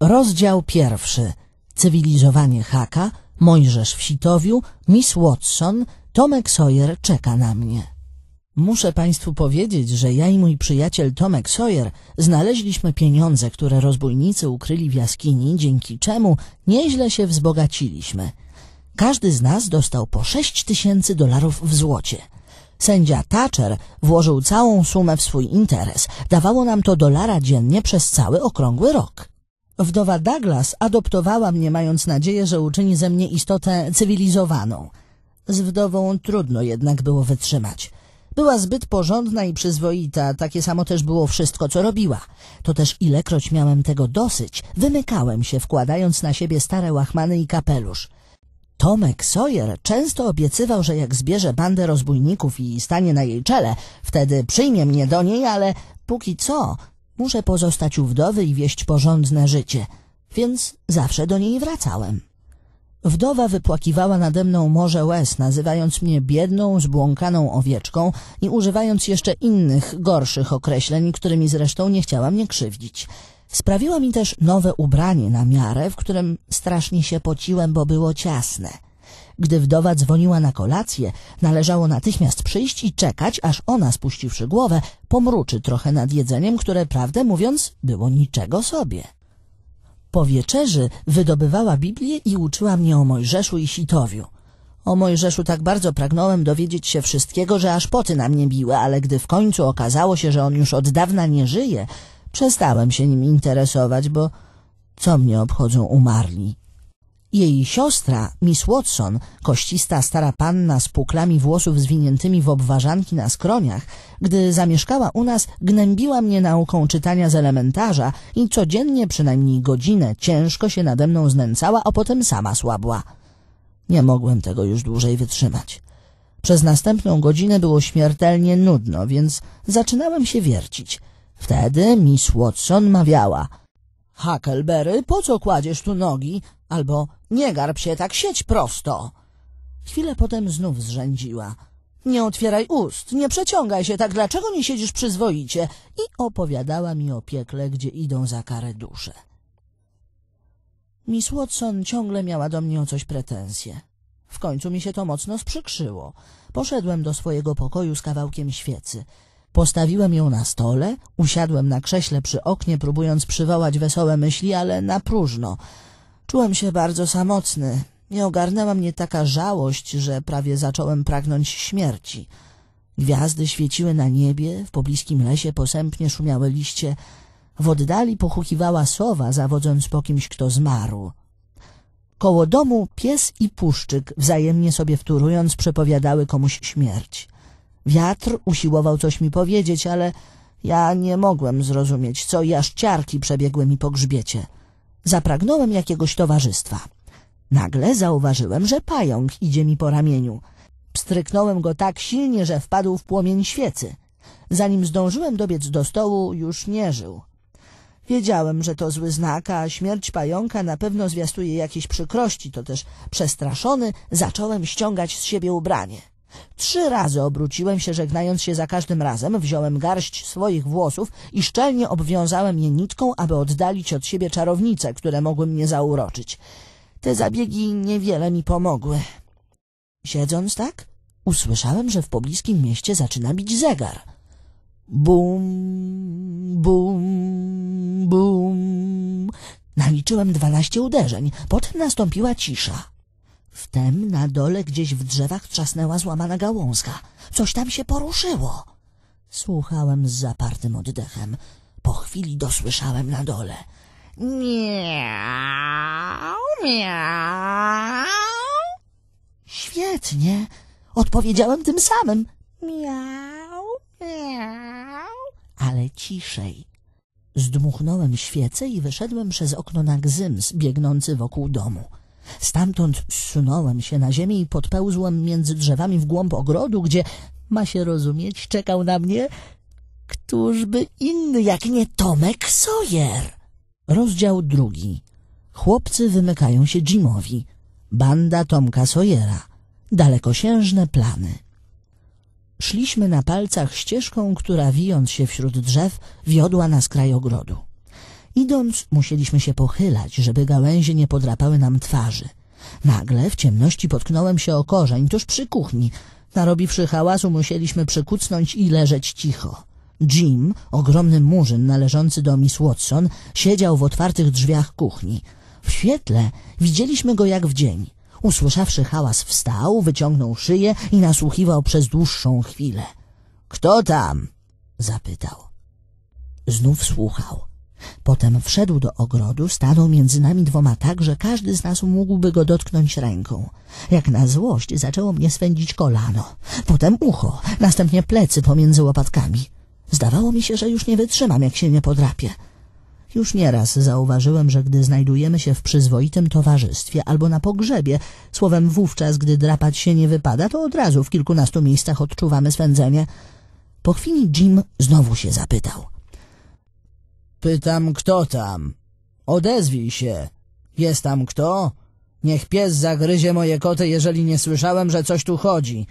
Rozdział pierwszy. Cywilizowanie Haka, Mojżesz w Sitowiu, Miss Watson, Tomek Sawyer czeka na mnie. Muszę Państwu powiedzieć, że ja i mój przyjaciel Tomek Sawyer znaleźliśmy pieniądze, które rozbójnicy ukryli w jaskini, dzięki czemu nieźle się wzbogaciliśmy. Każdy z nas dostał po sześć tysięcy dolarów w złocie. Sędzia Thatcher włożył całą sumę w swój interes. Dawało nam to dolara dziennie przez cały okrągły rok. Wdowa Douglas adoptowała mnie, mając nadzieję, że uczyni ze mnie istotę cywilizowaną. Z wdową trudno jednak było wytrzymać. Była zbyt porządna i przyzwoita, takie samo też było wszystko, co robiła. To też ilekroć miałem tego dosyć, wymykałem się, wkładając na siebie stare łachmany i kapelusz. Tomek Sawyer często obiecywał, że jak zbierze bandę rozbójników i stanie na jej czele, wtedy przyjmie mnie do niej, ale póki co Muszę pozostać u wdowy i wieść porządne życie, więc zawsze do niej wracałem. Wdowa wypłakiwała nade mną morze łez, nazywając mnie biedną, zbłąkaną owieczką i używając jeszcze innych, gorszych określeń, którymi zresztą nie chciała mnie krzywdzić. Sprawiła mi też nowe ubranie na miarę, w którym strasznie się pociłem, bo było ciasne – gdy wdowa dzwoniła na kolację, należało natychmiast przyjść i czekać, aż ona, spuściwszy głowę, pomruczy trochę nad jedzeniem, które, prawdę mówiąc, było niczego sobie. Po wieczerzy wydobywała Biblię i uczyła mnie o Mojżeszu i Sitowiu. O Mojżeszu tak bardzo pragnąłem dowiedzieć się wszystkiego, że aż poty na mnie biły, ale gdy w końcu okazało się, że on już od dawna nie żyje, przestałem się nim interesować, bo co mnie obchodzą umarli? Jej siostra, Miss Watson, koścista stara panna z puklami włosów zwiniętymi w obwarzanki na skroniach, gdy zamieszkała u nas, gnębiła mnie nauką czytania z elementarza i codziennie przynajmniej godzinę ciężko się nade mną znęcała, a potem sama słabła. Nie mogłem tego już dłużej wytrzymać. Przez następną godzinę było śmiertelnie nudno, więc zaczynałem się wiercić. Wtedy Miss Watson mawiała – Huckleberry, po co kładziesz tu nogi? albo nie garb się, tak siedź prosto. Chwilę potem znów zrzędziła. Nie otwieraj ust, nie przeciągaj się, tak dlaczego nie siedzisz przyzwoicie? I opowiadała mi o piekle, gdzie idą za karę dusze. Miss Watson ciągle miała do mnie o coś pretensje. W końcu mi się to mocno sprzykrzyło. Poszedłem do swojego pokoju z kawałkiem świecy. Postawiłem ją na stole, usiadłem na krześle przy oknie, próbując przywołać wesołe myśli, ale na próżno. Czułem się bardzo samotny. Nie ogarnęła mnie taka żałość, że prawie zacząłem pragnąć śmierci. Gwiazdy świeciły na niebie, w pobliskim lesie posępnie szumiały liście. W oddali pochukiwała sowa, zawodząc po kimś, kto zmarł. Koło domu pies i puszczyk, wzajemnie sobie wturując, przepowiadały komuś śmierć. Wiatr usiłował coś mi powiedzieć, ale ja nie mogłem zrozumieć, co i aż ciarki przebiegły mi po grzbiecie. Zapragnąłem jakiegoś towarzystwa. Nagle zauważyłem, że pająk idzie mi po ramieniu. Pstryknąłem go tak silnie, że wpadł w płomień świecy. Zanim zdążyłem dobiec do stołu, już nie żył. Wiedziałem, że to zły znak, a śmierć pająka na pewno zwiastuje jakieś przykrości, to też przestraszony zacząłem ściągać z siebie ubranie. Trzy razy obróciłem się, żegnając się za każdym razem, wziąłem garść swoich włosów i szczelnie obwiązałem je nitką, aby oddalić od siebie czarownice, które mogły mnie zauroczyć. Te zabiegi niewiele mi pomogły. Siedząc tak, usłyszałem, że w pobliskim mieście zaczyna bić zegar. Bum, bum, bum. Naliczyłem dwanaście uderzeń, potem nastąpiła cisza. Wtem na dole gdzieś w drzewach trzasnęła złamana gałązka. Coś tam się poruszyło. Słuchałem z zapartym oddechem. Po chwili dosłyszałem na dole. Miau, miau. Świetnie. Odpowiedziałem tym samym. Miau, miau. Ale ciszej. Zdmuchnąłem świecę i wyszedłem przez okno na gzyms biegnący wokół domu. Stamtąd zsunąłem się na ziemię i podpełzłem między drzewami w głąb ogrodu, gdzie, ma się rozumieć, czekał na mnie, któżby inny jak nie Tomek Sawyer. Rozdział drugi. Chłopcy wymykają się Jimowi. Banda Tomka Sojera. Dalekosiężne plany. Szliśmy na palcach ścieżką, która wijąc się wśród drzew, wiodła na skraj ogrodu. Idąc, musieliśmy się pochylać, żeby gałęzie nie podrapały nam twarzy. Nagle w ciemności potknąłem się o korzeń tuż przy kuchni. Narobiwszy hałasu, musieliśmy przykucnąć i leżeć cicho. Jim, ogromny murzyn należący do Miss Watson, siedział w otwartych drzwiach kuchni. W świetle widzieliśmy go jak w dzień. Usłyszawszy hałas wstał, wyciągnął szyję i nasłuchiwał przez dłuższą chwilę. — Kto tam? — zapytał. Znów słuchał. Potem wszedł do ogrodu, stanął między nami dwoma tak, że każdy z nas mógłby go dotknąć ręką. Jak na złość zaczęło mnie swędzić kolano, potem ucho, następnie plecy pomiędzy łopatkami. Zdawało mi się, że już nie wytrzymam, jak się nie podrapię. Już nieraz zauważyłem, że gdy znajdujemy się w przyzwoitym towarzystwie albo na pogrzebie, słowem wówczas, gdy drapać się nie wypada, to od razu w kilkunastu miejscach odczuwamy swędzenie. Po chwili Jim znowu się zapytał – Pytam, kto tam? Odezwij się. Jest tam kto? Niech pies zagryzie moje koty, jeżeli nie słyszałem, że coś tu chodzi.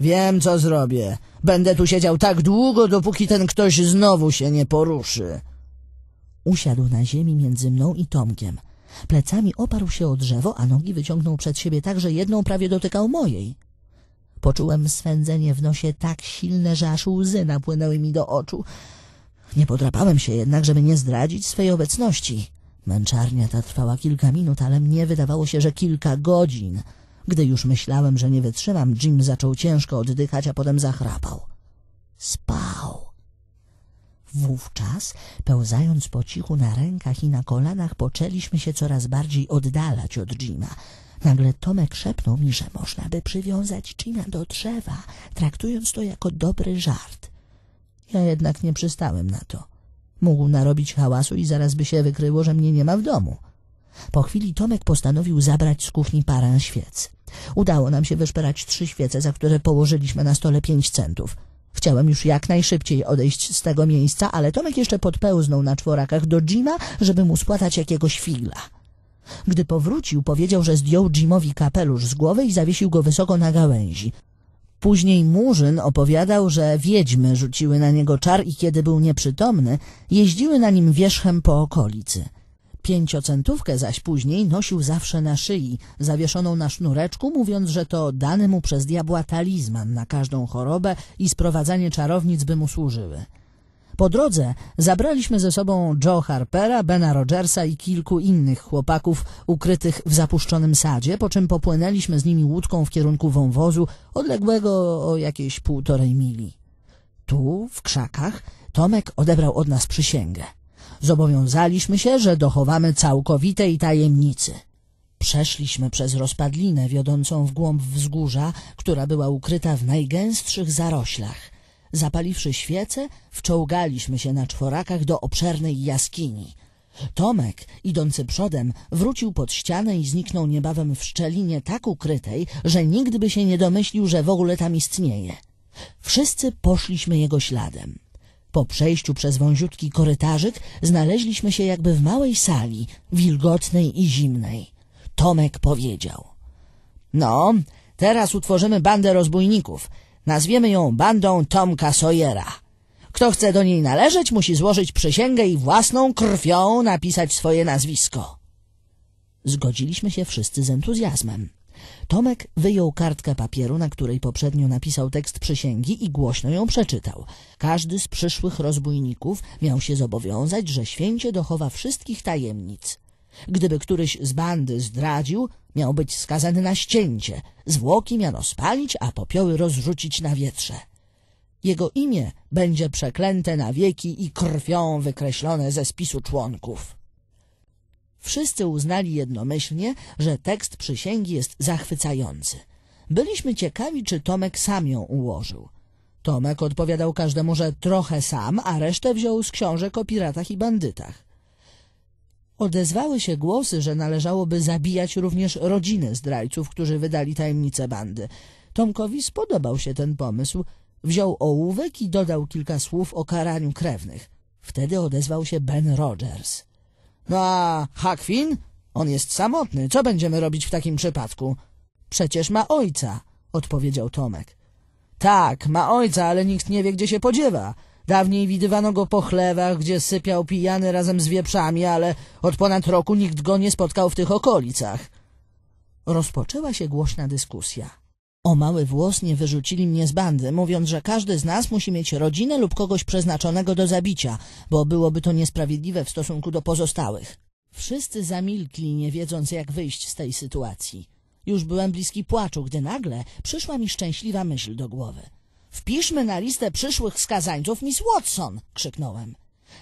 Wiem, co zrobię. Będę tu siedział tak długo, dopóki ten ktoś znowu się nie poruszy. Usiadł na ziemi między mną i Tomkiem. Plecami oparł się o drzewo, a nogi wyciągnął przed siebie tak, że jedną prawie dotykał mojej. Poczułem swędzenie w nosie tak silne, że aż łzy napłynęły mi do oczu. Nie podrapałem się jednak, żeby nie zdradzić swej obecności. Męczarnia ta trwała kilka minut, ale mnie wydawało się, że kilka godzin. Gdy już myślałem, że nie wytrzymam, Jim zaczął ciężko oddychać, a potem zachrapał. Spał. Wówczas, pełzając po cichu na rękach i na kolanach, poczęliśmy się coraz bardziej oddalać od Jima. Nagle Tomek szepnął mi, że można by przywiązać Jima do drzewa, traktując to jako dobry żart. Ja jednak nie przystałem na to. Mógł narobić hałasu i zaraz by się wykryło, że mnie nie ma w domu. Po chwili Tomek postanowił zabrać z kuchni parę świec. Udało nam się wyszperać trzy świece, za które położyliśmy na stole pięć centów. Chciałem już jak najszybciej odejść z tego miejsca, ale Tomek jeszcze podpełznął na czworakach do Jima, żeby mu spłatać jakiegoś figla. Gdy powrócił, powiedział, że zdjął Jimowi kapelusz z głowy i zawiesił go wysoko na gałęzi. Później Murzyn opowiadał, że wiedźmy rzuciły na niego czar i kiedy był nieprzytomny, jeździły na nim wierzchem po okolicy. Pięciocentówkę zaś później nosił zawsze na szyi, zawieszoną na sznureczku, mówiąc, że to dany mu przez diabła talizman na każdą chorobę i sprowadzanie czarownic by mu służyły. Po drodze zabraliśmy ze sobą Joe Harpera, Bena Rogersa i kilku innych chłopaków ukrytych w zapuszczonym sadzie, po czym popłynęliśmy z nimi łódką w kierunku wąwozu, odległego o jakieś półtorej mili. Tu, w krzakach, Tomek odebrał od nas przysięgę. Zobowiązaliśmy się, że dochowamy całkowitej tajemnicy. Przeszliśmy przez rozpadlinę wiodącą w głąb wzgórza, która była ukryta w najgęstszych zaroślach. Zapaliwszy świece, wczołgaliśmy się na czworakach do obszernej jaskini. Tomek, idący przodem, wrócił pod ścianę i zniknął niebawem w szczelinie tak ukrytej, że nikt by się nie domyślił, że w ogóle tam istnieje. Wszyscy poszliśmy jego śladem. Po przejściu przez wąziutki korytarzyk znaleźliśmy się jakby w małej sali, wilgotnej i zimnej. Tomek powiedział. No, teraz utworzymy bandę rozbójników. Nazwiemy ją bandą Tomka Sawyera. Kto chce do niej należeć, musi złożyć przysięgę i własną krwią napisać swoje nazwisko. Zgodziliśmy się wszyscy z entuzjazmem. Tomek wyjął kartkę papieru, na której poprzednio napisał tekst przysięgi i głośno ją przeczytał. Każdy z przyszłych rozbójników miał się zobowiązać, że święcie dochowa wszystkich tajemnic – Gdyby któryś z bandy zdradził, miał być skazany na ścięcie. Zwłoki miano spalić, a popioły rozrzucić na wietrze. Jego imię będzie przeklęte na wieki i krwią wykreślone ze spisu członków. Wszyscy uznali jednomyślnie, że tekst przysięgi jest zachwycający. Byliśmy ciekawi, czy Tomek sam ją ułożył. Tomek odpowiadał każdemu, że trochę sam, a resztę wziął z książek o piratach i bandytach. Odezwały się głosy, że należałoby zabijać również rodziny zdrajców, którzy wydali tajemnicę bandy. Tomkowi spodobał się ten pomysł. Wziął ołówek i dodał kilka słów o karaniu krewnych. Wtedy odezwał się Ben Rogers. — No a Hakwin? On jest samotny. Co będziemy robić w takim przypadku? — Przecież ma ojca — odpowiedział Tomek. — Tak, ma ojca, ale nikt nie wie, gdzie się podziewa. Dawniej widywano go po chlewach, gdzie sypiał pijany razem z wieprzami, ale od ponad roku nikt go nie spotkał w tych okolicach. Rozpoczęła się głośna dyskusja. O mały włos nie wyrzucili mnie z bandy, mówiąc, że każdy z nas musi mieć rodzinę lub kogoś przeznaczonego do zabicia, bo byłoby to niesprawiedliwe w stosunku do pozostałych. Wszyscy zamilkli, nie wiedząc jak wyjść z tej sytuacji. Już byłem bliski płaczu, gdy nagle przyszła mi szczęśliwa myśl do głowy. Wpiszmy na listę przyszłych skazańców Miss Watson! krzyknąłem.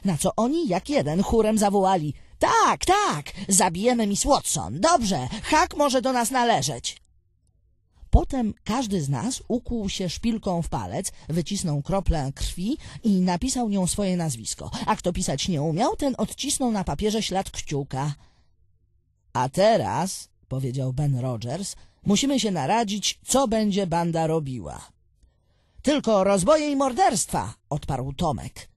Na co oni, jak jeden, chórem zawołali. Tak, tak, zabijemy Miss Watson. Dobrze, hak może do nas należeć. Potem każdy z nas ukłuł się szpilką w palec, wycisnął kroplę krwi i napisał nią swoje nazwisko. A kto pisać nie umiał, ten odcisnął na papierze ślad kciuka. A teraz, powiedział Ben Rogers, musimy się naradzić, co będzie banda robiła. Tylko rozboje i morderstwa, odparł Tomek.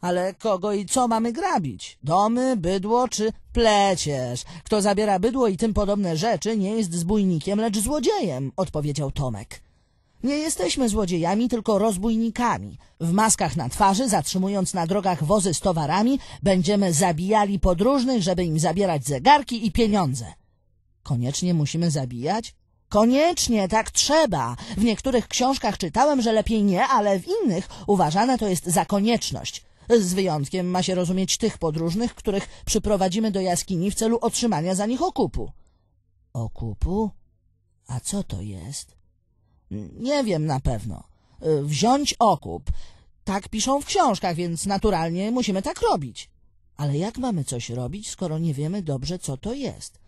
Ale kogo i co mamy grabić? Domy, bydło czy... Pleciesz! Kto zabiera bydło i tym podobne rzeczy, nie jest zbójnikiem, lecz złodziejem, odpowiedział Tomek. Nie jesteśmy złodziejami, tylko rozbójnikami. W maskach na twarzy, zatrzymując na drogach wozy z towarami, będziemy zabijali podróżnych, żeby im zabierać zegarki i pieniądze. Koniecznie musimy zabijać? Koniecznie, tak trzeba. W niektórych książkach czytałem, że lepiej nie, ale w innych uważane to jest za konieczność. Z wyjątkiem ma się rozumieć tych podróżnych, których przyprowadzimy do jaskini w celu otrzymania za nich okupu. Okupu? A co to jest? Nie wiem na pewno. Wziąć okup. Tak piszą w książkach, więc naturalnie musimy tak robić. Ale jak mamy coś robić, skoro nie wiemy dobrze, co to jest?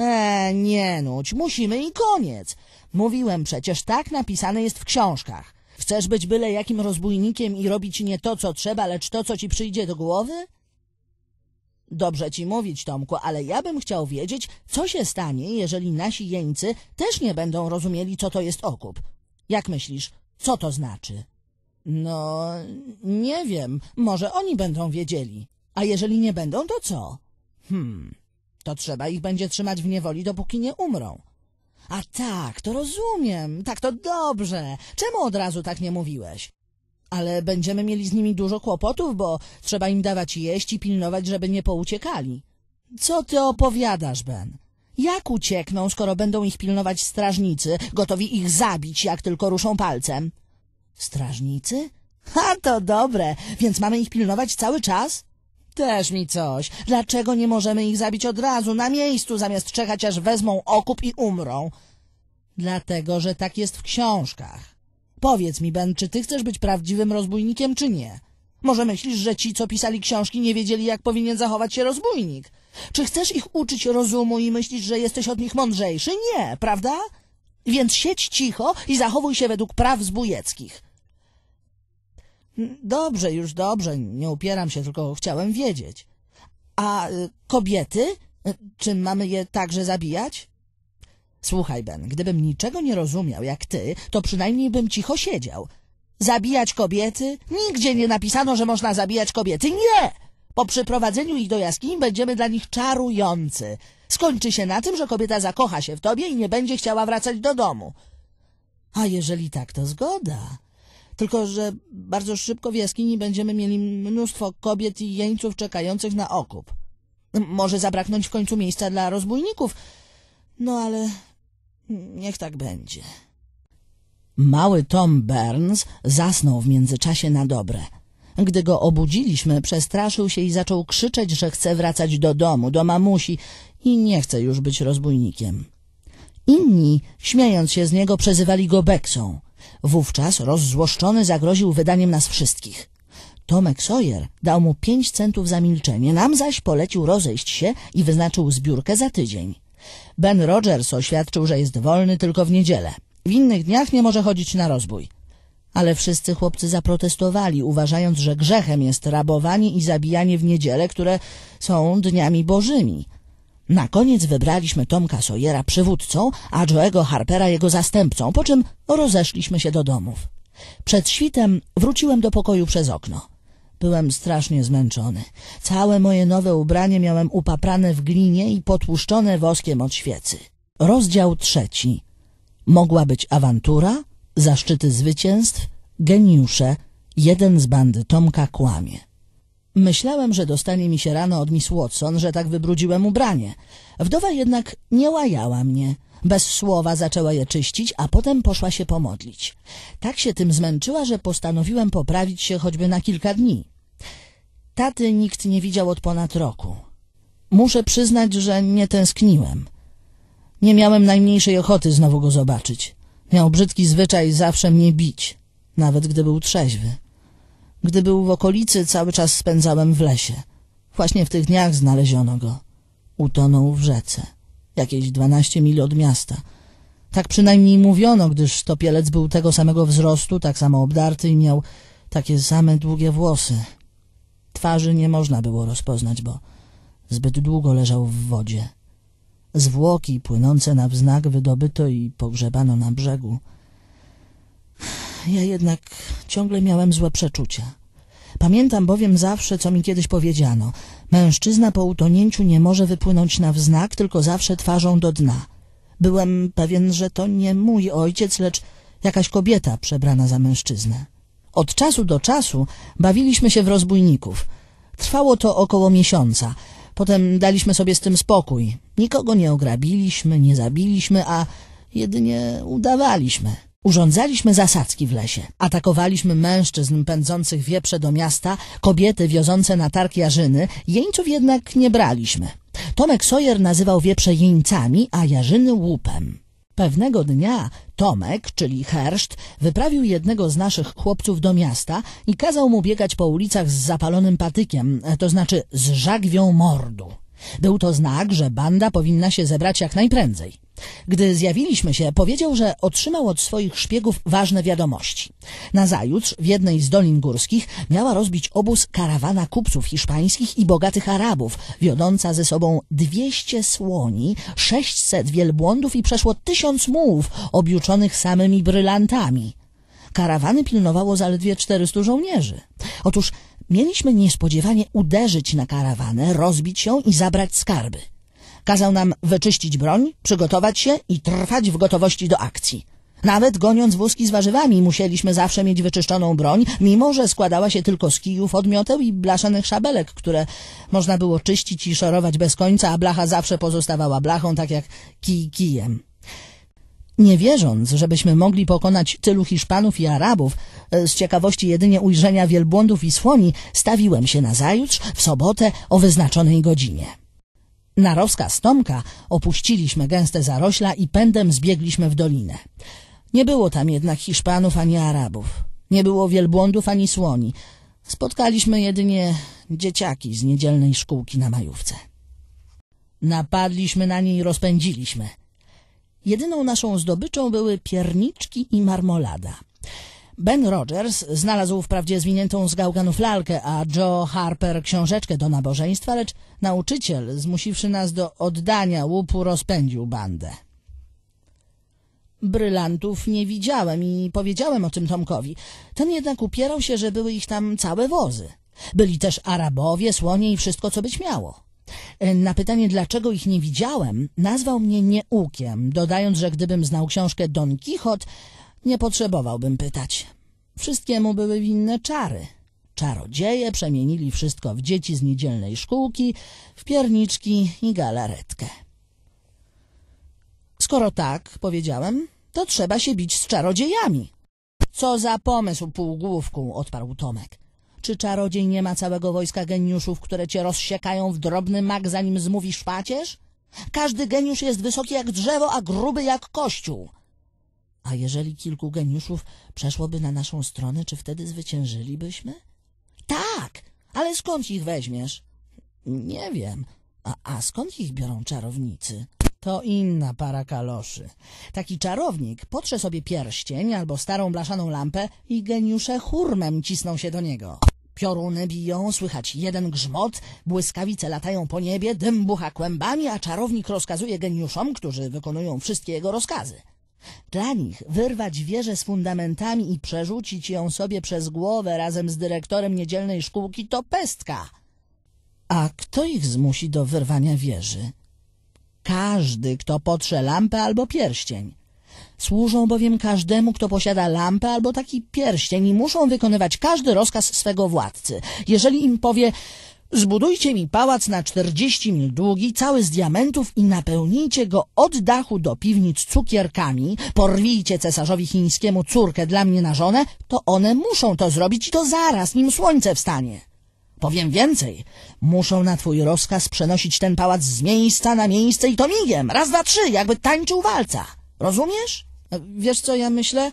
E, nie nuć, no, musimy i koniec. Mówiłem przecież, tak napisane jest w książkach. Chcesz być byle jakim rozbójnikiem i robić nie to, co trzeba, lecz to, co ci przyjdzie do głowy? Dobrze ci mówić, Tomku, ale ja bym chciał wiedzieć, co się stanie, jeżeli nasi jeńcy też nie będą rozumieli, co to jest okup. Jak myślisz, co to znaczy? No, nie wiem. Może oni będą wiedzieli. A jeżeli nie będą, to co? Hmm to trzeba ich będzie trzymać w niewoli, dopóki nie umrą. A tak, to rozumiem, tak to dobrze. Czemu od razu tak nie mówiłeś? Ale będziemy mieli z nimi dużo kłopotów, bo trzeba im dawać jeść i pilnować, żeby nie pouciekali. Co ty opowiadasz, Ben? Jak uciekną, skoro będą ich pilnować strażnicy, gotowi ich zabić, jak tylko ruszą palcem? Strażnicy? Ha, to dobre, więc mamy ich pilnować cały czas? Też mi coś. Dlaczego nie możemy ich zabić od razu, na miejscu, zamiast czekać, aż wezmą okup i umrą? Dlatego, że tak jest w książkach. Powiedz mi, Ben, czy ty chcesz być prawdziwym rozbójnikiem, czy nie? Może myślisz, że ci, co pisali książki, nie wiedzieli, jak powinien zachować się rozbójnik? Czy chcesz ich uczyć rozumu i myślisz, że jesteś od nich mądrzejszy? Nie, prawda? Więc siedź cicho i zachowuj się według praw zbójeckich. Dobrze, już dobrze, nie upieram się, tylko chciałem wiedzieć. A y, kobiety? Y, czy mamy je także zabijać? Słuchaj, Ben, gdybym niczego nie rozumiał jak ty, to przynajmniej bym cicho siedział. Zabijać kobiety? Nigdzie nie napisano, że można zabijać kobiety. Nie! Po przyprowadzeniu ich do jaskini będziemy dla nich czarujący. Skończy się na tym, że kobieta zakocha się w tobie i nie będzie chciała wracać do domu. A jeżeli tak, to zgoda. Tylko, że bardzo szybko w jaskini będziemy mieli mnóstwo kobiet i jeńców czekających na okup. Może zabraknąć w końcu miejsca dla rozbójników. No ale niech tak będzie. Mały Tom Burns zasnął w międzyczasie na dobre. Gdy go obudziliśmy, przestraszył się i zaczął krzyczeć, że chce wracać do domu, do mamusi i nie chce już być rozbójnikiem. Inni, śmiejąc się z niego, przezywali go Beksą – Wówczas rozzłoszczony zagroził wydaniem nas wszystkich. Tomek Sawyer dał mu pięć centów za milczenie, nam zaś polecił rozejść się i wyznaczył zbiórkę za tydzień. Ben Rogers oświadczył, że jest wolny tylko w niedzielę. W innych dniach nie może chodzić na rozbój. Ale wszyscy chłopcy zaprotestowali, uważając, że grzechem jest rabowanie i zabijanie w niedzielę, które są dniami bożymi. Na koniec wybraliśmy Tomka Sojera przywódcą, a Joego Harpera jego zastępcą, po czym rozeszliśmy się do domów. Przed świtem wróciłem do pokoju przez okno. Byłem strasznie zmęczony. Całe moje nowe ubranie miałem upaprane w glinie i potłuszczone woskiem od świecy. Rozdział trzeci. Mogła być awantura, zaszczyty zwycięstw, geniusze, jeden z bandy Tomka kłamie. Myślałem, że dostanie mi się rano od Miss Watson, że tak wybrudziłem ubranie. Wdowa jednak nie łajała mnie. Bez słowa zaczęła je czyścić, a potem poszła się pomodlić. Tak się tym zmęczyła, że postanowiłem poprawić się choćby na kilka dni. Taty nikt nie widział od ponad roku. Muszę przyznać, że nie tęskniłem. Nie miałem najmniejszej ochoty znowu go zobaczyć. Miał brzydki zwyczaj zawsze mnie bić, nawet gdy był trzeźwy. Gdy był w okolicy, cały czas spędzałem w lesie. Właśnie w tych dniach znaleziono go. Utonął w rzece, jakieś dwanaście mil od miasta. Tak przynajmniej mówiono, gdyż topielec był tego samego wzrostu, tak samo obdarty i miał takie same długie włosy. Twarzy nie można było rozpoznać, bo zbyt długo leżał w wodzie. Zwłoki płynące na wznak wydobyto i pogrzebano na brzegu ja jednak ciągle miałem złe przeczucia. Pamiętam bowiem zawsze, co mi kiedyś powiedziano. Mężczyzna po utonięciu nie może wypłynąć na wznak, tylko zawsze twarzą do dna. Byłem pewien, że to nie mój ojciec, lecz jakaś kobieta przebrana za mężczyznę. Od czasu do czasu bawiliśmy się w rozbójników. Trwało to około miesiąca. Potem daliśmy sobie z tym spokój. Nikogo nie ograbiliśmy, nie zabiliśmy, a jedynie udawaliśmy. Urządzaliśmy zasadzki w lesie. Atakowaliśmy mężczyzn pędzących wieprze do miasta, kobiety wiozące na targ jarzyny. Jeńców jednak nie braliśmy. Tomek Sojer nazywał wieprze jeńcami, a jarzyny łupem. Pewnego dnia Tomek, czyli Herszt, wyprawił jednego z naszych chłopców do miasta i kazał mu biegać po ulicach z zapalonym patykiem, to znaczy z żagwią mordu. Był to znak, że banda powinna się zebrać jak najprędzej. Gdy zjawiliśmy się, powiedział, że otrzymał od swoich szpiegów ważne wiadomości. Nazajutrz w jednej z dolin górskich miała rozbić obóz karawana kupców hiszpańskich i bogatych Arabów, wiodąca ze sobą 200 słoni, 600 wielbłądów i przeszło tysiąc mułów objuczonych samymi brylantami. Karawany pilnowało zaledwie 400 żołnierzy. Otóż mieliśmy niespodziewanie uderzyć na karawanę, rozbić ją i zabrać skarby. Kazał nam wyczyścić broń, przygotować się i trwać w gotowości do akcji. Nawet goniąc wózki z warzywami musieliśmy zawsze mieć wyczyszczoną broń, mimo że składała się tylko z kijów, odmioteł i blaszanych szabelek, które można było czyścić i szorować bez końca, a blacha zawsze pozostawała blachą, tak jak kij kijem. Nie wierząc, żebyśmy mogli pokonać tylu Hiszpanów i Arabów, e, z ciekawości jedynie ujrzenia wielbłądów i słoni, stawiłem się nazajutrz, w sobotę, o wyznaczonej godzinie. Na rozkaz Tomka opuściliśmy gęste zarośla i pędem zbiegliśmy w dolinę. Nie było tam jednak Hiszpanów ani Arabów. Nie było wielbłądów ani słoni. Spotkaliśmy jedynie dzieciaki z niedzielnej szkółki na majówce. Napadliśmy na nie i rozpędziliśmy. Jedyną naszą zdobyczą były pierniczki i marmolada. Ben Rogers znalazł wprawdzie zwiniętą z gałganów lalkę, a Joe Harper książeczkę do nabożeństwa, lecz nauczyciel, zmusiwszy nas do oddania łupu, rozpędził bandę. Brylantów nie widziałem i powiedziałem o tym Tomkowi. Ten jednak upierał się, że były ich tam całe wozy. Byli też Arabowie, słonie i wszystko, co być miało. Na pytanie, dlaczego ich nie widziałem, nazwał mnie nieukiem, dodając, że gdybym znał książkę Don Quixote, nie potrzebowałbym pytać. Wszystkiemu były winne czary. Czarodzieje przemienili wszystko w dzieci z niedzielnej szkółki, w pierniczki i galaretkę. Skoro tak, powiedziałem, to trzeba się bić z czarodziejami. Co za pomysł, półgłówku, odparł Tomek. Czy czarodziej nie ma całego wojska geniuszów, które cię rozsiekają w drobny mak, zanim zmówisz pacierz? Każdy geniusz jest wysoki jak drzewo, a gruby jak kościół. A jeżeli kilku geniuszów przeszłoby na naszą stronę, czy wtedy zwyciężylibyśmy? Tak, ale skąd ich weźmiesz? Nie wiem. A, a skąd ich biorą czarownicy? To inna para kaloszy. Taki czarownik potrze sobie pierścień albo starą blaszaną lampę i geniusze hurmem cisną się do niego. Pioruny biją, słychać jeden grzmot, błyskawice latają po niebie, dym bucha kłębami, a czarownik rozkazuje geniuszom, którzy wykonują wszystkie jego rozkazy. Dla nich wyrwać wieżę z fundamentami i przerzucić ją sobie przez głowę razem z dyrektorem niedzielnej szkółki to pestka. A kto ich zmusi do wyrwania wieży? Każdy, kto potrze lampę albo pierścień. Służą bowiem każdemu, kto posiada lampę albo taki pierścień i muszą wykonywać każdy rozkaz swego władcy. Jeżeli im powie... Zbudujcie mi pałac na 40 mil długi, cały z diamentów i napełnijcie go od dachu do piwnic cukierkami, porwijcie cesarzowi chińskiemu córkę dla mnie na żonę, to one muszą to zrobić i to zaraz, nim słońce wstanie. Powiem więcej, muszą na twój rozkaz przenosić ten pałac z miejsca na miejsce i to migiem, raz, dwa, trzy, jakby tańczył walca. Rozumiesz? E, wiesz co ja myślę?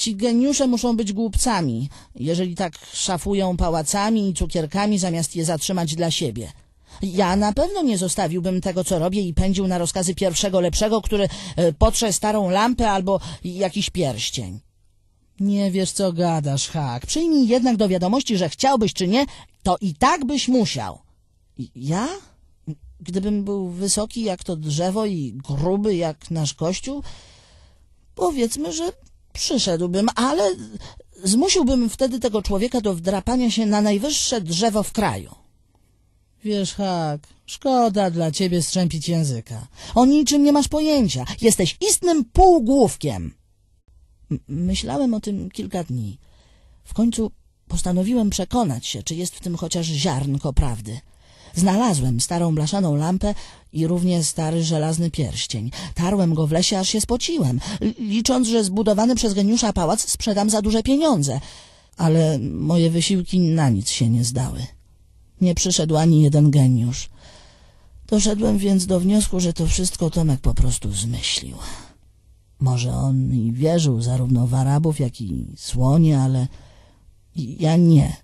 Ci geniusze muszą być głupcami, jeżeli tak szafują pałacami i cukierkami, zamiast je zatrzymać dla siebie. Ja na pewno nie zostawiłbym tego, co robię i pędził na rozkazy pierwszego lepszego, który e, potrze starą lampę albo jakiś pierścień. Nie wiesz, co gadasz, Hak. Przyjmij jednak do wiadomości, że chciałbyś czy nie, to i tak byś musiał. Ja? Gdybym był wysoki jak to drzewo i gruby jak nasz kościół, powiedzmy, że Przyszedłbym, ale zmusiłbym wtedy tego człowieka do wdrapania się na najwyższe drzewo w kraju. Wiesz, Hak, szkoda dla ciebie strzępić języka. O niczym nie masz pojęcia. Jesteś istnym półgłówkiem. myślałem o tym kilka dni. W końcu postanowiłem przekonać się, czy jest w tym chociaż ziarnko prawdy. Znalazłem starą blaszaną lampę, i równie stary żelazny pierścień. Tarłem go w lesie, aż się spociłem, licząc, że zbudowany przez geniusza pałac sprzedam za duże pieniądze. Ale moje wysiłki na nic się nie zdały. Nie przyszedł ani jeden geniusz. Doszedłem więc do wniosku, że to wszystko Tomek po prostu zmyślił. Może on i wierzył zarówno w Arabów, jak i słonie, ale ja nie.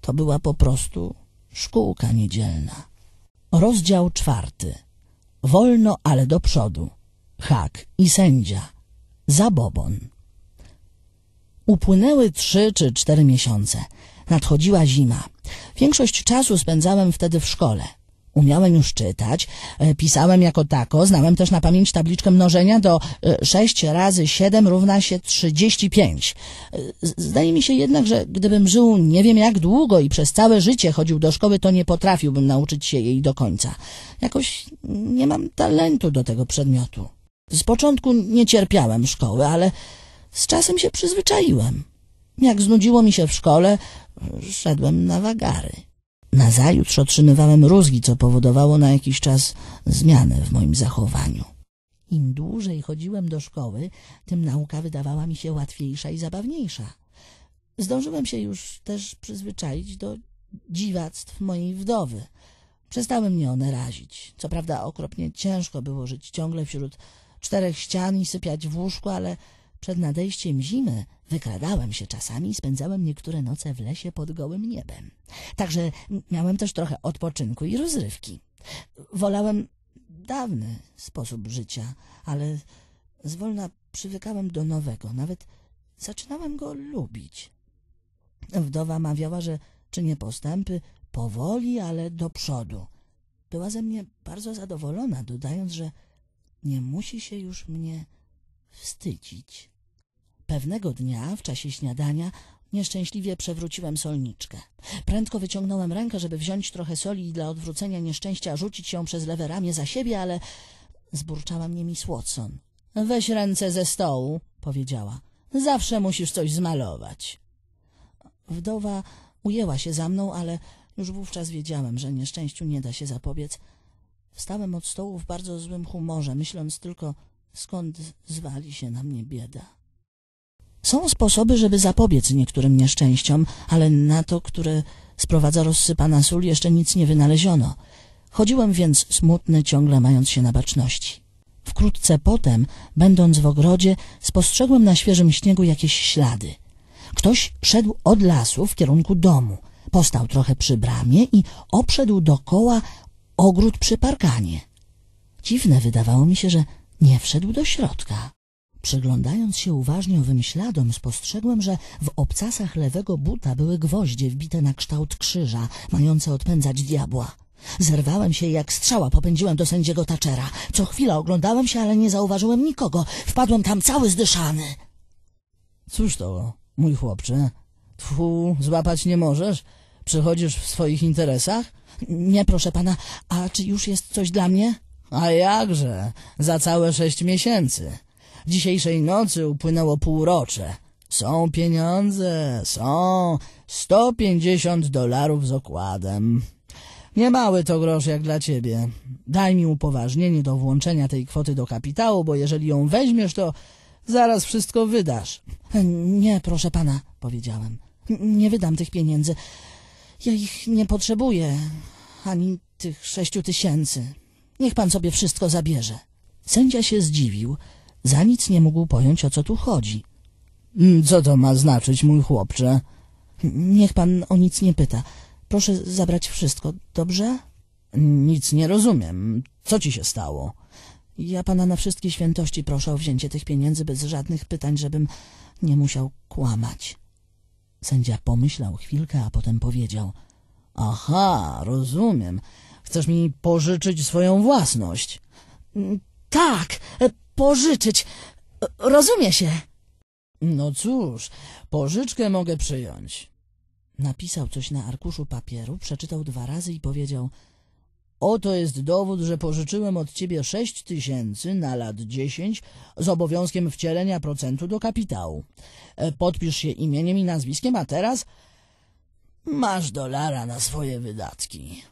To była po prostu szkółka niedzielna. Rozdział czwarty. Wolno, ale do przodu. Hak i sędzia. Zabobon. Upłynęły trzy czy cztery miesiące. Nadchodziła zima. Większość czasu spędzałem wtedy w szkole umiałem już czytać, e, pisałem jako tako, znałem też na pamięć tabliczkę mnożenia do 6 e, razy 7 równa się 35. E, zdaje mi się jednak, że gdybym żył nie wiem jak długo i przez całe życie chodził do szkoły, to nie potrafiłbym nauczyć się jej do końca. Jakoś nie mam talentu do tego przedmiotu. Z początku nie cierpiałem szkoły, ale z czasem się przyzwyczaiłem. Jak znudziło mi się w szkole, szedłem na wagary. Nazajutrz otrzymywałem rózgi, co powodowało na jakiś czas zmianę w moim zachowaniu. Im dłużej chodziłem do szkoły, tym nauka wydawała mi się łatwiejsza i zabawniejsza. Zdążyłem się już też przyzwyczaić do dziwactw mojej wdowy. Przestały mnie one razić. Co prawda okropnie ciężko było żyć ciągle wśród czterech ścian i sypiać w łóżku, ale przed nadejściem zimy wykradałem się czasami i spędzałem niektóre noce w lesie pod gołym niebem. Także miałem też trochę odpoczynku i rozrywki. Wolałem dawny sposób życia, ale zwolna przywykałem do nowego, nawet zaczynałem go lubić. Wdowa mawiała, że czynię postępy powoli, ale do przodu. Była ze mnie bardzo zadowolona, dodając, że nie musi się już mnie wstydzić. Pewnego dnia, w czasie śniadania, nieszczęśliwie przewróciłem solniczkę. Prędko wyciągnąłem rękę, żeby wziąć trochę soli i dla odwrócenia nieszczęścia rzucić ją przez lewe ramię za siebie, ale zburczała mnie Miss Watson. Weź ręce ze stołu, powiedziała. Zawsze musisz coś zmalować. Wdowa ujęła się za mną, ale już wówczas wiedziałem, że nieszczęściu nie da się zapobiec. Wstałem od stołu w bardzo złym humorze, myśląc tylko, skąd zwali się na mnie bieda. Są sposoby, żeby zapobiec niektórym nieszczęściom, ale na to, które sprowadza rozsypana sól, jeszcze nic nie wynaleziono. Chodziłem więc smutny, ciągle mając się na baczności. Wkrótce potem, będąc w ogrodzie, spostrzegłem na świeżym śniegu jakieś ślady. Ktoś szedł od lasu w kierunku domu, postał trochę przy bramie i obszedł dokoła ogród przy parkanie. Dziwne wydawało mi się, że nie wszedł do środka. Przyglądając się uważnie owym śladom, spostrzegłem, że w obcasach lewego buta były gwoździe wbite na kształt krzyża, mające odpędzać diabła. Zerwałem się i jak strzała popędziłem do sędziego Taczera. Co chwila oglądałem się, ale nie zauważyłem nikogo. Wpadłem tam cały zdyszany. Cóż to, mój chłopcze? Twu złapać nie możesz? Przychodzisz w swoich interesach? Nie, proszę pana. A czy już jest coś dla mnie? A jakże? Za całe sześć miesięcy. Dzisiejszej nocy upłynęło półrocze. Są pieniądze, są. Sto pięćdziesiąt dolarów z okładem. Nie mały to grosz jak dla ciebie. Daj mi upoważnienie do włączenia tej kwoty do kapitału, bo jeżeli ją weźmiesz, to zaraz wszystko wydasz. Nie, proszę pana, powiedziałem. Nie wydam tych pieniędzy. Ja ich nie potrzebuję, ani tych sześciu tysięcy. Niech pan sobie wszystko zabierze. Sędzia się zdziwił, za nic nie mógł pojąć, o co tu chodzi. Mm, co to ma znaczyć, mój chłopcze? Niech pan o nic nie pyta. Proszę zabrać wszystko, dobrze? Nic nie rozumiem. Co ci się stało? Ja pana na wszystkie świętości proszę o wzięcie tych pieniędzy bez żadnych pytań, żebym nie musiał kłamać. Sędzia pomyślał chwilkę, a potem powiedział — Aha, rozumiem. Chcesz mi pożyczyć swoją własność? — Tak, pożyczyć. Rozumie się. No cóż, pożyczkę mogę przyjąć. Napisał coś na arkuszu papieru, przeczytał dwa razy i powiedział Oto jest dowód, że pożyczyłem od ciebie sześć tysięcy na lat dziesięć z obowiązkiem wcielenia procentu do kapitału. E, podpisz się imieniem i nazwiskiem, a teraz masz dolara na swoje wydatki.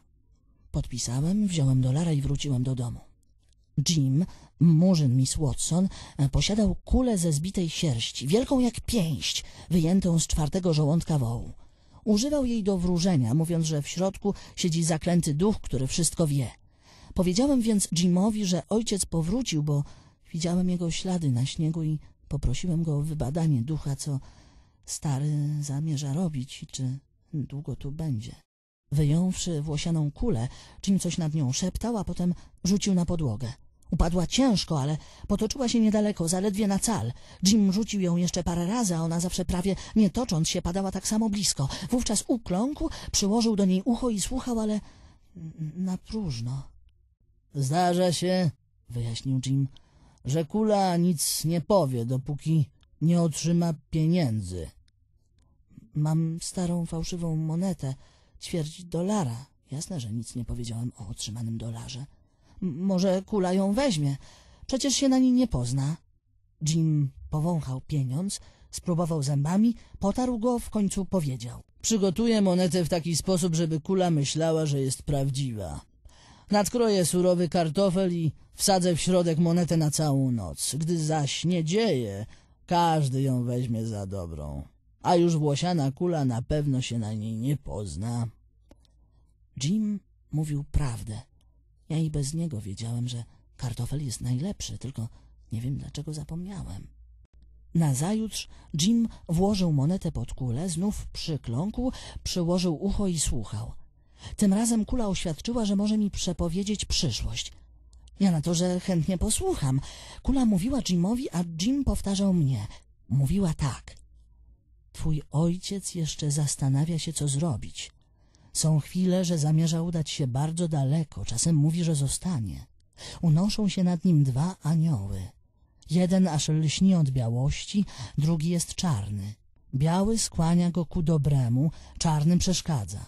Podpisałem, wziąłem dolara i wróciłem do domu. Jim, murzyn Miss Watson, e, posiadał kulę ze zbitej sierści, wielką jak pięść, wyjętą z czwartego żołądka wołu. Używał jej do wróżenia, mówiąc, że w środku siedzi zaklęty duch, który wszystko wie. Powiedziałem więc Jimowi, że ojciec powrócił, bo widziałem jego ślady na śniegu i poprosiłem go o wybadanie ducha, co stary zamierza robić i czy długo tu będzie. Wyjąwszy włosianą kulę, Jim coś nad nią szeptał, a potem rzucił na podłogę. Upadła ciężko, ale potoczyła się niedaleko, zaledwie na cal. Jim rzucił ją jeszcze parę razy, a ona zawsze prawie nie tocząc się padała tak samo blisko. Wówczas ukląkł, przyłożył do niej ucho i słuchał, ale na próżno. Zdarza się, wyjaśnił Jim, że kula nic nie powie, dopóki nie otrzyma pieniędzy. Mam starą fałszywą monetę, ćwierć dolara. Jasne, że nic nie powiedziałem o otrzymanym dolarze. M może kula ją weźmie. Przecież się na niej nie pozna. Jim powąchał pieniądz, spróbował zębami, potarł go, w końcu powiedział. Przygotuję monetę w taki sposób, żeby kula myślała, że jest prawdziwa. Nadkroję surowy kartofel i wsadzę w środek monetę na całą noc. Gdy zaś nie dzieje, każdy ją weźmie za dobrą a już włosiana kula na pewno się na niej nie pozna. Jim mówił prawdę. Ja i bez niego wiedziałem, że kartofel jest najlepszy, tylko nie wiem dlaczego zapomniałem. Nazajutrz Jim włożył monetę pod kulę, znów przykląkł, przyłożył ucho i słuchał. Tym razem kula oświadczyła, że może mi przepowiedzieć przyszłość. Ja na to, że chętnie posłucham. Kula mówiła Jimowi, a Jim powtarzał mnie. Mówiła tak. Twój ojciec jeszcze zastanawia się, co zrobić. Są chwile, że zamierza udać się bardzo daleko, czasem mówi, że zostanie. Unoszą się nad nim dwa anioły. Jeden aż lśni od białości, drugi jest czarny. Biały skłania go ku dobremu, czarnym przeszkadza.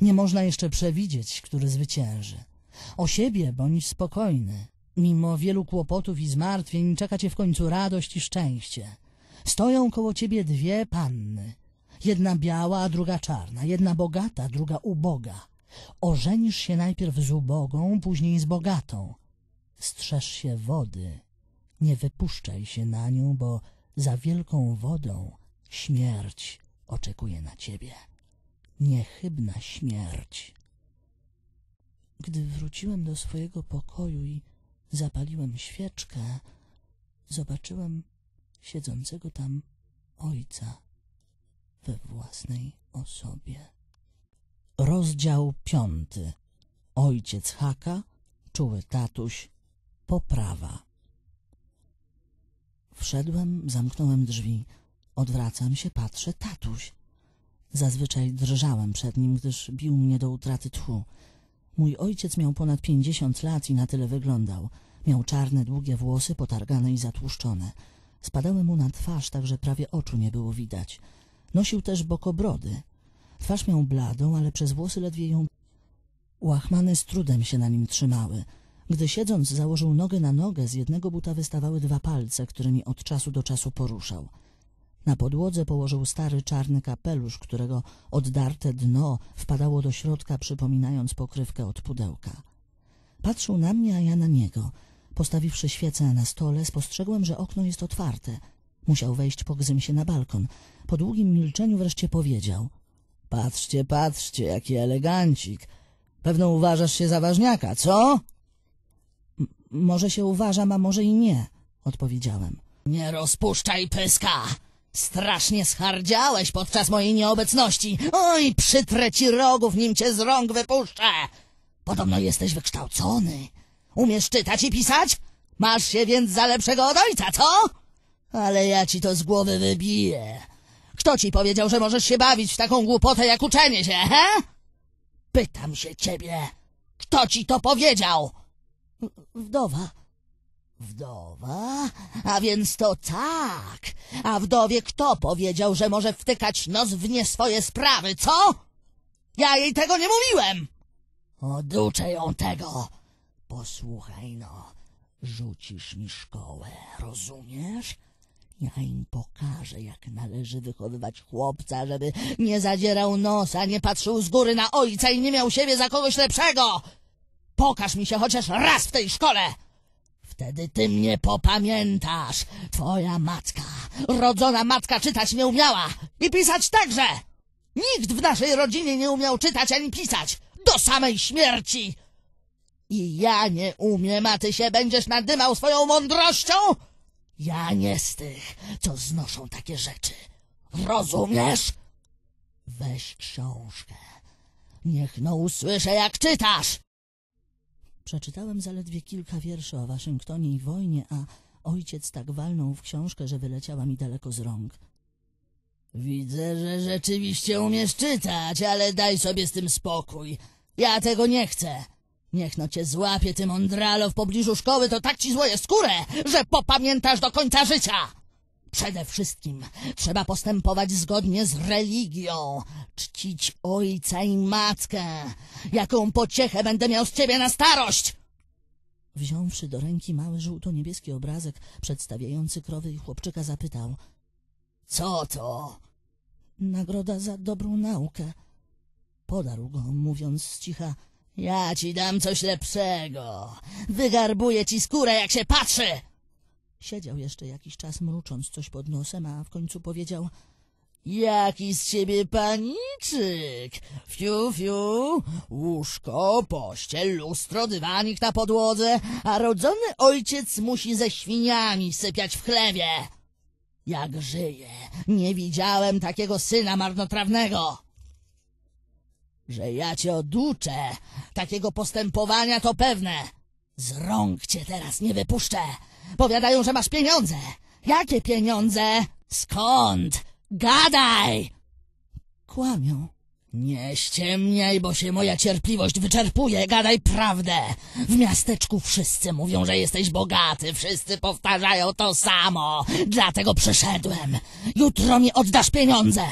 Nie można jeszcze przewidzieć, który zwycięży. O siebie bądź spokojny. Mimo wielu kłopotów i zmartwień czeka cię w końcu radość i szczęście. Stoją koło ciebie dwie panny. Jedna biała, a druga czarna. Jedna bogata, druga uboga. Ożenisz się najpierw z ubogą, później z bogatą. Strzeż się wody. Nie wypuszczaj się na nią, bo za wielką wodą śmierć oczekuje na ciebie. Niechybna śmierć. Gdy wróciłem do swojego pokoju i zapaliłem świeczkę, zobaczyłem siedzącego tam ojca we własnej osobie. Rozdział piąty Ojciec Haka, czuły tatuś, poprawa. Wszedłem, zamknąłem drzwi, odwracam się, patrzę, tatuś. Zazwyczaj drżałem przed nim, gdyż bił mnie do utraty tchu. Mój ojciec miał ponad pięćdziesiąt lat i na tyle wyglądał. Miał czarne, długie włosy, potargane i zatłuszczone – Spadały mu na twarz, tak że prawie oczu nie było widać. Nosił też bokobrody. Twarz miał bladą, ale przez włosy ledwie ją... Łachmany z trudem się na nim trzymały. Gdy siedząc założył nogę na nogę, z jednego buta wystawały dwa palce, którymi od czasu do czasu poruszał. Na podłodze położył stary czarny kapelusz, którego oddarte dno wpadało do środka, przypominając pokrywkę od pudełka. Patrzył na mnie, a ja na niego – Postawiwszy świecę na stole, spostrzegłem, że okno jest otwarte. Musiał wejść po się na balkon. Po długim milczeniu wreszcie powiedział. Patrzcie, patrzcie, jaki elegancik. Pewno uważasz się za ważniaka, co? może się uważam, a może i nie, odpowiedziałem. Nie rozpuszczaj pyska! Strasznie schardziałeś podczas mojej nieobecności. Oj, przytre ci rogów, nim cię z rąk wypuszczę. Podobno jesteś wykształcony. Umiesz czytać i pisać? Masz się więc za lepszego od ojca, co? Ale ja ci to z głowy wybiję. Kto ci powiedział, że możesz się bawić w taką głupotę jak uczenie się, he? Pytam się ciebie, kto ci to powiedział? Wdowa. Wdowa? A więc to tak. A wdowie kto powiedział, że może wtykać nos w nie swoje sprawy, co? Ja jej tego nie mówiłem. Oduczę ją tego. Posłuchaj no, rzucisz mi szkołę, rozumiesz? Ja im pokażę, jak należy wychowywać chłopca, żeby nie zadzierał nosa, nie patrzył z góry na ojca i nie miał siebie za kogoś lepszego. Pokaż mi się chociaż raz w tej szkole! Wtedy ty mnie popamiętasz. Twoja matka, rodzona matka czytać nie umiała i pisać także. Nikt w naszej rodzinie nie umiał czytać ani pisać. Do samej śmierci i ja nie umiem, a ty się będziesz nadymał swoją mądrością? Ja nie z tych, co znoszą takie rzeczy. Rozumiesz? Weź książkę. Niech no usłyszę, jak czytasz. Przeczytałem zaledwie kilka wierszy o Waszyngtonie i wojnie, a ojciec tak walnął w książkę, że wyleciała mi daleko z rąk. Widzę, że rzeczywiście umiesz czytać, ale daj sobie z tym spokój. Ja tego nie chcę. Niech no cię złapie, ty mądralo, w pobliżu szkoły, to tak ci złoje skórę, że popamiętasz do końca życia! Przede wszystkim trzeba postępować zgodnie z religią, czcić ojca i matkę. Jaką pociechę będę miał z ciebie na starość! Wziąwszy do ręki mały żółto-niebieski obrazek przedstawiający krowy i chłopczyka, zapytał — Co to? — Nagroda za dobrą naukę. Podarł go, mówiąc z cicha — ja ci dam coś lepszego. Wygarbuję ci skórę, jak się patrzy. Siedział jeszcze jakiś czas, mrucząc coś pod nosem, a w końcu powiedział... Jaki z ciebie paniczyk! Fiu, fiu! Łóżko, pościel, lustro, dywanik na podłodze, a rodzony ojciec musi ze świniami sypiać w chlewie. Jak żyje? nie widziałem takiego syna marnotrawnego! że ja cię oduczę. Takiego postępowania to pewne. Z rąk cię teraz nie wypuszczę. Powiadają, że masz pieniądze. Jakie pieniądze? Skąd? Gadaj! Kłamią. Nie ściemniaj, bo się moja cierpliwość wyczerpuje. Gadaj prawdę. W miasteczku wszyscy mówią, że jesteś bogaty. Wszyscy powtarzają to samo. Dlatego przyszedłem. Jutro mi oddasz pieniądze.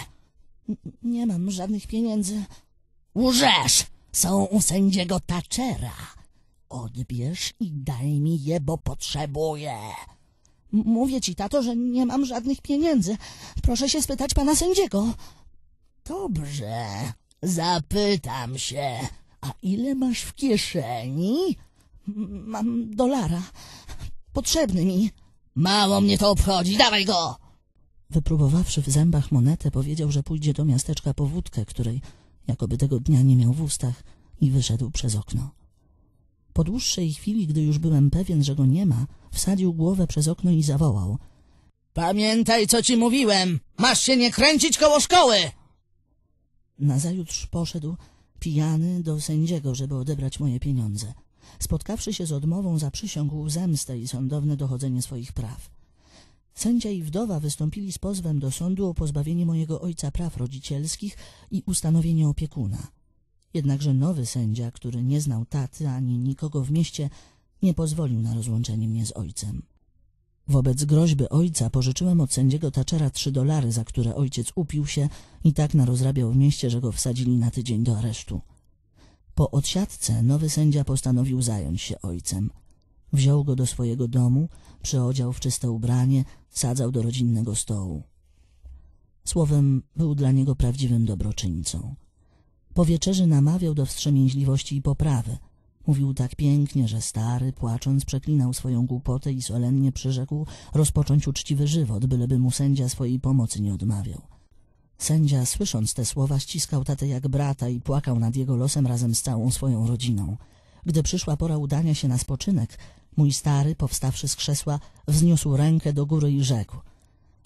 N nie mam żadnych pieniędzy. Łżesz! Są u sędziego Taczera. Odbierz i daj mi je, bo potrzebuję. Mówię ci, tato, że nie mam żadnych pieniędzy. Proszę się spytać pana sędziego. Dobrze, zapytam się. A ile masz w kieszeni? Mam dolara. Potrzebny mi. Mało mnie to obchodzi, dawaj go! Wypróbowawszy w zębach monetę, powiedział, że pójdzie do miasteczka po wódkę, której jakoby tego dnia nie miał w ustach i wyszedł przez okno. Po dłuższej chwili, gdy już byłem pewien, że go nie ma, wsadził głowę przez okno i zawołał. Pamiętaj, co ci mówiłem! Masz się nie kręcić koło szkoły! Nazajutrz poszedł pijany do sędziego, żeby odebrać moje pieniądze. Spotkawszy się z odmową, zaprzysiągł zemstę i sądowne dochodzenie swoich praw. Sędzia i wdowa wystąpili z pozwem do sądu o pozbawienie mojego ojca praw rodzicielskich i ustanowienie opiekuna. Jednakże nowy sędzia, który nie znał taty ani nikogo w mieście, nie pozwolił na rozłączenie mnie z ojcem. Wobec groźby ojca pożyczyłem od sędziego Taczera trzy dolary, za które ojciec upił się i tak narozrabiał w mieście, że go wsadzili na tydzień do aresztu. Po odsiadce nowy sędzia postanowił zająć się ojcem – Wziął go do swojego domu, przeodział w czyste ubranie, sadzał do rodzinnego stołu. Słowem, był dla niego prawdziwym dobroczyńcą. Po wieczerzy namawiał do wstrzemięźliwości i poprawy. Mówił tak pięknie, że stary, płacząc, przeklinał swoją głupotę i solennie przyrzekł rozpocząć uczciwy żywot, byleby mu sędzia swojej pomocy nie odmawiał. Sędzia, słysząc te słowa, ściskał tatę jak brata i płakał nad jego losem razem z całą swoją rodziną. Gdy przyszła pora udania się na spoczynek, Mój stary, powstawszy z krzesła, wzniósł rękę do góry i rzekł.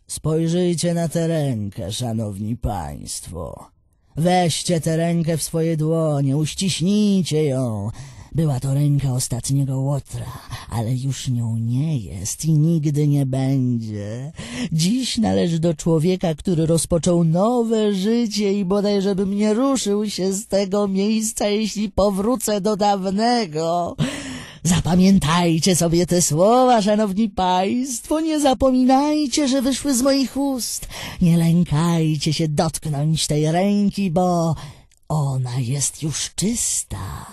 Spojrzyjcie na tę rękę, szanowni państwo. Weźcie tę rękę w swoje dłonie, uściśnijcie ją. Była to ręka ostatniego łotra, ale już nią nie jest i nigdy nie będzie. Dziś należy do człowieka, który rozpoczął nowe życie i bodaj bym nie ruszył się z tego miejsca, jeśli powrócę do dawnego. Zapamiętajcie sobie te słowa, szanowni państwo, nie zapominajcie, że wyszły z moich ust. Nie lękajcie się dotknąć tej ręki, bo ona jest już czysta.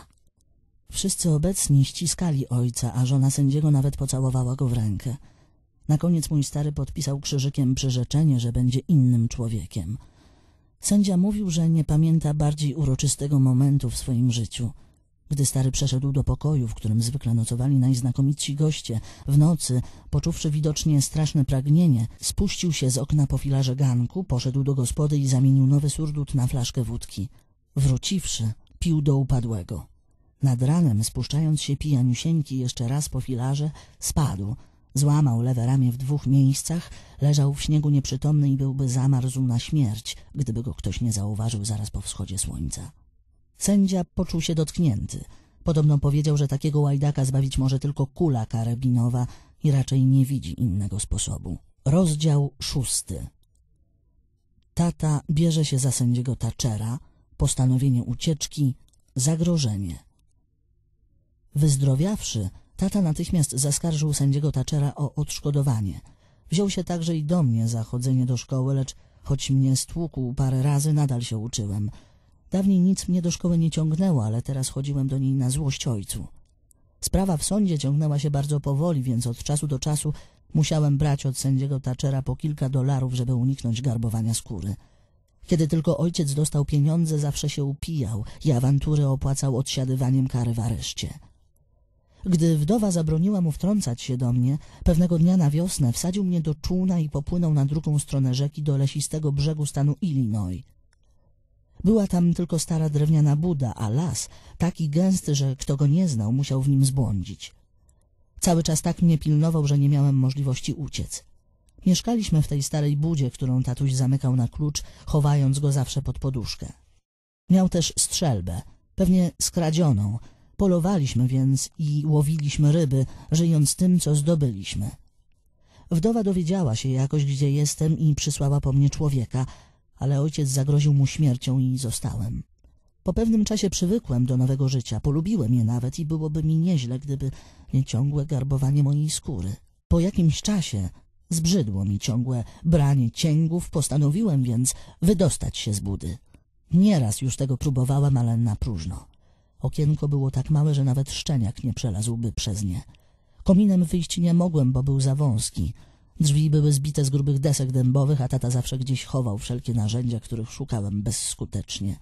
Wszyscy obecni ściskali ojca, a żona sędziego nawet pocałowała go w rękę. Na koniec mój stary podpisał krzyżykiem przyrzeczenie, że będzie innym człowiekiem. Sędzia mówił, że nie pamięta bardziej uroczystego momentu w swoim życiu – gdy stary przeszedł do pokoju, w którym zwykle nocowali najznakomitsi goście, w nocy, poczuwszy widocznie straszne pragnienie, spuścił się z okna po filarze ganku, poszedł do gospody i zamienił nowy surdut na flaszkę wódki. Wróciwszy, pił do upadłego. Nad ranem, spuszczając się pijaniusieńki jeszcze raz po filarze, spadł. Złamał lewe ramię w dwóch miejscach, leżał w śniegu nieprzytomny i byłby zamarzł na śmierć, gdyby go ktoś nie zauważył zaraz po wschodzie słońca. Sędzia poczuł się dotknięty. Podobno powiedział, że takiego łajdaka zbawić może tylko kula karabinowa i raczej nie widzi innego sposobu. Rozdział szósty Tata bierze się za sędziego Taczera, postanowienie ucieczki, zagrożenie. Wyzdrowiawszy, tata natychmiast zaskarżył sędziego Taczera o odszkodowanie. Wziął się także i do mnie za chodzenie do szkoły, lecz choć mnie stłukł parę razy, nadal się uczyłem – Dawniej nic mnie do szkoły nie ciągnęło, ale teraz chodziłem do niej na złość ojcu. Sprawa w sądzie ciągnęła się bardzo powoli, więc od czasu do czasu musiałem brać od sędziego Taczera po kilka dolarów, żeby uniknąć garbowania skóry. Kiedy tylko ojciec dostał pieniądze, zawsze się upijał i awantury opłacał odsiadywaniem kary w areszcie. Gdy wdowa zabroniła mu wtrącać się do mnie, pewnego dnia na wiosnę wsadził mnie do czółna i popłynął na drugą stronę rzeki do lesistego brzegu stanu Illinois. Była tam tylko stara drewniana buda, a las taki gęsty, że kto go nie znał, musiał w nim zbłądzić. Cały czas tak mnie pilnował, że nie miałem możliwości uciec. Mieszkaliśmy w tej starej budzie, którą tatuś zamykał na klucz, chowając go zawsze pod poduszkę. Miał też strzelbę, pewnie skradzioną. Polowaliśmy więc i łowiliśmy ryby, żyjąc tym, co zdobyliśmy. Wdowa dowiedziała się jakoś, gdzie jestem i przysłała po mnie człowieka – ale ojciec zagroził mu śmiercią i zostałem. Po pewnym czasie przywykłem do nowego życia, polubiłem je nawet i byłoby mi nieźle, gdyby nie ciągłe garbowanie mojej skóry. Po jakimś czasie zbrzydło mi ciągłe branie cięgów, postanowiłem więc wydostać się z budy. Nieraz już tego próbowałem, ale na próżno. Okienko było tak małe, że nawet szczeniak nie przelazłby przez nie. Kominem wyjść nie mogłem, bo był za wąski – Drzwi były zbite z grubych desek dębowych, a tata zawsze gdzieś chował wszelkie narzędzia, których szukałem bezskutecznie.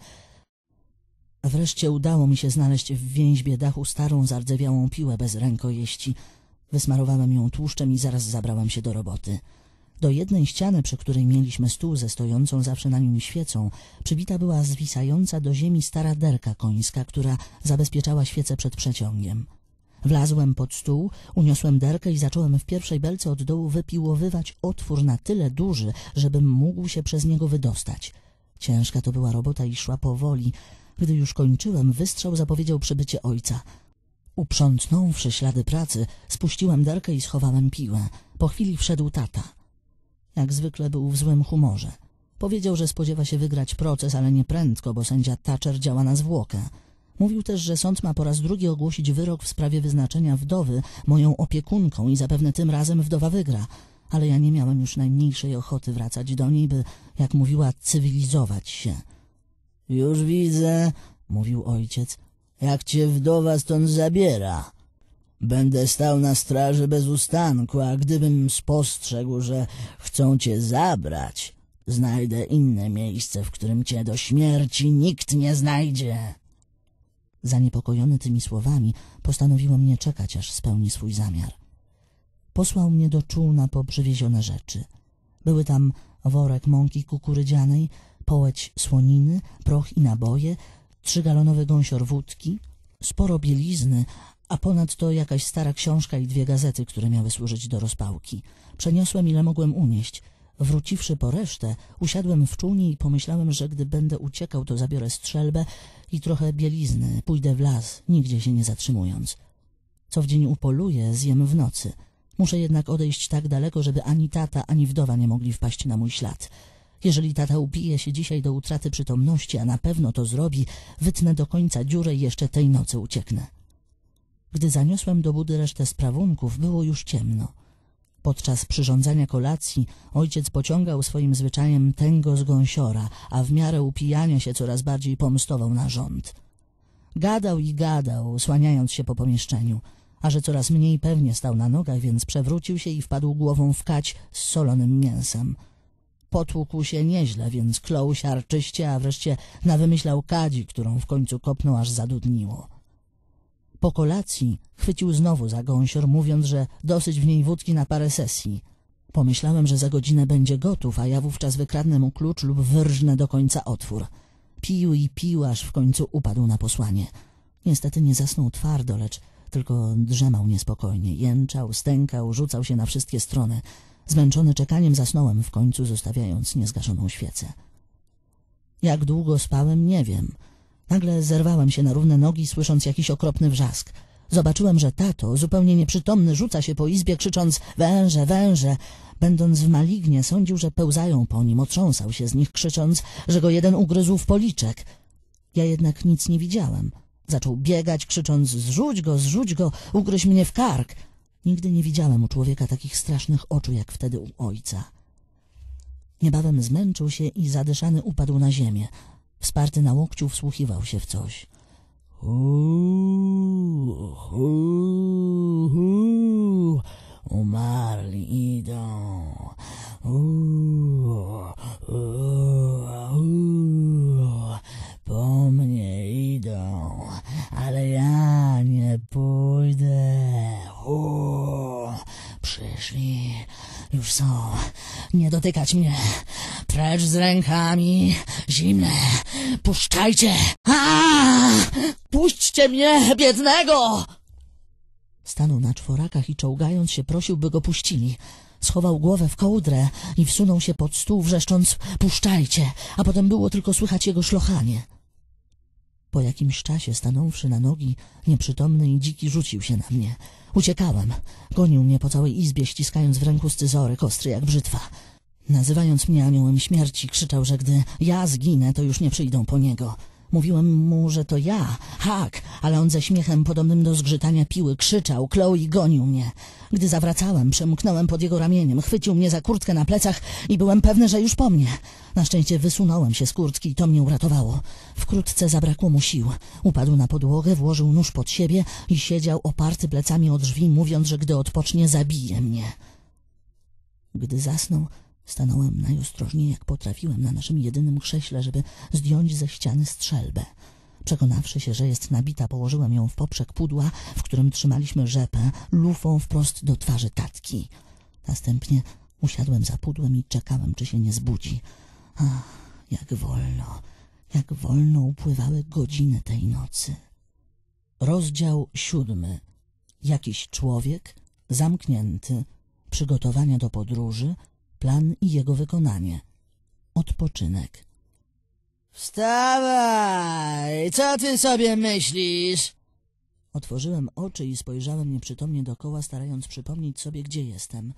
Wreszcie udało mi się znaleźć w więźbie dachu starą, zardzewiałą piłę bez rękojeści. Wysmarowałem ją tłuszczem i zaraz zabrałem się do roboty. Do jednej ściany, przy której mieliśmy stół ze stojącą zawsze na nim świecą, przybita była zwisająca do ziemi stara derka końska, która zabezpieczała świecę przed przeciągiem. Wlazłem pod stół, uniosłem derkę i zacząłem w pierwszej belce od dołu wypiłowywać otwór na tyle duży, żebym mógł się przez niego wydostać. Ciężka to była robota i szła powoli. Gdy już kończyłem, wystrzał zapowiedział przybycie ojca. Uprzątnąwszy ślady pracy, spuściłem derkę i schowałem piłę. Po chwili wszedł tata. Jak zwykle był w złym humorze. Powiedział, że spodziewa się wygrać proces, ale nie prędko, bo sędzia Thatcher działa na zwłokę. Mówił też, że sąd ma po raz drugi ogłosić wyrok w sprawie wyznaczenia wdowy moją opiekunką i zapewne tym razem wdowa wygra. Ale ja nie miałem już najmniejszej ochoty wracać do niej, by, jak mówiła, cywilizować się. Już widzę, mówił ojciec, jak cię wdowa stąd zabiera. Będę stał na straży bez ustanku, a gdybym spostrzegł, że chcą cię zabrać, znajdę inne miejsce, w którym cię do śmierci nikt nie znajdzie. Zaniepokojony tymi słowami, postanowiło mnie czekać, aż spełni swój zamiar. Posłał mnie do czółna po przywiezione rzeczy. Były tam worek mąki kukurydzianej, połeć słoniny, proch i naboje, trzygalonowy gąsior wódki, sporo bielizny, a ponadto jakaś stara książka i dwie gazety, które miały służyć do rozpałki. Przeniosłem ile mogłem unieść. Wróciwszy po resztę, usiadłem w czółni i pomyślałem, że gdy będę uciekał, to zabiorę strzelbę i trochę bielizny, pójdę w las, nigdzie się nie zatrzymując. Co w dzień upoluję, zjem w nocy. Muszę jednak odejść tak daleko, żeby ani tata, ani wdowa nie mogli wpaść na mój ślad. Jeżeli tata upije się dzisiaj do utraty przytomności, a na pewno to zrobi, wytnę do końca dziurę i jeszcze tej nocy ucieknę. Gdy zaniosłem do budy resztę sprawunków, było już ciemno. Podczas przyrządzania kolacji ojciec pociągał swoim zwyczajem tęgo z gąsiora, a w miarę upijania się coraz bardziej pomstował na rząd. Gadał i gadał, słaniając się po pomieszczeniu, a że coraz mniej pewnie stał na nogach, więc przewrócił się i wpadł głową w kać z solonym mięsem. Potłukł się nieźle, więc klął siarczyście, a wreszcie nawymyślał kadzi, którą w końcu kopnął aż zadudniło. Po kolacji chwycił znowu za gąsior, mówiąc, że dosyć w niej wódki na parę sesji. Pomyślałem, że za godzinę będzie gotów, a ja wówczas wykradnę mu klucz lub wyrżnę do końca otwór. Pił i pił, aż w końcu upadł na posłanie. Niestety nie zasnął twardo, lecz tylko drzemał niespokojnie. Jęczał, stękał, rzucał się na wszystkie strony. Zmęczony czekaniem zasnąłem w końcu, zostawiając niezgaszoną świecę. Jak długo spałem, nie wiem – Nagle zerwałem się na równe nogi, słysząc jakiś okropny wrzask. Zobaczyłem, że tato, zupełnie nieprzytomny, rzuca się po izbie, krzycząc węże, węże. Będąc w malignie, sądził, że pełzają po nim, otrząsał się z nich, krzycząc, że go jeden ugryzł w policzek. Ja jednak nic nie widziałem. Zaczął biegać, krzycząc, zrzuć go, zrzuć go, ugryź mnie w kark. Nigdy nie widziałem u człowieka takich strasznych oczu, jak wtedy u ojca. Niebawem zmęczył się i zadyszany upadł na ziemię. Wsparty na łokciu wsłuchiwał się w coś. Hu, hu, hu, umarli idą. Hu, hu, hu, po mnie idą, ale ja nie pójdę. Hu, przyszli już są. Nie dotykać mnie. Precz z rękami. Zimne. Puszczajcie. A! Puśćcie mnie, biednego! Stanął na czworakach i czołgając się prosił, by go puścili. Schował głowę w kołdrę i wsunął się pod stół, wrzeszcząc puszczajcie, a potem było tylko słychać jego szlochanie. Po jakimś czasie, stanąwszy na nogi, nieprzytomny i dziki rzucił się na mnie. Uciekałam. Gonił mnie po całej izbie, ściskając w ręku scyzorek ostry jak brzytwa. Nazywając mnie aniołem śmierci, krzyczał, że gdy ja zginę, to już nie przyjdą po niego. Mówiłem mu, że to ja, Hak, ale on ze śmiechem podobnym do zgrzytania piły krzyczał, klął i gonił mnie. Gdy zawracałem, przemknąłem pod jego ramieniem, chwycił mnie za kurtkę na plecach i byłem pewny, że już po mnie. Na szczęście wysunąłem się z kurtki i to mnie uratowało. Wkrótce zabrakło mu sił. Upadł na podłogę, włożył nóż pod siebie i siedział oparty plecami o drzwi, mówiąc, że gdy odpocznie, zabije mnie. Gdy zasnął, Stanąłem najostrożniej, jak potrafiłem, na naszym jedynym krześle, żeby zdjąć ze ściany strzelbę. Przekonawszy się, że jest nabita, położyłem ją w poprzek pudła, w którym trzymaliśmy rzepę, lufą wprost do twarzy tatki. Następnie usiadłem za pudłem i czekałem, czy się nie zbudzi. Ach, jak wolno, jak wolno upływały godziny tej nocy. Rozdział siódmy. Jakiś człowiek, zamknięty, przygotowania do podróży – plan i jego wykonanie. Odpoczynek. Wstawaj! Co ty sobie myślisz? Otworzyłem oczy i spojrzałem nieprzytomnie dokoła, starając przypomnieć sobie, gdzie jestem.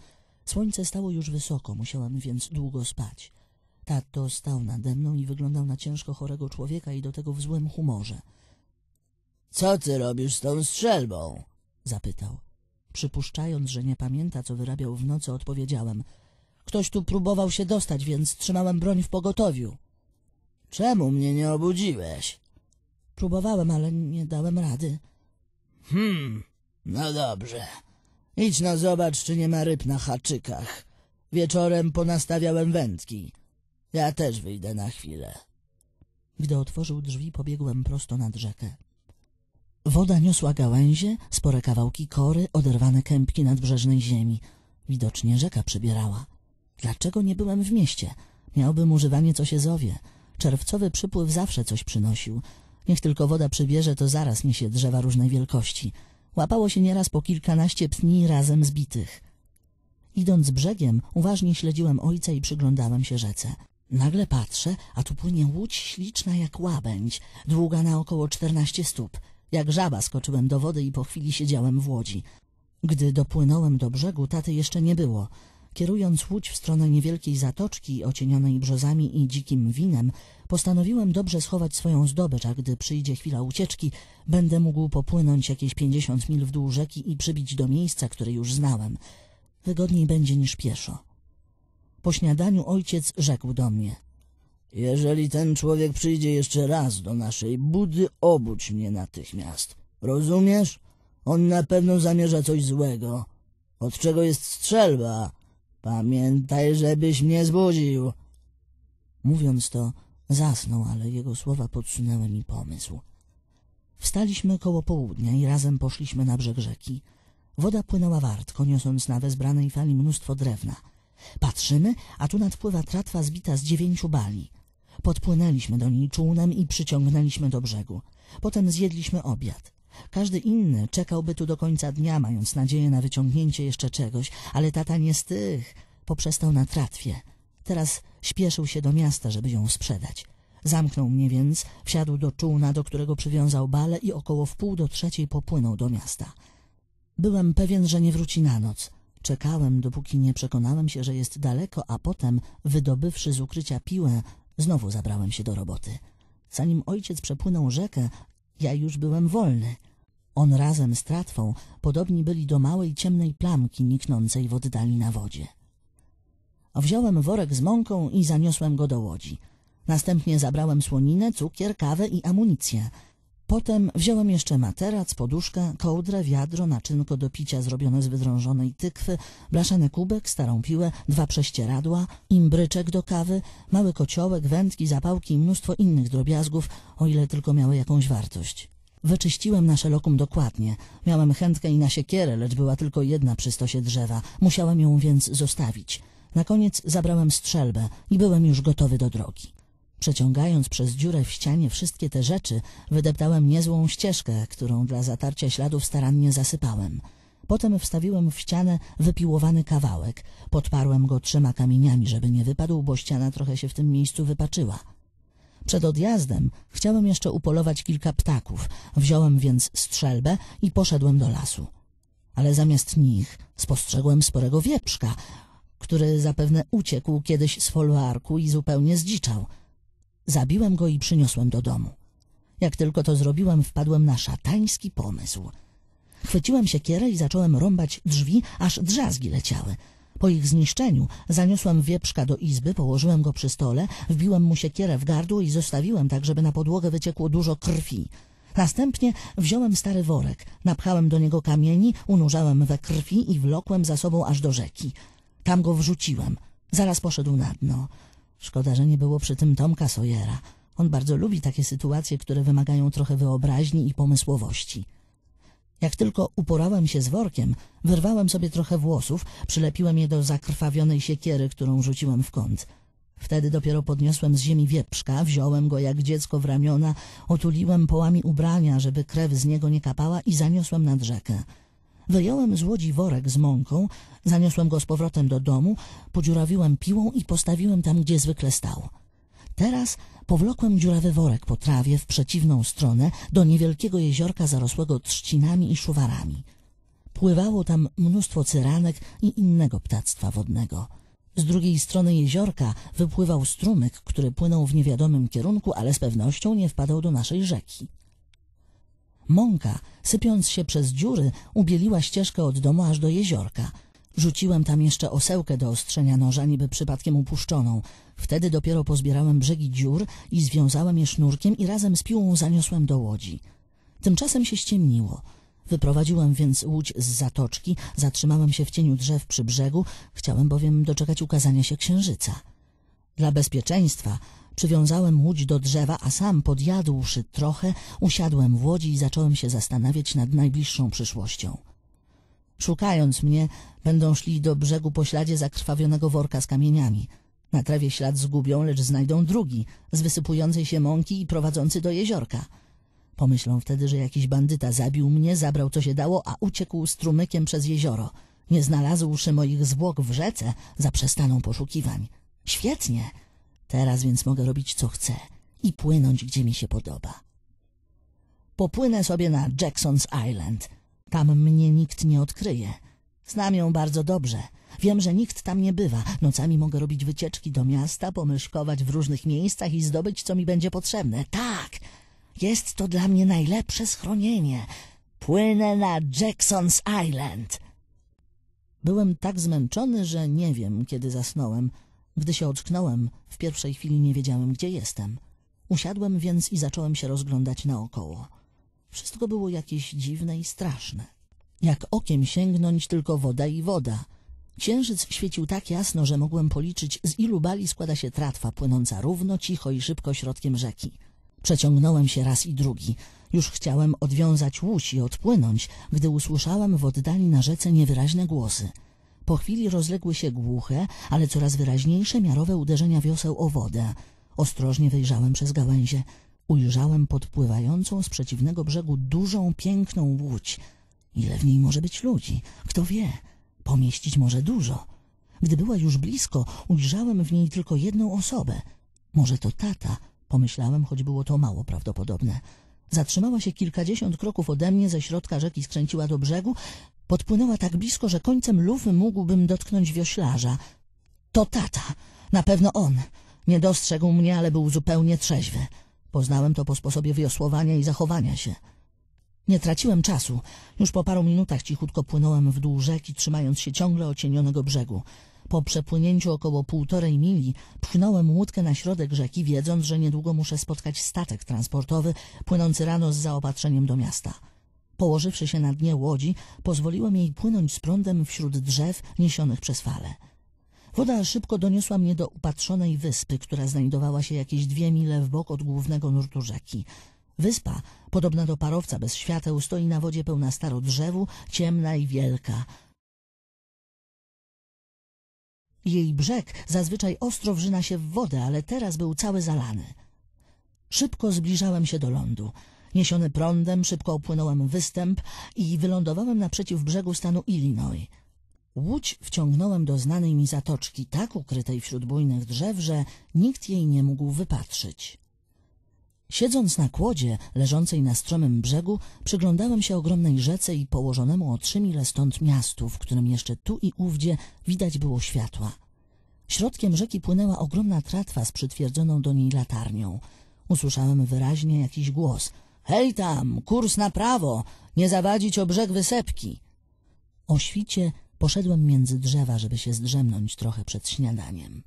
Słońce stało już wysoko, musiałem więc długo spać. Tato stał nade mną i wyglądał na ciężko chorego człowieka i do tego w złym humorze. — Co ty robisz z tą strzelbą? — zapytał. Przypuszczając, że nie pamięta, co wyrabiał w nocy, odpowiedziałem — Ktoś tu próbował się dostać, więc trzymałem broń w pogotowiu. Czemu mnie nie obudziłeś? Próbowałem, ale nie dałem rady. Hmm, no dobrze. Idź no zobacz, czy nie ma ryb na haczykach. Wieczorem ponastawiałem wędki. Ja też wyjdę na chwilę. Gdy otworzył drzwi, pobiegłem prosto nad rzekę. Woda niosła gałęzie, spore kawałki kory, oderwane kępki nadbrzeżnej ziemi. Widocznie rzeka przybierała. Dlaczego nie byłem w mieście? Miałbym używanie, co się zowie. Czerwcowy przypływ zawsze coś przynosił. Niech tylko woda przybierze, to zaraz niesie drzewa różnej wielkości. Łapało się nieraz po kilkanaście pni razem zbitych. Idąc brzegiem, uważnie śledziłem ojca i przyglądałem się rzece. Nagle patrzę, a tu płynie łódź śliczna jak łabędź, długa na około czternaście stóp. Jak żaba skoczyłem do wody i po chwili siedziałem w łodzi. Gdy dopłynąłem do brzegu, taty jeszcze nie było. Kierując łódź w stronę niewielkiej zatoczki ocienionej brzozami i dzikim winem, postanowiłem dobrze schować swoją zdobycz, a gdy przyjdzie chwila ucieczki, będę mógł popłynąć jakieś pięćdziesiąt mil w dół rzeki i przybić do miejsca, które już znałem. Wygodniej będzie niż pieszo. Po śniadaniu ojciec rzekł do mnie. Jeżeli ten człowiek przyjdzie jeszcze raz do naszej budy, obudź mnie natychmiast. Rozumiesz? On na pewno zamierza coś złego. Od czego jest strzelba? Pamiętaj, żebyś mnie zbudził. Mówiąc to, zasnął, ale jego słowa podsunęły mi pomysł. Wstaliśmy koło południa i razem poszliśmy na brzeg rzeki. Woda płynęła wartko, niosąc na wezbranej fali mnóstwo drewna. Patrzymy, a tu nadpływa tratwa zbita z dziewięciu bali. Podpłynęliśmy do niej czółnem i przyciągnęliśmy do brzegu. Potem zjedliśmy obiad. Każdy inny czekałby tu do końca dnia, mając nadzieję na wyciągnięcie jeszcze czegoś, ale tata nie z tych. Poprzestał na tratwie. Teraz śpieszył się do miasta, żeby ją sprzedać. Zamknął mnie więc, wsiadł do czółna, do którego przywiązał bale i około wpół do trzeciej popłynął do miasta. Byłem pewien, że nie wróci na noc. Czekałem, dopóki nie przekonałem się, że jest daleko, a potem, wydobywszy z ukrycia piłę, znowu zabrałem się do roboty. Zanim ojciec przepłynął rzekę, ja już byłem wolny. On razem z tratwą podobni byli do małej ciemnej plamki niknącej w oddali na wodzie. Wziąłem worek z mąką i zaniosłem go do łodzi. Następnie zabrałem słoninę, cukier, kawę i amunicję – Potem wziąłem jeszcze materac, poduszkę, kołdrę, wiadro, naczynko do picia zrobione z wydrążonej tykwy, blaszany kubek, starą piłę, dwa prześcieradła, imbryczek do kawy, mały kociołek, wędki, zapałki i mnóstwo innych drobiazgów, o ile tylko miały jakąś wartość. Wyczyściłem nasze lokum dokładnie. Miałem chętkę i na siekierę, lecz była tylko jedna przy stosie drzewa. Musiałem ją więc zostawić. Na koniec zabrałem strzelbę i byłem już gotowy do drogi. Przeciągając przez dziurę w ścianie wszystkie te rzeczy, wydeptałem niezłą ścieżkę, którą dla zatarcia śladów starannie zasypałem. Potem wstawiłem w ścianę wypiłowany kawałek. Podparłem go trzema kamieniami, żeby nie wypadł, bo ściana trochę się w tym miejscu wypaczyła. Przed odjazdem chciałem jeszcze upolować kilka ptaków. Wziąłem więc strzelbę i poszedłem do lasu. Ale zamiast nich spostrzegłem sporego wieprzka, który zapewne uciekł kiedyś z folwarku i zupełnie zdziczał – Zabiłem go i przyniosłem do domu. Jak tylko to zrobiłem, wpadłem na szatański pomysł. Chwyciłem siekierę i zacząłem rąbać drzwi, aż drzazgi leciały. Po ich zniszczeniu zaniosłem wieprzka do izby, położyłem go przy stole, wbiłem mu siekierę w gardło i zostawiłem tak, żeby na podłogę wyciekło dużo krwi. Następnie wziąłem stary worek, napchałem do niego kamieni, unurzałem we krwi i wlokłem za sobą aż do rzeki. Tam go wrzuciłem. Zaraz poszedł na dno. Szkoda, że nie było przy tym Tomka Sojera. On bardzo lubi takie sytuacje, które wymagają trochę wyobraźni i pomysłowości. Jak tylko uporałem się z workiem, wyrwałem sobie trochę włosów, przylepiłem je do zakrwawionej siekiery, którą rzuciłem w kąt. Wtedy dopiero podniosłem z ziemi wieprzka, wziąłem go jak dziecko w ramiona, otuliłem połami ubrania, żeby krew z niego nie kapała i zaniosłem nad rzekę. Wyjąłem z łodzi worek z mąką, zaniosłem go z powrotem do domu, podziurawiłem piłą i postawiłem tam, gdzie zwykle stał. Teraz powlokłem dziurawy worek po trawie w przeciwną stronę do niewielkiego jeziorka zarosłego trzcinami i szuwarami. Pływało tam mnóstwo cyranek i innego ptactwa wodnego. Z drugiej strony jeziorka wypływał strumyk, który płynął w niewiadomym kierunku, ale z pewnością nie wpadał do naszej rzeki. Mąka, sypiąc się przez dziury, ubieliła ścieżkę od domu aż do jeziorka. Rzuciłem tam jeszcze osełkę do ostrzenia noża, niby przypadkiem upuszczoną. Wtedy dopiero pozbierałem brzegi dziur i związałem je sznurkiem i razem z piłą zaniosłem do łodzi. Tymczasem się ściemniło. Wyprowadziłem więc łódź z zatoczki, zatrzymałem się w cieniu drzew przy brzegu, chciałem bowiem doczekać ukazania się księżyca. Dla bezpieczeństwa Przywiązałem łódź do drzewa, a sam podjadłszy trochę, usiadłem w łodzi i zacząłem się zastanawiać nad najbliższą przyszłością. Szukając mnie, będą szli do brzegu po śladzie zakrwawionego worka z kamieniami. Na trawie ślad zgubią, lecz znajdą drugi, z wysypującej się mąki i prowadzący do jeziorka. Pomyślą wtedy, że jakiś bandyta zabił mnie, zabrał co się dało, a uciekł strumykiem przez jezioro. Nie znalazłszy moich zwłok w rzece, zaprzestaną poszukiwań. Świetnie! Teraz więc mogę robić co chcę i płynąć gdzie mi się podoba. Popłynę sobie na Jackson's Island. Tam mnie nikt nie odkryje. Znam ją bardzo dobrze. Wiem, że nikt tam nie bywa. Nocami mogę robić wycieczki do miasta, pomyszkować w różnych miejscach i zdobyć, co mi będzie potrzebne. Tak, jest to dla mnie najlepsze schronienie. Płynę na Jackson's Island. Byłem tak zmęczony, że nie wiem, kiedy zasnąłem – gdy się ocknąłem, w pierwszej chwili nie wiedziałem, gdzie jestem. Usiadłem więc i zacząłem się rozglądać naokoło. Wszystko było jakieś dziwne i straszne. Jak okiem sięgnąć tylko woda i woda. Księżyc świecił tak jasno, że mogłem policzyć, z ilu bali składa się tratwa płynąca równo, cicho i szybko środkiem rzeki. Przeciągnąłem się raz i drugi. Już chciałem odwiązać łódź i odpłynąć, gdy usłyszałem w oddali na rzece niewyraźne głosy – po chwili rozległy się głuche, ale coraz wyraźniejsze miarowe uderzenia wioseł o wodę. Ostrożnie wyjrzałem przez gałęzie. Ujrzałem podpływającą z przeciwnego brzegu dużą, piękną łódź. Ile w niej może być ludzi? Kto wie? Pomieścić może dużo. Gdy była już blisko, ujrzałem w niej tylko jedną osobę. Może to tata, pomyślałem, choć było to mało prawdopodobne. Zatrzymała się kilkadziesiąt kroków ode mnie, ze środka rzeki skręciła do brzegu Podpłynęła tak blisko, że końcem lufy mógłbym dotknąć wioślarza. To tata, na pewno on. Nie dostrzegł mnie, ale był zupełnie trzeźwy. Poznałem to po sposobie wiosłowania i zachowania się. Nie traciłem czasu. Już po paru minutach cichutko płynąłem w dół rzeki, trzymając się ciągle ocienionego brzegu. Po przepłynięciu około półtorej mili pchnąłem łódkę na środek rzeki, wiedząc, że niedługo muszę spotkać statek transportowy płynący rano z zaopatrzeniem do miasta położywszy się na dnie łodzi, pozwoliłem jej płynąć z prądem wśród drzew niesionych przez fale. Woda szybko doniosła mnie do upatrzonej wyspy, która znajdowała się jakieś dwie mile w bok od głównego nurtu rzeki. Wyspa, podobna do parowca bez świateł, stoi na wodzie pełna staro drzewu, ciemna i wielka. Jej brzeg zazwyczaj ostro wrzyna się w wodę, ale teraz był cały zalany. Szybko zbliżałem się do lądu. Niesiony prądem szybko opłynąłem występ i wylądowałem naprzeciw brzegu stanu Illinois. Łódź wciągnąłem do znanej mi zatoczki, tak ukrytej wśród bujnych drzew, że nikt jej nie mógł wypatrzyć. Siedząc na kłodzie leżącej na stromym brzegu, przyglądałem się ogromnej rzece i położonemu o trzy mile stąd miastu, w którym jeszcze tu i ówdzie widać było światła. Środkiem rzeki płynęła ogromna tratwa z przytwierdzoną do niej latarnią. Usłyszałem wyraźnie jakiś głos – Hej tam, kurs na prawo, nie zawadzić o brzeg wysepki. O świcie poszedłem między drzewa, żeby się zdrzemnąć trochę przed śniadaniem.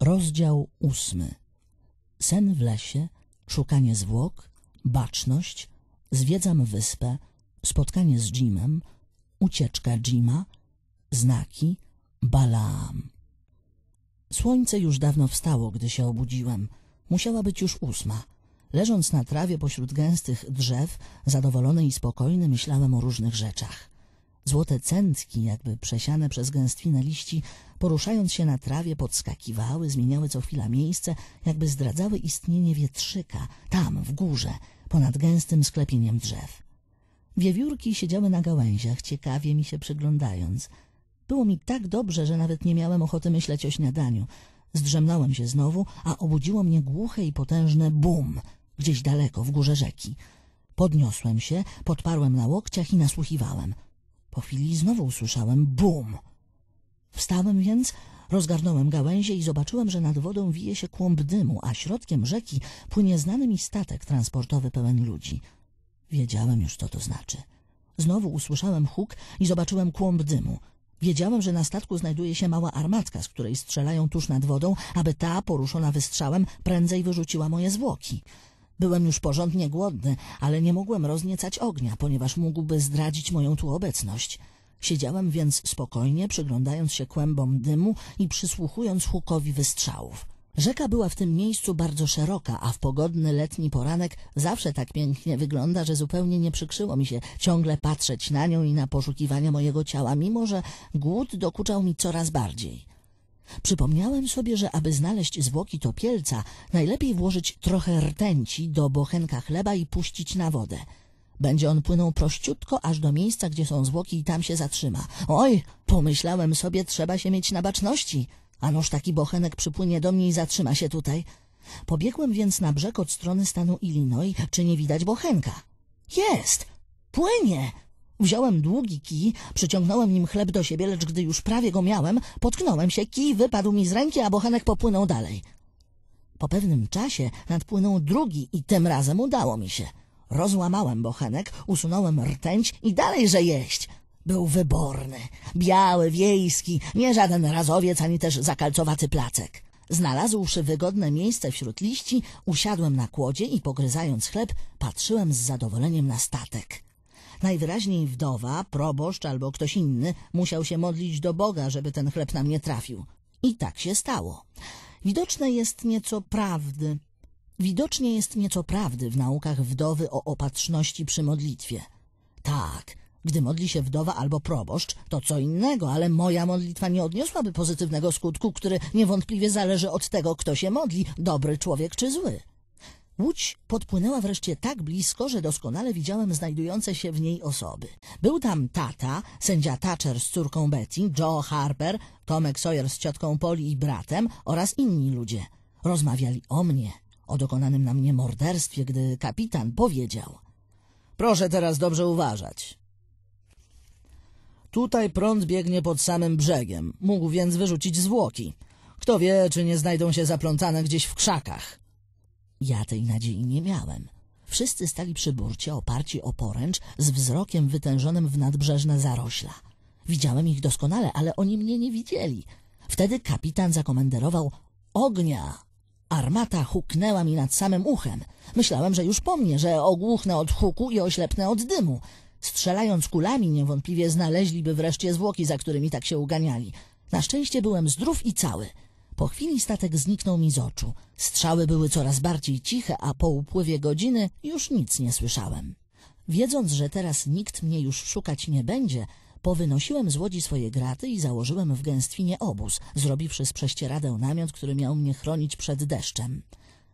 Rozdział ósmy. Sen w lesie, szukanie zwłok, baczność, zwiedzam wyspę, spotkanie z Jimem, ucieczka Jima, znaki, Balaam. Słońce już dawno wstało, gdy się obudziłem. Musiała być już ósma. Leżąc na trawie pośród gęstych drzew, zadowolony i spokojny, myślałem o różnych rzeczach. Złote cętki, jakby przesiane przez gęstwinę liści, poruszając się na trawie, podskakiwały, zmieniały co chwila miejsce, jakby zdradzały istnienie wietrzyka, tam, w górze, ponad gęstym sklepieniem drzew. Wiewiórki siedziały na gałęziach, ciekawie mi się przyglądając. Było mi tak dobrze, że nawet nie miałem ochoty myśleć o śniadaniu. Zdrzemnąłem się znowu, a obudziło mnie głuche i potężne bum – gdzieś daleko, w górze rzeki. Podniosłem się, podparłem na łokciach i nasłuchiwałem. Po chwili znowu usłyszałem bum. Wstałem więc, rozgarnąłem gałęzie i zobaczyłem, że nad wodą wije się kłąb dymu, a środkiem rzeki płynie znany mi statek transportowy pełen ludzi. Wiedziałem już, co to znaczy. Znowu usłyszałem huk i zobaczyłem kłąb dymu. Wiedziałem, że na statku znajduje się mała armatka, z której strzelają tuż nad wodą, aby ta, poruszona wystrzałem, prędzej wyrzuciła moje zwłoki. Byłem już porządnie głodny, ale nie mogłem rozniecać ognia, ponieważ mógłby zdradzić moją tu obecność. Siedziałem więc spokojnie, przyglądając się kłębom dymu i przysłuchując hukowi wystrzałów. Rzeka była w tym miejscu bardzo szeroka, a w pogodny letni poranek zawsze tak pięknie wygląda, że zupełnie nie przykrzyło mi się ciągle patrzeć na nią i na poszukiwania mojego ciała, mimo że głód dokuczał mi coraz bardziej. Przypomniałem sobie, że aby znaleźć zwłoki topielca, najlepiej włożyć trochę rtęci do bochenka chleba i puścić na wodę. Będzie on płynął prościutko aż do miejsca, gdzie są zwłoki i tam się zatrzyma. Oj, pomyślałem sobie, trzeba się mieć na baczności. A taki bochenek przypłynie do mnie i zatrzyma się tutaj. Pobiegłem więc na brzeg od strony stanu Illinois, czy nie widać bochenka. Jest! Płynie! Wziąłem długi kij, przyciągnąłem nim chleb do siebie, lecz gdy już prawie go miałem, potknąłem się, kij wypadł mi z ręki, a bochenek popłynął dalej. Po pewnym czasie nadpłynął drugi i tym razem udało mi się. Rozłamałem bochenek, usunąłem rtęć i dalej, że jeść. Był wyborny, biały, wiejski, nie żaden razowiec ani też zakalcowaty placek. Znalazłszy wygodne miejsce wśród liści, usiadłem na kłodzie i pogryzając chleb, patrzyłem z zadowoleniem na statek. Najwyraźniej wdowa, proboszcz albo ktoś inny musiał się modlić do Boga, żeby ten chleb na nie trafił. I tak się stało. Widoczne jest nieco prawdy. Widocznie jest nieco prawdy w naukach wdowy o opatrzności przy modlitwie. Tak, gdy modli się wdowa albo proboszcz, to co innego, ale moja modlitwa nie odniosłaby pozytywnego skutku, który niewątpliwie zależy od tego, kto się modli, dobry człowiek czy zły. Łódź podpłynęła wreszcie tak blisko, że doskonale widziałem znajdujące się w niej osoby. Był tam tata, sędzia Thatcher z córką Betty, Joe Harper, Tomek Sawyer z ciotką Poli i bratem oraz inni ludzie. Rozmawiali o mnie, o dokonanym na mnie morderstwie, gdy kapitan powiedział — Proszę teraz dobrze uważać. Tutaj prąd biegnie pod samym brzegiem, mógł więc wyrzucić zwłoki. Kto wie, czy nie znajdą się zaplątane gdzieś w krzakach. Ja tej nadziei nie miałem. Wszyscy stali przy burcie, oparci o poręcz, z wzrokiem wytężonym w nadbrzeżne zarośla. Widziałem ich doskonale, ale oni mnie nie widzieli. Wtedy kapitan zakomenderował ognia. Armata huknęła mi nad samym uchem. Myślałem, że już po mnie, że ogłuchnę od huku i oślepnę od dymu. Strzelając kulami niewątpliwie znaleźliby wreszcie zwłoki, za którymi tak się uganiali. Na szczęście byłem zdrów i cały. Po chwili statek zniknął mi z oczu. Strzały były coraz bardziej ciche, a po upływie godziny już nic nie słyszałem. Wiedząc, że teraz nikt mnie już szukać nie będzie, powynosiłem z łodzi swoje graty i założyłem w gęstwinie obóz, zrobiwszy z prześcieradę namiot, który miał mnie chronić przed deszczem.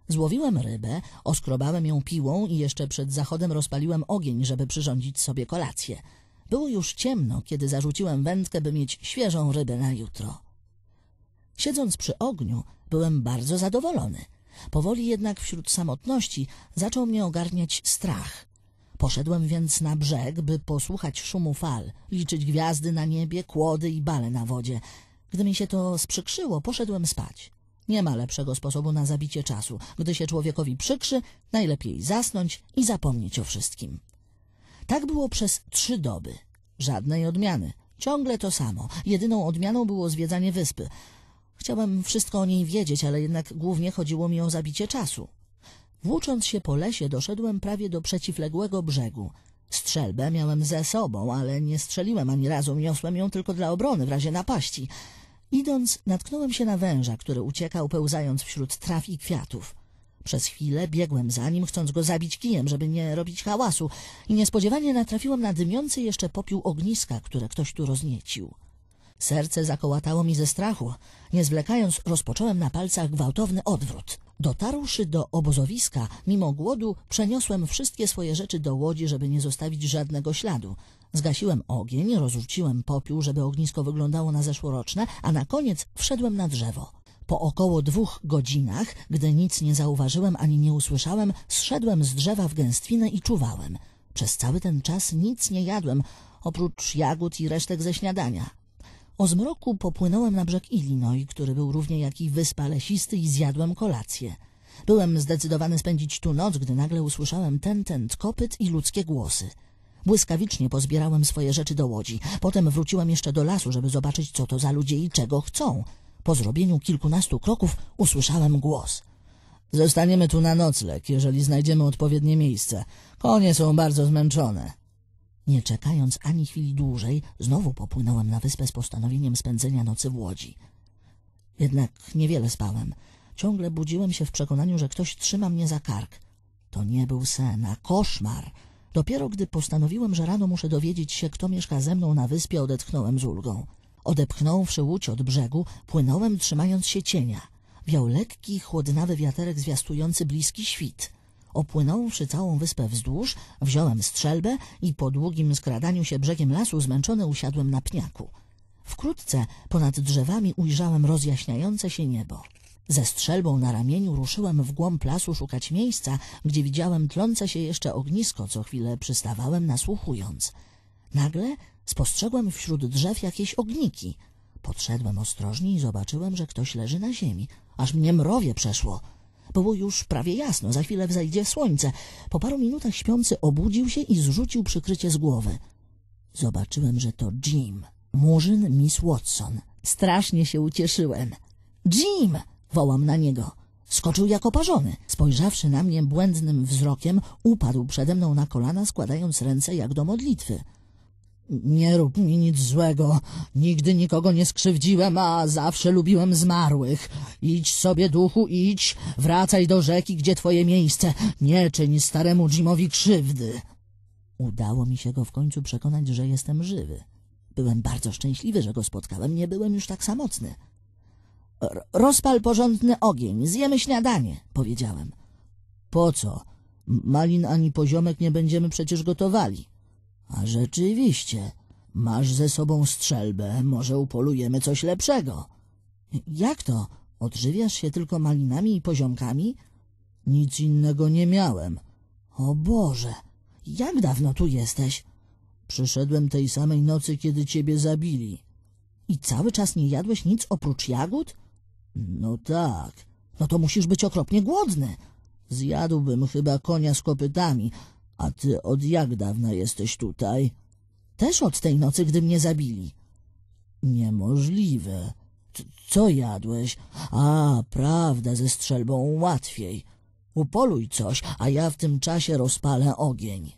Złowiłem rybę, oskrobałem ją piłą i jeszcze przed zachodem rozpaliłem ogień, żeby przyrządzić sobie kolację. Było już ciemno, kiedy zarzuciłem wędkę, by mieć świeżą rybę na jutro. Siedząc przy ogniu, byłem bardzo zadowolony. Powoli jednak wśród samotności zaczął mnie ogarniać strach. Poszedłem więc na brzeg, by posłuchać szumu fal, liczyć gwiazdy na niebie, kłody i bale na wodzie. Gdy mi się to sprzykrzyło, poszedłem spać. Nie ma lepszego sposobu na zabicie czasu. Gdy się człowiekowi przykrzy, najlepiej zasnąć i zapomnieć o wszystkim. Tak było przez trzy doby. Żadnej odmiany. Ciągle to samo. Jedyną odmianą było zwiedzanie wyspy. Chciałem wszystko o niej wiedzieć, ale jednak głównie chodziło mi o zabicie czasu. Włócząc się po lesie, doszedłem prawie do przeciwległego brzegu. Strzelbę miałem ze sobą, ale nie strzeliłem ani razu, niosłem ją tylko dla obrony w razie napaści. Idąc, natknąłem się na węża, który uciekał pełzając wśród traw i kwiatów. Przez chwilę biegłem za nim, chcąc go zabić kijem, żeby nie robić hałasu i niespodziewanie natrafiłem na dymiący jeszcze popiół ogniska, które ktoś tu rozniecił. Serce zakołatało mi ze strachu. Nie zwlekając, rozpocząłem na palcach gwałtowny odwrót. Dotarłszy do obozowiska, mimo głodu, przeniosłem wszystkie swoje rzeczy do łodzi, żeby nie zostawić żadnego śladu. Zgasiłem ogień, rozrzuciłem popiół, żeby ognisko wyglądało na zeszłoroczne, a na koniec wszedłem na drzewo. Po około dwóch godzinach, gdy nic nie zauważyłem ani nie usłyszałem, zszedłem z drzewa w gęstwinę i czuwałem. Przez cały ten czas nic nie jadłem, oprócz jagód i resztek ze śniadania. O zmroku popłynąłem na brzeg Illinois, który był równie jak i wyspa lesisty i zjadłem kolację. Byłem zdecydowany spędzić tu noc, gdy nagle usłyszałem ten, ten kopyt i ludzkie głosy. Błyskawicznie pozbierałem swoje rzeczy do łodzi. Potem wróciłem jeszcze do lasu, żeby zobaczyć, co to za ludzie i czego chcą. Po zrobieniu kilkunastu kroków usłyszałem głos. Zostaniemy tu na nocleg, jeżeli znajdziemy odpowiednie miejsce. Konie są bardzo zmęczone. Nie czekając ani chwili dłużej, znowu popłynąłem na wyspę z postanowieniem spędzenia nocy w łodzi. Jednak niewiele spałem. Ciągle budziłem się w przekonaniu, że ktoś trzyma mnie za kark. To nie był sen, a koszmar. Dopiero gdy postanowiłem, że rano muszę dowiedzieć się, kto mieszka ze mną na wyspie, odetchnąłem z ulgą. Odepchnąwszy łódź od brzegu, płynąłem trzymając się cienia. Wiał lekki, chłodnawy wiaterek zwiastujący bliski świt. Opłynąwszy całą wyspę wzdłuż, wziąłem strzelbę i po długim skradaniu się brzegiem lasu zmęczony usiadłem na pniaku. Wkrótce ponad drzewami ujrzałem rozjaśniające się niebo. Ze strzelbą na ramieniu ruszyłem w głąb lasu szukać miejsca, gdzie widziałem tlące się jeszcze ognisko, co chwilę przystawałem nasłuchując. Nagle spostrzegłem wśród drzew jakieś ogniki. Podszedłem ostrożnie i zobaczyłem, że ktoś leży na ziemi. Aż mnie mrowie przeszło. Było już prawie jasno, za chwilę wzejdzie słońce. Po paru minutach śpiący obudził się i zrzucił przykrycie z głowy. Zobaczyłem, że to Jim, murzyn Miss Watson. Strasznie się ucieszyłem. Jim! wołam na niego. Skoczył jak oparzony. Spojrzawszy na mnie błędnym wzrokiem, upadł przede mną na kolana, składając ręce jak do modlitwy. Nie rób mi nic złego. Nigdy nikogo nie skrzywdziłem, a zawsze lubiłem zmarłych. Idź sobie, duchu, idź. Wracaj do rzeki, gdzie twoje miejsce. Nie czyń staremu Jimowi krzywdy. Udało mi się go w końcu przekonać, że jestem żywy. Byłem bardzo szczęśliwy, że go spotkałem. Nie byłem już tak samotny. R rozpal porządny ogień, zjemy śniadanie, powiedziałem. Po co? Malin ani poziomek nie będziemy przecież gotowali. A rzeczywiście, masz ze sobą strzelbę, może upolujemy coś lepszego. Jak to? Odżywiasz się tylko malinami i poziomkami? Nic innego nie miałem. O Boże, jak dawno tu jesteś? Przyszedłem tej samej nocy, kiedy ciebie zabili. I cały czas nie jadłeś nic oprócz jagód? No tak. No to musisz być okropnie głodny. Zjadłbym chyba konia z kopytami, a ty od jak dawna jesteś tutaj? Też od tej nocy, gdy mnie zabili. Niemożliwe. C co jadłeś? A, prawda, ze strzelbą łatwiej. Upoluj coś, a ja w tym czasie rozpalę ogień.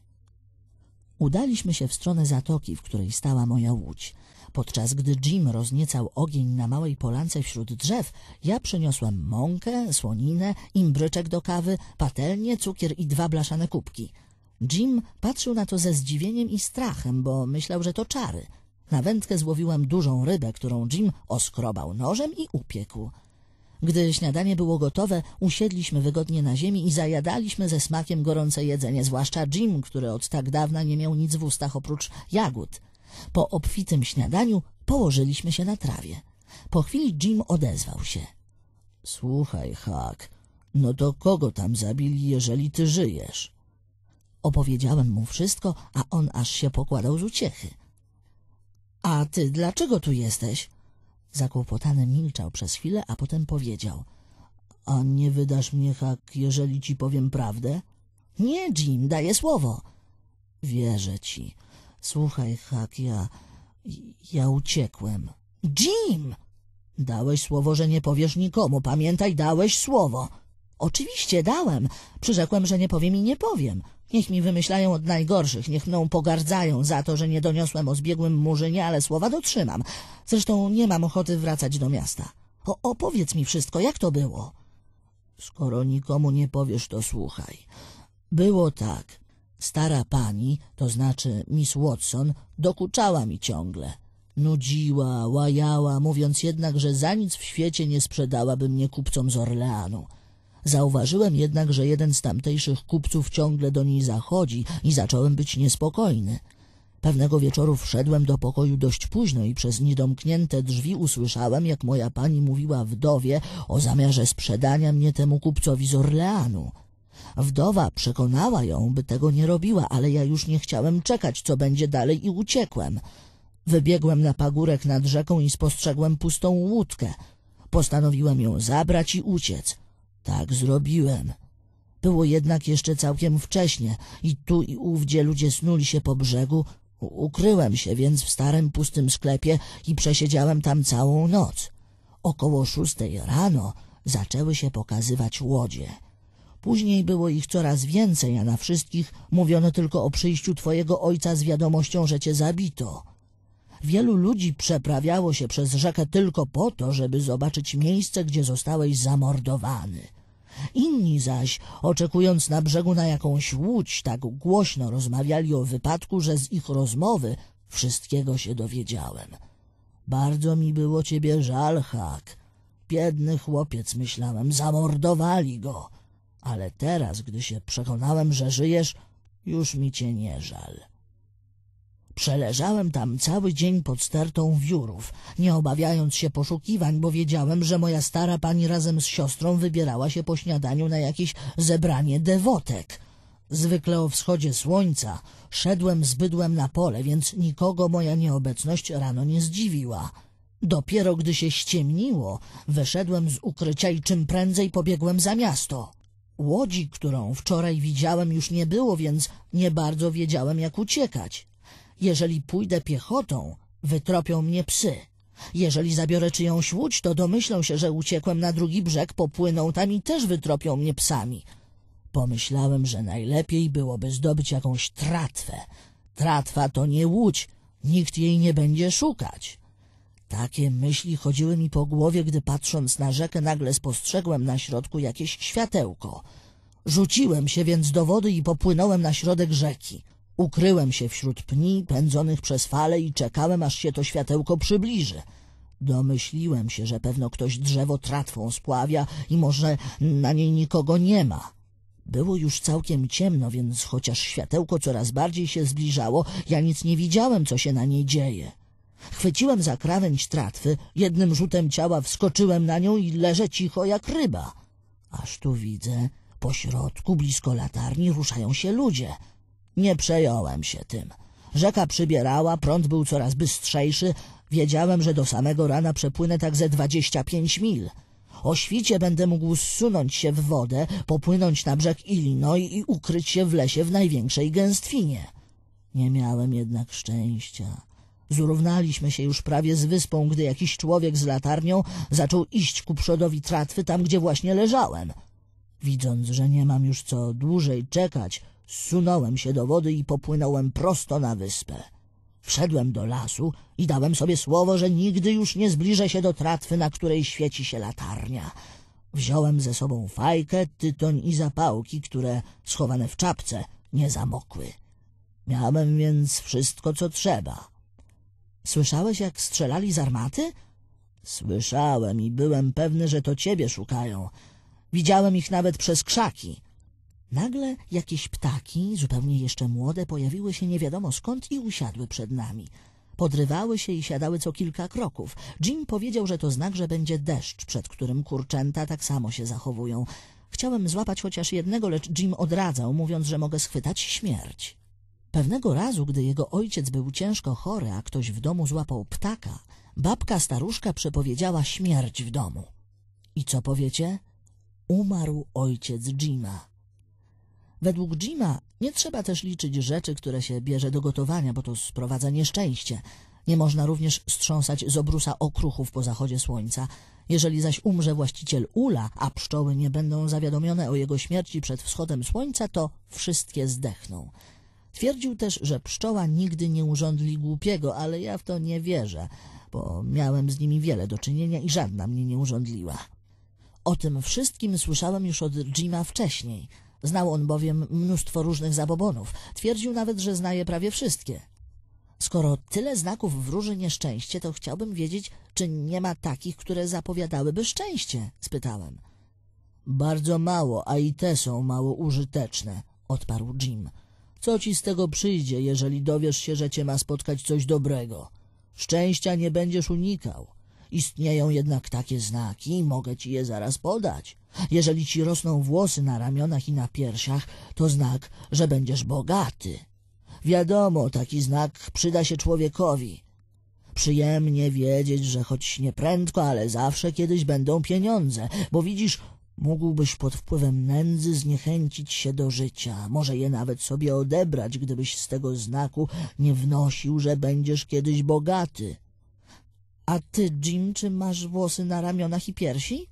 Udaliśmy się w stronę zatoki, w której stała moja łódź. Podczas gdy Jim rozniecał ogień na małej polance wśród drzew, ja przyniosłem mąkę, słoninę, imbryczek do kawy, patelnię, cukier i dwa blaszane kubki – Jim patrzył na to ze zdziwieniem i strachem, bo myślał, że to czary. Na wędkę złowiłem dużą rybę, którą Jim oskrobał nożem i upiekł. Gdy śniadanie było gotowe, usiedliśmy wygodnie na ziemi i zajadaliśmy ze smakiem gorące jedzenie, zwłaszcza Jim, który od tak dawna nie miał nic w ustach oprócz jagód. Po obfitym śniadaniu położyliśmy się na trawie. Po chwili Jim odezwał się. — Słuchaj, Huck, no to kogo tam zabili, jeżeli ty żyjesz? Opowiedziałem mu wszystko, a on aż się pokładał z uciechy. — A ty dlaczego tu jesteś? Zakłopotany milczał przez chwilę, a potem powiedział — A nie wydasz mnie hak, jeżeli ci powiem prawdę? — Nie, Jim, daję słowo. — Wierzę ci. Słuchaj, hak, ja... ja uciekłem. — Jim! — Dałeś słowo, że nie powiesz nikomu. Pamiętaj, dałeś słowo. — Oczywiście, dałem. Przyrzekłem, że nie powiem i nie powiem. — Niech mi wymyślają od najgorszych, niech mną pogardzają za to, że nie doniosłem o zbiegłym murzynie, ale słowa dotrzymam. Zresztą nie mam ochoty wracać do miasta. O, opowiedz mi wszystko, jak to było? Skoro nikomu nie powiesz, to słuchaj. Było tak. Stara pani, to znaczy Miss Watson, dokuczała mi ciągle. Nudziła, łajała, mówiąc jednak, że za nic w świecie nie sprzedałaby mnie kupcom z Orleanu. Zauważyłem jednak, że jeden z tamtejszych kupców ciągle do niej zachodzi i zacząłem być niespokojny. Pewnego wieczoru wszedłem do pokoju dość późno i przez niedomknięte drzwi usłyszałem, jak moja pani mówiła wdowie o zamiarze sprzedania mnie temu kupcowi z Orleanu. Wdowa przekonała ją, by tego nie robiła, ale ja już nie chciałem czekać, co będzie dalej i uciekłem. Wybiegłem na pagórek nad rzeką i spostrzegłem pustą łódkę. Postanowiłem ją zabrać i uciec. Tak zrobiłem. Było jednak jeszcze całkiem wcześnie i tu i ówdzie ludzie snuli się po brzegu. Ukryłem się więc w starym pustym sklepie i przesiedziałem tam całą noc. Około szóstej rano zaczęły się pokazywać łodzie. Później było ich coraz więcej, a na wszystkich mówiono tylko o przyjściu twojego ojca z wiadomością, że cię zabito. Wielu ludzi przeprawiało się przez rzekę tylko po to, żeby zobaczyć miejsce, gdzie zostałeś zamordowany. Inni zaś, oczekując na brzegu na jakąś łódź, tak głośno rozmawiali o wypadku, że z ich rozmowy wszystkiego się dowiedziałem. Bardzo mi było ciebie żal, Hak. Biedny chłopiec, myślałem, zamordowali go. Ale teraz, gdy się przekonałem, że żyjesz, już mi cię nie żal. Przeleżałem tam cały dzień pod stertą wiórów, nie obawiając się poszukiwań, bo wiedziałem, że moja stara pani razem z siostrą wybierała się po śniadaniu na jakieś zebranie dewotek. Zwykle o wschodzie słońca szedłem z bydłem na pole, więc nikogo moja nieobecność rano nie zdziwiła. Dopiero gdy się ściemniło, wyszedłem z ukrycia i czym prędzej pobiegłem za miasto. Łodzi, którą wczoraj widziałem, już nie było, więc nie bardzo wiedziałem, jak uciekać. Jeżeli pójdę piechotą, wytropią mnie psy. Jeżeli zabiorę czyjąś łódź, to domyślą się, że uciekłem na drugi brzeg, popłyną tam i też wytropią mnie psami. Pomyślałem, że najlepiej byłoby zdobyć jakąś tratwę. Tratwa to nie łódź, nikt jej nie będzie szukać. Takie myśli chodziły mi po głowie, gdy patrząc na rzekę nagle spostrzegłem na środku jakieś światełko. Rzuciłem się więc do wody i popłynąłem na środek rzeki. Ukryłem się wśród pni pędzonych przez fale i czekałem, aż się to światełko przybliży. Domyśliłem się, że pewno ktoś drzewo tratwą spławia i może na niej nikogo nie ma. Było już całkiem ciemno, więc chociaż światełko coraz bardziej się zbliżało, ja nic nie widziałem, co się na niej dzieje. Chwyciłem za krawędź tratwy, jednym rzutem ciała wskoczyłem na nią i leżę cicho jak ryba. Aż tu widzę, po środku, blisko latarni, ruszają się ludzie — nie przejąłem się tym. Rzeka przybierała, prąd był coraz bystrzejszy. Wiedziałem, że do samego rana przepłynę tak ze dwadzieścia pięć mil. O świcie będę mógł zsunąć się w wodę, popłynąć na brzeg Illinois i ukryć się w lesie w największej gęstwinie. Nie miałem jednak szczęścia. Zrównaliśmy się już prawie z wyspą, gdy jakiś człowiek z latarnią zaczął iść ku przodowi tratwy tam, gdzie właśnie leżałem. Widząc, że nie mam już co dłużej czekać, Sunąłem się do wody i popłynąłem prosto na wyspę. Wszedłem do lasu i dałem sobie słowo, że nigdy już nie zbliżę się do tratwy, na której świeci się latarnia. Wziąłem ze sobą fajkę, tytoń i zapałki, które, schowane w czapce, nie zamokły. Miałem więc wszystko, co trzeba. Słyszałeś, jak strzelali z armaty? Słyszałem i byłem pewny, że to ciebie szukają. Widziałem ich nawet przez krzaki. Nagle jakieś ptaki, zupełnie jeszcze młode, pojawiły się nie wiadomo skąd i usiadły przed nami. Podrywały się i siadały co kilka kroków. Jim powiedział, że to znak, że będzie deszcz, przed którym kurczęta tak samo się zachowują. Chciałem złapać chociaż jednego, lecz Jim odradzał, mówiąc, że mogę schwytać śmierć. Pewnego razu, gdy jego ojciec był ciężko chory, a ktoś w domu złapał ptaka, babka staruszka przepowiedziała śmierć w domu. I co powiecie? Umarł ojciec Jima. Według Jima nie trzeba też liczyć rzeczy, które się bierze do gotowania, bo to sprowadza nieszczęście. Nie można również strząsać z obrusa okruchów po zachodzie słońca. Jeżeli zaś umrze właściciel ula, a pszczoły nie będą zawiadomione o jego śmierci przed wschodem słońca, to wszystkie zdechną. Twierdził też, że pszczoła nigdy nie urządli głupiego, ale ja w to nie wierzę, bo miałem z nimi wiele do czynienia i żadna mnie nie urządliła. O tym wszystkim słyszałem już od Jima wcześniej – Znał on bowiem mnóstwo różnych zabobonów. Twierdził nawet, że znaje prawie wszystkie. Skoro tyle znaków wróży nieszczęście, to chciałbym wiedzieć, czy nie ma takich, które zapowiadałyby szczęście? spytałem. Bardzo mało, a i te są mało użyteczne, odparł Jim. Co ci z tego przyjdzie, jeżeli dowiesz się, że cię ma spotkać coś dobrego? Szczęścia nie będziesz unikał. Istnieją jednak takie znaki, mogę ci je zaraz podać. Jeżeli ci rosną włosy na ramionach i na piersiach, to znak, że będziesz bogaty. Wiadomo, taki znak przyda się człowiekowi. Przyjemnie wiedzieć, że choć nieprędko, ale zawsze kiedyś będą pieniądze, bo widzisz, mógłbyś pod wpływem nędzy zniechęcić się do życia, może je nawet sobie odebrać, gdybyś z tego znaku nie wnosił, że będziesz kiedyś bogaty. A ty, Jim, czy masz włosy na ramionach i piersi?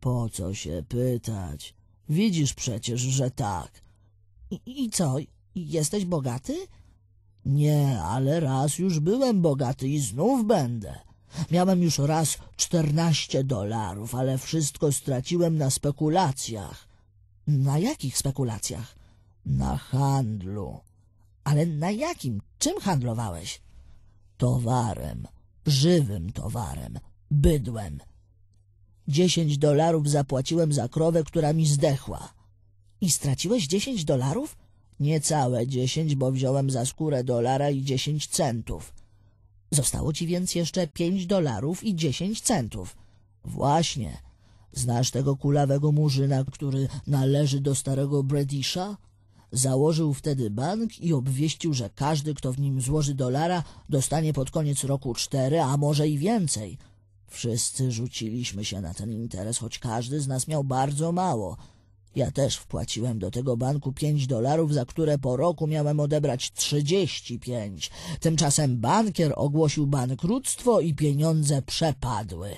Po co się pytać? Widzisz przecież, że tak. I, i co, jesteś bogaty? Nie, ale raz już byłem bogaty i znów będę. Miałem już raz czternaście dolarów, ale wszystko straciłem na spekulacjach. Na jakich spekulacjach? Na handlu. Ale na jakim? Czym handlowałeś? Towarem żywym towarem, bydłem. Dziesięć dolarów zapłaciłem za krowę, która mi zdechła. I straciłeś dziesięć dolarów? Niecałe dziesięć, bo wziąłem za skórę dolara i dziesięć centów. Zostało ci więc jeszcze pięć dolarów i dziesięć centów. Właśnie. Znasz tego kulawego murzyna, który należy do starego Bredisha? Założył wtedy bank i obwieścił, że każdy, kto w nim złoży dolara, dostanie pod koniec roku cztery, a może i więcej. Wszyscy rzuciliśmy się na ten interes, choć każdy z nas miał bardzo mało. Ja też wpłaciłem do tego banku pięć dolarów, za które po roku miałem odebrać trzydzieści pięć. Tymczasem bankier ogłosił bankructwo i pieniądze przepadły.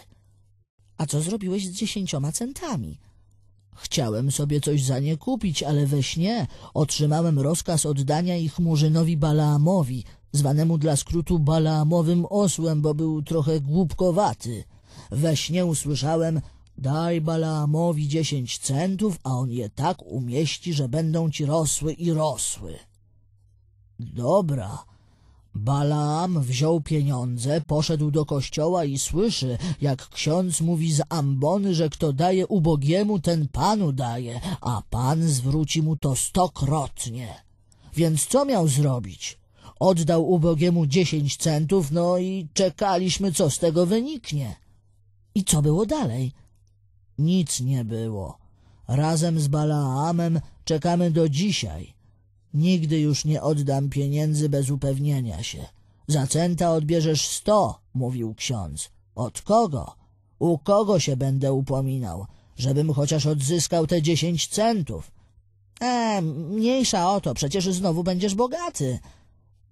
A co zrobiłeś z dziesięcioma centami? Chciałem sobie coś za nie kupić, ale we śnie otrzymałem rozkaz oddania ich murzynowi Balaamowi, zwanemu dla skrótu Balaamowym osłem, bo był trochę głupkowaty. We śnie usłyszałem Daj Balaamowi dziesięć centów, a on je tak umieści, że będą ci rosły i rosły. Dobra, Balaam wziął pieniądze, poszedł do kościoła i słyszy, jak ksiądz mówi z ambony, że kto daje ubogiemu, ten panu daje, a pan zwróci mu to stokrotnie. Więc co miał zrobić? Oddał ubogiemu dziesięć centów, no i czekaliśmy, co z tego wyniknie. I co było dalej? Nic nie było. Razem z Balaamem czekamy do dzisiaj. Nigdy już nie oddam pieniędzy bez upewnienia się. Za centa odbierzesz sto, mówił ksiądz. Od kogo? U kogo się będę upominał, żebym chociaż odzyskał te dziesięć centów? E, mniejsza o to, przecież znowu będziesz bogaty.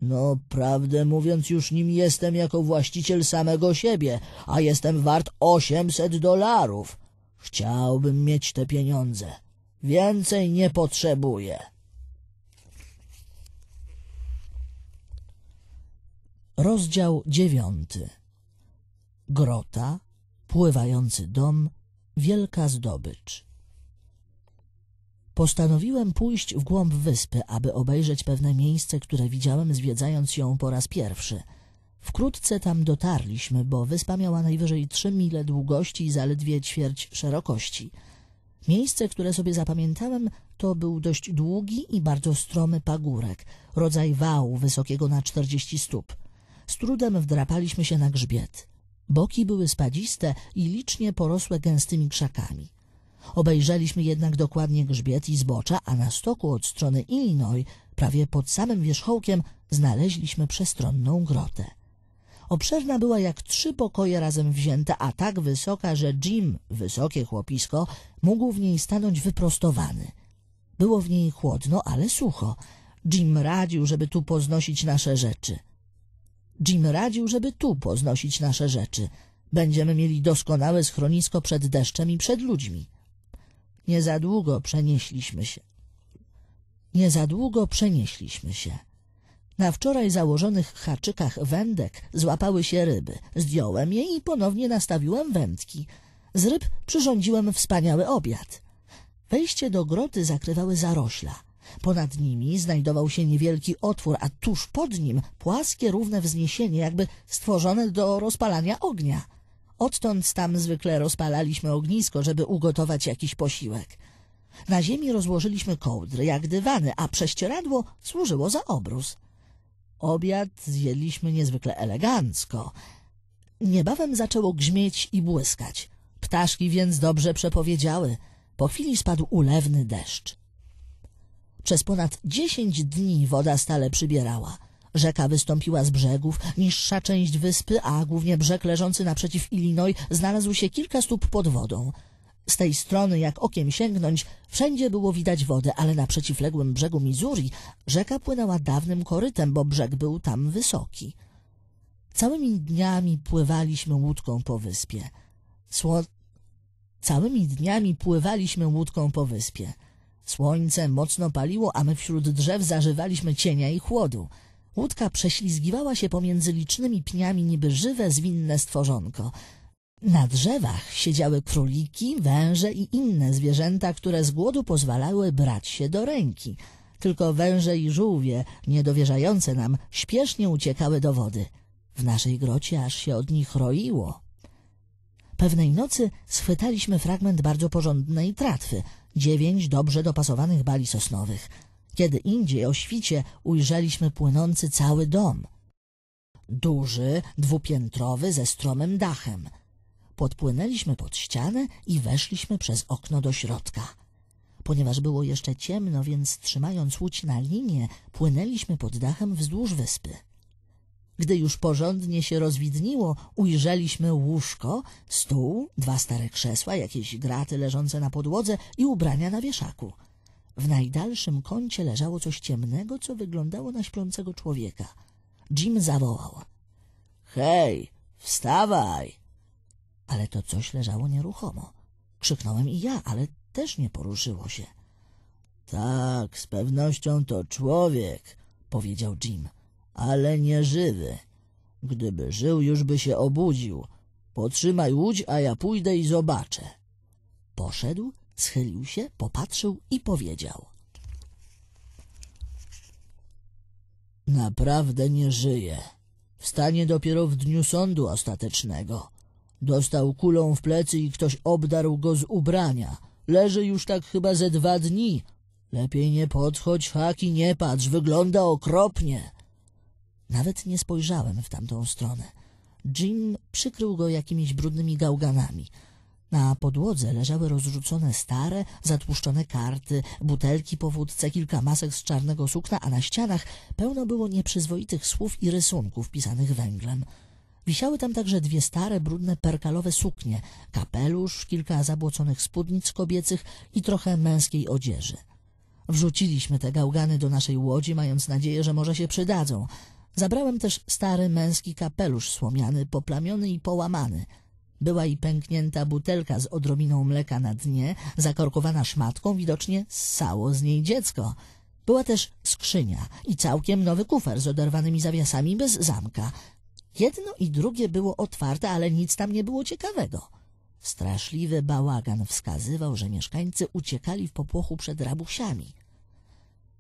No, prawdę mówiąc, już nim jestem jako właściciel samego siebie, a jestem wart osiemset dolarów. Chciałbym mieć te pieniądze. Więcej nie potrzebuję. Rozdział dziewiąty Grota, pływający dom, wielka zdobycz Postanowiłem pójść w głąb wyspy, aby obejrzeć pewne miejsce, które widziałem zwiedzając ją po raz pierwszy. Wkrótce tam dotarliśmy, bo wyspa miała najwyżej trzy mile długości i zaledwie ćwierć szerokości. Miejsce, które sobie zapamiętałem, to był dość długi i bardzo stromy pagórek, rodzaj wału wysokiego na czterdzieści stóp. Z trudem wdrapaliśmy się na grzbiet. Boki były spadziste i licznie porosłe gęstymi krzakami. Obejrzeliśmy jednak dokładnie grzbiet i zbocza, a na stoku od strony Illinois, prawie pod samym wierzchołkiem, znaleźliśmy przestronną grotę. Obszerna była jak trzy pokoje razem wzięte, a tak wysoka, że Jim, wysokie chłopisko, mógł w niej stanąć wyprostowany. Było w niej chłodno, ale sucho. Jim radził, żeby tu poznosić nasze rzeczy – Jim radził, żeby tu poznosić nasze rzeczy. Będziemy mieli doskonałe schronisko przed deszczem i przed ludźmi. Nie za długo przenieśliśmy się. Nie za długo przenieśliśmy się. Na wczoraj założonych haczykach wędek złapały się ryby. Zdjąłem je i ponownie nastawiłem wędki. Z ryb przyrządziłem wspaniały obiad. Wejście do groty zakrywały zarośla. Ponad nimi znajdował się niewielki otwór, a tuż pod nim płaskie, równe wzniesienie, jakby stworzone do rozpalania ognia. Odtąd tam zwykle rozpalaliśmy ognisko, żeby ugotować jakiś posiłek. Na ziemi rozłożyliśmy kołdry, jak dywany, a prześcieradło służyło za obrus. Obiad zjedliśmy niezwykle elegancko. Niebawem zaczęło grzmieć i błyskać. Ptaszki więc dobrze przepowiedziały. Po chwili spadł ulewny deszcz. Przez ponad dziesięć dni woda stale przybierała. Rzeka wystąpiła z brzegów, niższa część wyspy, a głównie brzeg leżący naprzeciw Illinois znalazł się kilka stóp pod wodą. Z tej strony, jak okiem sięgnąć, wszędzie było widać wodę, ale na przeciwległym brzegu Missouri rzeka płynęła dawnym korytem, bo brzeg był tam wysoki. Całymi dniami pływaliśmy łódką po wyspie. Sło... Całymi dniami pływaliśmy łódką po wyspie. Słońce mocno paliło, a my wśród drzew zażywaliśmy cienia i chłodu. Łódka prześlizgiwała się pomiędzy licznymi pniami niby żywe, zwinne stworzonko. Na drzewach siedziały króliki, węże i inne zwierzęta, które z głodu pozwalały brać się do ręki. Tylko węże i żółwie, niedowierzające nam, śpiesznie uciekały do wody. W naszej grocie aż się od nich roiło. Pewnej nocy schwytaliśmy fragment bardzo porządnej tratwy – dziewięć dobrze dopasowanych bali sosnowych. Kiedy indziej o świcie ujrzeliśmy płynący cały dom. Duży, dwupiętrowy, ze stromym dachem. Podpłynęliśmy pod ścianę i weszliśmy przez okno do środka. Ponieważ było jeszcze ciemno, więc trzymając łódź na linie, płynęliśmy pod dachem wzdłuż wyspy. Gdy już porządnie się rozwidniło, ujrzeliśmy łóżko, stół, dwa stare krzesła, jakieś graty leżące na podłodze i ubrania na wieszaku. W najdalszym kącie leżało coś ciemnego, co wyglądało na śpiącego człowieka. Jim zawołał. Hej, wstawaj! Ale to coś leżało nieruchomo. Krzyknąłem i ja, ale też nie poruszyło się. Tak, z pewnością to człowiek, powiedział Jim ale nie żywy. Gdyby żył, już by się obudził. Potrzymaj łódź, a ja pójdę i zobaczę. Poszedł, schylił się, popatrzył i powiedział. Naprawdę nie żyje. Wstanie dopiero w dniu sądu ostatecznego. Dostał kulą w plecy i ktoś obdarł go z ubrania. Leży już tak chyba ze dwa dni. Lepiej nie podchodź, Haki, nie patrz, wygląda okropnie. Nawet nie spojrzałem w tamtą stronę. Jim przykrył go jakimiś brudnymi gałganami. Na podłodze leżały rozrzucone stare, zatłuszczone karty, butelki po wódce, kilka masek z czarnego sukna, a na ścianach pełno było nieprzyzwoitych słów i rysunków pisanych węglem. Wisiały tam także dwie stare, brudne, perkalowe suknie, kapelusz, kilka zabłoconych spódnic kobiecych i trochę męskiej odzieży. Wrzuciliśmy te gałgany do naszej łodzi, mając nadzieję, że może się przydadzą – Zabrałem też stary męski kapelusz słomiany, poplamiony i połamany. Była i pęknięta butelka z odrobiną mleka na dnie, zakorkowana szmatką, widocznie ssało z niej dziecko. Była też skrzynia i całkiem nowy kufer z oderwanymi zawiasami bez zamka. Jedno i drugie było otwarte, ale nic tam nie było ciekawego. Straszliwy bałagan wskazywał, że mieszkańcy uciekali w popłochu przed rabusiami.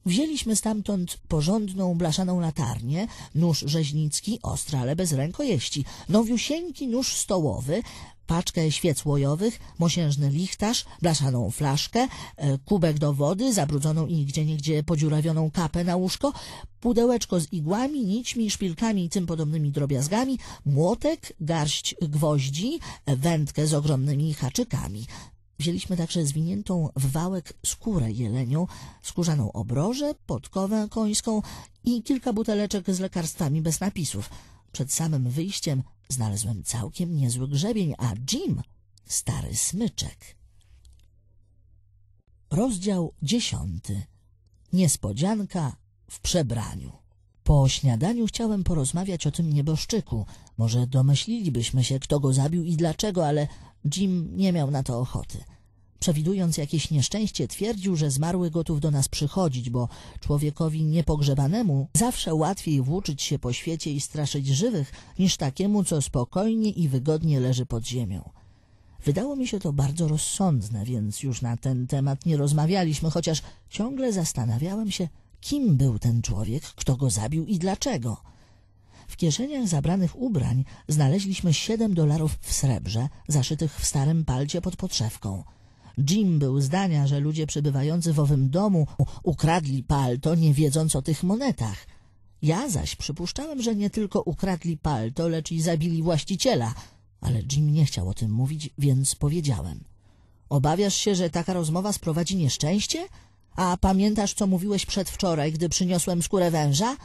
Wzięliśmy stamtąd porządną blaszaną latarnię, nóż rzeźnicki, ostry, ale bez rękojeści, nowiusieńki nóż stołowy, paczkę świec łojowych, mosiężny lichtarz, blaszaną flaszkę, e, kubek do wody, zabrudzoną i gdzie podziurawioną kapę na łóżko, pudełeczko z igłami, nićmi, szpilkami i tym podobnymi drobiazgami, młotek, garść gwoździ, e, wędkę z ogromnymi haczykami. Wzięliśmy także zwiniętą w wałek skórę jelenią, skórzaną obrożę, podkowę końską i kilka buteleczek z lekarstwami bez napisów. Przed samym wyjściem znalazłem całkiem niezły grzebień, a Jim stary smyczek. Rozdział dziesiąty. Niespodzianka w przebraniu. Po śniadaniu chciałem porozmawiać o tym nieboszczyku. Może domyślilibyśmy się, kto go zabił i dlaczego, ale Jim nie miał na to ochoty. Przewidując jakieś nieszczęście, twierdził, że zmarły gotów do nas przychodzić, bo człowiekowi niepogrzebanemu zawsze łatwiej włóczyć się po świecie i straszyć żywych, niż takiemu, co spokojnie i wygodnie leży pod ziemią. Wydało mi się to bardzo rozsądne, więc już na ten temat nie rozmawialiśmy, chociaż ciągle zastanawiałem się, kim był ten człowiek, kto go zabił i dlaczego. W kieszeniach zabranych ubrań znaleźliśmy siedem dolarów w srebrze, zaszytych w starym palcie pod podszewką – Jim był zdania, że ludzie przebywający w owym domu ukradli palto, nie wiedząc o tych monetach. Ja zaś przypuszczałem, że nie tylko ukradli palto, lecz i zabili właściciela, ale Jim nie chciał o tym mówić, więc powiedziałem. Obawiasz się, że taka rozmowa sprowadzi nieszczęście? A pamiętasz, co mówiłeś przedwczoraj, gdy przyniosłem skórę węża?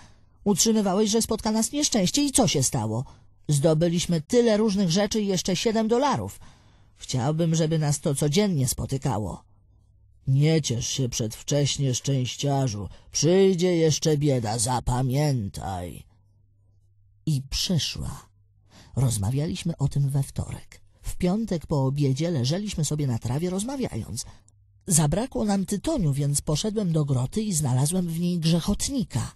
Utrzymywałeś, że spotka nas nieszczęście i co się stało? Zdobyliśmy tyle różnych rzeczy i jeszcze siedem dolarów. Chciałbym, żeby nas to codziennie spotykało. Nie ciesz się przedwcześnie, szczęściarzu. Przyjdzie jeszcze bieda, zapamiętaj. I przyszła. Rozmawialiśmy o tym we wtorek. W piątek po obiedzie leżeliśmy sobie na trawie rozmawiając. Zabrakło nam tytoniu, więc poszedłem do groty i znalazłem w niej grzechotnika.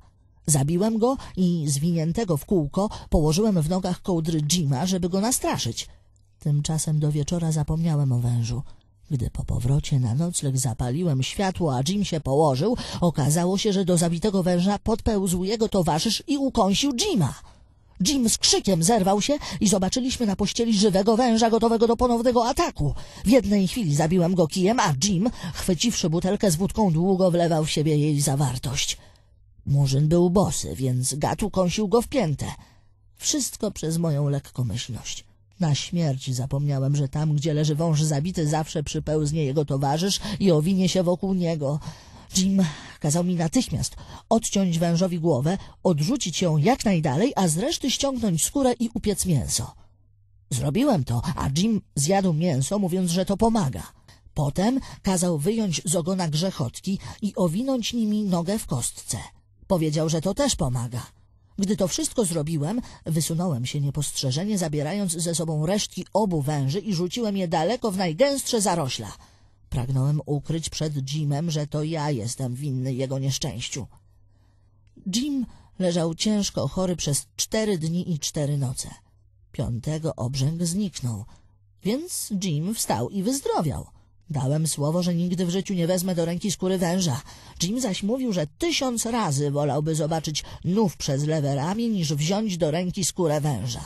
Zabiłem go i, zwiniętego w kółko, położyłem w nogach kołdry Jima, żeby go nastraszyć – Tymczasem do wieczora zapomniałem o wężu. Gdy po powrocie na nocleg zapaliłem światło, a Jim się położył, okazało się, że do zabitego węża podpełzł jego towarzysz i ukąsił Jima. Jim z krzykiem zerwał się i zobaczyliśmy na pościeli żywego węża gotowego do ponownego ataku. W jednej chwili zabiłem go kijem, a Jim, chwyciwszy butelkę z wódką, długo wlewał w siebie jej zawartość. Murzyn był bosy, więc Gat ukąsił go w piętę. Wszystko przez moją lekkomyślność. Na śmierć zapomniałem, że tam, gdzie leży wąż zabity, zawsze przypełznie jego towarzysz i owinie się wokół niego. Jim kazał mi natychmiast odciąć wężowi głowę, odrzucić ją jak najdalej, a z reszty ściągnąć skórę i upiec mięso. Zrobiłem to, a Jim zjadł mięso, mówiąc, że to pomaga. Potem kazał wyjąć z ogona grzechotki i owinąć nimi nogę w kostce. Powiedział, że to też pomaga. Gdy to wszystko zrobiłem, wysunąłem się niepostrzeżenie, zabierając ze sobą resztki obu węży i rzuciłem je daleko w najgęstsze zarośla. Pragnąłem ukryć przed Jimem, że to ja jestem winny jego nieszczęściu. Jim leżał ciężko chory przez cztery dni i cztery noce. Piątego obrzęk zniknął, więc Jim wstał i wyzdrowiał – Dałem słowo, że nigdy w życiu nie wezmę do ręki skóry węża. Jim zaś mówił, że tysiąc razy wolałby zobaczyć nów przez lewe ramię, niż wziąć do ręki skórę węża.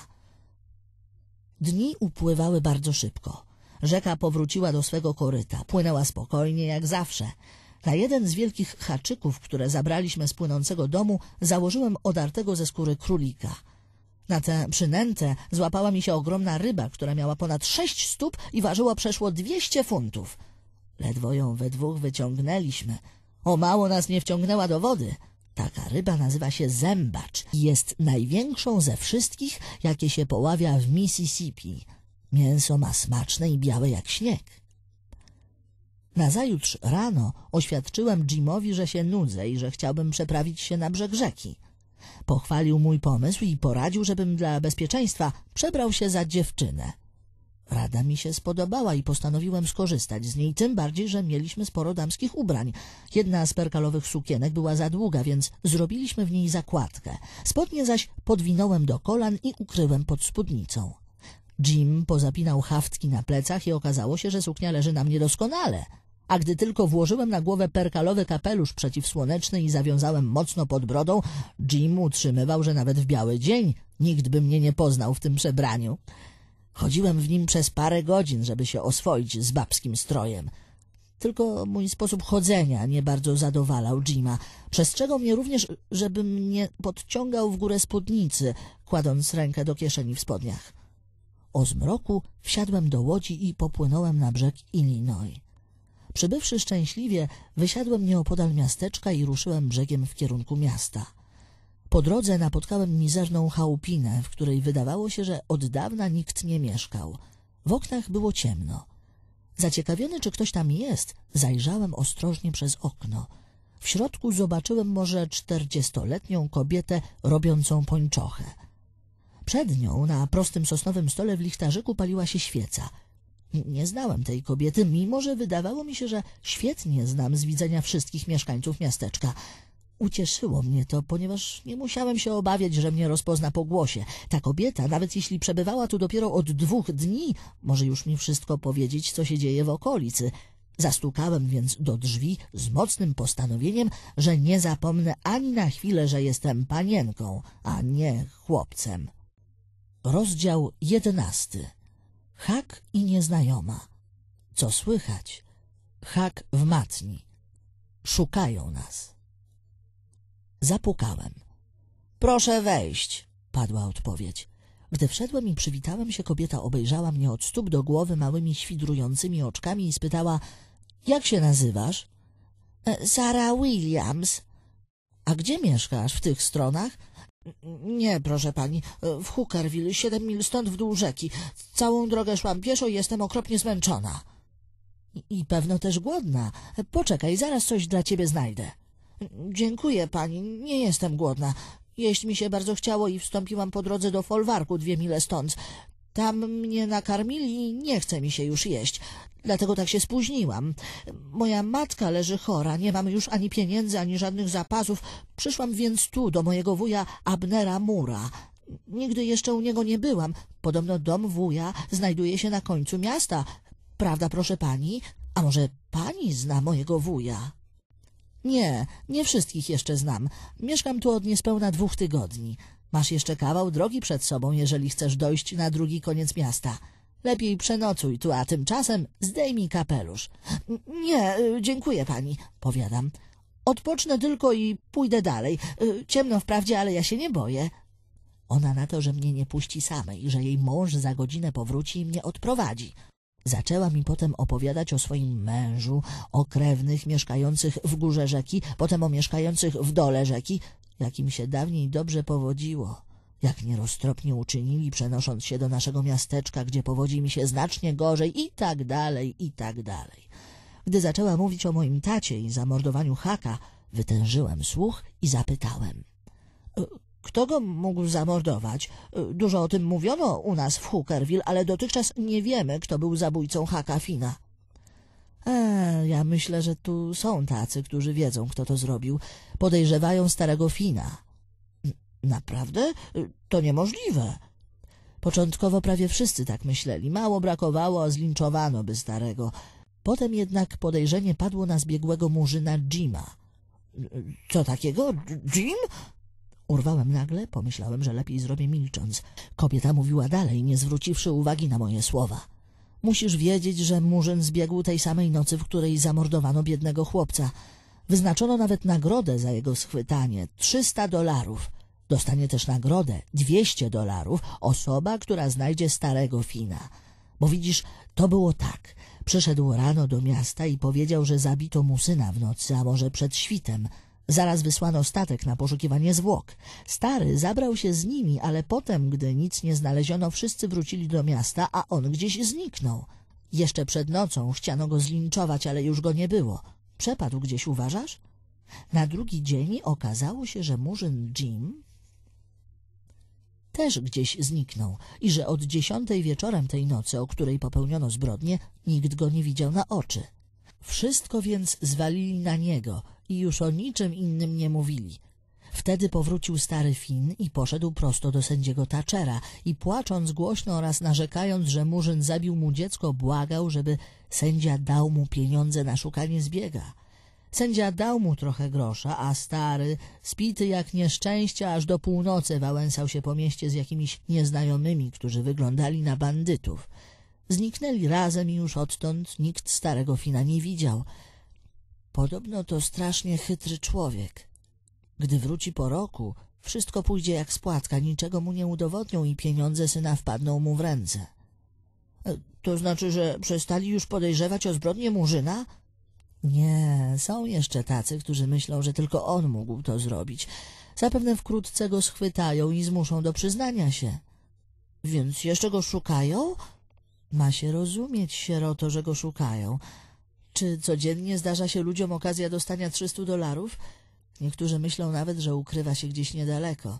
Dni upływały bardzo szybko. Rzeka powróciła do swego koryta. Płynęła spokojnie, jak zawsze. Na jeden z wielkich haczyków, które zabraliśmy z płynącego domu, założyłem odartego ze skóry królika – na tę przynętę złapała mi się ogromna ryba, która miała ponad sześć stóp i ważyła przeszło dwieście funtów. Ledwo ją we dwóch wyciągnęliśmy. O mało nas nie wciągnęła do wody. Taka ryba nazywa się zębacz i jest największą ze wszystkich, jakie się poławia w Mississippi. Mięso ma smaczne i białe jak śnieg. Nazajutrz rano oświadczyłem Jimowi, że się nudzę i że chciałbym przeprawić się na brzeg rzeki. Pochwalił mój pomysł i poradził, żebym dla bezpieczeństwa przebrał się za dziewczynę. Rada mi się spodobała i postanowiłem skorzystać z niej, tym bardziej, że mieliśmy sporo damskich ubrań. Jedna z perkalowych sukienek była za długa, więc zrobiliśmy w niej zakładkę. Spodnie zaś podwinąłem do kolan i ukryłem pod spódnicą. Jim pozapinał haftki na plecach i okazało się, że suknia leży na mnie doskonale – a gdy tylko włożyłem na głowę perkalowy kapelusz przeciwsłoneczny i zawiązałem mocno pod brodą, Jim utrzymywał, że nawet w biały dzień nikt by mnie nie poznał w tym przebraniu. Chodziłem w nim przez parę godzin, żeby się oswoić z babskim strojem. Tylko mój sposób chodzenia nie bardzo zadowalał Jima. Przestrzegał mnie również, żebym nie podciągał w górę spódnicy, kładąc rękę do kieszeni w spodniach. O zmroku wsiadłem do łodzi i popłynąłem na brzeg Illinois. Przybywszy szczęśliwie, wysiadłem nieopodal miasteczka i ruszyłem brzegiem w kierunku miasta. Po drodze napotkałem mizerną chałupinę, w której wydawało się, że od dawna nikt nie mieszkał. W oknach było ciemno. Zaciekawiony, czy ktoś tam jest, zajrzałem ostrożnie przez okno. W środku zobaczyłem może czterdziestoletnią kobietę robiącą pończochę. Przed nią na prostym sosnowym stole w lichtarzyku paliła się świeca – nie znałem tej kobiety, mimo że wydawało mi się, że świetnie znam z widzenia wszystkich mieszkańców miasteczka. Ucieszyło mnie to, ponieważ nie musiałem się obawiać, że mnie rozpozna po głosie. Ta kobieta, nawet jeśli przebywała tu dopiero od dwóch dni, może już mi wszystko powiedzieć, co się dzieje w okolicy. Zastukałem więc do drzwi z mocnym postanowieniem, że nie zapomnę ani na chwilę, że jestem panienką, a nie chłopcem. Rozdział jedenasty Hak i nieznajoma. Co słychać? Hak w matni. Szukają nas. Zapukałem. Proszę wejść, padła odpowiedź. Gdy wszedłem i przywitałem się, kobieta obejrzała mnie od stóp do głowy małymi świdrującymi oczkami i spytała – jak się nazywasz? E, – Sara Williams. – A gdzie mieszkasz? W tych stronach? Nie, proszę pani, w Hookerville, siedem mil stąd w dół rzeki. Całą drogę szłam pieszo i jestem okropnie zmęczona. I, pewno też głodna. Poczekaj, zaraz coś dla ciebie znajdę. Dziękuję pani, nie jestem głodna. Jeść mi się bardzo chciało i wstąpiłam po drodze do folwarku dwie mile stąd. Tam mnie nakarmili i nie chce mi się już jeść. Dlatego tak się spóźniłam. Moja matka leży chora, nie mam już ani pieniędzy, ani żadnych zapasów. Przyszłam więc tu, do mojego wuja Abnera Mura. Nigdy jeszcze u niego nie byłam. Podobno dom wuja znajduje się na końcu miasta. Prawda, proszę pani? A może pani zna mojego wuja? Nie, nie wszystkich jeszcze znam. Mieszkam tu od niespełna dwóch tygodni. Masz jeszcze kawał drogi przed sobą, jeżeli chcesz dojść na drugi koniec miasta. Lepiej przenocuj tu, a tymczasem zdejmij kapelusz. Nie, y, dziękuję pani, powiadam. Odpocznę tylko i pójdę dalej. Y, ciemno wprawdzie, ale ja się nie boję. Ona na to, że mnie nie puści samej, że jej mąż za godzinę powróci i mnie odprowadzi. Zaczęła mi potem opowiadać o swoim mężu, o krewnych mieszkających w górze rzeki, potem o mieszkających w dole rzeki jakim się dawniej dobrze powodziło, jak nieroztropnie uczynili, przenosząc się do naszego miasteczka, gdzie powodzi mi się znacznie gorzej i tak dalej, i tak dalej. Gdy zaczęła mówić o moim tacie i zamordowaniu Haka, wytężyłem słuch i zapytałem. E, kto go mógł zamordować? E, dużo o tym mówiono u nas w Hookerville, ale dotychczas nie wiemy, kto był zabójcą Haka Fina. E, ja myślę, że tu są tacy, którzy wiedzą, kto to zrobił. Podejrzewają starego Fina. Naprawdę? E, to niemożliwe. Początkowo prawie wszyscy tak myśleli. Mało brakowało, a zlinczowano by starego. Potem jednak podejrzenie padło na zbiegłego murzyna Jima. E, co takiego? Jim? Urwałem nagle, pomyślałem, że lepiej zrobię milcząc. Kobieta mówiła dalej, nie zwróciwszy uwagi na moje słowa. Musisz wiedzieć, że Murzyn zbiegł tej samej nocy, w której zamordowano biednego chłopca. Wyznaczono nawet nagrodę za jego schwytanie – 300 dolarów. Dostanie też nagrodę – 200 dolarów osoba, która znajdzie starego Fina. Bo widzisz, to było tak. Przyszedł rano do miasta i powiedział, że zabito mu syna w nocy, a może przed świtem – Zaraz wysłano statek na poszukiwanie zwłok. Stary zabrał się z nimi, ale potem, gdy nic nie znaleziono, wszyscy wrócili do miasta, a on gdzieś zniknął. Jeszcze przed nocą chciano go zlinczować, ale już go nie było. Przepadł gdzieś, uważasz? Na drugi dzień okazało się, że murzyn Jim też gdzieś zniknął i że od dziesiątej wieczorem tej nocy, o której popełniono zbrodnię, nikt go nie widział na oczy. Wszystko więc zwalili na niego i już o niczym innym nie mówili. Wtedy powrócił stary Fin i poszedł prosto do sędziego Taczera i płacząc głośno oraz narzekając, że murzyn zabił mu dziecko, błagał, żeby sędzia dał mu pieniądze na szukanie zbiega. Sędzia dał mu trochę grosza, a stary, spity jak nieszczęście, aż do północy wałęsał się po mieście z jakimiś nieznajomymi, którzy wyglądali na bandytów. Zniknęli razem i już odtąd nikt starego Fina nie widział. Podobno to strasznie chytry człowiek. Gdy wróci po roku, wszystko pójdzie jak spłatka, niczego mu nie udowodnią i pieniądze syna wpadną mu w ręce. E, to znaczy, że przestali już podejrzewać o zbrodnię Murzyna? Nie, są jeszcze tacy, którzy myślą, że tylko on mógł to zrobić. Zapewne wkrótce go schwytają i zmuszą do przyznania się. Więc jeszcze go szukają? Ma się rozumieć, sieroto, że go szukają. Czy codziennie zdarza się ludziom okazja dostania 300 dolarów? Niektórzy myślą nawet, że ukrywa się gdzieś niedaleko.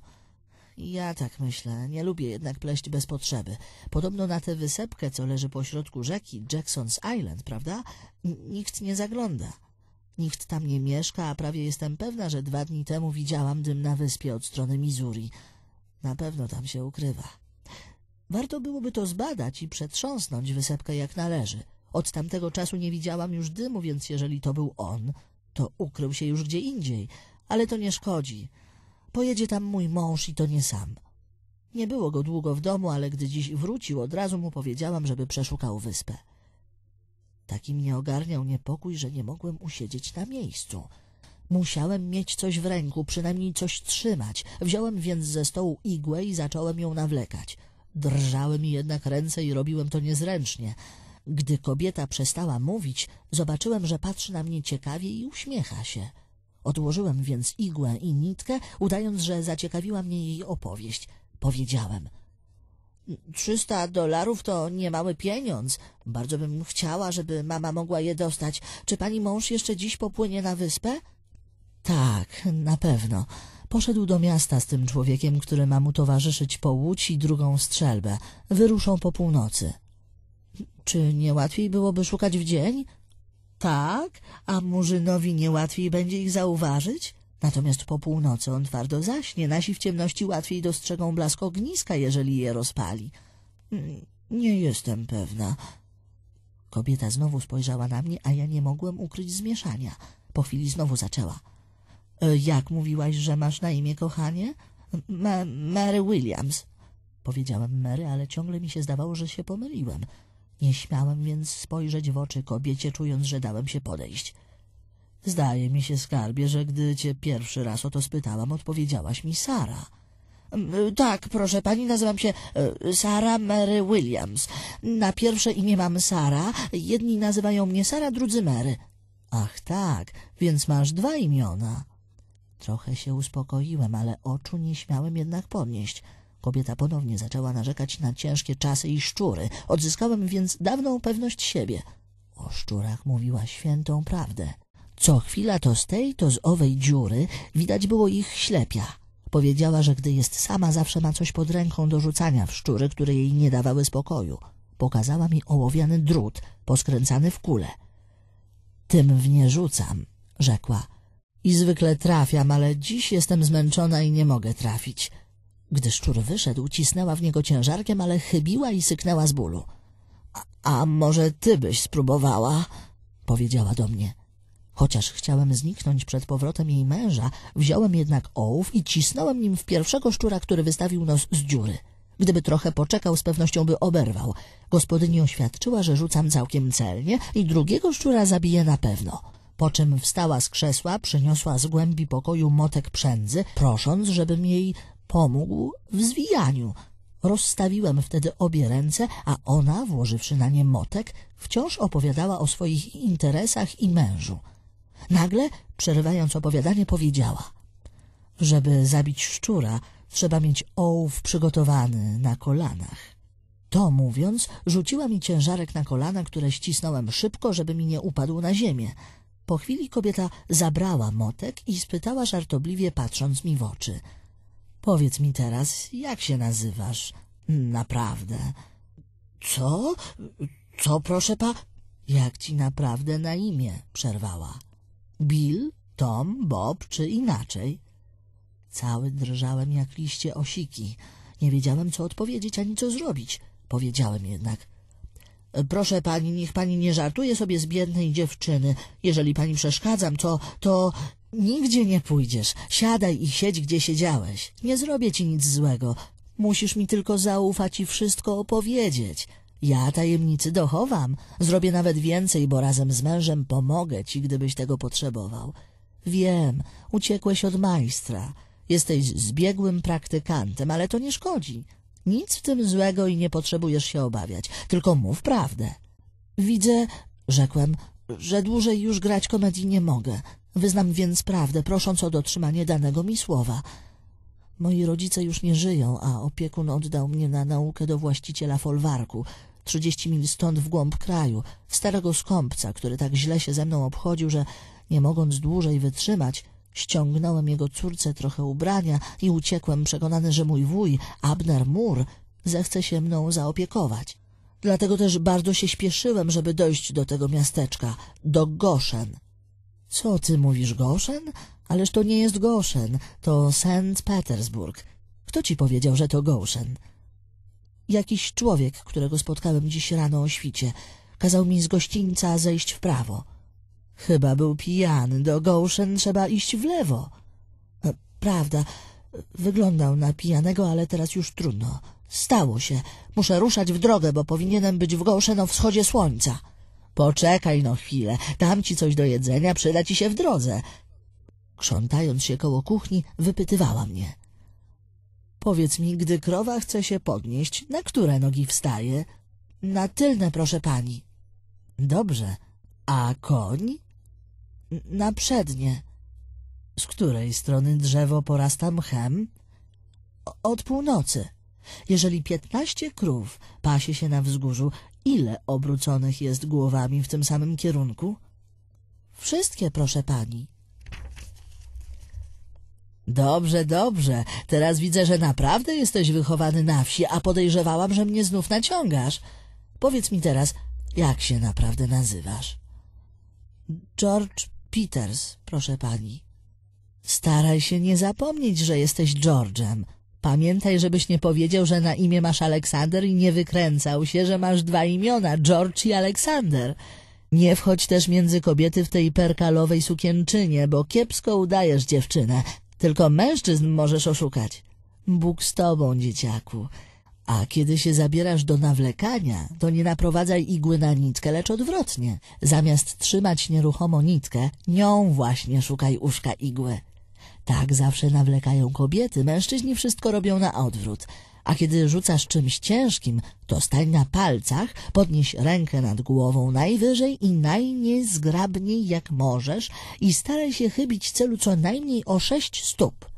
Ja tak myślę. Nie lubię jednak pleść bez potrzeby. Podobno na tę wysepkę, co leży pośrodku rzeki, Jackson's Island, prawda? nikt nie zagląda. Nikt tam nie mieszka, a prawie jestem pewna, że dwa dni temu widziałam dym na wyspie od strony Missouri. Na pewno tam się ukrywa. Warto byłoby to zbadać i przetrząsnąć wysepkę jak należy. Od tamtego czasu nie widziałam już dymu, więc jeżeli to był on, to ukrył się już gdzie indziej, ale to nie szkodzi. Pojedzie tam mój mąż i to nie sam. Nie było go długo w domu, ale gdy dziś wrócił, od razu mu powiedziałam, żeby przeszukał wyspę. Taki mnie ogarniał niepokój, że nie mogłem usiedzieć na miejscu. Musiałem mieć coś w ręku, przynajmniej coś trzymać. Wziąłem więc ze stołu igłę i zacząłem ją nawlekać. Drżały mi jednak ręce i robiłem to niezręcznie. Gdy kobieta przestała mówić, zobaczyłem, że patrzy na mnie ciekawie i uśmiecha się. Odłożyłem więc igłę i nitkę, udając, że zaciekawiła mnie jej opowieść. Powiedziałem – Trzysta dolarów to niemały pieniądz. Bardzo bym chciała, żeby mama mogła je dostać. Czy pani mąż jeszcze dziś popłynie na wyspę? Tak, na pewno. Poszedł do miasta z tym człowiekiem, który ma mu towarzyszyć po łódź i drugą strzelbę. Wyruszą po północy. Czy nie łatwiej byłoby szukać w dzień? Tak, a Murzynowi niełatwiej będzie ich zauważyć? Natomiast po północy on twardo zaśnie. Nasi w ciemności łatwiej dostrzegą blask ogniska, jeżeli je rozpali. Mm, nie jestem pewna. Kobieta znowu spojrzała na mnie, a ja nie mogłem ukryć zmieszania. Po chwili znowu zaczęła. E, jak mówiłaś, że masz na imię, kochanie? Mary Williams. Powiedziałem Mary, ale ciągle mi się zdawało, że się pomyliłem. Nie śmiałem więc spojrzeć w oczy kobiecie, czując, że dałem się podejść. Zdaje mi się, skarbie, że gdy cię pierwszy raz o to spytałam, odpowiedziałaś mi Sara. Mm, tak, proszę pani, nazywam się e, Sara Mary Williams. Na pierwsze imię mam Sara, jedni nazywają mnie Sara, drudzy Mary. Ach tak, więc masz dwa imiona. Trochę się uspokoiłem, ale oczu nie śmiałem jednak podnieść. Kobieta ponownie zaczęła narzekać na ciężkie czasy i szczury. Odzyskałem więc dawną pewność siebie. O szczurach mówiła świętą prawdę. Co chwila to z tej, to z owej dziury widać było ich ślepia. Powiedziała, że gdy jest sama, zawsze ma coś pod ręką do rzucania w szczury, które jej nie dawały spokoju. Pokazała mi ołowiany drut, poskręcany w kule. Tym w nie rzucam, rzekła i zwykle trafiam, ale dziś jestem zmęczona i nie mogę trafić. Gdy szczur wyszedł, cisnęła w niego ciężarkiem, ale chybiła i syknęła z bólu. A, a może ty byś spróbowała? powiedziała do mnie. Chociaż chciałem zniknąć przed powrotem jej męża, wziąłem jednak ołów i cisnąłem nim w pierwszego szczura, który wystawił nos z dziury. Gdyby trochę poczekał, z pewnością by oberwał. Gospodyni oświadczyła, że rzucam całkiem celnie i drugiego szczura zabije na pewno po czym wstała z krzesła, przyniosła z głębi pokoju motek przędzy, prosząc, żebym jej pomógł w zwijaniu. Rozstawiłem wtedy obie ręce, a ona, włożywszy na nie motek, wciąż opowiadała o swoich interesach i mężu. Nagle, przerywając opowiadanie, powiedziała — Żeby zabić szczura, trzeba mieć ołów przygotowany na kolanach. To mówiąc, rzuciła mi ciężarek na kolana, które ścisnąłem szybko, żeby mi nie upadł na ziemię — po chwili kobieta zabrała motek i spytała żartobliwie, patrząc mi w oczy. Powiedz mi teraz, jak się nazywasz? Naprawdę. Co? Co, proszę pa... Jak ci naprawdę na imię? Przerwała. Bill, Tom, Bob czy inaczej? Cały drżałem jak liście osiki. Nie wiedziałem, co odpowiedzieć ani co zrobić. Powiedziałem jednak – Proszę pani, niech pani nie żartuje sobie z biednej dziewczyny. Jeżeli pani przeszkadzam, to, to nigdzie nie pójdziesz. Siadaj i siedź, gdzie siedziałeś. Nie zrobię ci nic złego. Musisz mi tylko zaufać i wszystko opowiedzieć. Ja tajemnicy dochowam. Zrobię nawet więcej, bo razem z mężem pomogę ci, gdybyś tego potrzebował. Wiem, uciekłeś od majstra. Jesteś zbiegłym praktykantem, ale to nie szkodzi. Nic w tym złego i nie potrzebujesz się obawiać, tylko mów prawdę. Widzę, rzekłem, że dłużej już grać komedii nie mogę. Wyznam więc prawdę, prosząc o dotrzymanie danego mi słowa. Moi rodzice już nie żyją, a opiekun oddał mnie na naukę do właściciela folwarku, trzydzieści mil stąd w głąb kraju, starego skąpca, który tak źle się ze mną obchodził, że nie mogąc dłużej wytrzymać, Ściągnąłem jego córce trochę ubrania i uciekłem przekonany, że mój wuj, Abner Mur, zechce się mną zaopiekować. Dlatego też bardzo się śpieszyłem, żeby dojść do tego miasteczka, do Goszen. Co ty mówisz, Goszen? Ależ to nie jest Goszen, to St. Petersburg. Kto ci powiedział, że to Goszen? Jakiś człowiek, którego spotkałem dziś rano o świcie, kazał mi z gościńca zejść w prawo. Chyba był pijany. Do Goshen trzeba iść w lewo. E, prawda, wyglądał na pijanego, ale teraz już trudno. Stało się. Muszę ruszać w drogę, bo powinienem być w Goshen o wschodzie słońca. Poczekaj no chwilę, dam ci coś do jedzenia, przyda ci się w drodze. Krzątając się koło kuchni, wypytywała mnie. Powiedz mi, gdy krowa chce się podnieść, na które nogi wstaje? Na tylne, proszę pani. Dobrze. A koń? Na przednie. Z której strony drzewo porasta mchem? Od północy. Jeżeli piętnaście krów pasie się na wzgórzu, ile obróconych jest głowami w tym samym kierunku? Wszystkie, proszę pani. Dobrze, dobrze. Teraz widzę, że naprawdę jesteś wychowany na wsi, a podejrzewałam, że mnie znów naciągasz. Powiedz mi teraz, jak się naprawdę nazywasz? George Peters, proszę pani. Staraj się nie zapomnieć, że jesteś George'em. Pamiętaj, żebyś nie powiedział, że na imię masz Aleksander i nie wykręcał się, że masz dwa imiona, George i Aleksander. Nie wchodź też między kobiety w tej perkalowej sukienczynie, bo kiepsko udajesz dziewczynę. Tylko mężczyzn możesz oszukać. Bóg z tobą, dzieciaku. A kiedy się zabierasz do nawlekania, to nie naprowadzaj igły na nitkę, lecz odwrotnie. Zamiast trzymać nieruchomo nitkę, nią właśnie szukaj uszka igły. Tak zawsze nawlekają kobiety, mężczyźni wszystko robią na odwrót. A kiedy rzucasz czymś ciężkim, to stań na palcach, podnieś rękę nad głową najwyżej i najniezgrabniej jak możesz i staraj się chybić celu co najmniej o sześć stóp.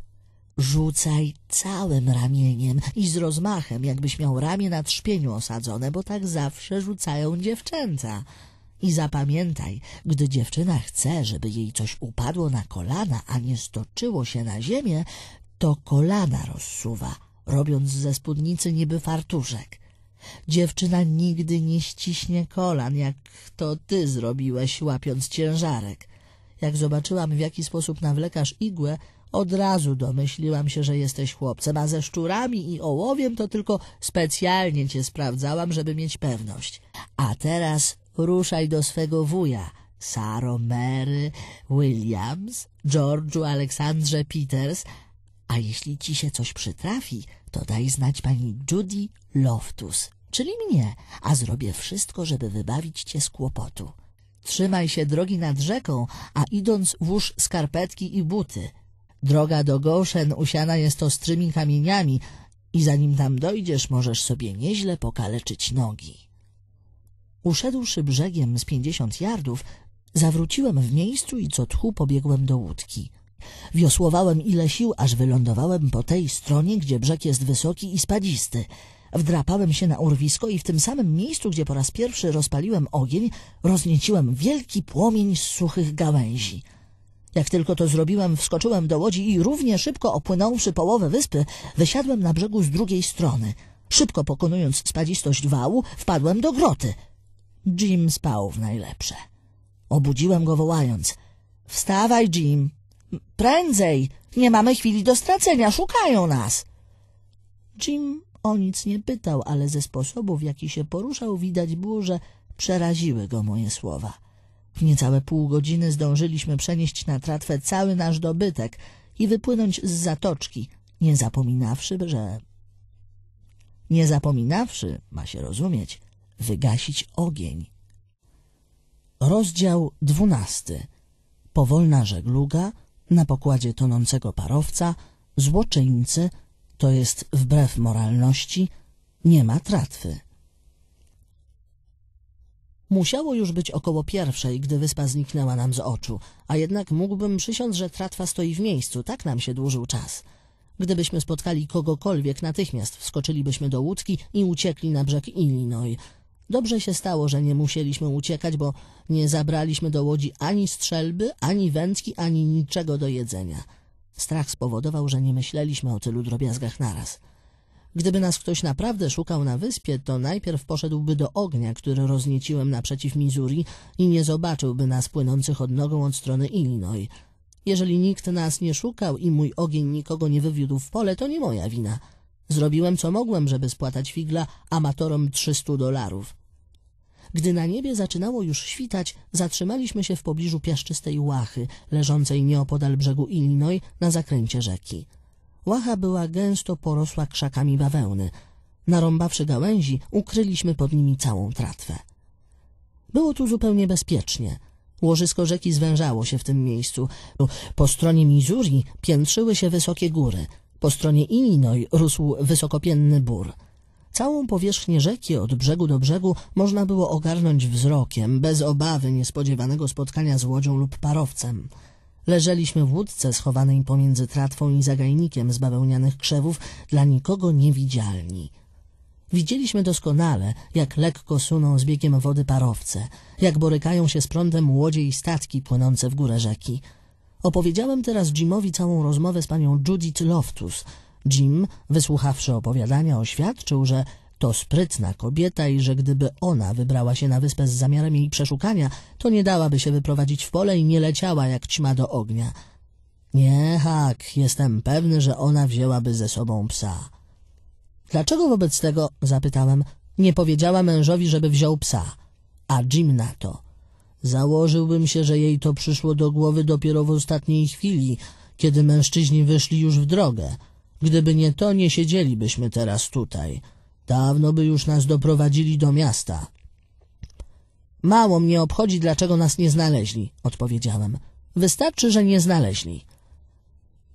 Rzucaj całym ramieniem i z rozmachem, jakbyś miał ramię na trzpieniu osadzone, bo tak zawsze rzucają dziewczęta. I zapamiętaj, gdy dziewczyna chce, żeby jej coś upadło na kolana, a nie stoczyło się na ziemię, to kolana rozsuwa, robiąc ze spódnicy niby fartuszek. Dziewczyna nigdy nie ściśnie kolan, jak to ty zrobiłeś, łapiąc ciężarek. Jak zobaczyłam, w jaki sposób nawlekasz igłę, od razu domyśliłam się, że jesteś chłopcem, a ze szczurami i ołowiem to tylko specjalnie cię sprawdzałam, żeby mieć pewność. A teraz ruszaj do swego wuja, Saro Mary Williams, George'u Aleksandrze Peters, a jeśli ci się coś przytrafi, to daj znać pani Judy Loftus, czyli mnie, a zrobię wszystko, żeby wybawić cię z kłopotu. Trzymaj się drogi nad rzeką, a idąc włóż skarpetki i buty. Droga do Goszen usiana jest ostrymi kamieniami i zanim tam dojdziesz, możesz sobie nieźle pokaleczyć nogi. Uszedłszy brzegiem z pięćdziesiąt jardów, zawróciłem w miejscu i co tchu pobiegłem do łódki. Wiosłowałem ile sił, aż wylądowałem po tej stronie, gdzie brzeg jest wysoki i spadzisty. Wdrapałem się na urwisko i w tym samym miejscu, gdzie po raz pierwszy rozpaliłem ogień, roznieciłem wielki płomień z suchych gałęzi. Jak tylko to zrobiłem, wskoczyłem do łodzi i równie szybko opłynąwszy połowę wyspy, wysiadłem na brzegu z drugiej strony. Szybko pokonując spadzistość wału, wpadłem do groty. Jim spał w najlepsze. Obudziłem go wołając. Wstawaj, Jim. Prędzej. Nie mamy chwili do stracenia. Szukają nas. Jim o nic nie pytał, ale ze sposobu, w jaki się poruszał, widać było, że przeraziły go moje słowa. W niecałe pół godziny zdążyliśmy przenieść na tratwę cały nasz dobytek i wypłynąć z zatoczki, nie zapominawszy, że... Nie zapominawszy, ma się rozumieć, wygasić ogień. Rozdział dwunasty. Powolna żegluga, na pokładzie tonącego parowca, złoczyńcy, to jest wbrew moralności, nie ma tratwy. Musiało już być około pierwszej, gdy wyspa zniknęła nam z oczu, a jednak mógłbym przysiąc, że tratwa stoi w miejscu, tak nam się dłużył czas. Gdybyśmy spotkali kogokolwiek, natychmiast wskoczylibyśmy do łódki i uciekli na brzeg Illinois. Dobrze się stało, że nie musieliśmy uciekać, bo nie zabraliśmy do łodzi ani strzelby, ani wędki, ani niczego do jedzenia. Strach spowodował, że nie myśleliśmy o tylu drobiazgach naraz. Gdyby nas ktoś naprawdę szukał na wyspie, to najpierw poszedłby do ognia, który roznieciłem naprzeciw Missouri i nie zobaczyłby nas płynących nogą od strony Illinois. Jeżeli nikt nas nie szukał i mój ogień nikogo nie wywiódł w pole, to nie moja wina. Zrobiłem co mogłem, żeby spłatać figla amatorom 300 dolarów. Gdy na niebie zaczynało już świtać, zatrzymaliśmy się w pobliżu piaszczystej łachy, leżącej nieopodal brzegu Illinois na zakręcie rzeki. Łacha była gęsto porosła krzakami bawełny. Narąbawszy gałęzi, ukryliśmy pod nimi całą tratwę. Było tu zupełnie bezpiecznie. Łożysko rzeki zwężało się w tym miejscu. Po stronie Missouri piętrzyły się wysokie góry. Po stronie Illinois rósł wysokopienny bór. Całą powierzchnię rzeki od brzegu do brzegu można było ogarnąć wzrokiem, bez obawy niespodziewanego spotkania z łodzią lub parowcem. Leżeliśmy w łódce schowanej pomiędzy tratwą i zagajnikiem z bawełnianych krzewów, dla nikogo niewidzialni. Widzieliśmy doskonale, jak lekko suną z biegiem wody parowce, jak borykają się z prądem łodzie i statki płynące w górę rzeki. Opowiedziałem teraz Jimowi całą rozmowę z panią Judith Loftus. Jim, wysłuchawszy opowiadania, oświadczył, że to sprytna kobieta i że gdyby ona wybrała się na wyspę z zamiarem jej przeszukania, to nie dałaby się wyprowadzić w pole i nie leciała jak ćma do ognia. Nie, Hak, jestem pewny, że ona wzięłaby ze sobą psa. Dlaczego wobec tego, zapytałem, nie powiedziała mężowi, żeby wziął psa? A Jim na to. Założyłbym się, że jej to przyszło do głowy dopiero w ostatniej chwili, kiedy mężczyźni wyszli już w drogę. Gdyby nie to, nie siedzielibyśmy teraz tutaj. Dawno by już nas doprowadzili do miasta. Mało mnie obchodzi, dlaczego nas nie znaleźli, odpowiedziałem. Wystarczy, że nie znaleźli.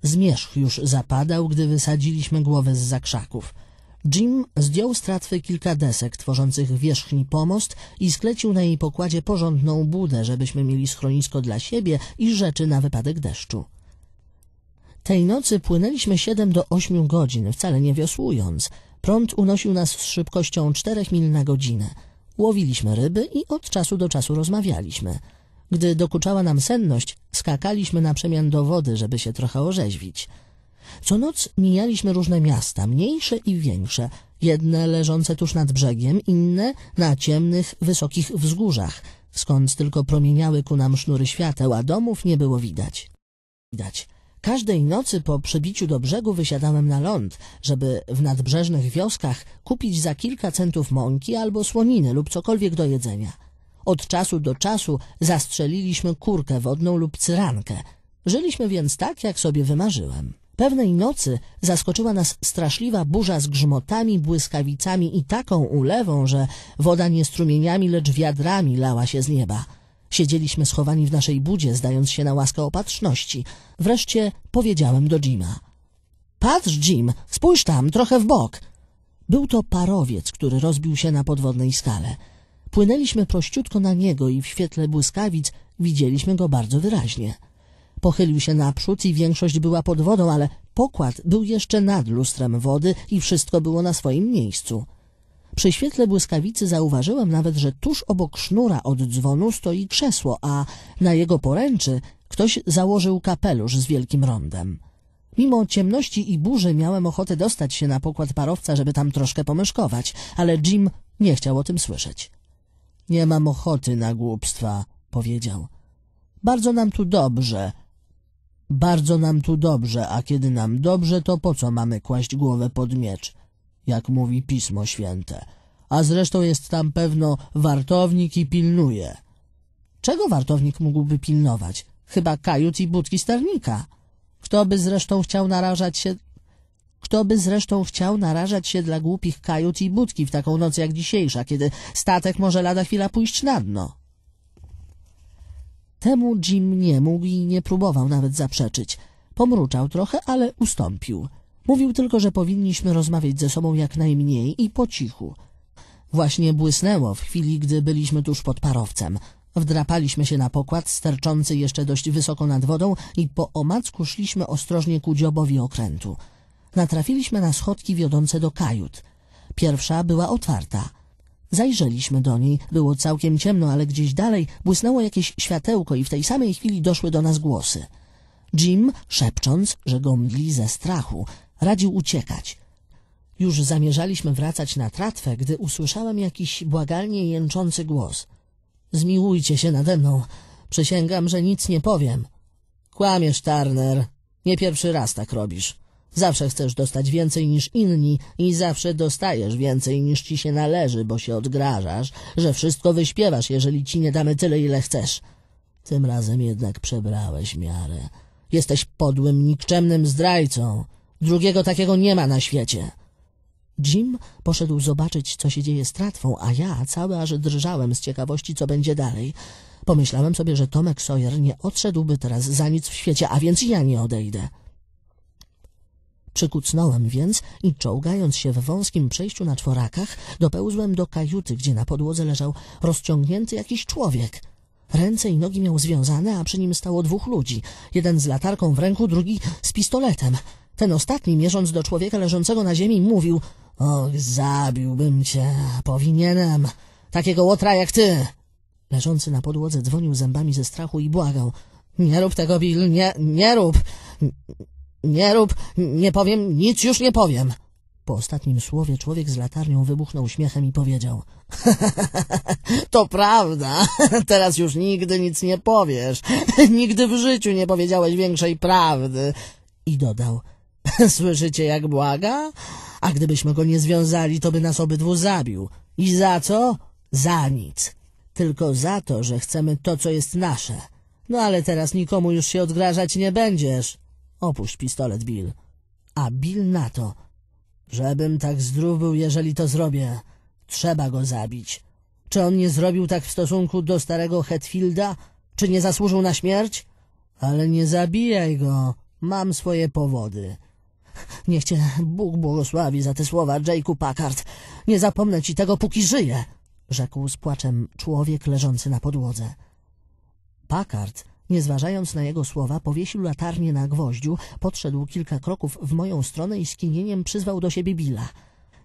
Zmierzch już zapadał, gdy wysadziliśmy głowę z zakrzaków. Jim zdjął z tratwy kilka desek tworzących wierzchni pomost i sklecił na jej pokładzie porządną budę, żebyśmy mieli schronisko dla siebie i rzeczy na wypadek deszczu. Tej nocy płynęliśmy siedem do ośmiu godzin, wcale nie wiosłując. Prąd unosił nas z szybkością czterech mil na godzinę. Łowiliśmy ryby i od czasu do czasu rozmawialiśmy. Gdy dokuczała nam senność, skakaliśmy na przemian do wody, żeby się trochę orzeźwić. Co noc mijaliśmy różne miasta, mniejsze i większe, jedne leżące tuż nad brzegiem, inne na ciemnych, wysokich wzgórzach, skąd tylko promieniały ku nam sznury świateł, a domów nie było widać. Widać. Każdej nocy po przybiciu do brzegu wysiadałem na ląd, żeby w nadbrzeżnych wioskach kupić za kilka centów mąki albo słoniny lub cokolwiek do jedzenia. Od czasu do czasu zastrzeliliśmy kurkę wodną lub cyrankę. Żyliśmy więc tak, jak sobie wymarzyłem. Pewnej nocy zaskoczyła nas straszliwa burza z grzmotami, błyskawicami i taką ulewą, że woda nie strumieniami, lecz wiadrami lała się z nieba. Siedzieliśmy schowani w naszej budzie, zdając się na łaskę opatrzności. Wreszcie powiedziałem do Jima. Patrz, Jim, spójrz tam, trochę w bok. Był to parowiec, który rozbił się na podwodnej skale. Płynęliśmy prościutko na niego i w świetle błyskawic widzieliśmy go bardzo wyraźnie. Pochylił się naprzód i większość była pod wodą, ale pokład był jeszcze nad lustrem wody i wszystko było na swoim miejscu. Przy świetle błyskawicy zauważyłem nawet, że tuż obok sznura od dzwonu stoi krzesło, a na jego poręczy ktoś założył kapelusz z wielkim rondem. Mimo ciemności i burzy miałem ochotę dostać się na pokład parowca, żeby tam troszkę pomyszkować, ale Jim nie chciał o tym słyszeć. — Nie mam ochoty na głupstwa — powiedział. — Bardzo nam tu dobrze. Bardzo nam tu dobrze, a kiedy nam dobrze, to po co mamy kłaść głowę pod miecz? — jak mówi Pismo Święte. A zresztą jest tam pewno wartownik i pilnuje. Czego wartownik mógłby pilnować? Chyba kajut i budki sternika. Kto by zresztą chciał narażać się... Kto by zresztą chciał narażać się dla głupich kajut i budki w taką noc jak dzisiejsza, kiedy statek może lada chwila pójść na dno? Temu Jim nie mógł i nie próbował nawet zaprzeczyć. Pomruczał trochę, ale ustąpił – Mówił tylko, że powinniśmy rozmawiać ze sobą jak najmniej i po cichu. Właśnie błysnęło w chwili, gdy byliśmy tuż pod parowcem. Wdrapaliśmy się na pokład, sterczący jeszcze dość wysoko nad wodą i po omacku szliśmy ostrożnie ku dziobowi okrętu. Natrafiliśmy na schodki wiodące do kajut. Pierwsza była otwarta. Zajrzeliśmy do niej, było całkiem ciemno, ale gdzieś dalej błysnęło jakieś światełko i w tej samej chwili doszły do nas głosy. Jim, szepcząc, że go mdli ze strachu, Radził uciekać. Już zamierzaliśmy wracać na tratwę, gdy usłyszałem jakiś błagalnie jęczący głos. Zmiłujcie się nade mną. Przysięgam, że nic nie powiem. Kłamiesz, Turner. Nie pierwszy raz tak robisz. Zawsze chcesz dostać więcej niż inni i zawsze dostajesz więcej niż ci się należy, bo się odgrażasz, że wszystko wyśpiewasz, jeżeli ci nie damy tyle, ile chcesz. Tym razem jednak przebrałeś miarę. Jesteś podłym, nikczemnym zdrajcą. Drugiego takiego nie ma na świecie. Jim poszedł zobaczyć, co się dzieje z tratwą, a ja cały aż drżałem z ciekawości, co będzie dalej. Pomyślałem sobie, że Tomek Sawyer nie odszedłby teraz za nic w świecie, a więc ja nie odejdę. Przykucnąłem więc i czołgając się w wąskim przejściu na czworakach, dopełzłem do kajuty, gdzie na podłodze leżał rozciągnięty jakiś człowiek. Ręce i nogi miał związane, a przy nim stało dwóch ludzi. Jeden z latarką w ręku, drugi z pistoletem. Ten ostatni, mierząc do człowieka leżącego na ziemi, mówił — Och, zabiłbym cię, powinienem, takiego łotra jak ty! Leżący na podłodze dzwonił zębami ze strachu i błagał — Nie rób tego, Bill, nie, nie rób! Nie rób, nie powiem, nic już nie powiem! Po ostatnim słowie człowiek z latarnią wybuchnął śmiechem i powiedział To prawda, teraz już nigdy nic nie powiesz, nigdy w życiu nie powiedziałeś większej prawdy. I dodał Słyszycie, jak błaga? A gdybyśmy go nie związali, to by nas obydwu zabił. I za co? Za nic. Tylko za to, że chcemy to, co jest nasze. No ale teraz nikomu już się odgrażać nie będziesz. Opuść pistolet, Bill. A Bill na to. Żebym tak zdrów był, jeżeli to zrobię. Trzeba go zabić. Czy on nie zrobił tak w stosunku do starego Hetfielda? Czy nie zasłużył na śmierć? Ale nie zabijaj go. Mam swoje powody. Niech cię Bóg błogosławi za te słowa, Jake'u Packard. Nie zapomnę ci tego, póki żyję, rzekł z płaczem człowiek leżący na podłodze. Packard, nie zważając na jego słowa, powiesił latarnię na gwoździu, podszedł kilka kroków w moją stronę i skinieniem przyzwał do siebie Billa.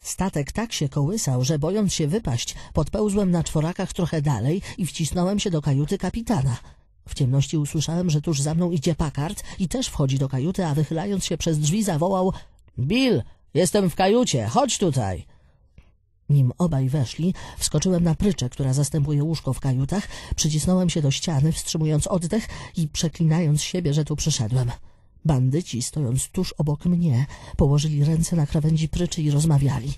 Statek tak się kołysał, że bojąc się wypaść, podpełzłem na czworakach trochę dalej i wcisnąłem się do kajuty kapitana. W ciemności usłyszałem, że tuż za mną idzie Packard i też wchodzi do kajuty, a wychylając się przez drzwi zawołał — Bill, jestem w kajucie, chodź tutaj! Nim obaj weszli, wskoczyłem na pryczę, która zastępuje łóżko w kajutach, przycisnąłem się do ściany, wstrzymując oddech i przeklinając siebie, że tu przyszedłem. Bandyci, stojąc tuż obok mnie, położyli ręce na krawędzi pryczy i rozmawiali.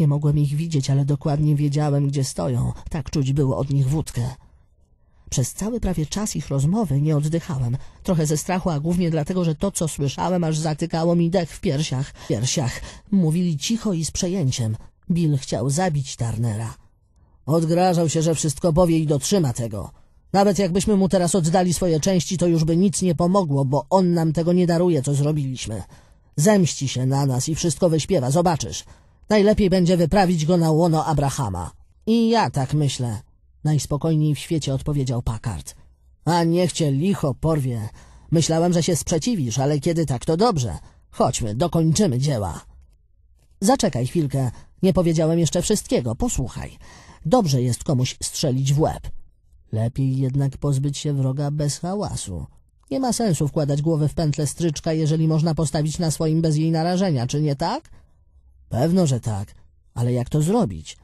Nie mogłem ich widzieć, ale dokładnie wiedziałem, gdzie stoją. Tak czuć było od nich wódkę. Przez cały prawie czas ich rozmowy nie oddychałem. Trochę ze strachu, a głównie dlatego, że to, co słyszałem, aż zatykało mi dech w piersiach. W piersiach. Mówili cicho i z przejęciem. Bill chciał zabić Turnera. Odgrażał się, że wszystko powie i dotrzyma tego. Nawet jakbyśmy mu teraz oddali swoje części, to już by nic nie pomogło, bo on nam tego nie daruje, co zrobiliśmy. Zemści się na nas i wszystko wyśpiewa, zobaczysz. Najlepiej będzie wyprawić go na łono Abrahama. I ja tak myślę najspokojniej w świecie odpowiedział Packard. A niech cię licho porwie. Myślałem, że się sprzeciwisz, ale kiedy tak, to dobrze. Chodźmy, dokończymy dzieła. Zaczekaj chwilkę. Nie powiedziałem jeszcze wszystkiego. Posłuchaj. Dobrze jest komuś strzelić w łeb. Lepiej jednak pozbyć się wroga bez hałasu. Nie ma sensu wkładać głowy w pętle stryczka, jeżeli można postawić na swoim bez jej narażenia, czy nie tak? Pewno, że tak. Ale jak to zrobić?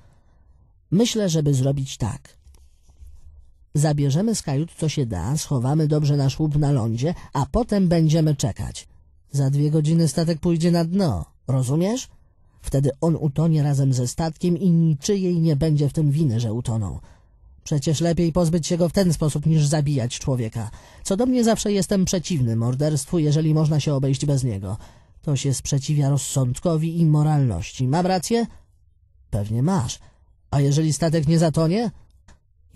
Myślę, żeby zrobić tak. Zabierzemy z kajut co się da, schowamy dobrze nasz łup na lądzie, a potem będziemy czekać. Za dwie godziny statek pójdzie na dno, rozumiesz? Wtedy on utonie razem ze statkiem i niczyjej nie będzie w tym winy, że utonął. Przecież lepiej pozbyć się go w ten sposób niż zabijać człowieka. Co do mnie zawsze jestem przeciwny morderstwu, jeżeli można się obejść bez niego. To się sprzeciwia rozsądkowi i moralności. Mam rację? Pewnie masz. A jeżeli statek nie zatonie?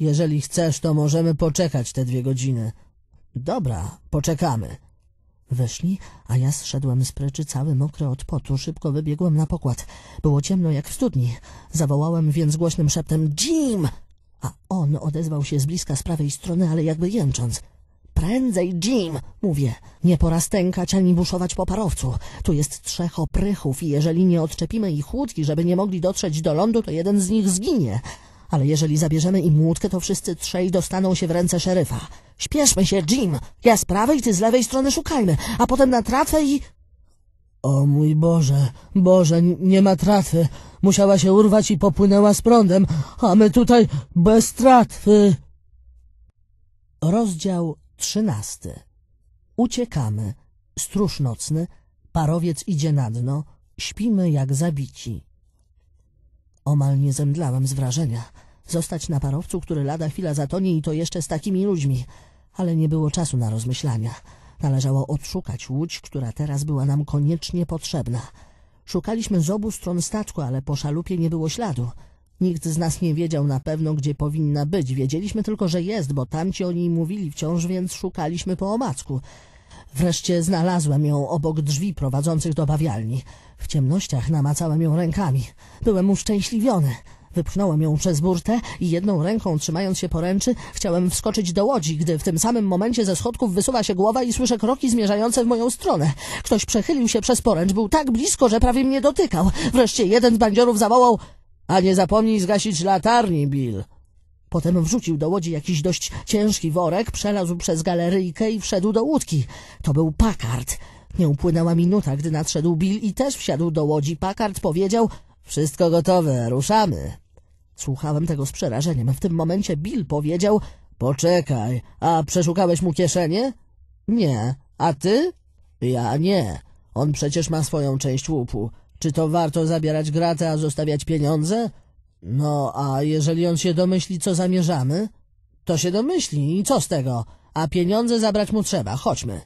Jeżeli chcesz, to możemy poczekać te dwie godziny. Dobra, poczekamy. Weszli, a ja zszedłem z preczy cały mokry od potu. Szybko wybiegłem na pokład. Było ciemno jak w studni. Zawołałem więc głośnym szeptem Jim! A on odezwał się z bliska z prawej strony, ale jakby jęcząc. Prędzej, Jim! Mówię. Nie pora stękać ani buszować po parowcu. Tu jest trzech oprychów i jeżeli nie odczepimy ich łódki, żeby nie mogli dotrzeć do lądu, to jeden z nich zginie ale jeżeli zabierzemy im łódkę, to wszyscy trzej dostaną się w ręce szeryfa. Śpieszmy się, Jim! Ja z prawej, ty z lewej strony szukajmy, a potem na trawę i... O mój Boże, Boże, nie ma trawy. Musiała się urwać i popłynęła z prądem, a my tutaj bez tratwy. Rozdział trzynasty. Uciekamy. Stróż nocny. Parowiec idzie na dno. Śpimy jak zabici. Omal nie zemdlałem z wrażenia. Zostać na parowcu, który lada chwila zatonie i to jeszcze z takimi ludźmi. Ale nie było czasu na rozmyślania. Należało odszukać łódź, która teraz była nam koniecznie potrzebna. Szukaliśmy z obu stron statku, ale po szalupie nie było śladu. Nikt z nas nie wiedział na pewno, gdzie powinna być. Wiedzieliśmy tylko, że jest, bo tamci o niej mówili wciąż, więc szukaliśmy po omacku. Wreszcie znalazłem ją obok drzwi prowadzących do bawialni. W ciemnościach namacałem ją rękami. Byłem uszczęśliwiony. Wypchnąłem ją przez burtę i jedną ręką trzymając się poręczy chciałem wskoczyć do łodzi, gdy w tym samym momencie ze schodków wysuwa się głowa i słyszę kroki zmierzające w moją stronę. Ktoś przechylił się przez poręcz, był tak blisko, że prawie mnie dotykał. Wreszcie jeden z bandziorów zawołał — A nie zapomnij zgasić latarni, Bill! — Potem wrzucił do łodzi jakiś dość ciężki worek, przelazł przez galeryjkę i wszedł do łódki. To był Packard. Nie upłynęła minuta, gdy nadszedł Bill i też wsiadł do łodzi. Packard powiedział — Wszystko gotowe, ruszamy. Słuchałem tego z przerażeniem. W tym momencie Bill powiedział — Poczekaj, a przeszukałeś mu kieszenie? — Nie. A ty? — Ja nie. On przecież ma swoją część łupu. Czy to warto zabierać gratę, a zostawiać pieniądze? No, a jeżeli on się domyśli, co zamierzamy? To się domyśli i co z tego? A pieniądze zabrać mu trzeba, chodźmy.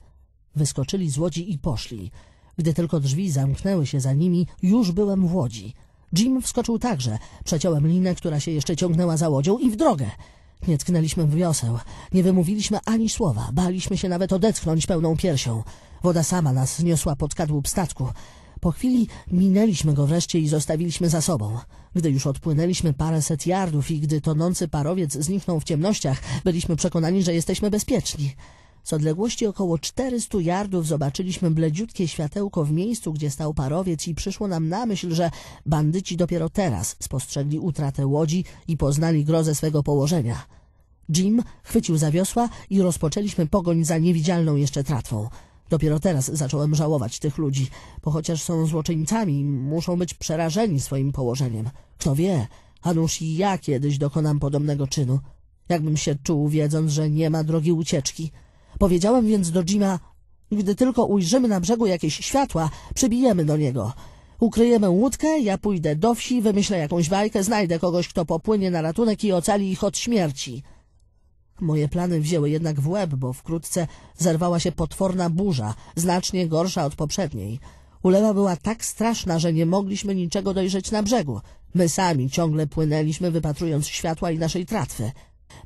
Wyskoczyli z łodzi i poszli. Gdy tylko drzwi zamknęły się za nimi, już byłem w łodzi. Jim wskoczył także. Przeciąłem linę, która się jeszcze ciągnęła za łodzią i w drogę. Nie tknęliśmy w wioseł, nie wymówiliśmy ani słowa, baliśmy się nawet odetchnąć pełną piersią. Woda sama nas zniosła pod kadłub statku. Po chwili minęliśmy go wreszcie i zostawiliśmy za sobą. Gdy już odpłynęliśmy paręset yardów i gdy tonący parowiec zniknął w ciemnościach, byliśmy przekonani, że jesteśmy bezpieczni. Z odległości około 400 yardów zobaczyliśmy bledziutkie światełko w miejscu, gdzie stał parowiec i przyszło nam na myśl, że bandyci dopiero teraz spostrzegli utratę łodzi i poznali grozę swego położenia. Jim chwycił za wiosła i rozpoczęliśmy pogoń za niewidzialną jeszcze tratwą. Dopiero teraz zacząłem żałować tych ludzi, bo chociaż są złoczyńcami, muszą być przerażeni swoim położeniem. Kto wie, a nuż i ja kiedyś dokonam podobnego czynu. Jakbym się czuł, wiedząc, że nie ma drogi ucieczki. Powiedziałem więc do Jima, gdy tylko ujrzymy na brzegu jakieś światła, przybijemy do niego. Ukryjemy łódkę, ja pójdę do wsi, wymyślę jakąś bajkę, znajdę kogoś, kto popłynie na ratunek i ocali ich od śmierci. Moje plany wzięły jednak w łeb, bo wkrótce zerwała się potworna burza, znacznie gorsza od poprzedniej. Ulewa była tak straszna, że nie mogliśmy niczego dojrzeć na brzegu. My sami ciągle płynęliśmy, wypatrując światła i naszej tratwy.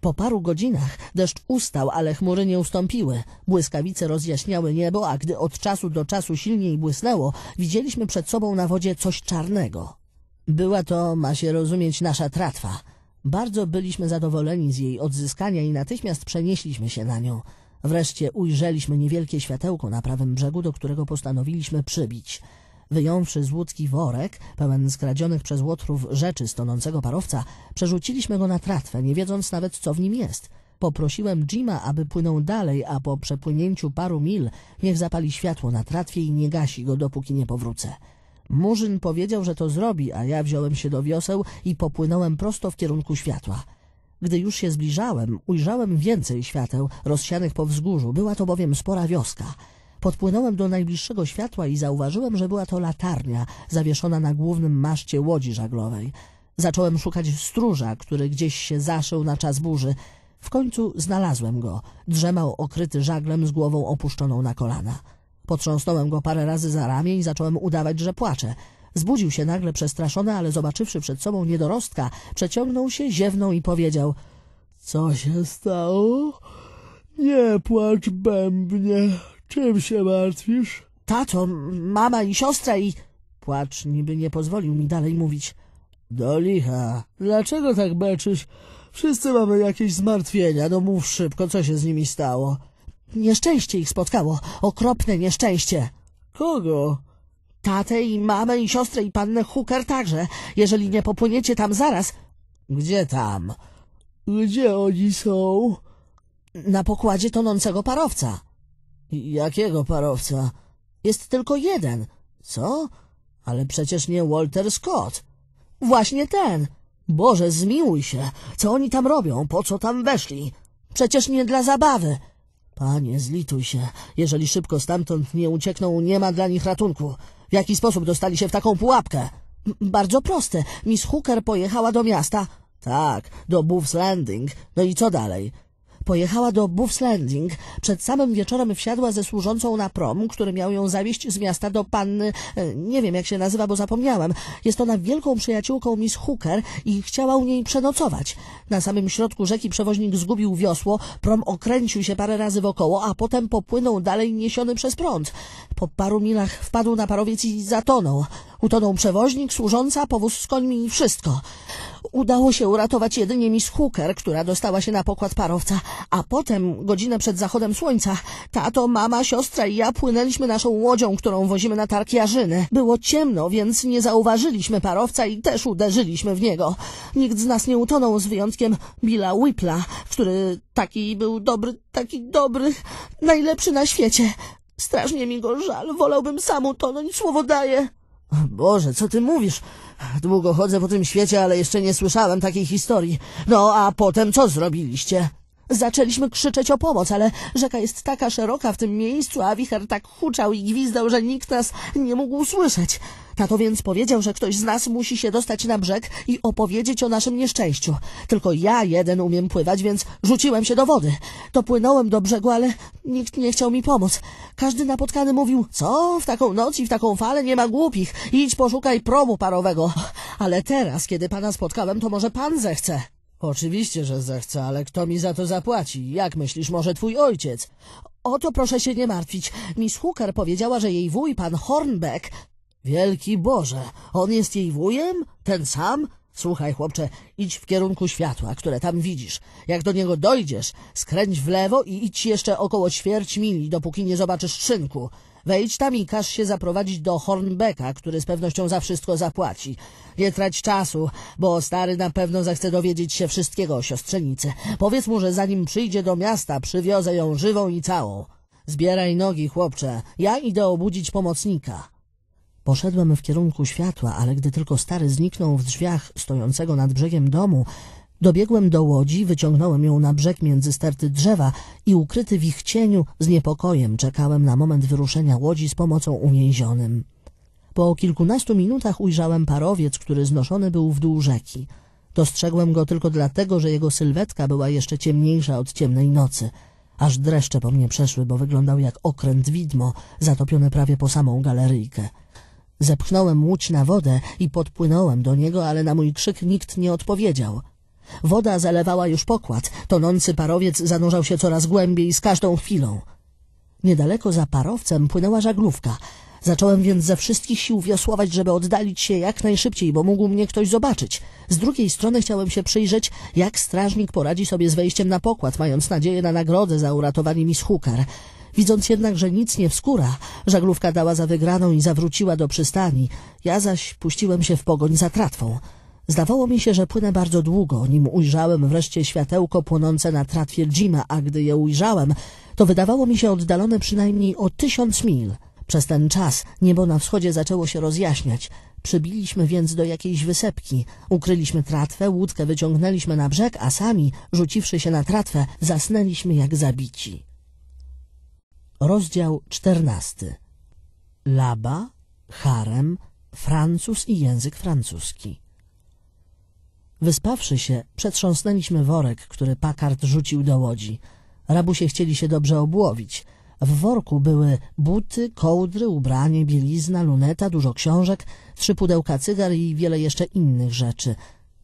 Po paru godzinach deszcz ustał, ale chmury nie ustąpiły. Błyskawice rozjaśniały niebo, a gdy od czasu do czasu silniej błysnęło, widzieliśmy przed sobą na wodzie coś czarnego. Była to, ma się rozumieć, nasza tratwa. Bardzo byliśmy zadowoleni z jej odzyskania i natychmiast przenieśliśmy się na nią. Wreszcie ujrzeliśmy niewielkie światełko na prawym brzegu, do którego postanowiliśmy przybić. Wyjąwszy z łódki worek, pełen skradzionych przez łotrów rzeczy stonącego parowca, przerzuciliśmy go na tratwę, nie wiedząc nawet co w nim jest. Poprosiłem Jima, aby płynął dalej, a po przepłynięciu paru mil niech zapali światło na tratwie i nie gasi go, dopóki nie powrócę. Murzyn powiedział, że to zrobi, a ja wziąłem się do wioseł i popłynąłem prosto w kierunku światła. Gdy już się zbliżałem, ujrzałem więcej świateł rozsianych po wzgórzu. Była to bowiem spora wioska. Podpłynąłem do najbliższego światła i zauważyłem, że była to latarnia zawieszona na głównym maszcie łodzi żaglowej. Zacząłem szukać stróża, który gdzieś się zaszył na czas burzy. W końcu znalazłem go. Drzemał okryty żaglem z głową opuszczoną na kolana. Potrząsnąłem go parę razy za ramię i zacząłem udawać, że płaczę. Zbudził się nagle przestraszony, ale zobaczywszy przed sobą niedorostka, przeciągnął się, ziewnął i powiedział — Co się stało? Nie płacz bębnie. Czym się martwisz? — Tato, mama i siostra i... Płacz niby nie pozwolił mi dalej mówić. — Do licha. Dlaczego tak beczysz? Wszyscy mamy jakieś zmartwienia. No mów szybko, co się z nimi stało? — Nieszczęście ich spotkało. Okropne nieszczęście. Kogo? Tatę i mamę i siostrę i pannę Hooker także. Jeżeli nie popłyniecie tam zaraz... Gdzie tam? Gdzie oni są? Na pokładzie tonącego parowca. Jakiego parowca? Jest tylko jeden. Co? Ale przecież nie Walter Scott. Właśnie ten. Boże, zmiłuj się. Co oni tam robią? Po co tam weszli? Przecież nie dla zabawy. Panie, zlituj się. Jeżeli szybko stamtąd nie uciekną, nie ma dla nich ratunku. W jaki sposób dostali się w taką pułapkę? bardzo proste. Miss Hooker pojechała do miasta. Tak, do Booth's Landing. No i co dalej? Pojechała do Buff's Landing. Przed samym wieczorem wsiadła ze służącą na prom, który miał ją zawieść z miasta do panny, e, nie wiem jak się nazywa, bo zapomniałem. Jest ona wielką przyjaciółką Miss Hooker i chciała u niej przenocować. Na samym środku rzeki przewoźnik zgubił wiosło, prom okręcił się parę razy wokoło, a potem popłynął dalej niesiony przez prąd. Po paru milach wpadł na parowiec i zatonął. Utonął przewoźnik, służąca, powóz z końmi i wszystko udało się uratować jedynie Miss Hooker, która dostała się na pokład parowca, a potem, godzinę przed zachodem słońca, tato, mama, siostra i ja płynęliśmy naszą łodzią, którą wozimy na targ Jarzyny. Było ciemno, więc nie zauważyliśmy parowca i też uderzyliśmy w niego. Nikt z nas nie utonął, z wyjątkiem Billa Whipla, który taki był dobry, taki dobry, najlepszy na świecie. Strasznie mi go żal, wolałbym sam utonąć, słowo daję. Boże, co ty mówisz? Długo chodzę po tym świecie, ale jeszcze nie słyszałem takiej historii. No, a potem co zrobiliście? Zaczęliśmy krzyczeć o pomoc, ale rzeka jest taka szeroka w tym miejscu, a wicher tak huczał i gwizdał, że nikt nas nie mógł usłyszeć. Tato więc powiedział, że ktoś z nas musi się dostać na brzeg i opowiedzieć o naszym nieszczęściu. Tylko ja jeden umiem pływać, więc rzuciłem się do wody. Dopłynąłem do brzegu, ale nikt nie chciał mi pomóc. Każdy napotkany mówił, co w taką noc i w taką falę nie ma głupich, idź poszukaj promu parowego. Ale teraz, kiedy pana spotkałem, to może pan zechce. Oczywiście, że zechce, ale kto mi za to zapłaci? Jak myślisz, może twój ojciec? O to proszę się nie martwić. Miss Hooker powiedziała, że jej wuj, pan Hornbeck, Wielki Boże, on jest jej wujem? Ten sam? Słuchaj, chłopcze, idź w kierunku światła, które tam widzisz. Jak do niego dojdziesz, skręć w lewo i idź jeszcze około ćwierć mili, dopóki nie zobaczysz szynku. Wejdź tam i każ się zaprowadzić do Hornbecka, który z pewnością za wszystko zapłaci. Nie trać czasu, bo stary na pewno zechce dowiedzieć się wszystkiego o siostrzenicy. Powiedz mu, że zanim przyjdzie do miasta, przywiozę ją żywą i całą. Zbieraj nogi, chłopcze, ja idę obudzić pomocnika. Poszedłem w kierunku światła, ale gdy tylko stary zniknął w drzwiach stojącego nad brzegiem domu, dobiegłem do łodzi, wyciągnąłem ją na brzeg między sterty drzewa i ukryty w ich cieniu z niepokojem czekałem na moment wyruszenia łodzi z pomocą uwięzionym. Po kilkunastu minutach ujrzałem parowiec, który znoszony był w dół rzeki. Dostrzegłem go tylko dlatego, że jego sylwetka była jeszcze ciemniejsza od ciemnej nocy. Aż dreszcze po mnie przeszły, bo wyglądał jak okręt widmo, zatopione prawie po samą galeryjkę. Zepchnąłem łódź na wodę i podpłynąłem do niego, ale na mój krzyk nikt nie odpowiedział. Woda zalewała już pokład, tonący parowiec zanurzał się coraz głębiej z każdą chwilą. Niedaleko za parowcem płynęła żaglówka. Zacząłem więc ze wszystkich sił wiosłować, żeby oddalić się jak najszybciej, bo mógł mnie ktoś zobaczyć. Z drugiej strony chciałem się przyjrzeć, jak strażnik poradzi sobie z wejściem na pokład, mając nadzieję na nagrodę za uratowanie mi z hukar. Widząc jednak, że nic nie wskóra, żaglówka dała za wygraną i zawróciła do przystani. Ja zaś puściłem się w pogoń za tratwą. Zdawało mi się, że płynę bardzo długo, nim ujrzałem wreszcie światełko płonące na tratwie Jima, a gdy je ujrzałem, to wydawało mi się oddalone przynajmniej o tysiąc mil. Przez ten czas niebo na wschodzie zaczęło się rozjaśniać. Przybiliśmy więc do jakiejś wysepki. Ukryliśmy tratwę, łódkę wyciągnęliśmy na brzeg, a sami, rzuciwszy się na tratwę, zasnęliśmy jak zabici. Rozdział czternasty. Laba, harem, Francuz i język francuski. Wyspawszy się, przetrząsnęliśmy worek, który pakard rzucił do łodzi. Rabusie chcieli się dobrze obłowić. W worku były buty, kołdry, ubranie, bielizna, luneta, dużo książek, trzy pudełka cygar i wiele jeszcze innych rzeczy.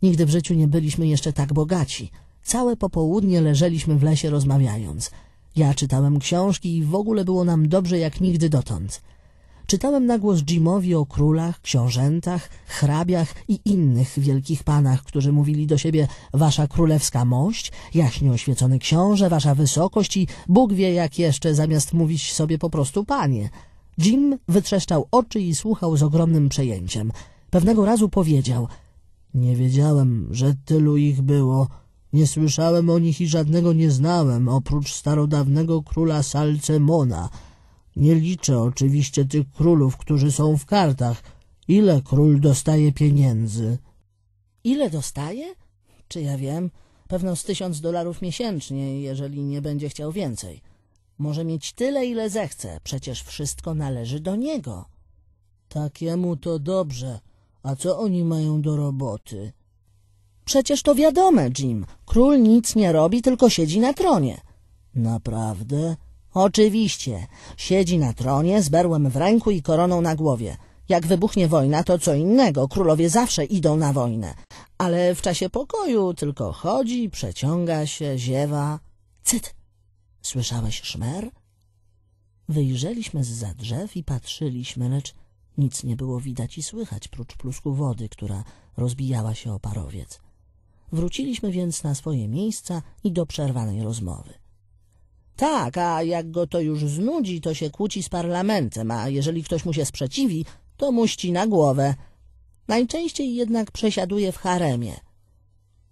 Nigdy w życiu nie byliśmy jeszcze tak bogaci. Całe popołudnie leżeliśmy w lesie rozmawiając – ja czytałem książki i w ogóle było nam dobrze jak nigdy dotąd. Czytałem na głos Jimowi o królach, książętach, hrabiach i innych wielkich panach, którzy mówili do siebie wasza królewska mość, jaśnie oświecony książę, wasza wysokość i Bóg wie jak jeszcze, zamiast mówić sobie po prostu panie. Jim wytrzeszczał oczy i słuchał z ogromnym przejęciem. Pewnego razu powiedział – nie wiedziałem, że tylu ich było – nie słyszałem o nich i żadnego nie znałem, oprócz starodawnego króla Salcemona. Nie liczę oczywiście tych królów, którzy są w kartach. Ile król dostaje pieniędzy? Ile dostaje? Czy ja wiem? Pewno z tysiąc dolarów miesięcznie, jeżeli nie będzie chciał więcej. Może mieć tyle, ile zechce, przecież wszystko należy do niego. Takiemu to dobrze. A co oni mają do roboty? Przecież to wiadome, Jim. Król nic nie robi, tylko siedzi na tronie. Naprawdę? Oczywiście. Siedzi na tronie z berłem w ręku i koroną na głowie. Jak wybuchnie wojna, to co innego. Królowie zawsze idą na wojnę. Ale w czasie pokoju tylko chodzi, przeciąga się, ziewa. Cyt! Słyszałeś szmer? Wyjrzeliśmy za drzew i patrzyliśmy, lecz nic nie było widać i słychać, prócz plusku wody, która rozbijała się o parowiec. Wróciliśmy więc na swoje miejsca i do przerwanej rozmowy. Tak, a jak go to już znudzi, to się kłóci z parlamentem, a jeżeli ktoś mu się sprzeciwi, to muści na głowę. Najczęściej jednak przesiaduje w haremie.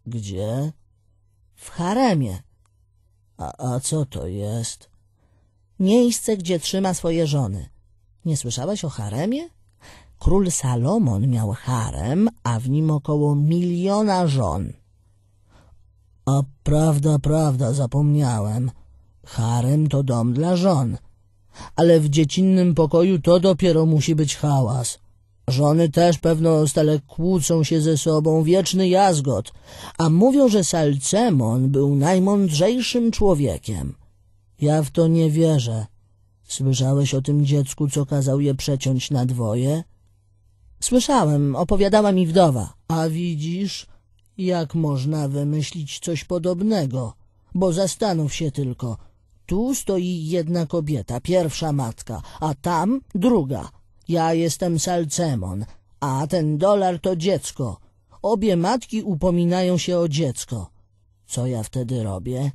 Gdzie? W haremie. A, a co to jest? Miejsce, gdzie trzyma swoje żony. Nie słyszałaś o haremie? Król Salomon miał harem, a w nim około miliona żon. A prawda, prawda, zapomniałem. Harem to dom dla żon. Ale w dziecinnym pokoju to dopiero musi być hałas. Żony też pewno stale kłócą się ze sobą, wieczny jazgot. A mówią, że Salcemon był najmądrzejszym człowiekiem. Ja w to nie wierzę. Słyszałeś o tym dziecku, co kazał je przeciąć na dwoje? Słyszałem, opowiadała mi wdowa. A widzisz... Jak można wymyślić coś podobnego? Bo zastanów się tylko, tu stoi jedna kobieta, pierwsza matka, a tam druga. Ja jestem Salcemon, a ten dolar to dziecko. Obie matki upominają się o dziecko. Co ja wtedy robię?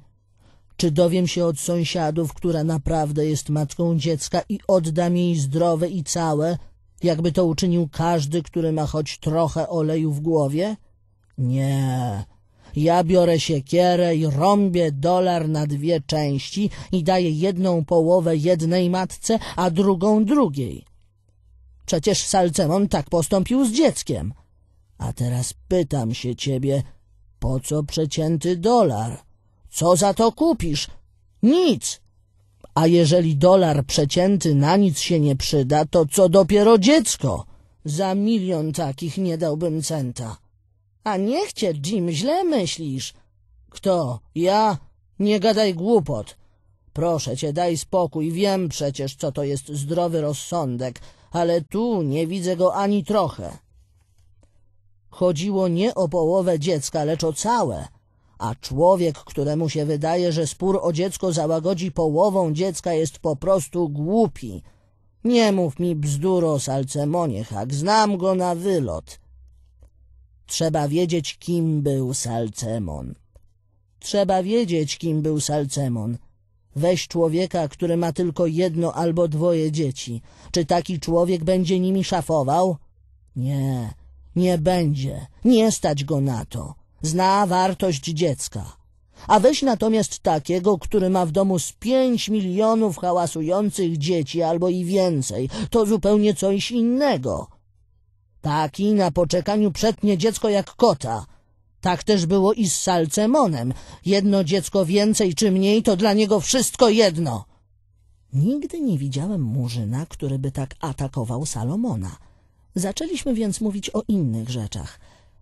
Czy dowiem się od sąsiadów, która naprawdę jest matką dziecka i oddam jej zdrowe i całe, jakby to uczynił każdy, który ma choć trochę oleju w głowie? Nie. Ja biorę siekierę i rąbię dolar na dwie części i daję jedną połowę jednej matce, a drugą drugiej. Przecież Salcemon tak postąpił z dzieckiem. A teraz pytam się ciebie, po co przecięty dolar? Co za to kupisz? Nic. A jeżeli dolar przecięty na nic się nie przyda, to co dopiero dziecko? Za milion takich nie dałbym centa. A niech cię, Jim, źle myślisz. Kto? Ja? Nie gadaj głupot. Proszę cię, daj spokój, wiem przecież, co to jest zdrowy rozsądek, ale tu nie widzę go ani trochę. Chodziło nie o połowę dziecka, lecz o całe. A człowiek, któremu się wydaje, że spór o dziecko załagodzi połową dziecka, jest po prostu głupi. Nie mów mi bzdur o Salcemonie, Hak, znam go na wylot. Trzeba wiedzieć, kim był Salcemon. Trzeba wiedzieć, kim był Salcemon. Weź człowieka, który ma tylko jedno albo dwoje dzieci. Czy taki człowiek będzie nimi szafował? Nie, nie będzie. Nie stać go na to. Zna wartość dziecka. A weź natomiast takiego, który ma w domu z pięć milionów hałasujących dzieci albo i więcej. To zupełnie coś innego. Taki na poczekaniu przetnie dziecko jak kota. Tak też było i z Salcemonem. Jedno dziecko więcej czy mniej, to dla niego wszystko jedno. Nigdy nie widziałem murzyna, który by tak atakował Salomona. Zaczęliśmy więc mówić o innych rzeczach.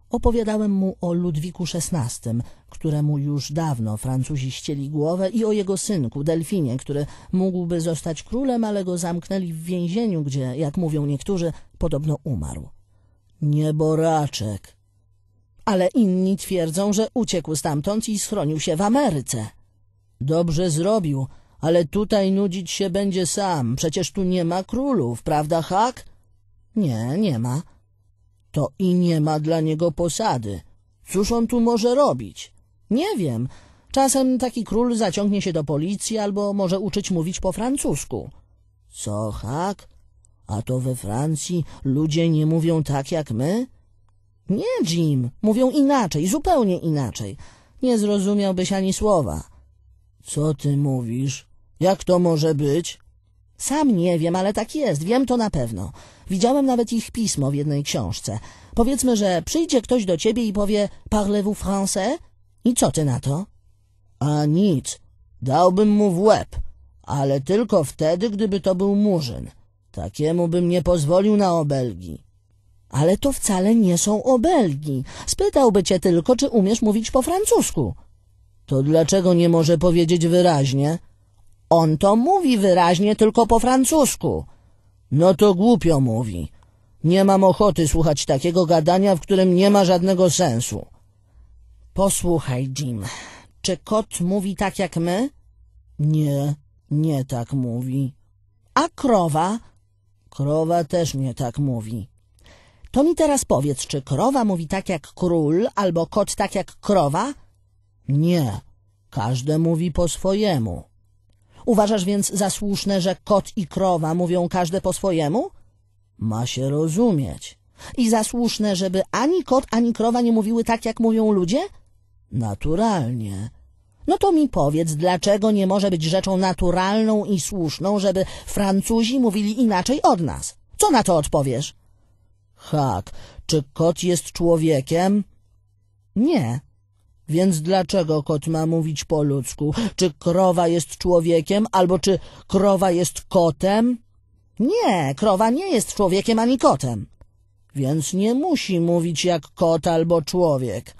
Opowiadałem mu o Ludwiku XVI, któremu już dawno Francuzi ścieli głowę i o jego synku, Delfinie, który mógłby zostać królem, ale go zamknęli w więzieniu, gdzie, jak mówią niektórzy, podobno umarł. Nieboraczek. Ale inni twierdzą, że uciekł stamtąd i schronił się w Ameryce. Dobrze zrobił, ale tutaj nudzić się będzie sam. Przecież tu nie ma królów, prawda, Hak? Nie, nie ma. To i nie ma dla niego posady. Cóż on tu może robić? Nie wiem. Czasem taki król zaciągnie się do policji albo może uczyć mówić po francusku. Co, Hak? A to we Francji ludzie nie mówią tak jak my? Nie, Jim, mówią inaczej, zupełnie inaczej. Nie zrozumiałbyś ani słowa. Co ty mówisz? Jak to może być? Sam nie wiem, ale tak jest, wiem to na pewno. Widziałem nawet ich pismo w jednej książce. Powiedzmy, że przyjdzie ktoś do ciebie i powie parlez-vous français? I co ty na to? A nic, dałbym mu w łeb, ale tylko wtedy, gdyby to był murzyn. Takiemu bym nie pozwolił na obelgi. Ale to wcale nie są obelgi. Spytałby cię tylko, czy umiesz mówić po francusku. To dlaczego nie może powiedzieć wyraźnie? On to mówi wyraźnie tylko po francusku. No to głupio mówi. Nie mam ochoty słuchać takiego gadania, w którym nie ma żadnego sensu. Posłuchaj, Jim. Czy kot mówi tak jak my? Nie, nie tak mówi. A krowa? Krowa też nie tak mówi. To mi teraz powiedz, czy krowa mówi tak jak król, albo kot tak jak krowa? Nie, każdy mówi po swojemu. Uważasz więc za słuszne, że kot i krowa mówią każde po swojemu? Ma się rozumieć. I za słuszne, żeby ani kot, ani krowa nie mówiły tak, jak mówią ludzie? Naturalnie. No to mi powiedz, dlaczego nie może być rzeczą naturalną i słuszną, żeby Francuzi mówili inaczej od nas? Co na to odpowiesz? Hak, czy kot jest człowiekiem? Nie. Więc dlaczego kot ma mówić po ludzku? Czy krowa jest człowiekiem, albo czy krowa jest kotem? Nie, krowa nie jest człowiekiem ani kotem. Więc nie musi mówić jak kot albo człowiek.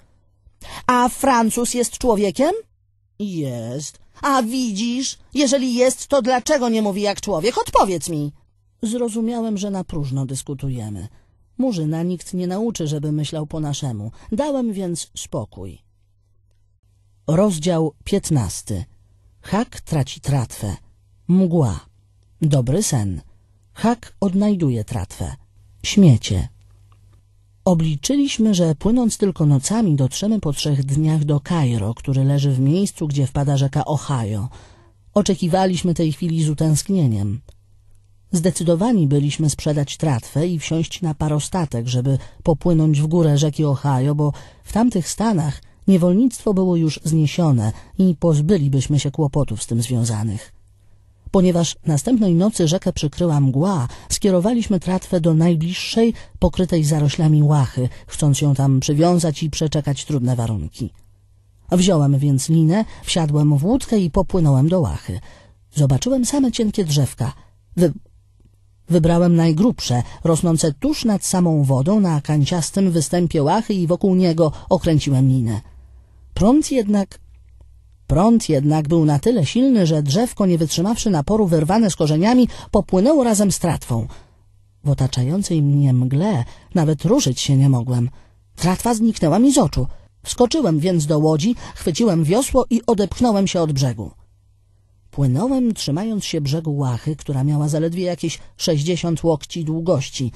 A Francuz jest człowiekiem? Jest. A widzisz, jeżeli jest, to dlaczego nie mówi jak człowiek? Odpowiedz mi. Zrozumiałem, że na próżno dyskutujemy. Murzyna nikt nie nauczy, żeby myślał po naszemu. Dałem więc spokój. Rozdział piętnasty. Hak traci tratwę. Mgła. Dobry sen. Hak odnajduje tratwę. Śmiecie. Obliczyliśmy, że płynąc tylko nocami dotrzemy po trzech dniach do Kairo, który leży w miejscu, gdzie wpada rzeka Ohio. Oczekiwaliśmy tej chwili z utęsknieniem. Zdecydowani byliśmy sprzedać tratwę i wsiąść na parostatek, żeby popłynąć w górę rzeki Ohio, bo w tamtych Stanach niewolnictwo było już zniesione i pozbylibyśmy się kłopotów z tym związanych. Ponieważ następnej nocy rzekę przykryła mgła, skierowaliśmy tratwę do najbliższej, pokrytej zaroślami łachy, chcąc ją tam przywiązać i przeczekać trudne warunki. Wziąłem więc linę, wsiadłem w łódkę i popłynąłem do łachy. Zobaczyłem same cienkie drzewka. Wy... Wybrałem najgrubsze, rosnące tuż nad samą wodą na kanciastym występie łachy i wokół niego okręciłem linę. Prąd jednak Prąd jednak był na tyle silny, że drzewko, nie wytrzymawszy naporu, wyrwane z korzeniami, popłynęło razem z tratwą. W otaczającej mnie mgle nawet ruszyć się nie mogłem. Tratwa zniknęła mi z oczu. Wskoczyłem więc do łodzi, chwyciłem wiosło i odepchnąłem się od brzegu. Płynąłem, trzymając się brzegu łachy, która miała zaledwie jakieś sześćdziesiąt łokci długości.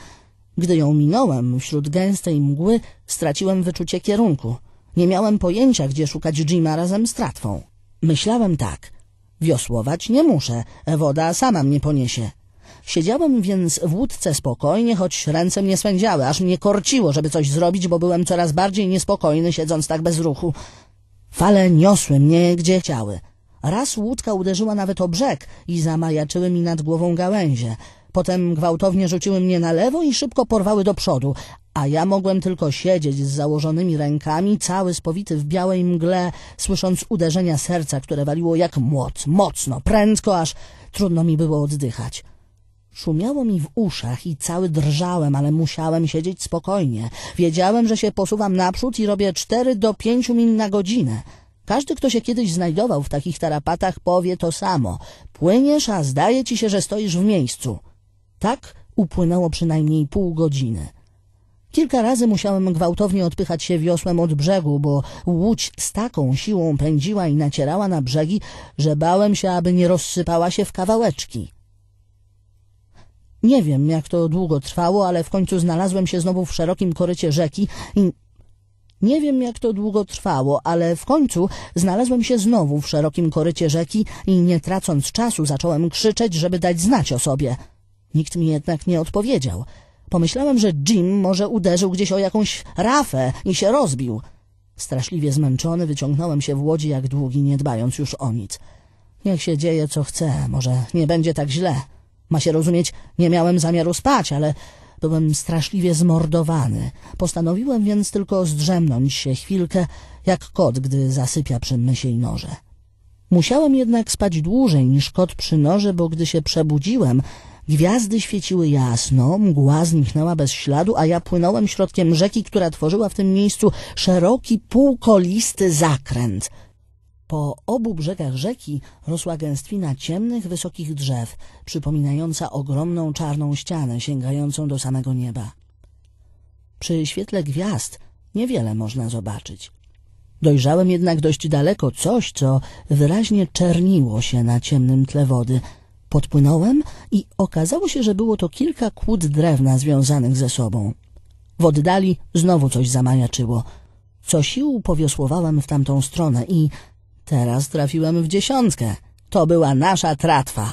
Gdy ją minąłem, wśród gęstej mgły straciłem wyczucie kierunku. Nie miałem pojęcia, gdzie szukać Jima razem z tratwą. Myślałem tak. Wiosłować nie muszę, woda sama mnie poniesie. Siedziałem więc w łódce spokojnie, choć ręce mnie swędziały, aż mnie korciło, żeby coś zrobić, bo byłem coraz bardziej niespokojny, siedząc tak bez ruchu. Fale niosły mnie, gdzie chciały. Raz łódka uderzyła nawet o brzeg i zamajaczyły mi nad głową gałęzie. Potem gwałtownie rzuciły mnie na lewo i szybko porwały do przodu, a ja mogłem tylko siedzieć z założonymi rękami, cały spowity w białej mgle, słysząc uderzenia serca, które waliło jak młot, mocno, prędko, aż trudno mi było oddychać. Szumiało mi w uszach i cały drżałem, ale musiałem siedzieć spokojnie. Wiedziałem, że się posuwam naprzód i robię cztery do pięciu mil na godzinę. Każdy, kto się kiedyś znajdował w takich tarapatach, powie to samo. Płyniesz, a zdaje ci się, że stoisz w miejscu. Tak upłynęło przynajmniej pół godziny. Kilka razy musiałem gwałtownie odpychać się wiosłem od brzegu, bo łódź z taką siłą pędziła i nacierała na brzegi, że bałem się, aby nie rozsypała się w kawałeczki. Nie wiem, jak to długo trwało, ale w końcu znalazłem się znowu w szerokim korycie rzeki i... Nie wiem, jak to długo trwało, ale w końcu znalazłem się znowu w szerokim korycie rzeki i nie tracąc czasu zacząłem krzyczeć, żeby dać znać o sobie. Nikt mi jednak nie odpowiedział. Pomyślałem, że Jim może uderzył gdzieś o jakąś rafę i się rozbił. Straszliwie zmęczony wyciągnąłem się w łodzi jak długi, nie dbając już o nic. Niech się dzieje co chce, może nie będzie tak źle. Ma się rozumieć, nie miałem zamiaru spać, ale byłem straszliwie zmordowany. Postanowiłem więc tylko zdrzemnąć się chwilkę, jak kot, gdy zasypia przy mysiej noże. Musiałem jednak spać dłużej niż kot przy noży, bo gdy się przebudziłem, Gwiazdy świeciły jasno, mgła zniknęła bez śladu, a ja płynąłem środkiem rzeki, która tworzyła w tym miejscu szeroki, półkolisty zakręt. Po obu brzegach rzeki rosła gęstwina ciemnych, wysokich drzew, przypominająca ogromną czarną ścianę sięgającą do samego nieba. Przy świetle gwiazd niewiele można zobaczyć. Dojrzałem jednak dość daleko coś, co wyraźnie czerniło się na ciemnym tle wody – Podpłynąłem i okazało się, że było to kilka kłód drewna związanych ze sobą. W oddali znowu coś zamaniaczyło. Co sił powiosłowałem w tamtą stronę i teraz trafiłem w dziesiątkę. To była nasza tratwa.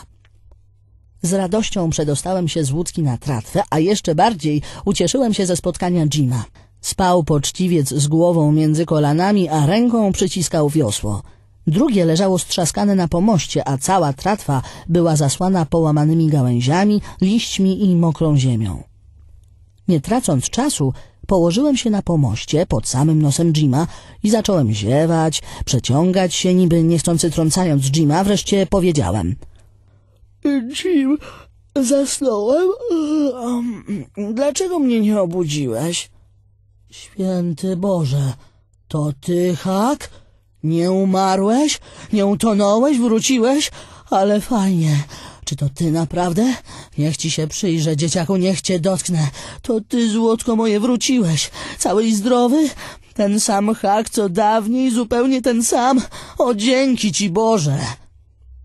Z radością przedostałem się z łódki na tratwę, a jeszcze bardziej ucieszyłem się ze spotkania Jima. Spał poczciwiec z głową między kolanami, a ręką przyciskał wiosło. Drugie leżało strzaskane na pomoście, a cała tratwa była zasłana połamanymi gałęziami, liśćmi i mokrą ziemią. Nie tracąc czasu, położyłem się na pomoście pod samym nosem Jima i zacząłem ziewać, przeciągać się niby niechcący trącając Jima, wreszcie powiedziałem. Jim, zasnąłem? Dlaczego mnie nie obudziłeś? Święty Boże, to ty, Hak? Nie umarłeś? Nie utonąłeś? Wróciłeś? Ale fajnie. Czy to ty naprawdę? Niech ci się przyjrzę, dzieciaku, niech cię dotknę. To ty, złotko moje, wróciłeś. Cały i zdrowy? Ten sam hak, co dawniej, zupełnie ten sam. O, dzięki ci, Boże!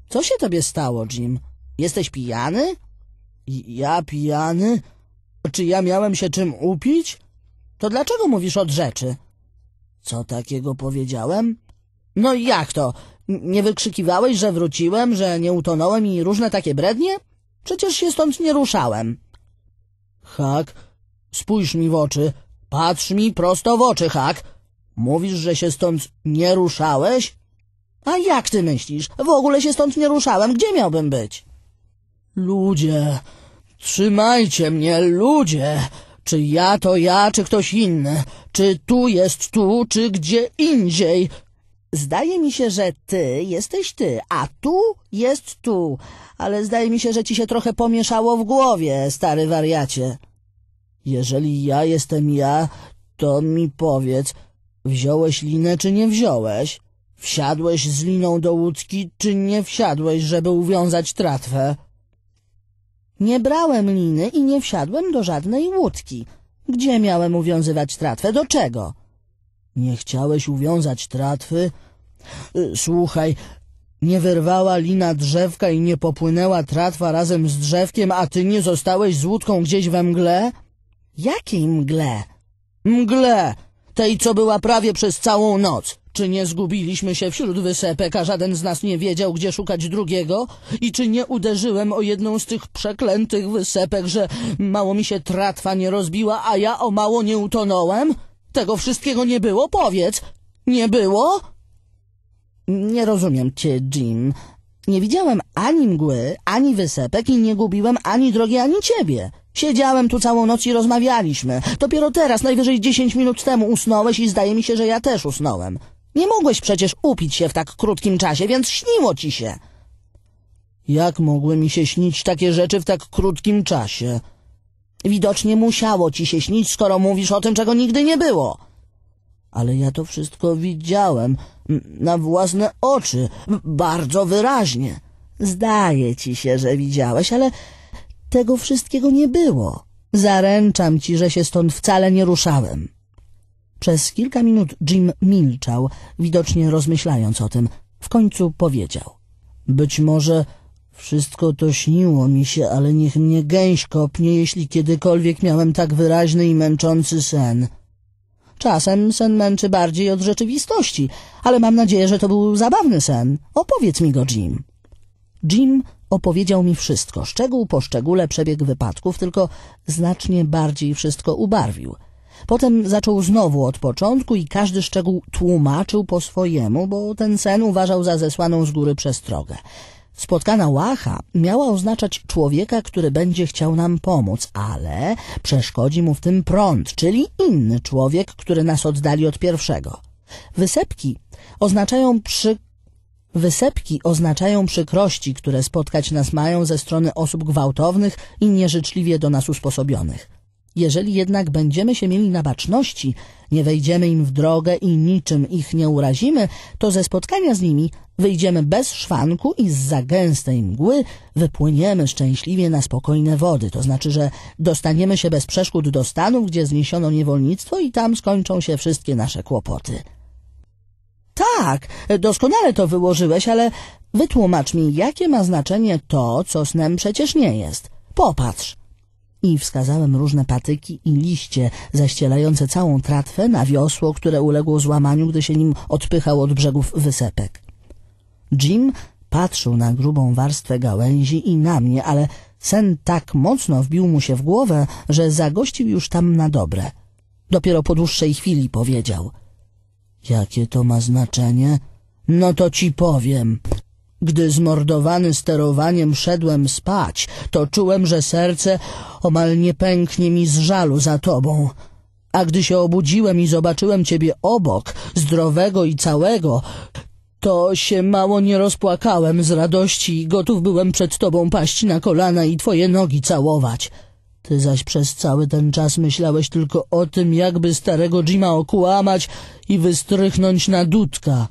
Co się tobie stało, Jim? Jesteś pijany? Ja pijany? Czy ja miałem się czym upić? To dlaczego mówisz od rzeczy? Co takiego powiedziałem? No i jak to? Nie wykrzykiwałeś, że wróciłem, że nie utonąłem i różne takie brednie? Przecież się stąd nie ruszałem. Hak, spójrz mi w oczy. Patrz mi prosto w oczy, Hak. Mówisz, że się stąd nie ruszałeś? A jak ty myślisz? W ogóle się stąd nie ruszałem. Gdzie miałbym być? Ludzie, trzymajcie mnie, ludzie. Czy ja to ja, czy ktoś inny? Czy tu jest tu, czy gdzie indziej? Zdaje mi się, że ty jesteś ty, a tu jest tu, ale zdaje mi się, że ci się trochę pomieszało w głowie, stary wariacie. Jeżeli ja jestem ja, to mi powiedz, wziąłeś linę czy nie wziąłeś? Wsiadłeś z liną do łódki czy nie wsiadłeś, żeby uwiązać tratwę? Nie brałem liny i nie wsiadłem do żadnej łódki. Gdzie miałem uwiązywać tratwę? Do czego? Nie chciałeś uwiązać tratwy? Y, słuchaj, nie wyrwała lina drzewka i nie popłynęła tratwa razem z drzewkiem, a ty nie zostałeś z łódką gdzieś we mgle? Jakiej mgle? Mgle! Tej, co była prawie przez całą noc. Czy nie zgubiliśmy się wśród wysepek, a żaden z nas nie wiedział, gdzie szukać drugiego? I czy nie uderzyłem o jedną z tych przeklętych wysepek, że mało mi się tratwa nie rozbiła, a ja o mało nie utonąłem? Tego wszystkiego nie było, powiedz. Nie było? Nie rozumiem cię, Jim. Nie widziałem ani mgły, ani wysepek i nie gubiłem ani drogi, ani ciebie. Siedziałem tu całą noc i rozmawialiśmy. Dopiero teraz, najwyżej dziesięć minut temu usnąłeś i zdaje mi się, że ja też usnąłem. Nie mogłeś przecież upić się w tak krótkim czasie, więc śniło ci się. Jak mogły mi się śnić takie rzeczy w tak krótkim czasie? Widocznie musiało ci się śnić, skoro mówisz o tym, czego nigdy nie było. Ale ja to wszystko widziałem na własne oczy, bardzo wyraźnie. Zdaje ci się, że widziałeś, ale tego wszystkiego nie było. Zaręczam ci, że się stąd wcale nie ruszałem. Przez kilka minut Jim milczał, widocznie rozmyślając o tym. W końcu powiedział. Być może wszystko to śniło mi się, ale niech mnie gęś kopnie, jeśli kiedykolwiek miałem tak wyraźny i męczący sen. Czasem sen męczy bardziej od rzeczywistości, ale mam nadzieję, że to był zabawny sen. Opowiedz mi go, Jim. Jim opowiedział mi wszystko, szczegół po szczególe przebieg wypadków, tylko znacznie bardziej wszystko ubarwił. Potem zaczął znowu od początku i każdy szczegół tłumaczył po swojemu, bo ten sen uważał za zesłaną z góry przestrogę. Spotkana łacha miała oznaczać człowieka, który będzie chciał nam pomóc, ale przeszkodzi mu w tym prąd, czyli inny człowiek, który nas oddali od pierwszego. Wysepki oznaczają przy... Wysepki oznaczają przykrości, które spotkać nas mają ze strony osób gwałtownych i nieżyczliwie do nas usposobionych. Jeżeli jednak będziemy się mieli na baczności, nie wejdziemy im w drogę i niczym ich nie urazimy, to ze spotkania z nimi wyjdziemy bez szwanku i z zagęstej mgły wypłyniemy szczęśliwie na spokojne wody. To znaczy, że dostaniemy się bez przeszkód do Stanów, gdzie zniesiono niewolnictwo i tam skończą się wszystkie nasze kłopoty. Tak, doskonale to wyłożyłeś, ale wytłumacz mi, jakie ma znaczenie to, co snem przecież nie jest. Popatrz i wskazałem różne patyki i liście zaścielające całą tratwę na wiosło, które uległo złamaniu, gdy się nim odpychał od brzegów wysepek. Jim patrzył na grubą warstwę gałęzi i na mnie, ale sen tak mocno wbił mu się w głowę, że zagościł już tam na dobre. Dopiero po dłuższej chwili powiedział. Jakie to ma znaczenie? No to ci powiem. Gdy zmordowany sterowaniem szedłem spać, to czułem, że serce omal nie pęknie mi z żalu za tobą. A gdy się obudziłem i zobaczyłem ciebie obok, zdrowego i całego, to się mało nie rozpłakałem z radości i gotów byłem przed tobą paść na kolana i twoje nogi całować. Ty zaś przez cały ten czas myślałeś tylko o tym, jakby starego Jima okłamać i wystrychnąć na dudka.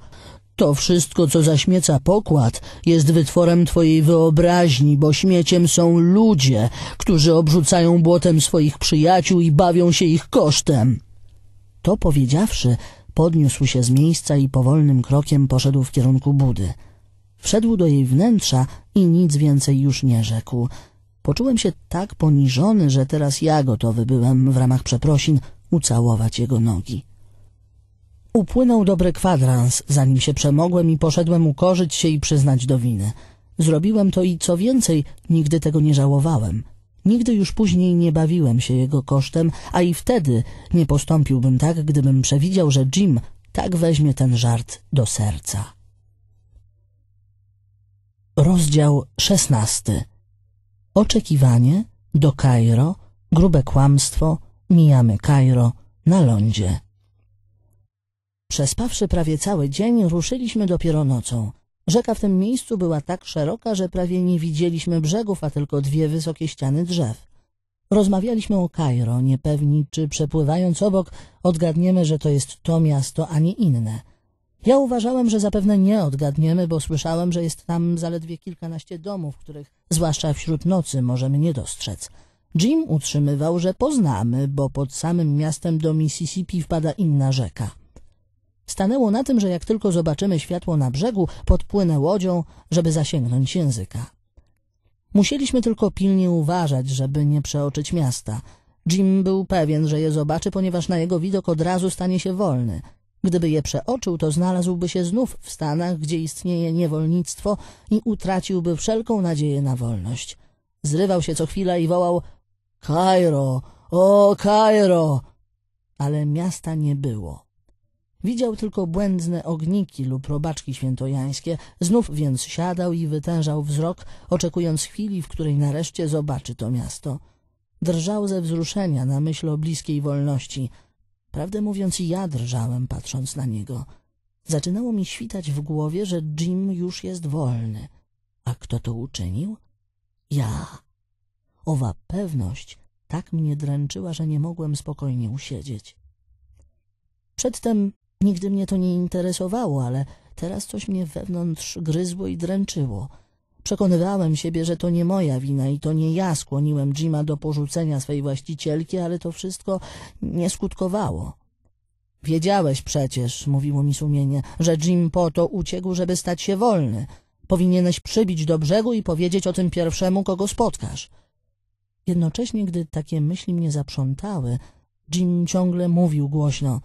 To wszystko, co zaśmieca pokład, jest wytworem twojej wyobraźni, bo śmieciem są ludzie, którzy obrzucają błotem swoich przyjaciół i bawią się ich kosztem. To powiedziawszy, podniósł się z miejsca i powolnym krokiem poszedł w kierunku budy. Wszedł do jej wnętrza i nic więcej już nie rzekł. Poczułem się tak poniżony, że teraz ja gotowy byłem w ramach przeprosin ucałować jego nogi. Upłynął dobry kwadrans, zanim się przemogłem i poszedłem ukorzyć się i przyznać do winy. Zrobiłem to i co więcej, nigdy tego nie żałowałem. Nigdy już później nie bawiłem się jego kosztem, a i wtedy nie postąpiłbym tak, gdybym przewidział, że Jim tak weźmie ten żart do serca. Rozdział szesnasty Oczekiwanie, do Kairo, grube kłamstwo, mijamy Kairo, na lądzie. Przespawszy prawie cały dzień, ruszyliśmy dopiero nocą. Rzeka w tym miejscu była tak szeroka, że prawie nie widzieliśmy brzegów, a tylko dwie wysokie ściany drzew. Rozmawialiśmy o Kairo, niepewni, czy przepływając obok odgadniemy, że to jest to miasto, a nie inne. Ja uważałem, że zapewne nie odgadniemy, bo słyszałem, że jest tam zaledwie kilkanaście domów, których, zwłaszcza wśród nocy, możemy nie dostrzec. Jim utrzymywał, że poznamy, bo pod samym miastem do Mississippi wpada inna rzeka. Stanęło na tym, że jak tylko zobaczymy światło na brzegu, podpłynę łodzią, żeby zasięgnąć języka. Musieliśmy tylko pilnie uważać, żeby nie przeoczyć miasta. Jim był pewien, że je zobaczy, ponieważ na jego widok od razu stanie się wolny. Gdyby je przeoczył, to znalazłby się znów w Stanach, gdzie istnieje niewolnictwo i utraciłby wszelką nadzieję na wolność. Zrywał się co chwila i wołał – Kairo! O, Kairo! Ale miasta nie było. Widział tylko błędne ogniki lub robaczki świętojańskie, znów więc siadał i wytężał wzrok, oczekując chwili, w której nareszcie zobaczy to miasto. Drżał ze wzruszenia na myśl o bliskiej wolności. Prawdę mówiąc, i ja drżałem, patrząc na niego. Zaczynało mi świtać w głowie, że Jim już jest wolny. A kto to uczynił? Ja. Owa pewność tak mnie dręczyła, że nie mogłem spokojnie usiedzieć. Przedtem Nigdy mnie to nie interesowało, ale teraz coś mnie wewnątrz gryzło i dręczyło. Przekonywałem siebie, że to nie moja wina i to nie ja skłoniłem Jima do porzucenia swej właścicielki, ale to wszystko nie skutkowało. Wiedziałeś przecież, mówiło mi sumienie, że Jim po to uciekł, żeby stać się wolny. Powinieneś przybić do brzegu i powiedzieć o tym pierwszemu, kogo spotkasz. Jednocześnie, gdy takie myśli mnie zaprzątały, Jim ciągle mówił głośno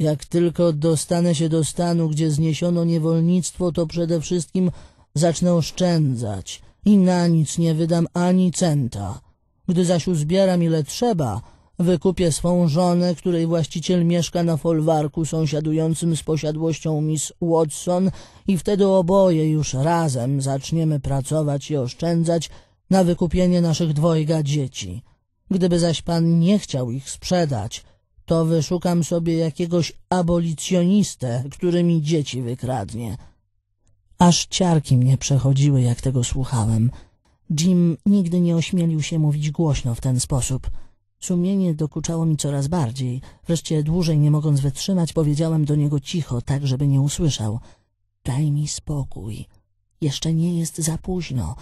jak tylko dostanę się do stanu, gdzie zniesiono niewolnictwo, to przede wszystkim zacznę oszczędzać i na nic nie wydam ani centa. Gdy zaś uzbieram ile trzeba, wykupię swą żonę, której właściciel mieszka na folwarku sąsiadującym z posiadłością Miss Watson i wtedy oboje już razem zaczniemy pracować i oszczędzać na wykupienie naszych dwojga dzieci. Gdyby zaś pan nie chciał ich sprzedać, to wyszukam sobie jakiegoś abolicjonistę, który mi dzieci wykradnie. Aż ciarki mnie przechodziły, jak tego słuchałem. Jim nigdy nie ośmielił się mówić głośno w ten sposób. Sumienie dokuczało mi coraz bardziej. Wreszcie, dłużej nie mogąc wytrzymać, powiedziałem do niego cicho, tak żeby nie usłyszał. Daj mi spokój. Jeszcze nie jest za późno.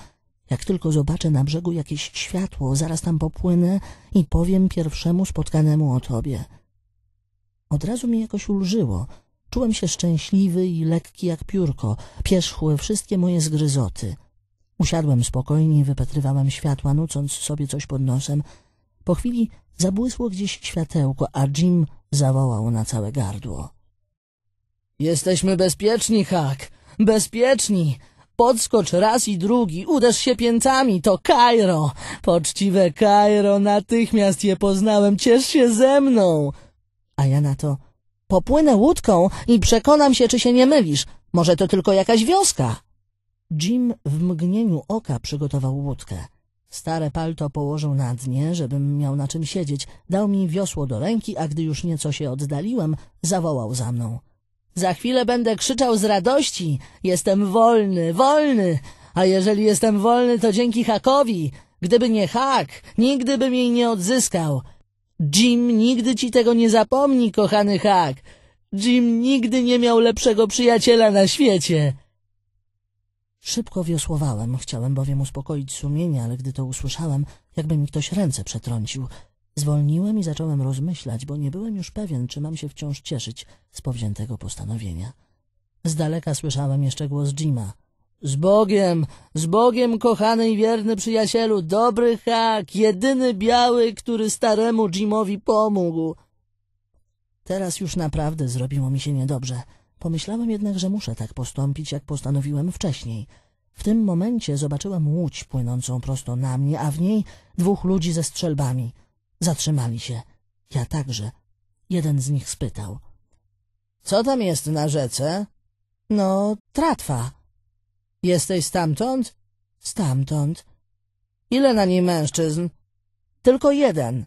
Jak tylko zobaczę na brzegu jakieś światło, zaraz tam popłynę i powiem pierwszemu spotkanemu o tobie. Od razu mi jakoś ulżyło. Czułem się szczęśliwy i lekki jak piórko. Pierzchły wszystkie moje zgryzoty. Usiadłem spokojnie i wypatrywałem światła, nucąc sobie coś pod nosem. Po chwili zabłysło gdzieś światełko, a Jim zawołał na całe gardło. Jesteśmy bezpieczni, Hak! Bezpieczni! Podskocz raz i drugi, uderz się pięcami, to Kairo! Poczciwe Kairo, natychmiast je poznałem, ciesz się ze mną! A ja na to, popłynę łódką i przekonam się, czy się nie mylisz. Może to tylko jakaś wioska. Jim w mgnieniu oka przygotował łódkę. Stare palto położył na dnie, żebym miał na czym siedzieć. Dał mi wiosło do ręki, a gdy już nieco się oddaliłem, zawołał za mną. Za chwilę będę krzyczał z radości. Jestem wolny, wolny. A jeżeli jestem wolny, to dzięki hakowi. Gdyby nie hak, nigdy bym jej nie odzyskał. Jim nigdy ci tego nie zapomni, kochany Hak. Jim nigdy nie miał lepszego przyjaciela na świecie. Szybko wiosłowałem, chciałem bowiem uspokoić sumienie, ale gdy to usłyszałem, jakby mi ktoś ręce przetrącił. Zwolniłem i zacząłem rozmyślać, bo nie byłem już pewien, czy mam się wciąż cieszyć z powziętego postanowienia. Z daleka słyszałem jeszcze głos Jima. Z Bogiem, z Bogiem, kochany i wierny przyjacielu, dobry hak, jedyny biały, który staremu Jimowi pomógł. Teraz już naprawdę zrobiło mi się niedobrze. Pomyślałem jednak, że muszę tak postąpić, jak postanowiłem wcześniej. W tym momencie zobaczyłem łódź płynącą prosto na mnie, a w niej dwóch ludzi ze strzelbami. Zatrzymali się. Ja także. Jeden z nich spytał. — Co tam jest na rzece? — No, tratwa Jesteś stamtąd? Stamtąd. Ile na niej mężczyzn? Tylko jeden.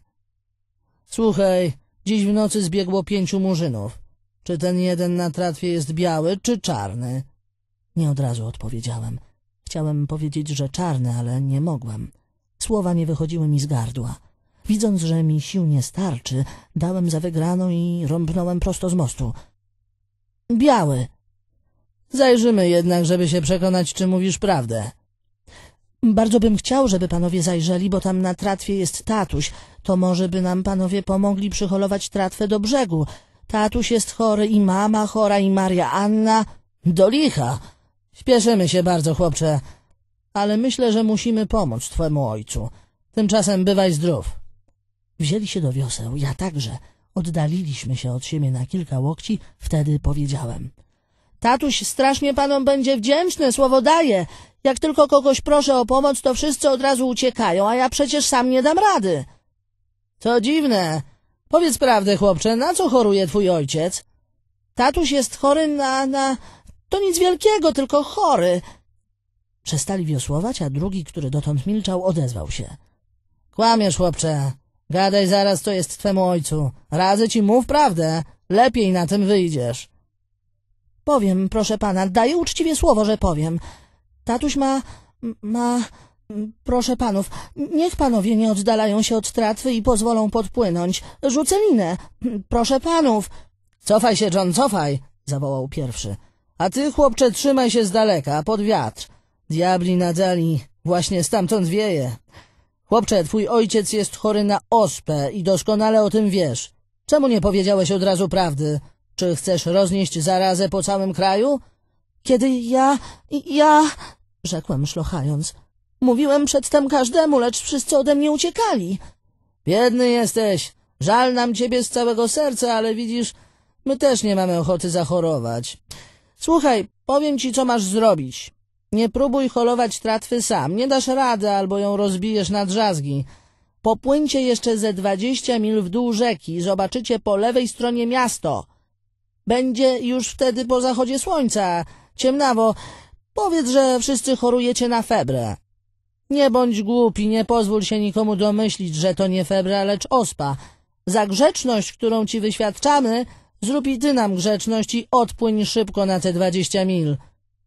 Słuchaj, dziś w nocy zbiegło pięciu murzynów. Czy ten jeden na tratwie jest biały, czy czarny? Nie od razu odpowiedziałem. Chciałem powiedzieć, że czarny, ale nie mogłem. Słowa nie wychodziły mi z gardła. Widząc, że mi sił nie starczy, dałem za wygraną i rąbnąłem prosto z mostu. Biały! Zajrzymy jednak, żeby się przekonać, czy mówisz prawdę. Bardzo bym chciał, żeby panowie zajrzeli, bo tam na tratwie jest tatuś. To może by nam panowie pomogli przyholować tratwę do brzegu. Tatuś jest chory i mama chora i Maria Anna. Do licha! Śpieszymy się bardzo, chłopcze, ale myślę, że musimy pomóc twemu ojcu. Tymczasem bywaj zdrów. Wzięli się do wioseł, ja także. Oddaliliśmy się od siebie na kilka łokci, wtedy powiedziałem. Tatuś strasznie panom będzie wdzięczny, słowo daję. Jak tylko kogoś proszę o pomoc, to wszyscy od razu uciekają, a ja przecież sam nie dam rady. To dziwne. Powiedz prawdę, chłopcze, na co choruje twój ojciec? Tatuś jest chory na... na... To nic wielkiego, tylko chory. Przestali wiosłować, a drugi, który dotąd milczał, odezwał się. Kłamiesz, chłopcze. Gadaj zaraz, co jest twemu ojcu. Radzę ci mów prawdę. Lepiej na tym wyjdziesz. Powiem, proszę pana, daję uczciwie słowo, że powiem. Tatuś ma... ma... Proszę panów, niech panowie nie oddalają się od tratwy i pozwolą podpłynąć. Rzucę linę. Proszę panów. Cofaj się, John, cofaj, zawołał pierwszy. A ty, chłopcze, trzymaj się z daleka, pod wiatr. Diabli nadali właśnie stamtąd wieje. Chłopcze, twój ojciec jest chory na ospę i doskonale o tym wiesz. Czemu nie powiedziałeś od razu prawdy? Czy chcesz roznieść zarazę po całym kraju? Kiedy ja... ja... rzekłem szlochając. Mówiłem przedtem każdemu, lecz wszyscy ode mnie uciekali. Biedny jesteś. Żal nam ciebie z całego serca, ale widzisz, my też nie mamy ochoty zachorować. Słuchaj, powiem ci, co masz zrobić. Nie próbuj holować tratwy sam. Nie dasz rady, albo ją rozbijesz na drzazgi. Popłyńcie jeszcze ze dwadzieścia mil w dół rzeki. Zobaczycie po lewej stronie miasto. Będzie już wtedy po zachodzie słońca. Ciemnawo. Powiedz, że wszyscy chorujecie na febrę. Nie bądź głupi, nie pozwól się nikomu domyślić, że to nie febra, lecz ospa. Za grzeczność, którą ci wyświadczamy, zrób i ty nam grzeczność i odpłyń szybko na te dwadzieścia mil.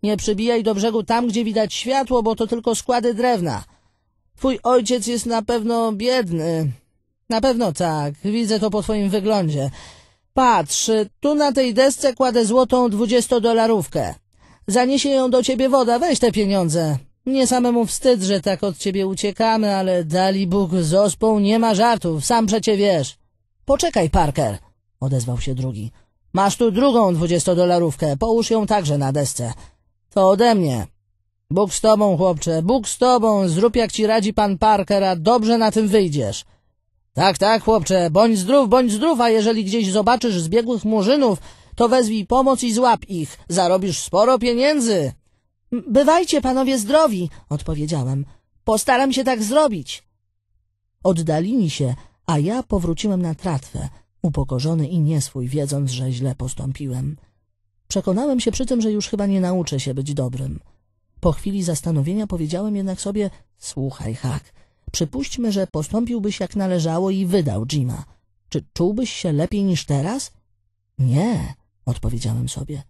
Nie przybijaj do brzegu tam, gdzie widać światło, bo to tylko składy drewna. Twój ojciec jest na pewno biedny. Na pewno tak, widzę to po twoim wyglądzie. Patrz, tu na tej desce kładę złotą dwudziestodolarówkę. Zaniesie ją do ciebie woda, weź te pieniądze. Mnie samemu wstyd, że tak od ciebie uciekamy, ale dali Bóg z ospą nie ma żartów, sam przecie wiesz. Poczekaj, Parker, odezwał się drugi. Masz tu drugą dwudziestodolarówkę, połóż ją także na desce. To ode mnie. Bóg z tobą, chłopcze, Bóg z tobą, zrób jak ci radzi pan Parker, a dobrze na tym wyjdziesz. Tak, tak, chłopcze, bądź zdrów, bądź zdrów, a jeżeli gdzieś zobaczysz zbiegłych murzynów, to wezwij pomoc i złap ich, zarobisz sporo pieniędzy. Bywajcie, panowie, zdrowi, odpowiedziałem. Postaram się tak zrobić. Oddalili się, a ja powróciłem na tratwę, upokorzony i nieswój, wiedząc, że źle postąpiłem. Przekonałem się przy tym, że już chyba nie nauczę się być dobrym. Po chwili zastanowienia powiedziałem jednak sobie, słuchaj, Hak, Przypuśćmy, że postąpiłbyś jak należało i wydał Jima. Czy czułbyś się lepiej niż teraz? Nie, odpowiedziałem sobie.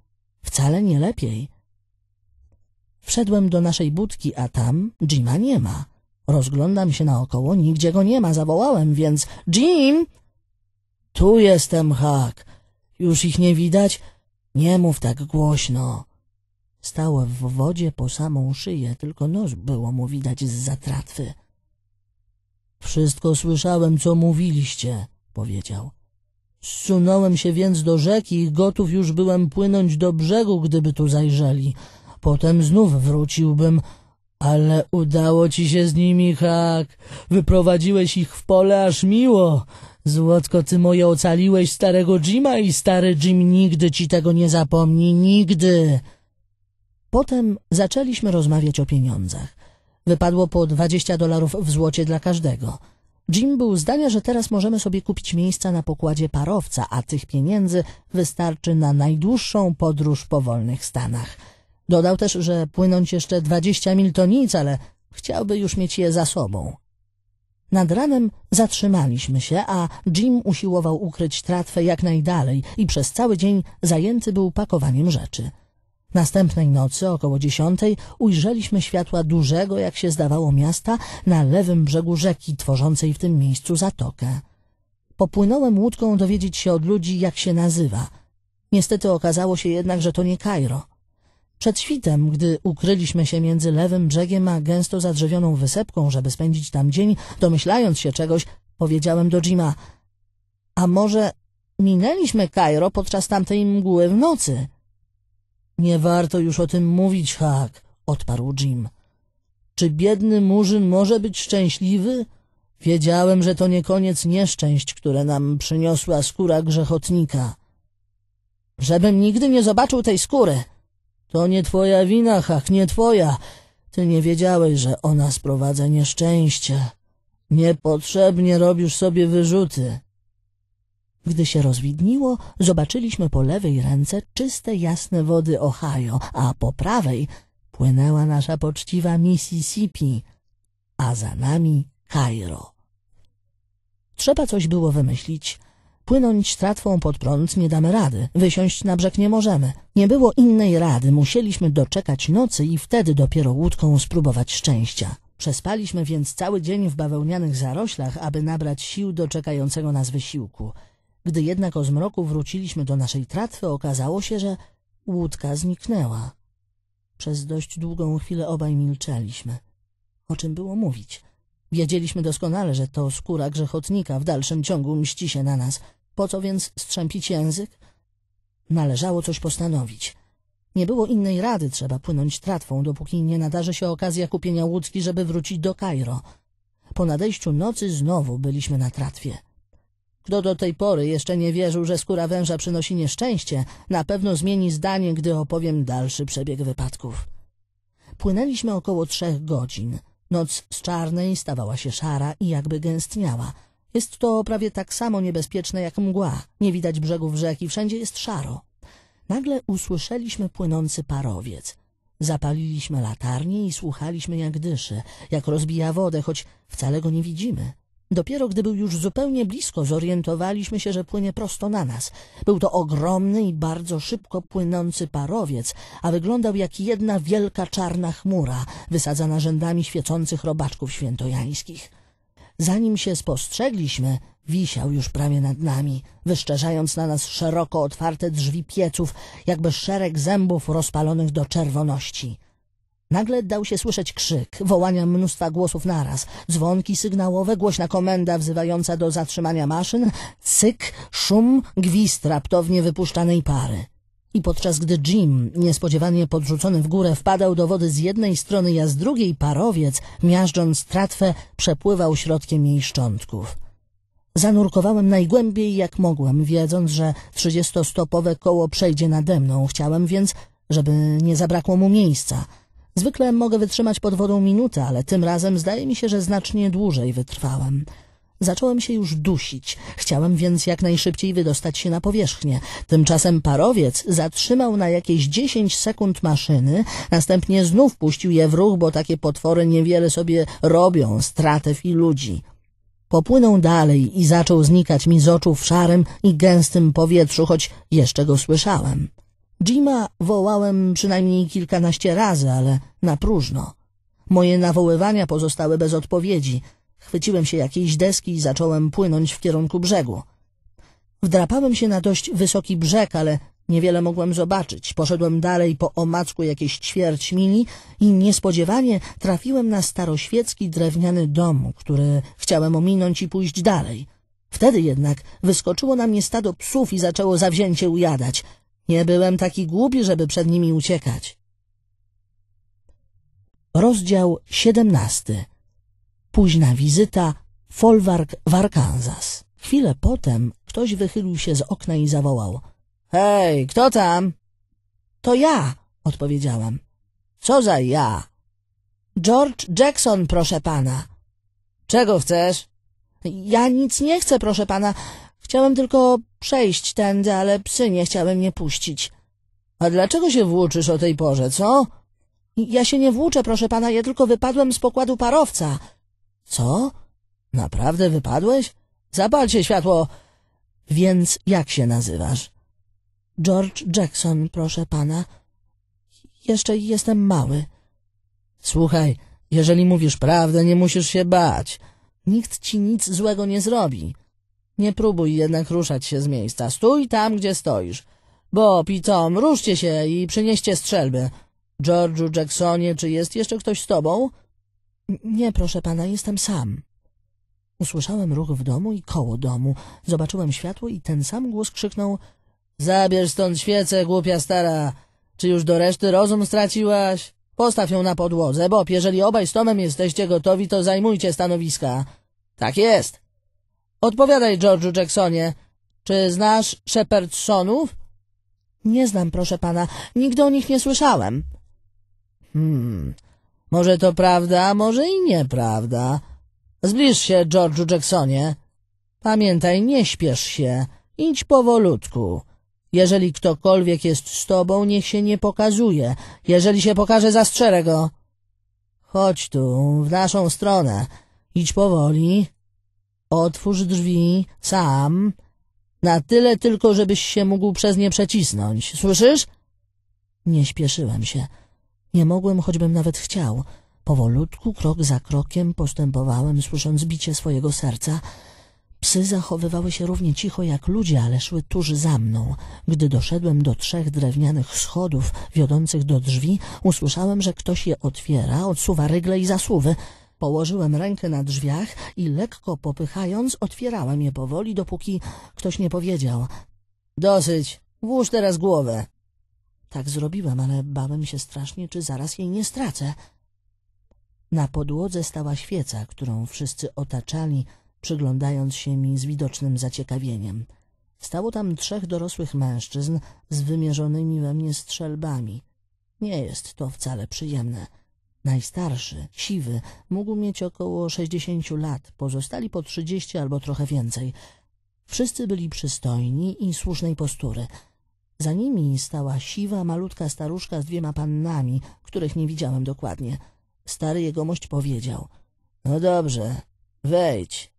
Wcale nie lepiej. Wszedłem do naszej budki, a tam Jima nie ma. Rozglądam się naokoło, nigdzie go nie ma. Zawołałem więc Jim! Tu jestem, Hak. Już ich nie widać? Nie mów tak głośno. Stałem w wodzie po samą szyję, tylko nos było mu widać z zatratwy. Wszystko słyszałem, co mówiliście, powiedział. Zsunąłem się więc do rzeki i gotów już byłem płynąć do brzegu, gdyby tu zajrzeli. Potem znów wróciłbym, ale udało ci się z nimi, Hak. Wyprowadziłeś ich w pole aż miło. Złotko, ty moje ocaliłeś starego Jima i stary Jim nigdy ci tego nie zapomni, nigdy. Potem zaczęliśmy rozmawiać o pieniądzach. Wypadło po 20 dolarów w złocie dla każdego. Jim był zdania, że teraz możemy sobie kupić miejsca na pokładzie parowca, a tych pieniędzy wystarczy na najdłuższą podróż po wolnych Stanach. Dodał też, że płynąć jeszcze 20 mil to nic, ale chciałby już mieć je za sobą. Nad ranem zatrzymaliśmy się, a Jim usiłował ukryć tratwę jak najdalej i przez cały dzień zajęty był pakowaniem rzeczy. Następnej nocy, około dziesiątej, ujrzeliśmy światła dużego, jak się zdawało, miasta na lewym brzegu rzeki, tworzącej w tym miejscu zatokę. Popłynąłem łódką dowiedzieć się od ludzi, jak się nazywa. Niestety okazało się jednak, że to nie Kairo. Przed świtem, gdy ukryliśmy się między lewym brzegiem a gęsto zadrzewioną wysepką, żeby spędzić tam dzień, domyślając się czegoś, powiedziałem do Jima, a może minęliśmy Kairo podczas tamtej mgły w nocy? Nie warto już o tym mówić, Hak, odparł Jim. Czy biedny murzyn może być szczęśliwy? Wiedziałem, że to nie koniec nieszczęść, które nam przyniosła skóra grzechotnika. Żebym nigdy nie zobaczył tej skóry. To nie twoja wina, Hak, nie twoja. Ty nie wiedziałeś, że ona sprowadza nieszczęście. Niepotrzebnie robisz sobie wyrzuty. Gdy się rozwidniło, zobaczyliśmy po lewej ręce czyste, jasne wody Ohio, a po prawej płynęła nasza poczciwa Mississippi, a za nami Kairo. Trzeba coś było wymyślić. Płynąć tratwą pod prąd nie damy rady, wysiąść na brzeg nie możemy. Nie było innej rady, musieliśmy doczekać nocy i wtedy dopiero łódką spróbować szczęścia. Przespaliśmy więc cały dzień w bawełnianych zaroślach, aby nabrać sił do czekającego nas wysiłku. Gdy jednak o zmroku wróciliśmy do naszej tratwy, okazało się, że łódka zniknęła. Przez dość długą chwilę obaj milczeliśmy. O czym było mówić? Wiedzieliśmy doskonale, że to skóra grzechotnika w dalszym ciągu mści się na nas. Po co więc strzępić język? Należało coś postanowić. Nie było innej rady, trzeba płynąć tratwą, dopóki nie nadarzy się okazja kupienia łódki, żeby wrócić do Kairo. Po nadejściu nocy znowu byliśmy na tratwie. Kto do tej pory jeszcze nie wierzył, że skóra węża przynosi nieszczęście, na pewno zmieni zdanie, gdy opowiem dalszy przebieg wypadków. Płynęliśmy około trzech godzin. Noc z czarnej stawała się szara i jakby gęstniała. Jest to prawie tak samo niebezpieczne jak mgła. Nie widać brzegów rzeki, wszędzie jest szaro. Nagle usłyszeliśmy płynący parowiec. Zapaliliśmy latarnię i słuchaliśmy jak dyszy, jak rozbija wodę, choć wcale go nie widzimy. Dopiero gdy był już zupełnie blisko, zorientowaliśmy się, że płynie prosto na nas. Był to ogromny i bardzo szybko płynący parowiec, a wyglądał jak jedna wielka czarna chmura, wysadzana rzędami świecących robaczków świętojańskich. Zanim się spostrzegliśmy, wisiał już prawie nad nami, wyszczerzając na nas szeroko otwarte drzwi pieców, jakby szereg zębów rozpalonych do czerwoności. Nagle dał się słyszeć krzyk, wołania mnóstwa głosów naraz, dzwonki sygnałowe, głośna komenda wzywająca do zatrzymania maszyn, cyk, szum, gwizd raptownie wypuszczanej pary. I podczas gdy Jim, niespodziewanie podrzucony w górę, wpadał do wody z jednej strony, a z drugiej parowiec, miażdżąc tratwę, przepływał środkiem jej szczątków. Zanurkowałem najgłębiej jak mogłem, wiedząc, że trzydziestostopowe koło przejdzie nade mną. Chciałem więc, żeby nie zabrakło mu miejsca – Zwykle mogę wytrzymać pod wodą minutę, ale tym razem zdaje mi się, że znacznie dłużej wytrwałem. Zacząłem się już dusić. Chciałem więc jak najszybciej wydostać się na powierzchnię. Tymczasem parowiec zatrzymał na jakieś dziesięć sekund maszyny, następnie znów puścił je w ruch, bo takie potwory niewiele sobie robią, stratew i ludzi. Popłynął dalej i zaczął znikać mi z oczu w szarym i gęstym powietrzu, choć jeszcze go słyszałem. Jima wołałem przynajmniej kilkanaście razy, ale na próżno. Moje nawoływania pozostały bez odpowiedzi. Chwyciłem się jakiejś deski i zacząłem płynąć w kierunku brzegu. Wdrapałem się na dość wysoki brzeg, ale niewiele mogłem zobaczyć. Poszedłem dalej po omacku jakieś ćwierć mili i niespodziewanie trafiłem na staroświecki drewniany dom, który chciałem ominąć i pójść dalej. Wtedy jednak wyskoczyło na mnie stado psów i zaczęło zawzięcie ujadać. Nie byłem taki głupi, żeby przed nimi uciekać. Rozdział 17. Późna wizyta Folwark w Arkansas. Chwilę potem ktoś wychylił się z okna i zawołał. Hej, kto tam? To ja, odpowiedziałem. Co za ja? George Jackson, proszę pana. Czego chcesz? Ja nic nie chcę, proszę pana. Chciałem tylko przejść tędy, ale psy nie chciały mnie puścić. A dlaczego się włóczysz o tej porze, co? Ja się nie włóczę, proszę pana, ja tylko wypadłem z pokładu parowca. Co? Naprawdę wypadłeś? Zapalcie światło. Więc jak się nazywasz? George Jackson, proszę pana. Jeszcze jestem mały. Słuchaj, jeżeli mówisz prawdę, nie musisz się bać. Nikt ci nic złego nie zrobi. Nie próbuj jednak ruszać się z miejsca. Stój tam, gdzie stoisz. Bo, Pitom, ruszcie się i przynieście strzelby. George'u Jacksonie, czy jest jeszcze ktoś z tobą? Nie, proszę pana, jestem sam. Usłyszałem ruch w domu i koło domu. Zobaczyłem światło i ten sam głos krzyknął Zabierz stąd świecę, głupia stara. Czy już do reszty rozum straciłaś? Postaw ją na podłodze, Bob, jeżeli obaj z Tomem jesteście gotowi, to zajmujcie stanowiska. Tak jest. Odpowiadaj, George'u Jacksonie. Czy znasz Shepherdsonów? Nie znam, proszę pana. Nigdy o nich nie słyszałem. Hmm, może to prawda, może i nieprawda. Zbliż się, George'u Jacksonie. Pamiętaj, nie śpiesz się. Idź powolutku. Jeżeli ktokolwiek jest z tobą, niech się nie pokazuje. Jeżeli się pokaże, zastrzelę go. Chodź tu, w naszą stronę. Idź powoli, Otwórz drzwi sam, na tyle tylko, żebyś się mógł przez nie przecisnąć. Słyszysz? Nie śpieszyłem się. Nie mogłem, choćbym nawet chciał. Powolutku, krok za krokiem postępowałem, słysząc bicie swojego serca. Psy zachowywały się równie cicho jak ludzie, ale szły tuż za mną. Gdy doszedłem do trzech drewnianych schodów wiodących do drzwi, usłyszałem, że ktoś je otwiera, odsuwa rygle i zasuwy. Położyłem rękę na drzwiach i lekko popychając otwierałem je powoli, dopóki ktoś nie powiedział. Dosyć, włóż teraz głowę. Tak zrobiłem, ale bałem się strasznie, czy zaraz jej nie stracę. Na podłodze stała świeca, którą wszyscy otaczali, przyglądając się mi z widocznym zaciekawieniem. Stało tam trzech dorosłych mężczyzn z wymierzonymi we mnie strzelbami. Nie jest to wcale przyjemne. Najstarszy, siwy, mógł mieć około sześćdziesięciu lat, pozostali po trzydzieści albo trochę więcej. Wszyscy byli przystojni i słusznej postury. Za nimi stała siwa, malutka staruszka z dwiema pannami, których nie widziałem dokładnie. Stary jegomość powiedział — No dobrze, wejdź.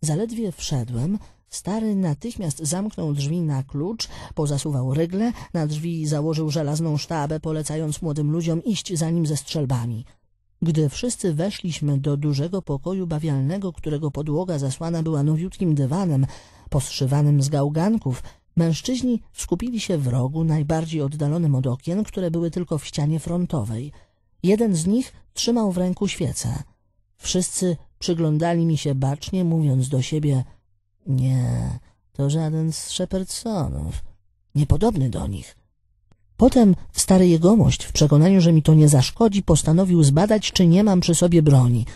Zaledwie wszedłem — Stary natychmiast zamknął drzwi na klucz, pozasuwał rygle, na drzwi założył żelazną sztabę, polecając młodym ludziom iść za nim ze strzelbami. Gdy wszyscy weszliśmy do dużego pokoju bawialnego, którego podłoga zasłana była nowiutkim dywanem, poszywanym z gałganków, mężczyźni skupili się w rogu najbardziej oddalonym od okien, które były tylko w ścianie frontowej. Jeden z nich trzymał w ręku świecę. Wszyscy przyglądali mi się bacznie, mówiąc do siebie – nie, to żaden z szepersonów, niepodobny do nich. Potem stary jegomość, w przekonaniu, że mi to nie zaszkodzi, postanowił zbadać, czy nie mam przy sobie broni.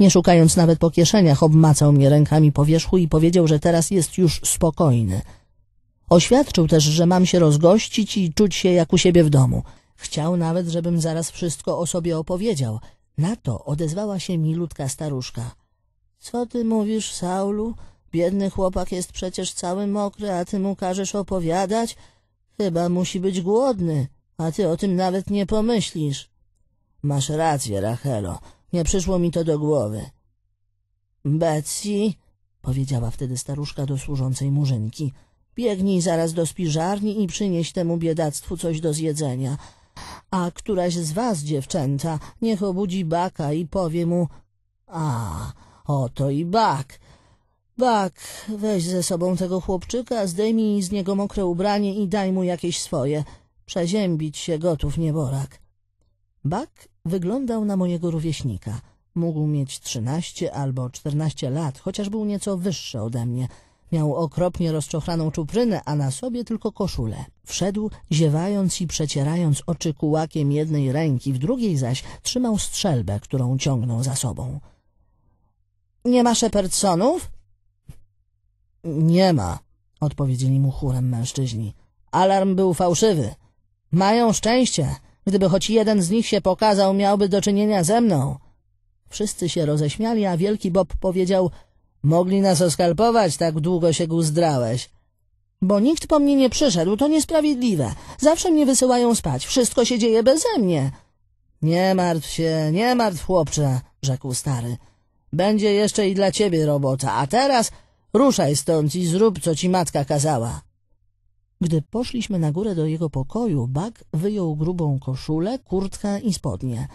Nie szukając nawet po kieszeniach, obmacał mnie rękami po wierzchu i powiedział, że teraz jest już spokojny. Oświadczył też, że mam się rozgościć i czuć się jak u siebie w domu. Chciał nawet, żebym zaraz wszystko o sobie opowiedział. Na to odezwała się milutka staruszka. — Co ty mówisz, Saulu? Biedny chłopak jest przecież cały mokry, a ty mu każesz opowiadać? Chyba musi być głodny, a ty o tym nawet nie pomyślisz. Masz rację, Rachelo, nie przyszło mi to do głowy. Betsy, powiedziała wtedy staruszka do służącej murzynki, biegnij zaraz do spiżarni i przynieś temu biedactwu coś do zjedzenia. A któraś z was, dziewczęta, niech obudzi baka i powie mu, a, oto i bak, Bak, weź ze sobą tego chłopczyka, zdejmij z niego mokre ubranie i daj mu jakieś swoje. Przeziębić się gotów nieborak. Bak wyglądał na mojego rówieśnika. Mógł mieć trzynaście albo czternaście lat, chociaż był nieco wyższy ode mnie. Miał okropnie rozczochraną czuprynę, a na sobie tylko koszulę. Wszedł, ziewając i przecierając oczy kułakiem jednej ręki, w drugiej zaś trzymał strzelbę, którą ciągnął za sobą. — Nie ma Sheperdsonów? Nie ma, odpowiedzieli mu chórem mężczyźni. Alarm był fałszywy. Mają szczęście. Gdyby choć jeden z nich się pokazał, miałby do czynienia ze mną. Wszyscy się roześmiali, a wielki Bob powiedział Mogli nas oskalpować, tak długo się guzdrałeś. Bo nikt po mnie nie przyszedł, to niesprawiedliwe. Zawsze mnie wysyłają spać, wszystko się dzieje beze mnie. Nie martw się, nie martw, chłopcze, rzekł stary. Będzie jeszcze i dla ciebie robota, a teraz Ruszaj stąd i zrób, co ci matka kazała. Gdy poszliśmy na górę do jego pokoju, Bak wyjął grubą koszulę, kurtkę i spodnie.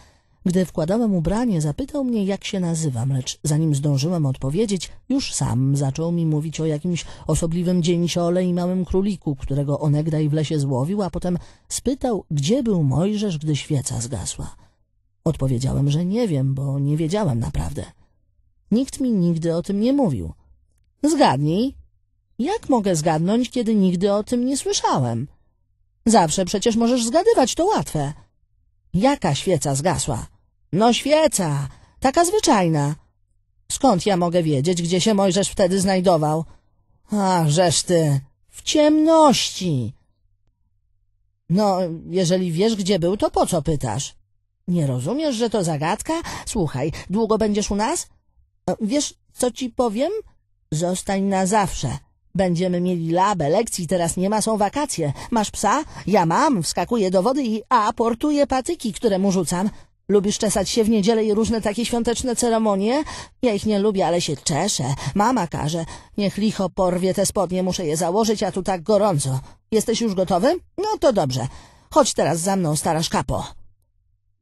Gdy wkładałem ubranie, zapytał mnie, jak się nazywam, lecz zanim zdążyłem odpowiedzieć, już sam zaczął mi mówić o jakimś osobliwym dzięciole i małym króliku, którego onegdaj w lesie złowił, a potem spytał, gdzie był Mojżesz, gdy świeca zgasła. Odpowiedziałem, że nie wiem, bo nie wiedziałem naprawdę. Nikt mi nigdy o tym nie mówił. Zgadnij. Jak mogę zgadnąć, kiedy nigdy o tym nie słyszałem? Zawsze przecież możesz zgadywać, to łatwe. Jaka świeca zgasła? No świeca, taka zwyczajna. Skąd ja mogę wiedzieć, gdzie się Mojżesz wtedy znajdował? A żeż ty, w ciemności. No, jeżeli wiesz, gdzie był, to po co pytasz? Nie rozumiesz, że to zagadka? Słuchaj, długo będziesz u nas? E, wiesz, co ci powiem? Zostań na zawsze. Będziemy mieli labę, lekcji, teraz nie ma, są wakacje. Masz psa? Ja mam, wskakuję do wody i aportuję patyki, które mu rzucam. Lubisz czesać się w niedzielę i różne takie świąteczne ceremonie? Ja ich nie lubię, ale się czeszę. Mama każe. Niech licho porwie te spodnie, muszę je założyć, a tu tak gorąco. Jesteś już gotowy? No to dobrze. Chodź teraz za mną, stara szkapo.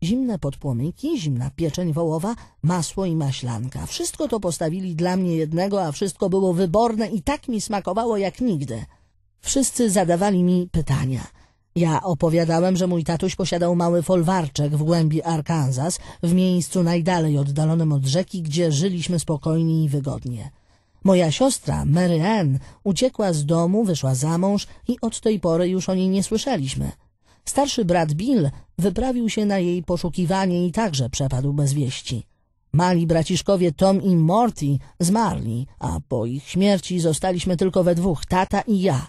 Zimne podpłomyki, zimna pieczeń wołowa, masło i maślanka. Wszystko to postawili dla mnie jednego, a wszystko było wyborne i tak mi smakowało jak nigdy. Wszyscy zadawali mi pytania. Ja opowiadałem, że mój tatuś posiadał mały folwarczek w głębi Arkansas, w miejscu najdalej oddalonym od rzeki, gdzie żyliśmy spokojnie i wygodnie. Moja siostra, Mary Ann, uciekła z domu, wyszła za mąż i od tej pory już o niej nie słyszeliśmy. Starszy brat Bill wyprawił się na jej poszukiwanie i także przepadł bez wieści. Mali braciszkowie Tom i Morty zmarli, a po ich śmierci zostaliśmy tylko we dwóch, tata i ja.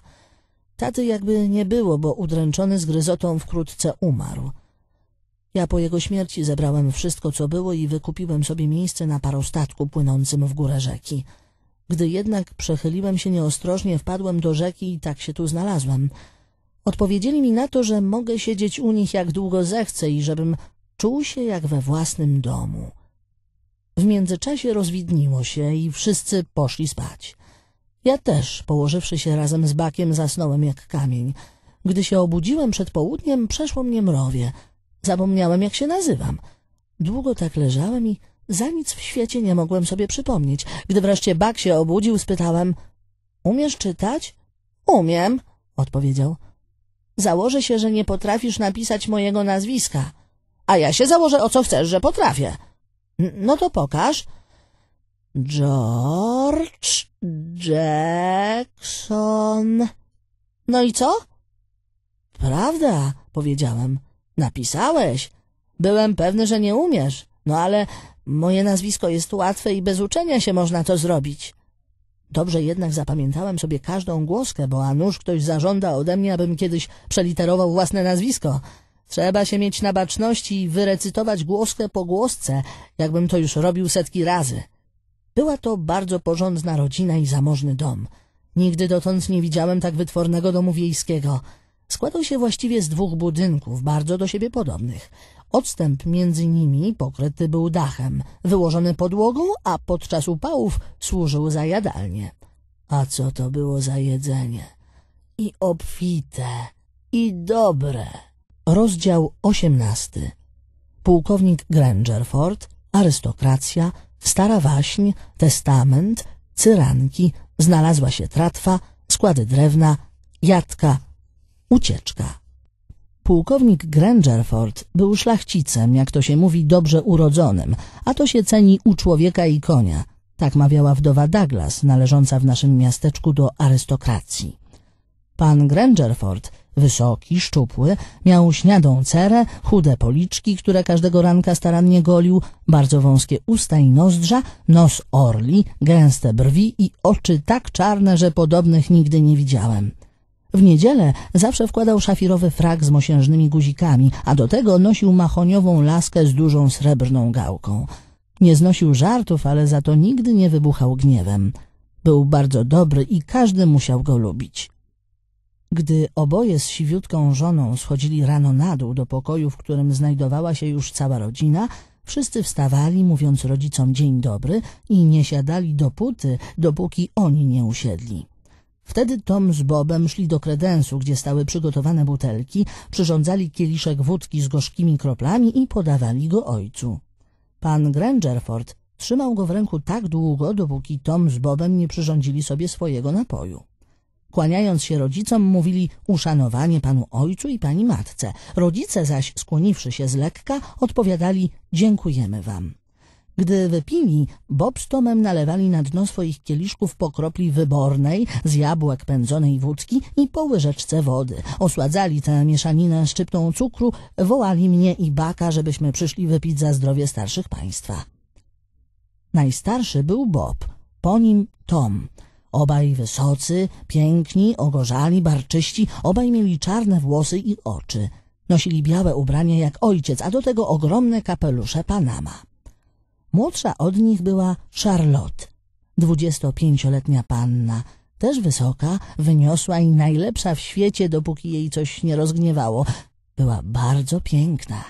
Taty jakby nie było, bo udręczony zgryzotą wkrótce umarł. Ja po jego śmierci zebrałem wszystko, co było i wykupiłem sobie miejsce na parostatku płynącym w górę rzeki. Gdy jednak przechyliłem się nieostrożnie, wpadłem do rzeki i tak się tu znalazłem. Odpowiedzieli mi na to, że mogę siedzieć u nich jak długo zechcę i żebym czuł się jak we własnym domu. W międzyczasie rozwidniło się i wszyscy poszli spać. Ja też, położywszy się razem z bakiem, zasnąłem jak kamień. Gdy się obudziłem przed południem, przeszło mnie mrowie. Zapomniałem, jak się nazywam. Długo tak leżałem i za nic w świecie nie mogłem sobie przypomnieć. Gdy wreszcie bak się obudził, spytałem — Umiesz czytać? — Umiem — odpowiedział — Założę się, że nie potrafisz napisać mojego nazwiska. A ja się założę, o co chcesz, że potrafię. no to pokaż. George Jackson. No i co? Prawda, powiedziałem. Napisałeś. Byłem pewny, że nie umiesz. No ale moje nazwisko jest łatwe i bez uczenia się można to zrobić. Dobrze jednak zapamiętałem sobie każdą głoskę, bo a nuż ktoś zażąda ode mnie, abym kiedyś przeliterował własne nazwisko. Trzeba się mieć na baczności i wyrecytować głoskę po głosce, jakbym to już robił setki razy. Była to bardzo porządna rodzina i zamożny dom. Nigdy dotąd nie widziałem tak wytwornego domu wiejskiego. Składał się właściwie z dwóch budynków, bardzo do siebie podobnych. Odstęp między nimi pokryty był dachem, wyłożony podłogą, a podczas upałów służył za jadalnię. A co to było za jedzenie? I obfite, i dobre. Rozdział osiemnasty. Pułkownik Grangerford, arystokracja, stara waśń, testament, cyranki, znalazła się tratwa, składy drewna, jadka, ucieczka. Pułkownik Grangerford był szlachcicem, jak to się mówi, dobrze urodzonym, a to się ceni u człowieka i konia. Tak mawiała wdowa Douglas, należąca w naszym miasteczku do arystokracji. Pan Grangerford, wysoki, szczupły, miał śniadą cerę, chude policzki, które każdego ranka starannie golił, bardzo wąskie usta i nozdrza, nos orli, gęste brwi i oczy tak czarne, że podobnych nigdy nie widziałem. W niedzielę zawsze wkładał szafirowy frak z mosiężnymi guzikami, a do tego nosił mahoniową laskę z dużą srebrną gałką. Nie znosił żartów, ale za to nigdy nie wybuchał gniewem. Był bardzo dobry i każdy musiał go lubić. Gdy oboje z siwiutką żoną schodzili rano na dół do pokoju, w którym znajdowała się już cała rodzina, wszyscy wstawali, mówiąc rodzicom dzień dobry i nie siadali dopóty, dopóki oni nie usiedli. Wtedy Tom z Bobem szli do kredensu, gdzie stały przygotowane butelki, przyrządzali kieliszek wódki z gorzkimi kroplami i podawali go ojcu. Pan Grangerford trzymał go w ręku tak długo, dopóki Tom z Bobem nie przyrządzili sobie swojego napoju. Kłaniając się rodzicom, mówili uszanowanie panu ojcu i pani matce. Rodzice zaś, skłoniwszy się z lekka, odpowiadali dziękujemy wam. Gdy wypili, Bob z Tomem nalewali na dno swoich kieliszków po kropli wybornej z jabłek pędzonej wódki i po łyżeczce wody. Osładzali tę mieszaninę szczyptą cukru, wołali mnie i Baka, żebyśmy przyszli wypić za zdrowie starszych państwa. Najstarszy był Bob, po nim Tom. Obaj wysocy, piękni, ogorzali, barczyści, obaj mieli czarne włosy i oczy. Nosili białe ubranie jak ojciec, a do tego ogromne kapelusze Panama. Młodsza od nich była Charlotte, dwudziestopięcioletnia panna, też wysoka, wyniosła i najlepsza w świecie, dopóki jej coś nie rozgniewało. Była bardzo piękna.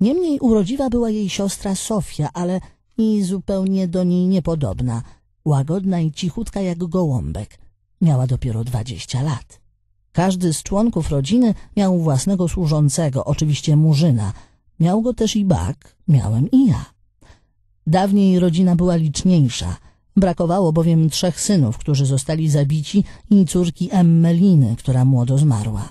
Niemniej urodziwa była jej siostra Sofia, ale i zupełnie do niej niepodobna, łagodna i cichutka jak gołąbek. Miała dopiero dwadzieścia lat. Każdy z członków rodziny miał własnego służącego, oczywiście murzyna. Miał go też i Bak, miałem i ja. Dawniej rodzina była liczniejsza. Brakowało bowiem trzech synów, którzy zostali zabici i córki Emmeliny, która młodo zmarła.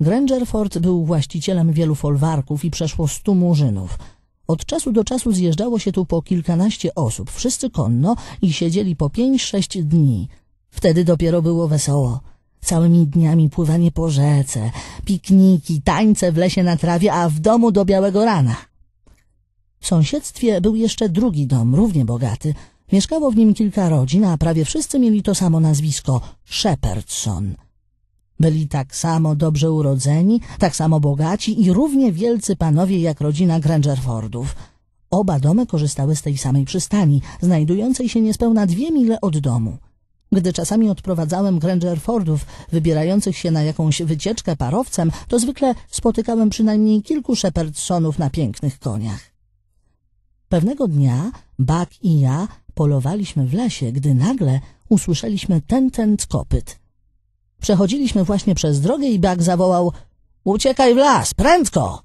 Grangerford był właścicielem wielu folwarków i przeszło stu murzynów. Od czasu do czasu zjeżdżało się tu po kilkanaście osób, wszyscy konno i siedzieli po pięć-sześć dni. Wtedy dopiero było wesoło. Całymi dniami pływanie po rzece, pikniki, tańce w lesie na trawie, a w domu do białego rana. W sąsiedztwie był jeszcze drugi dom, równie bogaty. Mieszkało w nim kilka rodzin, a prawie wszyscy mieli to samo nazwisko – Shepherdson. Byli tak samo dobrze urodzeni, tak samo bogaci i równie wielcy panowie jak rodzina Grangerfordów. Oba domy korzystały z tej samej przystani, znajdującej się niespełna dwie mile od domu. Gdy czasami odprowadzałem Grangerfordów wybierających się na jakąś wycieczkę parowcem, to zwykle spotykałem przynajmniej kilku Shepherdsonów na pięknych koniach. Pewnego dnia Bak i ja polowaliśmy w lesie, gdy nagle usłyszeliśmy ten ten kopyt. Przechodziliśmy właśnie przez drogę i Bak zawołał – uciekaj w las, prędko!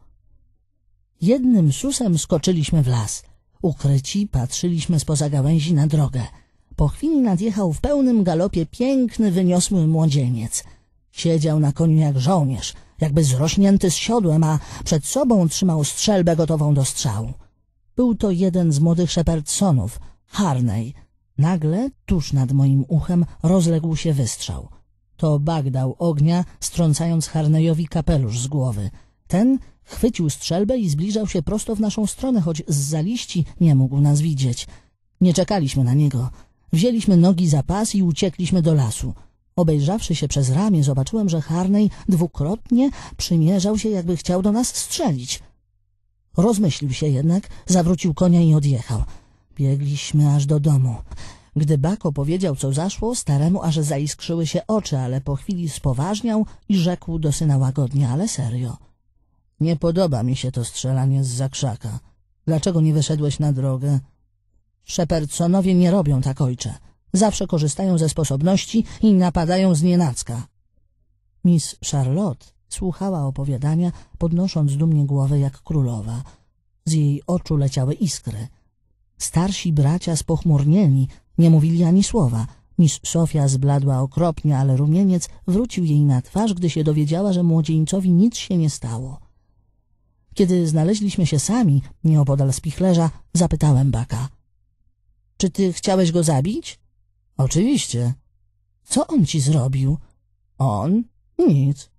Jednym susem skoczyliśmy w las. Ukryci patrzyliśmy spoza gałęzi na drogę. Po chwili nadjechał w pełnym galopie piękny, wyniosły młodzieniec. Siedział na koniu jak żołnierz, jakby zrośnięty z siodłem, a przed sobą trzymał strzelbę gotową do strzału. Był to jeden z młodych Shepardsonów, Harney. Nagle, tuż nad moim uchem, rozległ się wystrzał. To bag dał ognia, strącając Harneyowi kapelusz z głowy. Ten chwycił strzelbę i zbliżał się prosto w naszą stronę, choć z zaliści nie mógł nas widzieć. Nie czekaliśmy na niego. Wzięliśmy nogi za pas i uciekliśmy do lasu. Obejrzawszy się przez ramię, zobaczyłem, że Harney dwukrotnie przymierzał się, jakby chciał do nas strzelić. Rozmyślił się jednak, zawrócił konia i odjechał. Biegliśmy aż do domu. Gdy Bako powiedział, co zaszło, staremu aż zaiskrzyły się oczy, ale po chwili spoważniał i rzekł do syna łagodnie, ale serio. Nie podoba mi się to strzelanie z zakrzaka. Dlaczego nie wyszedłeś na drogę? Szeperconowie nie robią tak, ojcze. Zawsze korzystają ze sposobności i napadają z nienacka. Miss Charlotte Słuchała opowiadania, podnosząc dumnie głowę jak królowa. Z jej oczu leciały iskry. Starsi bracia spochmurnieni, nie mówili ani słowa. Miss Sofia zbladła okropnie, ale rumieniec wrócił jej na twarz, gdy się dowiedziała, że młodzieńcowi nic się nie stało. Kiedy znaleźliśmy się sami, nieopodal spichlerza, zapytałem Baka. Czy ty chciałeś go zabić? Oczywiście. Co on ci zrobił? On? Nic.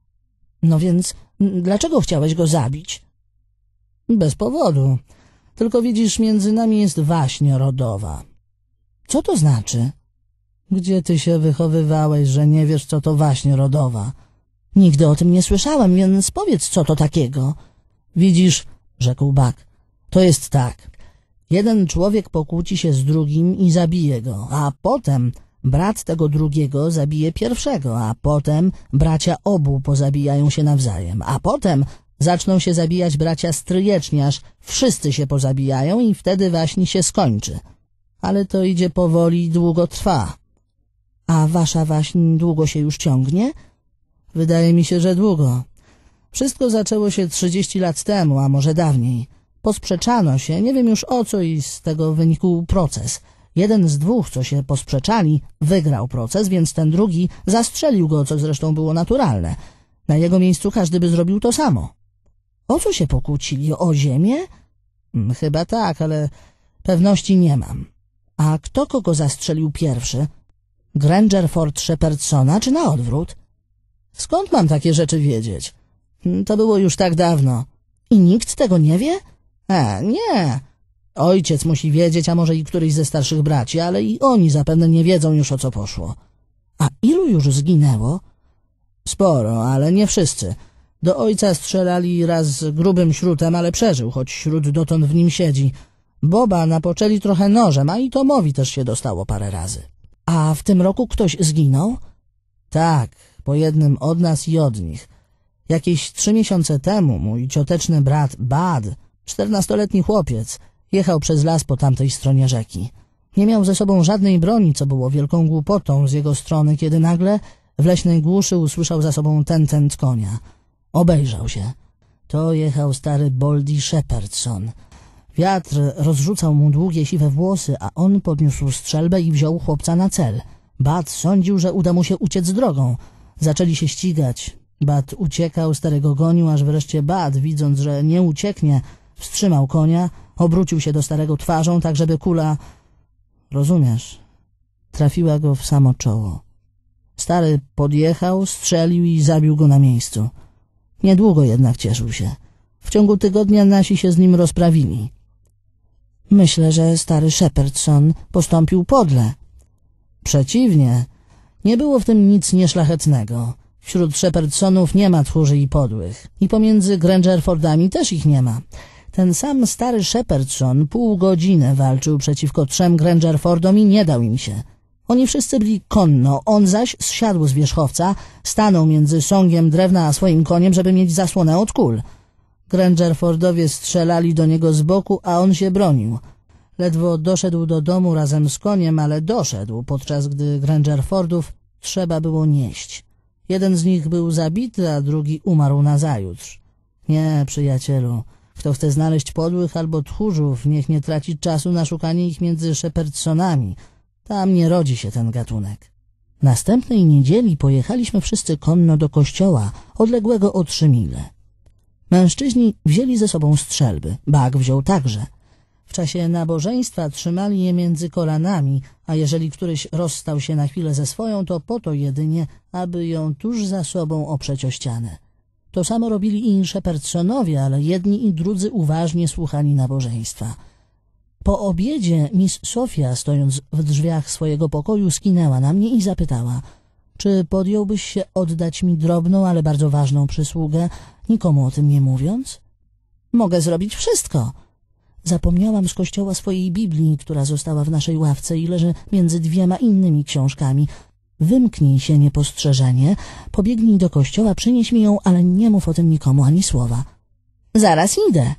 No więc dlaczego chciałeś go zabić? Bez powodu. Tylko widzisz, między nami jest waśń rodowa. Co to znaczy? Gdzie ty się wychowywałeś, że nie wiesz, co to waśń rodowa? Nigdy o tym nie słyszałem, więc powiedz, co to takiego. Widzisz, rzekł Bak, to jest tak. Jeden człowiek pokłóci się z drugim i zabije go, a potem Brat tego drugiego zabije pierwszego, a potem bracia obu pozabijają się nawzajem, a potem zaczną się zabijać bracia stryjeczni, aż wszyscy się pozabijają i wtedy właśnie się skończy. Ale to idzie powoli i długo trwa. A wasza waśń długo się już ciągnie? Wydaje mi się, że długo. Wszystko zaczęło się trzydzieści lat temu, a może dawniej. Posprzeczano się, nie wiem już o co i z tego wynikł proces – Jeden z dwóch, co się posprzeczali, wygrał proces, więc ten drugi zastrzelił go, co zresztą było naturalne. Na jego miejscu każdy by zrobił to samo. O co się pokłócili? O ziemię? Mm, chyba tak, ale pewności nie mam. A kto kogo zastrzelił pierwszy? Grangerford Shepherdsona czy na odwrót? Skąd mam takie rzeczy wiedzieć? Mm, to było już tak dawno. I nikt tego nie wie? E, nie. Ojciec musi wiedzieć, a może i któryś ze starszych braci, ale i oni zapewne nie wiedzą już o co poszło. A ilu już zginęło? Sporo, ale nie wszyscy. Do ojca strzelali raz grubym śrutem, ale przeżył, choć śród dotąd w nim siedzi. Boba napoczęli trochę nożem, a i Tomowi też się dostało parę razy. A w tym roku ktoś zginął? Tak, po jednym od nas i od nich. Jakieś trzy miesiące temu mój cioteczny brat Bad, czternastoletni chłopiec, Jechał przez las po tamtej stronie rzeki. Nie miał ze sobą żadnej broni, co było wielką głupotą z jego strony, kiedy nagle w leśnej głuszy usłyszał za sobą ten konia. Obejrzał się. To jechał stary Boldy Shepherdson. Wiatr rozrzucał mu długie siwe włosy, a on podniósł strzelbę i wziął chłopca na cel. Bat sądził, że uda mu się uciec drogą. Zaczęli się ścigać. Bat uciekał, starego gonił, aż wreszcie Bat, widząc, że nie ucieknie, wstrzymał konia Obrócił się do starego twarzą, tak żeby kula... Rozumiesz? Trafiła go w samo czoło. Stary podjechał, strzelił i zabił go na miejscu. Niedługo jednak cieszył się. W ciągu tygodnia nasi się z nim rozprawili. Myślę, że stary Shepherdson postąpił podle. Przeciwnie, nie było w tym nic nieszlachetnego. Wśród Shepherdsonów nie ma tchórzy i podłych. I pomiędzy Grangerfordami też ich nie ma. Ten sam stary Shepherdson pół godziny walczył przeciwko trzem Grangerfordom i nie dał im się. Oni wszyscy byli konno, on zaś zsiadł z wierzchowca, stanął między sągiem drewna a swoim koniem, żeby mieć zasłonę od kul. Grangerfordowie strzelali do niego z boku, a on się bronił. Ledwo doszedł do domu razem z koniem, ale doszedł, podczas gdy Grangerfordów trzeba było nieść. Jeden z nich był zabity, a drugi umarł nazajutrz. Nie, przyjacielu... Kto chce znaleźć podłych albo tchórzów, niech nie traci czasu na szukanie ich między Sheperdsonami. Tam nie rodzi się ten gatunek. Następnej niedzieli pojechaliśmy wszyscy konno do kościoła, odległego o trzy mile. Mężczyźni wzięli ze sobą strzelby, Bag wziął także. W czasie nabożeństwa trzymali je między kolanami, a jeżeli któryś rozstał się na chwilę ze swoją, to po to jedynie, aby ją tuż za sobą oprzeć o ścianę. To samo robili i Shepardsonowie, ale jedni i drudzy uważnie słuchali nabożeństwa. Po obiedzie Miss Sofia, stojąc w drzwiach swojego pokoju, skinęła na mnie i zapytała — Czy podjąłbyś się oddać mi drobną, ale bardzo ważną przysługę, nikomu o tym nie mówiąc? — Mogę zrobić wszystko! Zapomniałam z kościoła swojej Biblii, która została w naszej ławce i leży między dwiema innymi książkami — Wymknij się niepostrzeżenie, pobiegnij do kościoła, przynieś mi ją, ale nie mów o tym nikomu ani słowa. Zaraz idę.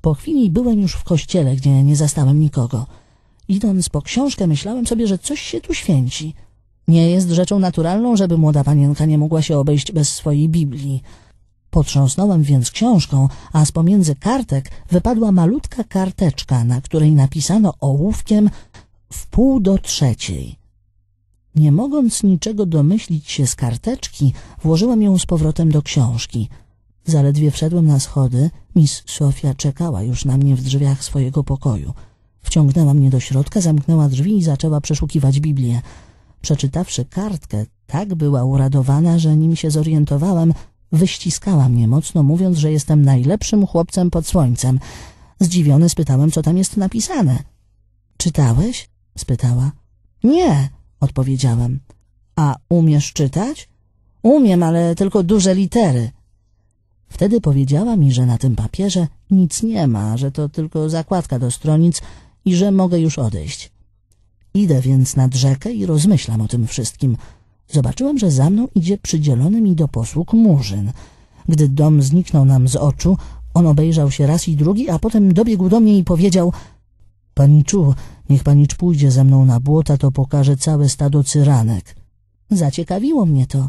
Po chwili byłem już w kościele, gdzie nie zastałem nikogo. Idąc po książkę, myślałem sobie, że coś się tu święci. Nie jest rzeczą naturalną, żeby młoda panienka nie mogła się obejść bez swojej Biblii. Potrząsnąłem więc książką, a z pomiędzy kartek wypadła malutka karteczka, na której napisano ołówkiem w pół do trzeciej. Nie mogąc niczego domyślić się z karteczki, włożyłem ją z powrotem do książki. Zaledwie wszedłem na schody, Miss Sofia czekała już na mnie w drzwiach swojego pokoju. Wciągnęła mnie do środka, zamknęła drzwi i zaczęła przeszukiwać Biblię. Przeczytawszy kartkę, tak była uradowana, że nim się zorientowałem, wyściskała mnie mocno, mówiąc, że jestem najlepszym chłopcem pod słońcem. Zdziwiony spytałem, co tam jest napisane. Czytałeś? spytała. Nie, odpowiedziałem. A umiesz czytać? Umiem, ale tylko duże litery. Wtedy powiedziała mi, że na tym papierze nic nie ma, że to tylko zakładka do stronic i że mogę już odejść. Idę więc nad rzekę i rozmyślam o tym wszystkim. Zobaczyłem, że za mną idzie przydzielony mi do posług murzyn. Gdy dom zniknął nam z oczu, on obejrzał się raz i drugi, a potem dobiegł do mnie i powiedział Paniczu, niech panicz pójdzie ze mną na błota, to pokaże całe stado cyranek. Zaciekawiło mnie to.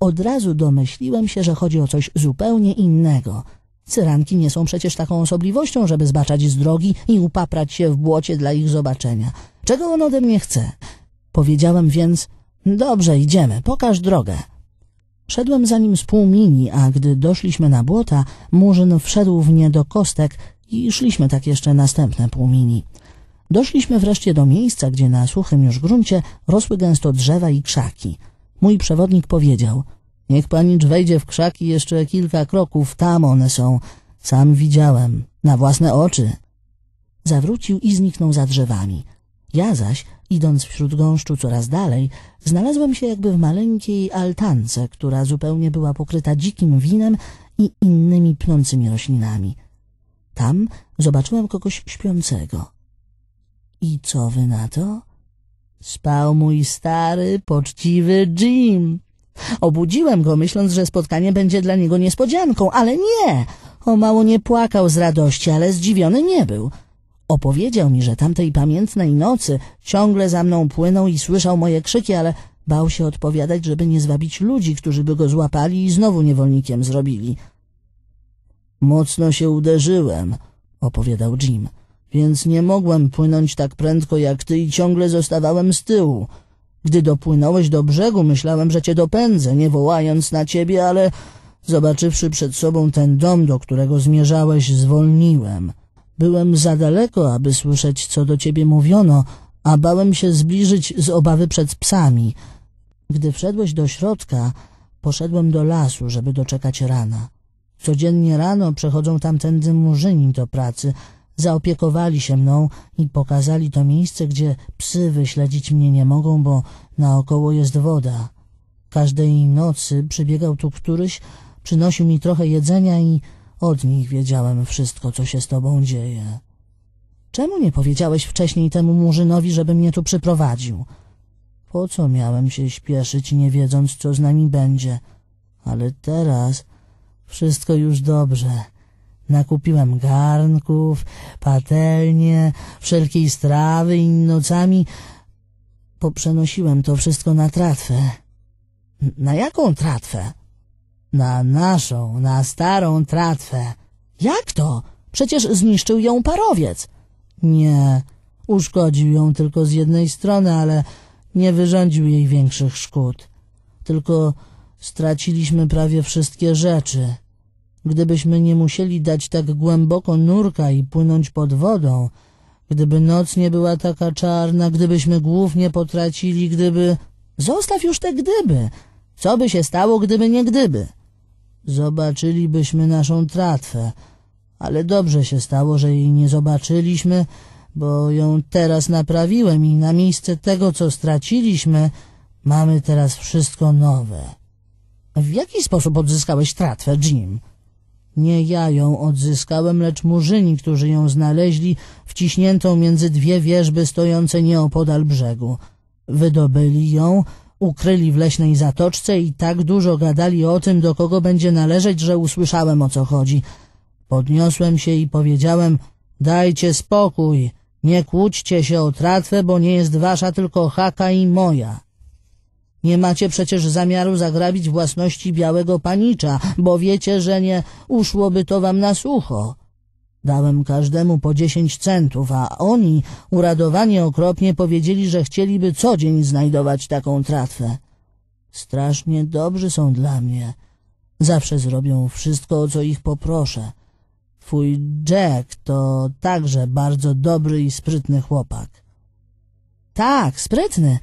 Od razu domyśliłem się, że chodzi o coś zupełnie innego. Cyranki nie są przecież taką osobliwością, żeby zbaczać z drogi i upaprać się w błocie dla ich zobaczenia. Czego on ode mnie chce? Powiedziałem więc, dobrze, idziemy, pokaż drogę. Szedłem za nim z pół mini, a gdy doszliśmy na błota, Murzyn wszedł w nie do kostek i szliśmy tak jeszcze następne pół mini. Doszliśmy wreszcie do miejsca, gdzie na suchym już gruncie rosły gęsto drzewa i krzaki. Mój przewodnik powiedział, niech panicz wejdzie w krzaki jeszcze kilka kroków, tam one są. Sam widziałem, na własne oczy. Zawrócił i zniknął za drzewami. Ja zaś, idąc wśród gąszczu coraz dalej, znalazłem się jakby w maleńkiej altance, która zupełnie była pokryta dzikim winem i innymi pnącymi roślinami. Tam zobaczyłem kogoś śpiącego. I co wy na to? Spał mój stary, poczciwy Jim. Obudziłem go, myśląc, że spotkanie będzie dla niego niespodzianką, ale nie. O mało nie płakał z radości, ale zdziwiony nie był. Opowiedział mi, że tamtej pamiętnej nocy ciągle za mną płynął i słyszał moje krzyki, ale bał się odpowiadać, żeby nie zwabić ludzi, którzy by go złapali i znowu niewolnikiem zrobili. Mocno się uderzyłem, opowiadał Jim, więc nie mogłem płynąć tak prędko jak ty i ciągle zostawałem z tyłu. Gdy dopłynąłeś do brzegu, myślałem, że cię dopędzę, nie wołając na ciebie, ale zobaczywszy przed sobą ten dom, do którego zmierzałeś, zwolniłem. Byłem za daleko, aby słyszeć, co do ciebie mówiono, a bałem się zbliżyć z obawy przed psami. Gdy wszedłeś do środka, poszedłem do lasu, żeby doczekać rana. Codziennie rano przechodzą tamtędy murzyni do pracy. Zaopiekowali się mną i pokazali to miejsce, gdzie psy wyśledzić mnie nie mogą, bo naokoło jest woda. Każdej nocy przybiegał tu któryś, przynosił mi trochę jedzenia i od nich wiedziałem wszystko, co się z tobą dzieje. Czemu nie powiedziałeś wcześniej temu murzynowi, żeby mnie tu przyprowadził? Po co miałem się śpieszyć, nie wiedząc, co z nami będzie? Ale teraz wszystko już dobrze. Nakupiłem garnków, patelnie, wszelkiej strawy i nocami poprzenosiłem to wszystko na tratwę. Na jaką tratwę? Na naszą, na starą tratwę. Jak to? Przecież zniszczył ją parowiec. Nie, uszkodził ją tylko z jednej strony, ale nie wyrządził jej większych szkód. Tylko straciliśmy prawie wszystkie rzeczy gdybyśmy nie musieli dać tak głęboko nurka i płynąć pod wodą, gdyby noc nie była taka czarna, gdybyśmy głów nie potracili, gdyby... Zostaw już te gdyby! Co by się stało, gdyby nie gdyby? Zobaczylibyśmy naszą tratwę, ale dobrze się stało, że jej nie zobaczyliśmy, bo ją teraz naprawiłem i na miejsce tego, co straciliśmy, mamy teraz wszystko nowe. W jaki sposób odzyskałeś tratwę, Jim? Nie ja ją odzyskałem, lecz murzyni, którzy ją znaleźli, wciśniętą między dwie wieżby stojące nieopodal brzegu. Wydobyli ją, ukryli w leśnej zatoczce i tak dużo gadali o tym, do kogo będzie należeć, że usłyszałem o co chodzi. Podniosłem się i powiedziałem, dajcie spokój, nie kłóćcie się o tratwę, bo nie jest wasza tylko haka i moja. Nie macie przecież zamiaru zagrabić własności białego panicza, bo wiecie, że nie uszłoby to wam na sucho. Dałem każdemu po dziesięć centów, a oni, uradowani okropnie, powiedzieli, że chcieliby co dzień znajdować taką tratwę. Strasznie dobrzy są dla mnie. Zawsze zrobią wszystko, o co ich poproszę. Twój Jack to także bardzo dobry i sprytny chłopak. Tak, sprytny.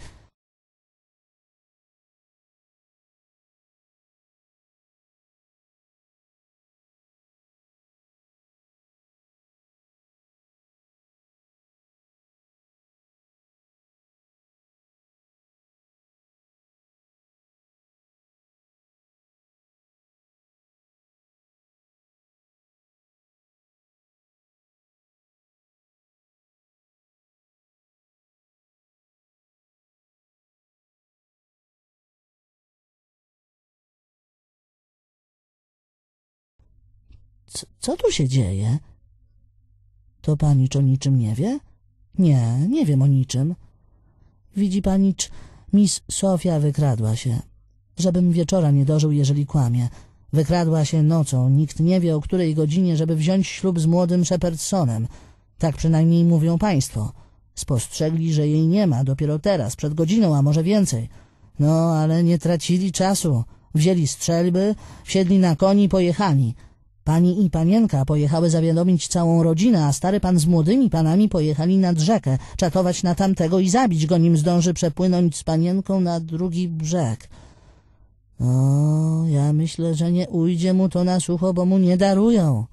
Co tu się dzieje? To panicz o niczym nie wie? Nie, nie wiem o niczym. Widzi panicz, Miss Sofia wykradła się. Żebym wieczora nie dożył, jeżeli kłamie. Wykradła się nocą, nikt nie wie o której godzinie, żeby wziąć ślub z młodym Shepherdsonem. Tak przynajmniej mówią państwo. Spostrzegli, że jej nie ma dopiero teraz, przed godziną, a może więcej. No, ale nie tracili czasu. Wzięli strzelby, wsiedli na koni i pojechali. Pani i panienka pojechały zawiadomić całą rodzinę, a stary pan z młodymi panami pojechali nad rzekę, czatować na tamtego i zabić go, nim zdąży przepłynąć z panienką na drugi brzeg. O, ja myślę, że nie ujdzie mu to na sucho, bo mu nie darują.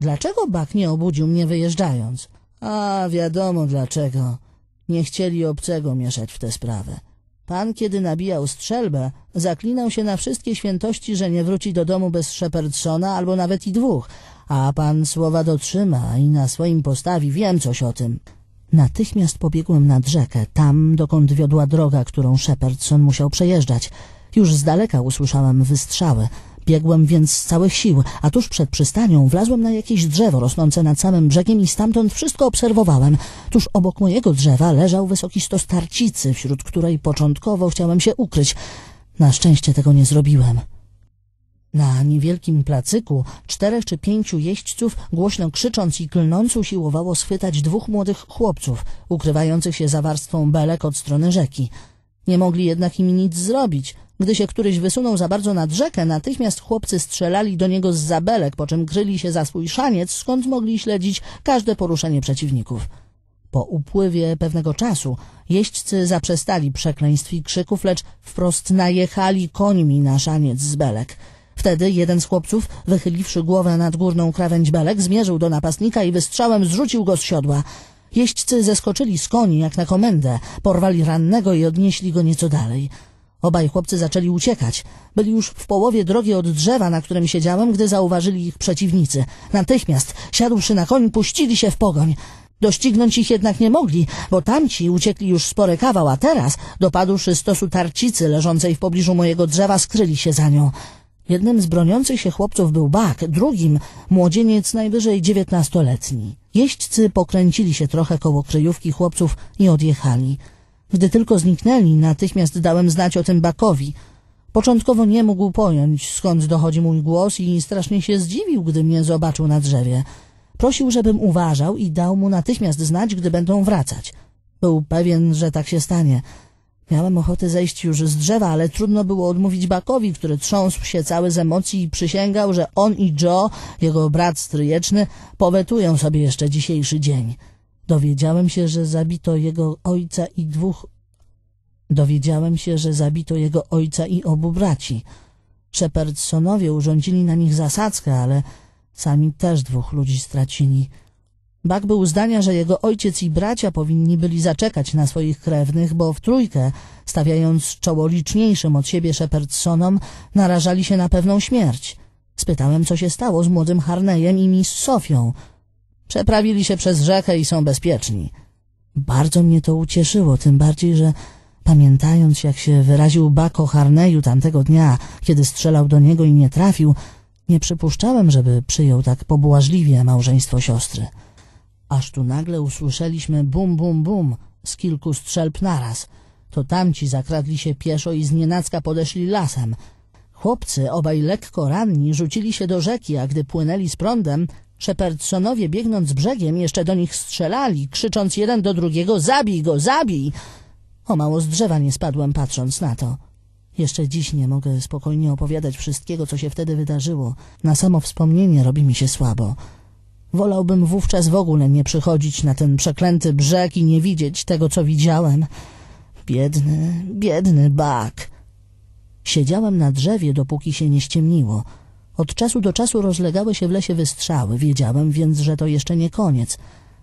Dlaczego Bak nie obudził mnie wyjeżdżając? A, wiadomo dlaczego. Nie chcieli obcego mieszać w tę sprawę. Pan, kiedy nabijał strzelbę, zaklinał się na wszystkie świętości, że nie wróci do domu bez Shepardsona albo nawet i dwóch, a pan słowa dotrzyma i na swoim postawi, wiem coś o tym. Natychmiast pobiegłem nad rzekę, tam, dokąd wiodła droga, którą Shepardson musiał przejeżdżać. Już z daleka usłyszałem wystrzały – Biegłem więc z całych sił, a tuż przed przystanią wlazłem na jakieś drzewo rosnące nad samym brzegiem i stamtąd wszystko obserwowałem. Tuż obok mojego drzewa leżał wysoki stos tarcicy, wśród której początkowo chciałem się ukryć. Na szczęście tego nie zrobiłem. Na niewielkim placyku czterech czy pięciu jeźdźców, głośno krzycząc i klnąc, usiłowało schwytać dwóch młodych chłopców, ukrywających się za warstwą belek od strony rzeki. Nie mogli jednak im nic zrobić. Gdy się któryś wysunął za bardzo nad rzekę, natychmiast chłopcy strzelali do niego z zabelek, po czym kryli się za swój szaniec, skąd mogli śledzić każde poruszenie przeciwników. Po upływie pewnego czasu jeźdźcy zaprzestali przekleństw i krzyków, lecz wprost najechali końmi na szaniec z belek. Wtedy jeden z chłopców, wychyliwszy głowę nad górną krawędź belek, zmierzył do napastnika i wystrzałem zrzucił go z siodła. Jeźdźcy zeskoczyli z koni jak na komendę, porwali rannego i odnieśli go nieco dalej. Obaj chłopcy zaczęli uciekać. Byli już w połowie drogi od drzewa, na którym siedziałem, gdy zauważyli ich przeciwnicy. Natychmiast, siadłszy na koń, puścili się w pogoń. Doścignąć ich jednak nie mogli, bo tamci uciekli już spore kawał, a teraz, dopadłszy stosu tarcicy leżącej w pobliżu mojego drzewa, skryli się za nią. Jednym z broniących się chłopców był Bak, drugim młodzieniec najwyżej dziewiętnastoletni. Jeźdźcy pokręcili się trochę koło kryjówki chłopców i odjechali. Gdy tylko zniknęli, natychmiast dałem znać o tym Bakowi. Początkowo nie mógł pojąć, skąd dochodzi mój głos i strasznie się zdziwił, gdy mnie zobaczył na drzewie. Prosił, żebym uważał i dał mu natychmiast znać, gdy będą wracać. Był pewien, że tak się stanie. Miałem ochotę zejść już z drzewa, ale trudno było odmówić Bakowi, który trząsł się cały z emocji i przysięgał, że on i Joe, jego brat stryjeczny, powetują sobie jeszcze dzisiejszy dzień. Dowiedziałem się, że zabito jego ojca i dwóch... Dowiedziałem się, że zabito jego ojca i obu braci. Shepherdsonowie urządzili na nich zasadzkę, ale sami też dwóch ludzi stracili. Bak był zdania, że jego ojciec i bracia powinni byli zaczekać na swoich krewnych, bo w trójkę, stawiając czoło liczniejszym od siebie Shepherdsonom, narażali się na pewną śmierć. Spytałem, co się stało z młodym Harneyem i Miss Sofią. Przeprawili się przez rzekę i są bezpieczni. Bardzo mnie to ucieszyło, tym bardziej, że pamiętając, jak się wyraził Bako Harneyu tamtego dnia, kiedy strzelał do niego i nie trafił, nie przypuszczałem, żeby przyjął tak pobłażliwie małżeństwo siostry aż tu nagle usłyszeliśmy bum, bum, bum z kilku strzelb naraz. To tamci zakradli się pieszo i znienacka podeszli lasem. Chłopcy, obaj lekko ranni, rzucili się do rzeki, a gdy płynęli z prądem, Shepherdsonowie biegnąc brzegiem jeszcze do nich strzelali, krzycząc jeden do drugiego – zabij go, zabij! O mało z drzewa nie spadłem patrząc na to. Jeszcze dziś nie mogę spokojnie opowiadać wszystkiego, co się wtedy wydarzyło. Na samo wspomnienie robi mi się słabo. Wolałbym wówczas w ogóle nie przychodzić na ten przeklęty brzeg i nie widzieć tego, co widziałem. Biedny, biedny bak. Siedziałem na drzewie, dopóki się nie ściemniło. Od czasu do czasu rozlegały się w lesie wystrzały. Wiedziałem więc, że to jeszcze nie koniec.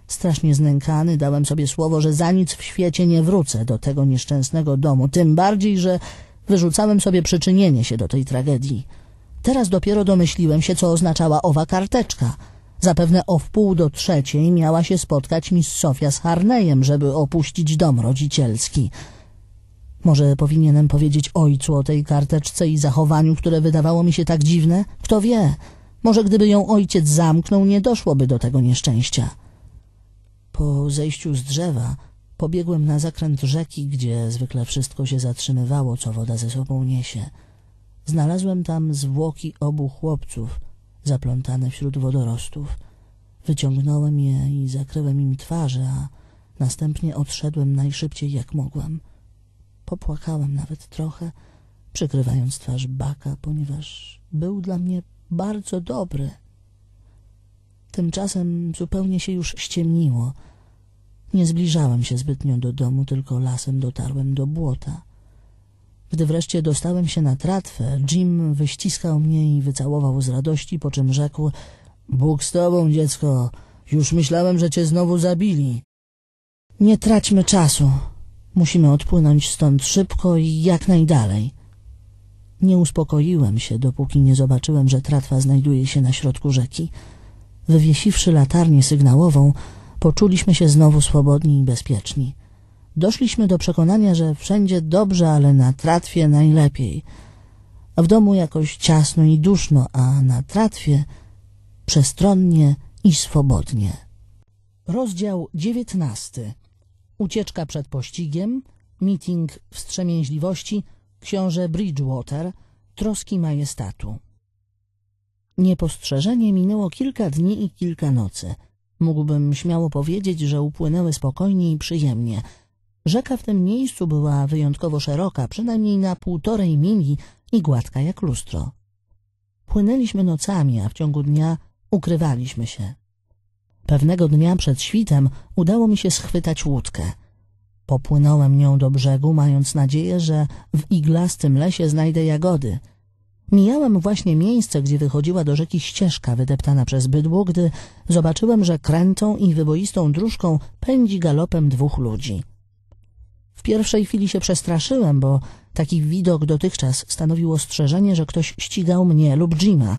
Strasznie znękany dałem sobie słowo, że za nic w świecie nie wrócę do tego nieszczęsnego domu, tym bardziej, że wyrzucałem sobie przyczynienie się do tej tragedii. Teraz dopiero domyśliłem się, co oznaczała owa karteczka – Zapewne o wpół do trzeciej miała się spotkać miss Sofia z Harnejem, żeby opuścić dom rodzicielski. Może powinienem powiedzieć ojcu o tej karteczce i zachowaniu, które wydawało mi się tak dziwne? Kto wie? Może gdyby ją ojciec zamknął, nie doszłoby do tego nieszczęścia. Po zejściu z drzewa pobiegłem na zakręt rzeki, gdzie zwykle wszystko się zatrzymywało, co woda ze sobą niesie. Znalazłem tam zwłoki obu chłopców – zaplątane wśród wodorostów. Wyciągnąłem je i zakryłem im twarze, a następnie odszedłem najszybciej jak mogłem. Popłakałem nawet trochę, przykrywając twarz Baka, ponieważ był dla mnie bardzo dobry. Tymczasem zupełnie się już ściemniło. Nie zbliżałem się zbytnio do domu, tylko lasem dotarłem do błota – gdy wreszcie dostałem się na tratwę, Jim wyściskał mnie i wycałował z radości, po czym rzekł — Bóg z tobą, dziecko, już myślałem, że cię znowu zabili. — Nie traćmy czasu. Musimy odpłynąć stąd szybko i jak najdalej. Nie uspokoiłem się, dopóki nie zobaczyłem, że tratwa znajduje się na środku rzeki. Wywiesiwszy latarnię sygnałową, poczuliśmy się znowu swobodni i bezpieczni doszliśmy do przekonania, że wszędzie dobrze, ale na tratwie najlepiej. w domu jakoś ciasno i duszno, a na tratwie przestronnie i swobodnie. Rozdział dziewiętnasty. Ucieczka przed pościgiem, miting wstrzemięźliwości, książę Bridgewater, troski majestatu. Niepostrzeżenie minęło kilka dni i kilka nocy. Mógłbym śmiało powiedzieć, że upłynęły spokojnie i przyjemnie – Rzeka w tym miejscu była wyjątkowo szeroka, przynajmniej na półtorej mili i gładka jak lustro. Płynęliśmy nocami, a w ciągu dnia ukrywaliśmy się. Pewnego dnia przed świtem udało mi się schwytać łódkę. Popłynąłem nią do brzegu, mając nadzieję, że w iglastym lesie znajdę jagody. Mijałem właśnie miejsce, gdzie wychodziła do rzeki ścieżka wydeptana przez bydło, gdy zobaczyłem, że krętą i wyboistą dróżką pędzi galopem dwóch ludzi. W pierwszej chwili się przestraszyłem, bo taki widok dotychczas stanowił ostrzeżenie, że ktoś ścigał mnie lub Jima.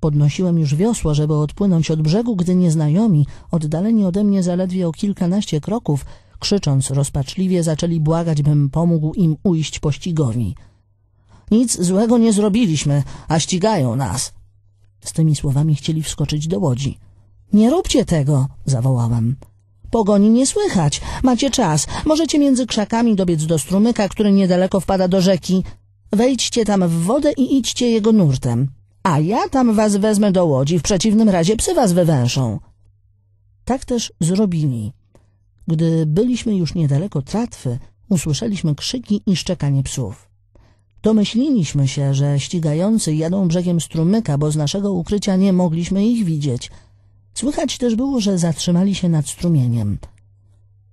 Podnosiłem już wiosło, żeby odpłynąć od brzegu, gdy nieznajomi, oddaleni ode mnie zaledwie o kilkanaście kroków, krzycząc rozpaczliwie, zaczęli błagać, bym pomógł im ujść pościgowi. Nic złego nie zrobiliśmy, a ścigają nas. Z tymi słowami chcieli wskoczyć do łodzi. Nie róbcie tego, zawołałem. Pogoni nie słychać. Macie czas. Możecie między krzakami dobiec do strumyka, który niedaleko wpada do rzeki. Wejdźcie tam w wodę i idźcie jego nurtem. A ja tam was wezmę do łodzi, w przeciwnym razie psy was wywęszą. Tak też zrobili. Gdy byliśmy już niedaleko tratwy, usłyszeliśmy krzyki i szczekanie psów. Domyśliliśmy się, że ścigający jadą brzegiem strumyka, bo z naszego ukrycia nie mogliśmy ich widzieć – Słychać też było, że zatrzymali się nad strumieniem.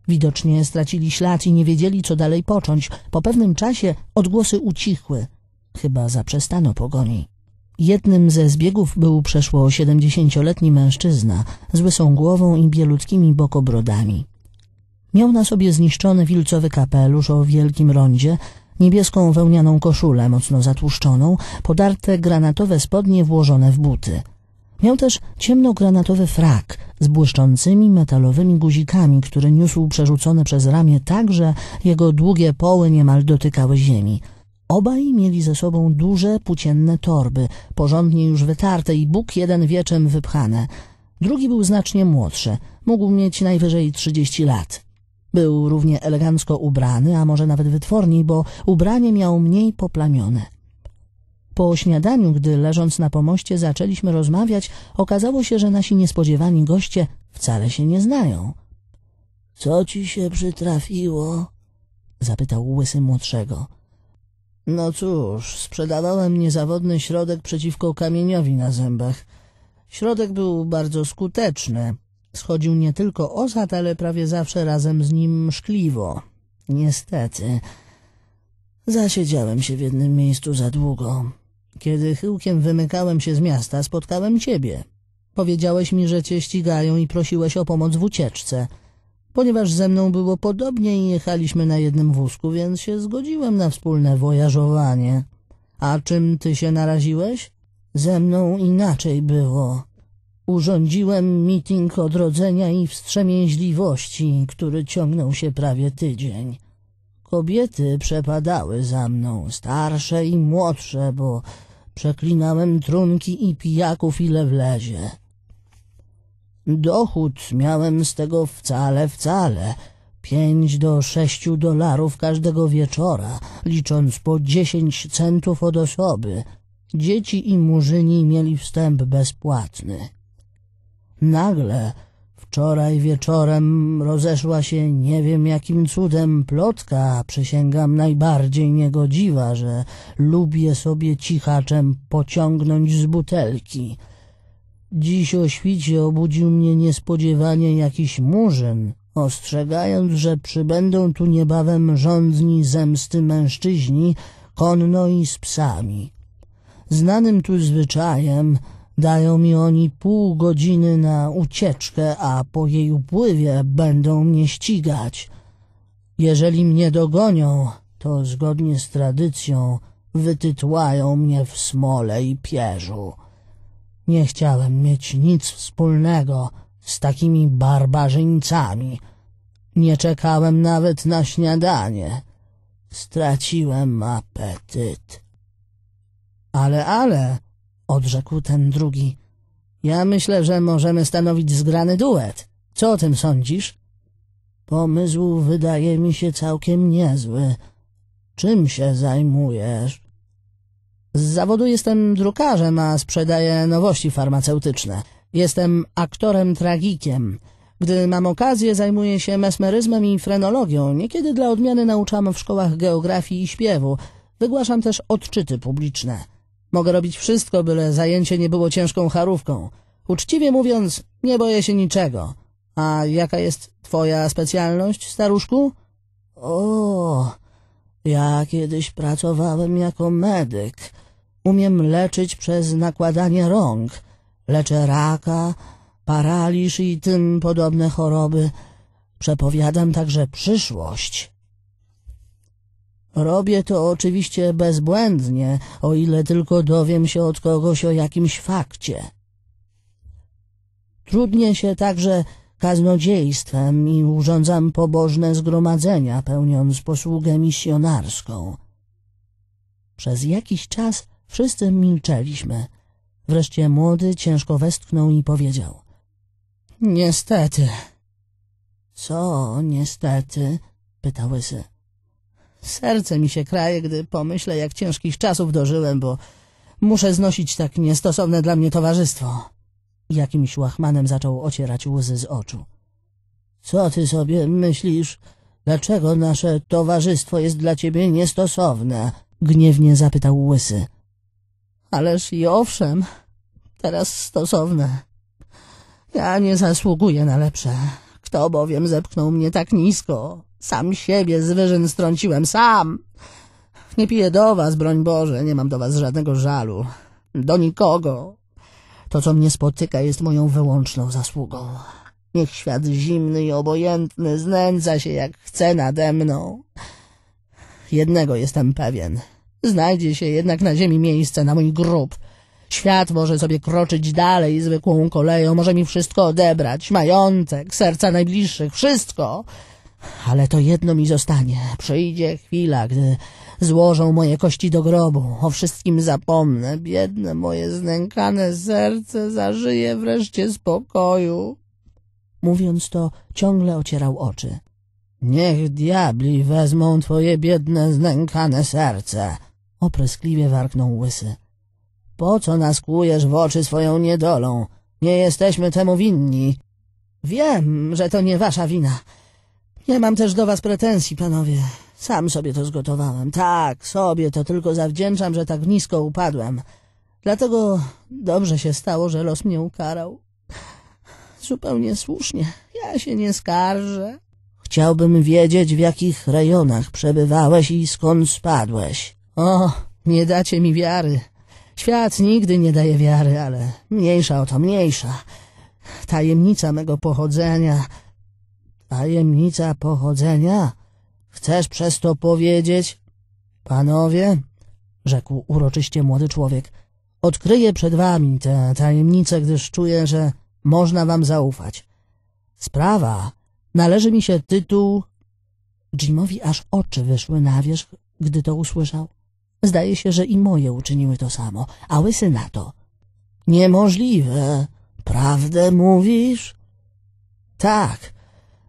Widocznie stracili ślad i nie wiedzieli, co dalej począć. Po pewnym czasie odgłosy ucichły. Chyba zaprzestano pogoni. Jednym ze zbiegów był przeszło siedemdziesięcioletni mężczyzna z łysą głową i bielutkimi bokobrodami. Miał na sobie zniszczony wilcowy kapelusz o wielkim rondzie, niebieską wełnianą koszulę mocno zatłuszczoną, podarte granatowe spodnie włożone w buty – Miał też ciemnogranatowy frak z błyszczącymi metalowymi guzikami, który niósł przerzucone przez ramię tak, że jego długie poły niemal dotykały ziemi. Obaj mieli ze sobą duże, płócienne torby, porządnie już wytarte i Bóg jeden wieczem wypchane. Drugi był znacznie młodszy, mógł mieć najwyżej trzydzieści lat. Był równie elegancko ubrany, a może nawet wytworniej, bo ubranie miał mniej poplamione. Po śniadaniu, gdy leżąc na pomoście zaczęliśmy rozmawiać, okazało się, że nasi niespodziewani goście wcale się nie znają. — Co ci się przytrafiło? — zapytał łysy młodszego. — No cóż, sprzedawałem niezawodny środek przeciwko kamieniowi na zębach. Środek był bardzo skuteczny. Schodził nie tylko osad, ale prawie zawsze razem z nim szkliwo. Niestety... Zasiedziałem się w jednym miejscu za długo. Kiedy chyłkiem wymykałem się z miasta, spotkałem ciebie. Powiedziałeś mi, że cię ścigają i prosiłeś o pomoc w ucieczce. Ponieważ ze mną było podobnie i jechaliśmy na jednym wózku, więc się zgodziłem na wspólne wojażowanie. A czym ty się naraziłeś? Ze mną inaczej było. Urządziłem miting odrodzenia i wstrzemięźliwości, który ciągnął się prawie tydzień. Kobiety przepadały za mną, starsze i młodsze, bo Przeklinałem trunki i pijaków ile wlezie. Dochód miałem z tego wcale, wcale. Pięć do sześciu dolarów każdego wieczora, licząc po dziesięć centów od osoby. Dzieci i murzyni mieli wstęp bezpłatny. Nagle Wczoraj wieczorem rozeszła się nie wiem jakim cudem plotka, przysięgam najbardziej niegodziwa, że lubię sobie cichaczem pociągnąć z butelki. Dziś o świcie obudził mnie niespodziewanie jakiś murzyn, ostrzegając, że przybędą tu niebawem rządni zemsty mężczyźni, konno i z psami. Znanym tu zwyczajem Dają mi oni pół godziny na ucieczkę, a po jej upływie będą mnie ścigać. Jeżeli mnie dogonią, to zgodnie z tradycją wytytłają mnie w smole i pierzu. Nie chciałem mieć nic wspólnego z takimi barbarzyńcami. Nie czekałem nawet na śniadanie. Straciłem apetyt. Ale, ale, odrzekł ten drugi. Ja myślę, że możemy stanowić zgrany duet. Co o tym sądzisz? Pomysł wydaje mi się całkiem niezły. Czym się zajmujesz? Z zawodu jestem drukarzem, a sprzedaję nowości farmaceutyczne. Jestem aktorem-tragikiem. Gdy mam okazję, zajmuję się mesmeryzmem i frenologią. Niekiedy dla odmiany nauczam w szkołach geografii i śpiewu. Wygłaszam też odczyty publiczne. Mogę robić wszystko, byle zajęcie nie było ciężką charówką. Uczciwie mówiąc, nie boję się niczego. A jaka jest twoja specjalność, staruszku? O, ja kiedyś pracowałem jako medyk. Umiem leczyć przez nakładanie rąk. Leczę raka, paraliż i tym podobne choroby. Przepowiadam także przyszłość. Robię to oczywiście bezbłędnie, o ile tylko dowiem się od kogoś o jakimś fakcie. Trudnię się także kaznodziejstwem i urządzam pobożne zgromadzenia, pełniąc posługę misjonarską. Przez jakiś czas wszyscy milczeliśmy. Wreszcie młody ciężko westchnął i powiedział. Niestety. Co niestety? pytał łysy. Serce mi się kraje, gdy pomyślę, jak ciężkich czasów dożyłem, bo muszę znosić tak niestosowne dla mnie towarzystwo. Jakimś łachmanem zaczął ocierać łzy z oczu. Co ty sobie myślisz? Dlaczego nasze towarzystwo jest dla ciebie niestosowne? Gniewnie zapytał łysy. Ależ i owszem, teraz stosowne. Ja nie zasługuję na lepsze. Kto bowiem zepchnął mnie tak nisko? Sam siebie z wyżyn strąciłem, sam. Nie piję do was, broń Boże, nie mam do was żadnego żalu. Do nikogo. To, co mnie spotyka, jest moją wyłączną zasługą. Niech świat zimny i obojętny znęca się jak chce nade mną. Jednego jestem pewien. Znajdzie się jednak na ziemi miejsce na mój grób. Świat może sobie kroczyć dalej zwykłą koleją, może mi wszystko odebrać, majątek, serca najbliższych, wszystko. Ale to jedno mi zostanie. Przyjdzie chwila, gdy złożą moje kości do grobu. O wszystkim zapomnę. Biedne moje znękane serce zażyje wreszcie spokoju. Mówiąc to, ciągle ocierał oczy. Niech diabli wezmą twoje biedne, znękane serce. Opryskliwie warknął łysy. Po co nas kłujesz w oczy swoją niedolą? Nie jesteśmy temu winni. Wiem, że to nie wasza wina. Nie mam też do was pretensji, panowie. Sam sobie to zgotowałem. Tak, sobie to tylko zawdzięczam, że tak nisko upadłem. Dlatego dobrze się stało, że los mnie ukarał. Zupełnie słusznie. Ja się nie skarżę. Chciałbym wiedzieć, w jakich rejonach przebywałeś i skąd spadłeś. O, nie dacie mi wiary. Świat nigdy nie daje wiary, ale mniejsza o to mniejsza. Tajemnica mego pochodzenia Tajemnica pochodzenia? Chcesz przez to powiedzieć? Panowie, rzekł uroczyście młody człowiek, odkryję przed wami tę tajemnicę, gdyż czuję, że można wam zaufać. Sprawa należy mi się tytuł... Jimowi aż oczy wyszły na wierzch, gdy to usłyszał. Zdaje się, że i moje uczyniły to samo, a łysy na to. Niemożliwe. Prawdę mówisz? Tak,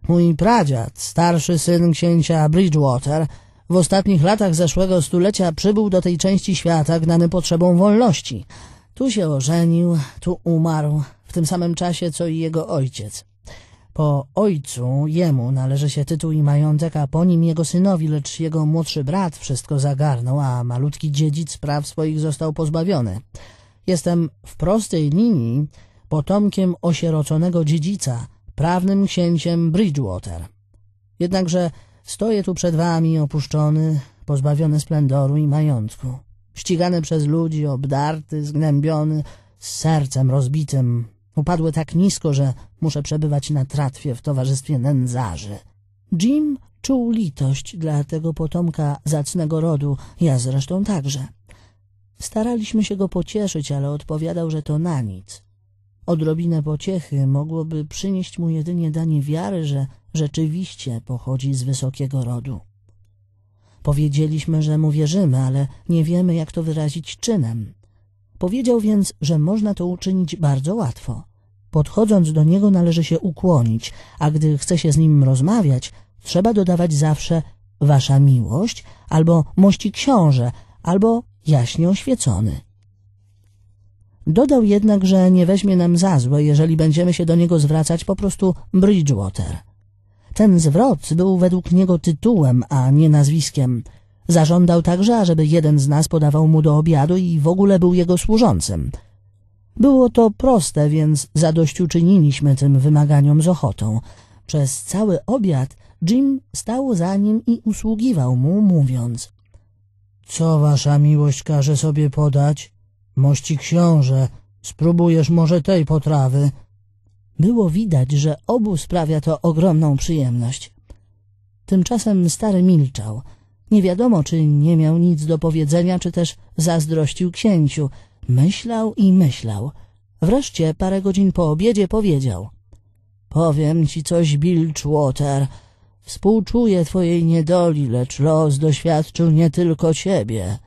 Mój pradziad, starszy syn księcia Bridgewater, w ostatnich latach zeszłego stulecia przybył do tej części świata gnany potrzebą wolności. Tu się ożenił, tu umarł, w tym samym czasie co i jego ojciec. Po ojcu jemu należy się tytuł i majątek, a po nim jego synowi, lecz jego młodszy brat wszystko zagarnął, a malutki dziedzic praw swoich został pozbawiony. Jestem w prostej linii potomkiem osieroconego dziedzica – prawnym księciem Bridgewater. Jednakże stoję tu przed wami opuszczony, pozbawiony splendoru i majątku, ścigany przez ludzi, obdarty, zgnębiony, z sercem rozbitym. Upadły tak nisko, że muszę przebywać na tratwie w towarzystwie nędzarzy. Jim czuł litość dla tego potomka zacnego rodu, ja zresztą także. Staraliśmy się go pocieszyć, ale odpowiadał, że to na nic, Odrobinę pociechy mogłoby przynieść mu jedynie danie wiary, że rzeczywiście pochodzi z wysokiego rodu. Powiedzieliśmy, że mu wierzymy, ale nie wiemy, jak to wyrazić czynem. Powiedział więc, że można to uczynić bardzo łatwo. Podchodząc do niego należy się ukłonić, a gdy chce się z nim rozmawiać, trzeba dodawać zawsze wasza miłość albo mości książę, albo jaśnie oświecony. Dodał jednak, że nie weźmie nam za złe, jeżeli będziemy się do niego zwracać po prostu Bridgewater. Ten zwrot był według niego tytułem, a nie nazwiskiem. Zażądał także, ażeby jeden z nas podawał mu do obiadu i w ogóle był jego służącym. Było to proste, więc zadośćuczyniliśmy tym wymaganiom z ochotą. Przez cały obiad Jim stał za nim i usługiwał mu, mówiąc – Co wasza miłość każe sobie podać? – Mości książę, spróbujesz może tej potrawy. Było widać, że obu sprawia to ogromną przyjemność. Tymczasem stary milczał. Nie wiadomo, czy nie miał nic do powiedzenia, czy też zazdrościł księciu. Myślał i myślał. Wreszcie parę godzin po obiedzie powiedział. Powiem ci coś, Bilgewater. Współczuję twojej niedoli, lecz los doświadczył nie tylko ciebie.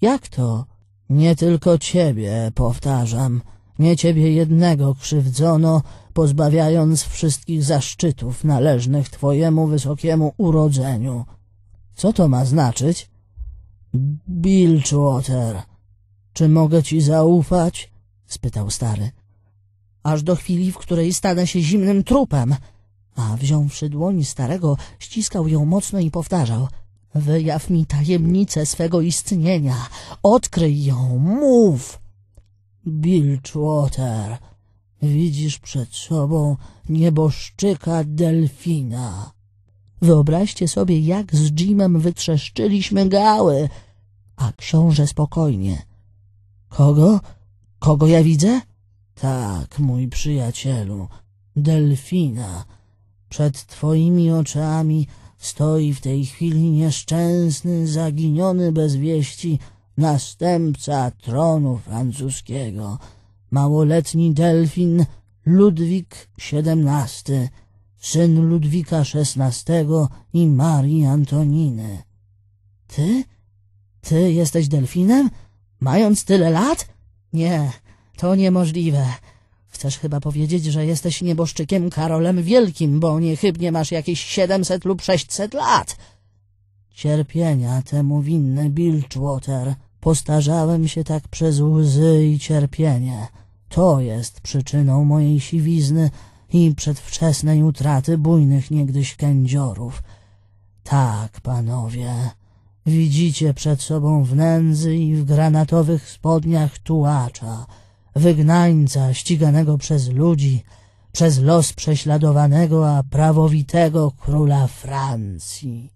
Jak to? Nie tylko ciebie, powtarzam, nie ciebie jednego krzywdzono, pozbawiając wszystkich zaszczytów należnych twojemu wysokiemu urodzeniu. Co to ma znaczyć? Bilchwater, czy mogę ci zaufać? spytał stary. Aż do chwili, w której stanę się zimnym trupem. A wziąwszy dłoń starego, ściskał ją mocno i powtarzał. Wyjaw mi tajemnicę swego istnienia. Odkryj ją, mów. Bilgewater, widzisz przed sobą nieboszczyka delfina. Wyobraźcie sobie, jak z Jimem wytrzeszczyliśmy gały. A książę spokojnie. Kogo? Kogo ja widzę? Tak, mój przyjacielu, delfina. Przed twoimi oczami stoi w tej chwili nieszczęsny, zaginiony bez wieści następca tronu francuskiego, małoletni delfin Ludwik XVII, syn Ludwika XVI i Marii Antoniny. Ty? Ty jesteś delfinem? Mając tyle lat? Nie, to niemożliwe. Chcesz chyba powiedzieć, że jesteś nieboszczykiem Karolem Wielkim, bo niechybnie masz jakieś siedemset lub sześćset lat. Cierpienia temu winny Bilgewater. Postarzałem się tak przez łzy i cierpienie. To jest przyczyną mojej siwizny i przedwczesnej utraty bujnych niegdyś kędziorów. Tak, panowie, widzicie przed sobą w nędzy i w granatowych spodniach tułacza — wygnańca ściganego przez ludzi, przez los prześladowanego, a prawowitego króla Francji.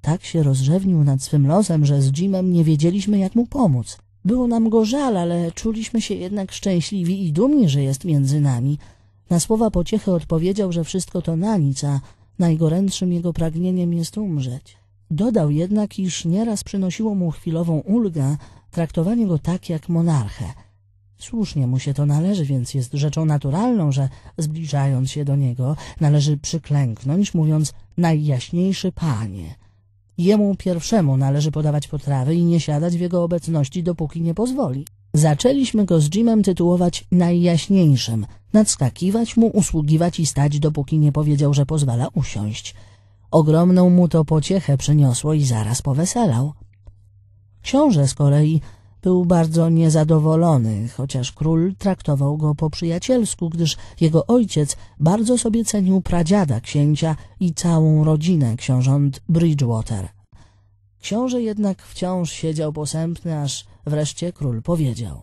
Tak się rozrzewnił nad swym losem, że z Jimem nie wiedzieliśmy, jak mu pomóc. Było nam go żal, ale czuliśmy się jednak szczęśliwi i dumni, że jest między nami. Na słowa pociechy odpowiedział, że wszystko to na nic, a najgorętszym jego pragnieniem jest umrzeć. Dodał jednak, iż nieraz przynosiło mu chwilową ulgę traktowanie go tak jak monarchę – Słusznie mu się to należy, więc jest rzeczą naturalną, że zbliżając się do niego należy przyklęknąć, mówiąc najjaśniejszy panie. Jemu pierwszemu należy podawać potrawy i nie siadać w jego obecności, dopóki nie pozwoli. Zaczęliśmy go z Jimem tytułować najjaśniejszym, nadskakiwać mu, usługiwać i stać, dopóki nie powiedział, że pozwala usiąść. Ogromną mu to pociechę przyniosło i zaraz poweselał. Książę z kolei był bardzo niezadowolony, chociaż król traktował go po przyjacielsku, gdyż jego ojciec bardzo sobie cenił pradziada księcia i całą rodzinę książąt Bridgewater. Książę jednak wciąż siedział posępny, aż wreszcie król powiedział.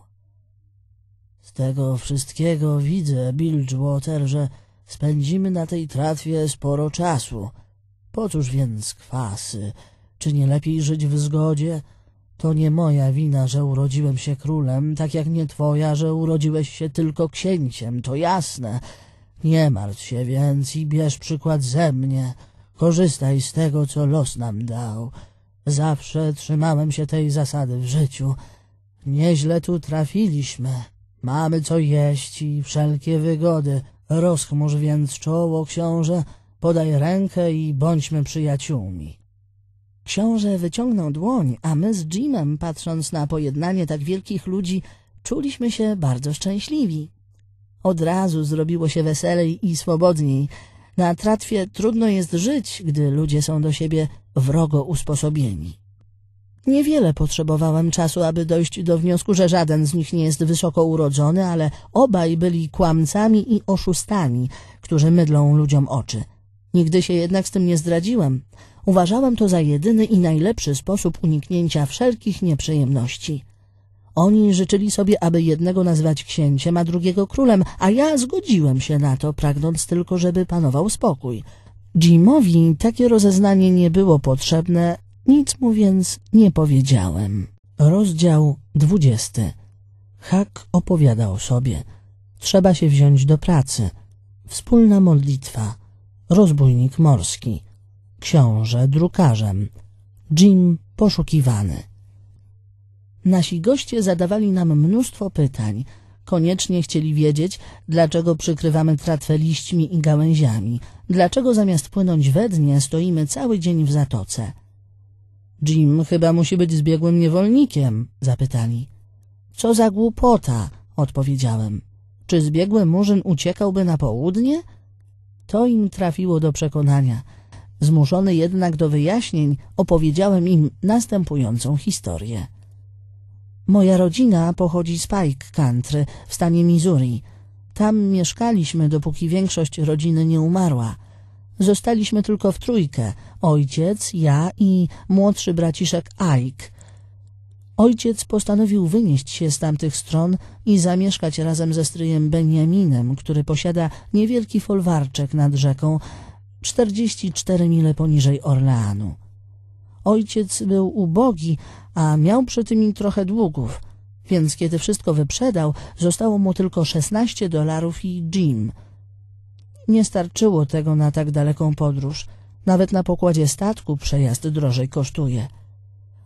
Z tego wszystkiego widzę, Bridgewater, że spędzimy na tej tratwie sporo czasu. Po cóż więc kwasy? Czy nie lepiej żyć w zgodzie? To nie moja wina, że urodziłem się królem, tak jak nie twoja, że urodziłeś się tylko księciem, to jasne. Nie martw się więc i bierz przykład ze mnie. Korzystaj z tego, co los nam dał. Zawsze trzymałem się tej zasady w życiu. Nieźle tu trafiliśmy. Mamy co jeść i wszelkie wygody. Rozchmurz więc czoło, książę, podaj rękę i bądźmy przyjaciółmi. Książę wyciągnął dłoń, a my z Jimem, patrząc na pojednanie tak wielkich ludzi, czuliśmy się bardzo szczęśliwi. Od razu zrobiło się weselej i swobodniej. Na tratwie trudno jest żyć, gdy ludzie są do siebie wrogo usposobieni. Niewiele potrzebowałem czasu, aby dojść do wniosku, że żaden z nich nie jest wysoko urodzony, ale obaj byli kłamcami i oszustami, którzy mydlą ludziom oczy. Nigdy się jednak z tym nie zdradziłem. Uważałem to za jedyny i najlepszy sposób uniknięcia wszelkich nieprzyjemności. Oni życzyli sobie, aby jednego nazwać księciem, a drugiego królem, a ja zgodziłem się na to, pragnąc tylko, żeby panował spokój. Jimowi takie rozeznanie nie było potrzebne, nic mu więc nie powiedziałem. Rozdział dwudziesty. Hak opowiada o sobie. Trzeba się wziąć do pracy. Wspólna modlitwa. Rozbójnik morski książę drukarzem, Jim poszukiwany. Nasi goście zadawali nam mnóstwo pytań. Koniecznie chcieli wiedzieć, dlaczego przykrywamy tratwę liśćmi i gałęziami, dlaczego zamiast płynąć we dnie stoimy cały dzień w zatoce. Jim chyba musi być zbiegłym niewolnikiem, zapytali. Co za głupota, odpowiedziałem. Czy zbiegły murzyn uciekałby na południe? To im trafiło do przekonania – Zmuszony jednak do wyjaśnień, opowiedziałem im następującą historię. Moja rodzina pochodzi z Pike Country w stanie Missouri. Tam mieszkaliśmy, dopóki większość rodziny nie umarła. Zostaliśmy tylko w trójkę, ojciec, ja i młodszy braciszek Ike. Ojciec postanowił wynieść się z tamtych stron i zamieszkać razem ze stryjem Benjaminem, który posiada niewielki folwarczek nad rzeką, 44 mile poniżej Orleanu. Ojciec był ubogi, a miał przy tym trochę długów, więc kiedy wszystko wyprzedał, zostało mu tylko 16 dolarów i Jim. Nie starczyło tego na tak daleką podróż. Nawet na pokładzie statku przejazd drożej kosztuje.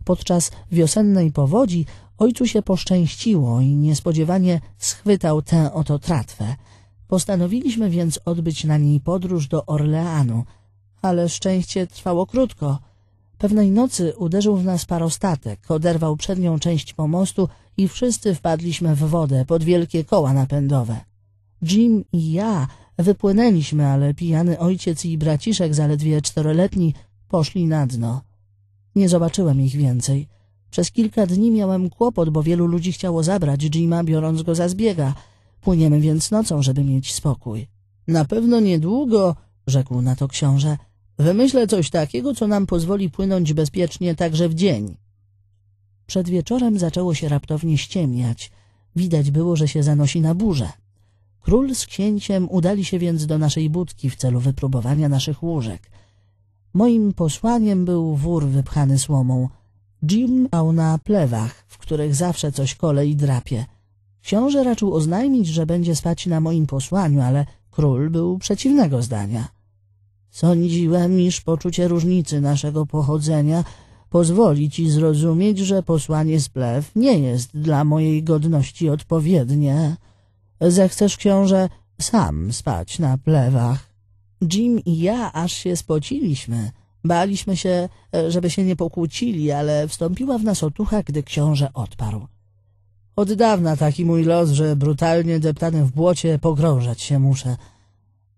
Podczas wiosennej powodzi ojcu się poszczęściło i niespodziewanie schwytał tę oto tratwę – Postanowiliśmy więc odbyć na niej podróż do Orleanu, ale szczęście trwało krótko. Pewnej nocy uderzył w nas parostatek, oderwał przednią część pomostu i wszyscy wpadliśmy w wodę pod wielkie koła napędowe. Jim i ja wypłynęliśmy, ale pijany ojciec i braciszek, zaledwie czteroletni, poszli na dno. Nie zobaczyłem ich więcej. Przez kilka dni miałem kłopot, bo wielu ludzi chciało zabrać Jima, biorąc go za zbiega – Płyniemy więc nocą, żeby mieć spokój. Na pewno niedługo, rzekł na to książę, wymyślę coś takiego, co nam pozwoli płynąć bezpiecznie także w dzień. Przed wieczorem zaczęło się raptownie ściemniać. Widać było, że się zanosi na burzę. Król z księciem udali się więc do naszej budki w celu wypróbowania naszych łóżek. Moim posłaniem był wór wypchany słomą. Jim pał na plewach, w których zawsze coś kole i drapie. Książę raczył oznajmić, że będzie spać na moim posłaniu, ale król był przeciwnego zdania. Sądziłem, iż poczucie różnicy naszego pochodzenia pozwoli ci zrozumieć, że posłanie z plew nie jest dla mojej godności odpowiednie. Zechcesz, książę, sam spać na plewach. Jim i ja aż się spociliśmy. Baliśmy się, e, żeby się nie pokłócili, ale wstąpiła w nas otucha, gdy książę odparł. Od dawna taki mój los, że brutalnie deptany w błocie pogrążać się muszę.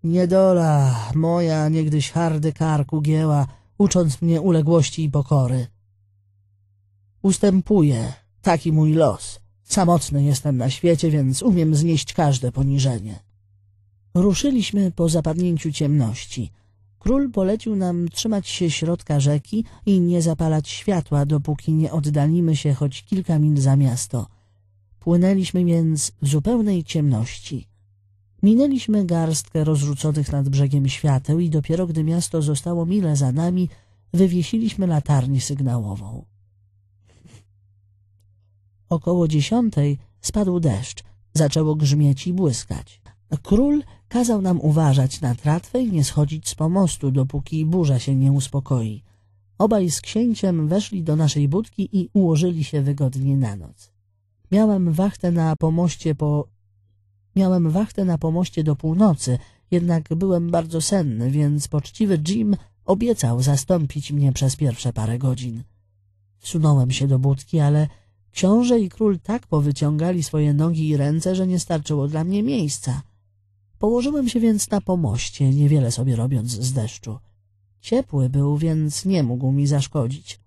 Niedola moja niegdyś hardy kark ugięła, ucząc mnie uległości i pokory. Ustępuję, taki mój los. Samotny jestem na świecie, więc umiem znieść każde poniżenie. Ruszyliśmy po zapadnięciu ciemności. Król polecił nam trzymać się środka rzeki i nie zapalać światła, dopóki nie oddalimy się choć kilka mil za miasto – Płynęliśmy więc w zupełnej ciemności. Minęliśmy garstkę rozrzuconych nad brzegiem świateł i dopiero gdy miasto zostało mile za nami, wywiesiliśmy latarnię sygnałową. Około dziesiątej spadł deszcz, zaczęło grzmieć i błyskać. Król kazał nam uważać na tratwę i nie schodzić z pomostu, dopóki burza się nie uspokoi. Obaj z księciem weszli do naszej budki i ułożyli się wygodnie na noc. Miałem wachtę na pomoście po... Miałem wachtę na pomoście do północy, jednak byłem bardzo senny, więc poczciwy Jim obiecał zastąpić mnie przez pierwsze parę godzin. Wsunąłem się do budki, ale książę i król tak powyciągali swoje nogi i ręce, że nie starczyło dla mnie miejsca. Położyłem się więc na pomoście, niewiele sobie robiąc z deszczu. Ciepły był, więc nie mógł mi zaszkodzić.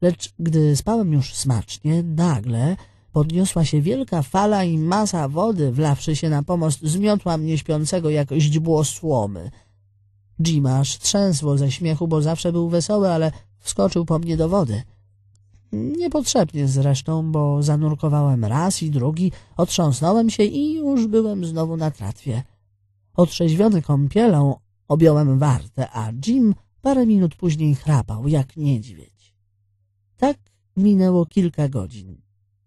Lecz gdy spałem już smacznie, nagle Podniosła się wielka fala i masa wody, wlawszy się na pomost, zmiotła mnie śpiącego jak źdźbło słomy. Jim aż trzęsło ze śmiechu, bo zawsze był wesoły, ale wskoczył po mnie do wody. Niepotrzebnie zresztą, bo zanurkowałem raz i drugi, otrząsnąłem się i już byłem znowu na tratwie. Otrzeźwiony kąpielą objąłem wartę, a Jim parę minut później chrapał, jak niedźwiedź. Tak minęło kilka godzin.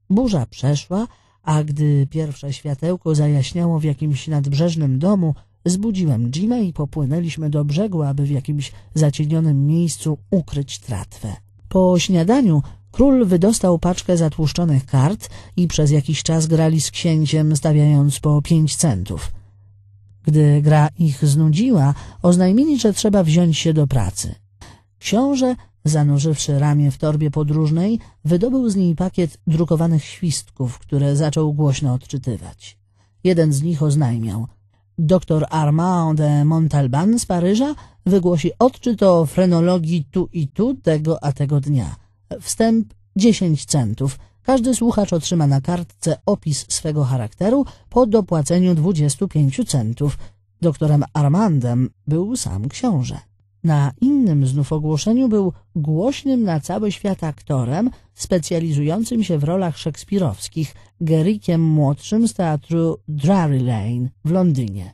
Burza przeszła, a gdy pierwsze światełko zajaśniało w jakimś nadbrzeżnym domu, zbudziłem Jima i popłynęliśmy do brzegu, aby w jakimś zacienionym miejscu ukryć tratwę. Po śniadaniu król wydostał paczkę zatłuszczonych kart i przez jakiś czas grali z księciem, stawiając po pięć centów. Gdy gra ich znudziła, oznajmili, że trzeba wziąć się do pracy. Książę Zanurzywszy ramię w torbie podróżnej, wydobył z niej pakiet drukowanych świstków, które zaczął głośno odczytywać. Jeden z nich oznajmiał. Doktor Armand de Montalban z Paryża wygłosi odczyt o frenologii tu i tu tego a tego dnia. Wstęp 10 centów. Każdy słuchacz otrzyma na kartce opis swego charakteru po dopłaceniu 25 centów. Doktorem Armandem był sam książę. Na innym znów ogłoszeniu był głośnym na cały świat aktorem specjalizującym się w rolach szekspirowskich, Gerykiem Młodszym z teatru Drury Lane w Londynie.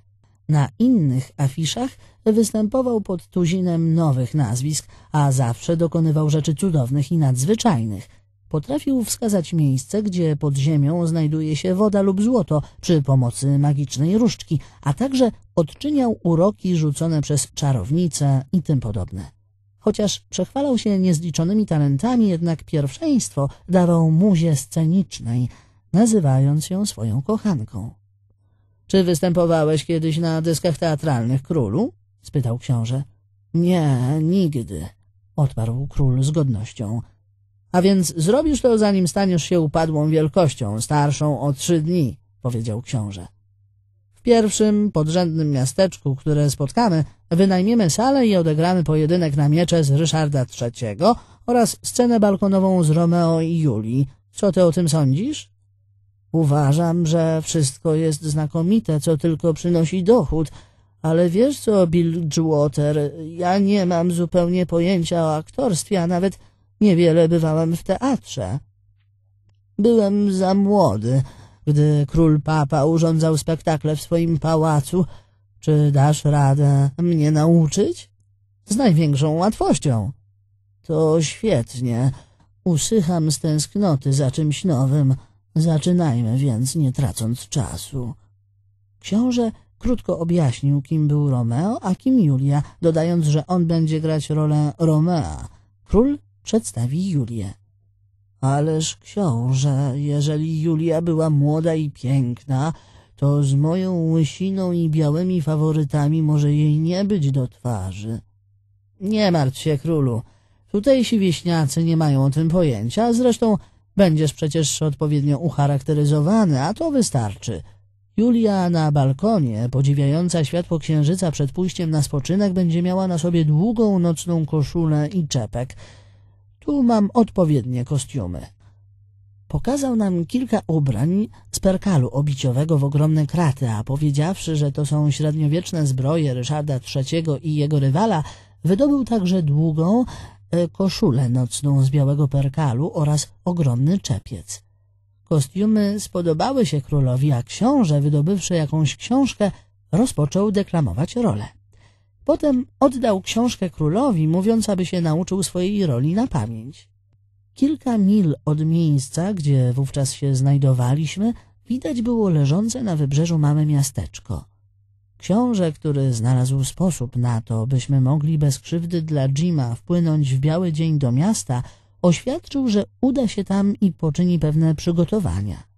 Na innych afiszach występował pod tuzinem nowych nazwisk, a zawsze dokonywał rzeczy cudownych i nadzwyczajnych – Potrafił wskazać miejsce, gdzie pod ziemią znajduje się woda lub złoto przy pomocy magicznej różdżki, a także odczyniał uroki rzucone przez czarownice i tym podobne. Chociaż przechwalał się niezliczonymi talentami, jednak pierwszeństwo dawał muzie scenicznej, nazywając ją swoją kochanką. — Czy występowałeś kiedyś na deskach teatralnych, królu? — spytał książę. — Nie, nigdy — odparł król z godnością. A więc zrobisz to, zanim staniesz się upadłą wielkością, starszą o trzy dni, powiedział książę. W pierwszym podrzędnym miasteczku, które spotkamy, wynajmiemy salę i odegramy pojedynek na miecze z Ryszarda III oraz scenę balkonową z Romeo i Julii. Co ty o tym sądzisz? Uważam, że wszystko jest znakomite, co tylko przynosi dochód, ale wiesz co, Bill Water, ja nie mam zupełnie pojęcia o aktorstwie, a nawet Niewiele bywałem w teatrze. Byłem za młody, gdy król papa urządzał spektakle w swoim pałacu. Czy dasz radę mnie nauczyć? Z największą łatwością. To świetnie. Usycham z tęsknoty za czymś nowym. Zaczynajmy więc, nie tracąc czasu. Książę krótko objaśnił, kim był Romeo, a kim Julia, dodając, że on będzie grać rolę Romea. Król przedstawi Julię. Ależ książę, jeżeli Julia była młoda i piękna, to z moją łysiną i białymi faworytami może jej nie być do twarzy. Nie martw się, królu. Tutejsi wieśniacy nie mają o tym pojęcia, zresztą będziesz przecież odpowiednio ucharakteryzowany, a to wystarczy. Julia na balkonie, podziwiająca światło księżyca przed pójściem na spoczynek, będzie miała na sobie długą nocną koszulę i czepek – tu mam odpowiednie kostiumy. Pokazał nam kilka ubrań z perkalu obiciowego w ogromne kraty, a powiedziawszy, że to są średniowieczne zbroje Ryszarda III i jego rywala, wydobył także długą e, koszulę nocną z białego perkalu oraz ogromny czepiec. Kostiumy spodobały się królowi, a książę, wydobywszy jakąś książkę, rozpoczął deklamować rolę. Potem oddał książkę królowi, mówiąc, aby się nauczył swojej roli na pamięć. Kilka mil od miejsca, gdzie wówczas się znajdowaliśmy, widać było leżące na wybrzeżu małe miasteczko. Książę, który znalazł sposób na to, byśmy mogli bez krzywdy dla Jima wpłynąć w biały dzień do miasta, oświadczył, że uda się tam i poczyni pewne przygotowania.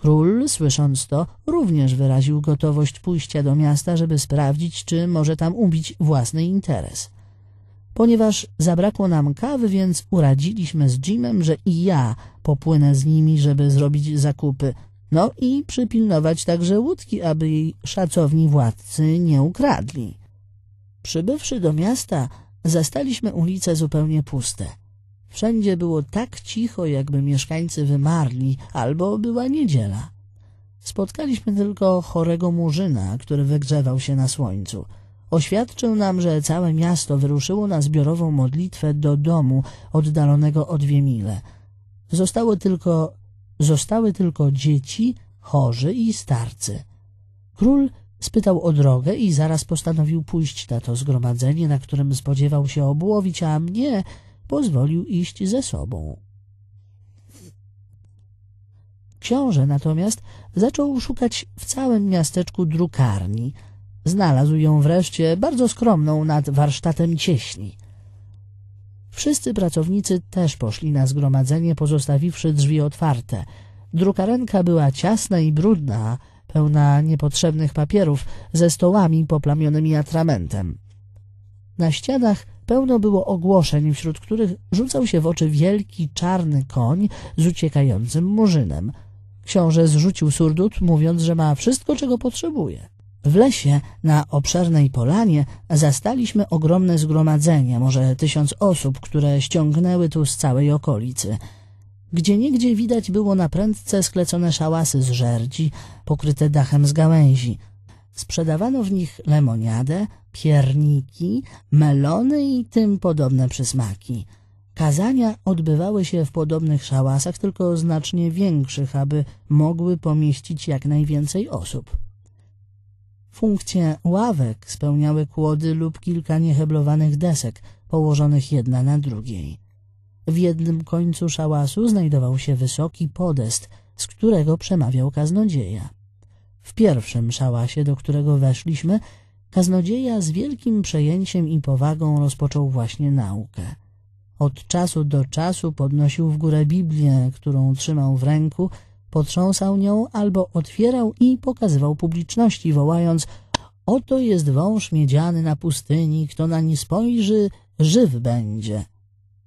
Król, słysząc to, również wyraził gotowość pójścia do miasta, żeby sprawdzić, czy może tam ubić własny interes. Ponieważ zabrakło nam kawy, więc uradziliśmy z Jimem, że i ja popłynę z nimi, żeby zrobić zakupy, no i przypilnować także łódki, aby jej szacowni władcy nie ukradli. Przybywszy do miasta, zastaliśmy ulice zupełnie puste – Wszędzie było tak cicho, jakby mieszkańcy wymarli, albo była niedziela. Spotkaliśmy tylko chorego murzyna, który wygrzewał się na słońcu. Oświadczył nam, że całe miasto wyruszyło na zbiorową modlitwę do domu oddalonego o dwie mile. Zostało tylko, zostały tylko dzieci, chorzy i starcy. Król spytał o drogę i zaraz postanowił pójść na to zgromadzenie, na którym spodziewał się obłowić, a mnie pozwolił iść ze sobą. Książę natomiast zaczął szukać w całym miasteczku drukarni. Znalazł ją wreszcie bardzo skromną nad warsztatem cieśni. Wszyscy pracownicy też poszli na zgromadzenie, pozostawiwszy drzwi otwarte. Drukarenka była ciasna i brudna, pełna niepotrzebnych papierów, ze stołami poplamionymi atramentem. Na ścianach pełno było ogłoszeń, wśród których rzucał się w oczy wielki czarny koń z uciekającym murzynem. Książę zrzucił surdut, mówiąc, że ma wszystko, czego potrzebuje. W lesie, na obszernej polanie, zastaliśmy ogromne zgromadzenie, może tysiąc osób, które ściągnęły tu z całej okolicy. Gdzieniegdzie widać było na prędce sklecone szałasy z żerdzi, pokryte dachem z gałęzi. Sprzedawano w nich lemoniadę, pierniki, melony i tym podobne przysmaki. Kazania odbywały się w podobnych szałasach, tylko znacznie większych, aby mogły pomieścić jak najwięcej osób. Funkcję ławek spełniały kłody lub kilka nieheblowanych desek, położonych jedna na drugiej. W jednym końcu szałasu znajdował się wysoki podest, z którego przemawiał kaznodzieja. W pierwszym szałasie, do którego weszliśmy, Kaznodzieja z wielkim przejęciem i powagą rozpoczął właśnie naukę. Od czasu do czasu podnosił w górę Biblię, którą trzymał w ręku, potrząsał nią albo otwierał i pokazywał publiczności, wołając Oto jest wąż miedziany na pustyni, kto na nie spojrzy, żyw będzie.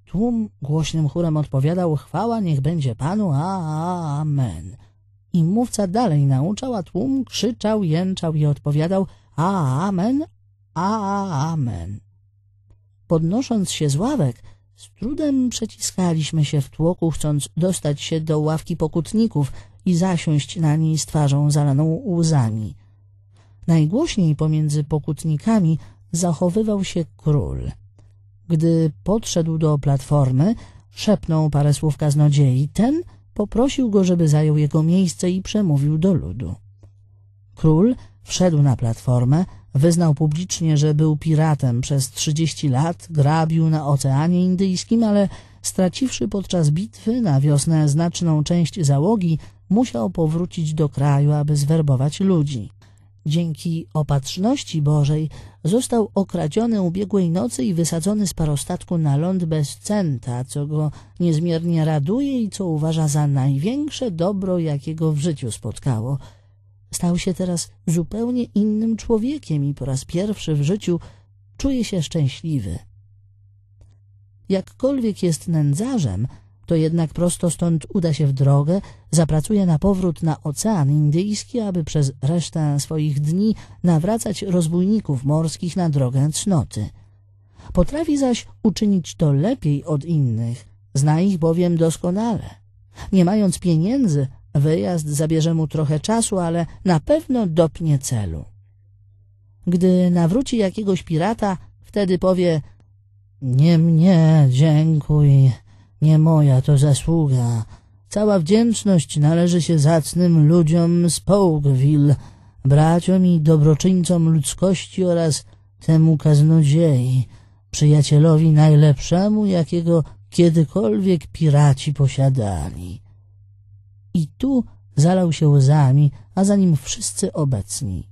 Tłum głośnym chórem odpowiadał Chwała niech będzie Panu, a amen. I mówca dalej nauczał, a tłum krzyczał, jęczał i odpowiadał – Amen, amen. Podnosząc się z ławek, z trudem przeciskaliśmy się w tłoku, chcąc dostać się do ławki pokutników i zasiąść na niej z twarzą zalaną łzami. Najgłośniej pomiędzy pokutnikami zachowywał się król. Gdy podszedł do platformy, szepnął parę słów kaznodziei. Ten poprosił go, żeby zajął jego miejsce i przemówił do ludu. Król Wszedł na platformę, wyznał publicznie, że był piratem przez 30 lat, grabił na Oceanie Indyjskim, ale straciwszy podczas bitwy na wiosnę znaczną część załogi, musiał powrócić do kraju, aby zwerbować ludzi. Dzięki opatrzności Bożej został okradziony ubiegłej nocy i wysadzony z parostatku na ląd bez centa, co go niezmiernie raduje i co uważa za największe dobro, jakiego w życiu spotkało – Stał się teraz zupełnie innym człowiekiem i po raz pierwszy w życiu czuje się szczęśliwy. Jakkolwiek jest nędzarzem, to jednak prosto stąd uda się w drogę, zapracuje na powrót na Ocean Indyjski, aby przez resztę swoich dni nawracać rozbójników morskich na drogę cnoty. Potrafi zaś uczynić to lepiej od innych, zna ich bowiem doskonale. Nie mając pieniędzy, Wyjazd zabierze mu trochę czasu, ale na pewno dopnie celu. Gdy nawróci jakiegoś pirata, wtedy powie Nie mnie, dziękuj, nie moja to zasługa. Cała wdzięczność należy się zacnym ludziom z Połkville, braciom i dobroczyńcom ludzkości oraz temu kaznodziei, przyjacielowi najlepszemu, jakiego kiedykolwiek piraci posiadali i tu zalał się łzami, a za nim wszyscy obecni.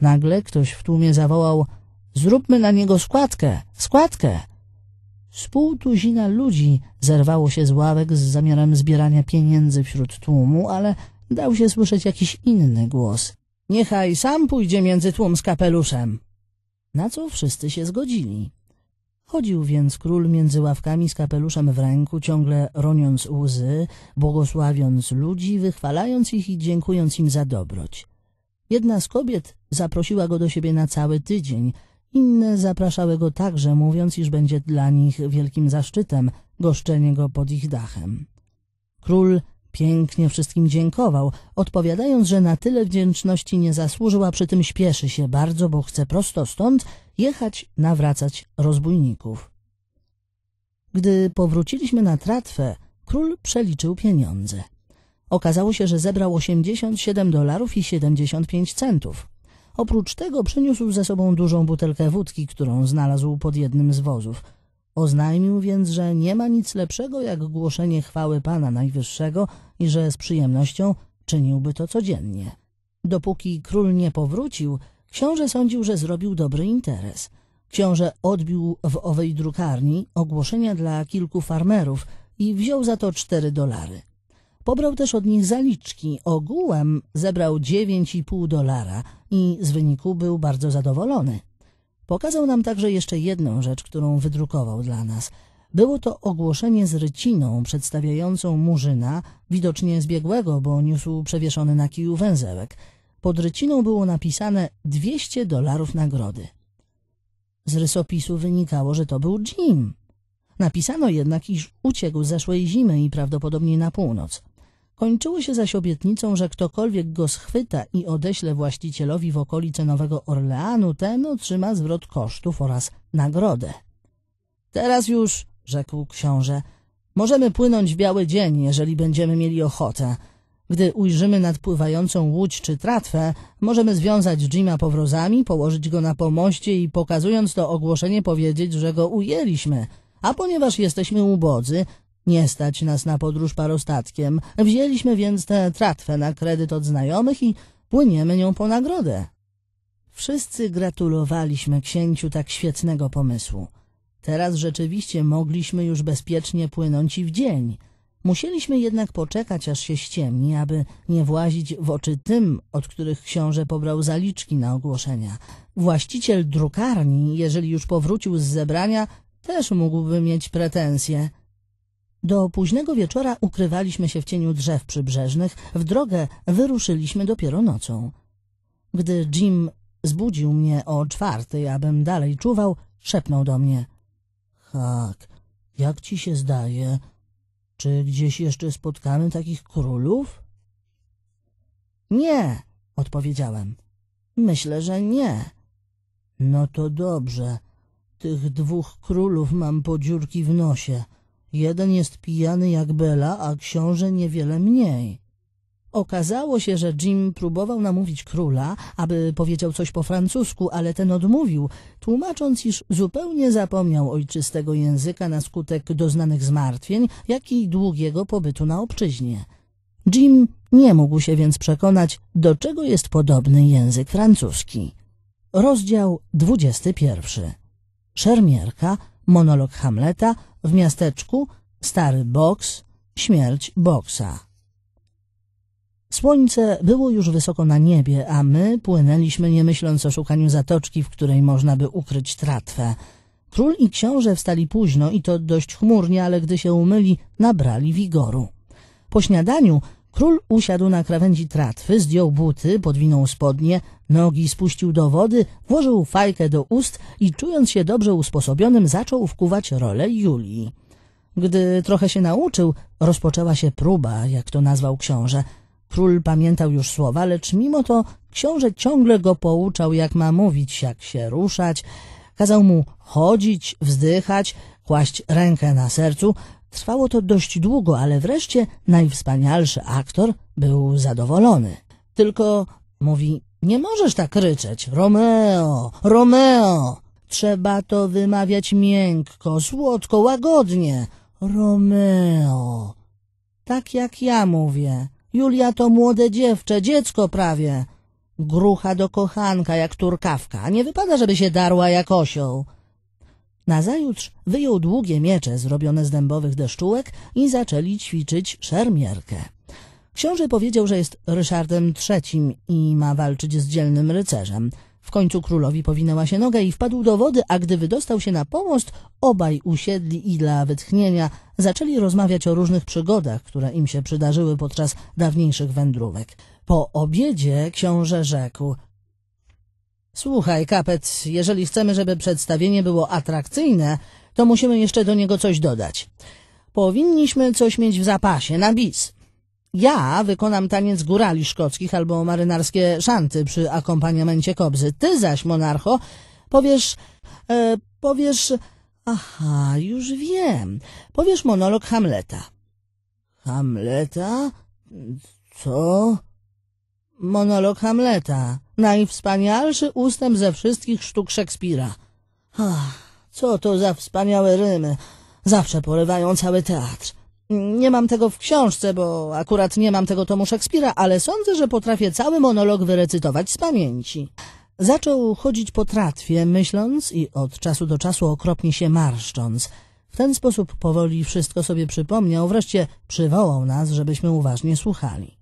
Nagle ktoś w tłumie zawołał – zróbmy na niego składkę, składkę! Z pół tuzina ludzi zerwało się z ławek z zamiarem zbierania pieniędzy wśród tłumu, ale dał się słyszeć jakiś inny głos. Niechaj sam pójdzie między tłum z kapeluszem. Na co wszyscy się zgodzili. Chodził więc król między ławkami z kapeluszem w ręku, ciągle roniąc łzy, błogosławiąc ludzi, wychwalając ich i dziękując im za dobroć. Jedna z kobiet zaprosiła go do siebie na cały tydzień, inne zapraszały go także, mówiąc, iż będzie dla nich wielkim zaszczytem goszczenie go pod ich dachem. Król Pięknie wszystkim dziękował, odpowiadając, że na tyle wdzięczności nie zasłużył, a przy tym śpieszy się bardzo, bo chce prosto stąd jechać nawracać rozbójników. Gdy powróciliśmy na tratwę, król przeliczył pieniądze. Okazało się, że zebrał 87 dolarów i 75 centów. Oprócz tego przyniósł ze sobą dużą butelkę wódki, którą znalazł pod jednym z wozów – Oznajmił więc, że nie ma nic lepszego jak głoszenie chwały Pana Najwyższego i że z przyjemnością czyniłby to codziennie. Dopóki król nie powrócił, książę sądził, że zrobił dobry interes. Książę odbił w owej drukarni ogłoszenia dla kilku farmerów i wziął za to cztery dolary. Pobrał też od nich zaliczki. Ogółem zebrał dziewięć i pół dolara i z wyniku był bardzo zadowolony. Pokazał nam także jeszcze jedną rzecz, którą wydrukował dla nas. Było to ogłoszenie z ryciną przedstawiającą murzyna, widocznie zbiegłego, bo niósł przewieszony na kiju węzełek. Pod ryciną było napisane 200 dolarów nagrody. Z rysopisu wynikało, że to był Jim. Napisano jednak, iż uciekł zeszłej zimy i prawdopodobnie na północ. Kończyło się zaś obietnicą, że ktokolwiek go schwyta i odeśle właścicielowi w okolice Nowego Orleanu, ten otrzyma zwrot kosztów oraz nagrodę. Teraz już, rzekł książę, możemy płynąć w biały dzień, jeżeli będziemy mieli ochotę. Gdy ujrzymy nadpływającą łódź czy tratwę, możemy związać Jima powrozami, położyć go na pomoście i pokazując to ogłoszenie powiedzieć, że go ujęliśmy. A ponieważ jesteśmy ubodzy, nie stać nas na podróż parostatkiem, wzięliśmy więc tę tratwę na kredyt od znajomych i płyniemy nią po nagrodę. Wszyscy gratulowaliśmy księciu tak świetnego pomysłu. Teraz rzeczywiście mogliśmy już bezpiecznie płynąć i w dzień. Musieliśmy jednak poczekać, aż się ściemni, aby nie włazić w oczy tym, od których książę pobrał zaliczki na ogłoszenia. Właściciel drukarni, jeżeli już powrócił z zebrania, też mógłby mieć pretensje – do późnego wieczora ukrywaliśmy się w cieniu drzew przybrzeżnych, w drogę wyruszyliśmy dopiero nocą. Gdy Jim zbudził mnie o czwartej, abym dalej czuwał, szepnął do mnie. Hak, jak ci się zdaje, czy gdzieś jeszcze spotkamy takich królów? Nie, odpowiedziałem. Myślę, że nie. No to dobrze. Tych dwóch królów mam po dziurki w nosie. Jeden jest pijany jak Bela, a książę niewiele mniej. Okazało się, że Jim próbował namówić króla, aby powiedział coś po francusku, ale ten odmówił, tłumacząc, iż zupełnie zapomniał ojczystego języka na skutek doznanych zmartwień, jak i długiego pobytu na obczyźnie. Jim nie mógł się więc przekonać, do czego jest podobny język francuski. Rozdział 21. Szermierka, monolog Hamleta, w miasteczku stary boks, śmierć boksa. Słońce było już wysoko na niebie, a my płynęliśmy nie myśląc o szukaniu zatoczki, w której można by ukryć tratwę. Król i książę wstali późno i to dość chmurnie, ale gdy się umyli, nabrali wigoru. Po śniadaniu Król usiadł na krawędzi tratwy, zdjął buty, podwinął spodnie, nogi spuścił do wody, włożył fajkę do ust i czując się dobrze usposobionym zaczął wkuwać rolę Julii. Gdy trochę się nauczył, rozpoczęła się próba, jak to nazwał książę. Król pamiętał już słowa, lecz mimo to książę ciągle go pouczał, jak ma mówić, jak się ruszać. Kazał mu chodzić, wzdychać, kłaść rękę na sercu, Trwało to dość długo, ale wreszcie najwspanialszy aktor był zadowolony. Tylko mówi, nie możesz tak ryczeć, Romeo, Romeo. Trzeba to wymawiać miękko, słodko, łagodnie. Romeo. Tak jak ja mówię. Julia to młode dziewczę, dziecko prawie. Grucha do kochanka jak turkawka, nie wypada, żeby się darła jak osioł. Nazajutrz wyjął długie miecze zrobione z dębowych deszczułek i zaczęli ćwiczyć szermierkę. Książę powiedział, że jest Ryszardem III i ma walczyć z dzielnym rycerzem. W końcu królowi powinęła się noga i wpadł do wody, a gdy wydostał się na pomost, obaj usiedli i dla wytchnienia zaczęli rozmawiać o różnych przygodach, które im się przydarzyły podczas dawniejszych wędrówek. Po obiedzie książę rzekł Słuchaj, Kapet, jeżeli chcemy, żeby przedstawienie było atrakcyjne, to musimy jeszcze do niego coś dodać. Powinniśmy coś mieć w zapasie, na bis. Ja wykonam taniec górali szkockich albo marynarskie szanty przy akompaniamencie kobzy. Ty zaś, monarcho, powiesz... E, powiesz... Aha, już wiem. Powiesz monolog Hamleta. Hamleta? Co? monolog Hamleta, najwspanialszy ustęp ze wszystkich sztuk Szekspira. Ach, co to za wspaniałe rymy, zawsze porywają cały teatr. Nie mam tego w książce, bo akurat nie mam tego tomu Szekspira, ale sądzę, że potrafię cały monolog wyrecytować z pamięci. Zaczął chodzić po tratwie, myśląc i od czasu do czasu okropnie się marszcząc. W ten sposób powoli wszystko sobie przypomniał, wreszcie przywołał nas, żebyśmy uważnie słuchali.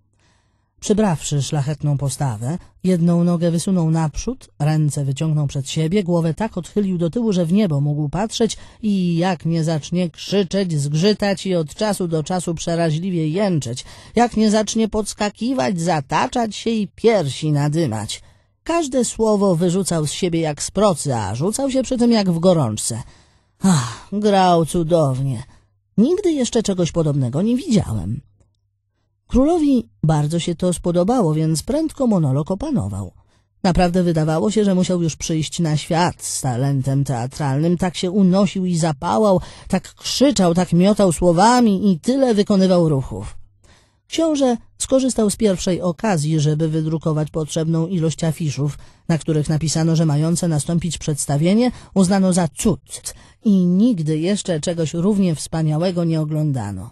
Przybrawszy szlachetną postawę, jedną nogę wysunął naprzód, ręce wyciągnął przed siebie, głowę tak odchylił do tyłu, że w niebo mógł patrzeć i jak nie zacznie krzyczeć, zgrzytać i od czasu do czasu przeraźliwie jęczeć, jak nie zacznie podskakiwać, zataczać się i piersi nadymać. Każde słowo wyrzucał z siebie jak z procy, a rzucał się przy tym jak w gorączce. Ach, grał cudownie. Nigdy jeszcze czegoś podobnego nie widziałem. Królowi bardzo się to spodobało, więc prędko monolog opanował. Naprawdę wydawało się, że musiał już przyjść na świat z talentem teatralnym. Tak się unosił i zapałał, tak krzyczał, tak miotał słowami i tyle wykonywał ruchów. Książę skorzystał z pierwszej okazji, żeby wydrukować potrzebną ilość afiszów, na których napisano, że mające nastąpić przedstawienie uznano za cud i nigdy jeszcze czegoś równie wspaniałego nie oglądano.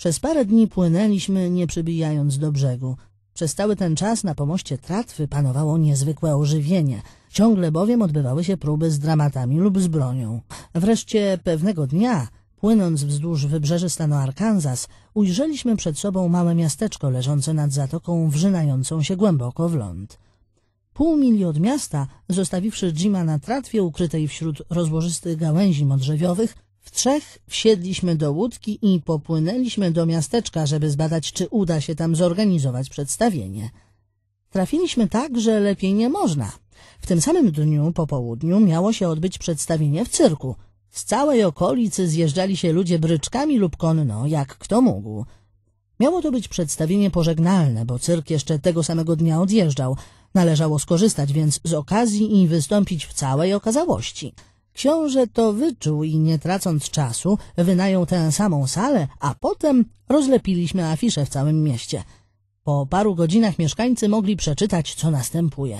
Przez parę dni płynęliśmy, nie przybijając do brzegu. Przez cały ten czas na pomoście tratwy panowało niezwykłe ożywienie. Ciągle bowiem odbywały się próby z dramatami lub z bronią. Wreszcie pewnego dnia, płynąc wzdłuż wybrzeży stanu Arkansas, ujrzeliśmy przed sobą małe miasteczko leżące nad zatoką wrzynającą się głęboko w ląd. Pół mili od miasta, zostawiwszy Jima na tratwie ukrytej wśród rozłożystych gałęzi modrzewiowych, w trzech wsiedliśmy do łódki i popłynęliśmy do miasteczka, żeby zbadać, czy uda się tam zorganizować przedstawienie. Trafiliśmy tak, że lepiej nie można. W tym samym dniu po południu miało się odbyć przedstawienie w cyrku. Z całej okolicy zjeżdżali się ludzie bryczkami lub konno, jak kto mógł. Miało to być przedstawienie pożegnalne, bo cyrk jeszcze tego samego dnia odjeżdżał. Należało skorzystać więc z okazji i wystąpić w całej okazałości. Książę to wyczuł i nie tracąc czasu wynajął tę samą salę, a potem rozlepiliśmy afisze w całym mieście. Po paru godzinach mieszkańcy mogli przeczytać, co następuje.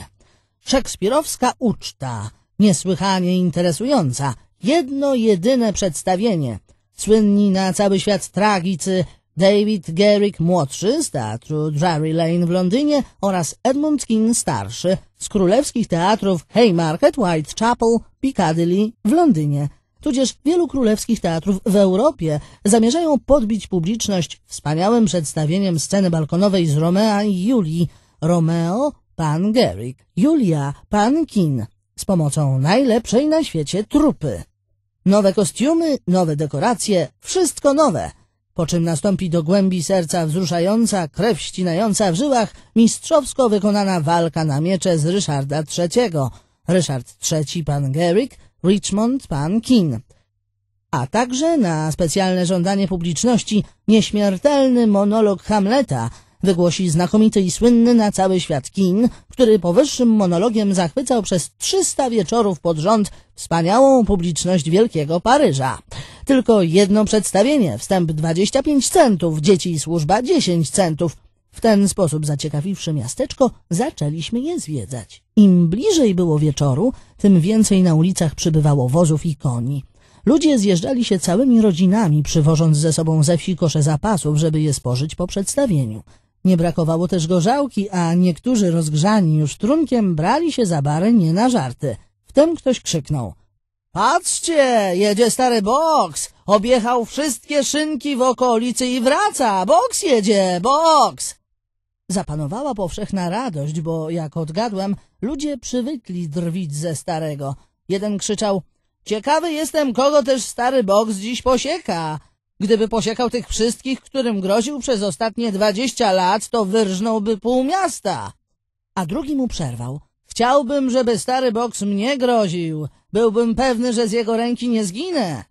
Szekspirowska uczta, niesłychanie interesująca, jedno jedyne przedstawienie. Słynni na cały świat tragicy David Garrick młodszy z teatru Drury Lane w Londynie oraz Edmund King starszy z królewskich teatrów Haymarket, Whitechapel, Piccadilly w Londynie, tudzież wielu królewskich teatrów w Europie zamierzają podbić publiczność wspaniałym przedstawieniem sceny balkonowej z Romea i Julii. Romeo, pan Garrick, Julia, pan King z pomocą najlepszej na świecie trupy. Nowe kostiumy, nowe dekoracje, wszystko nowe – po czym nastąpi do głębi serca wzruszająca, krew ścinająca w żyłach, mistrzowsko wykonana walka na miecze z Ryszarda III. Ryszard III pan Garrick, Richmond pan King. A także na specjalne żądanie publiczności nieśmiertelny monolog Hamleta wygłosi znakomity i słynny na cały świat King, który powyższym monologiem zachwycał przez 300 wieczorów pod rząd wspaniałą publiczność Wielkiego Paryża tylko jedno przedstawienie, wstęp 25 centów, dzieci i służba 10 centów. W ten sposób zaciekawiwszy miasteczko, zaczęliśmy je zwiedzać. Im bliżej było wieczoru, tym więcej na ulicach przybywało wozów i koni. Ludzie zjeżdżali się całymi rodzinami, przywożąc ze sobą ze wsi kosze zapasów, żeby je spożyć po przedstawieniu. Nie brakowało też gorzałki, a niektórzy rozgrzani już trunkiem brali się za barę nie na żarty. Wtem ktoś krzyknął. Patrzcie, jedzie stary boks. Objechał wszystkie szynki w okolicy i wraca. Boks jedzie, boks. Zapanowała powszechna radość, bo jak odgadłem, ludzie przywykli drwić ze starego. Jeden krzyczał, ciekawy jestem, kogo też stary boks dziś posieka. Gdyby posiekał tych wszystkich, którym groził przez ostatnie dwadzieścia lat, to wyrżnąłby pół miasta. A drugi mu przerwał. Chciałbym, żeby stary boks mnie groził. Byłbym pewny, że z jego ręki nie zginę.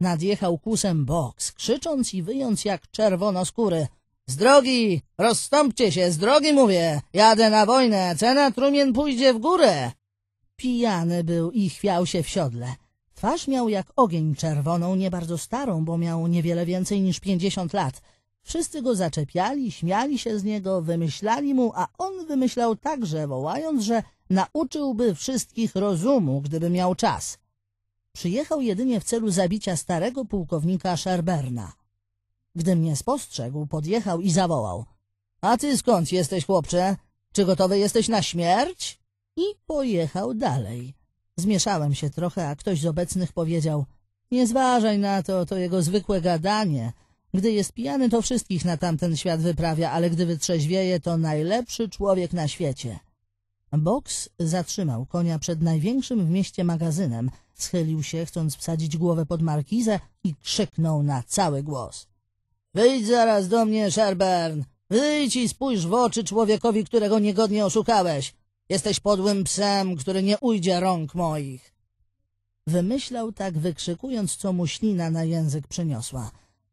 Nadjechał kusem boks, krzycząc i wyjąc jak czerwono skóry. Z drogi! Rozstąpcie się, z drogi mówię! Jadę na wojnę, cena trumien pójdzie w górę! Pijany był i chwiał się w siodle. Twarz miał jak ogień czerwoną, nie bardzo starą, bo miał niewiele więcej niż pięćdziesiąt lat. Wszyscy go zaczepiali, śmiali się z niego, wymyślali mu, a on wymyślał także, wołając, że nauczyłby wszystkich rozumu, gdyby miał czas. Przyjechał jedynie w celu zabicia starego pułkownika Sherberna. Gdy mnie spostrzegł, podjechał i zawołał. A ty skąd jesteś, chłopcze? Czy gotowy jesteś na śmierć? I pojechał dalej. Zmieszałem się trochę, a ktoś z obecnych powiedział Nie zważaj na to, to jego zwykłe gadanie. Gdy jest pijany, to wszystkich na tamten świat wyprawia, ale gdy wytrzeźwieje, to najlepszy człowiek na świecie. Boks zatrzymał konia przed największym w mieście magazynem, schylił się, chcąc wsadzić głowę pod markizę i krzyknął na cały głos. — Wyjdź zaraz do mnie, Sherburn! Wyjdź i spójrz w oczy człowiekowi, którego niegodnie oszukałeś! Jesteś podłym psem, który nie ujdzie rąk moich! Wymyślał tak, wykrzykując, co mu ślina na język przyniosła.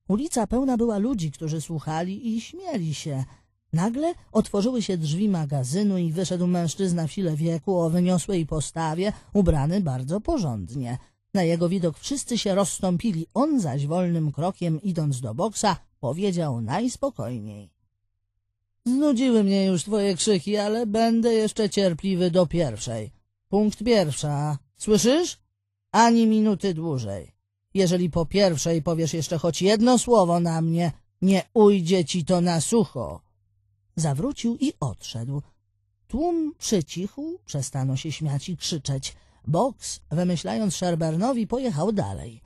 Ulica pełna była ludzi, którzy słuchali i śmieli się — Nagle otworzyły się drzwi magazynu i wyszedł mężczyzna w sile wieku o wyniosłej postawie, ubrany bardzo porządnie. Na jego widok wszyscy się rozstąpili, on zaś wolnym krokiem, idąc do boksa, powiedział najspokojniej. Znudziły mnie już twoje krzyki, ale będę jeszcze cierpliwy do pierwszej. Punkt pierwsza. Słyszysz? Ani minuty dłużej. Jeżeli po pierwszej powiesz jeszcze choć jedno słowo na mnie, nie ujdzie ci to na sucho zawrócił i odszedł. Tłum przycichł, przestano się śmiać i krzyczeć. Boks, wymyślając Szerbernowi, pojechał dalej.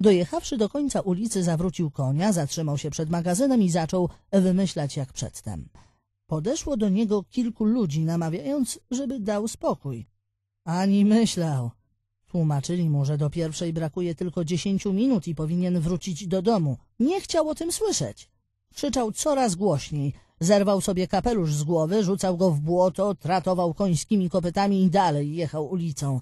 Dojechawszy do końca ulicy, zawrócił konia, zatrzymał się przed magazynem i zaczął wymyślać jak przedtem. Podeszło do niego kilku ludzi, namawiając, żeby dał spokój. Ani myślał. Tłumaczyli mu, że do pierwszej brakuje tylko dziesięciu minut i powinien wrócić do domu. Nie chciał o tym słyszeć. Krzyczał coraz głośniej – Zerwał sobie kapelusz z głowy, rzucał go w błoto, tratował końskimi kopytami i dalej jechał ulicą.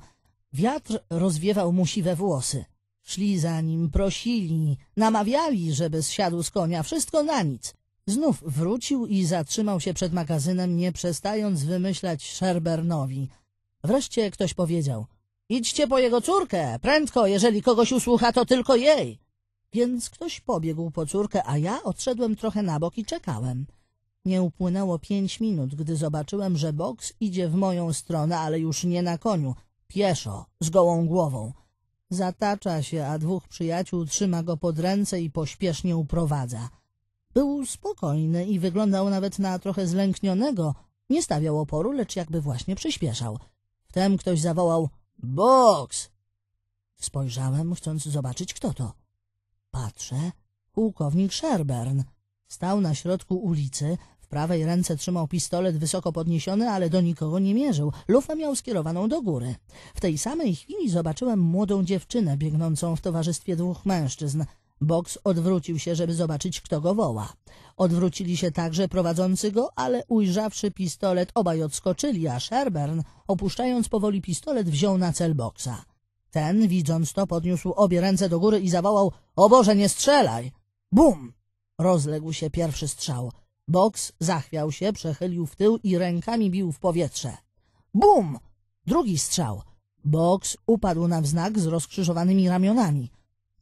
Wiatr rozwiewał mu siwe włosy. Szli za nim, prosili, namawiali, żeby zsiadł z konia, wszystko na nic. Znów wrócił i zatrzymał się przed magazynem, nie przestając wymyślać Szerbernowi. Wreszcie ktoś powiedział — Idźcie po jego córkę, prędko, jeżeli kogoś usłucha, to tylko jej. Więc ktoś pobiegł po córkę, a ja odszedłem trochę na bok i czekałem. Nie upłynęło pięć minut, gdy zobaczyłem, że boks idzie w moją stronę, ale już nie na koniu, pieszo, z gołą głową. Zatacza się, a dwóch przyjaciół trzyma go pod ręce i pośpiesznie uprowadza. Był spokojny i wyglądał nawet na trochę zlęknionego. Nie stawiał oporu, lecz jakby właśnie przyspieszał. Wtem ktoś zawołał – boks! Spojrzałem, chcąc zobaczyć, kto to. Patrzę, pułkownik Sherburn. Stał na środku ulicy, w prawej ręce trzymał pistolet wysoko podniesiony, ale do nikogo nie mierzył. Lufę miał skierowaną do góry. W tej samej chwili zobaczyłem młodą dziewczynę biegnącą w towarzystwie dwóch mężczyzn. Boks odwrócił się, żeby zobaczyć, kto go woła. Odwrócili się także prowadzący go, ale ujrzawszy pistolet, obaj odskoczyli, a Sherburn, opuszczając powoli pistolet, wziął na cel boksa. Ten, widząc to, podniósł obie ręce do góry i zawołał — O Boże, nie strzelaj! Bum! Rozległ się pierwszy strzał — Boks zachwiał się, przechylił w tył i rękami bił w powietrze. Bum! Drugi strzał. Boks upadł na wznak z rozkrzyżowanymi ramionami.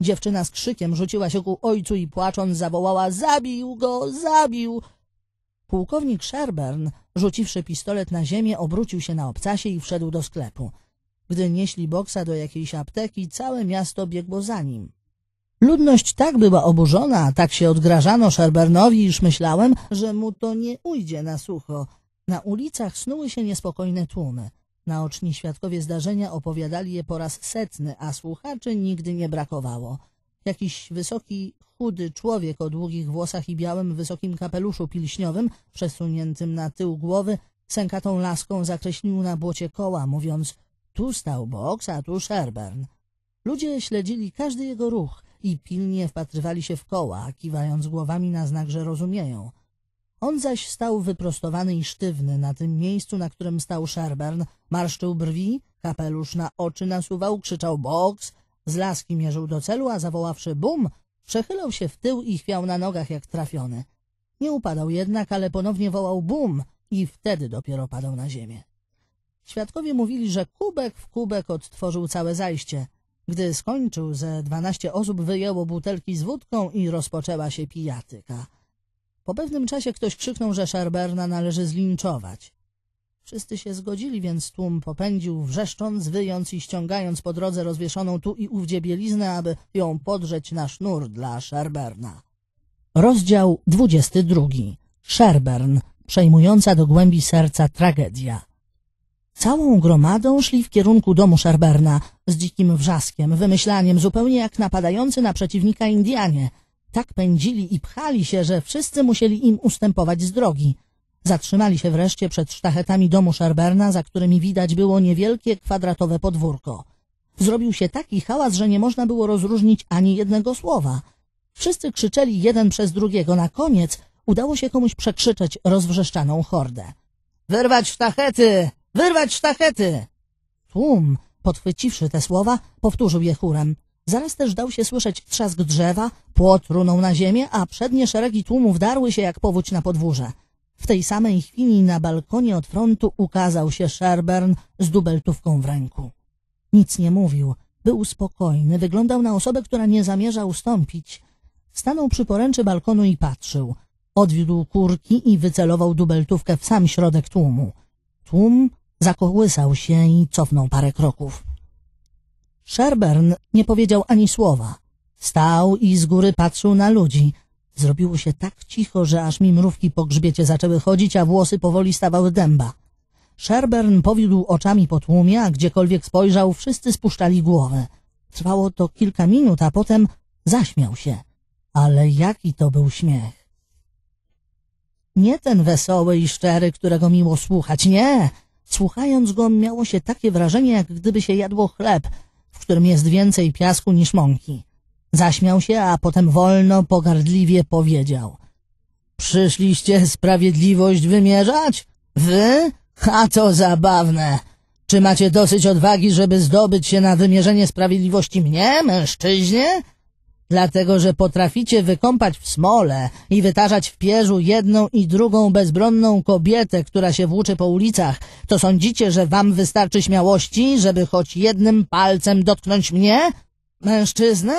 Dziewczyna z krzykiem rzuciła się ku ojcu i płacząc zawołała – zabił go, zabił! Pułkownik Sherburn, rzuciwszy pistolet na ziemię, obrócił się na obcasie i wszedł do sklepu. Gdy nieśli boksa do jakiejś apteki, całe miasto biegło za nim. Ludność tak była oburzona, tak się odgrażano Szerbernowi, iż myślałem, że mu to nie ujdzie na sucho. Na ulicach snuły się niespokojne tłumy. Naoczni świadkowie zdarzenia opowiadali je po raz setny, a słuchaczy nigdy nie brakowało. Jakiś wysoki, chudy człowiek o długich włosach i białym, wysokim kapeluszu pilśniowym, przesuniętym na tył głowy, sękatą laską zakreślił na błocie koła, mówiąc – tu stał boks, a tu Sherburn”. Ludzie śledzili każdy jego ruch, i pilnie wpatrywali się w koła, kiwając głowami na znak, że rozumieją. On zaś stał wyprostowany i sztywny na tym miejscu, na którym stał Sherburn, marszczył brwi, kapelusz na oczy nasuwał, krzyczał boks, z laski mierzył do celu, a zawoławszy bum, przechylał się w tył i chwiał na nogach jak trafiony. Nie upadał jednak, ale ponownie wołał bum i wtedy dopiero padał na ziemię. Świadkowie mówili, że kubek w kubek odtworzył całe zajście, gdy skończył, ze dwanaście osób wyjęło butelki z wódką i rozpoczęła się pijatyka. Po pewnym czasie ktoś krzyknął, że Szerberna należy zlinczować. Wszyscy się zgodzili, więc tłum popędził, wrzeszcząc, wyjąc i ściągając po drodze rozwieszoną tu i ówdzie bieliznę, aby ją podrzeć na sznur dla Szerberna. Rozdział 22. Szerbern, przejmująca do głębi serca tragedia. Całą gromadą szli w kierunku domu Sherberna z dzikim wrzaskiem, wymyślaniem zupełnie jak napadający na przeciwnika Indianie. Tak pędzili i pchali się, że wszyscy musieli im ustępować z drogi. Zatrzymali się wreszcie przed sztachetami domu Sherberna, za którymi widać było niewielkie kwadratowe podwórko. Zrobił się taki hałas, że nie można było rozróżnić ani jednego słowa. Wszyscy krzyczeli jeden przez drugiego. Na koniec udało się komuś przekrzyczeć rozwrzeszczaną hordę. — Wyrwać sztachety! Wyrwać sztachety! Tłum, podchwyciwszy te słowa, powtórzył je chórem. Zaraz też dał się słyszeć trzask drzewa, płot runął na ziemię, a przednie szeregi tłumu wdarły się jak powódź na podwórze. W tej samej chwili na balkonie od frontu ukazał się Sherburn z dubeltówką w ręku. Nic nie mówił, był spokojny, wyglądał na osobę, która nie zamierza ustąpić. Stanął przy poręczy balkonu i patrzył. Odwiódł kurki i wycelował dubeltówkę w sam środek tłumu. Tłum Zakołysał się i cofnął parę kroków. Sherburn nie powiedział ani słowa. Stał i z góry patrzył na ludzi. Zrobiło się tak cicho, że aż mi mrówki po grzbiecie zaczęły chodzić, a włosy powoli stawały dęba. Sherburn powiódł oczami po tłumie, a gdziekolwiek spojrzał, wszyscy spuszczali głowę. Trwało to kilka minut, a potem zaśmiał się. Ale jaki to był śmiech! Nie ten wesoły i szczery, którego miło słuchać, nie! Słuchając go miało się takie wrażenie, jak gdyby się jadło chleb, w którym jest więcej piasku niż mąki. Zaśmiał się, a potem wolno, pogardliwie powiedział. Przyszliście sprawiedliwość wymierzać? Wy? A to zabawne! Czy macie dosyć odwagi, żeby zdobyć się na wymierzenie sprawiedliwości mnie, mężczyźnie? dlatego że potraficie wykąpać w smole i wytarzać w pierzu jedną i drugą bezbronną kobietę, która się włóczy po ulicach, to sądzicie, że wam wystarczy śmiałości, żeby choć jednym palcem dotknąć mnie? Mężczyznę?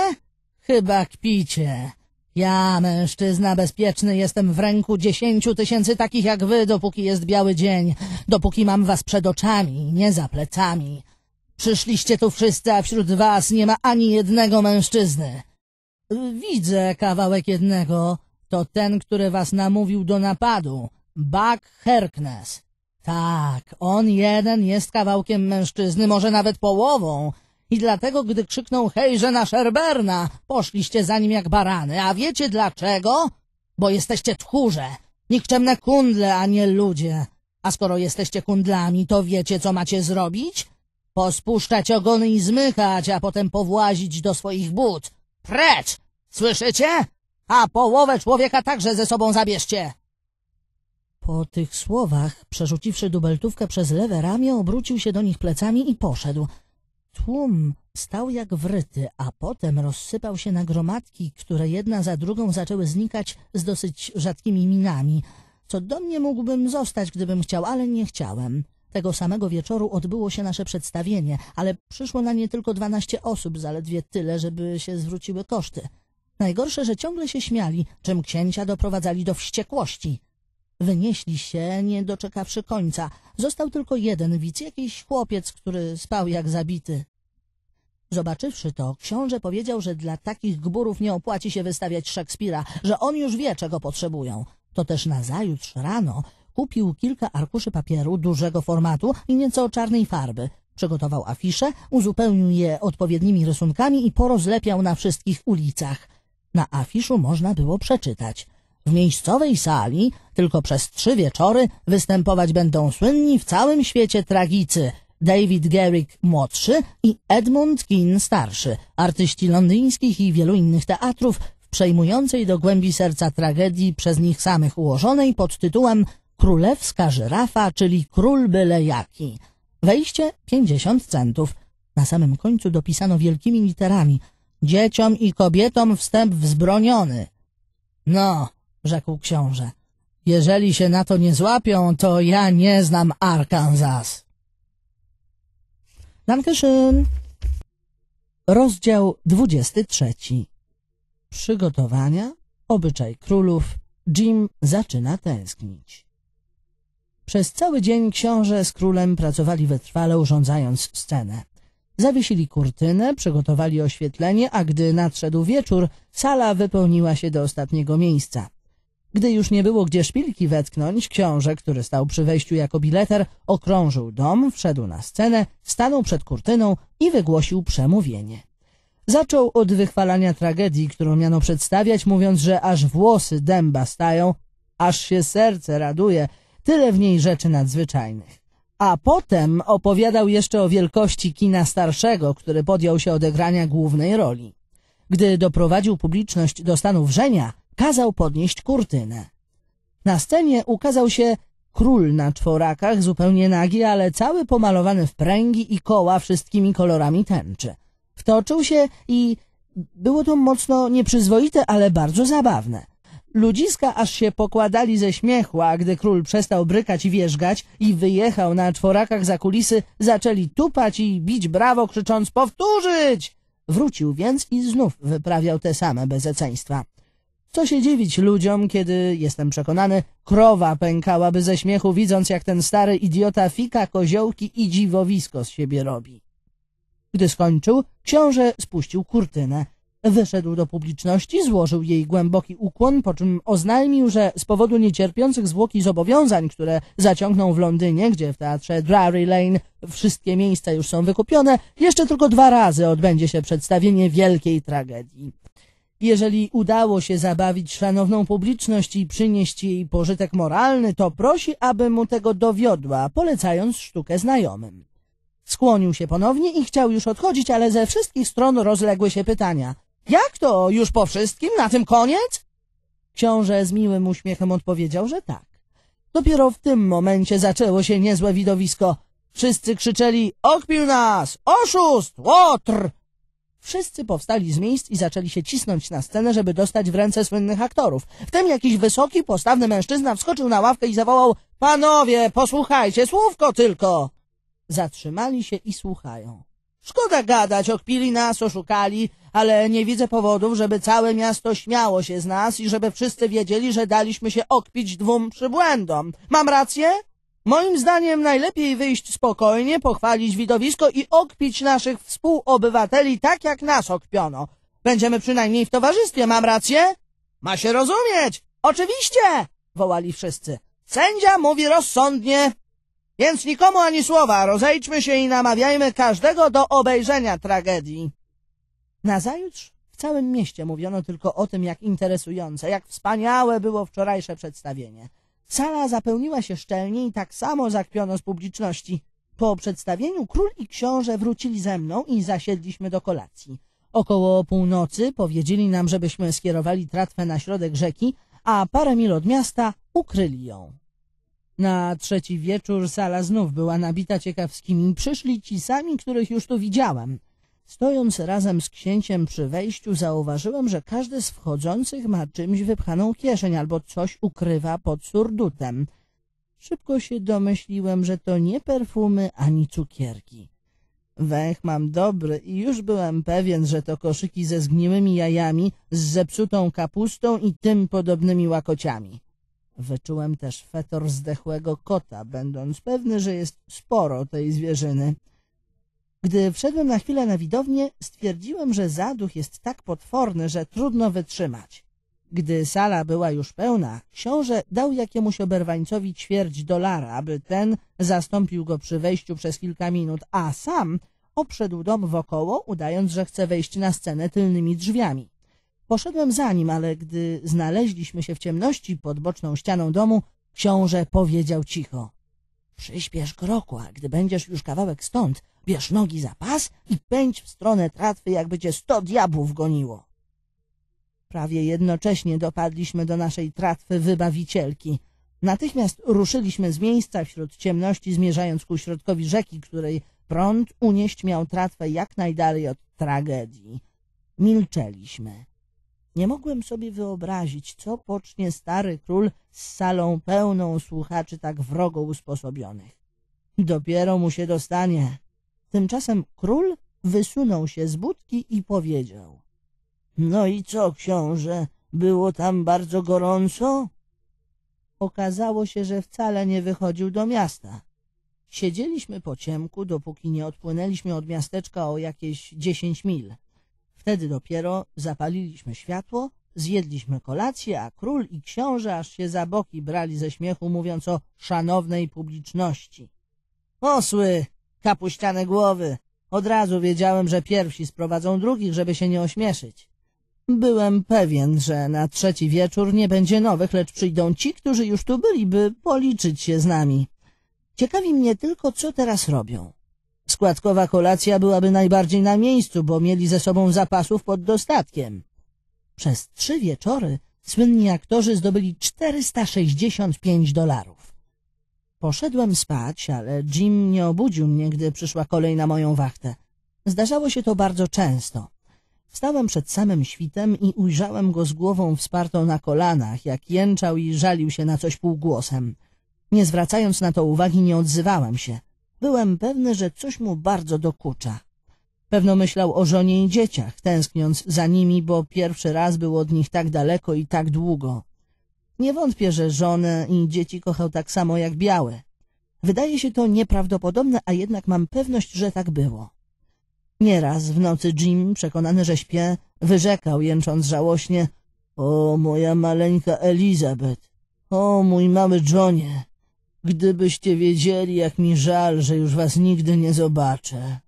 Chyba kpicie. Ja, mężczyzna bezpieczny, jestem w ręku dziesięciu tysięcy takich jak wy, dopóki jest biały dzień, dopóki mam was przed oczami, nie za plecami. Przyszliście tu wszyscy, a wśród was nie ma ani jednego mężczyzny. Widzę kawałek jednego. To ten, który was namówił do napadu. Buck Herknes. Tak, on jeden jest kawałkiem mężczyzny, może nawet połową. I dlatego, gdy krzyknął hejże na Szerberna, poszliście za nim jak barany. A wiecie dlaczego? Bo jesteście tchórze, nikczemne kundle, a nie ludzie. A skoro jesteście kundlami, to wiecie, co macie zrobić? Pospuszczać ogony i zmykać, a potem powłazić do swoich but. Precz! Słyszycie? A połowę człowieka także ze sobą zabierzcie! Po tych słowach, przerzuciwszy dubeltówkę przez lewe ramię, obrócił się do nich plecami i poszedł. Tłum stał jak wryty, a potem rozsypał się na gromadki, które jedna za drugą zaczęły znikać z dosyć rzadkimi minami. Co do mnie mógłbym zostać, gdybym chciał, ale nie chciałem. Tego samego wieczoru odbyło się nasze przedstawienie, ale przyszło na nie tylko dwanaście osób, zaledwie tyle, żeby się zwróciły koszty. Najgorsze, że ciągle się śmiali, czym księcia doprowadzali do wściekłości. Wynieśli się, nie doczekawszy końca. Został tylko jeden widz, jakiś chłopiec, który spał jak zabity. Zobaczywszy to, książę powiedział, że dla takich gburów nie opłaci się wystawiać Szekspira, że on już wie, czego potrzebują. To też nazajutrz rano Kupił kilka arkuszy papieru dużego formatu i nieco czarnej farby. Przygotował afisze, uzupełnił je odpowiednimi rysunkami i porozlepiał na wszystkich ulicach. Na afiszu można było przeczytać. W miejscowej sali tylko przez trzy wieczory występować będą słynni w całym świecie tragicy David Garrick młodszy i Edmund Keane starszy, artyści londyńskich i wielu innych teatrów w przejmującej do głębi serca tragedii przez nich samych ułożonej pod tytułem królewska żyrafa, czyli król byle jaki. Wejście 50 centów. Na samym końcu dopisano wielkimi literami. Dzieciom i kobietom wstęp wzbroniony. No, rzekł książę, jeżeli się na to nie złapią, to ja nie znam Arkansas. Dankeschön. Rozdział 23. Przygotowania, obyczaj królów. Jim zaczyna tęsknić. Przez cały dzień książę z królem pracowali wytrwale, urządzając scenę. Zawiesili kurtynę, przygotowali oświetlenie, a gdy nadszedł wieczór, sala wypełniła się do ostatniego miejsca. Gdy już nie było gdzie szpilki wetknąć, książę, który stał przy wejściu jako bileter, okrążył dom, wszedł na scenę, stanął przed kurtyną i wygłosił przemówienie. Zaczął od wychwalania tragedii, którą miano przedstawiać, mówiąc, że aż włosy dęba stają, aż się serce raduje – Tyle w niej rzeczy nadzwyczajnych. A potem opowiadał jeszcze o wielkości kina starszego, który podjął się odegrania głównej roli. Gdy doprowadził publiczność do stanu wrzenia, kazał podnieść kurtynę. Na scenie ukazał się król na czworakach, zupełnie nagi, ale cały pomalowany w pręgi i koła wszystkimi kolorami tęczy. Wtoczył się i było to mocno nieprzyzwoite, ale bardzo zabawne. Ludziska aż się pokładali ze śmiechu, a gdy król przestał brykać i wierzgać i wyjechał na czworakach za kulisy, zaczęli tupać i bić brawo, krzycząc powtórzyć! Wrócił więc i znów wyprawiał te same bezeceństwa. Co się dziwić ludziom, kiedy, jestem przekonany, krowa pękałaby ze śmiechu, widząc jak ten stary idiota fika koziołki i dziwowisko z siebie robi. Gdy skończył, książę spuścił kurtynę Wyszedł do publiczności, złożył jej głęboki ukłon, po czym oznajmił, że z powodu niecierpiących zwłoki zobowiązań, które zaciągnął w Londynie, gdzie w teatrze Drury Lane wszystkie miejsca już są wykupione, jeszcze tylko dwa razy odbędzie się przedstawienie wielkiej tragedii. Jeżeli udało się zabawić szanowną publiczność i przynieść jej pożytek moralny, to prosi, aby mu tego dowiodła, polecając sztukę znajomym. Skłonił się ponownie i chciał już odchodzić, ale ze wszystkich stron rozległy się pytania. Jak to, już po wszystkim? Na tym koniec? Książę z miłym uśmiechem odpowiedział, że tak. Dopiero w tym momencie zaczęło się niezłe widowisko. Wszyscy krzyczeli, okpił nas, oszust, łotr! Wszyscy powstali z miejsc i zaczęli się cisnąć na scenę, żeby dostać w ręce słynnych aktorów. Wtem jakiś wysoki, postawny mężczyzna wskoczył na ławkę i zawołał, panowie, posłuchajcie, słówko tylko! Zatrzymali się i słuchają. Szkoda gadać, okpili nas, oszukali, ale nie widzę powodów, żeby całe miasto śmiało się z nas i żeby wszyscy wiedzieli, że daliśmy się okpić dwóm przybłędom. Mam rację? Moim zdaniem najlepiej wyjść spokojnie, pochwalić widowisko i okpić naszych współobywateli tak, jak nas okpiono. Będziemy przynajmniej w towarzystwie, mam rację? Ma się rozumieć! Oczywiście! wołali wszyscy. Sędzia mówi rozsądnie, więc nikomu ani słowa, rozejdźmy się i namawiajmy każdego do obejrzenia tragedii. Nazajutrz w całym mieście mówiono tylko o tym, jak interesujące, jak wspaniałe było wczorajsze przedstawienie. Sala zapełniła się szczelnie i tak samo zakpiono z publiczności. Po przedstawieniu król i książę wrócili ze mną i zasiedliśmy do kolacji. Około północy powiedzieli nam, żebyśmy skierowali tratwę na środek rzeki, a parę mil od miasta ukryli ją. Na trzeci wieczór sala znów była nabita ciekawskimi. Przyszli ci sami, których już tu widziałam. Stojąc razem z księciem przy wejściu, zauważyłem, że każdy z wchodzących ma czymś wypchaną kieszeń albo coś ukrywa pod surdutem. Szybko się domyśliłem, że to nie perfumy ani cukierki. Węch mam dobry i już byłem pewien, że to koszyki ze zgniłymi jajami, z zepsutą kapustą i tym podobnymi łakociami. Wyczułem też fetor zdechłego kota, będąc pewny, że jest sporo tej zwierzyny. Gdy wszedłem na chwilę na widownię, stwierdziłem, że zaduch jest tak potworny, że trudno wytrzymać. Gdy sala była już pełna, książę dał jakiemuś oberwańcowi ćwierć dolara, aby ten zastąpił go przy wejściu przez kilka minut, a sam obszedł dom wokoło, udając, że chce wejść na scenę tylnymi drzwiami. Poszedłem za nim, ale gdy znaleźliśmy się w ciemności pod boczną ścianą domu, książę powiedział cicho. Przyśpiesz kroku, a gdy będziesz już kawałek stąd, bierz nogi za pas i pędź w stronę tratwy, jakby cię sto diabłów goniło. Prawie jednocześnie dopadliśmy do naszej tratwy wybawicielki. Natychmiast ruszyliśmy z miejsca wśród ciemności, zmierzając ku środkowi rzeki, której prąd unieść miał tratwę jak najdalej od tragedii. Milczeliśmy. Nie mogłem sobie wyobrazić, co pocznie stary król z salą pełną słuchaczy tak wrogo usposobionych. Dopiero mu się dostanie. Tymczasem król wysunął się z budki i powiedział. No i co, książę, było tam bardzo gorąco? Okazało się, że wcale nie wychodził do miasta. Siedzieliśmy po ciemku, dopóki nie odpłynęliśmy od miasteczka o jakieś dziesięć mil. Wtedy dopiero zapaliliśmy światło, zjedliśmy kolację, a król i książę aż się za boki brali ze śmiechu, mówiąc o szanownej publiczności. Osły, kapuściane głowy! Od razu wiedziałem, że pierwsi sprowadzą drugich, żeby się nie ośmieszyć. Byłem pewien, że na trzeci wieczór nie będzie nowych, lecz przyjdą ci, którzy już tu byli, by policzyć się z nami. Ciekawi mnie tylko, co teraz robią. Składkowa kolacja byłaby najbardziej na miejscu, bo mieli ze sobą zapasów pod dostatkiem. Przez trzy wieczory słynni aktorzy zdobyli 465 dolarów. Poszedłem spać, ale Jim nie obudził mnie, gdy przyszła kolej na moją wachtę. Zdarzało się to bardzo często. Wstałem przed samym świtem i ujrzałem go z głową wspartą na kolanach, jak jęczał i żalił się na coś półgłosem. Nie zwracając na to uwagi, nie odzywałem się – Byłem pewny, że coś mu bardzo dokucza. Pewno myślał o żonie i dzieciach, tęskniąc za nimi, bo pierwszy raz był od nich tak daleko i tak długo. Nie wątpię, że żonę i dzieci kochał tak samo jak białe. Wydaje się to nieprawdopodobne, a jednak mam pewność, że tak było. Nieraz w nocy Jim, przekonany, że śpię, wyrzekał, jęcząc żałośnie — O, moja maleńka Elizabeth! O, mój mały Johnie! Gdybyście wiedzieli, jak mi żal, że już was nigdy nie zobaczę.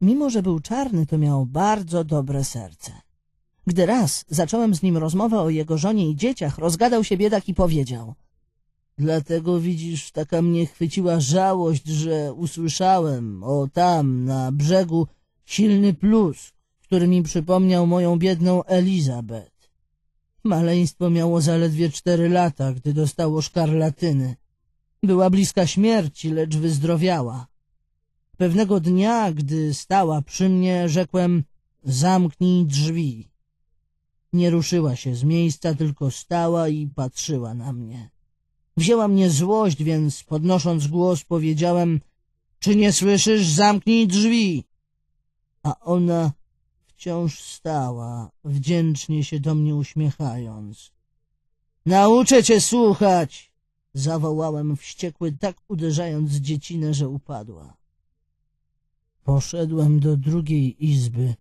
Mimo, że był czarny, to miał bardzo dobre serce. Gdy raz zacząłem z nim rozmowę o jego żonie i dzieciach, rozgadał się biedak i powiedział — Dlatego widzisz, taka mnie chwyciła żałość, że usłyszałem, o tam, na brzegu, silny plusk, który mi przypomniał moją biedną Elizabeth. Maleństwo miało zaledwie cztery lata, gdy dostało szkarlatyny. Była bliska śmierci, lecz wyzdrowiała. Pewnego dnia, gdy stała przy mnie, rzekłem zamknij drzwi. Nie ruszyła się z miejsca, tylko stała i patrzyła na mnie. Wzięła mnie złość, więc podnosząc głos powiedziałem czy nie słyszysz, zamknij drzwi. A ona wciąż stała, wdzięcznie się do mnie uśmiechając. Nauczę cię słuchać. Zawołałem wściekły, tak uderzając dziecinę, że upadła. Poszedłem do drugiej izby.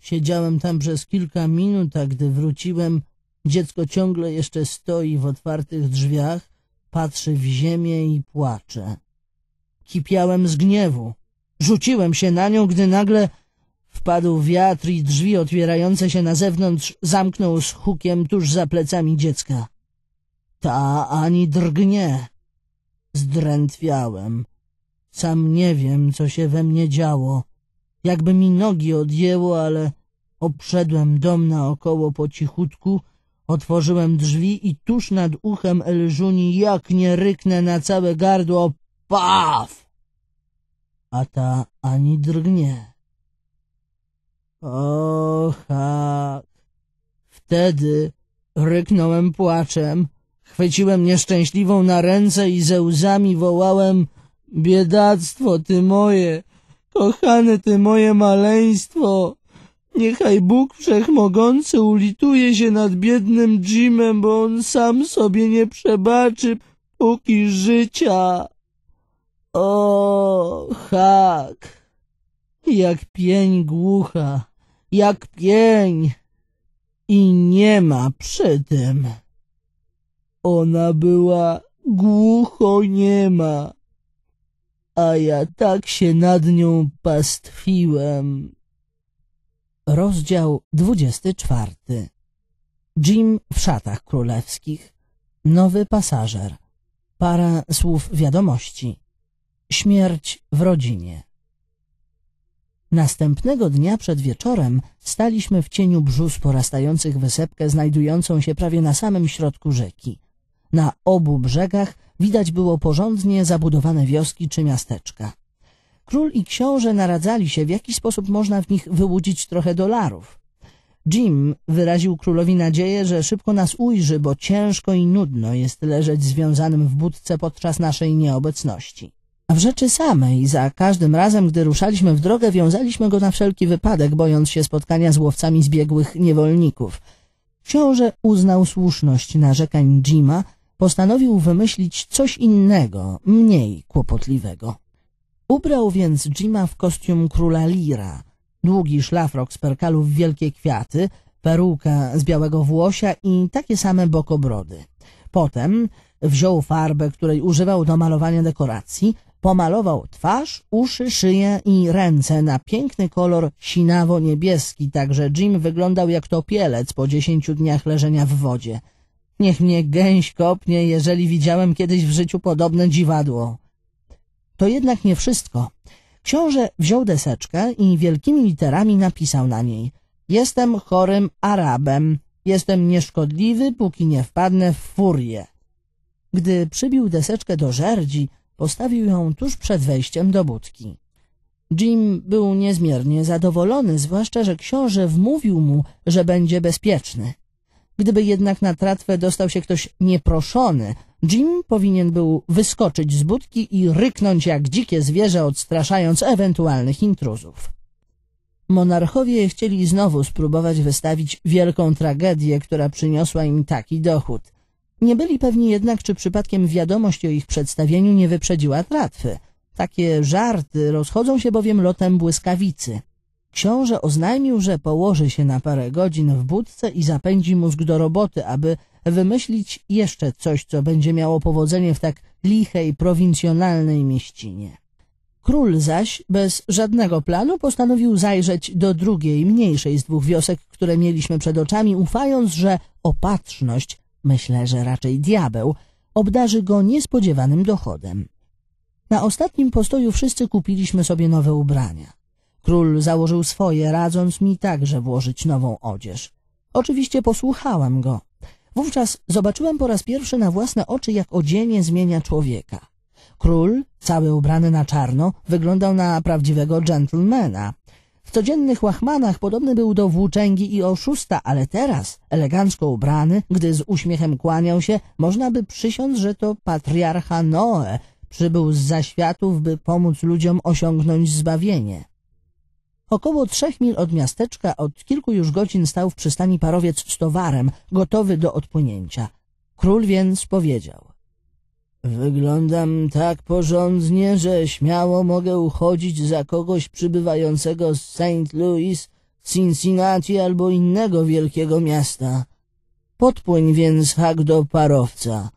Siedziałem tam przez kilka minut, a gdy wróciłem, dziecko ciągle jeszcze stoi w otwartych drzwiach, patrzy w ziemię i płacze. Kipiałem z gniewu. Rzuciłem się na nią, gdy nagle wpadł wiatr i drzwi otwierające się na zewnątrz zamknął z hukiem tuż za plecami dziecka. Ta ani drgnie. Zdrętwiałem. Sam nie wiem, co się we mnie działo. Jakby mi nogi odjęło, ale obszedłem dom naokoło po cichutku, otworzyłem drzwi i tuż nad uchem Elżuni jak nie ryknę na całe gardło — paf! A ta ani drgnie. Och, Wtedy ryknąłem płaczem. Chwyciłem nieszczęśliwą na ręce i ze łzami wołałem Biedactwo ty moje, kochane ty moje maleństwo. Niechaj Bóg Wszechmogący ulituje się nad biednym Jimem, bo on sam sobie nie przebaczy póki życia. O, hak! Jak pień głucha, jak pień! I nie ma przy tym. Ona była głucho niema, a ja tak się nad nią pastwiłem. Rozdział czwarty. Jim w szatach królewskich Nowy pasażer Para słów wiadomości Śmierć w rodzinie Następnego dnia przed wieczorem staliśmy w cieniu brzus porastających wysepkę znajdującą się prawie na samym środku rzeki. Na obu brzegach widać było porządnie zabudowane wioski czy miasteczka. Król i książę naradzali się, w jaki sposób można w nich wyłudzić trochę dolarów. Jim wyraził królowi nadzieję, że szybko nas ujrzy, bo ciężko i nudno jest leżeć związanym w budce podczas naszej nieobecności. A w rzeczy samej, za każdym razem, gdy ruszaliśmy w drogę, wiązaliśmy go na wszelki wypadek, bojąc się spotkania z łowcami zbiegłych niewolników. Książę uznał słuszność narzekań Jima, postanowił wymyślić coś innego, mniej kłopotliwego. Ubrał więc Jima w kostium króla Lira, długi szlafrok z perkalu w wielkie kwiaty, perukę z białego włosia i takie same bokobrody. Potem wziął farbę, której używał do malowania dekoracji, pomalował twarz, uszy, szyję i ręce na piękny kolor sinawo-niebieski, tak że Jim wyglądał jak topielec po dziesięciu dniach leżenia w wodzie – Niech mnie gęś kopnie, jeżeli widziałem kiedyś w życiu podobne dziwadło. To jednak nie wszystko. Książę wziął deseczkę i wielkimi literami napisał na niej Jestem chorym Arabem, jestem nieszkodliwy, póki nie wpadnę w furię. Gdy przybił deseczkę do żerdzi, postawił ją tuż przed wejściem do budki. Jim był niezmiernie zadowolony, zwłaszcza, że książę wmówił mu, że będzie bezpieczny. Gdyby jednak na tratwę dostał się ktoś nieproszony, Jim powinien był wyskoczyć z budki i ryknąć jak dzikie zwierzę, odstraszając ewentualnych intruzów. Monarchowie chcieli znowu spróbować wystawić wielką tragedię, która przyniosła im taki dochód. Nie byli pewni jednak, czy przypadkiem wiadomość o ich przedstawieniu nie wyprzedziła tratwy. Takie żarty rozchodzą się bowiem lotem błyskawicy. Książę oznajmił, że położy się na parę godzin w budce i zapędzi mózg do roboty, aby wymyślić jeszcze coś, co będzie miało powodzenie w tak lichej, prowincjonalnej mieścinie. Król zaś bez żadnego planu postanowił zajrzeć do drugiej, mniejszej z dwóch wiosek, które mieliśmy przed oczami, ufając, że opatrzność, myślę, że raczej diabeł, obdarzy go niespodziewanym dochodem. Na ostatnim postoju wszyscy kupiliśmy sobie nowe ubrania. Król założył swoje, radząc mi także włożyć nową odzież. Oczywiście posłuchałem go. Wówczas zobaczyłem po raz pierwszy na własne oczy, jak odzienie zmienia człowieka. Król, cały ubrany na czarno, wyglądał na prawdziwego gentlemana. W codziennych łachmanach podobny był do włóczęgi i oszusta, ale teraz, elegancko ubrany, gdy z uśmiechem kłaniał się, można by przysiąc, że to patriarcha Noe przybył z zaświatów, by pomóc ludziom osiągnąć zbawienie. Około trzech mil od miasteczka od kilku już godzin stał w przystani parowiec z towarem, gotowy do odpłynięcia. Król więc powiedział. Wyglądam tak porządnie, że śmiało mogę uchodzić za kogoś przybywającego z St. Louis, Cincinnati albo innego wielkiego miasta. Podpłyń więc hak do parowca.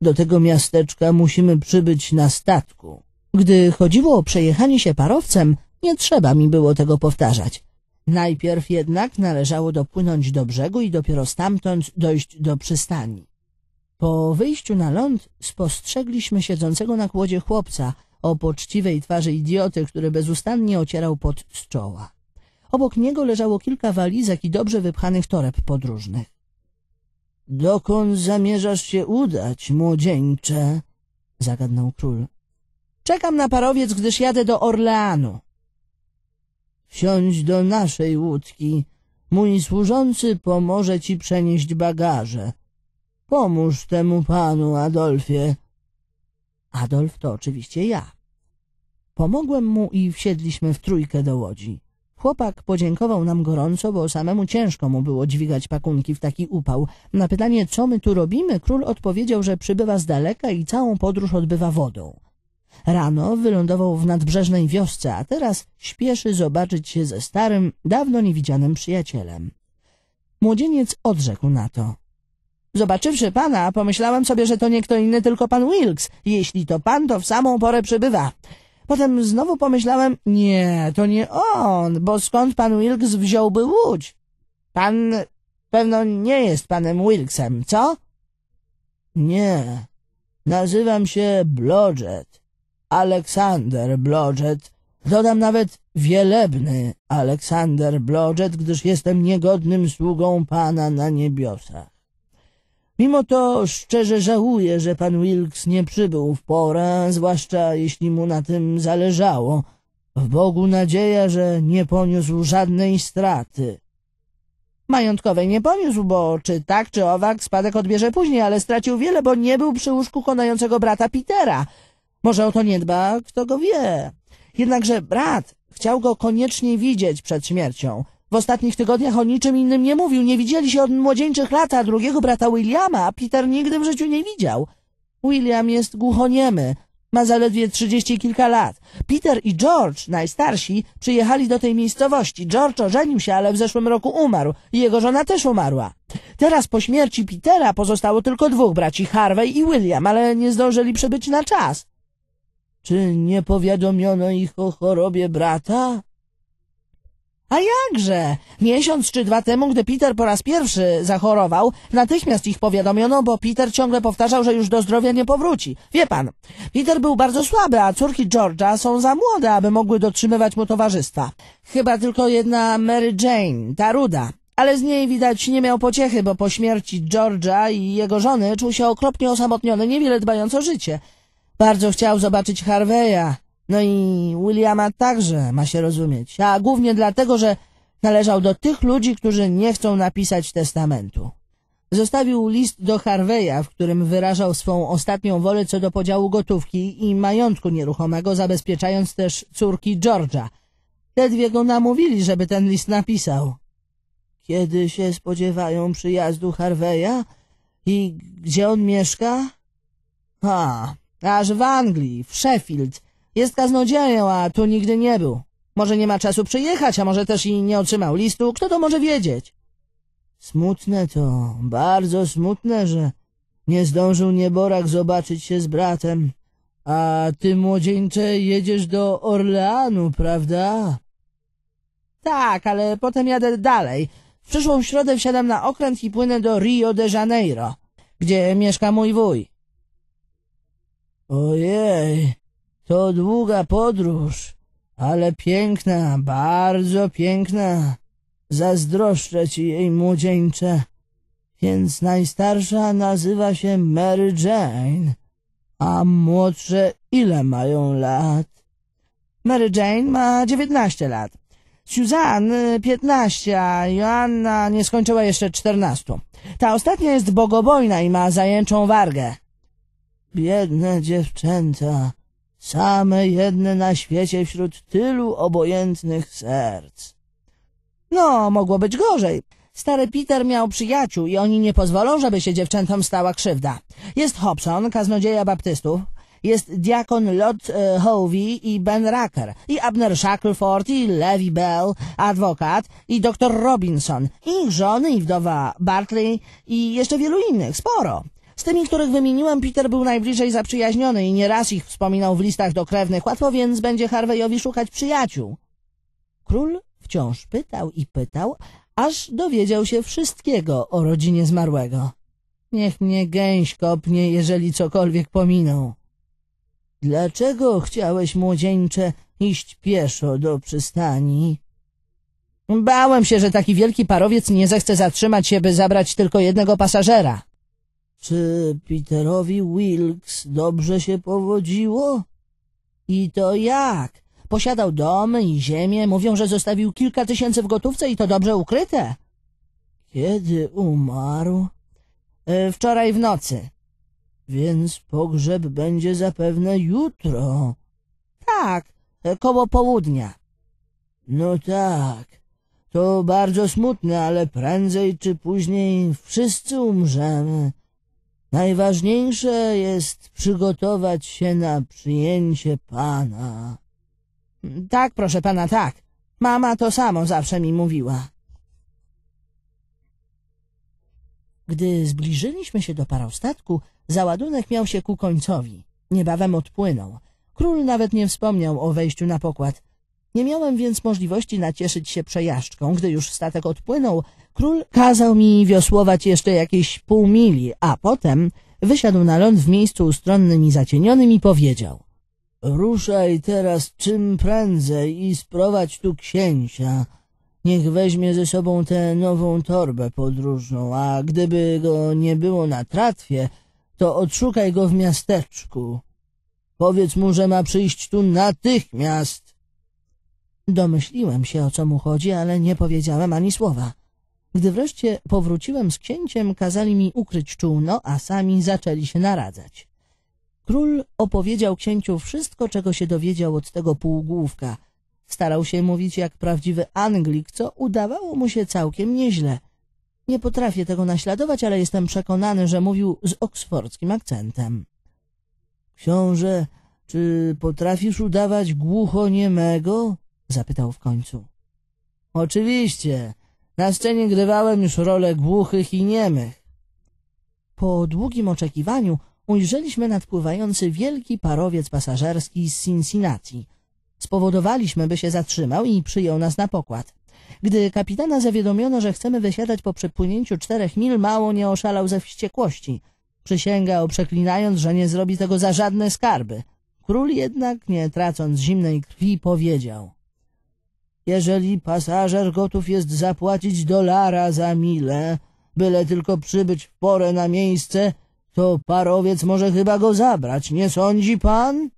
Do tego miasteczka musimy przybyć na statku. Gdy chodziło o przejechanie się parowcem, nie trzeba mi było tego powtarzać. Najpierw jednak należało dopłynąć do brzegu i dopiero stamtąd dojść do przystani. Po wyjściu na ląd spostrzegliśmy siedzącego na kłodzie chłopca o poczciwej twarzy idioty, który bezustannie ocierał pot z czoła. Obok niego leżało kilka walizek i dobrze wypchanych toreb podróżnych. — Dokąd zamierzasz się udać, młodzieńcze? — zagadnął król. — Czekam na parowiec, gdyż jadę do Orleanu wsiądź do naszej łódki. Mój służący pomoże ci przenieść bagaże. Pomóż temu panu, Adolfie. Adolf to oczywiście ja. Pomogłem mu i wsiedliśmy w trójkę do łodzi. Chłopak podziękował nam gorąco, bo samemu ciężko mu było dźwigać pakunki w taki upał. Na pytanie, co my tu robimy, król odpowiedział, że przybywa z daleka i całą podróż odbywa wodą. Rano wylądował w nadbrzeżnej wiosce, a teraz śpieszy zobaczyć się ze starym, dawno niewidzianym przyjacielem. Młodzieniec odrzekł na to. Zobaczywszy pana, pomyślałam sobie, że to nie kto inny, tylko pan Wilks. Jeśli to pan, to w samą porę przybywa. Potem znowu pomyślałem, nie, to nie on, bo skąd pan Wilks wziąłby łódź? Pan pewno nie jest panem Wilksem, co? Nie, nazywam się Blodgett. Aleksander Blodżet, dodam nawet wielebny Aleksander Blodżet, gdyż jestem niegodnym sługą Pana na niebiosach. Mimo to szczerze żałuję, że pan Wilks nie przybył w porę, zwłaszcza jeśli mu na tym zależało. W Bogu nadzieja, że nie poniósł żadnej straty. Majątkowej nie poniósł, bo czy tak, czy owak, spadek odbierze później, ale stracił wiele, bo nie był przy łóżku konającego brata Petera. Może o to nie dba, kto go wie. Jednakże brat chciał go koniecznie widzieć przed śmiercią. W ostatnich tygodniach o niczym innym nie mówił. Nie widzieli się od młodzieńczych lat, a drugiego brata Williama Peter nigdy w życiu nie widział. William jest głuchoniemy. Ma zaledwie trzydzieści kilka lat. Peter i George, najstarsi, przyjechali do tej miejscowości. George ożenił się, ale w zeszłym roku umarł. Jego żona też umarła. Teraz po śmierci Petera pozostało tylko dwóch braci, Harvey i William, ale nie zdążyli przybyć na czas. Czy nie powiadomiono ich o chorobie brata? A jakże? Miesiąc czy dwa temu, gdy Peter po raz pierwszy zachorował, natychmiast ich powiadomiono, bo Peter ciągle powtarzał, że już do zdrowia nie powróci. Wie pan, Peter był bardzo słaby, a córki George'a są za młode, aby mogły dotrzymywać mu towarzystwa. Chyba tylko jedna Mary Jane, ta ruda. Ale z niej widać nie miał pociechy, bo po śmierci George'a i jego żony czuł się okropnie osamotniony, niewiele dbając o życie. Bardzo chciał zobaczyć Harveya, no i Williama także, ma się rozumieć, a głównie dlatego, że należał do tych ludzi, którzy nie chcą napisać testamentu. Zostawił list do Harveya, w którym wyrażał swą ostatnią wolę co do podziału gotówki i majątku nieruchomego, zabezpieczając też córki George'a. Te dwie go namówili, żeby ten list napisał. Kiedy się spodziewają przyjazdu Harveya i gdzie on mieszka? Ha, Aż w Anglii, w Sheffield. Jest kaznodzieją, a tu nigdy nie był. Może nie ma czasu przyjechać, a może też i nie otrzymał listu. Kto to może wiedzieć? Smutne to, bardzo smutne, że nie zdążył nieborak zobaczyć się z bratem. A ty, młodzieńcze, jedziesz do Orleanu, prawda? Tak, ale potem jadę dalej. W przyszłą środę wsiadam na okręt i płynę do Rio de Janeiro, gdzie mieszka mój wuj. Ojej, to długa podróż, ale piękna, bardzo piękna. Zazdroszczę ci jej młodzieńcze. Więc najstarsza nazywa się Mary Jane, a młodsze ile mają lat? Mary Jane ma dziewiętnaście lat. Suzanne piętnaście, a Joanna nie skończyła jeszcze czternastu. Ta ostatnia jest bogobojna i ma zajęczą wargę. Biedne dziewczęta, same jedne na świecie wśród tylu obojętnych serc. No, mogło być gorzej. Stary Peter miał przyjaciół i oni nie pozwolą, żeby się dziewczętom stała krzywda. Jest Hobson, kaznodzieja baptystów, jest diakon Lot e, Hovey i Ben Racker, i Abner Shackleford, i Levi Bell, adwokat, i doktor Robinson, i ich żony, i wdowa Bartley, i jeszcze wielu innych, sporo. Z tymi, których wymieniłem, Peter był najbliżej zaprzyjaźniony i nieraz ich wspominał w listach do krewnych. Łatwo więc będzie Harveyowi szukać przyjaciół. Król wciąż pytał i pytał, aż dowiedział się wszystkiego o rodzinie zmarłego. Niech mnie gęś kopnie, jeżeli cokolwiek pominął. Dlaczego chciałeś, młodzieńcze, iść pieszo do przystani? Bałem się, że taki wielki parowiec nie zechce zatrzymać się, by zabrać tylko jednego pasażera. Czy Peterowi Wilks dobrze się powodziło? I to jak? Posiadał domy i ziemię. Mówią, że zostawił kilka tysięcy w gotówce i to dobrze ukryte. Kiedy umarł? E, wczoraj w nocy. Więc pogrzeb będzie zapewne jutro. Tak, e, koło południa. No tak, to bardzo smutne, ale prędzej czy później wszyscy umrzemy. Najważniejsze jest przygotować się na przyjęcie pana. Tak, proszę pana, tak. Mama to samo zawsze mi mówiła. Gdy zbliżyliśmy się do parostatku, załadunek miał się ku końcowi. Niebawem odpłynął. Król nawet nie wspomniał o wejściu na pokład. Nie miałem więc możliwości nacieszyć się przejażdżką. Gdy już statek odpłynął, król kazał mi wiosłować jeszcze jakieś pół mili, a potem wysiadł na ląd w miejscu ustronnym i zacienionym i powiedział — Ruszaj teraz czym prędzej i sprowadź tu księcia. Niech weźmie ze sobą tę nową torbę podróżną, a gdyby go nie było na tratwie, to odszukaj go w miasteczku. Powiedz mu, że ma przyjść tu natychmiast. Domyśliłem się, o co mu chodzi, ale nie powiedziałem ani słowa. Gdy wreszcie powróciłem z księciem, kazali mi ukryć czółno, a sami zaczęli się naradzać. Król opowiedział księciu wszystko, czego się dowiedział od tego półgłówka. Starał się mówić jak prawdziwy Anglik, co udawało mu się całkiem nieźle. Nie potrafię tego naśladować, ale jestem przekonany, że mówił z oksfordzkim akcentem. Książę, czy potrafisz udawać głuchoniemego? Zapytał w końcu. Oczywiście. Na scenie grywałem już role głuchych i niemych. Po długim oczekiwaniu ujrzeliśmy nadpływający wielki parowiec pasażerski z Cincinnati. Spowodowaliśmy, by się zatrzymał i przyjął nas na pokład. Gdy kapitana zawiadomiono, że chcemy wysiadać po przepłynięciu czterech mil, mało nie oszalał ze wściekłości. Przysięgał, przeklinając, że nie zrobi tego za żadne skarby. Król jednak, nie tracąc zimnej krwi, powiedział jeżeli pasażer gotów jest zapłacić dolara za milę, byle tylko przybyć w porę na miejsce, to parowiec może chyba go zabrać, nie sądzi pan?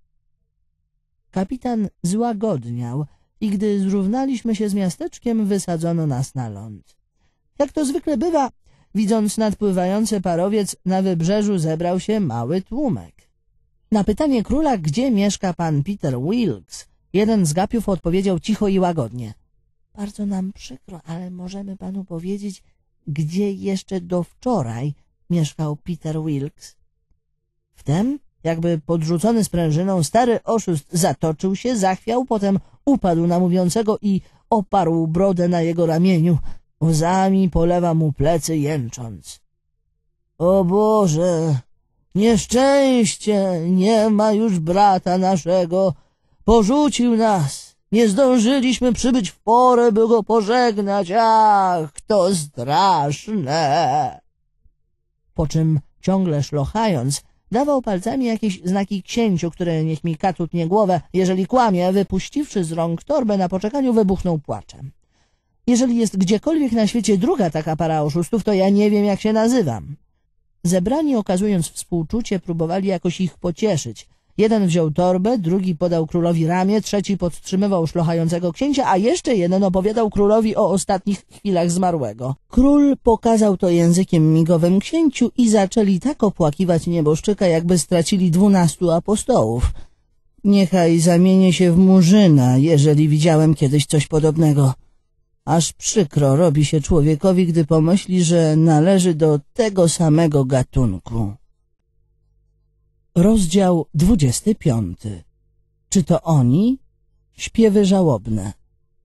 Kapitan złagodniał i gdy zrównaliśmy się z miasteczkiem, wysadzono nas na ląd. Jak to zwykle bywa, widząc nadpływający parowiec, na wybrzeżu zebrał się mały tłumek. Na pytanie króla, gdzie mieszka pan Peter Wilkes, Jeden z gapiów odpowiedział cicho i łagodnie. Bardzo nam przykro, ale możemy panu powiedzieć, gdzie jeszcze do wczoraj mieszkał Peter Wilks. Wtem, jakby podrzucony sprężyną, stary oszust zatoczył się, zachwiał, potem upadł na mówiącego i oparł brodę na jego ramieniu. Łzami polewa mu plecy, jęcząc. O Boże, nieszczęście, nie ma już brata naszego, Porzucił nas. Nie zdążyliśmy przybyć w porę, by go pożegnać. Ach, to straszne! Po czym, ciągle szlochając, dawał palcami jakieś znaki księciu, które niech mi katutnie głowę, jeżeli kłamie, wypuściwszy z rąk torbę na poczekaniu, wybuchnął płaczem. Jeżeli jest gdziekolwiek na świecie druga taka para oszustów, to ja nie wiem, jak się nazywam. Zebrani, okazując współczucie, próbowali jakoś ich pocieszyć, Jeden wziął torbę, drugi podał królowi ramię, trzeci podtrzymywał szlochającego księcia, a jeszcze jeden opowiadał królowi o ostatnich chwilach zmarłego. Król pokazał to językiem migowym księciu i zaczęli tak opłakiwać nieboszczyka, jakby stracili dwunastu apostołów. Niechaj zamienię się w murzyna, jeżeli widziałem kiedyś coś podobnego. Aż przykro robi się człowiekowi, gdy pomyśli, że należy do tego samego gatunku. Rozdział 25. Czy to oni? Śpiewy żałobne.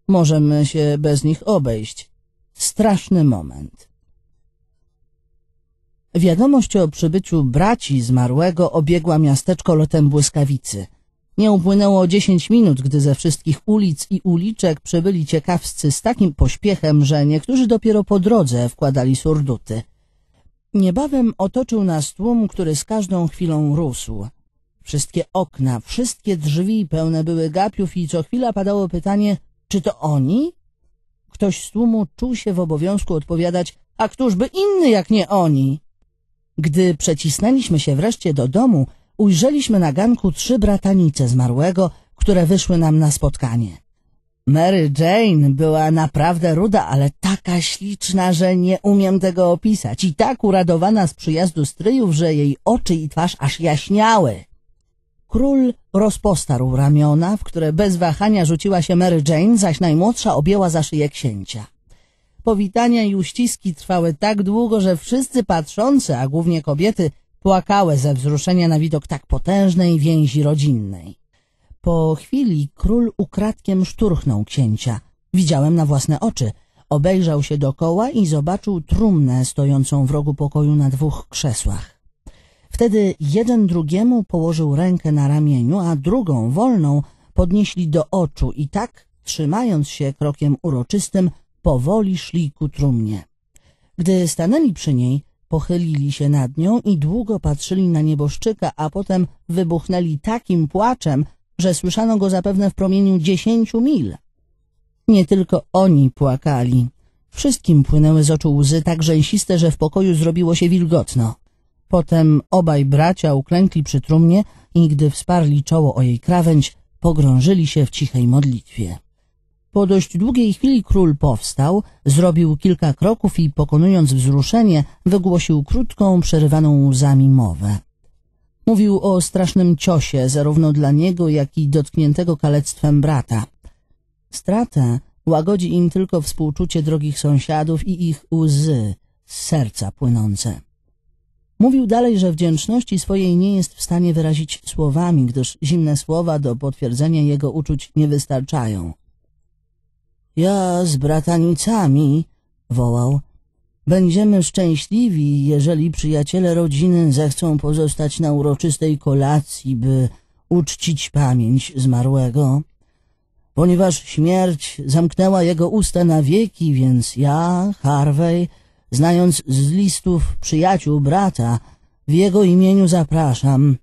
Możemy się bez nich obejść. Straszny moment. Wiadomość o przybyciu braci zmarłego obiegła miasteczko lotem błyskawicy. Nie upłynęło dziesięć minut, gdy ze wszystkich ulic i uliczek przebyli ciekawscy z takim pośpiechem, że niektórzy dopiero po drodze wkładali surduty. Niebawem otoczył nas tłum, który z każdą chwilą rósł. Wszystkie okna, wszystkie drzwi pełne były gapiów i co chwila padało pytanie, czy to oni? Ktoś z tłumu czuł się w obowiązku odpowiadać, a któżby inny jak nie oni? Gdy przecisnęliśmy się wreszcie do domu, ujrzeliśmy na ganku trzy bratanice zmarłego, które wyszły nam na spotkanie. Mary Jane była naprawdę ruda, ale taka śliczna, że nie umiem tego opisać i tak uradowana z przyjazdu stryjów, że jej oczy i twarz aż jaśniały. Król rozpostarł ramiona, w które bez wahania rzuciła się Mary Jane, zaś najmłodsza objęła za szyję księcia. Powitania i uściski trwały tak długo, że wszyscy patrzący, a głównie kobiety, płakały ze wzruszenia na widok tak potężnej więzi rodzinnej. Po chwili król ukradkiem szturchnął księcia. Widziałem na własne oczy. Obejrzał się dokoła i zobaczył trumnę stojącą w rogu pokoju na dwóch krzesłach. Wtedy jeden drugiemu położył rękę na ramieniu, a drugą, wolną, podnieśli do oczu i tak, trzymając się krokiem uroczystym, powoli szli ku trumnie. Gdy stanęli przy niej, pochylili się nad nią i długo patrzyli na nieboszczyka, a potem wybuchnęli takim płaczem, że słyszano go zapewne w promieniu dziesięciu mil. Nie tylko oni płakali. Wszystkim płynęły z oczu łzy tak rzęsiste, że w pokoju zrobiło się wilgotno. Potem obaj bracia uklękli przy trumnie i gdy wsparli czoło o jej krawędź, pogrążyli się w cichej modlitwie. Po dość długiej chwili król powstał, zrobił kilka kroków i pokonując wzruszenie, wygłosił krótką, przerywaną łzami mowę. Mówił o strasznym ciosie zarówno dla niego, jak i dotkniętego kalectwem brata. Stratę łagodzi im tylko współczucie drogich sąsiadów i ich łzy z serca płynące. Mówił dalej, że wdzięczności swojej nie jest w stanie wyrazić słowami, gdyż zimne słowa do potwierdzenia jego uczuć nie wystarczają. Ja z bratanicami, wołał, Będziemy szczęśliwi, jeżeli przyjaciele rodziny zechcą pozostać na uroczystej kolacji, by uczcić pamięć zmarłego. Ponieważ śmierć zamknęła jego usta na wieki, więc ja, Harvey, znając z listów przyjaciół brata, w jego imieniu zapraszam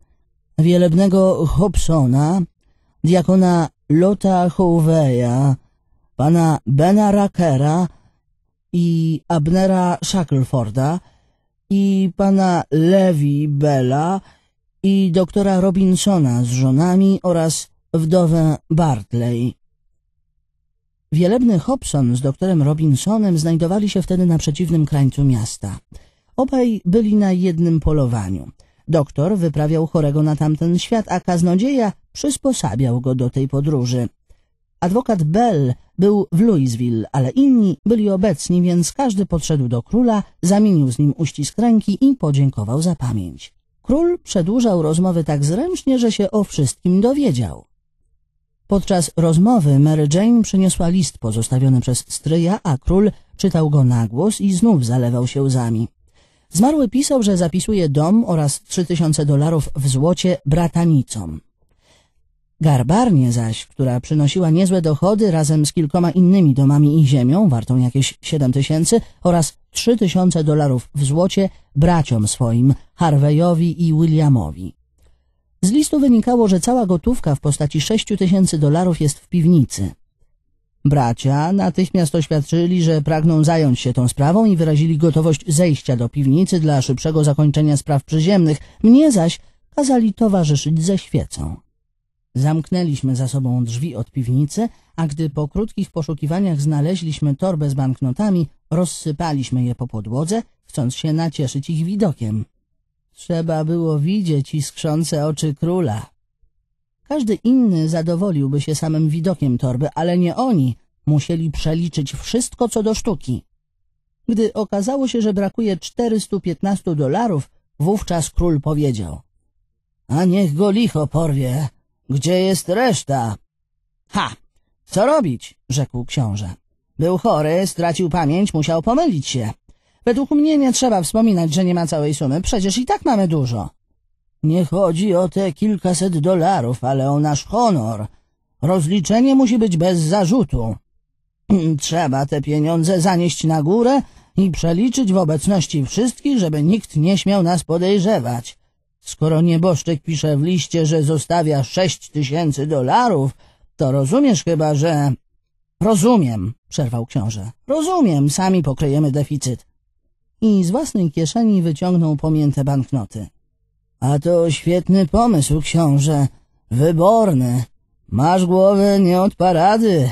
wielebnego Hobsona, diakona Lota Howeya, pana Bena Rakera, i Abnera Shackleforda i pana Levi Bella i doktora Robinsona z żonami oraz wdowę Bartley. Wielebny Hobson z doktorem Robinsonem znajdowali się wtedy na przeciwnym krańcu miasta. Obaj byli na jednym polowaniu. Doktor wyprawiał chorego na tamten świat, a kaznodzieja przysposabiał go do tej podróży. Adwokat Bell był w Louisville, ale inni byli obecni, więc każdy podszedł do króla, zamienił z nim uścisk ręki i podziękował za pamięć. Król przedłużał rozmowy tak zręcznie, że się o wszystkim dowiedział. Podczas rozmowy Mary Jane przyniosła list pozostawiony przez stryja, a król czytał go na głos i znów zalewał się łzami. Zmarły pisał, że zapisuje dom oraz trzy tysiące dolarów w złocie bratanicom. Garbarnie zaś, która przynosiła niezłe dochody razem z kilkoma innymi domami i ziemią, wartą jakieś 7 tysięcy oraz 3 tysiące dolarów w złocie braciom swoim, Harveyowi i Williamowi. Z listu wynikało, że cała gotówka w postaci 6 tysięcy dolarów jest w piwnicy. Bracia natychmiast oświadczyli, że pragną zająć się tą sprawą i wyrazili gotowość zejścia do piwnicy dla szybszego zakończenia spraw przyziemnych. Mnie zaś kazali towarzyszyć ze świecą. Zamknęliśmy za sobą drzwi od piwnicy, a gdy po krótkich poszukiwaniach znaleźliśmy torbę z banknotami, rozsypaliśmy je po podłodze, chcąc się nacieszyć ich widokiem. Trzeba było widzieć iskrzące oczy króla. Każdy inny zadowoliłby się samym widokiem torby, ale nie oni. Musieli przeliczyć wszystko, co do sztuki. Gdy okazało się, że brakuje 415 dolarów, wówczas król powiedział — A niech go licho porwie! Gdzie jest reszta? Ha! Co robić? rzekł książę. Był chory, stracił pamięć, musiał pomylić się. Według mnie nie trzeba wspominać, że nie ma całej sumy, przecież i tak mamy dużo. Nie chodzi o te kilkaset dolarów, ale o nasz honor. Rozliczenie musi być bez zarzutu. Hmm, trzeba te pieniądze zanieść na górę i przeliczyć w obecności wszystkich, żeby nikt nie śmiał nas podejrzewać. Skoro nieboszczyk pisze w liście, że zostawia sześć tysięcy dolarów, to rozumiesz chyba, że... Rozumiem, przerwał książę. Rozumiem, sami pokryjemy deficyt. I z własnej kieszeni wyciągnął pomięte banknoty. A to świetny pomysł, książę. Wyborny. Masz głowę nie od parady.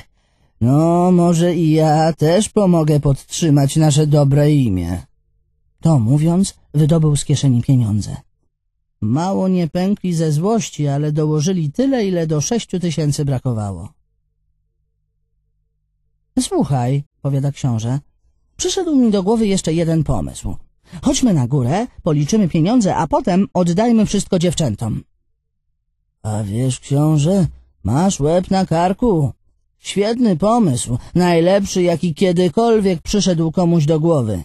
No, może i ja też pomogę podtrzymać nasze dobre imię. To mówiąc, wydobył z kieszeni pieniądze. Mało nie pękli ze złości, ale dołożyli tyle, ile do sześciu tysięcy brakowało. Słuchaj, powiada książę, przyszedł mi do głowy jeszcze jeden pomysł. Chodźmy na górę, policzymy pieniądze, a potem oddajmy wszystko dziewczętom. A wiesz, książę, masz łeb na karku. Świetny pomysł, najlepszy, jaki kiedykolwiek przyszedł komuś do głowy.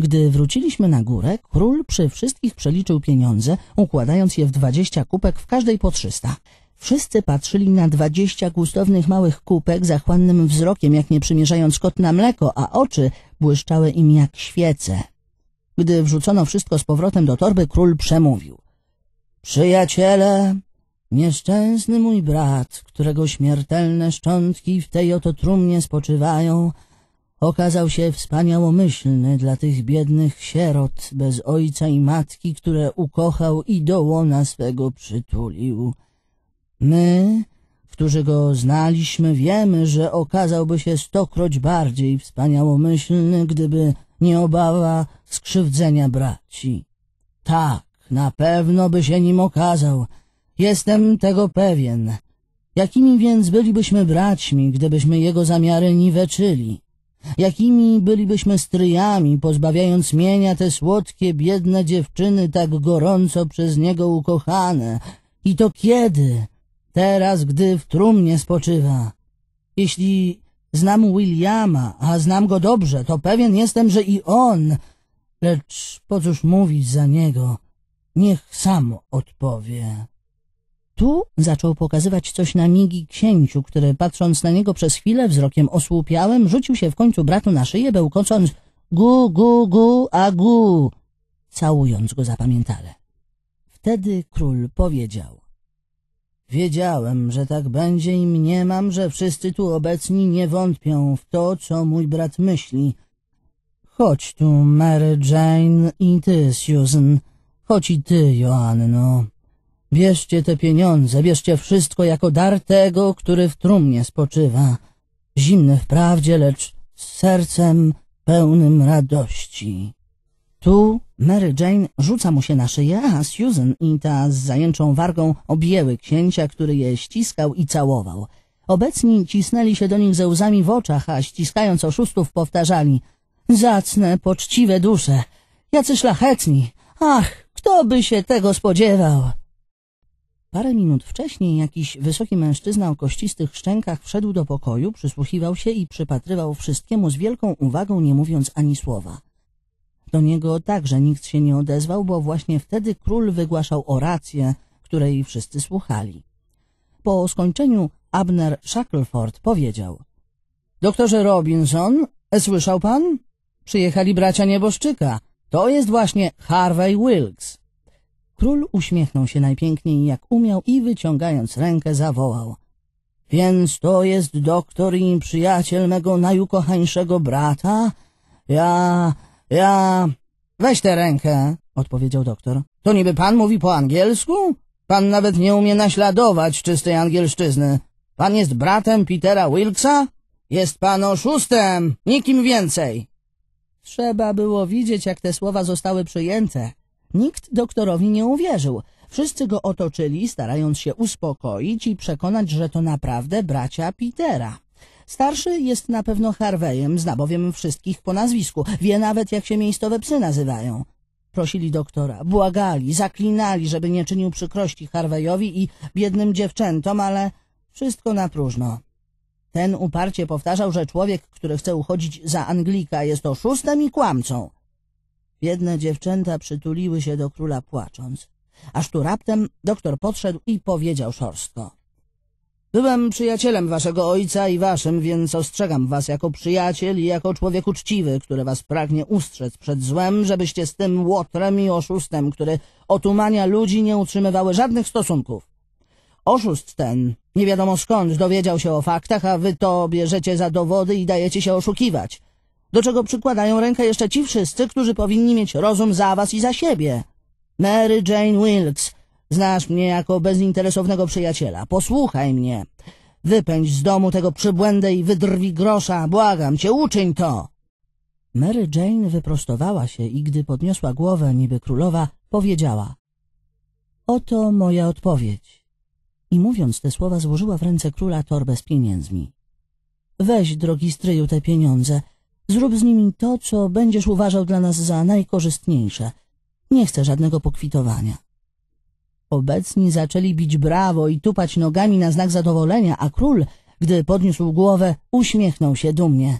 Gdy wróciliśmy na górę, król przy wszystkich przeliczył pieniądze, układając je w dwadzieścia kupek w każdej po trzysta. Wszyscy patrzyli na dwadzieścia gustownych małych kupek zachłannym wzrokiem, jak nie przymierzając kot na mleko, a oczy błyszczały im jak świece. Gdy wrzucono wszystko z powrotem do torby, król przemówił. Przyjaciele, nieszczęsny mój brat, którego śmiertelne szczątki w tej oto trumnie spoczywają, okazał się wspaniałomyślny dla tych biednych sierot bez ojca i matki, które ukochał i do łona swego przytulił. My, którzy go znaliśmy, wiemy, że okazałby się stokroć bardziej wspaniałomyślny, gdyby nie obawa skrzywdzenia braci. Tak, na pewno by się nim okazał. Jestem tego pewien. Jakimi więc bylibyśmy braćmi, gdybyśmy jego zamiary niweczyli? Jakimi bylibyśmy stryjami, pozbawiając mienia te słodkie, biedne dziewczyny tak gorąco przez niego ukochane. I to kiedy? Teraz, gdy w trumnie spoczywa. Jeśli znam Williama, a znam go dobrze, to pewien jestem, że i on... Lecz po cóż mówić za niego? Niech sam odpowie. Tu zaczął pokazywać coś na migi księciu, który patrząc na niego przez chwilę wzrokiem osłupiałym, rzucił się w końcu bratu na szyję, bełkocząc gu, gu, gu, a gu, całując go zapamiętale. Wtedy król powiedział. Wiedziałem, że tak będzie i mniemam, że wszyscy tu obecni nie wątpią w to, co mój brat myśli. Chodź tu, Mary Jane i ty, Susan. Chodź i ty, Joanno. Bierzcie te pieniądze, bierzcie wszystko jako dar tego, który w trumnie spoczywa, zimny wprawdzie, lecz z sercem pełnym radości. Tu Mary Jane rzuca mu się na szyję, a Susan i ta z zajęczą wargą objęły księcia, który je ściskał i całował. Obecni cisnęli się do nich ze łzami w oczach, a ściskając oszustów powtarzali — Zacne, poczciwe dusze, jacy szlachetni, ach, kto by się tego spodziewał! Parę minut wcześniej jakiś wysoki mężczyzna o kościstych szczękach wszedł do pokoju, przysłuchiwał się i przypatrywał wszystkiemu z wielką uwagą, nie mówiąc ani słowa. Do niego także nikt się nie odezwał, bo właśnie wtedy król wygłaszał orację, której wszyscy słuchali. Po skończeniu Abner Shackleford powiedział — Doktorze Robinson, słyszał pan? Przyjechali bracia nieboszczyka. To jest właśnie Harvey Wilkes. Król uśmiechnął się najpiękniej jak umiał i wyciągając rękę zawołał. Więc to jest doktor i przyjaciel mego najukochańszego brata? Ja, ja... Weź tę rękę, odpowiedział doktor. To niby pan mówi po angielsku? Pan nawet nie umie naśladować czystej angielszczyzny. Pan jest bratem Petera Wilksa? Jest pan oszustem, nikim więcej. Trzeba było widzieć, jak te słowa zostały przyjęte. Nikt doktorowi nie uwierzył. Wszyscy go otoczyli, starając się uspokoić i przekonać, że to naprawdę bracia Petera. Starszy jest na pewno Harveyem, zna bowiem wszystkich po nazwisku, wie nawet jak się miejscowe psy nazywają. Prosili doktora, błagali, zaklinali, żeby nie czynił przykrości Harveyowi i biednym dziewczętom, ale wszystko na próżno. Ten uparcie powtarzał, że człowiek, który chce uchodzić za Anglika jest oszustem i kłamcą. Biedne dziewczęta przytuliły się do króla płacząc. Aż tu raptem doktor podszedł i powiedział szorstko. Byłem przyjacielem waszego ojca i waszym, więc ostrzegam was jako przyjaciel i jako człowiek uczciwy, który was pragnie ustrzec przed złem, żebyście z tym łotrem i oszustem, który otumania ludzi, nie utrzymywały żadnych stosunków. Oszust ten, nie wiadomo skąd, dowiedział się o faktach, a wy to bierzecie za dowody i dajecie się oszukiwać do czego przykładają rękę jeszcze ci wszyscy, którzy powinni mieć rozum za was i za siebie. Mary Jane Wilkes, znasz mnie jako bezinteresownego przyjaciela, posłuchaj mnie. Wypędź z domu tego przybłędę i wydrwi grosza, błagam cię, uczyń to! Mary Jane wyprostowała się i gdy podniosła głowę niby królowa, powiedziała Oto moja odpowiedź. I mówiąc te słowa złożyła w ręce króla torbę z pieniędzmi. Weź, drogi stryju, te pieniądze – Zrób z nimi to, co będziesz uważał dla nas za najkorzystniejsze. Nie chcę żadnego pokwitowania. Obecni zaczęli bić brawo i tupać nogami na znak zadowolenia, a król, gdy podniósł głowę, uśmiechnął się dumnie.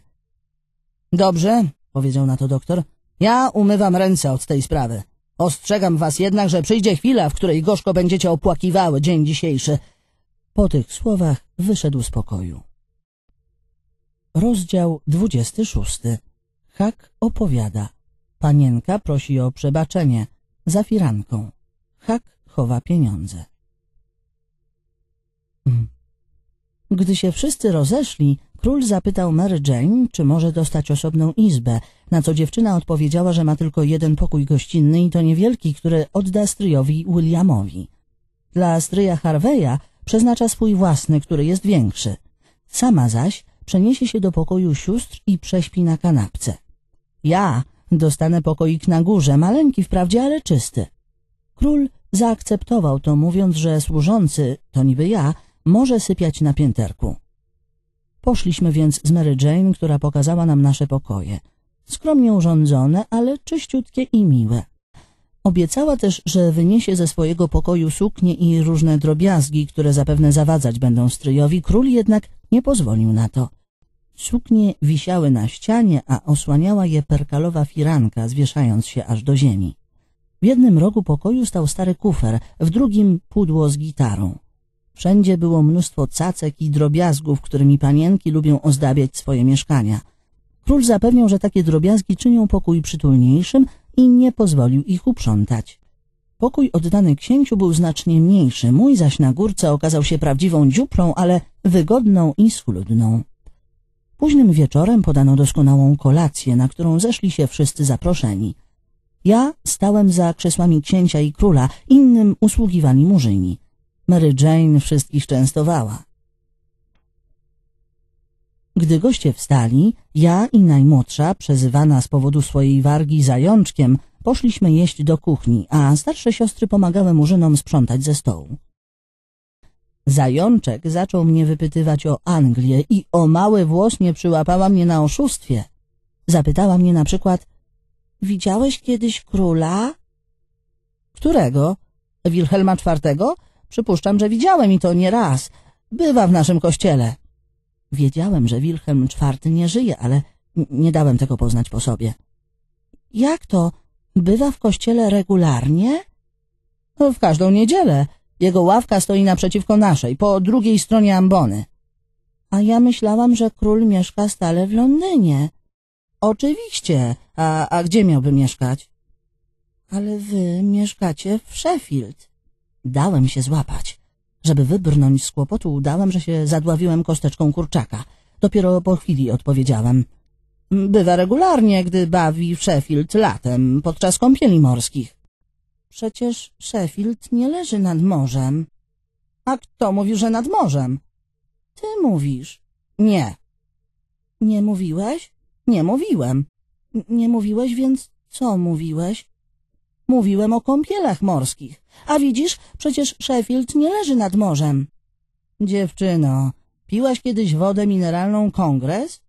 Dobrze, powiedział na to doktor, ja umywam ręce od tej sprawy. Ostrzegam was jednak, że przyjdzie chwila, w której gorzko będziecie opłakiwały dzień dzisiejszy. Po tych słowach wyszedł z pokoju. Rozdział 26. Hak opowiada. Panienka prosi o przebaczenie za firanką. Hak chowa pieniądze. Mm. Gdy się wszyscy rozeszli, król zapytał Mary Jane, czy może dostać osobną izbę, na co dziewczyna odpowiedziała, że ma tylko jeden pokój gościnny i to niewielki, który odda stryjowi Williamowi. Dla stryja Harveya przeznacza swój własny, który jest większy. Sama zaś przeniesie się do pokoju sióstr i prześpi na kanapce. Ja dostanę pokoik na górze, maleńki wprawdzie, ale czysty. Król zaakceptował to, mówiąc, że służący, to niby ja, może sypiać na pięterku. Poszliśmy więc z Mary Jane, która pokazała nam nasze pokoje. Skromnie urządzone, ale czyściutkie i miłe. Obiecała też, że wyniesie ze swojego pokoju suknie i różne drobiazgi, które zapewne zawadzać będą stryjowi, król jednak nie pozwolił na to. Suknie wisiały na ścianie, a osłaniała je perkalowa firanka, zwieszając się aż do ziemi. W jednym rogu pokoju stał stary kufer, w drugim pudło z gitarą. Wszędzie było mnóstwo cacek i drobiazgów, którymi panienki lubią ozdabiać swoje mieszkania. Król zapewniał, że takie drobiazgi czynią pokój przytulniejszym i nie pozwolił ich uprzątać. Pokój oddany księciu był znacznie mniejszy, mój zaś na górce okazał się prawdziwą dziuprą, ale wygodną i schludną. Późnym wieczorem podano doskonałą kolację, na którą zeszli się wszyscy zaproszeni. Ja stałem za krzesłami księcia i króla, innym usługiwali murzyni. Mary Jane wszystkich częstowała. Gdy goście wstali, ja i najmłodsza, przezywana z powodu swojej wargi zajączkiem, poszliśmy jeść do kuchni, a starsze siostry pomagały murzynom sprzątać ze stołu. Zajączek zaczął mnie wypytywać o Anglię i o mały włos nie przyłapała mnie na oszustwie. Zapytała mnie na przykład, widziałeś kiedyś króla? Którego? Wilhelma IV? Przypuszczam, że widziałem i to nie raz. Bywa w naszym kościele. Wiedziałem, że Wilhelm IV nie żyje, ale nie dałem tego poznać po sobie. Jak to? Bywa w kościele regularnie? W każdą niedzielę. Jego ławka stoi naprzeciwko naszej, po drugiej stronie ambony. A ja myślałam, że król mieszka stale w Londynie. Oczywiście, a, a gdzie miałby mieszkać? Ale wy mieszkacie w Sheffield. Dałem się złapać. Żeby wybrnąć z kłopotu, udałem, że się zadławiłem kosteczką kurczaka. Dopiero po chwili odpowiedziałem. Bywa regularnie, gdy bawi w Sheffield latem, podczas kąpieli morskich. Przecież Sheffield nie leży nad morzem. A kto mówił, że nad morzem? Ty mówisz. Nie. Nie mówiłeś? Nie mówiłem. N nie mówiłeś, więc co mówiłeś? Mówiłem o kąpielach morskich. A widzisz, przecież Sheffield nie leży nad morzem. Dziewczyno, piłaś kiedyś wodę mineralną kongres?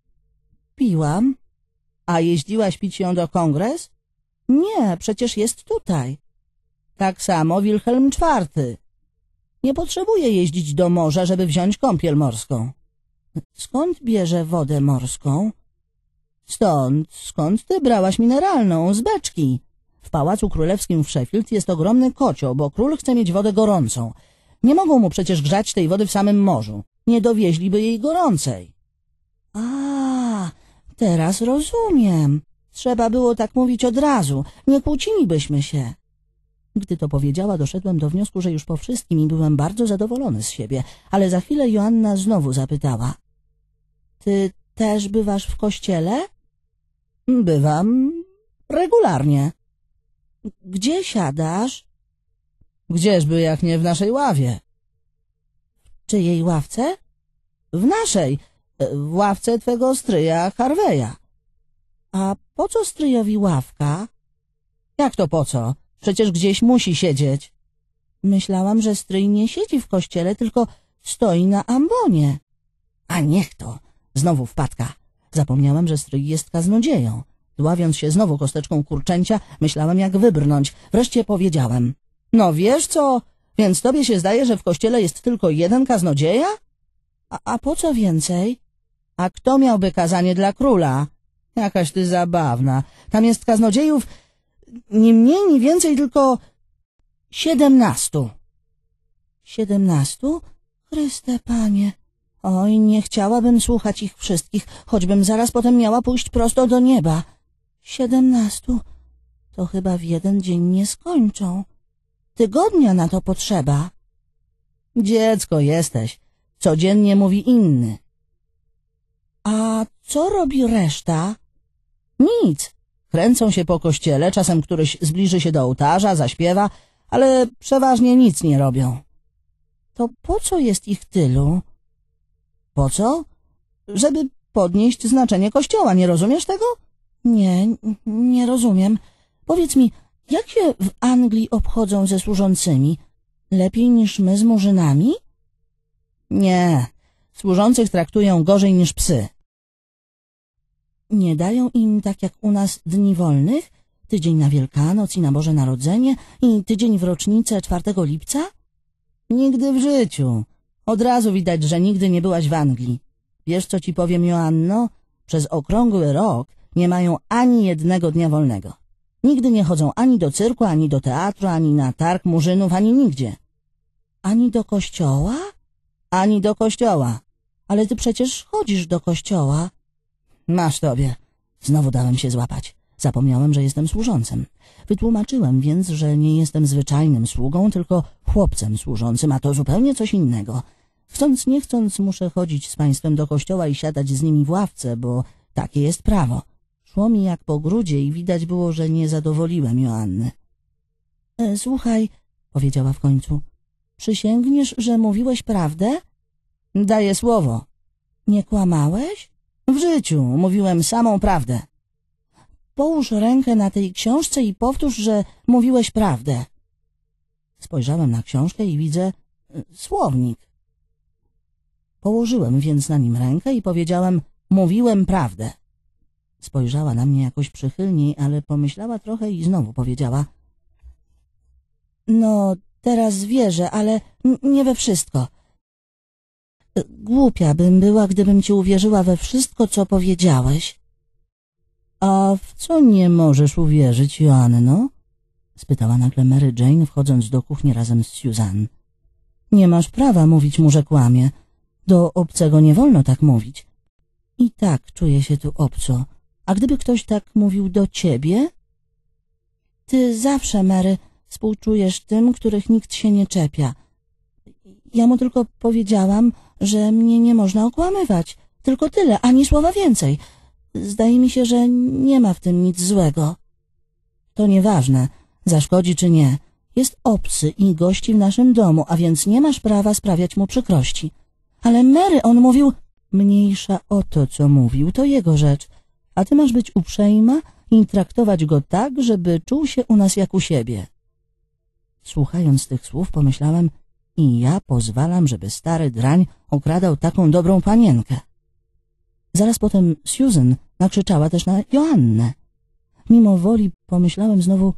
Piłam. A jeździłaś pić ją do kongres? Nie, przecież jest tutaj. Tak samo Wilhelm IV. Nie potrzebuje jeździć do morza, żeby wziąć kąpiel morską. Skąd bierze wodę morską? Stąd, skąd ty brałaś mineralną, z beczki. W Pałacu Królewskim w Sheffield jest ogromny kocioł, bo król chce mieć wodę gorącą. Nie mogą mu przecież grzać tej wody w samym morzu. Nie dowieźliby jej gorącej. A, teraz rozumiem. Trzeba było tak mówić od razu. Nie kłócilibyśmy się. Gdy to powiedziała, doszedłem do wniosku, że już po wszystkim i byłem bardzo zadowolony z siebie, ale za chwilę Joanna znowu zapytała. Ty też bywasz w kościele? Bywam regularnie. Gdzie siadasz? Gdzieżby, jak nie w naszej ławie. W czyjej ławce? W naszej, e, w ławce twego stryja Harveya. A po co stryjowi ławka? Jak to po co? Przecież gdzieś musi siedzieć. Myślałam, że stryj nie siedzi w kościele, tylko stoi na ambonie. A niech to! Znowu wpadka. Zapomniałam, że stryj jest kaznodzieją. Dławiąc się znowu kosteczką kurczęcia, myślałam jak wybrnąć. Wreszcie powiedziałem. No wiesz co, więc tobie się zdaje, że w kościele jest tylko jeden kaznodzieja? A, a po co więcej? A kto miałby kazanie dla króla? Jakaś ty zabawna. Tam jest kaznodziejów nie mniej, nie więcej, tylko siedemnastu. Siedemnastu? Chryste panie. Oj, nie chciałabym słuchać ich wszystkich, choćbym zaraz potem miała pójść prosto do nieba. Siedemnastu? To chyba w jeden dzień nie skończą. Tygodnia na to potrzeba. Dziecko jesteś. Codziennie mówi inny. A co robi reszta? Nic. Kręcą się po kościele, czasem któryś zbliży się do ołtarza, zaśpiewa, ale przeważnie nic nie robią. To po co jest ich tylu? Po co? Żeby podnieść znaczenie kościoła, nie rozumiesz tego? Nie, nie rozumiem. Powiedz mi, jak się w Anglii obchodzą ze służącymi? Lepiej niż my z murzynami? Nie, służących traktują gorzej niż psy. Nie dają im, tak jak u nas, dni wolnych? Tydzień na Wielkanoc i na Boże Narodzenie i tydzień w rocznicę 4 lipca? Nigdy w życiu. Od razu widać, że nigdy nie byłaś w Anglii. Wiesz, co ci powiem, Joanno? Przez okrągły rok nie mają ani jednego dnia wolnego. Nigdy nie chodzą ani do cyrku, ani do teatru, ani na targ murzynów, ani nigdzie. Ani do kościoła? Ani do kościoła. Ale ty przecież chodzisz do kościoła. Masz tobie. Znowu dałem się złapać. Zapomniałem, że jestem służącym. Wytłumaczyłem więc, że nie jestem zwyczajnym sługą, tylko chłopcem służącym, a to zupełnie coś innego. Chcąc nie chcąc muszę chodzić z państwem do kościoła i siadać z nimi w ławce, bo takie jest prawo. Szło mi jak po grudzie i widać było, że nie zadowoliłem Joanny. E, słuchaj, powiedziała w końcu, przysięgniesz, że mówiłeś prawdę? Daję słowo. Nie kłamałeś? W życiu mówiłem samą prawdę. Połóż rękę na tej książce i powtórz, że mówiłeś prawdę. Spojrzałem na książkę i widzę y, słownik. Położyłem więc na nim rękę i powiedziałem, mówiłem prawdę. Spojrzała na mnie jakoś przychylniej, ale pomyślała trochę i znowu powiedziała. No, teraz wierzę, ale nie we wszystko. Głupia bym była, gdybym ci uwierzyła we wszystko, co powiedziałeś. A w co nie możesz uwierzyć, Joanno? spytała nagle Mary Jane, wchodząc do kuchni razem z Susan. Nie masz prawa mówić mu, że kłamie. Do obcego nie wolno tak mówić. I tak czuję się tu obco. A gdyby ktoś tak mówił do ciebie? Ty zawsze, Mary, współczujesz tym, których nikt się nie czepia. Ja mu tylko powiedziałam, że mnie nie można okłamywać. Tylko tyle, ani słowa więcej. Zdaje mi się, że nie ma w tym nic złego. To nieważne, zaszkodzi czy nie. Jest obcy i gości w naszym domu, a więc nie masz prawa sprawiać mu przykrości. Ale Mary, on mówił, mniejsza o to, co mówił, to jego rzecz. A ty masz być uprzejma i traktować go tak, żeby czuł się u nas jak u siebie. Słuchając tych słów, pomyślałem, i ja pozwalam, żeby stary drań okradał taką dobrą panienkę. Zaraz potem Susan nakrzyczała też na Joannę. Mimo woli pomyślałem znowu,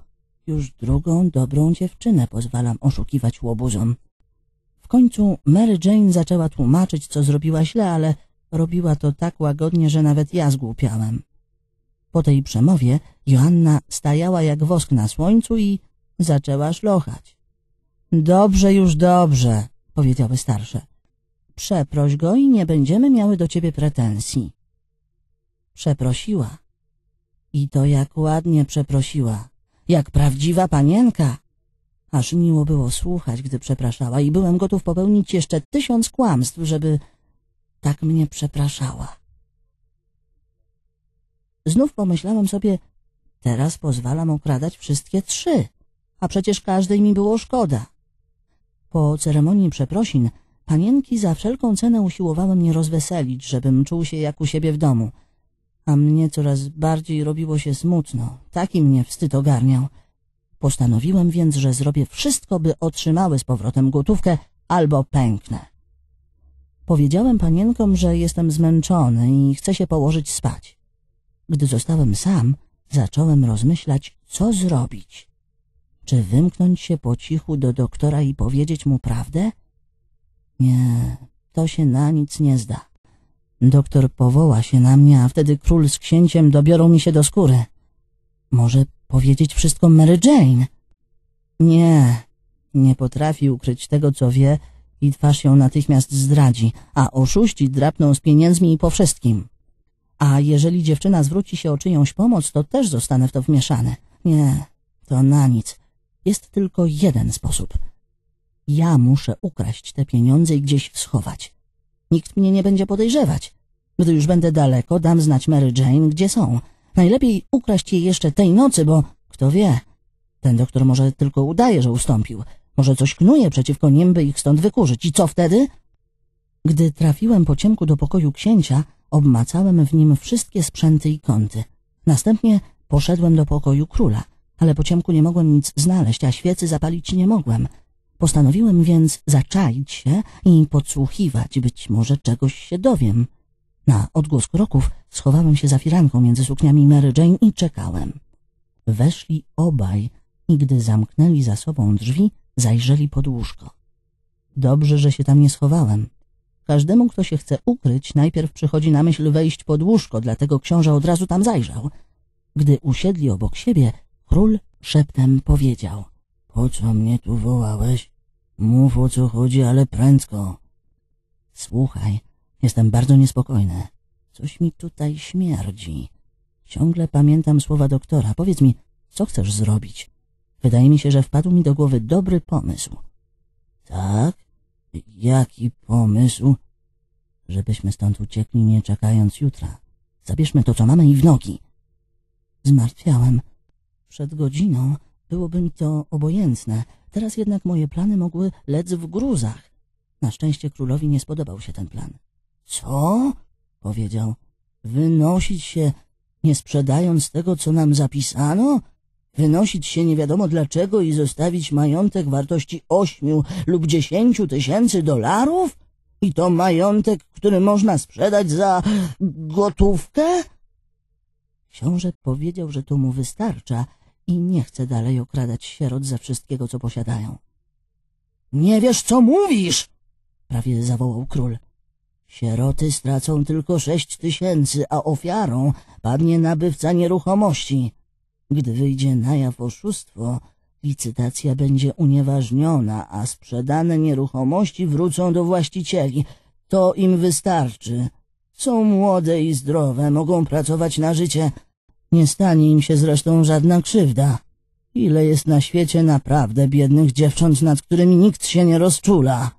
już drugą dobrą dziewczynę pozwalam oszukiwać łobuzom. W końcu Mary Jane zaczęła tłumaczyć, co zrobiła źle, ale robiła to tak łagodnie, że nawet ja zgłupiałem. Po tej przemowie Joanna stajała jak wosk na słońcu i zaczęła szlochać. Dobrze już, dobrze, powiedziały starsze. Przeproś go i nie będziemy miały do ciebie pretensji. Przeprosiła. I to jak ładnie przeprosiła, jak prawdziwa panienka. Aż miło było słuchać, gdy przepraszała i byłem gotów popełnić jeszcze tysiąc kłamstw, żeby tak mnie przepraszała. Znów pomyślałem sobie, teraz pozwalam okradać wszystkie trzy, a przecież każdej mi było szkoda. Po ceremonii przeprosin panienki za wszelką cenę usiłowały mnie rozweselić, żebym czuł się jak u siebie w domu. A mnie coraz bardziej robiło się smutno. Taki mnie wstyd ogarniał. Postanowiłem więc, że zrobię wszystko, by otrzymały z powrotem gotówkę albo pęknę. Powiedziałem panienkom, że jestem zmęczony i chcę się położyć spać. Gdy zostałem sam, zacząłem rozmyślać, co zrobić. Czy wymknąć się po cichu do doktora i powiedzieć mu prawdę? Nie, to się na nic nie zda. Doktor powoła się na mnie, a wtedy król z księciem dobiorą mi się do skóry. Może powiedzieć wszystko Mary Jane? Nie, nie potrafi ukryć tego, co wie i twarz ją natychmiast zdradzi, a oszuści drapną z pieniędzmi i po wszystkim. A jeżeli dziewczyna zwróci się o czyjąś pomoc, to też zostanę w to wmieszany. Nie, to na nic. Jest tylko jeden sposób. Ja muszę ukraść te pieniądze i gdzieś schować. Nikt mnie nie będzie podejrzewać. Gdy już będę daleko, dam znać Mary Jane, gdzie są. Najlepiej ukraść je jeszcze tej nocy, bo kto wie... Ten doktor może tylko udaje, że ustąpił. Może coś knuje przeciwko nim, by ich stąd wykurzyć. I co wtedy? Gdy trafiłem po ciemku do pokoju księcia, obmacałem w nim wszystkie sprzęty i kąty. Następnie poszedłem do pokoju króla ale po ciemku nie mogłem nic znaleźć, a świecy zapalić nie mogłem. Postanowiłem więc zaczaić się i podsłuchiwać, być może czegoś się dowiem. Na odgłos kroków schowałem się za firanką między sukniami Mary Jane i czekałem. Weszli obaj i gdy zamknęli za sobą drzwi, zajrzeli pod łóżko. Dobrze, że się tam nie schowałem. Każdemu, kto się chce ukryć, najpierw przychodzi na myśl wejść pod łóżko, dlatego książę od razu tam zajrzał. Gdy usiedli obok siebie, Król szeptem powiedział. Po co mnie tu wołałeś? Mów o co chodzi, ale prędko. Słuchaj, jestem bardzo niespokojny. Coś mi tutaj śmierdzi. Ciągle pamiętam słowa doktora. Powiedz mi, co chcesz zrobić? Wydaje mi się, że wpadł mi do głowy dobry pomysł. Tak? Jaki pomysł? Żebyśmy stąd uciekli, nie czekając jutra. Zabierzmy to, co mamy i w nogi. Zmartwiałem przed godziną byłoby mi to obojętne, teraz jednak moje plany mogły lec w gruzach. Na szczęście królowi nie spodobał się ten plan. Co? powiedział. Wynosić się, nie sprzedając tego, co nam zapisano? Wynosić się nie wiadomo dlaczego i zostawić majątek wartości ośmiu lub dziesięciu tysięcy dolarów? I to majątek, który można sprzedać za gotówkę? Książę powiedział, że to mu wystarcza i nie chce dalej okradać sierot ze wszystkiego, co posiadają. — Nie wiesz, co mówisz! — prawie zawołał król. — Sieroty stracą tylko sześć tysięcy, a ofiarą padnie nabywca nieruchomości. Gdy wyjdzie na jaw oszustwo, licytacja będzie unieważniona, a sprzedane nieruchomości wrócą do właścicieli. To im wystarczy. Są młode i zdrowe, mogą pracować na życie — nie stanie im się zresztą żadna krzywda. Ile jest na świecie naprawdę biednych dziewcząt, nad którymi nikt się nie rozczula?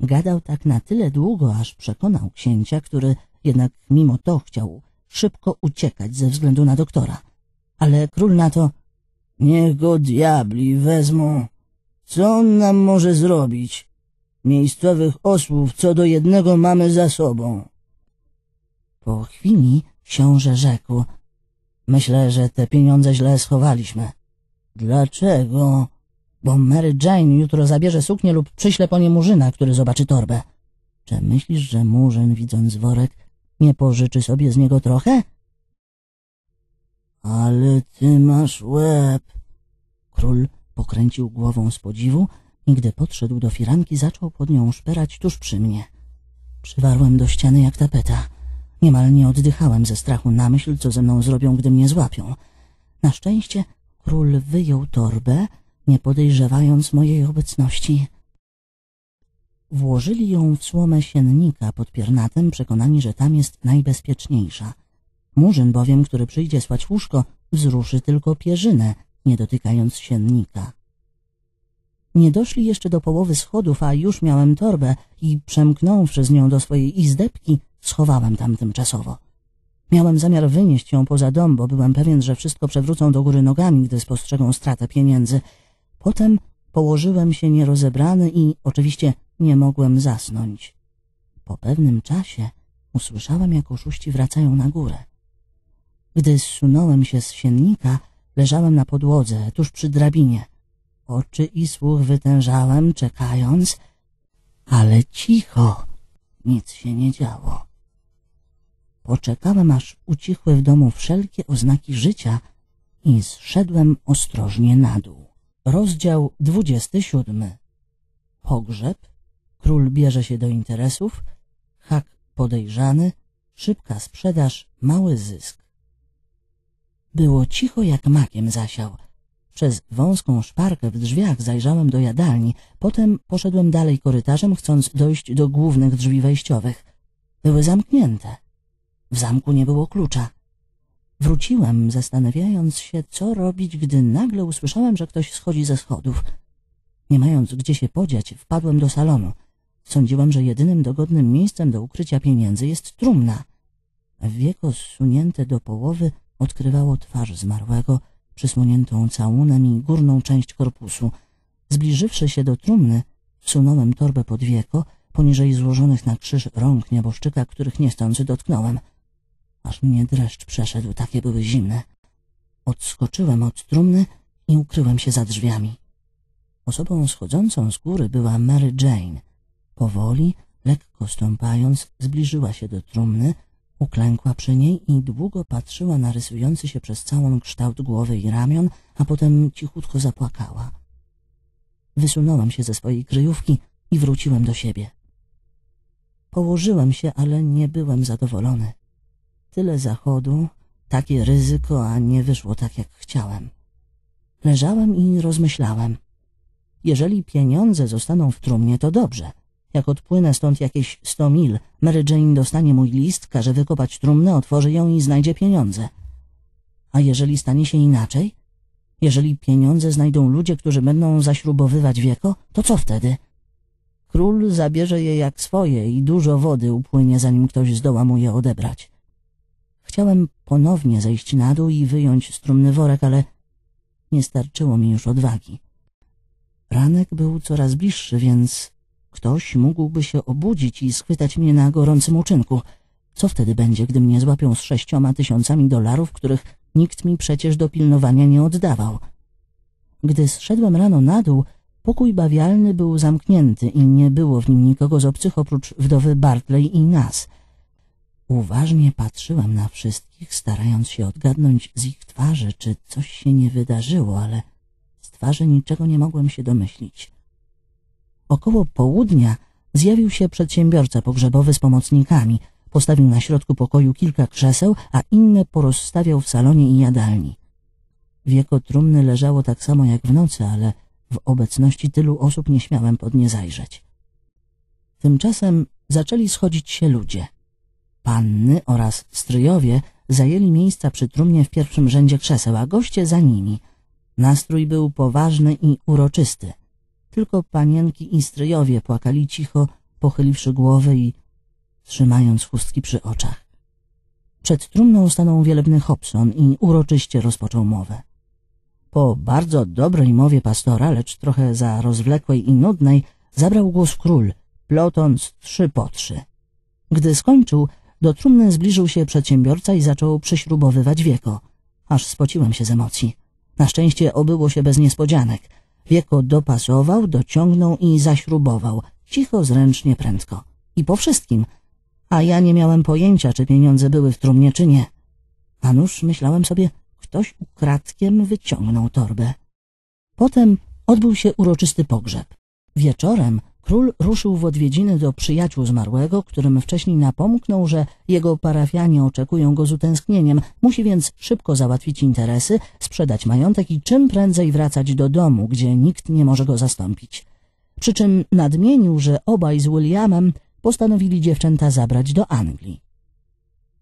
Gadał tak na tyle długo, aż przekonał księcia, który jednak mimo to chciał szybko uciekać ze względu na doktora. Ale król na to... Niech go diabli wezmą. Co on nam może zrobić? Miejscowych osłów co do jednego mamy za sobą. Po chwili książę rzekł... Myślę, że te pieniądze źle schowaliśmy. Dlaczego? Bo Mary Jane jutro zabierze suknię lub przyśle po nie murzyna, który zobaczy torbę. Czy myślisz, że murzyn, widząc worek, nie pożyczy sobie z niego trochę? Ale ty masz łeb. Król pokręcił głową z podziwu i gdy podszedł do firanki, zaczął pod nią szperać tuż przy mnie. Przywarłem do ściany jak tapeta. Niemal nie oddychałem ze strachu na myśl, co ze mną zrobią, gdy mnie złapią. Na szczęście król wyjął torbę, nie podejrzewając mojej obecności. Włożyli ją w słomę siennika pod piernatem, przekonani, że tam jest najbezpieczniejsza. Murzyn bowiem, który przyjdzie słać łóżko, wzruszy tylko pierzynę, nie dotykając siennika. Nie doszli jeszcze do połowy schodów, a już miałem torbę i przemknąwszy z nią do swojej izdebki, schowałem tam tymczasowo. Miałem zamiar wynieść ją poza dom, bo byłem pewien, że wszystko przewrócą do góry nogami, gdy spostrzegą stratę pieniędzy. Potem położyłem się nierozebrany i oczywiście nie mogłem zasnąć. Po pewnym czasie usłyszałem, jak oszuści wracają na górę. Gdy zsunąłem się z siennika, leżałem na podłodze, tuż przy drabinie. Oczy i słuch wytężałem, czekając, ale cicho, nic się nie działo. Poczekałem, aż ucichły w domu wszelkie oznaki życia i zszedłem ostrożnie na dół. Rozdział 27 Pogrzeb Król bierze się do interesów Hak podejrzany Szybka sprzedaż, mały zysk Było cicho jak makiem zasiał przez wąską szparkę w drzwiach zajrzałem do jadalni, potem poszedłem dalej korytarzem, chcąc dojść do głównych drzwi wejściowych. Były zamknięte. W zamku nie było klucza. Wróciłem, zastanawiając się, co robić, gdy nagle usłyszałem, że ktoś schodzi ze schodów. Nie mając gdzie się podziać, wpadłem do salonu. Sądziłem, że jedynym dogodnym miejscem do ukrycia pieniędzy jest trumna. Wieko zsunięte do połowy odkrywało twarz zmarłego, przysłoniętą całunem i górną część korpusu. Zbliżywszy się do trumny, wsunąłem torbę pod wieko, poniżej złożonych na krzyż rąk nieboszczyka, których niechcący dotknąłem. Aż mnie dreszcz przeszedł, takie były zimne. Odskoczyłem od trumny i ukryłem się za drzwiami. Osobą schodzącą z góry była Mary Jane. Powoli, lekko stąpając, zbliżyła się do trumny, Uklękła przy niej i długo patrzyła na rysujący się przez całą kształt głowy i ramion, a potem cichutko zapłakała. Wysunąłem się ze swojej kryjówki i wróciłem do siebie. Położyłem się, ale nie byłem zadowolony. Tyle zachodu, takie ryzyko, a nie wyszło tak, jak chciałem. Leżałem i rozmyślałem. Jeżeli pieniądze zostaną w trumnie, to dobrze. Jak odpłynę stąd jakieś sto mil, Mary Jane dostanie mój list, każe wykopać trumnę, otworzy ją i znajdzie pieniądze. A jeżeli stanie się inaczej? Jeżeli pieniądze znajdą ludzie, którzy będą zaśrubowywać wieko, to co wtedy? Król zabierze je jak swoje i dużo wody upłynie, zanim ktoś zdoła mu je odebrać. Chciałem ponownie zejść na dół i wyjąć strumny worek, ale nie starczyło mi już odwagi. Ranek był coraz bliższy, więc Ktoś mógłby się obudzić i schwytać mnie na gorącym uczynku. Co wtedy będzie, gdy mnie złapią z sześcioma tysiącami dolarów, których nikt mi przecież do pilnowania nie oddawał? Gdy zszedłem rano na dół, pokój bawialny był zamknięty i nie było w nim nikogo z obcych oprócz wdowy Bartley i nas. Uważnie patrzyłem na wszystkich, starając się odgadnąć z ich twarzy, czy coś się nie wydarzyło, ale z twarzy niczego nie mogłem się domyślić. Około południa zjawił się przedsiębiorca pogrzebowy z pomocnikami. Postawił na środku pokoju kilka krzeseł, a inne porozstawiał w salonie i jadalni. Wieko trumny leżało tak samo jak w nocy, ale w obecności tylu osób nie śmiałem pod nie zajrzeć. Tymczasem zaczęli schodzić się ludzie. Panny oraz stryjowie zajęli miejsca przy trumnie w pierwszym rzędzie krzeseł, a goście za nimi. Nastrój był poważny i uroczysty. Tylko panienki i stryjowie płakali cicho, pochyliwszy głowy i trzymając chustki przy oczach. Przed trumną stanął wielebny Hobson i uroczyście rozpoczął mowę. Po bardzo dobrej mowie pastora, lecz trochę za rozwlekłej i nudnej, zabrał głos król, plotąc trzy po trzy. Gdy skończył, do trumny zbliżył się przedsiębiorca i zaczął przyśrubowywać wieko. Aż spociłem się z emocji. Na szczęście obyło się bez niespodzianek. Pieko dopasował, dociągnął i zaśrubował, cicho, zręcznie, prędko. I po wszystkim. A ja nie miałem pojęcia, czy pieniądze były w trumnie, czy nie. A nuż myślałem sobie, ktoś ukradkiem wyciągnął torbę. Potem odbył się uroczysty pogrzeb. Wieczorem Król ruszył w odwiedziny do przyjaciół zmarłego, którym wcześniej napomknął, że jego parafianie oczekują go z utęsknieniem, musi więc szybko załatwić interesy, sprzedać majątek i czym prędzej wracać do domu, gdzie nikt nie może go zastąpić. Przy czym nadmienił, że obaj z Williamem postanowili dziewczęta zabrać do Anglii.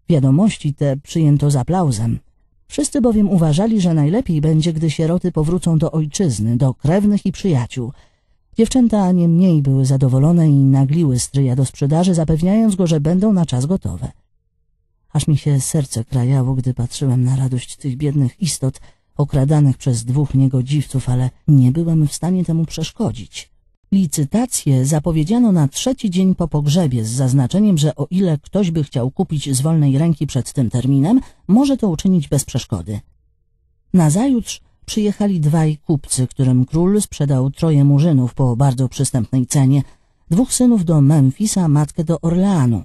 Wiadomości te przyjęto z aplauzem. Wszyscy bowiem uważali, że najlepiej będzie, gdy sieroty powrócą do ojczyzny, do krewnych i przyjaciół – Dziewczęta nie mniej były zadowolone i nagliły stryja do sprzedaży, zapewniając go, że będą na czas gotowe. Aż mi się serce krajało, gdy patrzyłem na radość tych biednych istot okradanych przez dwóch niegodziwców, ale nie byłem w stanie temu przeszkodzić. Licytację zapowiedziano na trzeci dzień po pogrzebie z zaznaczeniem, że o ile ktoś by chciał kupić z wolnej ręki przed tym terminem, może to uczynić bez przeszkody. Nazajutrz przyjechali dwaj kupcy, którym król sprzedał troje murzynów po bardzo przystępnej cenie, dwóch synów do Memfisa, matkę do Orleanu.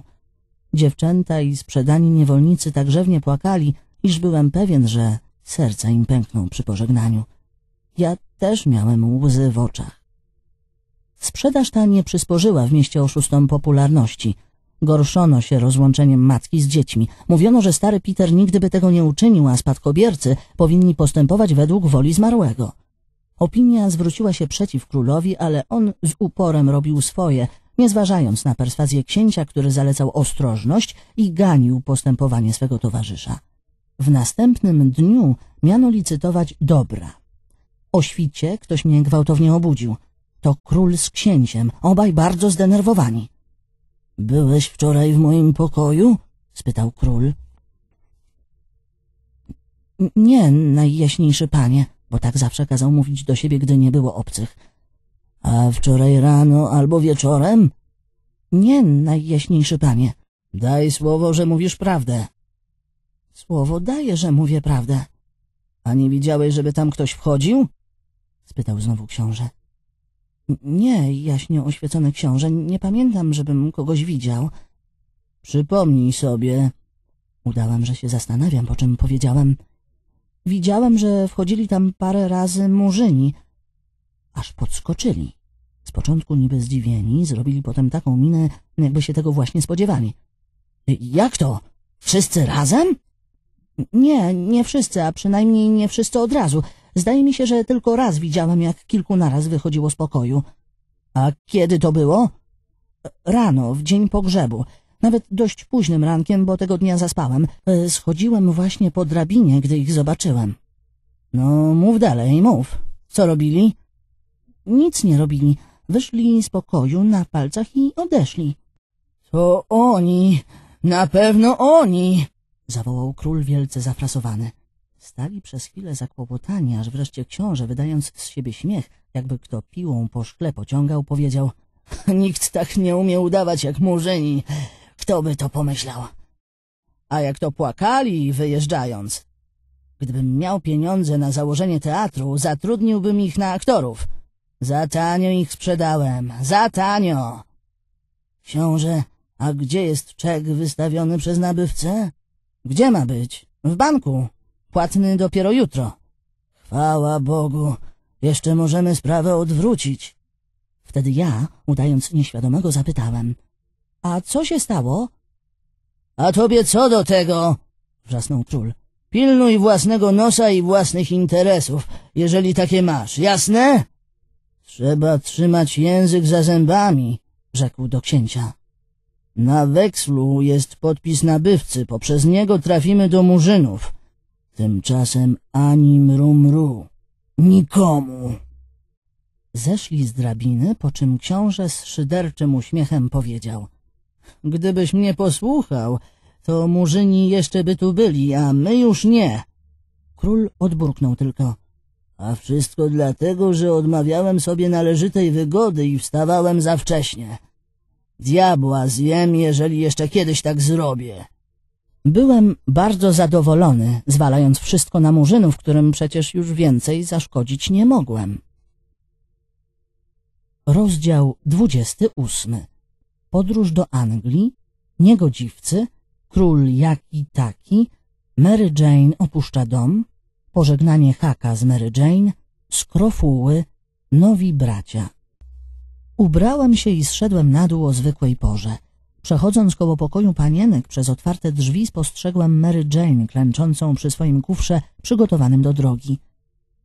Dziewczęta i sprzedani niewolnicy tak rzewnie płakali, iż byłem pewien, że serca im pękną przy pożegnaniu. Ja też miałem łzy w oczach. Sprzedaż ta nie przysporzyła w mieście oszustom popularności. Gorszono się rozłączeniem matki z dziećmi. Mówiono, że stary Peter nigdy by tego nie uczynił, a spadkobiercy powinni postępować według woli zmarłego. Opinia zwróciła się przeciw królowi, ale on z uporem robił swoje, nie zważając na perswazję księcia, który zalecał ostrożność i ganił postępowanie swego towarzysza. W następnym dniu miano licytować dobra. O świcie ktoś mnie gwałtownie obudził. To król z księciem, obaj bardzo zdenerwowani. Byłeś wczoraj w moim pokoju? spytał król. Nie, najjaśniejszy panie, bo tak zawsze kazał mówić do siebie, gdy nie było obcych. A wczoraj rano albo wieczorem? Nie, najjaśniejszy panie. Daj słowo, że mówisz prawdę. Słowo daję, że mówię prawdę. A nie widziałeś, żeby tam ktoś wchodził? spytał znowu książę. Nie, jaśnie oświecony książę, nie pamiętam, żebym kogoś widział. Przypomnij sobie. Udałem, że się zastanawiam, po czym powiedziałem. Widziałem, że wchodzili tam parę razy murzyni. Aż podskoczyli. Z początku niby zdziwieni, zrobili potem taką minę, jakby się tego właśnie spodziewali. Jak to? Wszyscy razem? Nie, nie wszyscy, a przynajmniej nie wszyscy od razu. Zdaje mi się, że tylko raz widziałam, jak kilku naraz wychodziło z pokoju. A kiedy to było? Rano, w dzień pogrzebu. Nawet dość późnym rankiem, bo tego dnia zaspałam. E, schodziłem właśnie po drabinie, gdy ich zobaczyłem. No, mów dalej, mów. Co robili? Nic nie robili. Wyszli z pokoju na palcach i odeszli. To oni, na pewno oni, zawołał król wielce zafrasowany stali przez chwilę zakłopotani, aż wreszcie książę, wydając z siebie śmiech, jakby kto piłą po szkle pociągał, powiedział — Nikt tak nie umie udawać jak murzyni. Kto by to pomyślał? A jak to płakali, wyjeżdżając? Gdybym miał pieniądze na założenie teatru, zatrudniłbym ich na aktorów. Za tanio ich sprzedałem, za tanio! Książę, a gdzie jest czek wystawiony przez nabywcę? Gdzie ma być? W banku płatny dopiero jutro. Chwała Bogu, jeszcze możemy sprawę odwrócić. Wtedy ja, udając nieświadomego, zapytałem. A co się stało? A tobie co do tego? Wrzasnął król. Pilnuj własnego nosa i własnych interesów, jeżeli takie masz, jasne? Trzeba trzymać język za zębami, rzekł do księcia. Na wekslu jest podpis nabywcy, poprzez niego trafimy do murzynów. Tymczasem ani mru mru, nikomu. Zeszli z drabiny, po czym książę z szyderczym uśmiechem powiedział. Gdybyś mnie posłuchał, to murzyni jeszcze by tu byli, a my już nie. Król odburknął tylko. A wszystko dlatego, że odmawiałem sobie należytej wygody i wstawałem za wcześnie. Diabła zjem, jeżeli jeszcze kiedyś tak zrobię. Byłem bardzo zadowolony, zwalając wszystko na murzynów, którym przecież już więcej zaszkodzić nie mogłem. Rozdział 28 Podróż do Anglii Niegodziwcy Król jaki taki Mary Jane opuszcza dom Pożegnanie Haka z Mary Jane Skrofuły Nowi bracia Ubrałem się i zszedłem na dół o zwykłej porze. Przechodząc koło pokoju panienek przez otwarte drzwi spostrzegłem Mary Jane klęczącą przy swoim kufrze przygotowanym do drogi.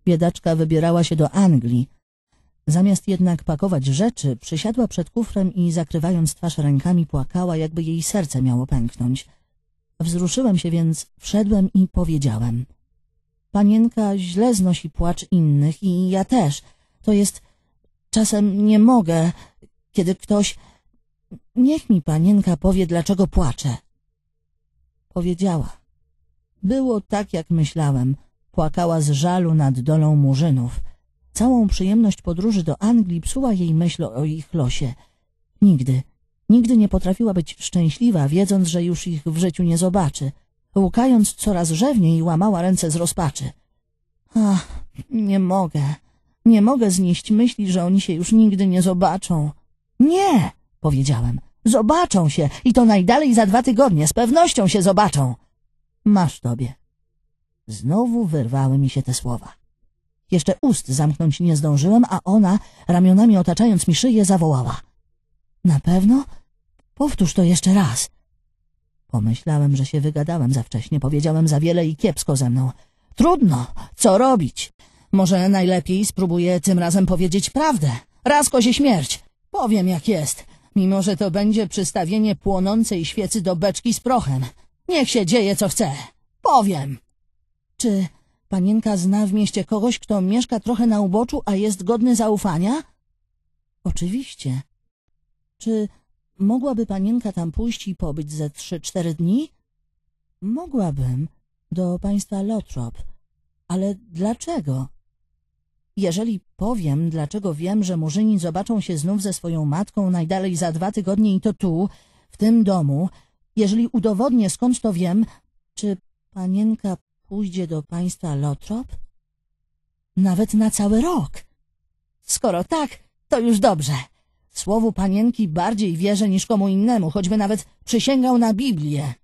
Biedaczka wybierała się do Anglii. Zamiast jednak pakować rzeczy, przysiadła przed kufrem i zakrywając twarz rękami płakała, jakby jej serce miało pęknąć. Wzruszyłem się więc, wszedłem i powiedziałem. Panienka źle znosi płacz innych i ja też. To jest... Czasem nie mogę, kiedy ktoś... Niech mi panienka powie, dlaczego płaczę. Powiedziała. Było tak, jak myślałem. Płakała z żalu nad dolą murzynów. Całą przyjemność podróży do Anglii psuła jej myśl o ich losie. Nigdy, nigdy nie potrafiła być szczęśliwa, wiedząc, że już ich w życiu nie zobaczy. Łukając coraz rzewniej, łamała ręce z rozpaczy. Ach, nie mogę, nie mogę znieść myśli, że oni się już nigdy nie zobaczą. Nie! powiedziałem. Zobaczą się i to najdalej za dwa tygodnie. Z pewnością się zobaczą. Masz tobie. Znowu wyrwały mi się te słowa. Jeszcze ust zamknąć nie zdążyłem, a ona, ramionami otaczając mi szyję, zawołała. Na pewno? Powtórz to jeszcze raz. Pomyślałem, że się wygadałem za wcześnie, powiedziałem za wiele i kiepsko ze mną. Trudno, co robić? Może najlepiej spróbuję tym razem powiedzieć prawdę. Raz kozie śmierć. Powiem jak jest mimo że to będzie przystawienie płonącej świecy do beczki z prochem. Niech się dzieje, co chce. Powiem. Czy panienka zna w mieście kogoś, kto mieszka trochę na uboczu, a jest godny zaufania? Oczywiście. Czy mogłaby panienka tam pójść i pobyć ze trzy, cztery dni? Mogłabym. Do państwa Lotrop. Ale dlaczego? Jeżeli powiem, dlaczego wiem, że Murzyni zobaczą się znów ze swoją matką najdalej za dwa tygodnie i to tu, w tym domu, jeżeli udowodnię, skąd to wiem, czy panienka pójdzie do państwa Lotrop? Nawet na cały rok. Skoro tak, to już dobrze. Słowu panienki bardziej wierzę niż komu innemu, choćby nawet przysięgał na Biblię.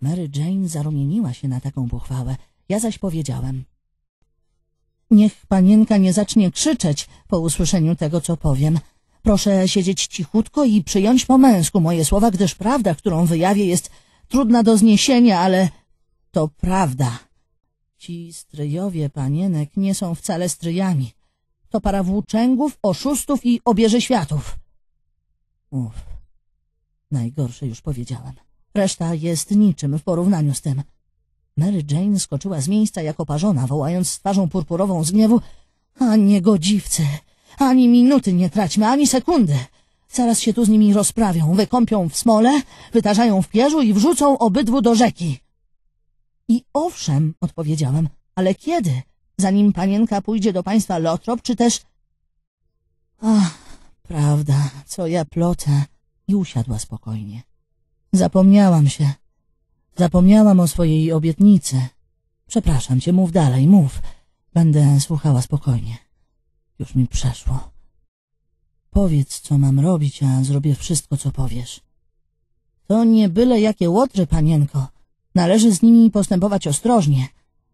Mary Jane zarumieniła się na taką pochwałę. Ja zaś powiedziałem – Niech panienka nie zacznie krzyczeć po usłyszeniu tego, co powiem. Proszę siedzieć cichutko i przyjąć po męsku moje słowa, gdyż prawda, którą wyjawię, jest trudna do zniesienia, ale to prawda. Ci stryjowie panienek nie są wcale stryjami. To para włóczęgów, oszustów i obieży światów. Uff, najgorsze już powiedziałem. Reszta jest niczym w porównaniu z tym. Mary Jane skoczyła z miejsca jako parzona, wołając z twarzą purpurową z gniewu — A niegodziwcy! Ani minuty nie traćmy, ani sekundy! Zaraz się tu z nimi rozprawią, wykąpią w smole, wytarzają w pierzu i wrzucą obydwu do rzeki. I owszem, odpowiedziałem, ale kiedy? Zanim panienka pójdzie do państwa Lotrop, czy też... Ach, prawda, co ja plotę. I usiadła spokojnie. Zapomniałam się. Zapomniałam o swojej obietnicy. Przepraszam cię, mów dalej, mów. Będę słuchała spokojnie. Już mi przeszło. Powiedz, co mam robić, a zrobię wszystko, co powiesz. To nie byle jakie łotrze, panienko. Należy z nimi postępować ostrożnie.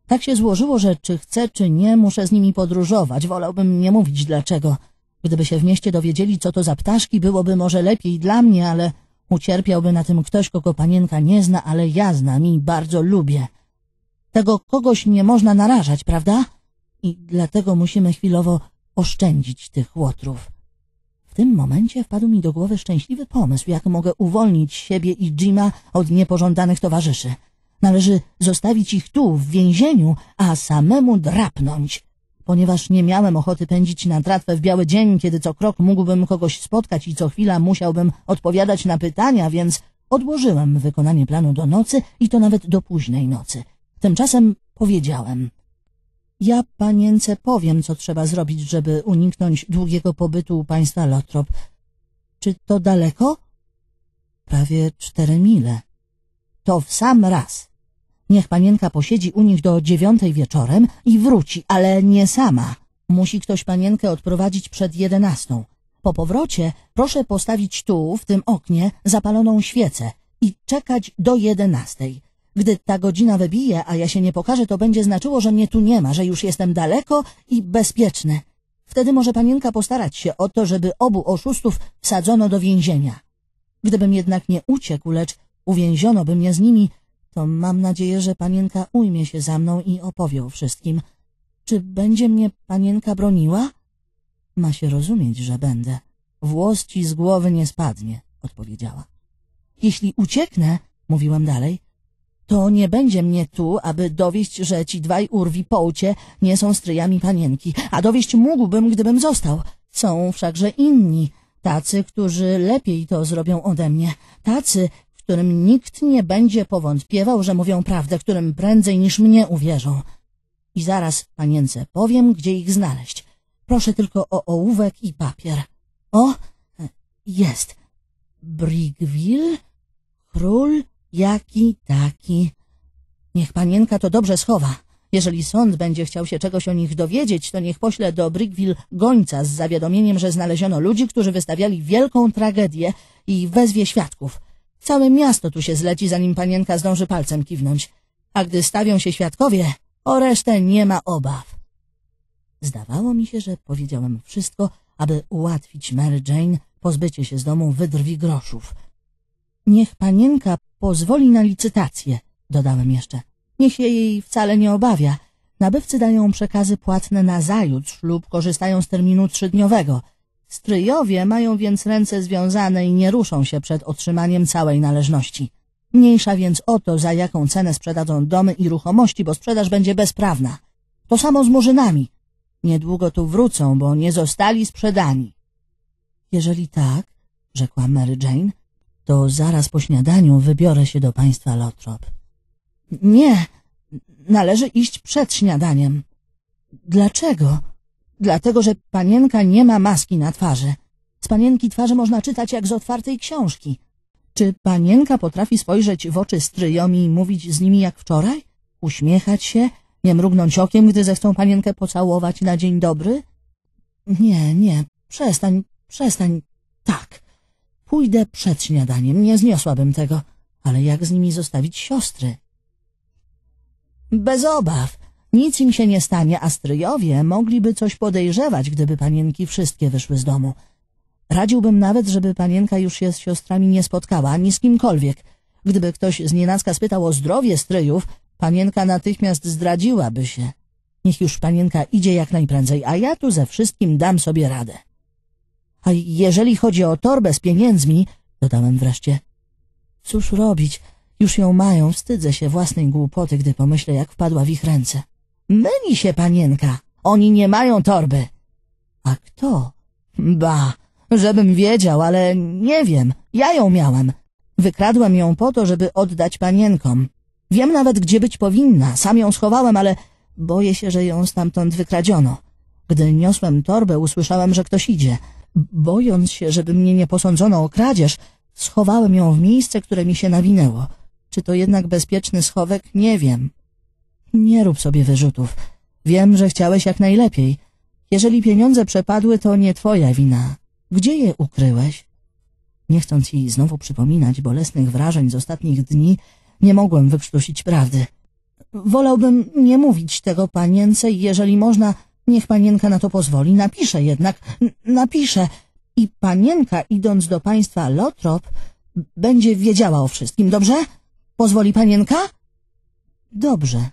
Tak się złożyło, że czy chcę, czy nie, muszę z nimi podróżować. Wolałbym nie mówić dlaczego. Gdyby się w mieście dowiedzieli, co to za ptaszki, byłoby może lepiej dla mnie, ale Ucierpiałby na tym ktoś, kogo panienka nie zna, ale ja znam i bardzo lubię. Tego kogoś nie można narażać, prawda? I dlatego musimy chwilowo oszczędzić tych łotrów. W tym momencie wpadł mi do głowy szczęśliwy pomysł, jak mogę uwolnić siebie i Jima od niepożądanych towarzyszy. Należy zostawić ich tu, w więzieniu, a samemu drapnąć. Ponieważ nie miałem ochoty pędzić na tratwę w biały dzień, kiedy co krok mógłbym kogoś spotkać i co chwila musiałbym odpowiadać na pytania, więc odłożyłem wykonanie planu do nocy i to nawet do późnej nocy. Tymczasem powiedziałem... Ja panience powiem, co trzeba zrobić, żeby uniknąć długiego pobytu u państwa Lotrop. Czy to daleko? Prawie cztery mile. To w sam raz. Niech panienka posiedzi u nich do dziewiątej wieczorem i wróci, ale nie sama. Musi ktoś panienkę odprowadzić przed jedenastą. Po powrocie proszę postawić tu, w tym oknie, zapaloną świecę i czekać do jedenastej. Gdy ta godzina wybije, a ja się nie pokażę, to będzie znaczyło, że mnie tu nie ma, że już jestem daleko i bezpieczny. Wtedy może panienka postarać się o to, żeby obu oszustów wsadzono do więzienia. Gdybym jednak nie uciekł, lecz uwięziono by mnie z nimi, to mam nadzieję, że panienka ujmie się za mną i opowie o wszystkim. Czy będzie mnie panienka broniła? Ma się rozumieć, że będę. Włos ci z głowy nie spadnie, odpowiedziała. Jeśli ucieknę, mówiłam dalej, to nie będzie mnie tu, aby dowieść, że ci dwaj urwi połcie nie są stryjami panienki, a dowieść mógłbym, gdybym został. Są wszakże inni, tacy, którzy lepiej to zrobią ode mnie, tacy, którym nikt nie będzie powątpiewał, że mówią prawdę, którym prędzej niż mnie uwierzą. I zaraz panience powiem, gdzie ich znaleźć. Proszę tylko o ołówek i papier. O, jest. Brigwil, król jaki taki. Niech panienka to dobrze schowa. Jeżeli sąd będzie chciał się czegoś o nich dowiedzieć, to niech pośle do Brickville gońca z zawiadomieniem, że znaleziono ludzi, którzy wystawiali wielką tragedię i wezwie świadków. Całe miasto tu się zleci, zanim panienka zdąży palcem kiwnąć. A gdy stawią się świadkowie, o resztę nie ma obaw. Zdawało mi się, że powiedziałem wszystko, aby ułatwić Mary Jane pozbycie się z domu wydrwi groszów. Niech panienka pozwoli na licytację, dodałem jeszcze. Niech się jej wcale nie obawia. Nabywcy dają przekazy płatne na zajutrz lub korzystają z terminu trzydniowego – Stryjowie mają więc ręce związane i nie ruszą się przed otrzymaniem całej należności. Mniejsza więc o to, za jaką cenę sprzedadzą domy i ruchomości, bo sprzedaż będzie bezprawna. To samo z murzynami. Niedługo tu wrócą, bo nie zostali sprzedani. Jeżeli tak, rzekła Mary Jane, to zaraz po śniadaniu wybiorę się do państwa Lotrop. Nie, należy iść przed śniadaniem. Dlaczego? Dlatego, że panienka nie ma maski na twarzy. Z panienki twarzy można czytać jak z otwartej książki. Czy panienka potrafi spojrzeć w oczy stryjom i mówić z nimi jak wczoraj? Uśmiechać się? Nie mrugnąć okiem, gdy zechcą panienkę pocałować na dzień dobry? Nie, nie, przestań, przestań. Tak, pójdę przed śniadaniem, nie zniosłabym tego. Ale jak z nimi zostawić siostry? Bez obaw. Nic im się nie stanie, a stryjowie mogliby coś podejrzewać, gdyby panienki wszystkie wyszły z domu. Radziłbym nawet, żeby panienka już się z siostrami nie spotkała, ani z kimkolwiek. Gdyby ktoś z nienacka spytał o zdrowie stryjów, panienka natychmiast zdradziłaby się. Niech już panienka idzie jak najprędzej, a ja tu ze wszystkim dam sobie radę. A jeżeli chodzi o torbę z pieniędzmi, dodałem wreszcie. Cóż robić? Już ją mają, wstydzę się własnej głupoty, gdy pomyślę, jak wpadła w ich ręce. Myli się panienka. Oni nie mają torby. A kto? Ba, żebym wiedział, ale nie wiem. Ja ją miałem. Wykradłem ją po to, żeby oddać panienkom. Wiem nawet, gdzie być powinna. Sam ją schowałem, ale boję się, że ją stamtąd wykradziono. Gdy niosłem torbę, usłyszałem, że ktoś idzie. Bojąc się, żeby mnie nie posądzono o kradzież, schowałem ją w miejsce, które mi się nawinęło. Czy to jednak bezpieczny schowek, nie wiem. Nie rób sobie wyrzutów. Wiem, że chciałeś jak najlepiej. Jeżeli pieniądze przepadły, to nie twoja wina. Gdzie je ukryłeś? Nie chcąc jej znowu przypominać bolesnych wrażeń z ostatnich dni, nie mogłem wyprztusić prawdy. Wolałbym nie mówić tego panience i jeżeli można, niech panienka na to pozwoli. Napiszę jednak, napiszę. I panienka, idąc do państwa Lotrop, będzie wiedziała o wszystkim, dobrze? Pozwoli panienka? Dobrze.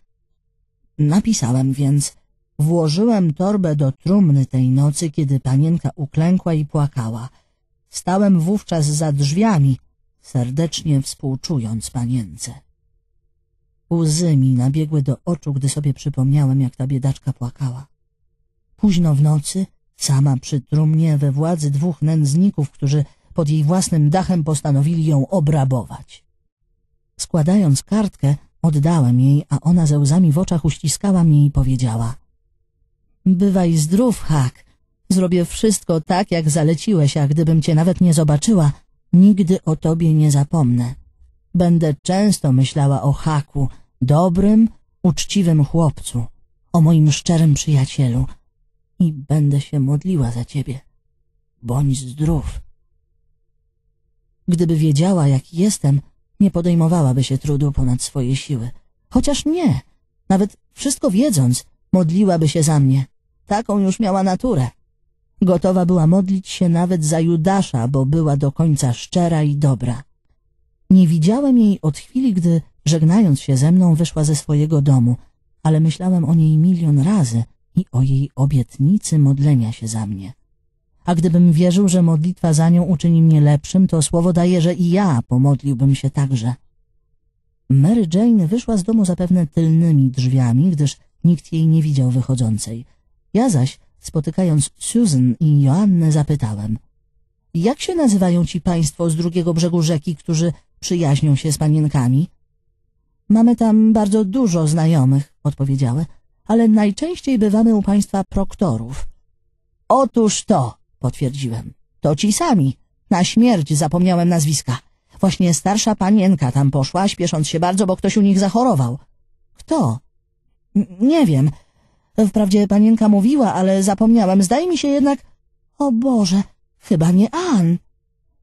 Napisałem więc, włożyłem torbę do trumny tej nocy, kiedy panienka uklękła i płakała. Stałem wówczas za drzwiami, serdecznie współczując panience. Łzy mi nabiegły do oczu, gdy sobie przypomniałem, jak ta biedaczka płakała. Późno w nocy, sama przy trumnie, we władzy dwóch nędzników, którzy pod jej własnym dachem postanowili ją obrabować. Składając kartkę, Oddałem jej, a ona ze łzami w oczach uściskała mnie i powiedziała Bywaj zdrów, Hak. Zrobię wszystko tak, jak zaleciłeś, a gdybym cię nawet nie zobaczyła, nigdy o tobie nie zapomnę. Będę często myślała o Haku, dobrym, uczciwym chłopcu, o moim szczerym przyjacielu i będę się modliła za ciebie. Bądź zdrów. Gdyby wiedziała, jaki jestem, nie podejmowałaby się trudu ponad swoje siły. Chociaż nie, nawet wszystko wiedząc, modliłaby się za mnie. Taką już miała naturę. Gotowa była modlić się nawet za Judasza, bo była do końca szczera i dobra. Nie widziałem jej od chwili, gdy, żegnając się ze mną, wyszła ze swojego domu, ale myślałem o niej milion razy i o jej obietnicy modlenia się za mnie. A gdybym wierzył, że modlitwa za nią uczyni mnie lepszym, to słowo daje, że i ja pomodliłbym się także. Mary Jane wyszła z domu zapewne tylnymi drzwiami, gdyż nikt jej nie widział wychodzącej. Ja zaś, spotykając Susan i Joannę, zapytałem – jak się nazywają ci państwo z drugiego brzegu rzeki, którzy przyjaźnią się z panienkami? Mamy tam bardzo dużo znajomych, odpowiedziały, ale najczęściej bywamy u państwa proktorów. Otóż to, potwierdziłem. To ci sami. Na śmierć zapomniałem nazwiska. Właśnie starsza panienka tam poszła, śpiesząc się bardzo, bo ktoś u nich zachorował. Kto? N nie wiem. Wprawdzie panienka mówiła, ale zapomniałem. Zdaje mi się jednak... O Boże, chyba nie Ann.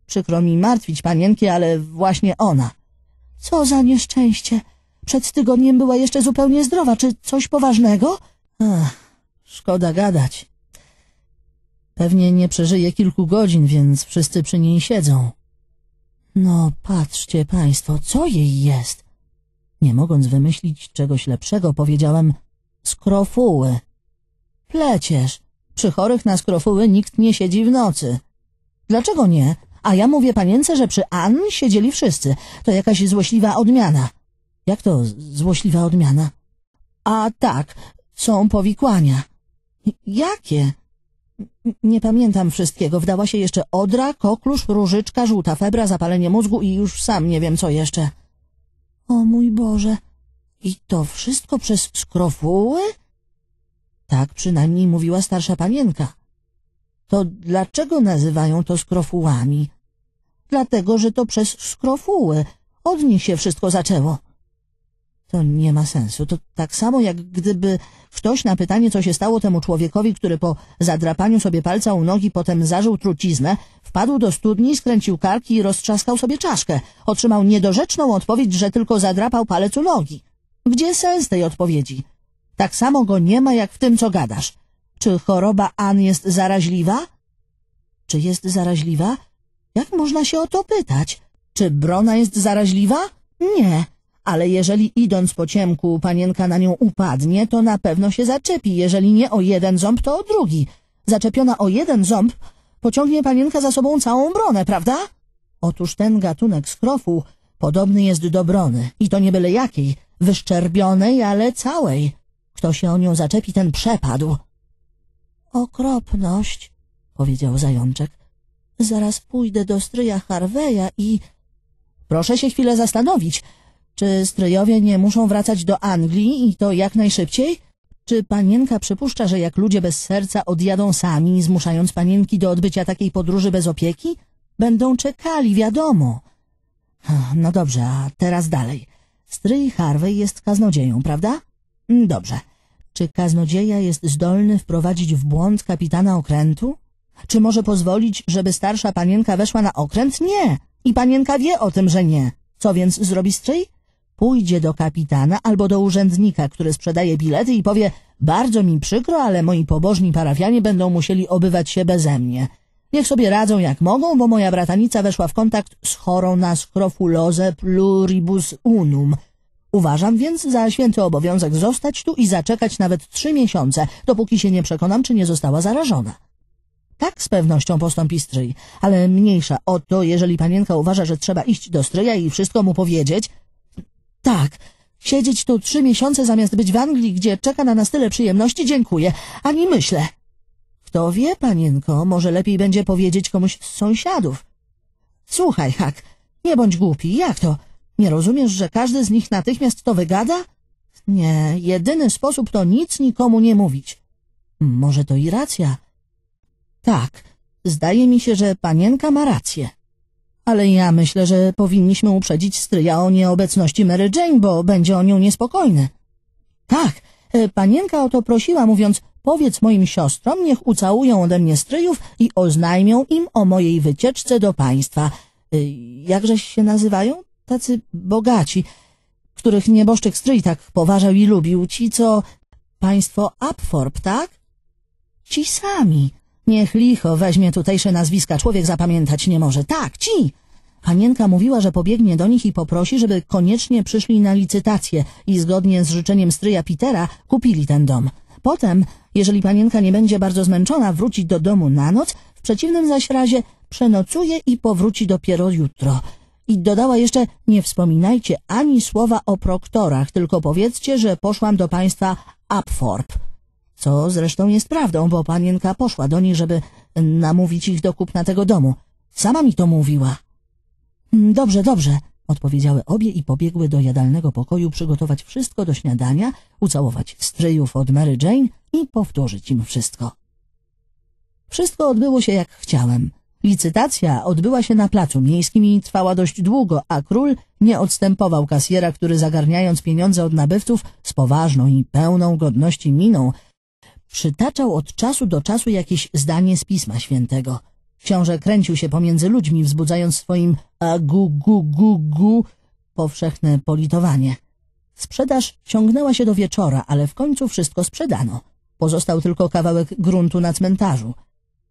Przykro mi martwić panienki, ale właśnie ona. Co za nieszczęście. Przed tygodniem była jeszcze zupełnie zdrowa. Czy coś poważnego? Ach, szkoda gadać. Pewnie nie przeżyje kilku godzin, więc wszyscy przy niej siedzą. No, patrzcie państwo, co jej jest? Nie mogąc wymyślić czegoś lepszego, powiedziałem skrofuły. Pleciesz, przy chorych na skrofuły nikt nie siedzi w nocy. Dlaczego nie? A ja mówię panience, że przy Ann siedzieli wszyscy. To jakaś złośliwa odmiana. Jak to złośliwa odmiana? A tak, są powikłania. Jakie? Nie pamiętam wszystkiego. Wdała się jeszcze odra, koklusz, różyczka, żółta febra, zapalenie mózgu i już sam nie wiem co jeszcze. O mój Boże! I to wszystko przez skrofuły? Tak przynajmniej mówiła starsza panienka. To dlaczego nazywają to skrofułami? Dlatego, że to przez skrofuły. Od nich się wszystko zaczęło. To nie ma sensu. To tak samo jak gdyby ktoś na pytanie, co się stało temu człowiekowi, który po zadrapaniu sobie palca u nogi potem zażył truciznę, wpadł do studni, skręcił karki i roztrzaskał sobie czaszkę. Otrzymał niedorzeczną odpowiedź, że tylko zadrapał palec u nogi. Gdzie sens tej odpowiedzi? Tak samo go nie ma jak w tym, co gadasz. Czy choroba An jest zaraźliwa? Czy jest zaraźliwa? Jak można się o to pytać? Czy brona jest zaraźliwa? Nie ale jeżeli idąc po ciemku panienka na nią upadnie, to na pewno się zaczepi, jeżeli nie o jeden ząb, to o drugi. Zaczepiona o jeden ząb, pociągnie panienka za sobą całą bronę, prawda? Otóż ten gatunek skrofu podobny jest do brony i to nie byle jakiej, wyszczerbionej, ale całej. Kto się o nią zaczepi, ten przepadł. Okropność, powiedział zajączek. Zaraz pójdę do stryja Harveya i... Proszę się chwilę zastanowić, czy stryjowie nie muszą wracać do Anglii i to jak najszybciej? Czy panienka przypuszcza, że jak ludzie bez serca odjadą sami, zmuszając panienki do odbycia takiej podróży bez opieki? Będą czekali, wiadomo. No dobrze, a teraz dalej. Stryj Harvey jest kaznodzieją, prawda? Mm, dobrze. Czy kaznodzieja jest zdolny wprowadzić w błąd kapitana okrętu? Czy może pozwolić, żeby starsza panienka weszła na okręt? Nie. I panienka wie o tym, że nie. Co więc zrobi stryj? Pójdzie do kapitana albo do urzędnika, który sprzedaje bilety i powie bardzo mi przykro, ale moi pobożni parafianie będą musieli obywać się beze mnie. Niech sobie radzą jak mogą, bo moja bratanica weszła w kontakt z chorą na scrofulozę pluribus unum. Uważam więc za święty obowiązek zostać tu i zaczekać nawet trzy miesiące, dopóki się nie przekonam, czy nie została zarażona. Tak z pewnością postąpi stryj, ale mniejsza o to, jeżeli panienka uważa, że trzeba iść do stryja i wszystko mu powiedzieć, tak. Siedzieć tu trzy miesiące zamiast być w Anglii, gdzie czeka na nas tyle przyjemności, dziękuję. Ani myślę. Kto wie, panienko, może lepiej będzie powiedzieć komuś z sąsiadów. Słuchaj, Hak, nie bądź głupi. Jak to? Nie rozumiesz, że każdy z nich natychmiast to wygada? Nie, jedyny sposób to nic nikomu nie mówić. Może to i racja. Tak, zdaje mi się, że panienka ma rację. Ale ja myślę, że powinniśmy uprzedzić stryja o nieobecności Mary Jane, bo będzie o nią niespokojny. Tak, e, panienka o to prosiła, mówiąc, powiedz moim siostrom, niech ucałują ode mnie stryjów i oznajmią im o mojej wycieczce do państwa. E, jakżeś się nazywają? Tacy bogaci, których nieboszczyk stryj tak poważał i lubił. Ci, co... Państwo Apforb, tak? Ci sami. Niech licho weźmie tutejsze nazwiska, człowiek zapamiętać nie może. Tak, ci! Panienka mówiła, że pobiegnie do nich i poprosi, żeby koniecznie przyszli na licytację i zgodnie z życzeniem stryja Petera kupili ten dom. Potem, jeżeli panienka nie będzie bardzo zmęczona, wróci do domu na noc, w przeciwnym zaś razie przenocuje i powróci dopiero jutro. I dodała jeszcze, nie wspominajcie ani słowa o proktorach, tylko powiedzcie, że poszłam do państwa Apforp. Co zresztą jest prawdą, bo panienka poszła do niej, żeby namówić ich do kupna tego domu. Sama mi to mówiła. Mm, dobrze, dobrze, odpowiedziały obie i pobiegły do jadalnego pokoju przygotować wszystko do śniadania, ucałować stryjów od Mary Jane i powtórzyć im wszystko. Wszystko odbyło się jak chciałem. Licytacja odbyła się na placu miejskim i trwała dość długo, a król nie odstępował kasjera, który zagarniając pieniądze od nabywców z poważną i pełną godności miną przytaczał od czasu do czasu jakieś zdanie z Pisma Świętego. Książę kręcił się pomiędzy ludźmi, wzbudzając swoim agu gu gu gu powszechne politowanie. Sprzedaż ciągnęła się do wieczora, ale w końcu wszystko sprzedano. Pozostał tylko kawałek gruntu na cmentarzu.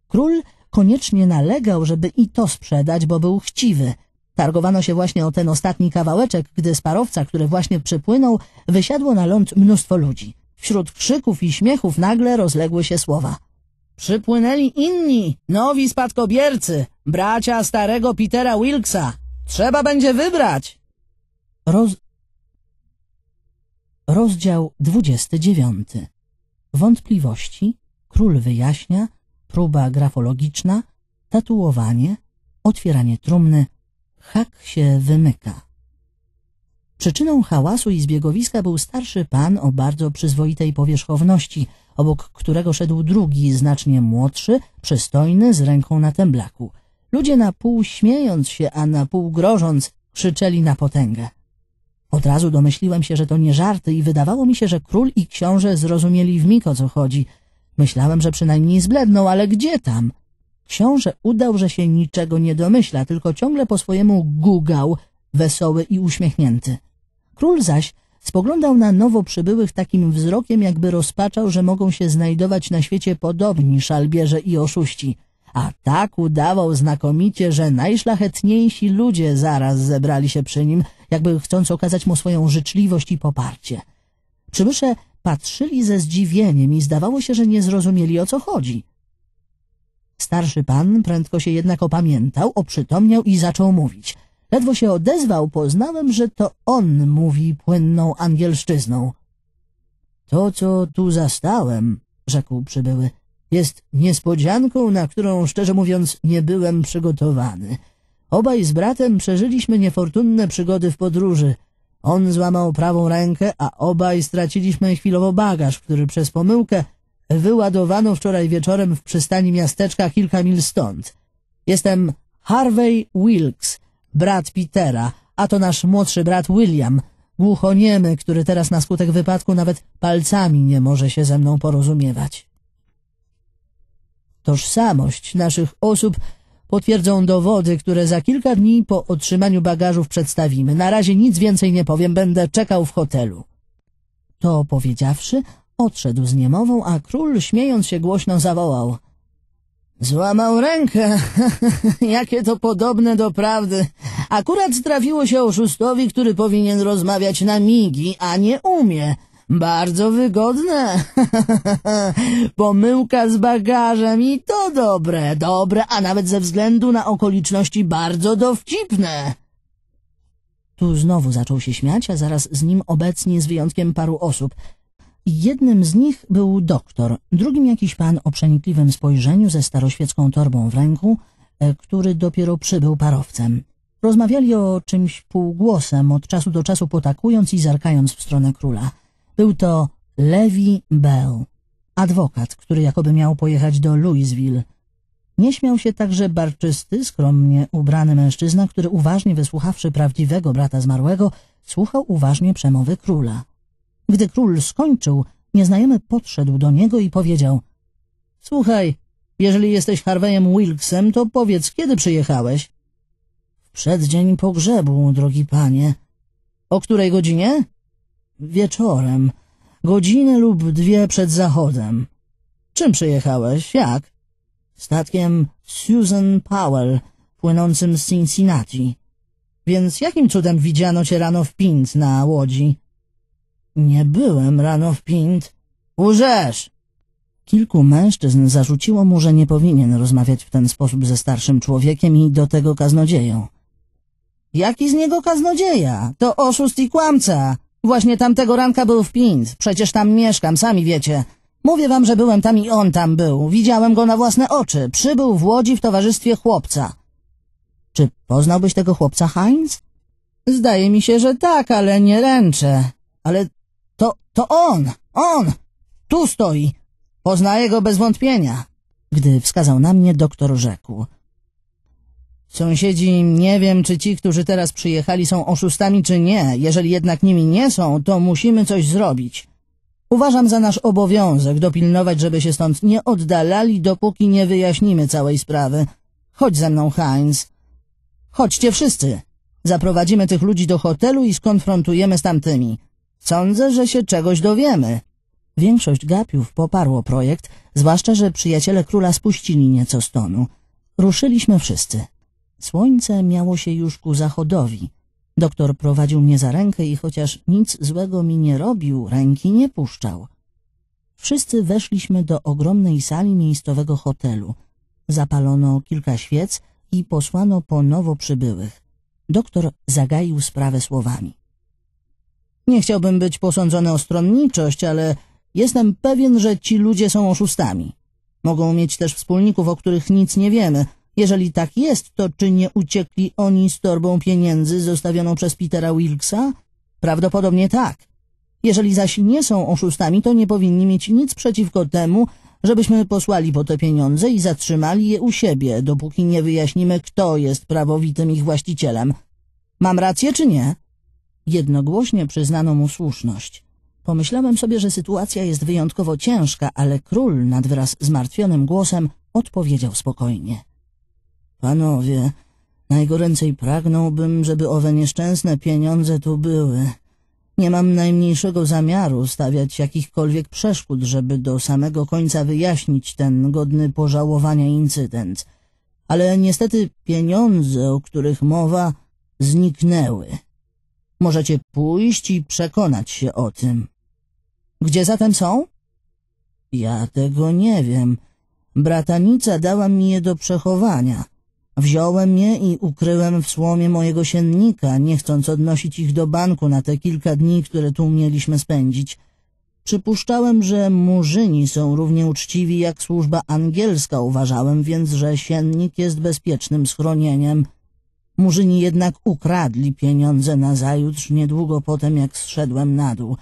Król koniecznie nalegał, żeby i to sprzedać, bo był chciwy. Targowano się właśnie o ten ostatni kawałeczek, gdy z parowca, który właśnie przypłynął, wysiadło na ląd mnóstwo ludzi. Wśród krzyków i śmiechów nagle rozległy się słowa. Przypłynęli inni, nowi spadkobiercy, bracia starego Petera Wilksa. Trzeba będzie wybrać. Roz... Rozdział 29. Wątpliwości, król wyjaśnia, próba grafologiczna, tatuowanie, otwieranie trumny, hak się wymyka. Przyczyną hałasu i zbiegowiska był starszy pan o bardzo przyzwoitej powierzchowności, obok którego szedł drugi, znacznie młodszy, przystojny, z ręką na temblaku. Ludzie na pół śmiejąc się, a na pół grożąc, krzyczeli na potęgę. Od razu domyśliłem się, że to nie żarty i wydawało mi się, że król i książę zrozumieli w miko, o co chodzi. Myślałem, że przynajmniej zbledną, ale gdzie tam? Książę udał, że się niczego nie domyśla, tylko ciągle po swojemu gugał, wesoły i uśmiechnięty. Król zaś spoglądał na nowo przybyłych takim wzrokiem, jakby rozpaczał, że mogą się znajdować na świecie podobni szalbierze i oszuści, a tak udawał znakomicie, że najszlachetniejsi ludzie zaraz zebrali się przy nim, jakby chcąc okazać mu swoją życzliwość i poparcie. Przybysze patrzyli ze zdziwieniem i zdawało się, że nie zrozumieli o co chodzi. Starszy pan prędko się jednak opamiętał, oprzytomniał i zaczął mówić – Ledwo się odezwał, poznałem, że to on mówi płynną angielszczyzną. To, co tu zastałem, rzekł przybyły, jest niespodzianką, na którą, szczerze mówiąc, nie byłem przygotowany. Obaj z bratem przeżyliśmy niefortunne przygody w podróży. On złamał prawą rękę, a obaj straciliśmy chwilowo bagaż, który przez pomyłkę wyładowano wczoraj wieczorem w przystani miasteczka kilka mil stąd. Jestem Harvey Wilkes, brat Petera, a to nasz młodszy brat William, głuchoniemy, który teraz na skutek wypadku nawet palcami nie może się ze mną porozumiewać. Tożsamość naszych osób potwierdzą dowody, które za kilka dni po otrzymaniu bagażów przedstawimy. Na razie nic więcej nie powiem, będę czekał w hotelu. To powiedziawszy, odszedł z niemową, a król, śmiejąc się głośno, zawołał. Złamał rękę. Jakie to podobne do prawdy. Akurat trafiło się oszustowi, który powinien rozmawiać na migi, a nie umie. Bardzo wygodne. Pomyłka z bagażem i to dobre, dobre, a nawet ze względu na okoliczności bardzo dowcipne. Tu znowu zaczął się śmiać, a zaraz z nim obecnie z wyjątkiem paru osób. Jednym z nich był doktor, drugim jakiś pan o przenikliwym spojrzeniu ze staroświecką torbą w ręku, e, który dopiero przybył parowcem. Rozmawiali o czymś półgłosem, od czasu do czasu potakując i zarkając w stronę króla. Był to Levi Bell, adwokat, który jakoby miał pojechać do Louisville. Nie śmiał się także barczysty, skromnie ubrany mężczyzna, który uważnie wysłuchawszy prawdziwego brata zmarłego, słuchał uważnie przemowy króla. Gdy król skończył, nieznajomy podszedł do niego i powiedział — Słuchaj, jeżeli jesteś Harveyem Wilksem, to powiedz, kiedy przyjechałeś? — W przeddzień pogrzebu, drogi panie. — O której godzinie? — Wieczorem, godzinę lub dwie przed zachodem. — Czym przyjechałeś? Jak? — Statkiem Susan Powell, płynącym z Cincinnati. — Więc jakim cudem widziano cię rano w pint na łodzi? — nie byłem rano w pint. Urzesz! Kilku mężczyzn zarzuciło mu, że nie powinien rozmawiać w ten sposób ze starszym człowiekiem i do tego kaznodzieją. Jaki z niego kaznodzieja? To oszust i kłamca. Właśnie tamtego ranka był w Pint. Przecież tam mieszkam, sami wiecie. Mówię wam, że byłem tam i on tam był. Widziałem go na własne oczy. Przybył w Łodzi w towarzystwie chłopca. Czy poznałbyś tego chłopca, Heinz? Zdaje mi się, że tak, ale nie ręczę. Ale to, to on, on, tu stoi. Poznaję go bez wątpienia. Gdy wskazał na mnie, doktor rzekł. Sąsiedzi, nie wiem, czy ci, którzy teraz przyjechali, są oszustami, czy nie. Jeżeli jednak nimi nie są, to musimy coś zrobić. Uważam za nasz obowiązek dopilnować, żeby się stąd nie oddalali, dopóki nie wyjaśnimy całej sprawy. Chodź ze mną, Heinz. Chodźcie wszyscy. Zaprowadzimy tych ludzi do hotelu i skonfrontujemy z tamtymi. Sądzę, że się czegoś dowiemy. Większość gapiów poparło projekt, zwłaszcza, że przyjaciele króla spuścili nieco stonu. Ruszyliśmy wszyscy. Słońce miało się już ku zachodowi. Doktor prowadził mnie za rękę i chociaż nic złego mi nie robił, ręki nie puszczał. Wszyscy weszliśmy do ogromnej sali miejscowego hotelu. Zapalono kilka świec i posłano po nowo przybyłych. Doktor zagaił sprawę słowami. Nie chciałbym być posądzony o stronniczość, ale jestem pewien, że ci ludzie są oszustami. Mogą mieć też wspólników, o których nic nie wiemy. Jeżeli tak jest, to czy nie uciekli oni z torbą pieniędzy zostawioną przez Petera Wilksa? Prawdopodobnie tak. Jeżeli zaś nie są oszustami, to nie powinni mieć nic przeciwko temu, żebyśmy posłali po te pieniądze i zatrzymali je u siebie, dopóki nie wyjaśnimy, kto jest prawowitym ich właścicielem. Mam rację czy nie? Jednogłośnie przyznano mu słuszność. Pomyślałem sobie, że sytuacja jest wyjątkowo ciężka, ale król nad wyraz zmartwionym głosem odpowiedział spokojnie. Panowie, najgoręcej pragnąłbym, żeby owe nieszczęsne pieniądze tu były. Nie mam najmniejszego zamiaru stawiać jakichkolwiek przeszkód, żeby do samego końca wyjaśnić ten godny pożałowania incydent. Ale niestety pieniądze, o których mowa, zniknęły. Możecie pójść i przekonać się o tym. Gdzie zatem są? Ja tego nie wiem. Bratanica dała mi je do przechowania. Wziąłem je i ukryłem w słomie mojego siennika, nie chcąc odnosić ich do banku na te kilka dni, które tu mieliśmy spędzić. Przypuszczałem, że murzyni są równie uczciwi jak służba angielska, uważałem więc, że siennik jest bezpiecznym schronieniem. Murzyni jednak ukradli pieniądze nazajutrz niedługo potem, jak zszedłem na dół,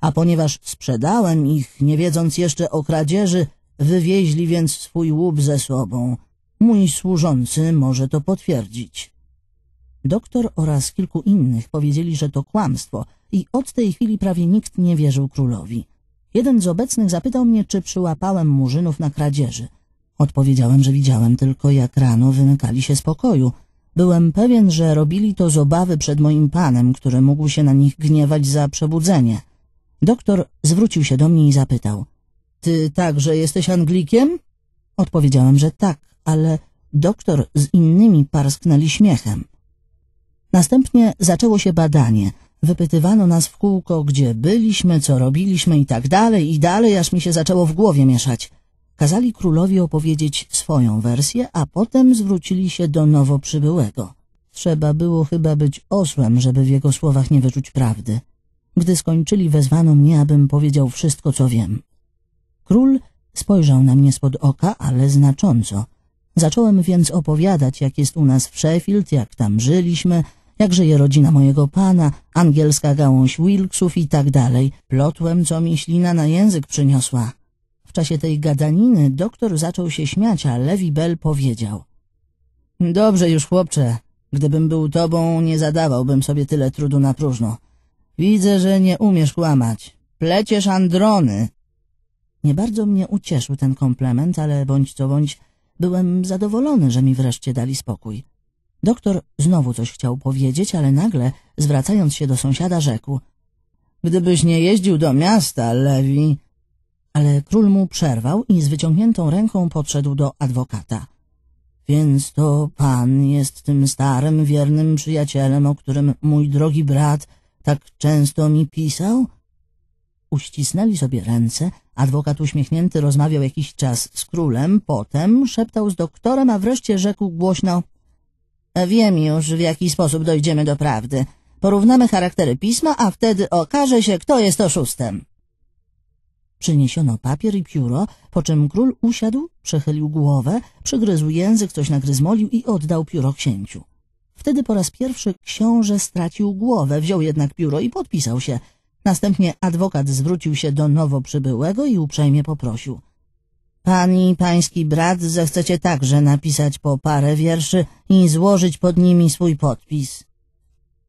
a ponieważ sprzedałem ich, nie wiedząc jeszcze o kradzieży, wywieźli więc swój łup ze sobą. Mój służący może to potwierdzić. Doktor oraz kilku innych powiedzieli, że to kłamstwo i od tej chwili prawie nikt nie wierzył królowi. Jeden z obecnych zapytał mnie, czy przyłapałem murzynów na kradzieży. Odpowiedziałem, że widziałem tylko, jak rano wymykali się z pokoju – Byłem pewien, że robili to z obawy przed moim panem, który mógł się na nich gniewać za przebudzenie. Doktor zwrócił się do mnie i zapytał. Ty także jesteś Anglikiem? Odpowiedziałem, że tak, ale doktor z innymi parsknęli śmiechem. Następnie zaczęło się badanie. Wypytywano nas w kółko, gdzie byliśmy, co robiliśmy i tak dalej, i dalej, aż mi się zaczęło w głowie mieszać. Kazali królowi opowiedzieć swoją wersję, a potem zwrócili się do nowo przybyłego. Trzeba było chyba być osłem, żeby w jego słowach nie wyczuć prawdy. Gdy skończyli, wezwano mnie, abym powiedział wszystko, co wiem. Król spojrzał na mnie spod oka, ale znacząco. Zacząłem więc opowiadać, jak jest u nas w Sheffield, jak tam żyliśmy, jak żyje rodzina mojego pana, angielska gałąź Wilksów i tak dalej. Plotłem, co mi ślina na język przyniosła czasie tej gadaniny doktor zaczął się śmiać, a Levi Bell powiedział. Dobrze już, chłopcze. Gdybym był tobą, nie zadawałbym sobie tyle trudu na próżno. Widzę, że nie umiesz kłamać. Pleciesz androny. Nie bardzo mnie ucieszył ten komplement, ale bądź co bądź, byłem zadowolony, że mi wreszcie dali spokój. Doktor znowu coś chciał powiedzieć, ale nagle, zwracając się do sąsiada, rzekł. Gdybyś nie jeździł do miasta, Lewi, ale król mu przerwał i z wyciągniętą ręką podszedł do adwokata. Więc to pan jest tym starym, wiernym przyjacielem, o którym mój drogi brat tak często mi pisał? Uścisnęli sobie ręce, adwokat uśmiechnięty rozmawiał jakiś czas z królem, potem szeptał z doktorem, a wreszcie rzekł głośno — Wiem już, w jaki sposób dojdziemy do prawdy. Porównamy charaktery pisma, a wtedy okaże się, kto jest oszustem. Przyniesiono papier i pióro, po czym król usiadł, przechylił głowę, przygryzł język, coś nagryzmolił i oddał pióro księciu. Wtedy po raz pierwszy książę stracił głowę, wziął jednak pióro i podpisał się. Następnie adwokat zwrócił się do nowo przybyłego i uprzejmie poprosił. Pan i pański brat zechcecie także napisać po parę wierszy i złożyć pod nimi swój podpis.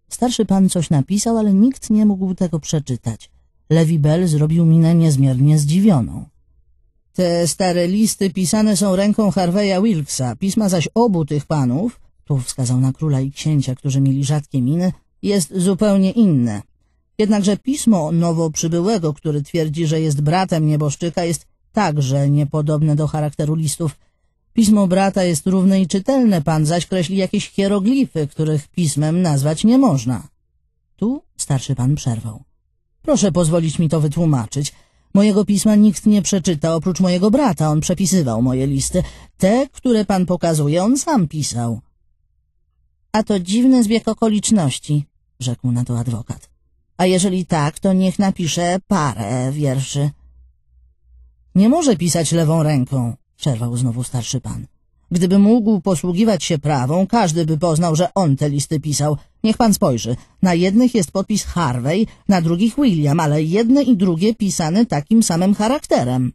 Starszy pan coś napisał, ale nikt nie mógł tego przeczytać. Lewi Bell zrobił minę niezmiernie zdziwioną. Te stare listy pisane są ręką Harveya Wilksa, pisma zaś obu tych panów, tu wskazał na króla i księcia, którzy mieli rzadkie miny, jest zupełnie inne. Jednakże pismo nowo przybyłego, który twierdzi, że jest bratem nieboszczyka, jest także niepodobne do charakteru listów. Pismo brata jest równe i czytelne, pan zaś kreśli jakieś hieroglify, których pismem nazwać nie można. Tu starszy pan przerwał. Proszę pozwolić mi to wytłumaczyć. Mojego pisma nikt nie przeczyta, oprócz mojego brata. On przepisywał moje listy. Te, które pan pokazuje, on sam pisał. A to dziwny zbieg okoliczności, rzekł na to adwokat. A jeżeli tak, to niech napisze parę wierszy. Nie może pisać lewą ręką, przerwał znowu starszy pan. Gdyby mógł posługiwać się prawą, każdy by poznał, że on te listy pisał. Niech pan spojrzy. Na jednych jest podpis Harvey, na drugich William, ale jedne i drugie pisane takim samym charakterem.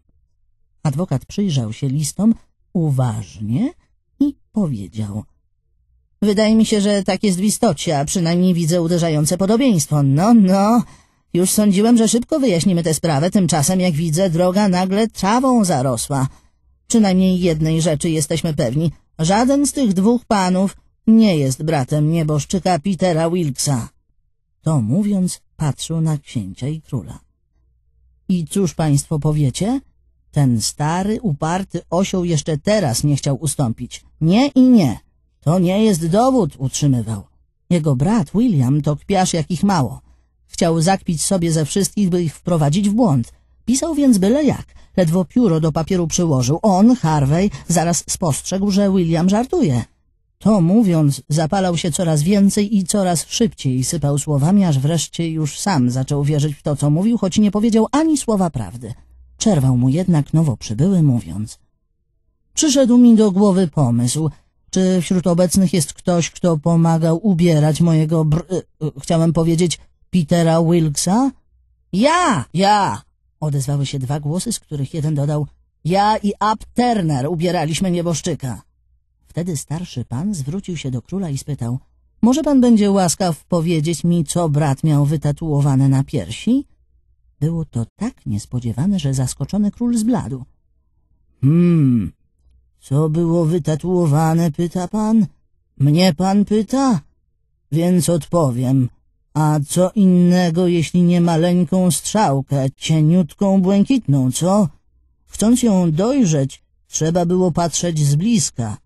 Adwokat przyjrzał się listom uważnie i powiedział. Wydaje mi się, że tak jest w istocie, a przynajmniej widzę uderzające podobieństwo. No, no, już sądziłem, że szybko wyjaśnimy tę sprawę, tymczasem jak widzę, droga nagle trawą zarosła. Przynajmniej jednej rzeczy jesteśmy pewni. Żaden z tych dwóch panów nie jest bratem nieboszczyka Petera Wilksa. To mówiąc, patrzył na księcia i króla. I cóż państwo powiecie? Ten stary, uparty osioł jeszcze teraz nie chciał ustąpić. Nie i nie. To nie jest dowód, utrzymywał. Jego brat William to kpiarz jakich mało. Chciał zakpić sobie ze wszystkich, by ich wprowadzić w błąd. Pisał więc byle jak. Ledwo pióro do papieru przyłożył. On, Harvey, zaraz spostrzegł, że William żartuje. To mówiąc, zapalał się coraz więcej i coraz szybciej sypał słowami, aż wreszcie już sam zaczął wierzyć w to, co mówił, choć nie powiedział ani słowa prawdy. Przerwał mu jednak nowo przybyły, mówiąc. Przyszedł mi do głowy pomysł. Czy wśród obecnych jest ktoś, kto pomagał ubierać mojego br... Y, y, chciałem powiedzieć Petera Wilksa? Ja! Ja! Odezwały się dwa głosy, z których jeden dodał Ja i Ab Turner ubieraliśmy nieboszczyka. Wtedy starszy pan zwrócił się do króla i spytał Może pan będzie łaskaw powiedzieć mi, co brat miał wytatuowane na piersi? Było to tak niespodziewane, że zaskoczony król zbladł. Hmm, co było wytatuowane, pyta pan? Mnie pan pyta? Więc odpowiem. A co innego, jeśli nie maleńką strzałkę, cieniutką błękitną, co? Chcąc ją dojrzeć, trzeba było patrzeć z bliska.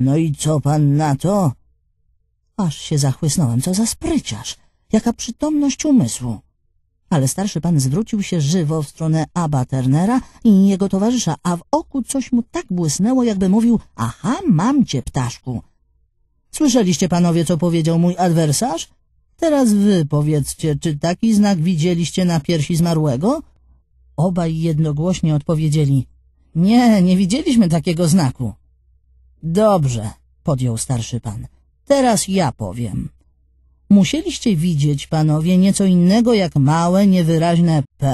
No i co pan na to? Aż się zachłysnąłem, co za spryciarz, jaka przytomność umysłu. Ale starszy pan zwrócił się żywo w stronę Aba Turnera i jego towarzysza, a w oku coś mu tak błysnęło, jakby mówił, aha, mam cię, ptaszku. Słyszeliście panowie, co powiedział mój adwersarz? Teraz wy powiedzcie, czy taki znak widzieliście na piersi zmarłego? Obaj jednogłośnie odpowiedzieli. Nie, nie widzieliśmy takiego znaku. Dobrze, podjął starszy pan. Teraz ja powiem. Musieliście widzieć, panowie, nieco innego jak małe, niewyraźne P,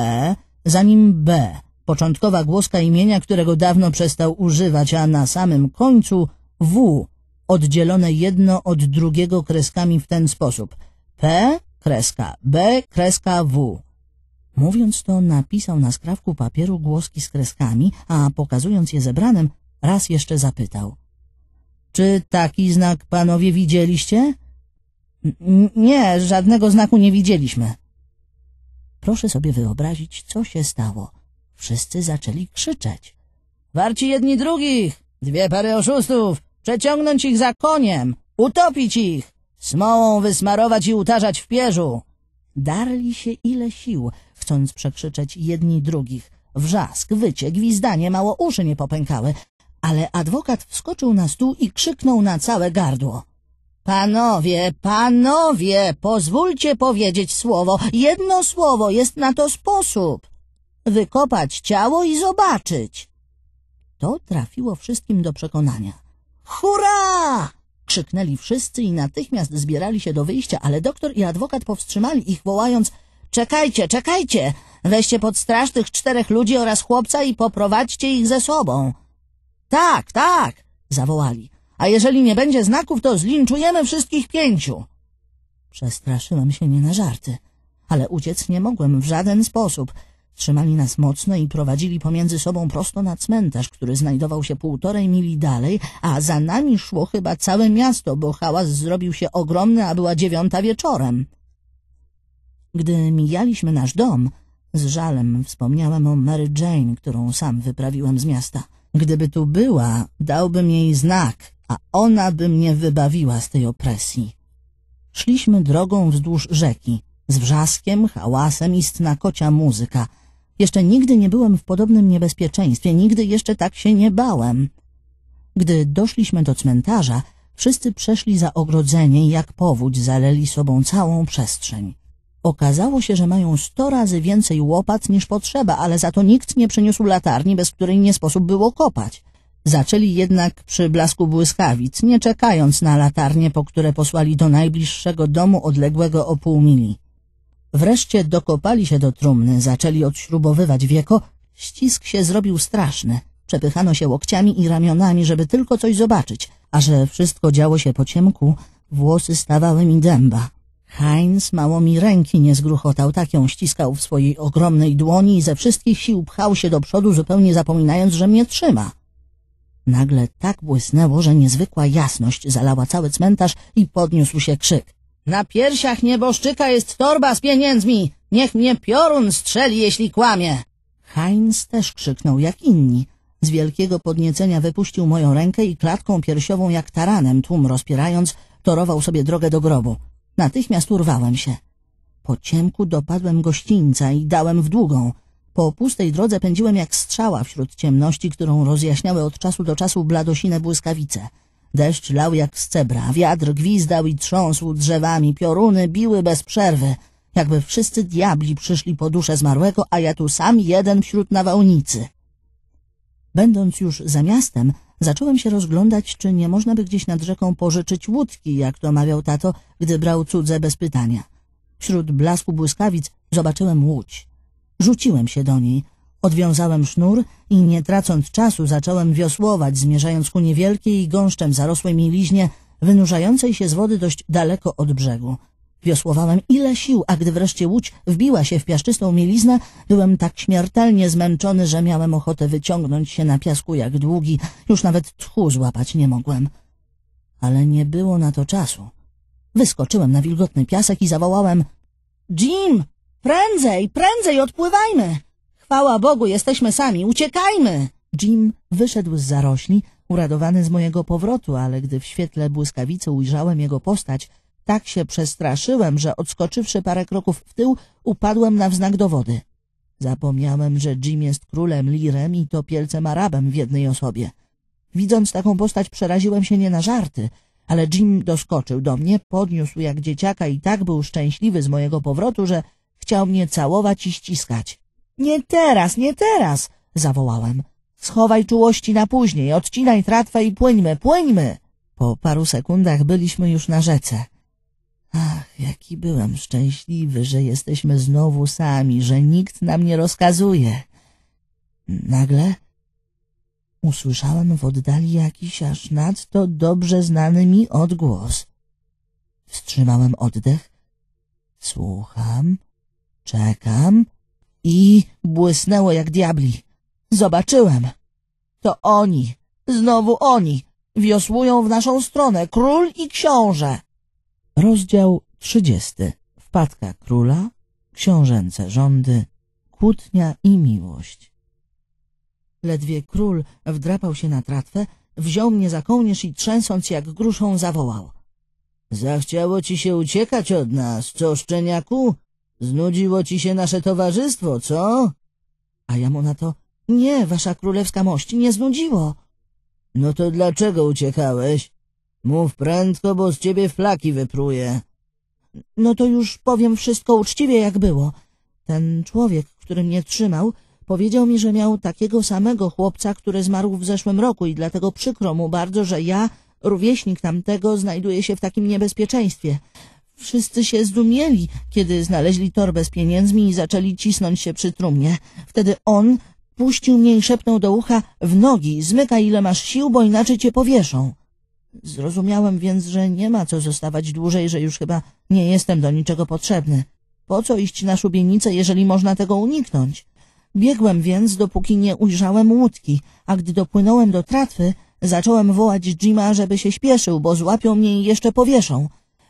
za nim B, początkowa głoska imienia, którego dawno przestał używać, a na samym końcu W, oddzielone jedno od drugiego kreskami w ten sposób – P, kreska, B, kreska, W. Mówiąc to, napisał na skrawku papieru głoski z kreskami, a pokazując je zebranym, raz jeszcze zapytał. Czy taki znak panowie widzieliście? N nie, żadnego znaku nie widzieliśmy. Proszę sobie wyobrazić, co się stało. Wszyscy zaczęli krzyczeć. Warci jedni drugich, dwie pary oszustów, przeciągnąć ich za koniem, utopić ich. Smołą wysmarować i utarzać w pierzu! Darli się ile sił, chcąc przekrzyczeć jedni drugich. Wrzask, wycie, gwizdanie, mało uszy nie popękały, ale adwokat wskoczył na stół i krzyknął na całe gardło. Panowie, panowie, pozwólcie powiedzieć słowo. Jedno słowo, jest na to sposób. Wykopać ciało i zobaczyć. To trafiło wszystkim do przekonania. Hurra! Krzyknęli wszyscy i natychmiast zbierali się do wyjścia, ale doktor i adwokat powstrzymali ich, wołając — Czekajcie, czekajcie! Weźcie pod straż tych czterech ludzi oraz chłopca i poprowadźcie ich ze sobą. — Tak, tak! — zawołali. — A jeżeli nie będzie znaków, to zlinczujemy wszystkich pięciu. Przestraszyłem się nie na żarty, ale uciec nie mogłem w żaden sposób — Trzymali nas mocno i prowadzili pomiędzy sobą prosto na cmentarz, który znajdował się półtorej mili dalej, a za nami szło chyba całe miasto, bo hałas zrobił się ogromny, a była dziewiąta wieczorem. Gdy mijaliśmy nasz dom, z żalem wspomniałem o Mary Jane, którą sam wyprawiłem z miasta. Gdyby tu była, dałbym jej znak, a ona by mnie wybawiła z tej opresji. Szliśmy drogą wzdłuż rzeki, z wrzaskiem, hałasem i stna kocia muzyka – jeszcze nigdy nie byłem w podobnym niebezpieczeństwie, nigdy jeszcze tak się nie bałem. Gdy doszliśmy do cmentarza, wszyscy przeszli za ogrodzenie i jak powódź zaleli sobą całą przestrzeń. Okazało się, że mają sto razy więcej łopat niż potrzeba, ale za to nikt nie przyniósł latarni, bez której nie sposób było kopać. Zaczęli jednak przy blasku błyskawic, nie czekając na latarnie, po które posłali do najbliższego domu odległego o pół mili. Wreszcie dokopali się do trumny, zaczęli odśrubowywać wieko. Ścisk się zrobił straszny. Przepychano się łokciami i ramionami, żeby tylko coś zobaczyć. A że wszystko działo się po ciemku, włosy stawały mi dęba. Heinz mało mi ręki nie zgruchotał, tak ją ściskał w swojej ogromnej dłoni i ze wszystkich sił pchał się do przodu, zupełnie zapominając, że mnie trzyma. Nagle tak błysnęło, że niezwykła jasność zalała cały cmentarz i podniósł się krzyk. Na piersiach nieboszczyka jest torba z pieniędzmi. Niech mnie piorun strzeli, jeśli kłamie. Heinz też krzyknął jak inni. Z wielkiego podniecenia wypuścił moją rękę i klatką piersiową jak taranem tłum rozpierając torował sobie drogę do grobu. Natychmiast urwałem się. Po ciemku dopadłem gościńca i dałem w długą. Po pustej drodze pędziłem jak strzała wśród ciemności, którą rozjaśniały od czasu do czasu bladosine błyskawice. Deszcz lał jak z cebra, wiatr gwizdał i trząsł drzewami, pioruny biły bez przerwy, jakby wszyscy diabli przyszli po duszę zmarłego, a ja tu sam jeden wśród nawałnicy. Będąc już za miastem, zacząłem się rozglądać, czy nie można by gdzieś nad rzeką pożyczyć łódki, jak to mawiał tato, gdy brał cudze bez pytania. Wśród blasku błyskawic zobaczyłem łódź. Rzuciłem się do niej, Odwiązałem sznur i nie tracąc czasu zacząłem wiosłować, zmierzając ku niewielkiej gąszczem zarosłej mieliźnie, wynurzającej się z wody dość daleko od brzegu. Wiosłowałem ile sił, a gdy wreszcie łódź wbiła się w piaszczystą mieliznę, byłem tak śmiertelnie zmęczony, że miałem ochotę wyciągnąć się na piasku jak długi, już nawet tchu złapać nie mogłem. Ale nie było na to czasu. Wyskoczyłem na wilgotny piasek i zawołałem — Jim, prędzej, prędzej, odpływajmy! Chwała Bogu, jesteśmy sami, uciekajmy! Jim wyszedł z zarośli, uradowany z mojego powrotu, ale gdy w świetle błyskawicy ujrzałem jego postać, tak się przestraszyłem, że odskoczywszy parę kroków w tył, upadłem na wznak do wody. Zapomniałem, że Jim jest królem Lirem i topielcem Arabem w jednej osobie. Widząc taką postać przeraziłem się nie na żarty, ale Jim doskoczył do mnie, podniósł jak dzieciaka i tak był szczęśliwy z mojego powrotu, że chciał mnie całować i ściskać. Nie teraz, nie teraz! zawołałem. Schowaj czułości na później, odcinaj tratwę i płyńmy, płyńmy! Po paru sekundach byliśmy już na rzece. Ach, jaki byłem szczęśliwy, że jesteśmy znowu sami, że nikt nam nie rozkazuje. Nagle usłyszałem w oddali jakiś aż nadto dobrze znany mi odgłos. Wstrzymałem oddech. Słucham, czekam i błysnęło jak diabli. Zobaczyłem. To oni, znowu oni, wiosłują w naszą stronę, król i książę. Rozdział trzydziesty. Wpadka króla, książęce rządy, kłótnia i miłość. Ledwie król wdrapał się na tratwę, wziął mnie za kołnierz i trzęsąc jak gruszą zawołał. Zachciało ci się uciekać od nas, co szczeniaku? Znudziło ci się nasze towarzystwo, co? A ja mu na to, nie, wasza królewska mości nie znudziło. No to dlaczego uciekałeś? Mów prędko, bo z ciebie flaki wypruje. No to już powiem wszystko uczciwie, jak było. Ten człowiek, który mnie trzymał, powiedział mi, że miał takiego samego chłopca, który zmarł w zeszłym roku i dlatego przykro mu bardzo, że ja, rówieśnik tamtego, znajduję się w takim niebezpieczeństwie. Wszyscy się zdumieli, kiedy znaleźli torbę z pieniędzmi i zaczęli cisnąć się przy trumnie. Wtedy on puścił mnie i szepnął do ucha w nogi, zmykaj ile masz sił, bo inaczej cię powieszą. Zrozumiałem więc, że nie ma co zostawać dłużej, że już chyba nie jestem do niczego potrzebny. Po co iść na szubienicę, jeżeli można tego uniknąć? Biegłem więc, dopóki nie ujrzałem łódki, a gdy dopłynąłem do tratwy, zacząłem wołać Jima, żeby się śpieszył, bo złapią mnie i jeszcze powieszą.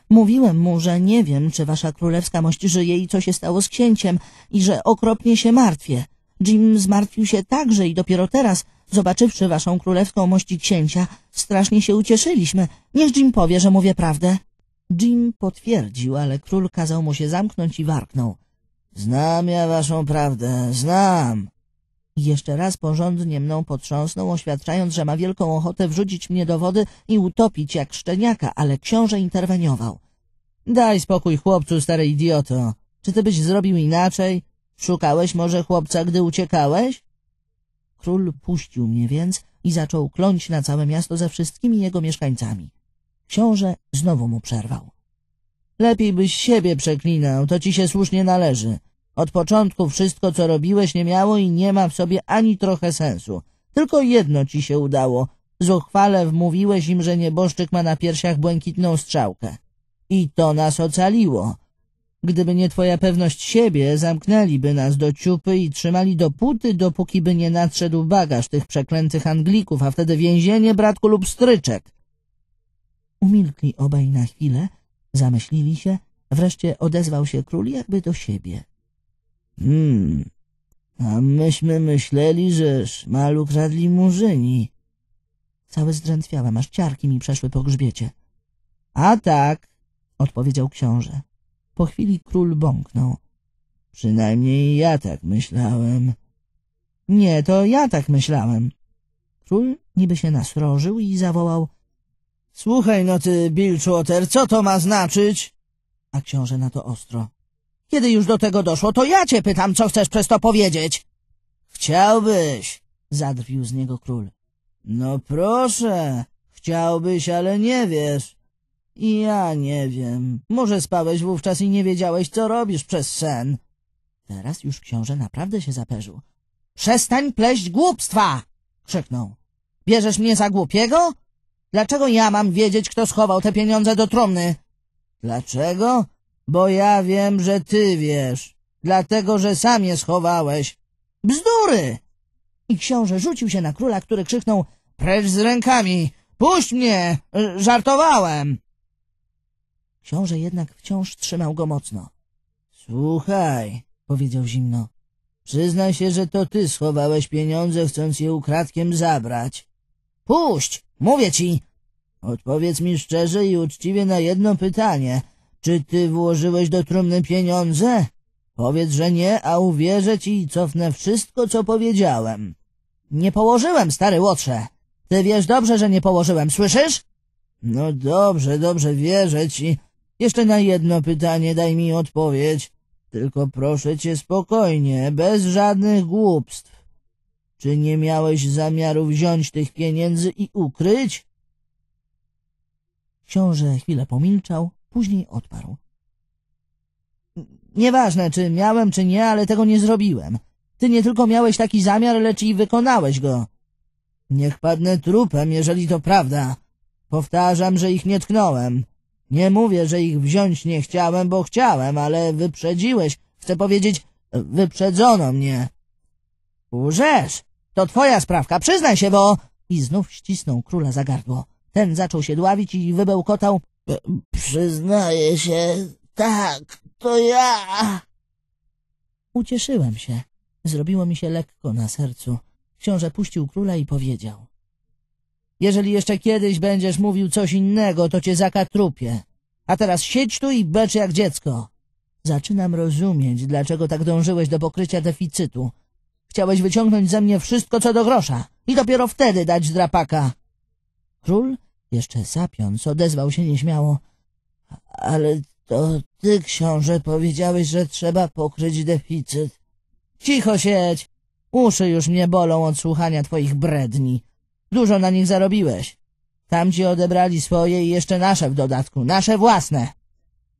Mówiłem mu, że nie wiem, czy wasza królewska mość żyje i co się stało z księciem i że okropnie się martwię. Jim zmartwił się także i dopiero teraz, zobaczywszy waszą królewską mość i księcia, strasznie się ucieszyliśmy. Niech Jim powie, że mówię prawdę. Jim potwierdził, ale król kazał mu się zamknąć i warknął. Znam ja waszą prawdę, znam. I jeszcze raz porządnie mną potrząsnął, oświadczając, że ma wielką ochotę wrzucić mnie do wody i utopić jak szczeniaka, ale książę interweniował. Daj spokój chłopcu, stary idioto. Czy ty byś zrobił inaczej? Szukałeś może chłopca, gdy uciekałeś? Król puścił mnie więc i zaczął kląć na całe miasto ze wszystkimi jego mieszkańcami. Książę znowu mu przerwał. Lepiej byś siebie przeklinał, to ci się słusznie należy. Od początku wszystko, co robiłeś, nie miało i nie ma w sobie ani trochę sensu. Tylko jedno ci się udało. Zuchwale wmówiłeś im, że nieboszczyk ma na piersiach błękitną strzałkę. I to nas ocaliło. Gdyby nie twoja pewność siebie, zamknęliby nas do ciupy i trzymali dopóty, dopóki by nie nadszedł bagaż tych przeklętych Anglików, a wtedy więzienie, bratku lub stryczek. Umilkli obaj na chwilę, zamyślili się, wreszcie odezwał się król jakby do siebie. Hmm. A myśmy myśleli, że szmalu kradli murzyni. Cały zdrętwiałem, aż ciarki mi przeszły po grzbiecie. A tak, odpowiedział książę. Po chwili król bąknął. Przynajmniej ja tak myślałem. Nie, to ja tak myślałem. Król niby się nasrożył i zawołał. Słuchaj no ty, Bilczu Oter, co to ma znaczyć? A książę na to ostro. Kiedy już do tego doszło, to ja cię pytam, co chcesz przez to powiedzieć. Chciałbyś, zadrwił z niego król. No proszę, chciałbyś, ale nie wiesz. I ja nie wiem. Może spałeś wówczas i nie wiedziałeś, co robisz przez sen. Teraz już książę naprawdę się zaperzył. Przestań pleść głupstwa! krzyknął. Bierzesz mnie za głupiego? Dlaczego ja mam wiedzieć, kto schował te pieniądze do trumny? Dlaczego? bo ja wiem, że ty wiesz, dlatego, że sam je schowałeś. Bzdury! I książę rzucił się na króla, który krzyknął — Precz z rękami! Puść mnie! Y, żartowałem! Książę jednak wciąż trzymał go mocno. — Słuchaj — powiedział zimno — przyznaj się, że to ty schowałeś pieniądze, chcąc je ukradkiem zabrać. — Puść! Mówię ci! — Odpowiedz mi szczerze i uczciwie na jedno pytanie — czy ty włożyłeś do trumny pieniądze? Powiedz, że nie, a uwierzę ci i cofnę wszystko, co powiedziałem. Nie położyłem, stary łotrze. Ty wiesz dobrze, że nie położyłem, słyszysz? No dobrze, dobrze, wierzę ci. Jeszcze na jedno pytanie daj mi odpowiedź. Tylko proszę cię spokojnie, bez żadnych głupstw. Czy nie miałeś zamiaru wziąć tych pieniędzy i ukryć? Książę chwilę pomilczał, Później odparł. Nieważne, czy miałem, czy nie, ale tego nie zrobiłem. Ty nie tylko miałeś taki zamiar, lecz i wykonałeś go. Niech padnę trupem, jeżeli to prawda. Powtarzam, że ich nie tknąłem. Nie mówię, że ich wziąć nie chciałem, bo chciałem, ale wyprzedziłeś. Chcę powiedzieć, wyprzedzono mnie. Łżesz! To twoja sprawka, przyznaj się, bo... I znów ścisnął króla za gardło. Ten zaczął się dławić i wybełkotał. Przyznaję się, tak, to ja. Ucieszyłem się. Zrobiło mi się lekko na sercu. Książę puścił króla i powiedział. Jeżeli jeszcze kiedyś będziesz mówił coś innego, to cię zakatrupię. A teraz siedź tu i becz jak dziecko. Zaczynam rozumieć, dlaczego tak dążyłeś do pokrycia deficytu. Chciałeś wyciągnąć ze mnie wszystko, co do grosza i dopiero wtedy dać drapaka. Król jeszcze sapiąc, odezwał się nieśmiało. Ale to ty, książę, powiedziałeś, że trzeba pokryć deficyt. Cicho siedź! Uszy już mnie bolą od słuchania twoich bredni. Dużo na nich zarobiłeś. Tamci odebrali swoje i jeszcze nasze w dodatku, nasze własne.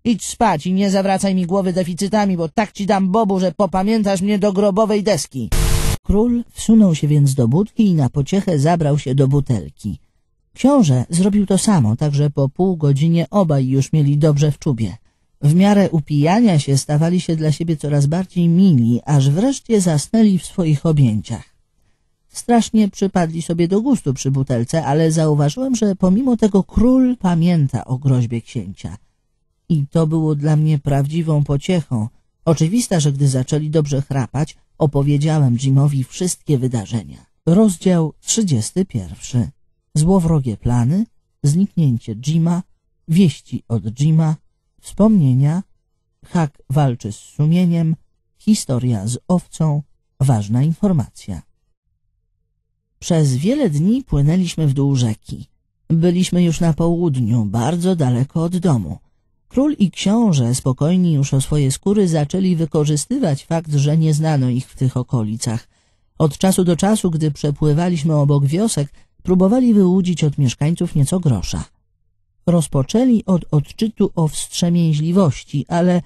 Idź spać i nie zawracaj mi głowy deficytami, bo tak ci dam bobu, że popamiętasz mnie do grobowej deski. Król wsunął się więc do budki i na pociechę zabrał się do butelki. Książę zrobił to samo, także po pół godzinie obaj już mieli dobrze w czubie. W miarę upijania się stawali się dla siebie coraz bardziej mili, aż wreszcie zasnęli w swoich objęciach. Strasznie przypadli sobie do gustu przy butelce, ale zauważyłem, że pomimo tego król pamięta o groźbie księcia. I to było dla mnie prawdziwą pociechą. Oczywista, że gdy zaczęli dobrze chrapać, opowiedziałem Jimowi wszystkie wydarzenia. Rozdział 31 złowrogie plany, zniknięcie Jima, wieści od Jima, wspomnienia, hak walczy z sumieniem, historia z owcą, ważna informacja. Przez wiele dni płynęliśmy w dół rzeki. Byliśmy już na południu, bardzo daleko od domu. Król i książę, spokojni już o swoje skóry, zaczęli wykorzystywać fakt, że nie znano ich w tych okolicach. Od czasu do czasu, gdy przepływaliśmy obok wiosek, próbowali wyłudzić od mieszkańców nieco grosza. Rozpoczęli od odczytu o wstrzemięźliwości, ale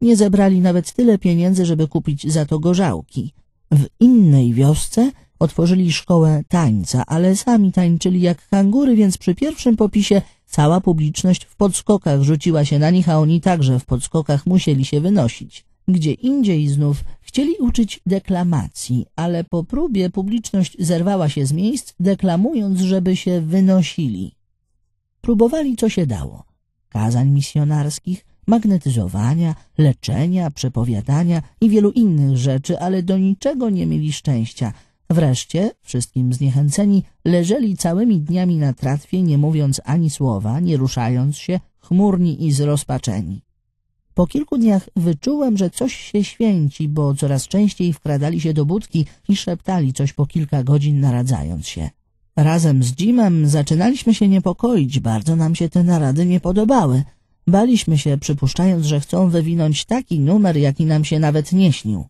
nie zebrali nawet tyle pieniędzy, żeby kupić za to gorzałki. W innej wiosce otworzyli szkołę tańca, ale sami tańczyli jak kangury, więc przy pierwszym popisie cała publiczność w podskokach rzuciła się na nich, a oni także w podskokach musieli się wynosić. Gdzie indziej znów chcieli uczyć deklamacji, ale po próbie publiczność zerwała się z miejsc, deklamując, żeby się wynosili. Próbowali, co się dało. Kazań misjonarskich, magnetyzowania, leczenia, przepowiadania i wielu innych rzeczy, ale do niczego nie mieli szczęścia. Wreszcie, wszystkim zniechęceni, leżeli całymi dniami na tratwie, nie mówiąc ani słowa, nie ruszając się, chmurni i zrozpaczeni. Po kilku dniach wyczułem, że coś się święci, bo coraz częściej wkradali się do budki i szeptali coś po kilka godzin naradzając się. Razem z Jimem zaczynaliśmy się niepokoić, bardzo nam się te narady nie podobały. Baliśmy się, przypuszczając, że chcą wywinąć taki numer, jaki nam się nawet nie śnił.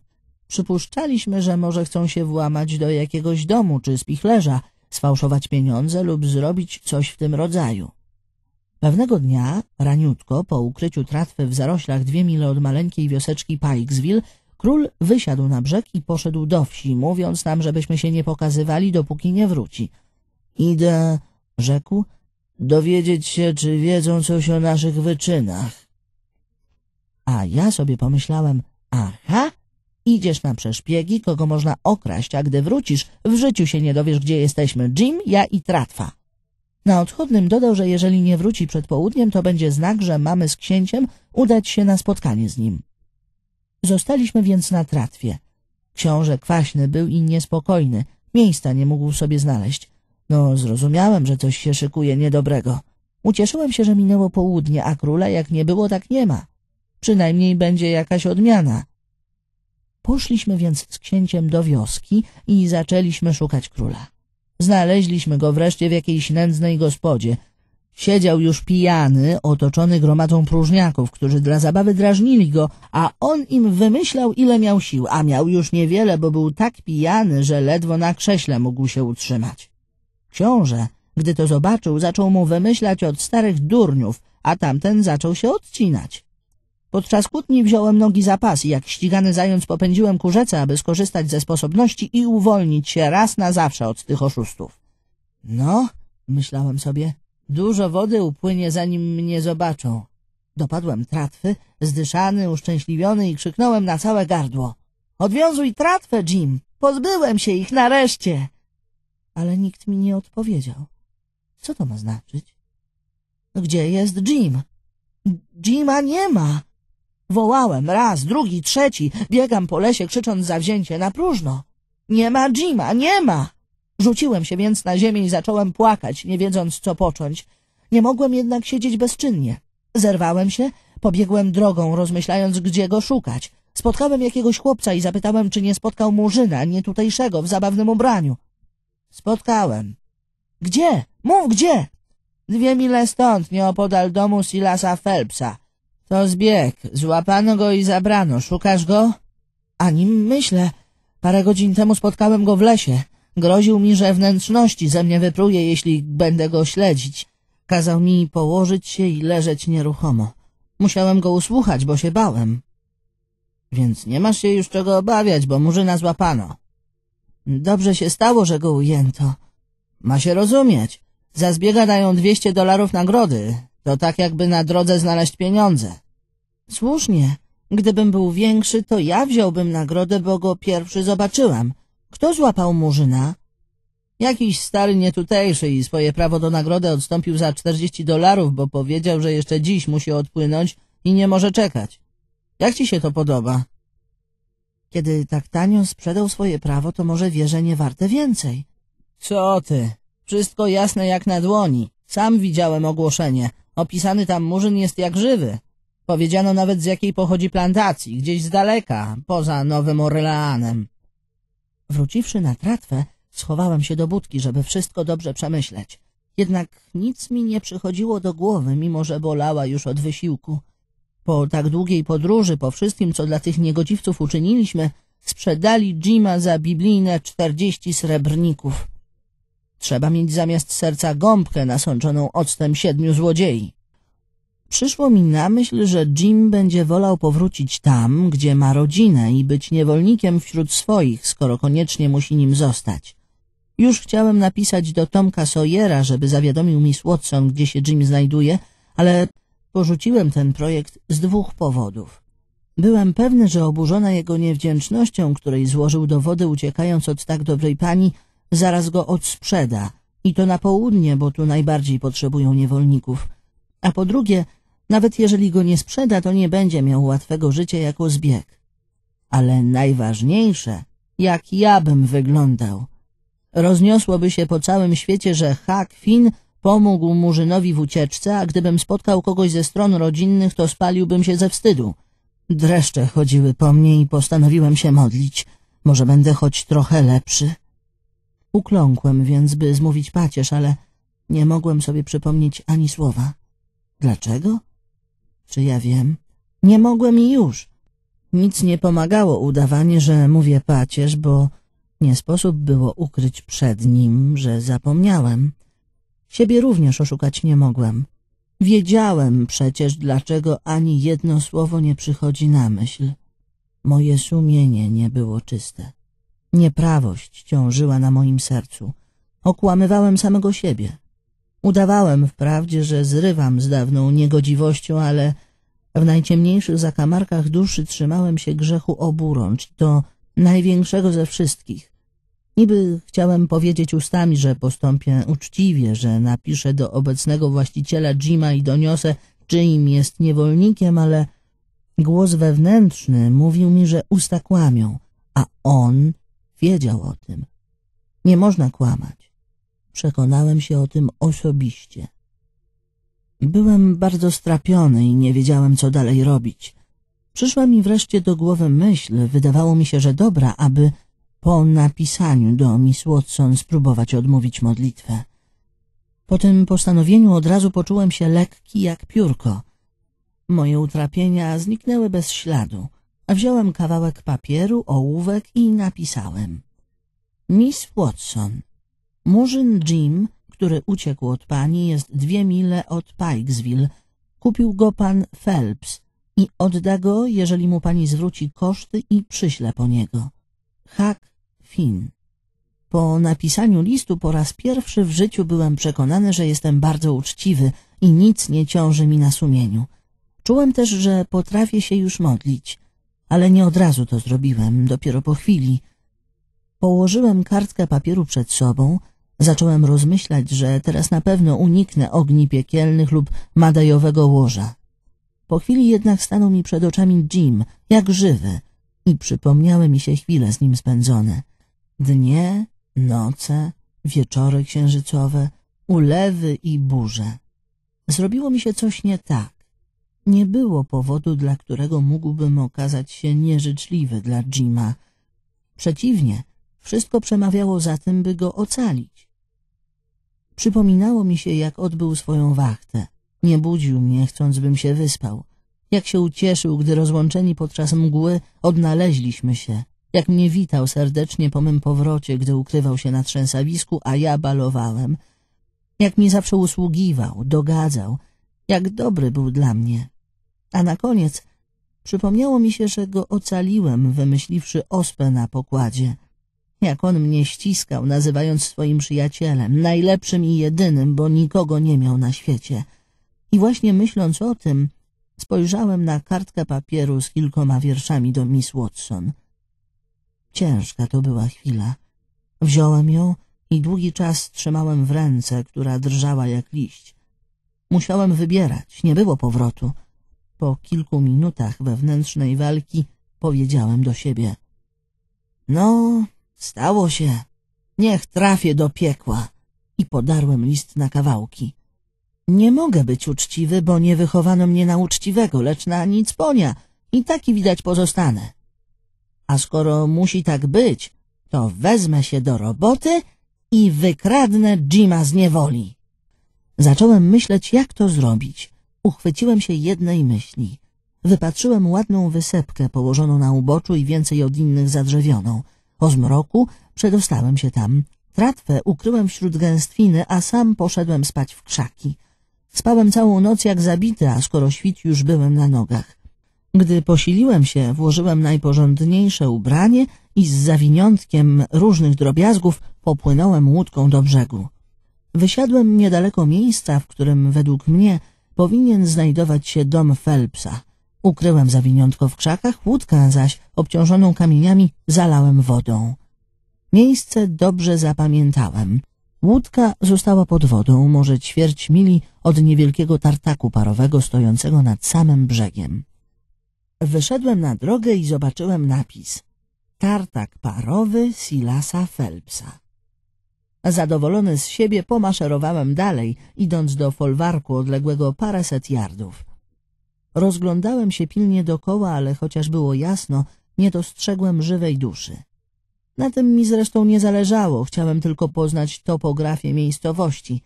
Przypuszczaliśmy, że może chcą się włamać do jakiegoś domu czy spichlerza, sfałszować pieniądze lub zrobić coś w tym rodzaju. Pewnego dnia, raniutko, po ukryciu tratwy w zaroślach dwie mile od maleńkiej wioseczki Pikesville, król wysiadł na brzeg i poszedł do wsi, mówiąc nam, żebyśmy się nie pokazywali, dopóki nie wróci. Idę, rzekł, dowiedzieć się, czy wiedzą coś o naszych wyczynach. A ja sobie pomyślałem, aha, idziesz na przeszpiegi, kogo można okraść, a gdy wrócisz, w życiu się nie dowiesz, gdzie jesteśmy, Jim, ja i tratwa. Na odchodnym dodał, że jeżeli nie wróci przed południem, to będzie znak, że mamy z księciem udać się na spotkanie z nim. Zostaliśmy więc na tratwie. Książę kwaśny był i niespokojny, miejsca nie mógł sobie znaleźć. No, zrozumiałem, że coś się szykuje niedobrego. Ucieszyłem się, że minęło południe, a króla jak nie było, tak nie ma. Przynajmniej będzie jakaś odmiana. Poszliśmy więc z księciem do wioski i zaczęliśmy szukać króla. Znaleźliśmy go wreszcie w jakiejś nędznej gospodzie. Siedział już pijany, otoczony gromadą próżniaków, którzy dla zabawy drażnili go, a on im wymyślał, ile miał sił, a miał już niewiele, bo był tak pijany, że ledwo na krześle mógł się utrzymać. Książę, gdy to zobaczył, zaczął mu wymyślać od starych durniów, a tamten zaczął się odcinać. Podczas kłótni wziąłem nogi za pas i jak ścigany zając popędziłem ku rzece, aby skorzystać ze sposobności i uwolnić się raz na zawsze od tych oszustów. No, myślałem sobie, dużo wody upłynie zanim mnie zobaczą. Dopadłem tratwy, zdyszany, uszczęśliwiony i krzyknąłem na całe gardło. Odwiązuj tratwę, Jim! Pozbyłem się ich nareszcie! Ale nikt mi nie odpowiedział. Co to ma znaczyć? Gdzie jest Jim? Jima nie ma! Wołałem raz, drugi, trzeci, biegam po lesie, krzycząc zawzięcie na próżno. Nie ma Jima, nie ma! Rzuciłem się więc na ziemię i zacząłem płakać, nie wiedząc, co począć. Nie mogłem jednak siedzieć bezczynnie. Zerwałem się, pobiegłem drogą, rozmyślając, gdzie go szukać. Spotkałem jakiegoś chłopca i zapytałem, czy nie spotkał murzyna, nie tutejszego, w zabawnym ubraniu. Spotkałem. Gdzie? Mów, gdzie? Dwie mile stąd, nieopodal domu Silasa Phelpsa. To zbieg. Złapano go i zabrano. Szukasz go? A nim myślę. Parę godzin temu spotkałem go w lesie. Groził mi, że wnętrzności ze mnie wypruje, jeśli będę go śledzić. Kazał mi położyć się i leżeć nieruchomo. Musiałem go usłuchać, bo się bałem. Więc nie masz się już czego obawiać, bo murzyna złapano. Dobrze się stało, że go ujęto. Ma się rozumieć. Za zbiega dają dwieście dolarów nagrody. To tak jakby na drodze znaleźć pieniądze. Słusznie. Gdybym był większy, to ja wziąłbym nagrodę, bo go pierwszy zobaczyłem. Kto złapał murzyna? Jakiś stary nietutejszy i swoje prawo do nagrody odstąpił za czterdzieści dolarów, bo powiedział, że jeszcze dziś musi odpłynąć i nie może czekać. Jak ci się to podoba? Kiedy tak tanio sprzedał swoje prawo, to może wie, że nie warte więcej. Co ty? Wszystko jasne jak na dłoni. Sam widziałem ogłoszenie. Opisany tam murzyn jest jak żywy. Powiedziano nawet z jakiej pochodzi plantacji, gdzieś z daleka, poza Nowym Orleanem. Wróciwszy na tratwę, schowałem się do budki, żeby wszystko dobrze przemyśleć. Jednak nic mi nie przychodziło do głowy, mimo że bolała już od wysiłku. Po tak długiej podróży, po wszystkim, co dla tych niegodziwców uczyniliśmy, sprzedali Jima za biblijne czterdzieści srebrników. Trzeba mieć zamiast serca gąbkę nasączoną octem siedmiu złodziei. Przyszło mi na myśl, że Jim będzie wolał powrócić tam, gdzie ma rodzinę i być niewolnikiem wśród swoich, skoro koniecznie musi nim zostać. Już chciałem napisać do Tomka Sawyera, żeby zawiadomił Miss Watson, gdzie się Jim znajduje, ale porzuciłem ten projekt z dwóch powodów. Byłem pewny, że oburzona jego niewdzięcznością, której złożył dowody uciekając od tak dobrej pani – Zaraz go odsprzeda i to na południe, bo tu najbardziej potrzebują niewolników. A po drugie, nawet jeżeli go nie sprzeda, to nie będzie miał łatwego życia jako zbieg. Ale najważniejsze, jak ja bym wyglądał. Rozniosłoby się po całym świecie, że Hakfin pomógł Murzynowi w ucieczce, a gdybym spotkał kogoś ze stron rodzinnych, to spaliłbym się ze wstydu. Dreszcze chodziły po mnie i postanowiłem się modlić. Może będę choć trochę lepszy. Ukląkłem więc, by zmówić pacierz, ale nie mogłem sobie przypomnieć ani słowa. Dlaczego? Czy ja wiem? Nie mogłem i już. Nic nie pomagało udawanie, że mówię pacierz, bo nie sposób było ukryć przed nim, że zapomniałem. Siebie również oszukać nie mogłem. Wiedziałem przecież, dlaczego ani jedno słowo nie przychodzi na myśl. Moje sumienie nie było czyste. Nieprawość ciążyła na moim sercu. Okłamywałem samego siebie. Udawałem wprawdzie, że zrywam z dawną niegodziwością, ale w najciemniejszych zakamarkach duszy trzymałem się grzechu oburącz, to największego ze wszystkich. Niby chciałem powiedzieć ustami, że postąpię uczciwie, że napiszę do obecnego właściciela Jima i doniosę, czyim jest niewolnikiem, ale głos wewnętrzny mówił mi, że usta kłamią, a on Wiedział o tym. Nie można kłamać. Przekonałem się o tym osobiście. Byłem bardzo strapiony i nie wiedziałem, co dalej robić. Przyszła mi wreszcie do głowy myśl, wydawało mi się, że dobra, aby po napisaniu do Miss Watson spróbować odmówić modlitwę. Po tym postanowieniu od razu poczułem się lekki jak piórko. Moje utrapienia zniknęły bez śladu. Wziąłem kawałek papieru, ołówek i napisałem. Miss Watson, murzyn Jim, który uciekł od pani, jest dwie mile od Pikesville. Kupił go pan Phelps i odda go, jeżeli mu pani zwróci koszty i przyśle po niego. Hack Finn. Po napisaniu listu po raz pierwszy w życiu byłem przekonany, że jestem bardzo uczciwy i nic nie ciąży mi na sumieniu. Czułem też, że potrafię się już modlić ale nie od razu to zrobiłem, dopiero po chwili. Położyłem kartkę papieru przed sobą, zacząłem rozmyślać, że teraz na pewno uniknę ogni piekielnych lub madajowego łoża. Po chwili jednak stanął mi przed oczami Jim, jak żywy, i przypomniały mi się chwile z nim spędzone. Dnie, noce, wieczory księżycowe, ulewy i burze. Zrobiło mi się coś nie tak. Nie było powodu, dla którego mógłbym okazać się nieżyczliwy dla Jima. Przeciwnie, wszystko przemawiało za tym, by go ocalić. Przypominało mi się, jak odbył swoją wachtę. Nie budził mnie, chcąc, bym się wyspał. Jak się ucieszył, gdy rozłączeni podczas mgły odnaleźliśmy się. Jak mnie witał serdecznie po mym powrocie, gdy ukrywał się na trzęsawisku, a ja balowałem. Jak mi zawsze usługiwał, dogadzał – jak dobry był dla mnie. A na koniec przypomniało mi się, że go ocaliłem, wymyśliwszy ospę na pokładzie. Jak on mnie ściskał, nazywając swoim przyjacielem, najlepszym i jedynym, bo nikogo nie miał na świecie. I właśnie myśląc o tym, spojrzałem na kartkę papieru z kilkoma wierszami do Miss Watson. Ciężka to była chwila. Wziąłem ją i długi czas trzymałem w ręce, która drżała jak liść. Musiałem wybierać, nie było powrotu. Po kilku minutach wewnętrznej walki powiedziałem do siebie. No, stało się. Niech trafię do piekła. I podarłem list na kawałki. Nie mogę być uczciwy, bo nie wychowano mnie na uczciwego, lecz na nic ponia. I taki widać pozostanę. A skoro musi tak być, to wezmę się do roboty i wykradnę Jima z niewoli. Zacząłem myśleć, jak to zrobić. Uchwyciłem się jednej myśli. Wypatrzyłem ładną wysepkę położoną na uboczu i więcej od innych zadrzewioną. Po zmroku przedostałem się tam. Tratwę ukryłem wśród gęstwiny, a sam poszedłem spać w krzaki. Spałem całą noc jak zabity, a skoro świt już byłem na nogach. Gdy posiliłem się, włożyłem najporządniejsze ubranie i z zawiniątkiem różnych drobiazgów popłynąłem łódką do brzegu. Wysiadłem niedaleko miejsca, w którym według mnie powinien znajdować się dom Phelpsa. Ukryłem zawiniątko w krzakach, łódkę zaś, obciążoną kamieniami, zalałem wodą. Miejsce dobrze zapamiętałem. Łódka została pod wodą, może ćwierć mili od niewielkiego tartaku parowego stojącego nad samym brzegiem. Wyszedłem na drogę i zobaczyłem napis. Tartak parowy Silasa Phelpsa. Zadowolony z siebie pomaszerowałem dalej, idąc do folwarku odległego paręset yardów. Rozglądałem się pilnie dokoła, ale chociaż było jasno, nie dostrzegłem żywej duszy. Na tym mi zresztą nie zależało, chciałem tylko poznać topografię miejscowości.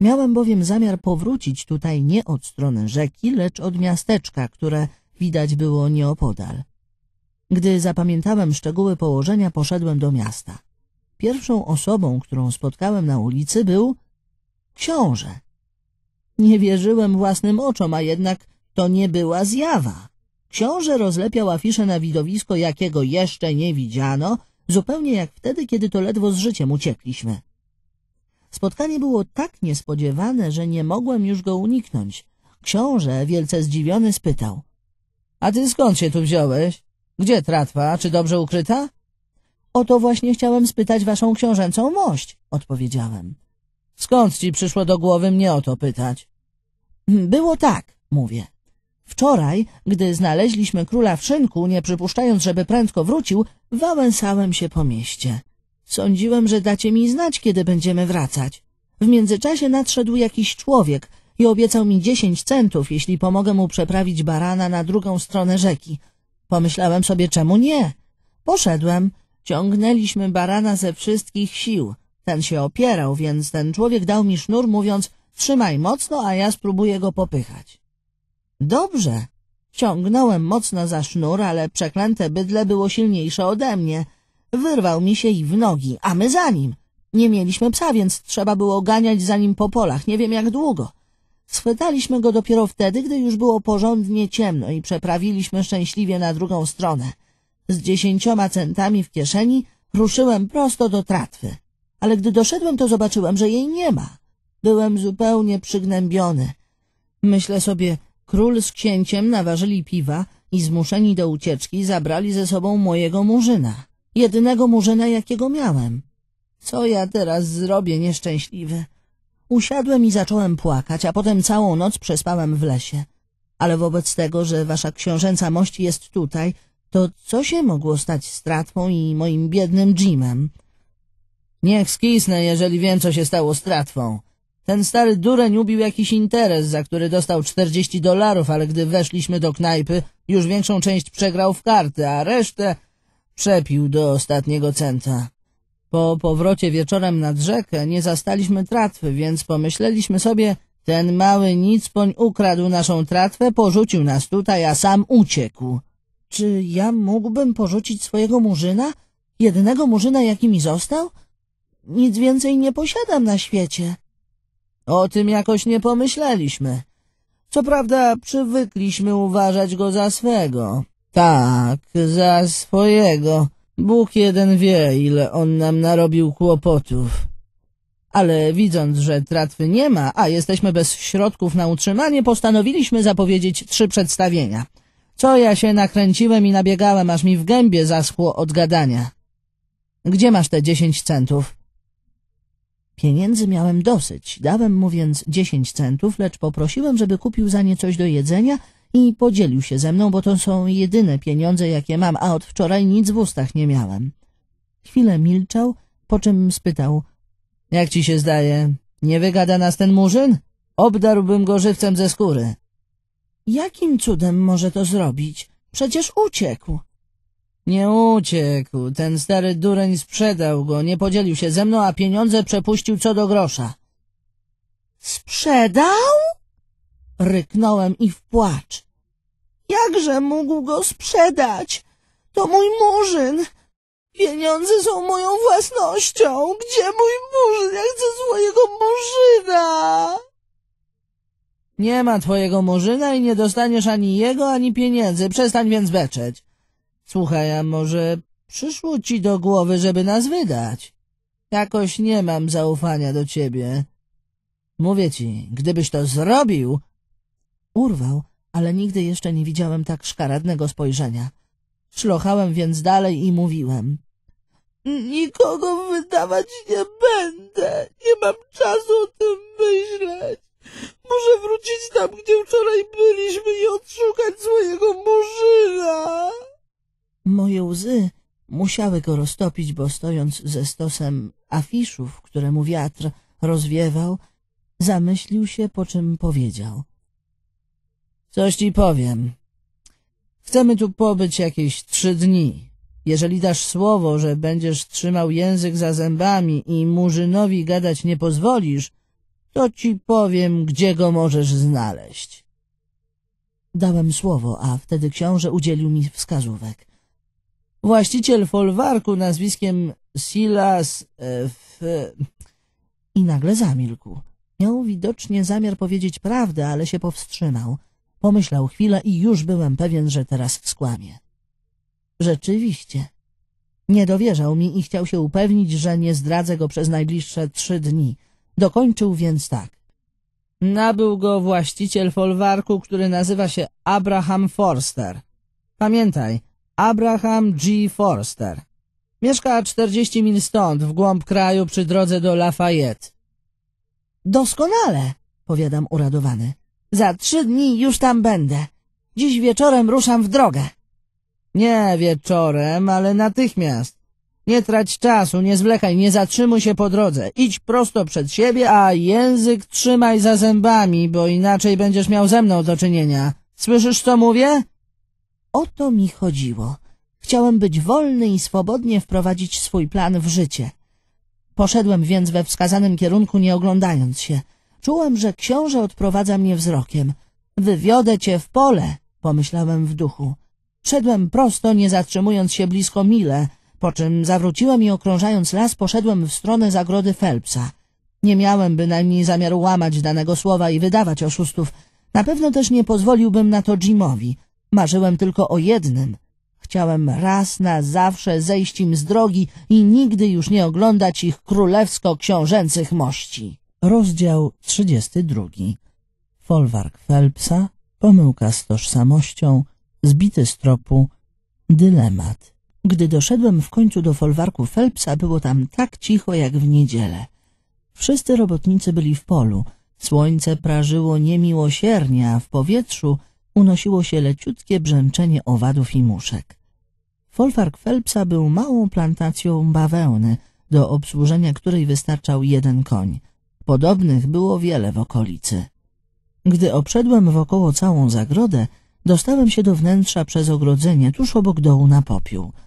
Miałem bowiem zamiar powrócić tutaj nie od strony rzeki, lecz od miasteczka, które widać było nieopodal. Gdy zapamiętałem szczegóły położenia, poszedłem do miasta. Pierwszą osobą, którą spotkałem na ulicy, był książę. Nie wierzyłem własnym oczom, a jednak to nie była zjawa. Książę rozlepiał afiszę na widowisko, jakiego jeszcze nie widziano, zupełnie jak wtedy, kiedy to ledwo z życiem uciekliśmy. Spotkanie było tak niespodziewane, że nie mogłem już go uniknąć. Książę, wielce zdziwiony, spytał. — A ty skąd się tu wziąłeś? Gdzie tratwa? Czy dobrze ukryta? O to właśnie chciałem spytać waszą książęcą mość, odpowiedziałem. Skąd ci przyszło do głowy mnie o to pytać? Było tak, mówię. Wczoraj, gdy znaleźliśmy króla w szynku, nie przypuszczając, żeby prędko wrócił, wałęsałem się po mieście. Sądziłem, że dacie mi znać, kiedy będziemy wracać. W międzyczasie nadszedł jakiś człowiek i obiecał mi dziesięć centów, jeśli pomogę mu przeprawić barana na drugą stronę rzeki. Pomyślałem sobie, czemu nie? Poszedłem. Ciągnęliśmy barana ze wszystkich sił. Ten się opierał, więc ten człowiek dał mi sznur, mówiąc, trzymaj mocno, a ja spróbuję go popychać. Dobrze. Ciągnąłem mocno za sznur, ale przeklęte bydle było silniejsze ode mnie. Wyrwał mi się i w nogi, a my za nim. Nie mieliśmy psa, więc trzeba było ganiać za nim po polach, nie wiem jak długo. Schwytaliśmy go dopiero wtedy, gdy już było porządnie ciemno i przeprawiliśmy szczęśliwie na drugą stronę. Z dziesięcioma centami w kieszeni ruszyłem prosto do tratwy, ale gdy doszedłem, to zobaczyłem, że jej nie ma. Byłem zupełnie przygnębiony. Myślę sobie, król z księciem naważyli piwa i zmuszeni do ucieczki zabrali ze sobą mojego murzyna, jedynego murzyna, jakiego miałem. Co ja teraz zrobię, nieszczęśliwy? Usiadłem i zacząłem płakać, a potem całą noc przespałem w lesie. Ale wobec tego, że wasza książęca mość jest tutaj to co się mogło stać z Tratwą i moim biednym Jimem? Niech skisnę, jeżeli wiem, co się stało z Tratwą. Ten stary dureń ubił jakiś interes, za który dostał 40 dolarów, ale gdy weszliśmy do knajpy, już większą część przegrał w karty, a resztę przepił do ostatniego centa. Po powrocie wieczorem nad rzekę nie zastaliśmy tratwy, więc pomyśleliśmy sobie, ten mały nicpoń ukradł naszą tratwę, porzucił nas tutaj, a sam uciekł. Czy ja mógłbym porzucić swojego murzyna? Jedynego murzyna, jaki mi został? Nic więcej nie posiadam na świecie. O tym jakoś nie pomyśleliśmy. Co prawda przywykliśmy uważać go za swego. Tak, za swojego. Bóg jeden wie, ile on nam narobił kłopotów. Ale widząc, że tratwy nie ma, a jesteśmy bez środków na utrzymanie, postanowiliśmy zapowiedzieć trzy przedstawienia – co ja się nakręciłem i nabiegałem, aż mi w gębie zaschło od gadania. Gdzie masz te dziesięć centów? Pieniędzy miałem dosyć, dałem mu więc dziesięć centów, lecz poprosiłem, żeby kupił za nie coś do jedzenia i podzielił się ze mną, bo to są jedyne pieniądze, jakie mam, a od wczoraj nic w ustach nie miałem. Chwilę milczał, po czym spytał — Jak ci się zdaje, nie wygada nas ten murzyn? Obdarłbym go żywcem ze skóry. Jakim cudem może to zrobić? Przecież uciekł. Nie uciekł. Ten stary dureń sprzedał go, nie podzielił się ze mną, a pieniądze przepuścił co do grosza. Sprzedał? Ryknąłem i w płacz. Jakże mógł go sprzedać? To mój murzyn. Pieniądze są moją własnością. Gdzie mój murzyn? Ja chcę swojego murzyna. Nie ma twojego murzyna i nie dostaniesz ani jego, ani pieniędzy. Przestań więc beczeć. Słuchaj, a może przyszło ci do głowy, żeby nas wydać? Jakoś nie mam zaufania do ciebie. Mówię ci, gdybyś to zrobił... Urwał, ale nigdy jeszcze nie widziałem tak szkaradnego spojrzenia. Szlochałem więc dalej i mówiłem. Nikogo wydawać nie będę. Nie mam czasu o tym myśleć. Może wrócić tam, gdzie wczoraj byliśmy i odszukać swojego murzyna. Moje łzy musiały go roztopić, bo stojąc ze stosem afiszów, któremu wiatr rozwiewał, zamyślił się, po czym powiedział. Coś ci powiem. Chcemy tu pobyć jakieś trzy dni. Jeżeli dasz słowo, że będziesz trzymał język za zębami i murzynowi gadać nie pozwolisz, to ci powiem, gdzie go możesz znaleźć. Dałem słowo, a wtedy książę udzielił mi wskazówek. Właściciel folwarku nazwiskiem Silas... E, F... I nagle zamilkł. Miał widocznie zamiar powiedzieć prawdę, ale się powstrzymał. Pomyślał chwilę i już byłem pewien, że teraz skłamie. Rzeczywiście. Nie dowierzał mi i chciał się upewnić, że nie zdradzę go przez najbliższe trzy dni – Dokończył więc tak. Nabył go właściciel folwarku, który nazywa się Abraham Forster. Pamiętaj, Abraham G. Forster. Mieszka 40 mil stąd, w głąb kraju, przy drodze do Lafayette. Doskonale, powiadam uradowany. Za trzy dni już tam będę. Dziś wieczorem ruszam w drogę. Nie wieczorem, ale natychmiast. Nie trać czasu, nie zwlekaj, nie zatrzymuj się po drodze. Idź prosto przed siebie, a język trzymaj za zębami, bo inaczej będziesz miał ze mną do czynienia. Słyszysz, co mówię? O to mi chodziło. Chciałem być wolny i swobodnie wprowadzić swój plan w życie. Poszedłem więc we wskazanym kierunku, nie oglądając się. Czułem, że książę odprowadza mnie wzrokiem. Wywiodę cię w pole, pomyślałem w duchu. Szedłem prosto, nie zatrzymując się blisko mile, po czym zawróciłem i okrążając las poszedłem w stronę zagrody Phelpsa. Nie miałem bynajmniej zamiaru łamać danego słowa i wydawać oszustów. Na pewno też nie pozwoliłbym na to Jimowi. Marzyłem tylko o jednym. Chciałem raz na zawsze zejść im z drogi i nigdy już nie oglądać ich królewsko-książęcych mości. Rozdział 32 Folwark Phelpsa, pomyłka z tożsamością, zbity z tropu, dylemat. Gdy doszedłem w końcu do folwarku Phelpsa, było tam tak cicho jak w niedzielę. Wszyscy robotnicy byli w polu. Słońce prażyło niemiłosiernie, a w powietrzu unosiło się leciutkie brzęczenie owadów i muszek. Folwark Phelpsa był małą plantacją bawełny, do obsłużenia której wystarczał jeden koń. Podobnych było wiele w okolicy. Gdy obszedłem wokoło całą zagrodę, dostałem się do wnętrza przez ogrodzenie tuż obok dołu na popiół –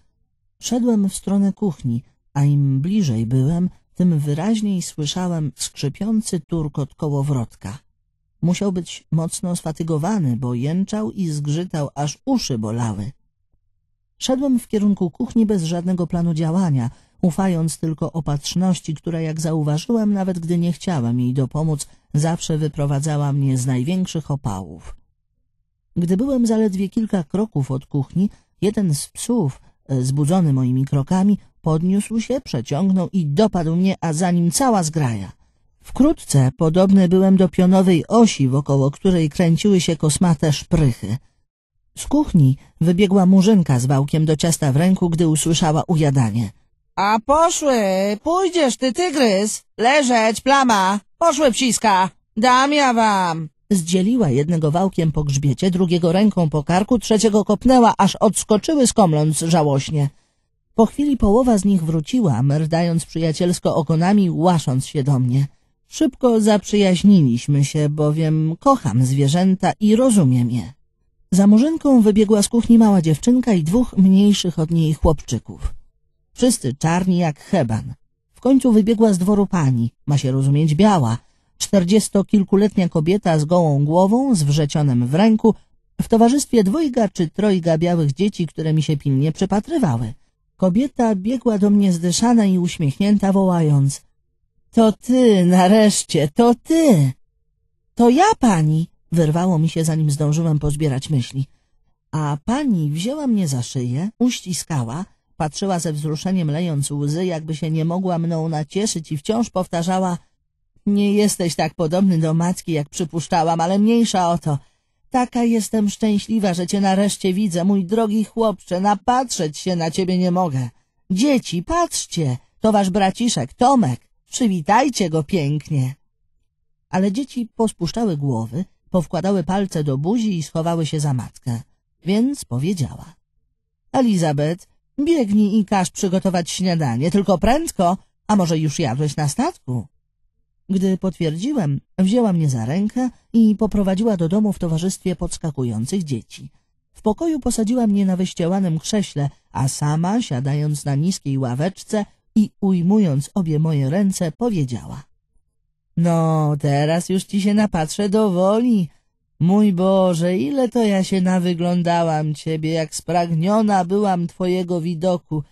Szedłem w stronę kuchni, a im bliżej byłem, tym wyraźniej słyszałem skrzypiący turkot kołowrotka. Musiał być mocno sfatygowany, bo jęczał i zgrzytał, aż uszy bolały. Szedłem w kierunku kuchni bez żadnego planu działania, ufając tylko opatrzności, która, jak zauważyłem, nawet gdy nie chciałem jej dopomóc, zawsze wyprowadzała mnie z największych opałów. Gdy byłem zaledwie kilka kroków od kuchni, jeden z psów zbudzony moimi krokami, podniósł się, przeciągnął i dopadł mnie, a za nim cała zgraja. Wkrótce podobny byłem do pionowej osi, wokoło której kręciły się kosmate szprychy. Z kuchni wybiegła murzynka z wałkiem do ciasta w ręku, gdy usłyszała ujadanie. A poszły, pójdziesz ty tygrys, leżeć, plama, poszły psiska, dam ja wam. Zdzieliła jednego wałkiem po grzbiecie, drugiego ręką po karku, trzeciego kopnęła, aż odskoczyły skomląc żałośnie. Po chwili połowa z nich wróciła, merdając przyjacielsko ogonami, łasząc się do mnie. Szybko zaprzyjaźniliśmy się, bowiem kocham zwierzęta i rozumiem je. Za murzynką wybiegła z kuchni mała dziewczynka i dwóch mniejszych od niej chłopczyków. Wszyscy czarni jak heban. W końcu wybiegła z dworu pani, ma się rozumieć biała – Czterdziestokilkuletnia kobieta z gołą głową, z wrzecionem w ręku, w towarzystwie dwojga czy trojga białych dzieci, które mi się pilnie przepatrywały. Kobieta biegła do mnie zdyszana i uśmiechnięta, wołając — To ty, nareszcie, to ty! — To ja, pani! — wyrwało mi się, zanim zdążyłem pozbierać myśli. A pani wzięła mnie za szyję, uściskała, patrzyła ze wzruszeniem, lejąc łzy, jakby się nie mogła mną nacieszyć i wciąż powtarzała — nie jesteś tak podobny do matki, jak przypuszczałam, ale mniejsza o to. Taka jestem szczęśliwa, że cię nareszcie widzę, mój drogi chłopcze, napatrzeć się na ciebie nie mogę. Dzieci, patrzcie, to wasz braciszek, Tomek, przywitajcie go pięknie. Ale dzieci pospuszczały głowy, powkładały palce do buzi i schowały się za matkę. Więc powiedziała. Elizabeth, biegnij i każ przygotować śniadanie, tylko prędko, a może już jadłeś na statku? Gdy potwierdziłem, wzięła mnie za rękę i poprowadziła do domu w towarzystwie podskakujących dzieci. W pokoju posadziła mnie na wyścielanym krześle, a sama, siadając na niskiej ławeczce i ujmując obie moje ręce, powiedziała. No, teraz już ci się napatrzę do woli. Mój Boże, ile to ja się nawyglądałam ciebie, jak spragniona byłam twojego widoku.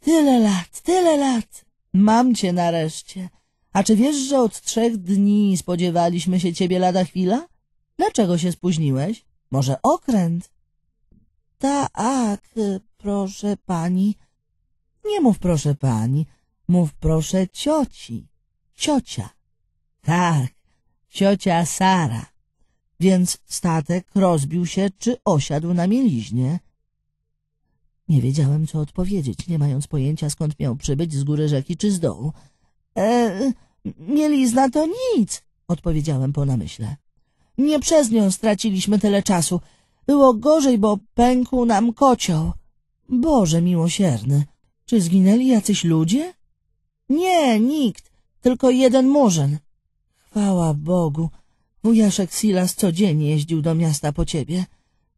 Tyle lat, tyle lat. Mam cię nareszcie. A czy wiesz, że od trzech dni spodziewaliśmy się ciebie lada chwila? Dlaczego się spóźniłeś? Może okręt? Tak, proszę pani. Nie mów proszę pani, mów proszę cioci. Ciocia. Tak, ciocia Sara. Więc statek rozbił się czy osiadł na mieliźnie? Nie wiedziałem, co odpowiedzieć, nie mając pojęcia, skąd miał przybyć, z góry rzeki czy z dołu. E, mielizna to nic, odpowiedziałem po namyśle. Nie przez nią straciliśmy tyle czasu. Było gorzej, bo pękł nam kocioł. Boże miłosierny, czy zginęli jacyś ludzie? Nie, nikt, tylko jeden murzyn. Chwała Bogu, wujaszek Silas codziennie jeździł do miasta po ciebie.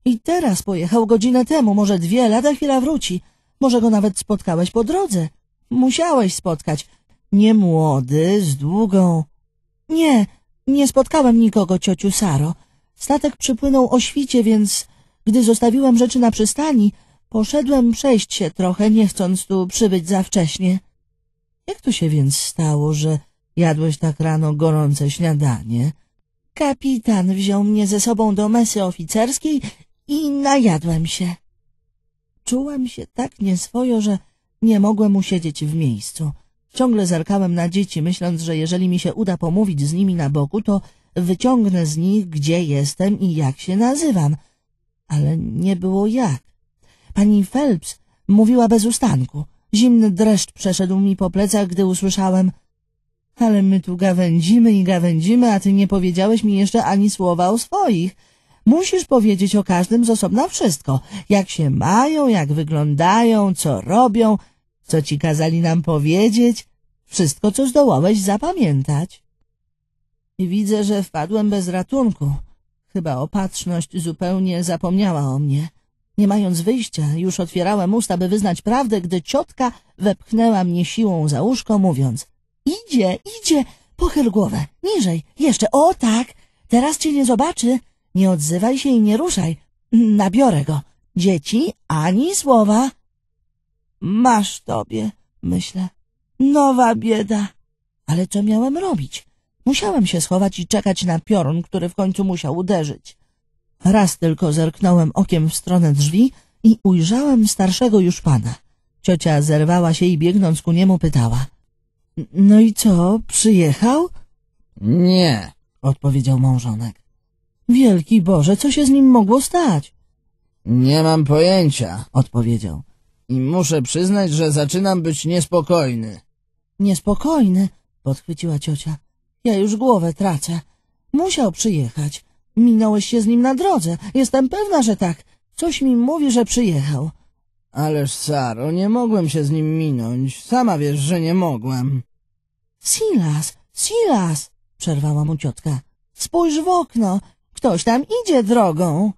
I teraz pojechał godzinę temu, może dwie, lada chwila wróci. Może go nawet spotkałeś po drodze. Musiałeś spotkać, Niemłody, z długą... Nie, nie spotkałem nikogo, ciociu Saro. Statek przypłynął o świcie, więc gdy zostawiłem rzeczy na przystani, poszedłem przejść się trochę, nie chcąc tu przybyć za wcześnie. Jak to się więc stało, że jadłeś tak rano gorące śniadanie? Kapitan wziął mnie ze sobą do mesy oficerskiej i najadłem się. Czułem się tak nieswojo, że nie mogłem usiedzieć w miejscu. Ciągle zerkałem na dzieci, myśląc, że jeżeli mi się uda pomówić z nimi na boku, to wyciągnę z nich, gdzie jestem i jak się nazywam. Ale nie było jak. Pani Phelps mówiła bez ustanku. Zimny dreszcz przeszedł mi po plecach, gdy usłyszałem ale my tu gawędzimy i gawędzimy, a ty nie powiedziałeś mi jeszcze ani słowa o swoich. Musisz powiedzieć o każdym z osobna wszystko. Jak się mają, jak wyglądają, co robią, co ci kazali nam powiedzieć, wszystko, co zdołałeś zapamiętać. I widzę, że wpadłem bez ratunku. Chyba opatrzność zupełnie zapomniała o mnie. Nie mając wyjścia, już otwierałem usta, by wyznać prawdę, gdy ciotka wepchnęła mnie siłą za łóżko, mówiąc — Idzie, idzie, pochyl głowę, niżej, jeszcze, o tak, teraz cię nie zobaczy. Nie odzywaj się i nie ruszaj, nabiorę go. Dzieci, ani słowa. Masz tobie, myślę. Nowa bieda. Ale co miałem robić? Musiałem się schować i czekać na piorun, który w końcu musiał uderzyć. Raz tylko zerknąłem okiem w stronę drzwi i ujrzałem starszego już pana. Ciocia zerwała się i biegnąc ku niemu pytała. No i co, przyjechał? Nie, odpowiedział mążonek. Wielki Boże, co się z nim mogło stać? Nie mam pojęcia, odpowiedział i muszę przyznać, że zaczynam być niespokojny. Niespokojny, podchwyciła ciocia. Ja już głowę tracę. Musiał przyjechać. Minąłeś się z nim na drodze. Jestem pewna, że tak. Coś mi mówi, że przyjechał. Ależ, Saro, nie mogłem się z nim minąć. Sama wiesz, że nie mogłem. Silas, Silas, przerwała mu ciotka. Spójrz w okno. Ktoś tam idzie drogą.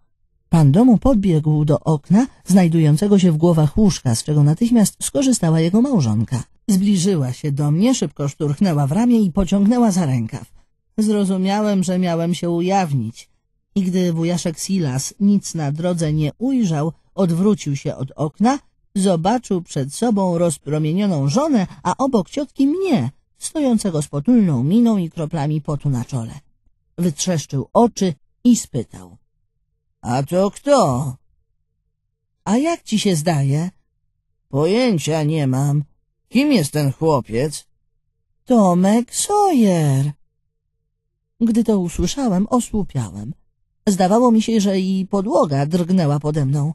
Pan domu podbiegł do okna, znajdującego się w głowach łóżka, z czego natychmiast skorzystała jego małżonka. Zbliżyła się do mnie, szybko szturchnęła w ramię i pociągnęła za rękaw. Zrozumiałem, że miałem się ujawnić. I gdy wujaszek Silas nic na drodze nie ujrzał, odwrócił się od okna, zobaczył przed sobą rozpromienioną żonę, a obok ciotki mnie, stojącego z potulną miną i kroplami potu na czole. Wytrzeszczył oczy i spytał. A to kto? A jak ci się zdaje? Pojęcia nie mam. Kim jest ten chłopiec? Tomek Sawyer. Gdy to usłyszałem, osłupiałem. Zdawało mi się, że i podłoga drgnęła pode mną.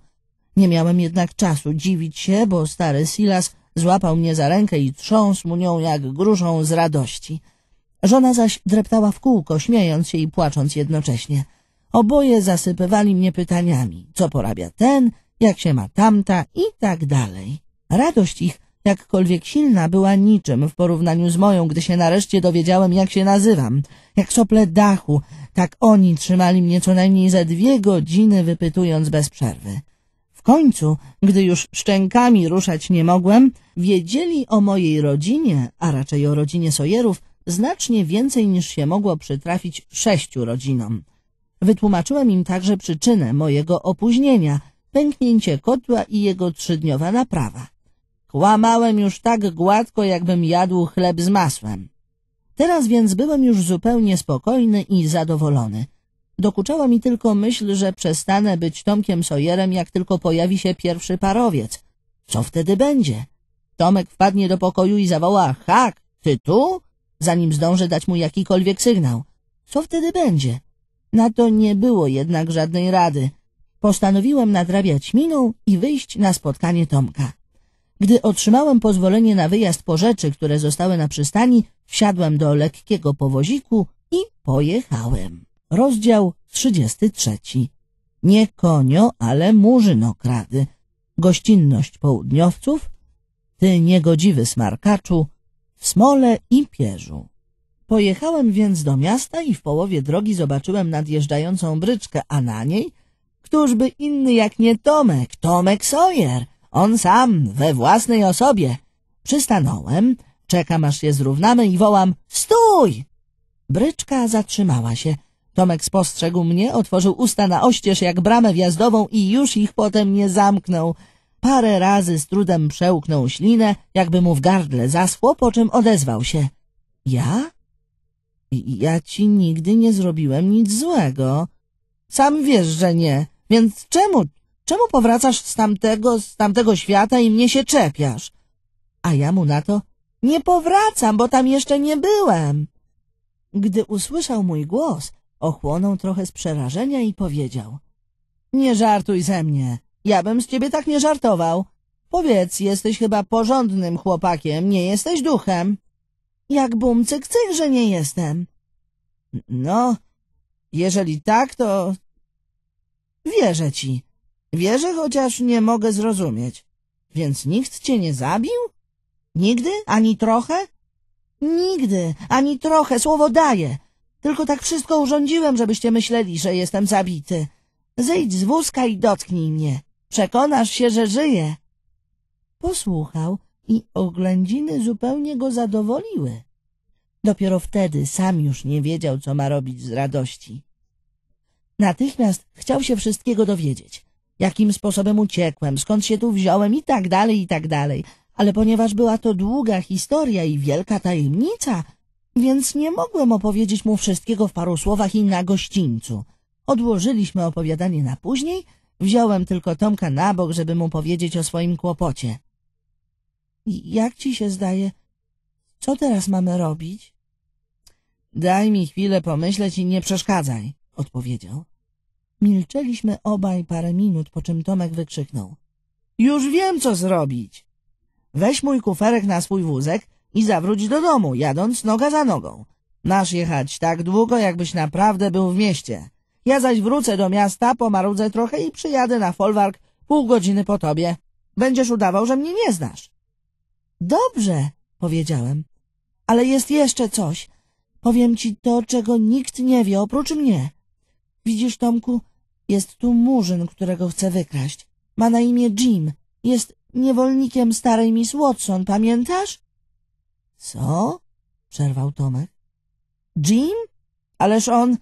Nie miałem jednak czasu dziwić się, bo stary Silas złapał mnie za rękę i trząsł mu nią jak gruszą z radości. Żona zaś dreptała w kółko, śmiejąc się i płacząc jednocześnie. Oboje zasypywali mnie pytaniami, co porabia ten, jak się ma tamta i tak dalej. Radość ich, jakkolwiek silna, była niczym w porównaniu z moją, gdy się nareszcie dowiedziałem, jak się nazywam. Jak sople dachu, tak oni trzymali mnie co najmniej za dwie godziny, wypytując bez przerwy. W końcu, gdy już szczękami ruszać nie mogłem, wiedzieli o mojej rodzinie, a raczej o rodzinie Sojerów, znacznie więcej niż się mogło przytrafić sześciu rodzinom. Wytłumaczyłem im także przyczynę mojego opóźnienia, pęknięcie kotła i jego trzydniowa naprawa. Kłamałem już tak gładko, jakbym jadł chleb z masłem. Teraz więc byłem już zupełnie spokojny i zadowolony. Dokuczała mi tylko myśl, że przestanę być Tomkiem Sojerem, jak tylko pojawi się pierwszy parowiec. Co wtedy będzie? Tomek wpadnie do pokoju i zawoła – Hak, ty tu? Zanim zdążę dać mu jakikolwiek sygnał. Co wtedy będzie? Na to nie było jednak żadnej rady. Postanowiłem nadrabiać miną i wyjść na spotkanie Tomka. Gdy otrzymałem pozwolenie na wyjazd po rzeczy, które zostały na przystani, wsiadłem do lekkiego powoziku i pojechałem. Rozdział 33. Nie konio, ale murzynokrady. Gościnność południowców. Ty niegodziwy smarkaczu, w smole i pierzu. Pojechałem więc do miasta i w połowie drogi zobaczyłem nadjeżdżającą bryczkę, a na niej któżby inny jak nie Tomek, Tomek Sawyer, on sam, we własnej osobie. Przystanąłem, czekam aż się zrównamy i wołam – stój! Bryczka zatrzymała się. Tomek spostrzegł mnie, otworzył usta na oścież jak bramę wjazdową i już ich potem nie zamknął. Parę razy z trudem przełknął ślinę, jakby mu w gardle zaschło, po czym odezwał się – ja? Ja ci nigdy nie zrobiłem nic złego. Sam wiesz, że nie. Więc czemu, czemu powracasz z tamtego, z tamtego świata i mnie się czepiasz? A ja mu na to, nie powracam, bo tam jeszcze nie byłem. Gdy usłyszał mój głos, ochłonął trochę z przerażenia i powiedział. Nie żartuj ze mnie. Ja bym z ciebie tak nie żartował. Powiedz, jesteś chyba porządnym chłopakiem, nie jesteś duchem. Jak bum cyk, cyk, że nie jestem. No, jeżeli tak, to... Wierzę ci. Wierzę, chociaż nie mogę zrozumieć. Więc nikt cię nie zabił? Nigdy? Ani trochę? Nigdy, ani trochę, słowo daję. Tylko tak wszystko urządziłem, żebyście myśleli, że jestem zabity. Zejdź z wózka i dotknij mnie. Przekonasz się, że żyję. Posłuchał i oględziny zupełnie go zadowoliły. Dopiero wtedy sam już nie wiedział, co ma robić z radości. Natychmiast chciał się wszystkiego dowiedzieć. Jakim sposobem uciekłem, skąd się tu wziąłem i tak dalej, i tak dalej. Ale ponieważ była to długa historia i wielka tajemnica, więc nie mogłem opowiedzieć mu wszystkiego w paru słowach i na gościńcu. Odłożyliśmy opowiadanie na później, wziąłem tylko Tomka na bok, żeby mu powiedzieć o swoim kłopocie. Jak ci się zdaje, co teraz mamy robić? Daj mi chwilę pomyśleć i nie przeszkadzaj, odpowiedział. Milczeliśmy obaj parę minut, po czym Tomek wykrzyknął. Już wiem, co zrobić. Weź mój kuferek na swój wózek i zawróć do domu, jadąc noga za nogą. Masz jechać tak długo, jakbyś naprawdę był w mieście. Ja zaś wrócę do miasta, pomarudzę trochę i przyjadę na folwark pół godziny po tobie. Będziesz udawał, że mnie nie znasz. Dobrze, powiedziałem, ale jest jeszcze coś. Powiem ci to, czego nikt nie wie oprócz mnie. Widzisz, Tomku, jest tu murzyn, którego chcę wykraść. Ma na imię Jim. Jest niewolnikiem starej Miss Watson, pamiętasz? Co? przerwał Tomek. Jim? Ależ on...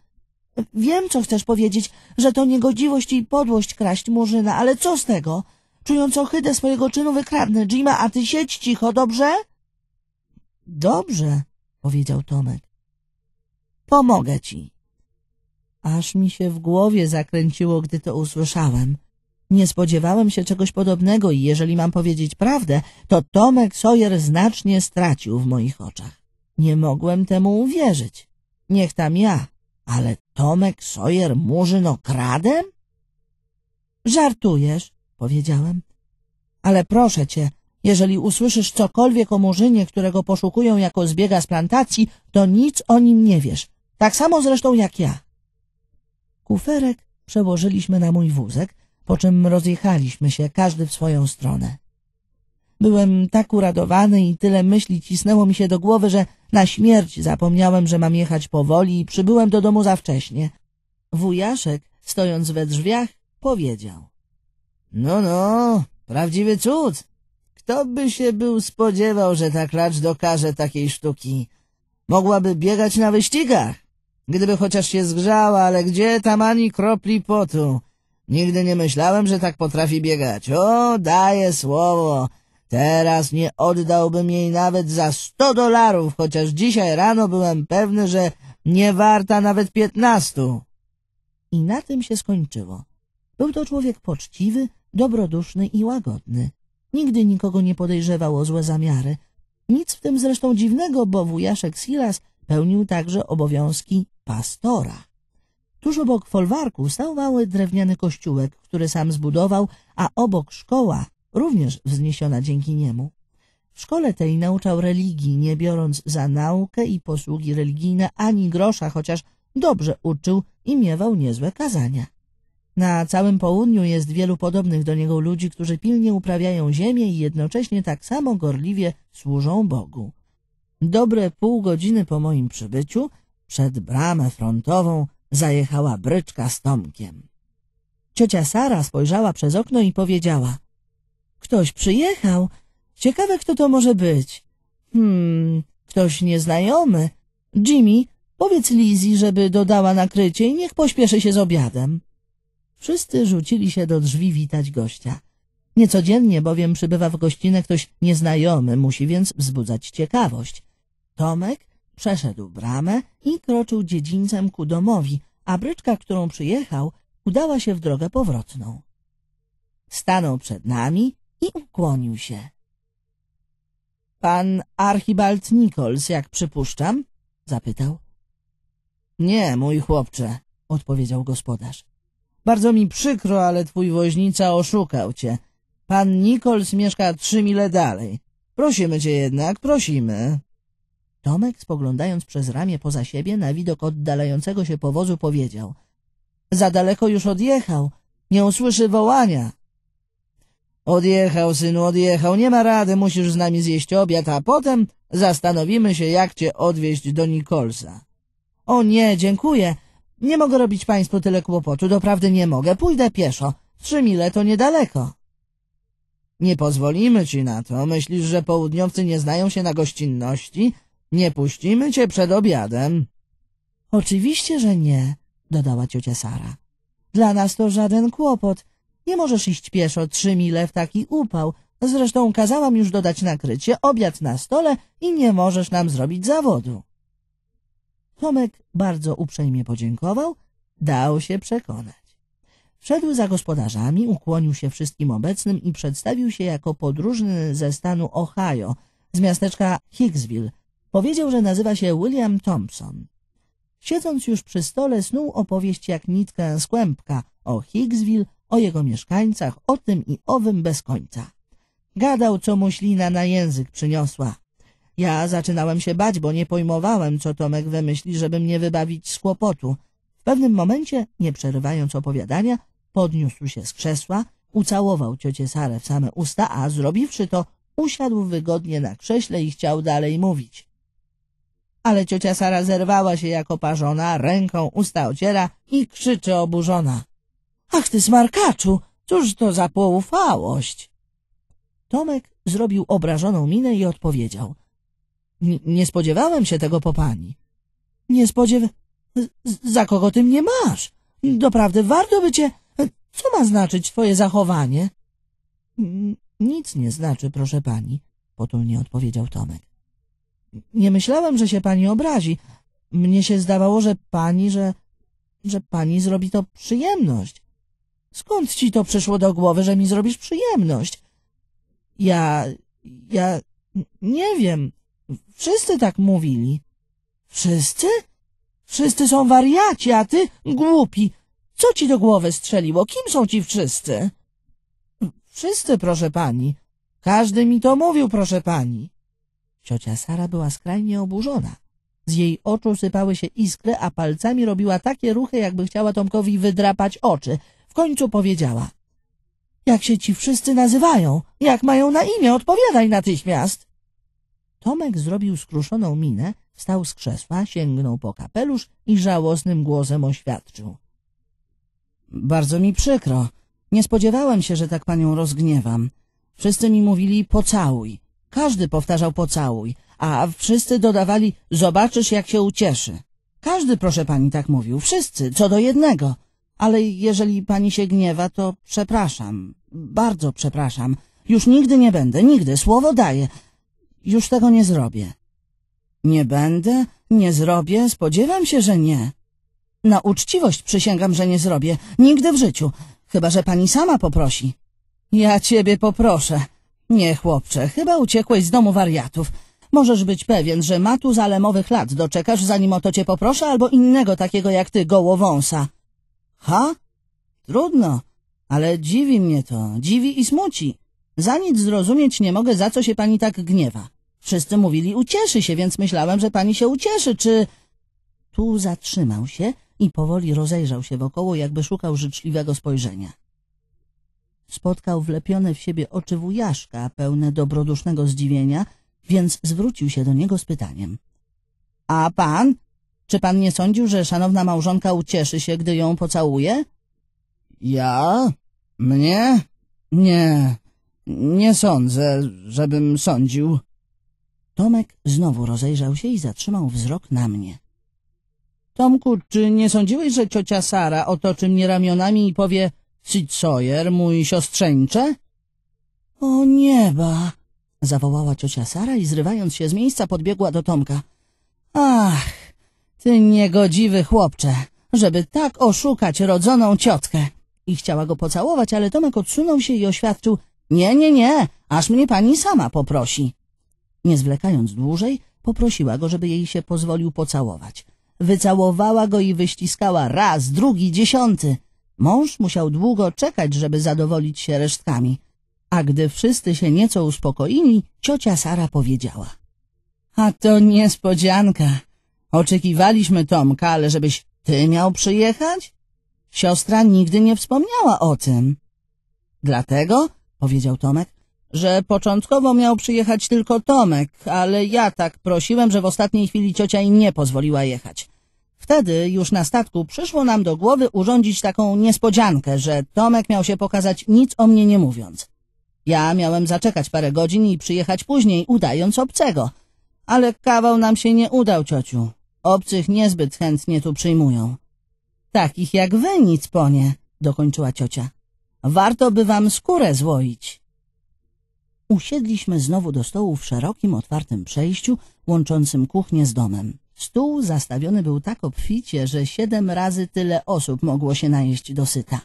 Wiem, co chcesz powiedzieć, że to niegodziwość i podłość kraść murzyna, ale co z tego? Czując ohydę swojego czynu, wykradnę Jima, a ty siedź cicho, dobrze? Dobrze, powiedział Tomek. Pomogę ci. Aż mi się w głowie zakręciło, gdy to usłyszałem. Nie spodziewałem się czegoś podobnego i jeżeli mam powiedzieć prawdę, to Tomek Sawyer znacznie stracił w moich oczach. Nie mogłem temu uwierzyć. Niech tam ja, ale Tomek Sawyer Murzyno kradem? Żartujesz, powiedziałem. Ale proszę cię, jeżeli usłyszysz cokolwiek o murzynie, którego poszukują jako zbiega z plantacji, to nic o nim nie wiesz. Tak samo zresztą jak ja. Kuferek przełożyliśmy na mój wózek, po czym rozjechaliśmy się, każdy w swoją stronę. Byłem tak uradowany i tyle myśli cisnęło mi się do głowy, że na śmierć zapomniałem, że mam jechać powoli i przybyłem do domu za wcześnie. Wujaszek, stojąc we drzwiach, powiedział. No, no, prawdziwy cud. Kto by się był spodziewał, że ta klacz dokaże takiej sztuki? Mogłaby biegać na wyścigach, gdyby chociaż się zgrzała, ale gdzie tam ani kropli potu? Nigdy nie myślałem, że tak potrafi biegać. O, daję słowo. Teraz nie oddałbym jej nawet za sto dolarów, chociaż dzisiaj rano byłem pewny, że nie warta nawet piętnastu. I na tym się skończyło. Był to człowiek poczciwy, dobroduszny i łagodny. Nigdy nikogo nie podejrzewał o złe zamiary. Nic w tym zresztą dziwnego, bo wujaszek Silas pełnił także obowiązki pastora. Tuż obok folwarku stał mały drewniany kościółek, który sam zbudował, a obok szkoła, również wzniesiona dzięki niemu. W szkole tej nauczał religii, nie biorąc za naukę i posługi religijne ani grosza, chociaż dobrze uczył i miewał niezłe kazania. Na całym południu jest wielu podobnych do niego ludzi, którzy pilnie uprawiają ziemię i jednocześnie tak samo gorliwie służą Bogu. Dobre pół godziny po moim przybyciu przed bramę frontową zajechała bryczka z Tomkiem. Ciocia Sara spojrzała przez okno i powiedziała – Ktoś przyjechał. Ciekawe, kto to może być. Hmm, ktoś nieznajomy. Jimmy, powiedz Lizzie, żeby dodała nakrycie i niech pośpieszy się z obiadem. Wszyscy rzucili się do drzwi witać gościa. Niecodziennie bowiem przybywa w gościnę ktoś nieznajomy, musi więc wzbudzać ciekawość. Tomek przeszedł bramę i kroczył dziedzińcem ku domowi, a bryczka, którą przyjechał, udała się w drogę powrotną. Stanął przed nami i ukłonił się. Pan Archibald Nichols, jak przypuszczam? zapytał. Nie, mój chłopcze, odpowiedział gospodarz. Bardzo mi przykro, ale twój woźnica oszukał cię. Pan Nichols mieszka trzy mile dalej. Prosimy cię jednak, prosimy. Tomek, spoglądając przez ramię poza siebie, na widok oddalającego się powozu powiedział. Za daleko już odjechał. Nie usłyszy wołania. Odjechał, synu, odjechał. Nie ma rady, musisz z nami zjeść obiad, a potem zastanowimy się, jak cię odwieźć do Nicholsa. O nie, dziękuję. Nie mogę robić państwu tyle kłopotu, doprawdy nie mogę, pójdę pieszo. Trzy mile to niedaleko. Nie pozwolimy ci na to. Myślisz, że południowcy nie znają się na gościnności? Nie puścimy cię przed obiadem. Oczywiście, że nie, dodała ciocia Sara. Dla nas to żaden kłopot. Nie możesz iść pieszo trzy mile w taki upał. Zresztą kazałam już dodać nakrycie, obiad na stole i nie możesz nam zrobić zawodu. Tomek bardzo uprzejmie podziękował, dał się przekonać. Wszedł za gospodarzami, ukłonił się wszystkim obecnym i przedstawił się jako podróżny ze stanu Ohio, z miasteczka Hicksville. Powiedział, że nazywa się William Thompson. Siedząc już przy stole, snuł opowieść jak nitkę z kłębka o Hicksville, o jego mieszkańcach, o tym i owym bez końca. Gadał, co mu ślina na język przyniosła. Ja zaczynałem się bać, bo nie pojmowałem, co Tomek wymyśli, żeby mnie wybawić z kłopotu. W pewnym momencie, nie przerywając opowiadania, podniósł się z krzesła, ucałował ciocię Sarę w same usta, a zrobiwszy to, usiadł wygodnie na krześle i chciał dalej mówić. Ale ciocia Sara zerwała się jako parzona, ręką usta ociera i krzyczy oburzona. Ach ty smarkaczu, cóż to za poufałość! Tomek zrobił obrażoną minę i odpowiedział nie spodziewałem się tego po pani. Nie spodziew... Za kogo ty mnie masz? Doprawdy warto by cię... Co ma znaczyć twoje zachowanie? Nic nie znaczy, proszę pani, potulnie odpowiedział Tomek. Nie myślałem, że się pani obrazi. Mnie się zdawało, że pani, że... że pani zrobi to przyjemność. Skąd ci to przyszło do głowy, że mi zrobisz przyjemność? Ja... ja... nie wiem... Wszyscy tak mówili. Wszyscy? Wszyscy są wariaci, a ty głupi. Co ci do głowy strzeliło? Kim są ci wszyscy? Wszyscy, proszę pani. Każdy mi to mówił, proszę pani. Ciocia Sara była skrajnie oburzona. Z jej oczu sypały się iskry, a palcami robiła takie ruchy, jakby chciała Tomkowi wydrapać oczy. W końcu powiedziała. Jak się ci wszyscy nazywają? Jak mają na imię? Odpowiadaj natychmiast. Tomek zrobił skruszoną minę, wstał z krzesła, sięgnął po kapelusz i żałosnym głosem oświadczył. Bardzo mi przykro. Nie spodziewałem się, że tak panią rozgniewam. Wszyscy mi mówili pocałuj. Każdy powtarzał pocałuj, a wszyscy dodawali zobaczysz jak się ucieszy. Każdy, proszę pani, tak mówił. Wszyscy, co do jednego. Ale jeżeli pani się gniewa, to przepraszam. Bardzo przepraszam. Już nigdy nie będę, nigdy, słowo daję. Już tego nie zrobię. Nie będę, nie zrobię, spodziewam się, że nie. Na uczciwość przysięgam, że nie zrobię. Nigdy w życiu. Chyba, że pani sama poprosi. Ja ciebie poproszę. Nie, chłopcze, chyba uciekłeś z domu wariatów. Możesz być pewien, że matu zalemowych lat doczekasz, zanim o to cię poproszę, albo innego takiego jak ty, gołowąsa. Ha? Trudno, ale dziwi mnie to, dziwi i smuci. Za nic zrozumieć nie mogę, za co się pani tak gniewa. Wszyscy mówili, ucieszy się, więc myślałem, że pani się ucieszy, czy... Tu zatrzymał się i powoli rozejrzał się wokoło, jakby szukał życzliwego spojrzenia. Spotkał wlepione w siebie oczy wujaszka, pełne dobrodusznego zdziwienia, więc zwrócił się do niego z pytaniem. — A pan? Czy pan nie sądził, że szanowna małżonka ucieszy się, gdy ją pocałuje? — Ja? Mnie? Nie, nie sądzę, żebym sądził. Tomek znowu rozejrzał się i zatrzymał wzrok na mnie. Tomku, czy nie sądziłeś, że ciocia Sara otoczy mnie ramionami i powie Sid mój siostrzeńcze? O nieba! zawołała ciocia Sara i zrywając się z miejsca podbiegła do Tomka. Ach, ty niegodziwy chłopcze, żeby tak oszukać rodzoną ciotkę! I chciała go pocałować, ale Tomek odsunął się i oświadczył – nie, nie, nie, aż mnie pani sama poprosi. Nie zwlekając dłużej, poprosiła go, żeby jej się pozwolił pocałować. Wycałowała go i wyściskała raz, drugi, dziesiąty. Mąż musiał długo czekać, żeby zadowolić się resztkami. A gdy wszyscy się nieco uspokoili, ciocia Sara powiedziała. A to niespodzianka. Oczekiwaliśmy Tomka, ale żebyś ty miał przyjechać? Siostra nigdy nie wspomniała o tym. Dlatego powiedział Tomek, że początkowo miał przyjechać tylko Tomek, ale ja tak prosiłem, że w ostatniej chwili ciocia im nie pozwoliła jechać. Wtedy już na statku przyszło nam do głowy urządzić taką niespodziankę, że Tomek miał się pokazać nic o mnie nie mówiąc. Ja miałem zaczekać parę godzin i przyjechać później, udając obcego. Ale kawał nam się nie udał, ciociu. Obcych niezbyt chętnie tu przyjmują. Takich jak wy nic po nie, dokończyła ciocia. Warto by wam skórę złoić. Usiedliśmy znowu do stołu w szerokim, otwartym przejściu łączącym kuchnię z domem. Stół zastawiony był tak obficie, że siedem razy tyle osób mogło się najeść dosyta.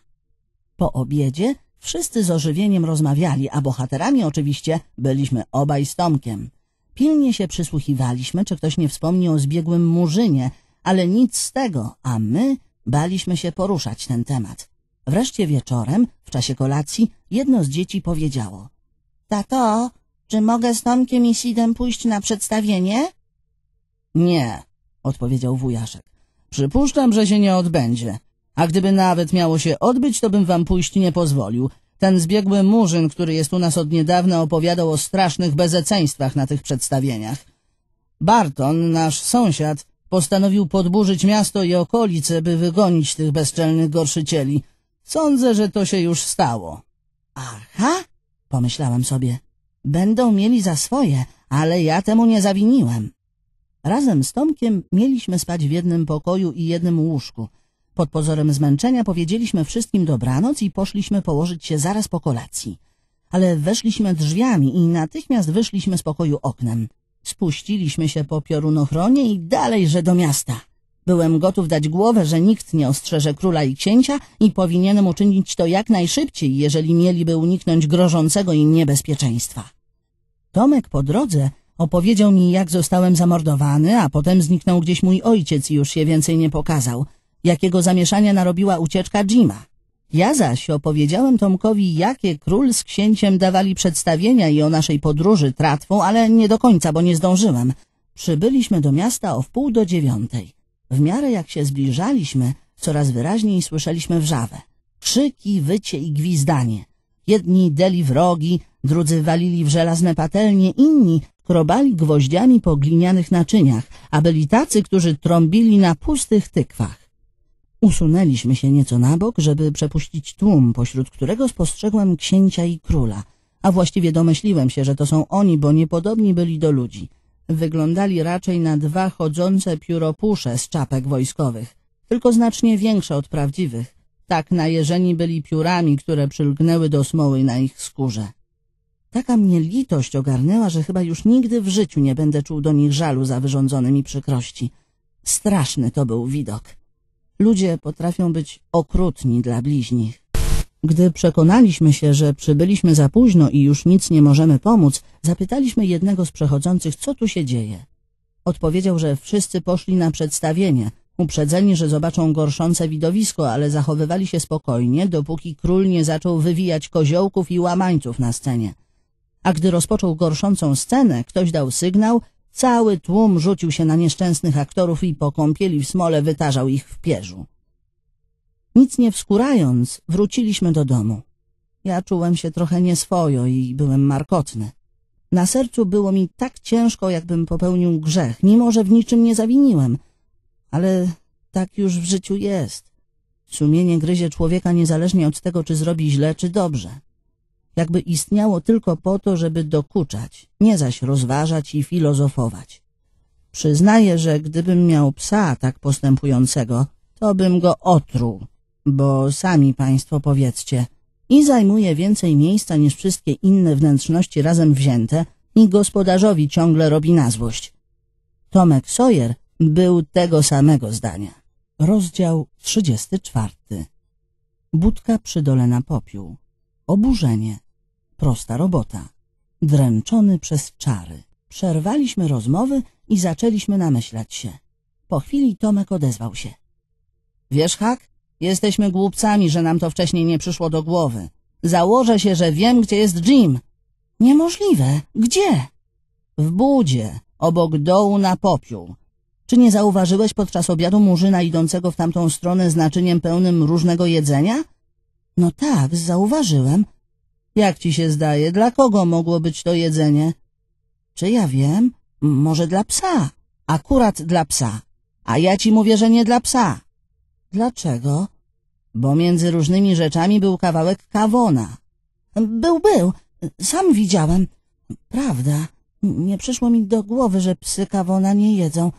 Po obiedzie wszyscy z ożywieniem rozmawiali, a bohaterami oczywiście byliśmy obaj z Tomkiem. Pilnie się przysłuchiwaliśmy, czy ktoś nie wspomni o zbiegłym murzynie, ale nic z tego, a my baliśmy się poruszać ten temat. Wreszcie wieczorem, w czasie kolacji, jedno z dzieci powiedziało. Tato, czy mogę z Tomkiem i Sidem pójść na przedstawienie? Nie, odpowiedział wujaszek. Przypuszczam, że się nie odbędzie. A gdyby nawet miało się odbyć, to bym wam pójść nie pozwolił. Ten zbiegły murzyn, który jest u nas od niedawna, opowiadał o strasznych bezeceństwach na tych przedstawieniach. Barton, nasz sąsiad, postanowił podburzyć miasto i okolice, by wygonić tych bezczelnych gorszycieli – Sądzę, że to się już stało. Aha, pomyślałem sobie. Będą mieli za swoje, ale ja temu nie zawiniłem. Razem z Tomkiem mieliśmy spać w jednym pokoju i jednym łóżku. Pod pozorem zmęczenia powiedzieliśmy wszystkim dobranoc i poszliśmy położyć się zaraz po kolacji. Ale weszliśmy drzwiami i natychmiast wyszliśmy z pokoju oknem. Spuściliśmy się po piorunochronie i dalejże do miasta. Byłem gotów dać głowę, że nikt nie ostrzeże króla i księcia i powinienem uczynić to jak najszybciej, jeżeli mieliby uniknąć grożącego im niebezpieczeństwa. Tomek po drodze opowiedział mi, jak zostałem zamordowany, a potem zniknął gdzieś mój ojciec i już się więcej nie pokazał. Jakiego zamieszania narobiła ucieczka Jima. Ja zaś opowiedziałem Tomkowi, jakie król z księciem dawali przedstawienia i o naszej podróży tratwą, ale nie do końca, bo nie zdążyłem. Przybyliśmy do miasta o wpół do dziewiątej. W miarę jak się zbliżaliśmy, coraz wyraźniej słyszeliśmy wrzawę. Krzyki, wycie i gwizdanie. Jedni deli wrogi, drudzy walili w żelazne patelnie, inni krobali gwoździami po glinianych naczyniach, a byli tacy, którzy trąbili na pustych tykwach. Usunęliśmy się nieco na bok, żeby przepuścić tłum, pośród którego spostrzegłem księcia i króla, a właściwie domyśliłem się, że to są oni, bo niepodobni byli do ludzi – wyglądali raczej na dwa chodzące pióropusze z czapek wojskowych, tylko znacznie większe od prawdziwych. Tak najeżeni byli piórami, które przylgnęły do smoły na ich skórze. Taka mnie litość ogarnęła, że chyba już nigdy w życiu nie będę czuł do nich żalu za wyrządzone mi przykrości. Straszny to był widok. Ludzie potrafią być okrutni dla bliźnich. Gdy przekonaliśmy się, że przybyliśmy za późno i już nic nie możemy pomóc, zapytaliśmy jednego z przechodzących, co tu się dzieje. Odpowiedział, że wszyscy poszli na przedstawienie, uprzedzeni, że zobaczą gorszące widowisko, ale zachowywali się spokojnie, dopóki król nie zaczął wywijać koziołków i łamańców na scenie. A gdy rozpoczął gorszącą scenę, ktoś dał sygnał, cały tłum rzucił się na nieszczęsnych aktorów i po kąpieli w smole wytarzał ich w pierzu. Nic nie wskurając, wróciliśmy do domu. Ja czułem się trochę nieswojo i byłem markotny. Na sercu było mi tak ciężko, jakbym popełnił grzech, mimo że w niczym nie zawiniłem. Ale tak już w życiu jest. Sumienie gryzie człowieka niezależnie od tego, czy zrobi źle, czy dobrze. Jakby istniało tylko po to, żeby dokuczać, nie zaś rozważać i filozofować. Przyznaję, że gdybym miał psa tak postępującego, to bym go otruł bo sami Państwo powiedzcie, i zajmuje więcej miejsca niż wszystkie inne wnętrzności razem wzięte i gospodarzowi ciągle robi na złość. Tomek Sawyer był tego samego zdania. Rozdział 34 Budka przy dole na popiół Oburzenie Prosta robota Dręczony przez czary Przerwaliśmy rozmowy i zaczęliśmy namyślać się. Po chwili Tomek odezwał się. Wiesz, Hak, Jesteśmy głupcami, że nam to wcześniej nie przyszło do głowy. Założę się, że wiem, gdzie jest Jim. Niemożliwe. Gdzie? W budzie, obok dołu na popiół. Czy nie zauważyłeś podczas obiadu murzyna idącego w tamtą stronę z naczyniem pełnym różnego jedzenia? No tak, zauważyłem. Jak ci się zdaje, dla kogo mogło być to jedzenie? Czy ja wiem? może dla psa. Akurat dla psa. A ja ci mówię, że nie dla psa. Dlaczego? Bo między różnymi rzeczami był kawałek kawona. Był, był. Sam widziałem. Prawda. Nie przyszło mi do głowy, że psy kawona nie jedzą.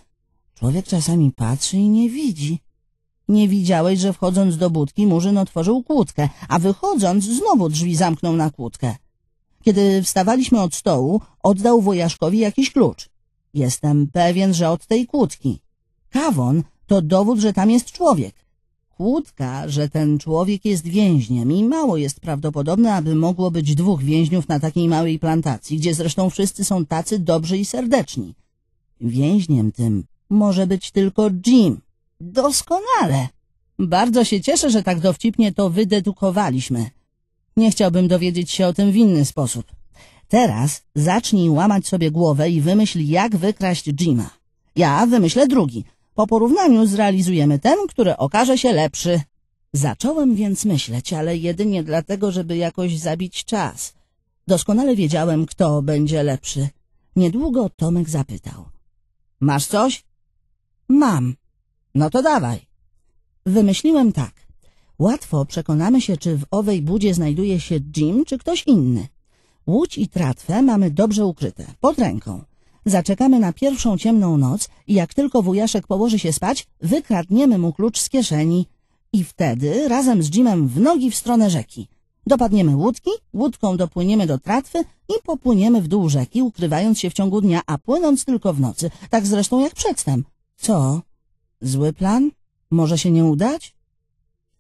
Człowiek czasami patrzy i nie widzi. Nie widziałeś, że wchodząc do budki murzyn otworzył kłódkę, a wychodząc znowu drzwi zamknął na kłódkę. Kiedy wstawaliśmy od stołu, oddał wojaszkowi jakiś klucz. Jestem pewien, że od tej kłódki. Kawon to dowód, że tam jest człowiek. Kłódka, że ten człowiek jest więźniem i mało jest prawdopodobne, aby mogło być dwóch więźniów na takiej małej plantacji, gdzie zresztą wszyscy są tacy dobrzy i serdeczni. Więźniem tym może być tylko Jim. Doskonale! Bardzo się cieszę, że tak dowcipnie to wydedukowaliśmy. Nie chciałbym dowiedzieć się o tym w inny sposób. Teraz zacznij łamać sobie głowę i wymyśl, jak wykraść Jima. Ja wymyślę drugi – po porównaniu zrealizujemy ten, który okaże się lepszy. Zacząłem więc myśleć, ale jedynie dlatego, żeby jakoś zabić czas. Doskonale wiedziałem, kto będzie lepszy. Niedługo Tomek zapytał. Masz coś? Mam. No to dawaj. Wymyśliłem tak. Łatwo przekonamy się, czy w owej budzie znajduje się Jim, czy ktoś inny. Łódź i tratwę mamy dobrze ukryte, pod ręką. Zaczekamy na pierwszą ciemną noc i jak tylko wujaszek położy się spać, wykradniemy mu klucz z kieszeni. I wtedy razem z Jimem w nogi w stronę rzeki. Dopadniemy łódki, łódką dopłyniemy do tratwy i popłyniemy w dół rzeki, ukrywając się w ciągu dnia, a płynąc tylko w nocy. Tak zresztą jak przedtem. Co? Zły plan? Może się nie udać?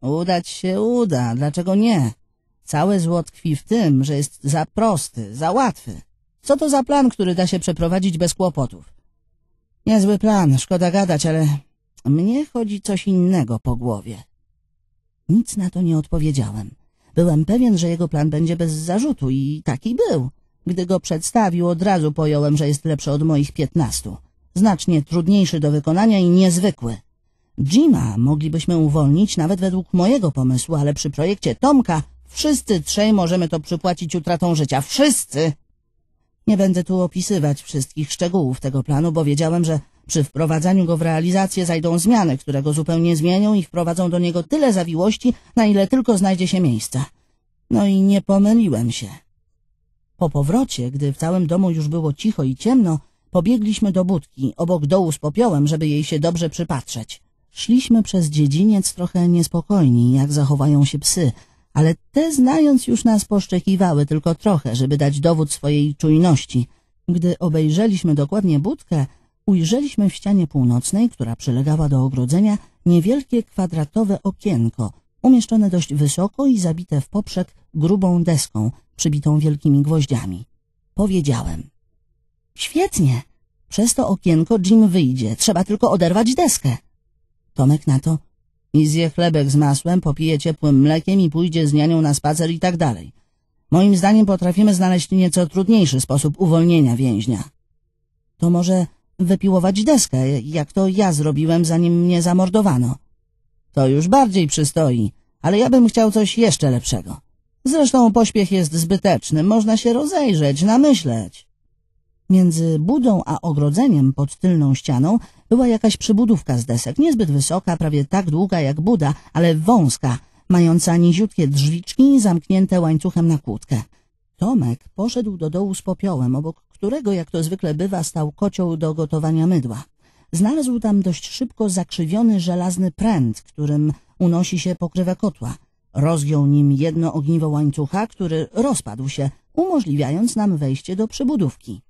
Udać się uda. Dlaczego nie? Całe zło tkwi w tym, że jest za prosty, za łatwy. Co to za plan, który da się przeprowadzić bez kłopotów? Niezły plan, szkoda gadać, ale mnie chodzi coś innego po głowie. Nic na to nie odpowiedziałem. Byłem pewien, że jego plan będzie bez zarzutu i taki był. Gdy go przedstawił, od razu pojąłem, że jest lepszy od moich piętnastu. Znacznie trudniejszy do wykonania i niezwykły. Jima moglibyśmy uwolnić nawet według mojego pomysłu, ale przy projekcie Tomka wszyscy trzej możemy to przypłacić utratą życia. Wszyscy! Nie będę tu opisywać wszystkich szczegółów tego planu, bo wiedziałem, że przy wprowadzaniu go w realizację zajdą zmiany, które go zupełnie zmienią i wprowadzą do niego tyle zawiłości, na ile tylko znajdzie się miejsca. No i nie pomyliłem się. Po powrocie, gdy w całym domu już było cicho i ciemno, pobiegliśmy do budki, obok dołu z popiołem, żeby jej się dobrze przypatrzeć. Szliśmy przez dziedziniec trochę niespokojni, jak zachowają się psy, ale te znając już nas poszczekiwały tylko trochę, żeby dać dowód swojej czujności. Gdy obejrzeliśmy dokładnie budkę, ujrzeliśmy w ścianie północnej, która przylegała do ogrodzenia, niewielkie kwadratowe okienko, umieszczone dość wysoko i zabite w poprzek grubą deską, przybitą wielkimi gwoździami. Powiedziałem. Świetnie! Przez to okienko Jim wyjdzie, trzeba tylko oderwać deskę. Tomek na to i zje chlebek z masłem, popije ciepłym mlekiem i pójdzie z nianią na spacer i tak dalej. Moim zdaniem potrafimy znaleźć nieco trudniejszy sposób uwolnienia więźnia. To może wypiłować deskę, jak to ja zrobiłem, zanim mnie zamordowano. To już bardziej przystoi, ale ja bym chciał coś jeszcze lepszego. Zresztą pośpiech jest zbyteczny, można się rozejrzeć, namyśleć. Między budą a ogrodzeniem pod tylną ścianą była jakaś przybudówka z desek, niezbyt wysoka, prawie tak długa jak Buda, ale wąska, mająca niziutkie drzwiczki zamknięte łańcuchem na kłódkę. Tomek poszedł do dołu z popiołem, obok którego, jak to zwykle bywa, stał kocioł do gotowania mydła. Znalazł tam dość szybko zakrzywiony żelazny pręt, którym unosi się pokrywa kotła. Rozgiął nim jedno ogniwo łańcucha, który rozpadł się, umożliwiając nam wejście do przybudówki.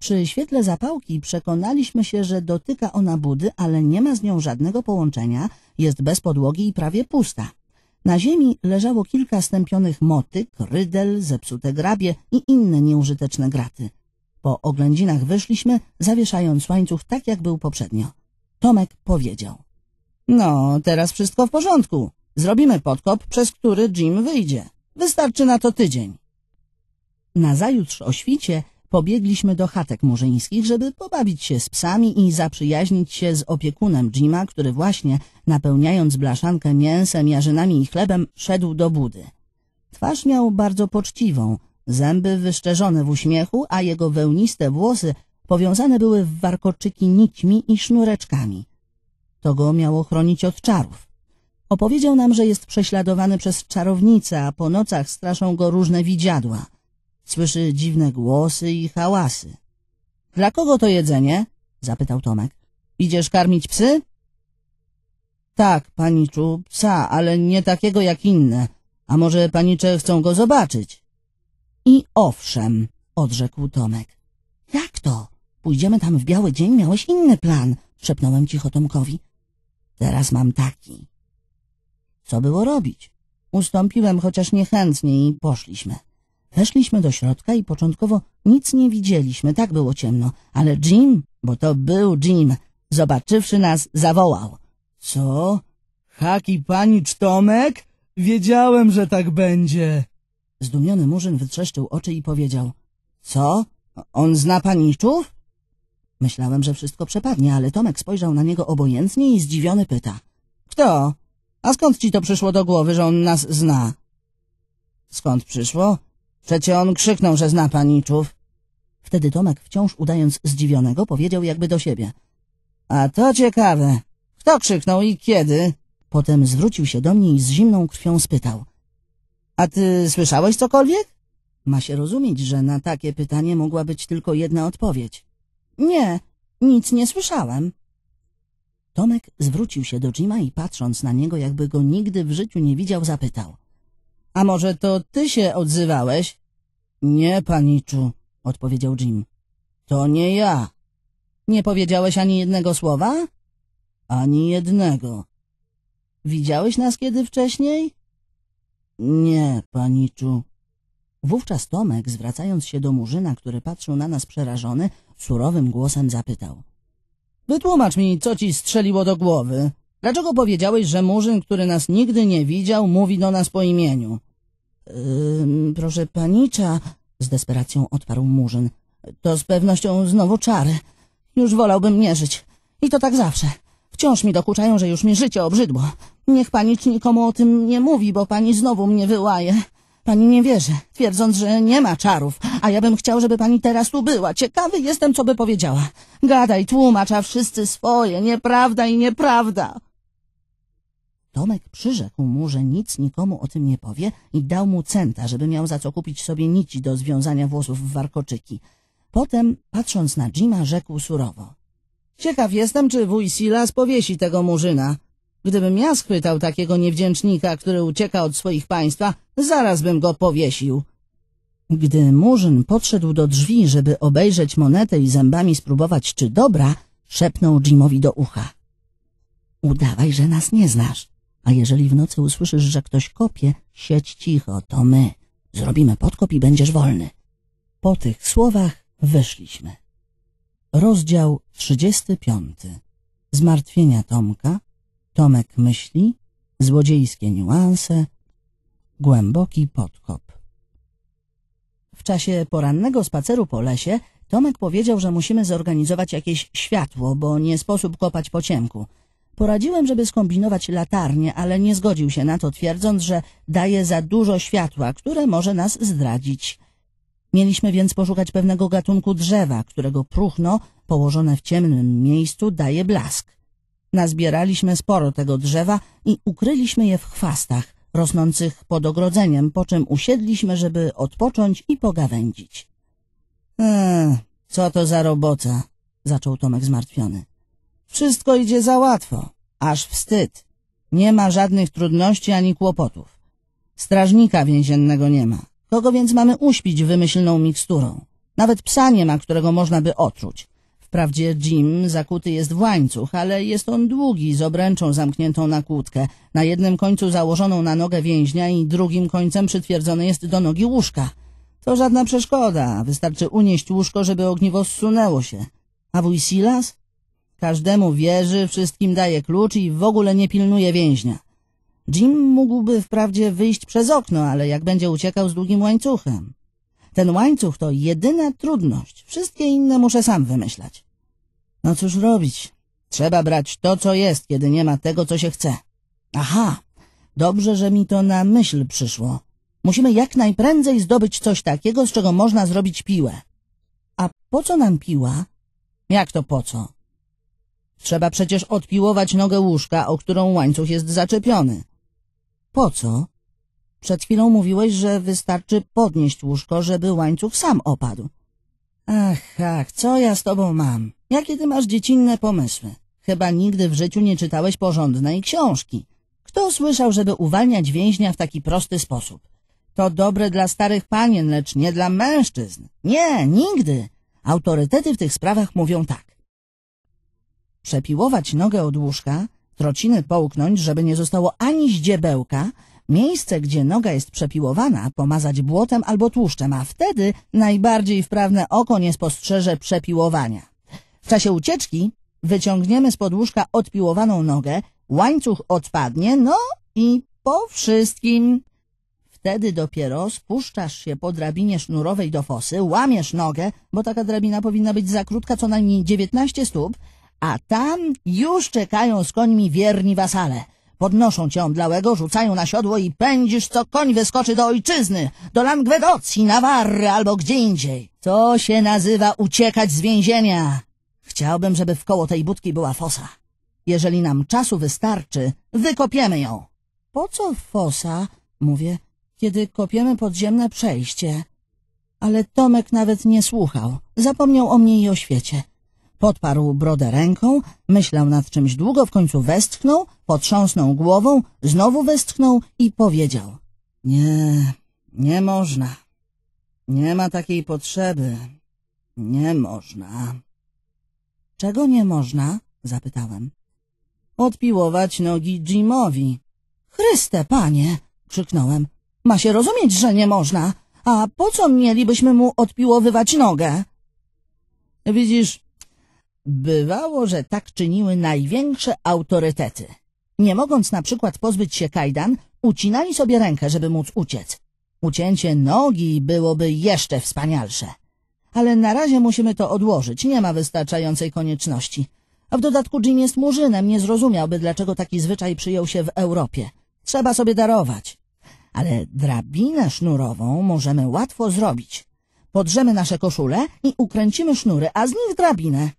Przy świetle zapałki przekonaliśmy się, że dotyka ona budy, ale nie ma z nią żadnego połączenia, jest bez podłogi i prawie pusta. Na ziemi leżało kilka stępionych motyk, rydel, zepsute grabie i inne nieużyteczne graty. Po oględzinach wyszliśmy, zawieszając łańcuch tak, jak był poprzednio. Tomek powiedział. No, teraz wszystko w porządku. Zrobimy podkop, przez który Jim wyjdzie. Wystarczy na to tydzień. Nazajutrz o świcie Pobiegliśmy do chatek murzyńskich, żeby pobawić się z psami i zaprzyjaźnić się z opiekunem Jima, który właśnie, napełniając blaszankę mięsem, jarzynami i chlebem, szedł do budy. Twarz miał bardzo poczciwą, zęby wyszczerzone w uśmiechu, a jego wełniste włosy powiązane były w warkoczyki nićmi i sznureczkami. To go miało chronić od czarów. Opowiedział nam, że jest prześladowany przez czarownicę, a po nocach straszą go różne widziadła – Słyszy dziwne głosy i hałasy. Dla kogo to jedzenie? zapytał Tomek. Idziesz karmić psy? Tak, paniczu, psa, ale nie takiego jak inne. A może panicze chcą go zobaczyć? I owszem, odrzekł Tomek. Jak to? Pójdziemy tam w biały dzień, miałeś inny plan, szepnąłem cicho Tomkowi. Teraz mam taki. Co było robić? Ustąpiłem, chociaż niechętnie i poszliśmy. Weszliśmy do środka i początkowo nic nie widzieliśmy, tak było ciemno, ale Jim, bo to był Jim, zobaczywszy nas, zawołał. Co? Haki panicz Tomek? Wiedziałem, że tak będzie. Zdumiony murzyn wytrzeszczył oczy i powiedział. Co? On zna paniczów? Myślałem, że wszystko przepadnie, ale Tomek spojrzał na niego obojętnie i zdziwiony pyta. Kto? A skąd ci to przyszło do głowy, że on nas zna? Skąd przyszło? Przecie on krzyknął, że zna paniczów. Wtedy Tomek, wciąż udając zdziwionego, powiedział jakby do siebie. A to ciekawe. Kto krzyknął i kiedy? Potem zwrócił się do mnie i z zimną krwią spytał. A ty słyszałeś cokolwiek? Ma się rozumieć, że na takie pytanie mogła być tylko jedna odpowiedź. Nie, nic nie słyszałem. Tomek zwrócił się do Jima i patrząc na niego, jakby go nigdy w życiu nie widział, zapytał. A może to ty się odzywałeś? Nie, paniczu, odpowiedział Jim. To nie ja. Nie powiedziałeś ani jednego słowa? Ani jednego. Widziałeś nas kiedy wcześniej? Nie, paniczu. Wówczas Tomek, zwracając się do murzyna, który patrzył na nas przerażony, surowym głosem zapytał. Wytłumacz mi, co ci strzeliło do głowy. Dlaczego powiedziałeś, że murzyn, który nas nigdy nie widział, mówi do nas po imieniu? Yy, proszę panicza, z desperacją odparł murzyn. To z pewnością znowu czary. Już wolałbym nie żyć. I to tak zawsze. Wciąż mi dokuczają, że już mi życie obrzydło. Niech panicz nikomu o tym nie mówi, bo pani znowu mnie wyłaje. Pani nie wierzy, twierdząc, że nie ma czarów, a ja bym chciał, żeby pani teraz tu była. Ciekawy jestem, co by powiedziała. Gadaj, tłumacz, wszyscy swoje, nieprawda i nieprawda. Tomek przyrzekł mu, że nic nikomu o tym nie powie i dał mu centa, żeby miał za co kupić sobie nici do związania włosów w warkoczyki. Potem, patrząc na Jima, rzekł surowo. Ciekaw jestem, czy wuj Silas powiesi tego murzyna. Gdybym ja schwytał takiego niewdzięcznika, który ucieka od swoich państwa, zaraz bym go powiesił. Gdy murzyn podszedł do drzwi, żeby obejrzeć monetę i zębami spróbować, czy dobra, szepnął Jimowi do ucha. Udawaj, że nas nie znasz. A jeżeli w nocy usłyszysz, że ktoś kopie, siedź cicho, to my. Zrobimy podkop i będziesz wolny. Po tych słowach wyszliśmy. Rozdział 35. Zmartwienia Tomka. Tomek myśli. Złodziejskie niuanse. Głęboki podkop. W czasie porannego spaceru po lesie Tomek powiedział, że musimy zorganizować jakieś światło, bo nie sposób kopać po ciemku – Poradziłem, żeby skombinować latarnię, ale nie zgodził się na to, twierdząc, że daje za dużo światła, które może nas zdradzić. Mieliśmy więc poszukać pewnego gatunku drzewa, którego próchno, położone w ciemnym miejscu, daje blask. Nazbieraliśmy sporo tego drzewa i ukryliśmy je w chwastach, rosnących pod ogrodzeniem, po czym usiedliśmy, żeby odpocząć i pogawędzić. Eee, co to za robota? zaczął Tomek zmartwiony. Wszystko idzie za łatwo, aż wstyd. Nie ma żadnych trudności ani kłopotów. Strażnika więziennego nie ma. Kogo więc mamy uśpić wymyślną miksturą? Nawet psa nie ma, którego można by otruć. Wprawdzie Jim zakuty jest w łańcuch, ale jest on długi, z obręczą zamkniętą na kłódkę, na jednym końcu założoną na nogę więźnia i drugim końcem przytwierdzony jest do nogi łóżka. To żadna przeszkoda, wystarczy unieść łóżko, żeby ogniwo zsunęło się. A wuj Silas? Każdemu wierzy, wszystkim daje klucz i w ogóle nie pilnuje więźnia. Jim mógłby wprawdzie wyjść przez okno, ale jak będzie uciekał z długim łańcuchem? Ten łańcuch to jedyna trudność. Wszystkie inne muszę sam wymyślać. No cóż robić? Trzeba brać to, co jest, kiedy nie ma tego, co się chce. Aha, dobrze, że mi to na myśl przyszło. Musimy jak najprędzej zdobyć coś takiego, z czego można zrobić piłę. A po co nam piła? Jak to po co? Trzeba przecież odpiłować nogę łóżka, o którą łańcuch jest zaczepiony. Po co? Przed chwilą mówiłeś, że wystarczy podnieść łóżko, żeby łańcuch sam opadł. Ach, ach, co ja z tobą mam? Jakie ty masz dziecinne pomysły? Chyba nigdy w życiu nie czytałeś porządnej książki. Kto słyszał, żeby uwalniać więźnia w taki prosty sposób? To dobre dla starych panien, lecz nie dla mężczyzn. Nie, nigdy. Autorytety w tych sprawach mówią tak. Przepiłować nogę od łóżka, trociny połknąć, żeby nie zostało ani zdziebełka, miejsce, gdzie noga jest przepiłowana, pomazać błotem albo tłuszczem, a wtedy najbardziej wprawne oko nie spostrzeże przepiłowania. W czasie ucieczki wyciągniemy z łóżka odpiłowaną nogę, łańcuch odpadnie, no i po wszystkim. Wtedy dopiero spuszczasz się po drabinie sznurowej do fosy, łamiesz nogę, bo taka drabina powinna być za krótka, co najmniej 19 stóp, a tam już czekają z końmi wierni wasale. Podnoszą cię omdlałego, rzucają na siodło i pędzisz, co koń wyskoczy do ojczyzny, do Langwedocji, Nawarry albo gdzie indziej. To się nazywa uciekać z więzienia. Chciałbym, żeby wkoło tej budki była fosa. Jeżeli nam czasu wystarczy, wykopiemy ją. Po co fosa? Mówię, kiedy kopiemy podziemne przejście. Ale Tomek nawet nie słuchał. Zapomniał o mnie i o świecie. Podparł brodę ręką, myślał nad czymś długo, w końcu westchnął, potrząsnął głową, znowu westchnął i powiedział. Nie, nie można. Nie ma takiej potrzeby. Nie można. Czego nie można? zapytałem. Odpiłować nogi Jimowi. Chryste, panie! krzyknąłem. Ma się rozumieć, że nie można. A po co mielibyśmy mu odpiłowywać nogę? Widzisz, Bywało, że tak czyniły największe autorytety. Nie mogąc na przykład pozbyć się kajdan, ucinali sobie rękę, żeby móc uciec. Ucięcie nogi byłoby jeszcze wspanialsze. Ale na razie musimy to odłożyć, nie ma wystarczającej konieczności. A w dodatku Jim jest murzynem, nie zrozumiałby, dlaczego taki zwyczaj przyjął się w Europie. Trzeba sobie darować. Ale drabinę sznurową możemy łatwo zrobić. Podrzemy nasze koszule i ukręcimy sznury, a z nich drabinę.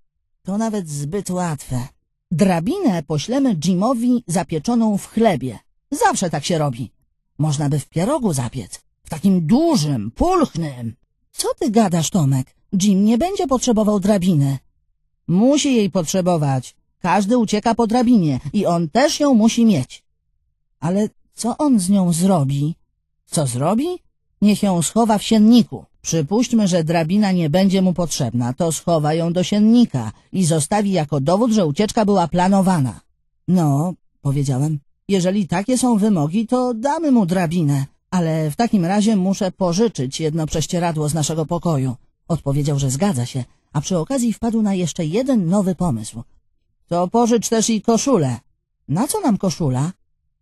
To nawet zbyt łatwe. Drabinę poślemy Jimowi zapieczoną w chlebie. Zawsze tak się robi. Można by w pierogu zapiec. W takim dużym, pulchnym. Co ty gadasz, Tomek? Jim nie będzie potrzebował drabiny. Musi jej potrzebować. Każdy ucieka po drabinie i on też ją musi mieć. Ale co on z nią zrobi? Co zrobi? Niech ją schowa w sienniku. Przypuśćmy, że drabina nie będzie mu potrzebna, to schowa ją do siennika i zostawi jako dowód, że ucieczka była planowana. No, powiedziałem, jeżeli takie są wymogi, to damy mu drabinę, ale w takim razie muszę pożyczyć jedno prześcieradło z naszego pokoju. Odpowiedział, że zgadza się, a przy okazji wpadł na jeszcze jeden nowy pomysł. To pożycz też i koszulę. Na co nam koszula?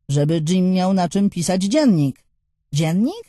Żeby Jim miał na czym pisać dziennik. Dziennik?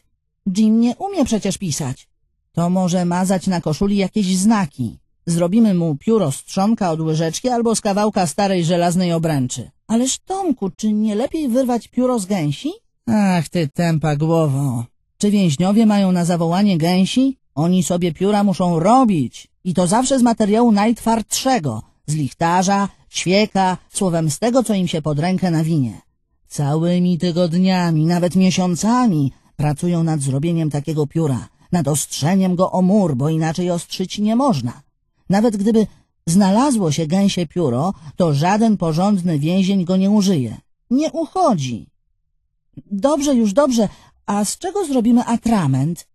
Jim nie umie przecież pisać. To może mazać na koszuli jakieś znaki. Zrobimy mu pióro z trzonka od łyżeczki albo z kawałka starej żelaznej obręczy. Ależ Tomku, czy nie lepiej wyrwać pióro z gęsi? Ach, ty tępa głowo. Czy więźniowie mają na zawołanie gęsi? Oni sobie pióra muszą robić. I to zawsze z materiału najtwardszego. Z lichtarza, ćwieka, słowem z tego, co im się pod rękę nawinie. Całymi tygodniami, nawet miesiącami pracują nad zrobieniem takiego pióra nad ostrzeniem go o mur, bo inaczej ostrzyć nie można. Nawet gdyby znalazło się gęsie pióro, to żaden porządny więzień go nie użyje. Nie uchodzi. Dobrze, już dobrze, a z czego zrobimy atrament?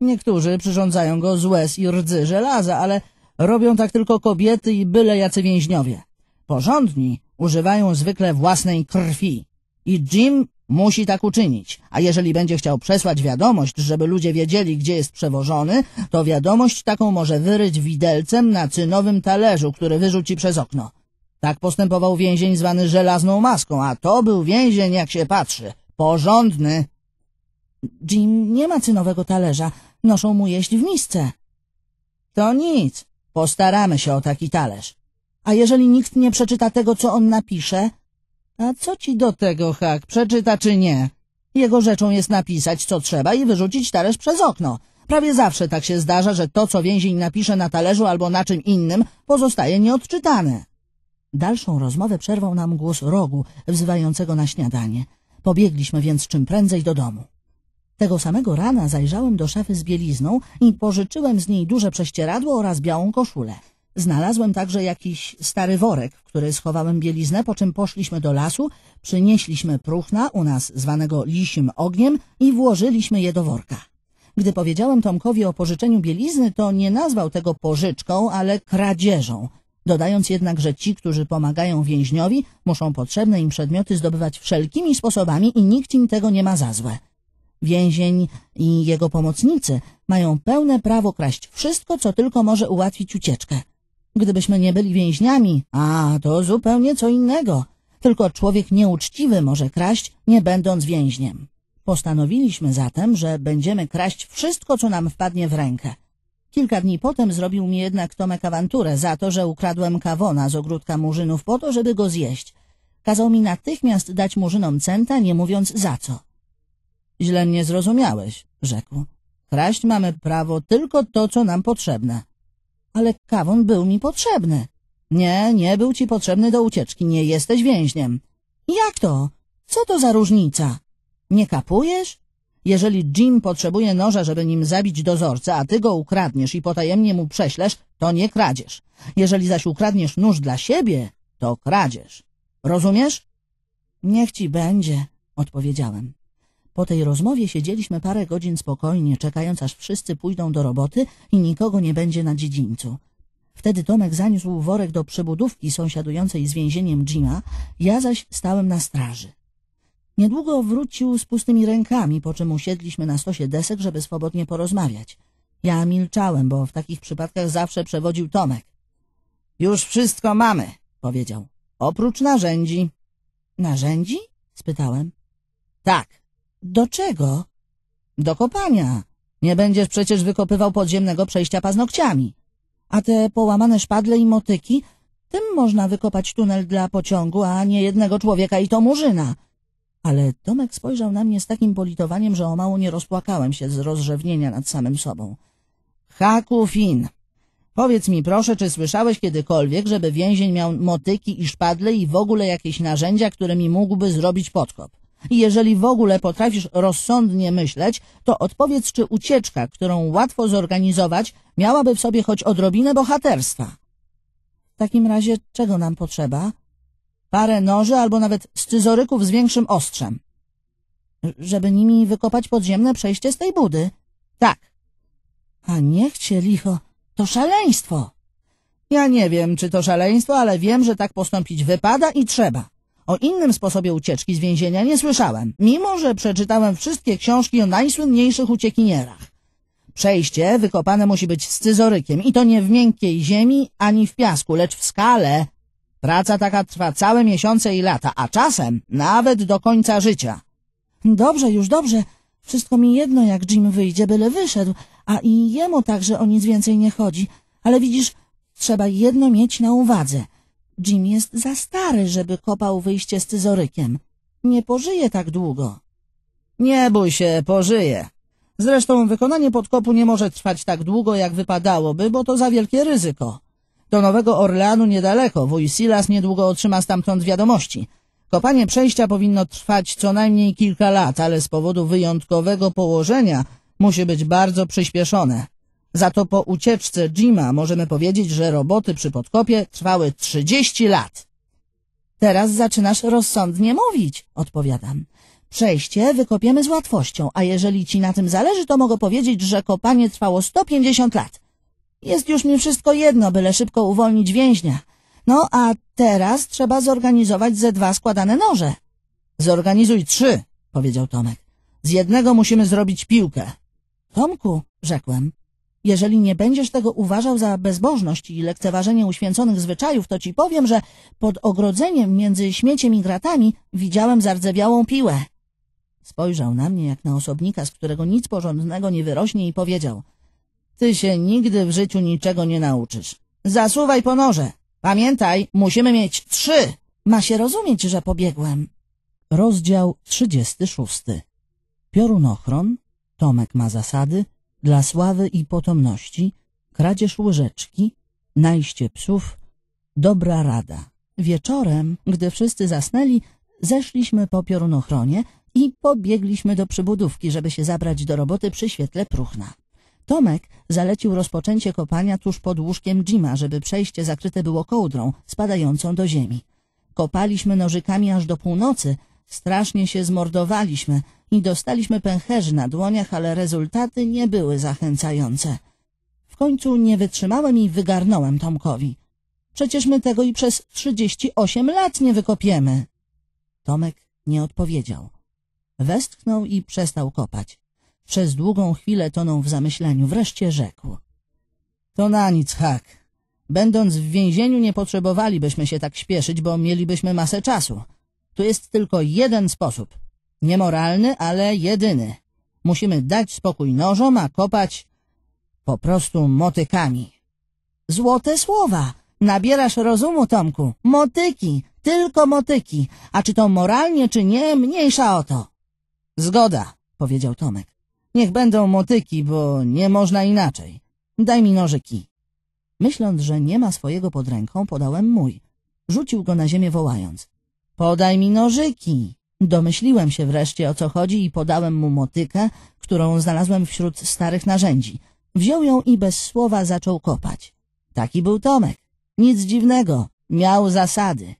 Niektórzy przyrządzają go z łez i rdzy żelaza, ale robią tak tylko kobiety i byle jacy więźniowie. Porządni używają zwykle własnej krwi. I Jim Musi tak uczynić, a jeżeli będzie chciał przesłać wiadomość, żeby ludzie wiedzieli, gdzie jest przewożony, to wiadomość taką może wyryć widelcem na cynowym talerzu, który wyrzuci przez okno. Tak postępował więzień zwany żelazną maską, a to był więzień, jak się patrzy. Porządny. Jim nie ma cynowego talerza, noszą mu jeść w misce. To nic, postaramy się o taki talerz. A jeżeli nikt nie przeczyta tego, co on napisze, a co ci do tego, Hak, przeczyta czy nie? Jego rzeczą jest napisać, co trzeba i wyrzucić talerz przez okno. Prawie zawsze tak się zdarza, że to, co więzień napisze na talerzu albo na czym innym, pozostaje nieodczytane. Dalszą rozmowę przerwał nam głos rogu, wzywającego na śniadanie. Pobiegliśmy więc czym prędzej do domu. Tego samego rana zajrzałem do szafy z bielizną i pożyczyłem z niej duże prześcieradło oraz białą koszulę. Znalazłem także jakiś stary worek, w który schowałem bieliznę, po czym poszliśmy do lasu, przynieśliśmy próchna, u nas zwanego lisim ogniem, i włożyliśmy je do worka. Gdy powiedziałem Tomkowi o pożyczeniu bielizny, to nie nazwał tego pożyczką, ale kradzieżą, dodając jednak, że ci, którzy pomagają więźniowi, muszą potrzebne im przedmioty zdobywać wszelkimi sposobami i nikt im tego nie ma za złe. Więzień i jego pomocnicy mają pełne prawo kraść wszystko, co tylko może ułatwić ucieczkę. Gdybyśmy nie byli więźniami, a to zupełnie co innego. Tylko człowiek nieuczciwy może kraść, nie będąc więźniem. Postanowiliśmy zatem, że będziemy kraść wszystko, co nam wpadnie w rękę. Kilka dni potem zrobił mi jednak Tomek awanturę za to, że ukradłem kawona z ogródka murzynów po to, żeby go zjeść. Kazał mi natychmiast dać murzynom centa, nie mówiąc za co. Źle mnie zrozumiałeś, rzekł. Kraść mamy prawo tylko to, co nam potrzebne. Ale kawon był mi potrzebny. Nie, nie był ci potrzebny do ucieczki, nie jesteś więźniem. Jak to? Co to za różnica? Nie kapujesz? Jeżeli Jim potrzebuje noża, żeby nim zabić dozorcę, a ty go ukradniesz i potajemnie mu prześlesz, to nie kradzież. Jeżeli zaś ukradniesz nóż dla siebie, to kradzież. Rozumiesz? Niech ci będzie, odpowiedziałem. Po tej rozmowie siedzieliśmy parę godzin spokojnie, czekając aż wszyscy pójdą do roboty i nikogo nie będzie na dziedzińcu. Wtedy Tomek zaniósł worek do przybudówki sąsiadującej z więzieniem Jima, ja zaś stałem na straży. Niedługo wrócił z pustymi rękami, po czym usiedliśmy na stosie desek, żeby swobodnie porozmawiać. Ja milczałem, bo w takich przypadkach zawsze przewodził Tomek. — Już wszystko mamy — powiedział. — Oprócz narzędzi. — Narzędzi? — spytałem. — Tak do czego? Do kopania. Nie będziesz przecież wykopywał podziemnego przejścia paznokciami. A te połamane szpadle i motyki, tym można wykopać tunel dla pociągu, a nie jednego człowieka i to murzyna. Ale Tomek spojrzał na mnie z takim politowaniem, że o mało nie rozpłakałem się z rozrzewnienia nad samym sobą. Haku Fin, powiedz mi proszę, czy słyszałeś kiedykolwiek, żeby więzień miał motyki i szpadle i w ogóle jakieś narzędzia, którymi mógłby zrobić podkop? Jeżeli w ogóle potrafisz rozsądnie myśleć, to odpowiedz, czy ucieczka, którą łatwo zorganizować, miałaby w sobie choć odrobinę bohaterstwa. W takim razie czego nam potrzeba? Parę noży albo nawet scyzoryków z większym ostrzem. Żeby nimi wykopać podziemne przejście z tej budy. Tak. A niech cię licho, to szaleństwo. Ja nie wiem, czy to szaleństwo, ale wiem, że tak postąpić wypada i trzeba. O innym sposobie ucieczki z więzienia nie słyszałem, mimo że przeczytałem wszystkie książki o najsłynniejszych uciekinierach. Przejście wykopane musi być scyzorykiem i to nie w miękkiej ziemi ani w piasku, lecz w skale. Praca taka trwa całe miesiące i lata, a czasem nawet do końca życia. Dobrze, już dobrze. Wszystko mi jedno, jak Jim wyjdzie, byle wyszedł, a i jemu także o nic więcej nie chodzi. Ale widzisz, trzeba jedno mieć na uwadze – Jim jest za stary, żeby kopał wyjście z cyzorykiem. Nie pożyje tak długo. Nie bój się, pożyje. Zresztą wykonanie podkopu nie może trwać tak długo, jak wypadałoby, bo to za wielkie ryzyko. Do Nowego Orleanu niedaleko, wuj Silas niedługo otrzyma stamtąd wiadomości. Kopanie przejścia powinno trwać co najmniej kilka lat, ale z powodu wyjątkowego położenia musi być bardzo przyspieszone. Za to po ucieczce Jima możemy powiedzieć, że roboty przy podkopie trwały 30 lat. Teraz zaczynasz rozsądnie mówić, odpowiadam. Przejście wykopiemy z łatwością, a jeżeli ci na tym zależy, to mogę powiedzieć, że kopanie trwało 150 lat. Jest już mi wszystko jedno, byle szybko uwolnić więźnia. No a teraz trzeba zorganizować ze dwa składane noże. Zorganizuj trzy, powiedział Tomek. Z jednego musimy zrobić piłkę. Tomku, rzekłem, jeżeli nie będziesz tego uważał za bezbożność i lekceważenie uświęconych zwyczajów, to ci powiem, że pod ogrodzeniem między śmieciem i gratami widziałem zardzewiałą piłę. Spojrzał na mnie jak na osobnika, z którego nic porządnego nie wyrośnie i powiedział — Ty się nigdy w życiu niczego nie nauczysz. Zasuwaj po noże. Pamiętaj, musimy mieć trzy. Ma się rozumieć, że pobiegłem. Rozdział szósty. Piorunochron, Tomek ma zasady – dla sławy i potomności, kradzież łyżeczki, najście psów, dobra rada. Wieczorem, gdy wszyscy zasnęli, zeszliśmy po piorunochronie i pobiegliśmy do przybudówki, żeby się zabrać do roboty przy świetle próchna. Tomek zalecił rozpoczęcie kopania tuż pod łóżkiem Jima, żeby przejście zakryte było kołdrą spadającą do ziemi. Kopaliśmy nożykami aż do północy, Strasznie się zmordowaliśmy i dostaliśmy pęcherzy na dłoniach, ale rezultaty nie były zachęcające. W końcu nie wytrzymałem i wygarnąłem Tomkowi. Przecież my tego i przez trzydzieści osiem lat nie wykopiemy. Tomek nie odpowiedział. Westchnął i przestał kopać. Przez długą chwilę tonął w zamyśleniu. Wreszcie rzekł. To na nic, hak. Będąc w więzieniu nie potrzebowalibyśmy się tak śpieszyć, bo mielibyśmy masę czasu. Tu jest tylko jeden sposób. Niemoralny, ale jedyny. Musimy dać spokój nożom, a kopać po prostu motykami. Złote słowa. Nabierasz rozumu, Tomku. Motyki, tylko motyki. A czy to moralnie, czy nie, mniejsza o to. Zgoda, powiedział Tomek. Niech będą motyki, bo nie można inaczej. Daj mi nożyki. Myśląc, że nie ma swojego pod ręką, podałem mój. Rzucił go na ziemię wołając. Podaj mi nożyki. Domyśliłem się wreszcie, o co chodzi i podałem mu motykę, którą znalazłem wśród starych narzędzi. Wziął ją i bez słowa zaczął kopać. Taki był Tomek. Nic dziwnego. Miał zasady.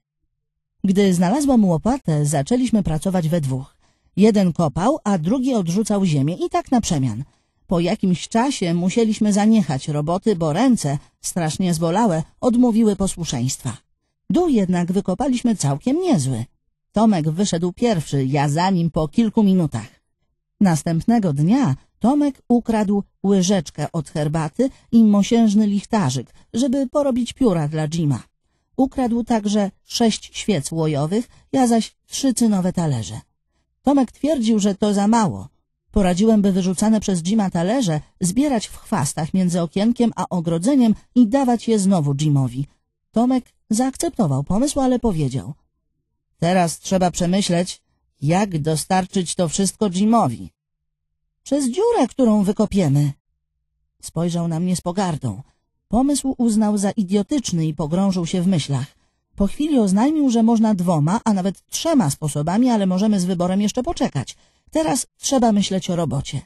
Gdy znalazłem łopatę, zaczęliśmy pracować we dwóch. Jeden kopał, a drugi odrzucał ziemię i tak na przemian. Po jakimś czasie musieliśmy zaniechać roboty, bo ręce, strasznie zbolałe, odmówiły posłuszeństwa. Dół jednak wykopaliśmy całkiem niezły. Tomek wyszedł pierwszy, ja za nim po kilku minutach. Następnego dnia Tomek ukradł łyżeczkę od herbaty i mosiężny lichtarzyk, żeby porobić pióra dla Jima. Ukradł także sześć świec łojowych, ja zaś trzy cynowe talerze. Tomek twierdził, że to za mało. Poradziłem, by wyrzucane przez Jima talerze zbierać w chwastach między okienkiem a ogrodzeniem i dawać je znowu Jimowi. Tomek Zaakceptował pomysł, ale powiedział. Teraz trzeba przemyśleć, jak dostarczyć to wszystko Jimowi. Przez dziurę, którą wykopiemy. Spojrzał na mnie z pogardą. Pomysł uznał za idiotyczny i pogrążył się w myślach. Po chwili oznajmił, że można dwoma, a nawet trzema sposobami, ale możemy z wyborem jeszcze poczekać. Teraz trzeba myśleć o robocie.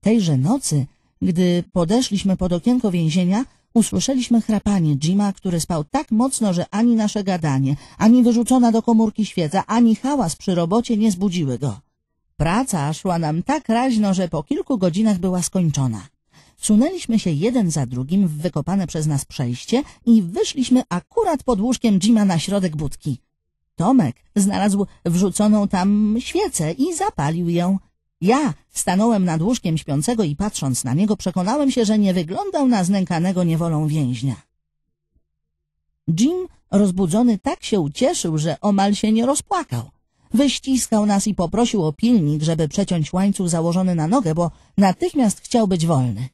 Tejże nocy, gdy podeszliśmy pod okienko więzienia, Usłyszeliśmy chrapanie Jima, który spał tak mocno, że ani nasze gadanie, ani wyrzucona do komórki świeca, ani hałas przy robocie nie zbudziły go. Praca szła nam tak raźno, że po kilku godzinach była skończona. Wsunęliśmy się jeden za drugim w wykopane przez nas przejście i wyszliśmy akurat pod łóżkiem Jima na środek budki. Tomek znalazł wrzuconą tam świecę i zapalił ją. Ja stanąłem nad łóżkiem śpiącego i patrząc na niego przekonałem się, że nie wyglądał na znękanego niewolą więźnia. Jim rozbudzony tak się ucieszył, że omal się nie rozpłakał. Wyściskał nas i poprosił o pilnik, żeby przeciąć łańcuch założony na nogę, bo natychmiast chciał być wolny.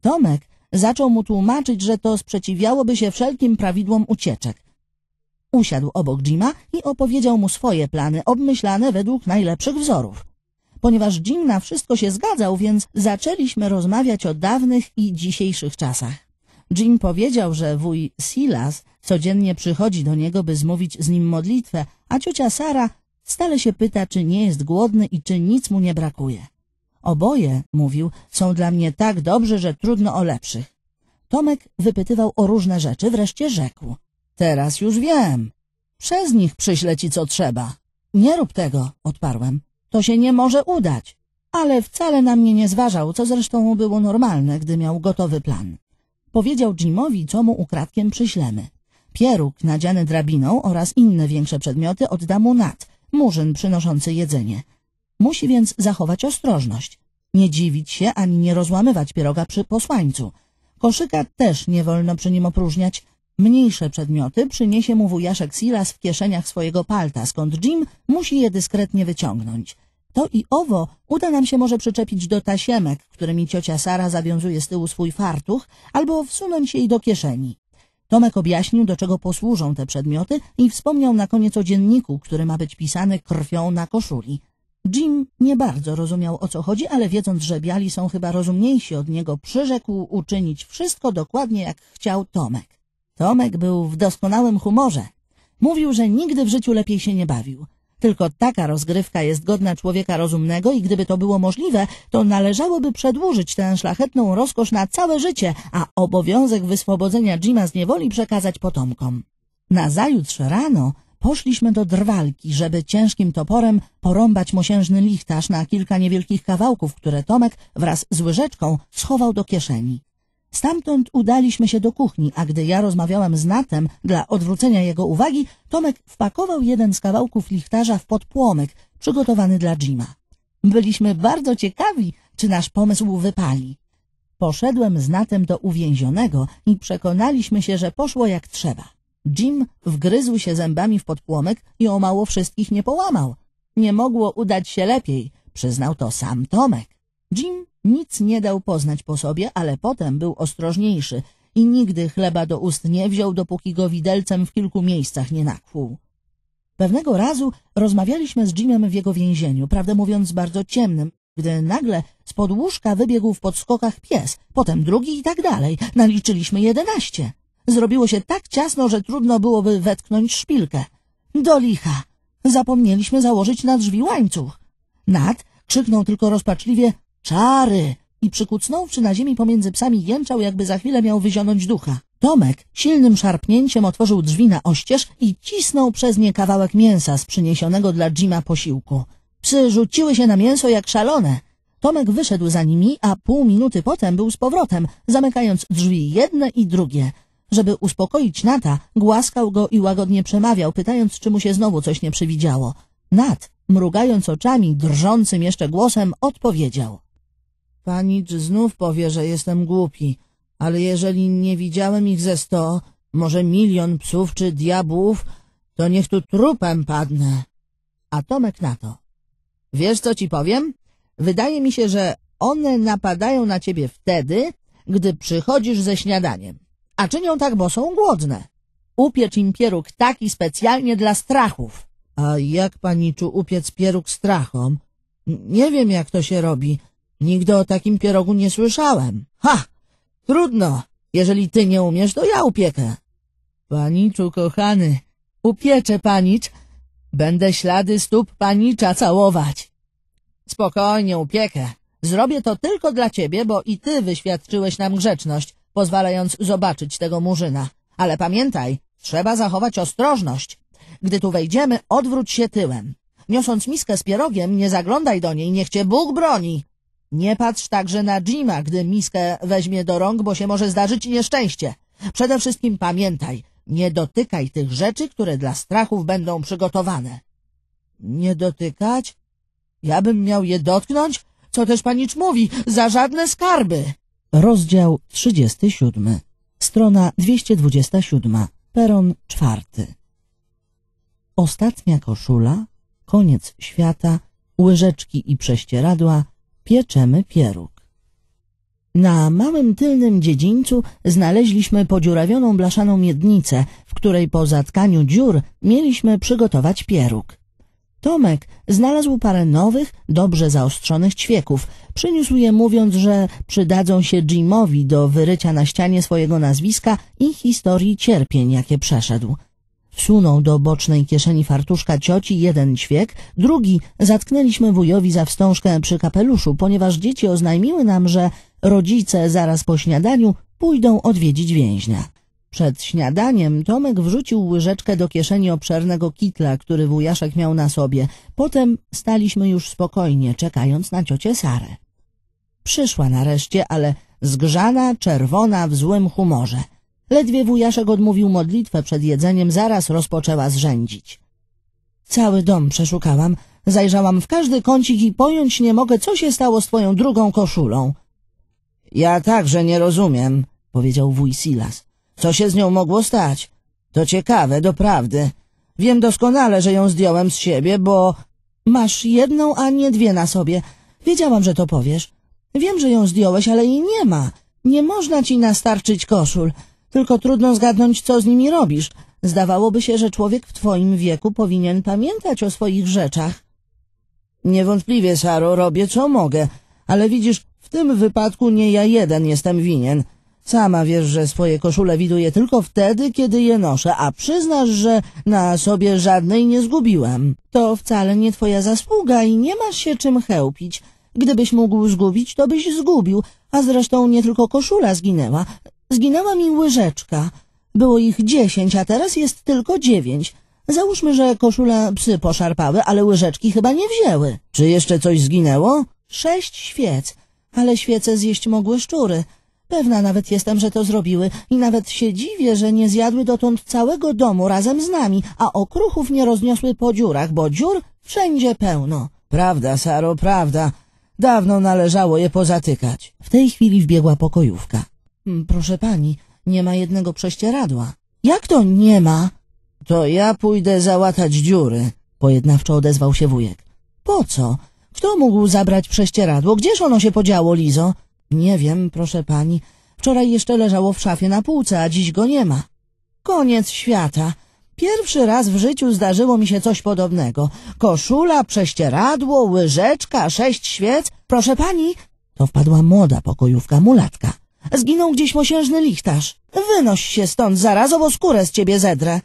Tomek zaczął mu tłumaczyć, że to sprzeciwiałoby się wszelkim prawidłom ucieczek. Usiadł obok Jima i opowiedział mu swoje plany, obmyślane według najlepszych wzorów. Ponieważ Jim na wszystko się zgadzał, więc zaczęliśmy rozmawiać o dawnych i dzisiejszych czasach. Jim powiedział, że wuj Silas codziennie przychodzi do niego, by zmówić z nim modlitwę, a ciocia Sara stale się pyta, czy nie jest głodny i czy nic mu nie brakuje. Oboje, mówił, są dla mnie tak dobrzy, że trudno o lepszych. Tomek wypytywał o różne rzeczy, wreszcie rzekł. Teraz już wiem. Przez nich przyślę ci co trzeba. Nie rób tego, odparłem. To się nie może udać. Ale wcale na mnie nie zważał, co zresztą było normalne, gdy miał gotowy plan. Powiedział Jimowi, co mu ukradkiem przyślemy. Pieróg nadziany drabiną oraz inne większe przedmioty odda mu Nat, murzyn przynoszący jedzenie. Musi więc zachować ostrożność. Nie dziwić się ani nie rozłamywać pieroga przy posłańcu. Koszyka też nie wolno przy nim opróżniać. Mniejsze przedmioty przyniesie mu wujaszek Silas w kieszeniach swojego palta, skąd Jim musi je dyskretnie wyciągnąć. To i owo uda nam się może przyczepić do tasiemek, którymi ciocia Sara zawiązuje z tyłu swój fartuch, albo wsunąć jej do kieszeni. Tomek objaśnił, do czego posłużą te przedmioty i wspomniał na koniec o dzienniku, który ma być pisany krwią na koszuli. Jim nie bardzo rozumiał, o co chodzi, ale wiedząc, że biali są chyba rozumniejsi od niego, przyrzekł uczynić wszystko dokładnie, jak chciał Tomek. Tomek był w doskonałym humorze. Mówił, że nigdy w życiu lepiej się nie bawił. Tylko taka rozgrywka jest godna człowieka rozumnego i gdyby to było możliwe, to należałoby przedłużyć tę szlachetną rozkosz na całe życie, a obowiązek wyswobodzenia Jima z niewoli przekazać potomkom. Nazajutrz rano poszliśmy do drwalki, żeby ciężkim toporem porąbać mosiężny lichtarz na kilka niewielkich kawałków, które Tomek wraz z łyżeczką schował do kieszeni. Stamtąd udaliśmy się do kuchni, a gdy ja rozmawiałem z Natem dla odwrócenia jego uwagi, Tomek wpakował jeden z kawałków lichtarza w podpłomek przygotowany dla Jima. Byliśmy bardzo ciekawi, czy nasz pomysł wypali. Poszedłem z Natem do uwięzionego i przekonaliśmy się, że poszło jak trzeba. Jim wgryzł się zębami w podpłomek i o mało wszystkich nie połamał. Nie mogło udać się lepiej, przyznał to sam Tomek. Jim nic nie dał poznać po sobie, ale potem był ostrożniejszy i nigdy chleba do ust nie wziął, dopóki go widelcem w kilku miejscach nie nakłuł. Pewnego razu rozmawialiśmy z Jimem w jego więzieniu, prawdę mówiąc bardzo ciemnym, gdy nagle z pod łóżka wybiegł w podskokach pies, potem drugi i tak dalej. Naliczyliśmy jedenaście. Zrobiło się tak ciasno, że trudno byłoby wetknąć szpilkę. Do licha! Zapomnieliśmy założyć na drzwi łańcuch. Nad krzyknął tylko rozpaczliwie Czary! I przykucnąwszy na ziemi pomiędzy psami jęczał, jakby za chwilę miał wyzionąć ducha. Tomek silnym szarpnięciem otworzył drzwi na oścież i cisnął przez nie kawałek mięsa z przyniesionego dla Jima posiłku. Psy rzuciły się na mięso jak szalone. Tomek wyszedł za nimi, a pół minuty potem był z powrotem, zamykając drzwi jedne i drugie. Żeby uspokoić Nata, głaskał go i łagodnie przemawiał, pytając, czy mu się znowu coś nie przywidziało. Nat, mrugając oczami, drżącym jeszcze głosem, odpowiedział. Panicz znów powie, że jestem głupi, ale jeżeli nie widziałem ich ze sto, może milion psów czy diabłów, to niech tu trupem padnę. A Tomek na to. Wiesz, co ci powiem? Wydaje mi się, że one napadają na ciebie wtedy, gdy przychodzisz ze śniadaniem. A czynią tak, bo są głodne. Upiecz im pieróg taki specjalnie dla strachów. A jak, paniczu, upiec pieróg strachom? Nie wiem, jak to się robi – Nigdy o takim pierogu nie słyszałem. Ha! Trudno! Jeżeli ty nie umiesz, to ja upiekę. Paniczu, kochany, upieczę panicz. Będę ślady stóp panicza całować. Spokojnie, upiekę. Zrobię to tylko dla ciebie, bo i ty wyświadczyłeś nam grzeczność, pozwalając zobaczyć tego murzyna. Ale pamiętaj, trzeba zachować ostrożność. Gdy tu wejdziemy, odwróć się tyłem. Niosąc miskę z pierogiem, nie zaglądaj do niej, niech cię Bóg broni. Nie patrz także na Jima, gdy miskę weźmie do rąk, bo się może zdarzyć nieszczęście. Przede wszystkim pamiętaj, nie dotykaj tych rzeczy, które dla strachów będą przygotowane. Nie dotykać? Ja bym miał je dotknąć? Co też panicz mówi? Za żadne skarby! Rozdział 37. Strona 227. Peron czwarty. Ostatnia koszula, koniec świata, łyżeczki i prześcieradła, pieczemy pieróg. Na małym tylnym dziedzińcu znaleźliśmy podziurawioną blaszaną miednicę, w której po zatkaniu dziur mieliśmy przygotować pieróg. Tomek znalazł parę nowych, dobrze zaostrzonych ćwieków. Przyniósł je mówiąc, że przydadzą się Jimowi do wyrycia na ścianie swojego nazwiska i historii cierpień, jakie przeszedł. Wsunął do bocznej kieszeni fartuszka cioci jeden ćwiek, drugi zatknęliśmy wujowi za wstążkę przy kapeluszu, ponieważ dzieci oznajmiły nam, że rodzice zaraz po śniadaniu pójdą odwiedzić więźnia. Przed śniadaniem Tomek wrzucił łyżeczkę do kieszeni obszernego kitla, który wujaszek miał na sobie. Potem staliśmy już spokojnie, czekając na ciocię Sarę. Przyszła nareszcie, ale zgrzana, czerwona, w złym humorze. Ledwie wujaszek odmówił modlitwę przed jedzeniem, zaraz rozpoczęła zrzędzić. Cały dom przeszukałam, zajrzałam w każdy kącik i pojąć nie mogę, co się stało z twoją drugą koszulą. Ja także nie rozumiem, powiedział wuj Silas. Co się z nią mogło stać? To ciekawe, doprawdy. Wiem doskonale, że ją zdjąłem z siebie, bo... Masz jedną, a nie dwie na sobie. Wiedziałam, że to powiesz. Wiem, że ją zdjąłeś, ale jej nie ma. Nie można ci nastarczyć koszul. Tylko trudno zgadnąć, co z nimi robisz. Zdawałoby się, że człowiek w twoim wieku powinien pamiętać o swoich rzeczach. Niewątpliwie, Saro, robię co mogę, ale widzisz, w tym wypadku nie ja jeden jestem winien. Sama wiesz, że swoje koszule widuję tylko wtedy, kiedy je noszę, a przyznasz, że na sobie żadnej nie zgubiłem. To wcale nie twoja zasługa i nie masz się czym chełpić. Gdybyś mógł zgubić, to byś zgubił, a zresztą nie tylko koszula zginęła. Zginęła mi łyżeczka. Było ich dziesięć, a teraz jest tylko dziewięć. Załóżmy, że koszule psy poszarpały, ale łyżeczki chyba nie wzięły. Czy jeszcze coś zginęło? Sześć świec, ale świece zjeść mogły szczury. Pewna nawet jestem, że to zrobiły i nawet się dziwię, że nie zjadły dotąd całego domu razem z nami, a okruchów nie rozniosły po dziurach, bo dziur wszędzie pełno. Prawda, Saro, prawda. Dawno należało je pozatykać. W tej chwili wbiegła pokojówka. Hmm, proszę pani, nie ma jednego prześcieradła. Jak to nie ma? To ja pójdę załatać dziury, pojednawczo odezwał się wujek. Po co? Kto mógł zabrać prześcieradło? Gdzież ono się podziało, Lizo? Nie wiem, proszę pani. Wczoraj jeszcze leżało w szafie na półce, a dziś go nie ma. Koniec świata. Pierwszy raz w życiu zdarzyło mi się coś podobnego. Koszula, prześcieradło, łyżeczka, sześć świec. Proszę pani, to wpadła młoda pokojówka mulatka. Zginął gdzieś mosiężny lichtarz. Wynoś się stąd zaraz, bo skórę z ciebie zedrę.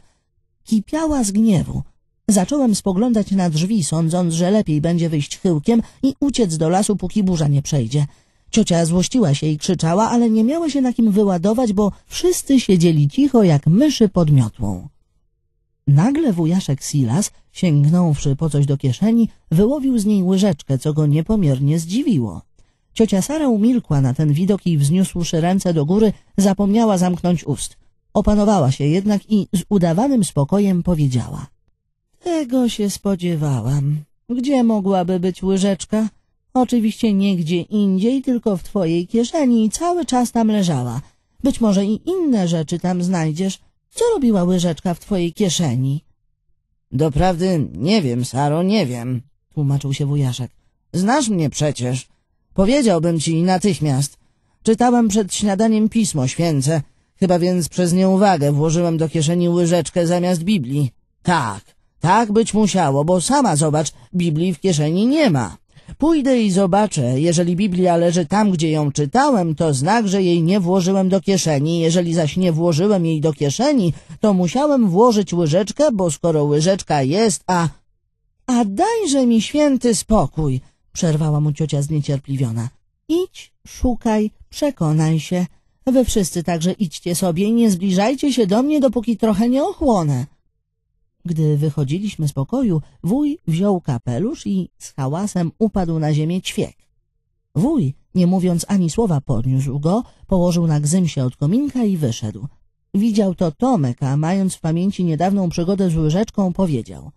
Kipiała z gniewu. Zacząłem spoglądać na drzwi, sądząc, że lepiej będzie wyjść chyłkiem i uciec do lasu, póki burza nie przejdzie. Ciocia złościła się i krzyczała, ale nie miała się na kim wyładować, bo wszyscy siedzieli cicho jak myszy pod miotłą. Nagle wujaszek Silas, sięgnąwszy po coś do kieszeni, wyłowił z niej łyżeczkę, co go niepomiernie zdziwiło. Ciocia Sara umilkła na ten widok i wzniósłszy ręce do góry, zapomniała zamknąć ust. Opanowała się jednak i z udawanym spokojem powiedziała. Tego się spodziewałam. Gdzie mogłaby być łyżeczka? Oczywiście nie gdzie indziej, tylko w twojej kieszeni i cały czas tam leżała. Być może i inne rzeczy tam znajdziesz. Co robiła łyżeczka w twojej kieszeni? Doprawdy nie wiem, Saro, nie wiem, tłumaczył się wujaszek. Znasz mnie przecież. Powiedziałbym ci natychmiast. Czytałem przed śniadaniem Pismo święce, chyba więc przez nieuwagę włożyłem do kieszeni łyżeczkę zamiast Biblii. Tak, tak być musiało, bo sama zobacz, Biblii w kieszeni nie ma. Pójdę i zobaczę. Jeżeli Biblia leży tam, gdzie ją czytałem, to znak, że jej nie włożyłem do kieszeni. Jeżeli zaś nie włożyłem jej do kieszeni, to musiałem włożyć łyżeczkę, bo skoro łyżeczka jest, a... A dajże mi święty spokój przerwała mu ciocia zniecierpliwiona. Idź, szukaj, przekonaj się. Wy wszyscy także idźcie sobie i nie zbliżajcie się do mnie, dopóki trochę nie ochłonę. Gdy wychodziliśmy z pokoju, wuj wziął kapelusz i z hałasem upadł na ziemię ćwiek. Wuj, nie mówiąc ani słowa, podniósł go, położył na gzymsie od kominka i wyszedł. Widział to Tomek, a mając w pamięci niedawną przygodę z łyżeczką, powiedział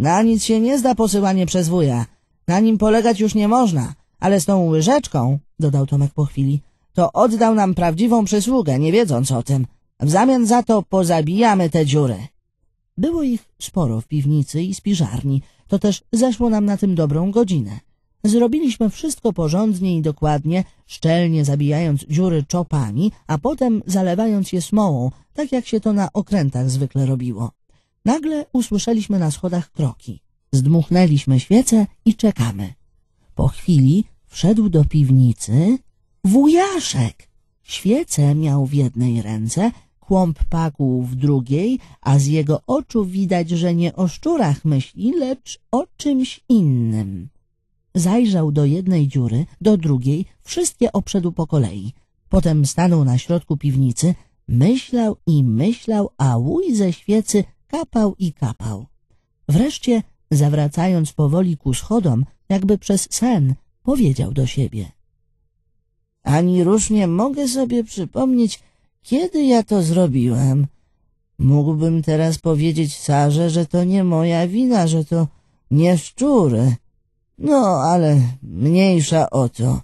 — Na nic się nie zda posyłanie przez wuja. Na nim polegać już nie można, ale z tą łyżeczką, dodał Tomek po chwili, to oddał nam prawdziwą przysługę, nie wiedząc o tym. W zamian za to pozabijamy te dziury. Było ich sporo w piwnicy i spiżarni, to też zeszło nam na tym dobrą godzinę. Zrobiliśmy wszystko porządnie i dokładnie, szczelnie zabijając dziury czopami, a potem zalewając je smołą, tak jak się to na okrętach zwykle robiło. Nagle usłyszeliśmy na schodach kroki. Zdmuchnęliśmy świecę i czekamy. Po chwili wszedł do piwnicy wujaszek. Świecę miał w jednej ręce, kłąb pakuł w drugiej, a z jego oczu widać, że nie o szczurach myśli, lecz o czymś innym. Zajrzał do jednej dziury, do drugiej, wszystkie obszedł po kolei. Potem stanął na środku piwnicy, myślał i myślał, a łój ze świecy kapał i kapał. Wreszcie zawracając powoli ku schodom, jakby przez sen, powiedział do siebie. Ani róż mogę sobie przypomnieć, kiedy ja to zrobiłem. Mógłbym teraz powiedzieć Sarze, że to nie moja wina, że to nie szczury. No, ale mniejsza o to.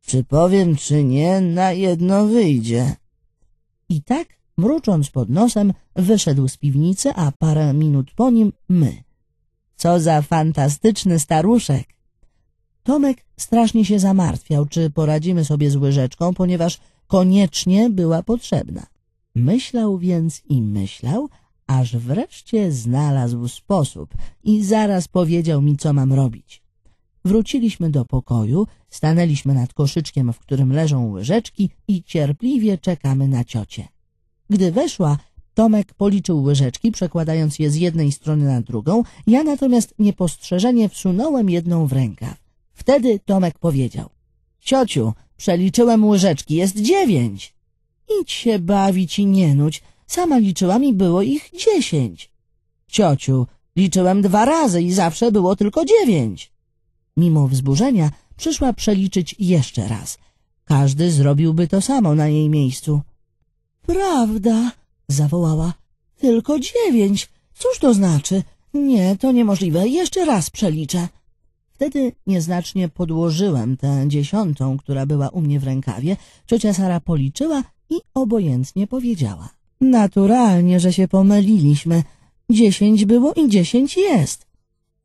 Czy powiem, czy nie, na jedno wyjdzie. I tak, mrucząc pod nosem, wyszedł z piwnicy, a parę minut po nim my. Co za fantastyczny staruszek! Tomek strasznie się zamartwiał, czy poradzimy sobie z łyżeczką, ponieważ koniecznie była potrzebna. Myślał więc i myślał, aż wreszcie znalazł sposób i zaraz powiedział mi, co mam robić. Wróciliśmy do pokoju, stanęliśmy nad koszyczkiem, w którym leżą łyżeczki i cierpliwie czekamy na ciocie. Gdy weszła, Tomek policzył łyżeczki, przekładając je z jednej strony na drugą, ja natomiast niepostrzeżenie wsunąłem jedną w rękaw. Wtedy Tomek powiedział. Ciociu, przeliczyłem łyżeczki, jest dziewięć. Idź się bawić i nie nuć, sama liczyłam i było ich dziesięć. Ciociu, liczyłem dwa razy i zawsze było tylko dziewięć. Mimo wzburzenia przyszła przeliczyć jeszcze raz. Każdy zrobiłby to samo na jej miejscu. Prawda? zawołała. Tylko dziewięć. Cóż to znaczy? Nie, to niemożliwe. Jeszcze raz przeliczę. Wtedy nieznacznie podłożyłem tę dziesiątą, która była u mnie w rękawie. Ciocia Sara policzyła i obojętnie powiedziała. Naturalnie, że się pomyliliśmy. Dziesięć było i dziesięć jest.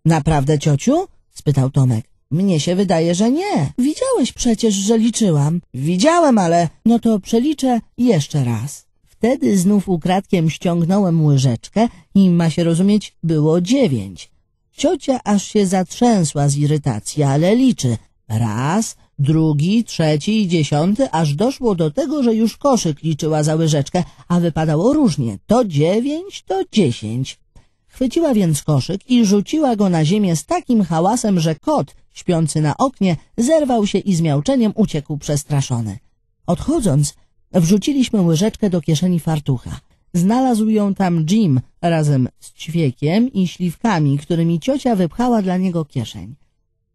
Naprawdę, ciociu? spytał Tomek. Mnie się wydaje, że nie. Widziałeś przecież, że liczyłam. Widziałem, ale no to przeliczę jeszcze raz. Wtedy znów ukradkiem ściągnąłem łyżeczkę i, ma się rozumieć, było dziewięć. Ciocia aż się zatrzęsła z irytacji, ale liczy. Raz, drugi, trzeci i dziesiąty, aż doszło do tego, że już koszyk liczyła za łyżeczkę, a wypadało różnie. To dziewięć, to dziesięć. Chwyciła więc koszyk i rzuciła go na ziemię z takim hałasem, że kot, śpiący na oknie, zerwał się i z miałczeniem uciekł przestraszony. Odchodząc, Wrzuciliśmy łyżeczkę do kieszeni fartucha. Znalazł ją tam Jim razem z ćwiekiem i śliwkami, którymi ciocia wypchała dla niego kieszeń.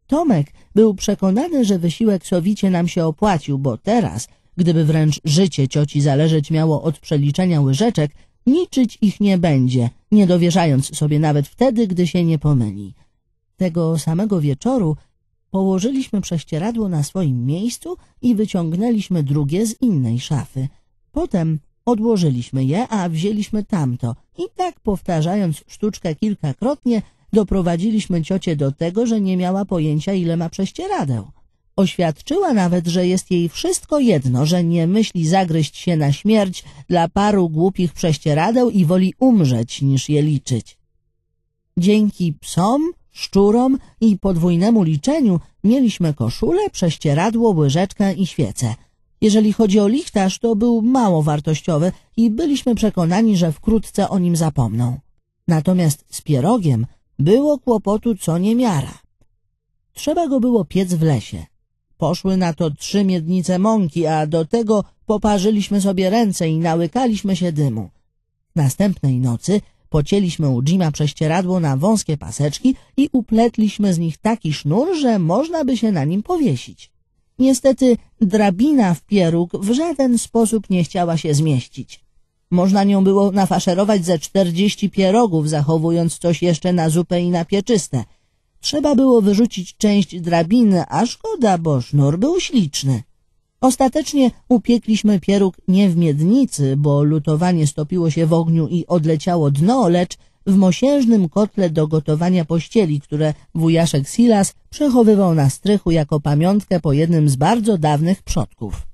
Tomek był przekonany, że wysiłek sowicie nam się opłacił, bo teraz, gdyby wręcz życie cioci zależeć miało od przeliczenia łyżeczek, niczyć ich nie będzie, nie dowierzając sobie nawet wtedy, gdy się nie pomyli. Tego samego wieczoru Położyliśmy prześcieradło na swoim miejscu i wyciągnęliśmy drugie z innej szafy. Potem odłożyliśmy je, a wzięliśmy tamto. I tak powtarzając sztuczkę kilkakrotnie, doprowadziliśmy ciocię do tego, że nie miała pojęcia, ile ma prześcieradeł. Oświadczyła nawet, że jest jej wszystko jedno, że nie myśli zagryźć się na śmierć dla paru głupich prześcieradeł i woli umrzeć niż je liczyć. Dzięki psom Szczurom i podwójnemu liczeniu mieliśmy koszulę, prześcieradło, łyżeczkę i świecę. Jeżeli chodzi o lichtarz, to był mało wartościowy i byliśmy przekonani, że wkrótce o nim zapomną. Natomiast z pierogiem było kłopotu co niemiara. Trzeba go było piec w lesie. Poszły na to trzy miednice mąki, a do tego poparzyliśmy sobie ręce i nałykaliśmy się dymu. Następnej nocy Pocięliśmy u Jima prześcieradło na wąskie paseczki i upletliśmy z nich taki sznur, że można by się na nim powiesić. Niestety drabina w pieróg w żaden sposób nie chciała się zmieścić. Można nią było nafaszerować ze czterdzieści pierogów, zachowując coś jeszcze na zupę i na pieczyste. Trzeba było wyrzucić część drabiny, a szkoda, bo sznur był śliczny. Ostatecznie upiekliśmy pieróg nie w miednicy, bo lutowanie stopiło się w ogniu i odleciało dno, lecz w mosiężnym kotle do gotowania pościeli, które wujaszek Silas przechowywał na strychu jako pamiątkę po jednym z bardzo dawnych przodków.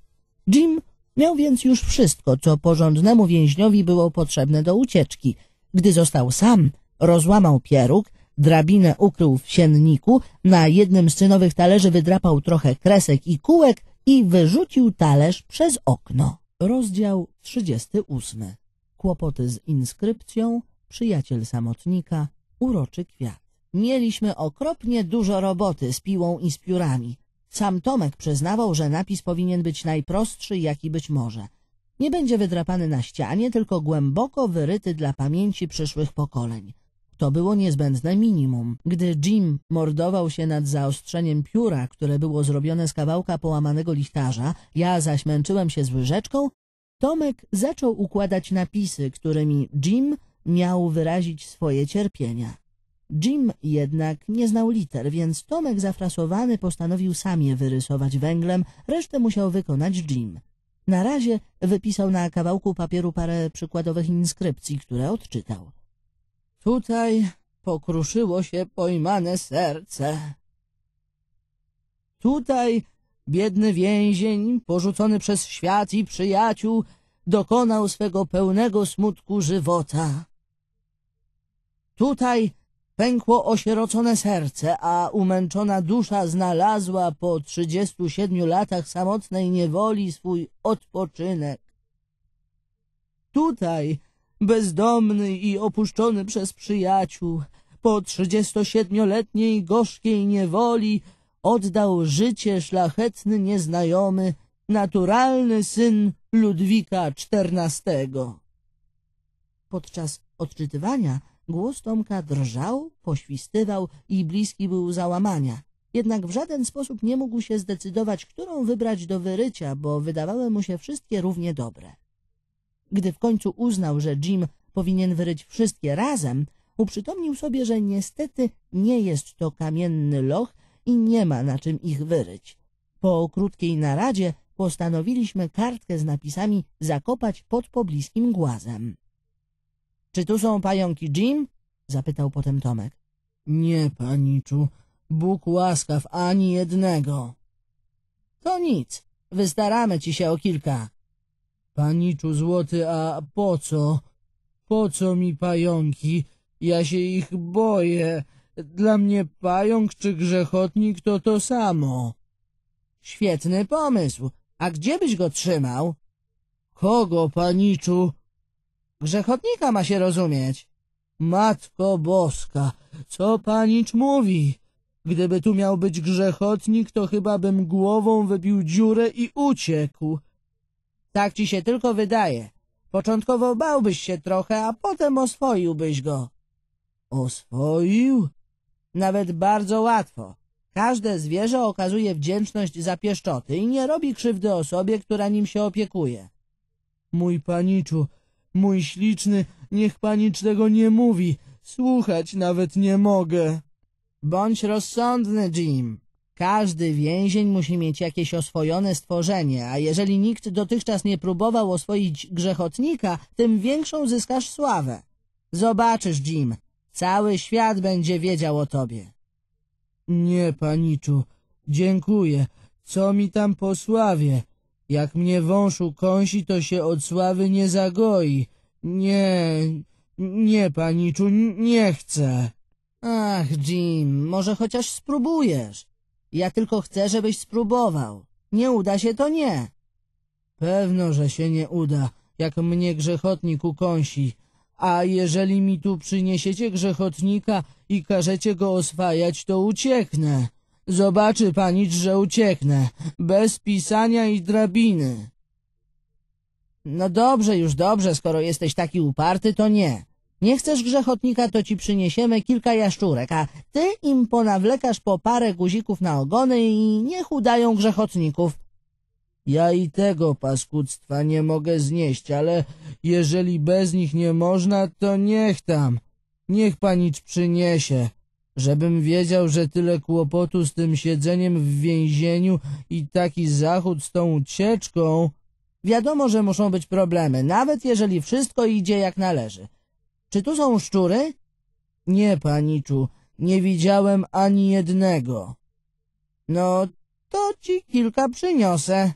Jim miał więc już wszystko, co porządnemu więźniowi było potrzebne do ucieczki. Gdy został sam, rozłamał pieróg, drabinę ukrył w sienniku, na jednym z synowych talerzy wydrapał trochę kresek i kółek, i wyrzucił talerz przez okno. Rozdział 38. Kłopoty z inskrypcją, przyjaciel samotnika, uroczy kwiat. Mieliśmy okropnie dużo roboty z piłą i z piórami. Sam Tomek przyznawał, że napis powinien być najprostszy, jaki być może. Nie będzie wydrapany na ścianie, tylko głęboko wyryty dla pamięci przyszłych pokoleń. To było niezbędne minimum. Gdy Jim mordował się nad zaostrzeniem pióra, które było zrobione z kawałka połamanego lichtarza, ja zaś męczyłem się z łyżeczką, Tomek zaczął układać napisy, którymi Jim miał wyrazić swoje cierpienia. Jim jednak nie znał liter, więc Tomek zafrasowany postanowił sam je wyrysować węglem, resztę musiał wykonać Jim. Na razie wypisał na kawałku papieru parę przykładowych inskrypcji, które odczytał. Tutaj pokruszyło się pojmane serce. Tutaj biedny więzień, porzucony przez świat i przyjaciół, dokonał swego pełnego smutku żywota. Tutaj pękło osierocone serce, a umęczona dusza znalazła po trzydziestu siedmiu latach samotnej niewoli swój odpoczynek. Tutaj bezdomny i opuszczony przez przyjaciół, po trzydziestosiedmioletniej gorzkiej niewoli oddał życie szlachetny nieznajomy, naturalny syn Ludwika XIV. Podczas odczytywania głos Tomka drżał, poświstywał i bliski był załamania. Jednak w żaden sposób nie mógł się zdecydować, którą wybrać do wyrycia, bo wydawały mu się wszystkie równie dobre. Gdy w końcu uznał, że Jim powinien wyryć wszystkie razem, uprzytomnił sobie, że niestety nie jest to kamienny loch i nie ma na czym ich wyryć. Po krótkiej naradzie postanowiliśmy kartkę z napisami zakopać pod pobliskim głazem. — Czy tu są pająki, Jim? — zapytał potem Tomek. — Nie, paniczu, Bóg łaskaw ani jednego. — To nic, wystaramy ci się o kilka Paniczu złoty, a po co? Po co mi pająki? Ja się ich boję. Dla mnie pająk czy grzechotnik to to samo. Świetny pomysł. A gdzie byś go trzymał? Kogo, paniczu? Grzechotnika ma się rozumieć. Matko Boska, co panicz mówi? Gdyby tu miał być grzechotnik, to chyba bym głową wybił dziurę i uciekł. Tak ci się tylko wydaje. Początkowo bałbyś się trochę, a potem oswoiłbyś go. Oswoił? Nawet bardzo łatwo. Każde zwierzę okazuje wdzięczność za pieszczoty i nie robi krzywdy osobie, która nim się opiekuje. Mój paniczu, mój śliczny, niech panicz tego nie mówi. Słuchać nawet nie mogę. Bądź rozsądny, Jim. Każdy więzień musi mieć jakieś oswojone stworzenie, a jeżeli nikt dotychczas nie próbował oswoić grzechotnika, tym większą zyskasz sławę. Zobaczysz, Jim, cały świat będzie wiedział o tobie. Nie, paniczu, dziękuję. Co mi tam sławie? Jak mnie wąż ukąsi, to się od sławy nie zagoi. Nie, nie, paniczu, nie chcę. Ach, Jim, może chociaż spróbujesz. Ja tylko chcę, żebyś spróbował. Nie uda się, to nie. Pewno, że się nie uda, jak mnie grzechotnik ukąsi. A jeżeli mi tu przyniesiecie grzechotnika i każecie go oswajać, to ucieknę. Zobaczy panicz, że ucieknę, bez pisania i drabiny. No dobrze, już dobrze, skoro jesteś taki uparty, to nie. Nie chcesz grzechotnika, to ci przyniesiemy kilka jaszczurek, a ty im ponawlekasz po parę guzików na ogony i niech udają grzechotników. Ja i tego paskudztwa nie mogę znieść, ale jeżeli bez nich nie można, to niech tam. Niech panicz przyniesie, żebym wiedział, że tyle kłopotu z tym siedzeniem w więzieniu i taki zachód z tą ucieczką... Wiadomo, że muszą być problemy, nawet jeżeli wszystko idzie jak należy. Czy tu są szczury? Nie, paniczu, nie widziałem ani jednego. No, to ci kilka przyniosę.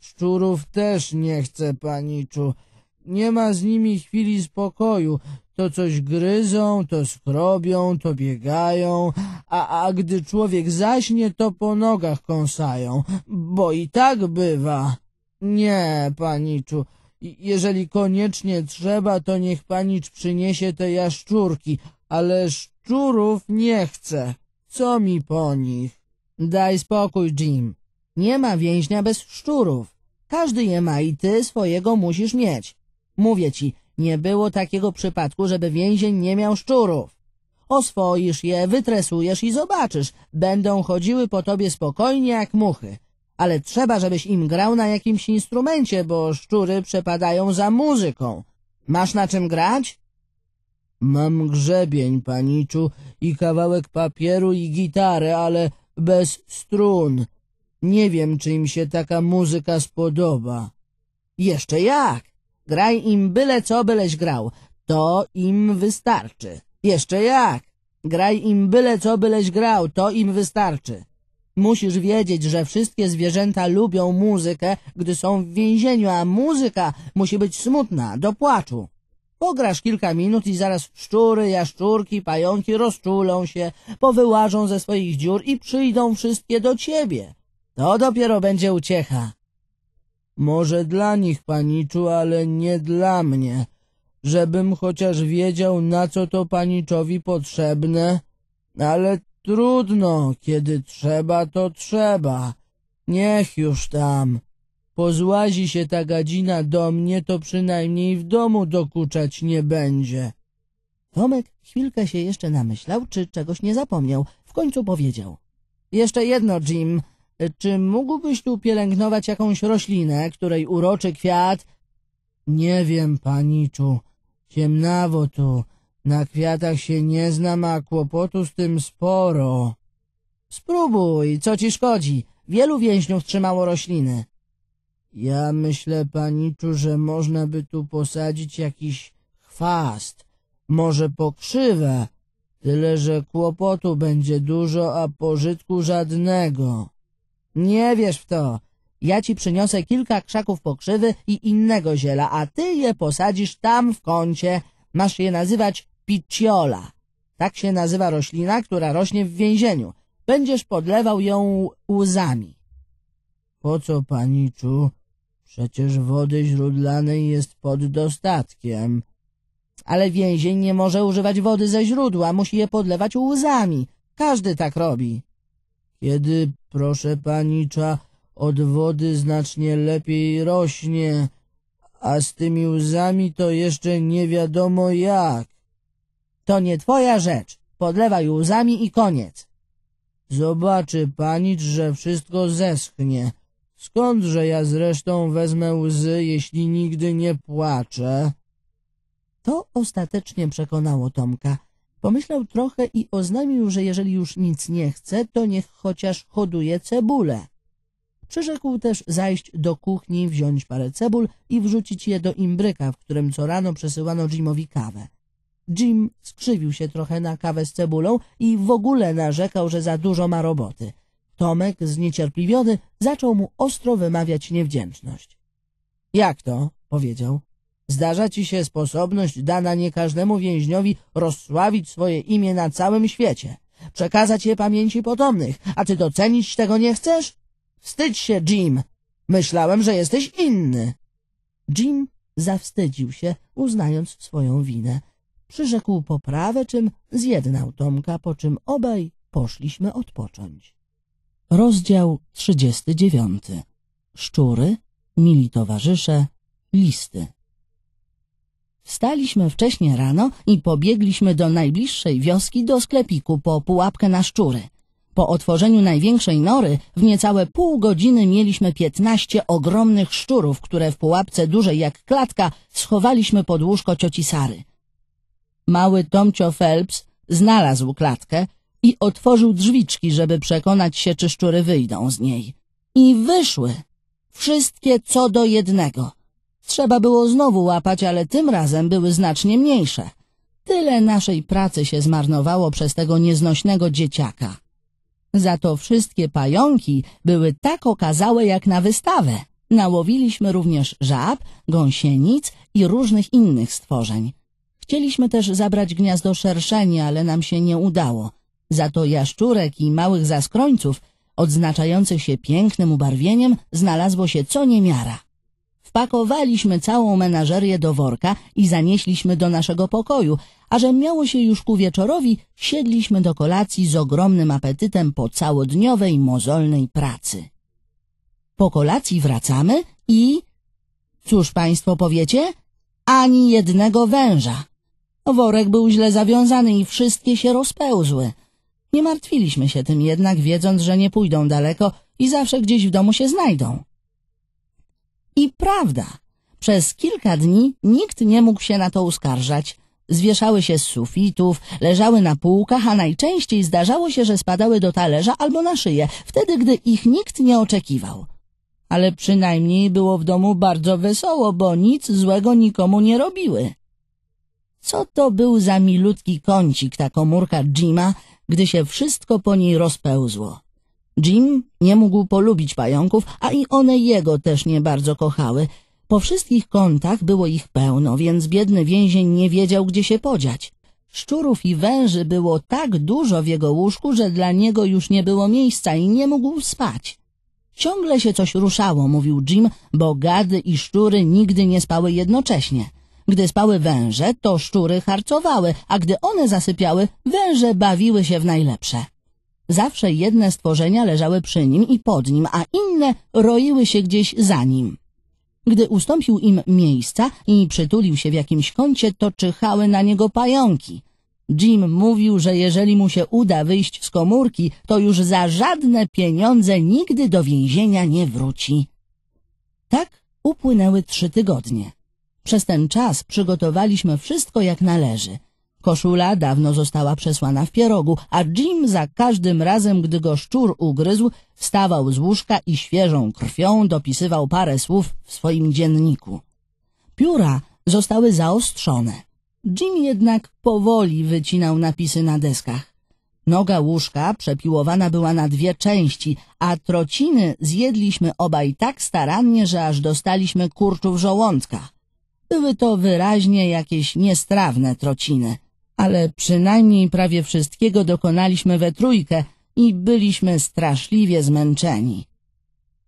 Szczurów też nie chcę, paniczu. Nie ma z nimi chwili spokoju. To coś gryzą, to skrobią, to biegają, a, a gdy człowiek zaśnie, to po nogach kąsają, bo i tak bywa. Nie, paniczu, jeżeli koniecznie trzeba, to niech panicz przyniesie te jaszczurki, ale szczurów nie chcę. Co mi po nich? Daj spokój, Jim. Nie ma więźnia bez szczurów. Każdy je ma i ty swojego musisz mieć. Mówię ci, nie było takiego przypadku, żeby więzień nie miał szczurów. Oswoisz je, wytresujesz i zobaczysz. Będą chodziły po tobie spokojnie jak muchy ale trzeba, żebyś im grał na jakimś instrumencie, bo szczury przepadają za muzyką. Masz na czym grać? Mam grzebień, paniczu, i kawałek papieru i gitarę, ale bez strun. Nie wiem, czy im się taka muzyka spodoba. Jeszcze jak! Graj im byle co byleś grał. To im wystarczy. Jeszcze jak! Graj im byle co byleś grał. To im wystarczy. Musisz wiedzieć, że wszystkie zwierzęta lubią muzykę, gdy są w więzieniu, a muzyka musi być smutna, do płaczu. Pograsz kilka minut i zaraz szczury, jaszczurki, pająki rozczulą się, powyłażą ze swoich dziur i przyjdą wszystkie do ciebie. To dopiero będzie uciecha. Może dla nich, paniczu, ale nie dla mnie. Żebym chociaż wiedział, na co to paniczowi potrzebne, ale Trudno, kiedy trzeba, to trzeba. Niech już tam. Pozłazi się ta gadzina do mnie, to przynajmniej w domu dokuczać nie będzie. Tomek chwilkę się jeszcze namyślał, czy czegoś nie zapomniał. W końcu powiedział. Jeszcze jedno, Jim. Czy mógłbyś tu pielęgnować jakąś roślinę, której uroczy kwiat... Nie wiem, paniczu. Ciemnawo tu. Na kwiatach się nie znam, a kłopotu z tym sporo. Spróbuj, co ci szkodzi? Wielu więźniów trzymało rośliny. Ja myślę, paniczu, że można by tu posadzić jakiś chwast, może pokrzywę, tyle że kłopotu będzie dużo, a pożytku żadnego. Nie wiesz w to. Ja ci przyniosę kilka krzaków pokrzywy i innego ziela, a ty je posadzisz tam w kącie. Masz je nazywać Biciola, Tak się nazywa roślina, która rośnie w więzieniu. Będziesz podlewał ją łzami. Po co, paniczu? Przecież wody źródlanej jest pod dostatkiem. Ale więzień nie może używać wody ze źródła, musi je podlewać łzami. Każdy tak robi. Kiedy, proszę panicza, od wody znacznie lepiej rośnie, a z tymi łzami to jeszcze nie wiadomo jak. To nie twoja rzecz. Podlewaj łzami i koniec. Zobaczy panicz, że wszystko zeschnie. Skądże ja zresztą wezmę łzy, jeśli nigdy nie płaczę? To ostatecznie przekonało Tomka. Pomyślał trochę i oznajmił, że jeżeli już nic nie chce, to niech chociaż hoduje cebulę. Przyrzekł też zajść do kuchni, wziąć parę cebul i wrzucić je do imbryka, w którym co rano przesyłano Jimowi kawę. Jim skrzywił się trochę na kawę z cebulą i w ogóle narzekał, że za dużo ma roboty. Tomek, zniecierpliwiony, zaczął mu ostro wymawiać niewdzięczność. Jak to? powiedział. Zdarza ci się sposobność dana nie każdemu więźniowi rozsławić swoje imię na całym świecie, przekazać je pamięci potomnych, a ty docenić tego nie chcesz? Wstydź się, Jim! Myślałem, że jesteś inny. Jim zawstydził się, uznając swoją winę. Przyrzekł poprawę, czym zjednał Tomka, po czym obaj poszliśmy odpocząć. Rozdział 39. Szczury, mili towarzysze, listy. Wstaliśmy wcześnie rano i pobiegliśmy do najbliższej wioski do sklepiku po pułapkę na szczury. Po otworzeniu największej nory w niecałe pół godziny mieliśmy piętnaście ogromnych szczurów, które w pułapce dużej jak klatka schowaliśmy pod łóżko cioci Sary mały Tomcio Phelps znalazł klatkę i otworzył drzwiczki, żeby przekonać się, czy szczury wyjdą z niej. I wyszły. Wszystkie co do jednego. Trzeba było znowu łapać, ale tym razem były znacznie mniejsze. Tyle naszej pracy się zmarnowało przez tego nieznośnego dzieciaka. Za to wszystkie pająki były tak okazałe jak na wystawę. Nałowiliśmy również żab, gąsienic i różnych innych stworzeń. Chcieliśmy też zabrać gniazdo szerszeni, ale nam się nie udało. Za to jaszczurek i małych zaskrońców, odznaczających się pięknym ubarwieniem, znalazło się co niemiara. Wpakowaliśmy całą menażerię do worka i zanieśliśmy do naszego pokoju, a że miało się już ku wieczorowi, siedliśmy do kolacji z ogromnym apetytem po całodniowej, mozolnej pracy. Po kolacji wracamy i... Cóż państwo powiecie? Ani jednego węża. Worek był źle zawiązany i wszystkie się rozpełzły. Nie martwiliśmy się tym jednak, wiedząc, że nie pójdą daleko i zawsze gdzieś w domu się znajdą. I prawda, przez kilka dni nikt nie mógł się na to uskarżać. Zwieszały się z sufitów, leżały na półkach, a najczęściej zdarzało się, że spadały do talerza albo na szyję, wtedy gdy ich nikt nie oczekiwał. Ale przynajmniej było w domu bardzo wesoło, bo nic złego nikomu nie robiły. Co to był za milutki kącik ta komórka Jima, gdy się wszystko po niej rozpełzło? Jim nie mógł polubić pająków, a i one jego też nie bardzo kochały. Po wszystkich kątach było ich pełno, więc biedny więzień nie wiedział, gdzie się podziać. Szczurów i węży było tak dużo w jego łóżku, że dla niego już nie było miejsca i nie mógł spać. Ciągle się coś ruszało, mówił Jim, bo gady i szczury nigdy nie spały jednocześnie. Gdy spały węże, to szczury harcowały, a gdy one zasypiały, węże bawiły się w najlepsze. Zawsze jedne stworzenia leżały przy nim i pod nim, a inne roiły się gdzieś za nim. Gdy ustąpił im miejsca i przytulił się w jakimś kącie, to czyhały na niego pająki. Jim mówił, że jeżeli mu się uda wyjść z komórki, to już za żadne pieniądze nigdy do więzienia nie wróci. Tak upłynęły trzy tygodnie. Przez ten czas przygotowaliśmy wszystko jak należy. Koszula dawno została przesłana w pierogu, a Jim za każdym razem, gdy go szczur ugryzł, wstawał z łóżka i świeżą krwią dopisywał parę słów w swoim dzienniku. Pióra zostały zaostrzone. Jim jednak powoli wycinał napisy na deskach. Noga łóżka przepiłowana była na dwie części, a trociny zjedliśmy obaj tak starannie, że aż dostaliśmy kurczu w żołądkach. Były to wyraźnie jakieś niestrawne trociny, ale przynajmniej prawie wszystkiego dokonaliśmy we trójkę i byliśmy straszliwie zmęczeni.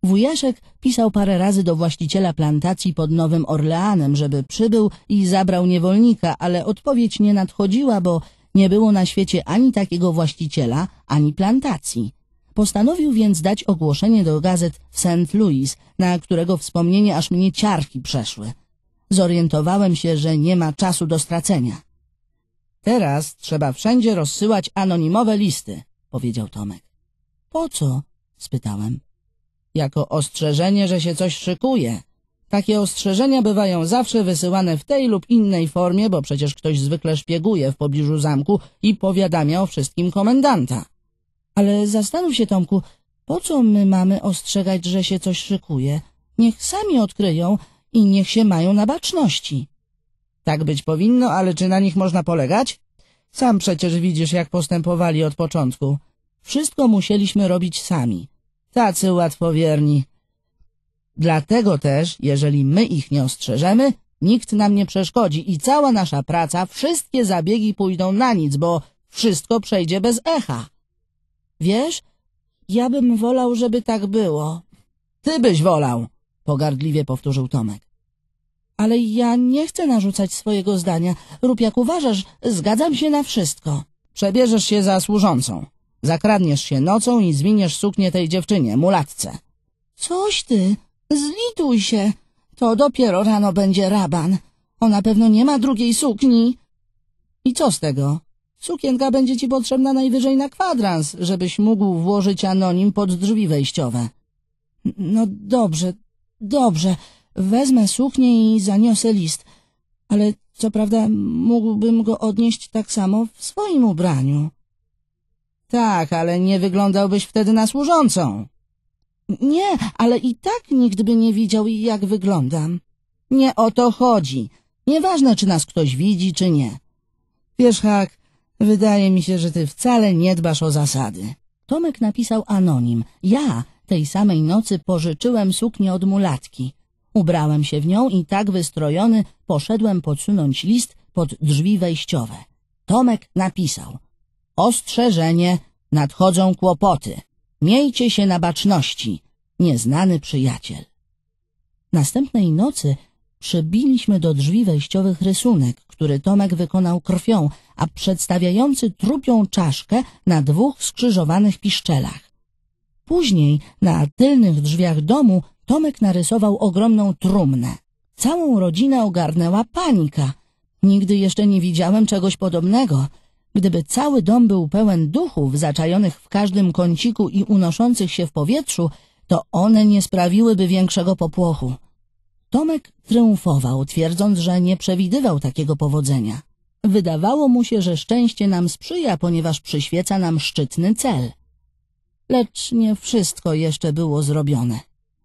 Wujaszek pisał parę razy do właściciela plantacji pod Nowym Orleanem, żeby przybył i zabrał niewolnika, ale odpowiedź nie nadchodziła, bo nie było na świecie ani takiego właściciela, ani plantacji. Postanowił więc dać ogłoszenie do gazet w St. Louis, na którego wspomnienie aż mnie ciarki przeszły zorientowałem się, że nie ma czasu do stracenia. Teraz trzeba wszędzie rozsyłać anonimowe listy, powiedział Tomek. Po co? spytałem. Jako ostrzeżenie, że się coś szykuje. Takie ostrzeżenia bywają zawsze wysyłane w tej lub innej formie, bo przecież ktoś zwykle szpieguje w pobliżu zamku i powiadamia o wszystkim komendanta. Ale zastanów się, Tomku, po co my mamy ostrzegać, że się coś szykuje? Niech sami odkryją, i niech się mają na baczności. Tak być powinno, ale czy na nich można polegać? Sam przecież widzisz, jak postępowali od początku. Wszystko musieliśmy robić sami. Tacy łatwowierni. Dlatego też, jeżeli my ich nie ostrzeżemy, nikt nam nie przeszkodzi i cała nasza praca, wszystkie zabiegi pójdą na nic, bo wszystko przejdzie bez echa. Wiesz, ja bym wolał, żeby tak było. Ty byś wolał pogardliwie powtórzył Tomek. Ale ja nie chcę narzucać swojego zdania. Rób jak uważasz, zgadzam się na wszystko. Przebierzesz się za służącą. Zakradniesz się nocą i zwiniesz suknię tej dziewczynie, mulatce. Coś ty, zlituj się. To dopiero rano będzie raban. Ona pewno nie ma drugiej sukni. I co z tego? Sukienka będzie ci potrzebna najwyżej na kwadrans, żebyś mógł włożyć anonim pod drzwi wejściowe. No dobrze, Dobrze, wezmę suknię i zaniosę list, ale co prawda mógłbym go odnieść tak samo w swoim ubraniu. Tak, ale nie wyglądałbyś wtedy na służącą. Nie, ale i tak nikt by nie widział, jak wyglądam. Nie o to chodzi. Nieważne, czy nas ktoś widzi, czy nie. Wiesz, Hak, wydaje mi się, że ty wcale nie dbasz o zasady. Tomek napisał anonim. Ja tej samej nocy pożyczyłem suknię od mulatki. Ubrałem się w nią i tak wystrojony poszedłem podsunąć list pod drzwi wejściowe. Tomek napisał Ostrzeżenie, nadchodzą kłopoty. Miejcie się na baczności, nieznany przyjaciel. Następnej nocy przybiliśmy do drzwi wejściowych rysunek, który Tomek wykonał krwią, a przedstawiający trupią czaszkę na dwóch skrzyżowanych piszczelach później na tylnych drzwiach domu Tomek narysował ogromną trumnę. Całą rodzinę ogarnęła panika. Nigdy jeszcze nie widziałem czegoś podobnego. Gdyby cały dom był pełen duchów zaczajonych w każdym kąciku i unoszących się w powietrzu, to one nie sprawiłyby większego popłochu. Tomek triumfował, twierdząc, że nie przewidywał takiego powodzenia. Wydawało mu się, że szczęście nam sprzyja, ponieważ przyświeca nam szczytny cel. Lecz nie wszystko jeszcze było zrobione.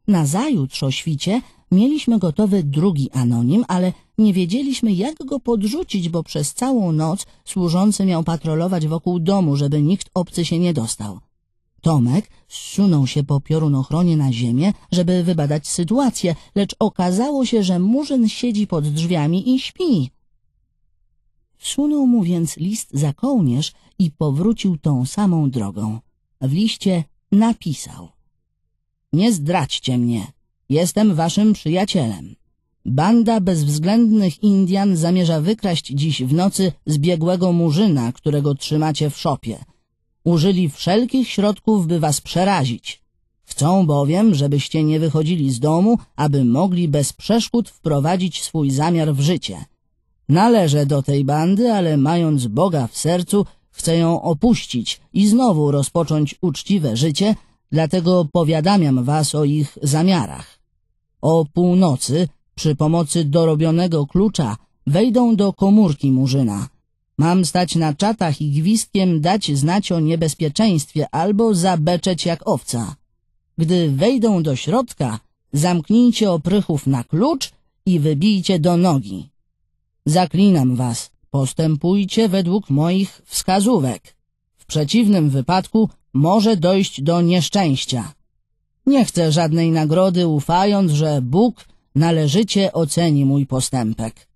Nazajutrz o świcie mieliśmy gotowy drugi anonim, ale nie wiedzieliśmy jak go podrzucić, bo przez całą noc służący miał patrolować wokół domu, żeby nikt obcy się nie dostał. Tomek zsunął się po piorunochronie na ziemię, żeby wybadać sytuację, lecz okazało się, że murzyn siedzi pod drzwiami i śpi. Wsunął mu więc list za kołnierz i powrócił tą samą drogą w liście napisał Nie zdradźcie mnie, jestem waszym przyjacielem. Banda bezwzględnych Indian zamierza wykraść dziś w nocy zbiegłego murzyna, którego trzymacie w szopie. Użyli wszelkich środków, by was przerazić. Chcą bowiem, żebyście nie wychodzili z domu, aby mogli bez przeszkód wprowadzić swój zamiar w życie. Należę do tej bandy, ale mając Boga w sercu, Chcę ją opuścić i znowu rozpocząć uczciwe życie, dlatego powiadamiam was o ich zamiarach. O północy, przy pomocy dorobionego klucza, wejdą do komórki murzyna. Mam stać na czatach i gwizdkiem dać znać o niebezpieczeństwie albo zabeczeć jak owca. Gdy wejdą do środka, zamknijcie oprychów na klucz i wybijcie do nogi. Zaklinam was, postępujcie według moich wskazówek. W przeciwnym wypadku może dojść do nieszczęścia. Nie chcę żadnej nagrody, ufając, że Bóg należycie oceni mój postępek.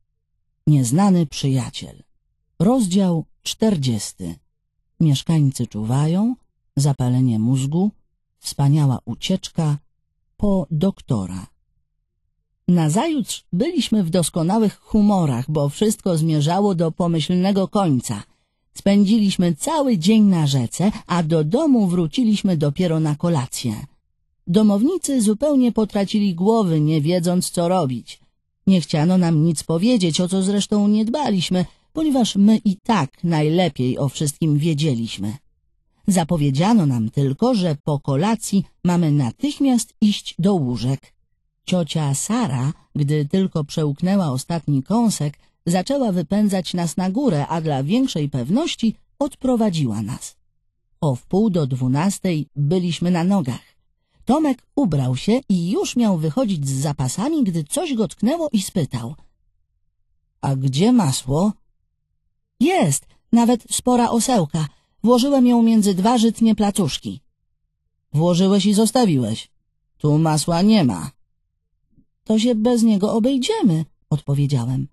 Nieznany przyjaciel. Rozdział czterdziesty. Mieszkańcy czuwają, zapalenie mózgu, wspaniała ucieczka po doktora. Nazajutrz byliśmy w doskonałych humorach, bo wszystko zmierzało do pomyślnego końca. Spędziliśmy cały dzień na rzece, a do domu wróciliśmy dopiero na kolację. Domownicy zupełnie potracili głowy, nie wiedząc co robić. Nie chciano nam nic powiedzieć, o co zresztą nie dbaliśmy, ponieważ my i tak najlepiej o wszystkim wiedzieliśmy. Zapowiedziano nam tylko, że po kolacji mamy natychmiast iść do łóżek. Ciocia Sara, gdy tylko przełknęła ostatni kąsek, zaczęła wypędzać nas na górę, a dla większej pewności odprowadziła nas. O wpół do dwunastej byliśmy na nogach. Tomek ubrał się i już miał wychodzić z zapasami, gdy coś go tknęło i spytał. A gdzie masło? Jest, nawet spora osełka. Włożyłem ją między dwa żytnie placuszki. Włożyłeś i zostawiłeś. Tu masła nie ma to się bez niego obejdziemy, odpowiedziałem.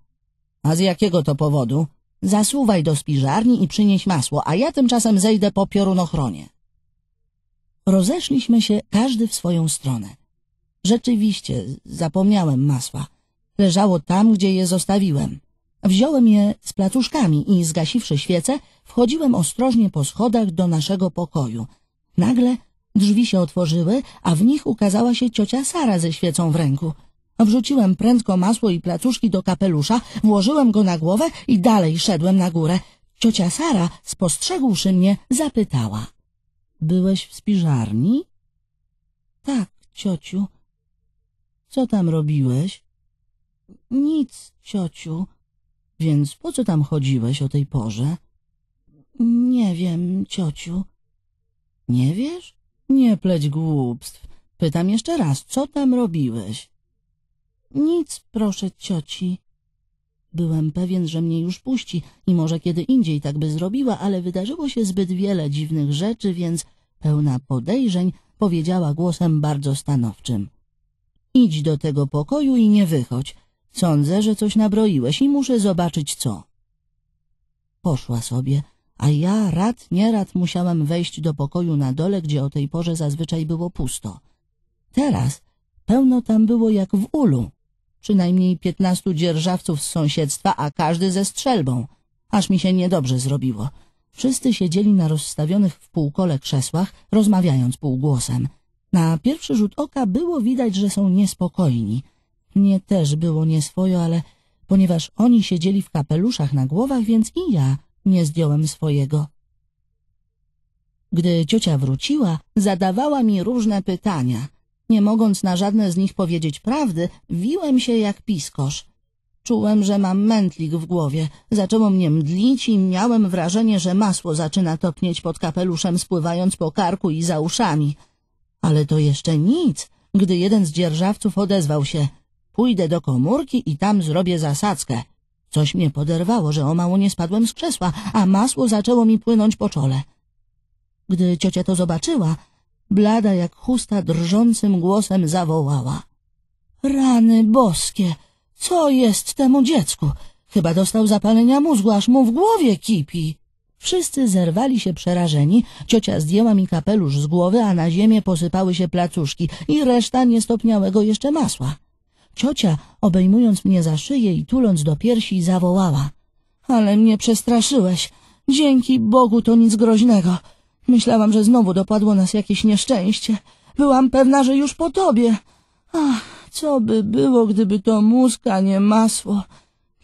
A z jakiego to powodu? Zasuwaj do spiżarni i przynieś masło, a ja tymczasem zejdę po piorunochronie. Rozeszliśmy się każdy w swoją stronę. Rzeczywiście, zapomniałem masła. Leżało tam, gdzie je zostawiłem. Wziąłem je z placuszkami i, zgasiwszy świecę, wchodziłem ostrożnie po schodach do naszego pokoju. Nagle drzwi się otworzyły, a w nich ukazała się ciocia Sara ze świecą w ręku. Wrzuciłem prędko masło i placuszki do kapelusza, włożyłem go na głowę i dalej szedłem na górę. Ciocia Sara, spostrzegłszy mnie, zapytała. Byłeś w spiżarni? Tak, ciociu. Co tam robiłeś? Nic, ciociu. Więc po co tam chodziłeś o tej porze? Nie wiem, ciociu. Nie wiesz? Nie pleć głupstw. Pytam jeszcze raz, co tam robiłeś? Nic, proszę cioci. Byłem pewien, że mnie już puści i może kiedy indziej tak by zrobiła, ale wydarzyło się zbyt wiele dziwnych rzeczy, więc pełna podejrzeń powiedziała głosem bardzo stanowczym. Idź do tego pokoju i nie wychodź. Sądzę, że coś nabroiłeś i muszę zobaczyć co. Poszła sobie, a ja rad nierad musiałem wejść do pokoju na dole, gdzie o tej porze zazwyczaj było pusto. Teraz pełno tam było jak w ulu przynajmniej piętnastu dzierżawców z sąsiedztwa, a każdy ze strzelbą. Aż mi się niedobrze zrobiło. Wszyscy siedzieli na rozstawionych w półkole krzesłach, rozmawiając półgłosem. Na pierwszy rzut oka było widać, że są niespokojni. Mnie też było nieswojo, ale ponieważ oni siedzieli w kapeluszach na głowach, więc i ja nie zdjąłem swojego. Gdy ciocia wróciła, zadawała mi różne pytania – nie mogąc na żadne z nich powiedzieć prawdy, wiłem się jak piskosz. Czułem, że mam mętlik w głowie. Zaczęło mnie mdlić i miałem wrażenie, że masło zaczyna topnieć pod kapeluszem, spływając po karku i za uszami. Ale to jeszcze nic, gdy jeden z dzierżawców odezwał się. Pójdę do komórki i tam zrobię zasadzkę. Coś mnie poderwało, że o mało nie spadłem z krzesła, a masło zaczęło mi płynąć po czole. Gdy ciocia to zobaczyła, blada jak chusta, drżącym głosem zawołała. Rany boskie, co jest temu dziecku? Chyba dostał zapalenia mózgu, aż mu w głowie kipi. Wszyscy zerwali się przerażeni, ciocia zdjęła mi kapelusz z głowy, a na ziemię posypały się placuszki i reszta niestopniałego jeszcze masła. Ciocia, obejmując mnie za szyję i tuląc do piersi, zawołała. Ale mnie przestraszyłeś. Dzięki Bogu to nic groźnego. Myślałam, że znowu dopadło nas jakieś nieszczęście. Byłam pewna, że już po tobie. Ach, co by było, gdyby to muska, nie masło.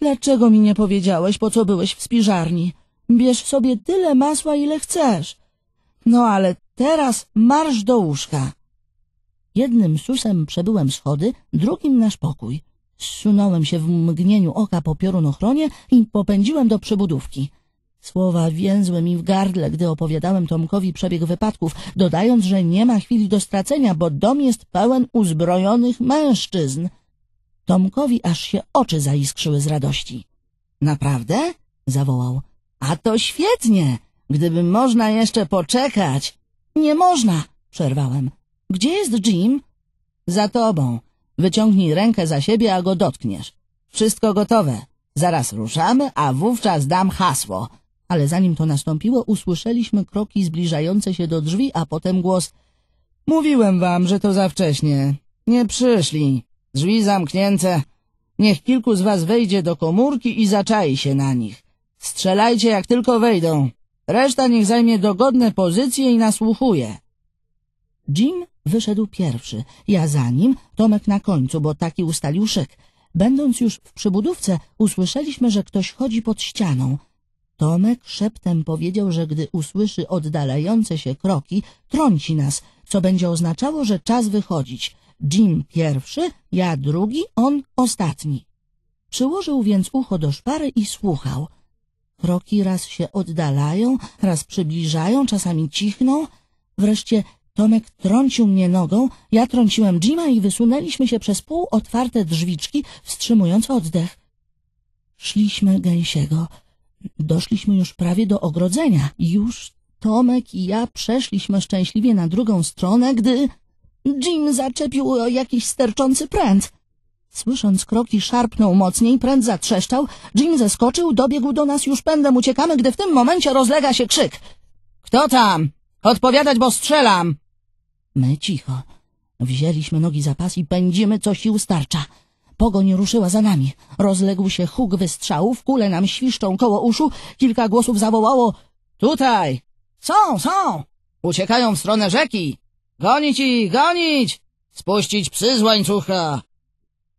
Dlaczego mi nie powiedziałeś, po co byłeś w spiżarni? Bierz sobie tyle masła, ile chcesz. No ale teraz marsz do łóżka. Jednym susem przebyłem schody, drugim nasz pokój. Zsunąłem się w mgnieniu oka po piorunochronie i popędziłem do przybudówki. Słowa więzły mi w gardle, gdy opowiadałem Tomkowi przebieg wypadków, dodając, że nie ma chwili do stracenia, bo dom jest pełen uzbrojonych mężczyzn. Tomkowi aż się oczy zaiskrzyły z radości. Naprawdę? zawołał. A to świetnie! Gdyby można jeszcze poczekać. Nie można! przerwałem. Gdzie jest Jim? Za tobą. Wyciągnij rękę za siebie, a go dotkniesz. Wszystko gotowe. Zaraz ruszamy, a wówczas dam hasło. Ale zanim to nastąpiło, usłyszeliśmy kroki zbliżające się do drzwi, a potem głos — Mówiłem wam, że to za wcześnie. Nie przyszli. Drzwi zamknięte. Niech kilku z was wejdzie do komórki i zaczai się na nich. Strzelajcie, jak tylko wejdą. Reszta niech zajmie dogodne pozycje i nasłuchuje. Jim wyszedł pierwszy, ja za nim, Tomek na końcu, bo taki ustalił szyk. Będąc już w przybudówce, usłyszeliśmy, że ktoś chodzi pod ścianą. Tomek szeptem powiedział, że gdy usłyszy oddalające się kroki, trąci nas, co będzie oznaczało, że czas wychodzić. Jim pierwszy, ja drugi, on ostatni. Przyłożył więc ucho do szpary i słuchał. Kroki raz się oddalają, raz przybliżają, czasami cichną. Wreszcie Tomek trącił mnie nogą, ja trąciłem Jima i wysunęliśmy się przez pół otwarte drzwiczki, wstrzymując oddech. Szliśmy gęsiego. Doszliśmy już prawie do ogrodzenia. Już Tomek i ja przeszliśmy szczęśliwie na drugą stronę, gdy Jim zaczepił o jakiś sterczący pręt. Słysząc kroki, szarpnął mocniej, pręt zatrzeszczał. Jim zeskoczył, dobiegł do nas, już pędem uciekamy, gdy w tym momencie rozlega się krzyk. Kto tam? Odpowiadać, bo strzelam! My cicho. Wzięliśmy nogi za pas i pędzimy, co sił starcza. Pogoń ruszyła za nami. Rozległ się huk wystrzałów, kule nam świszczą koło uszu. Kilka głosów zawołało — Tutaj! Są, są! Uciekają w stronę rzeki! Gonić ich, gonić! Spuścić psy z łańcucha!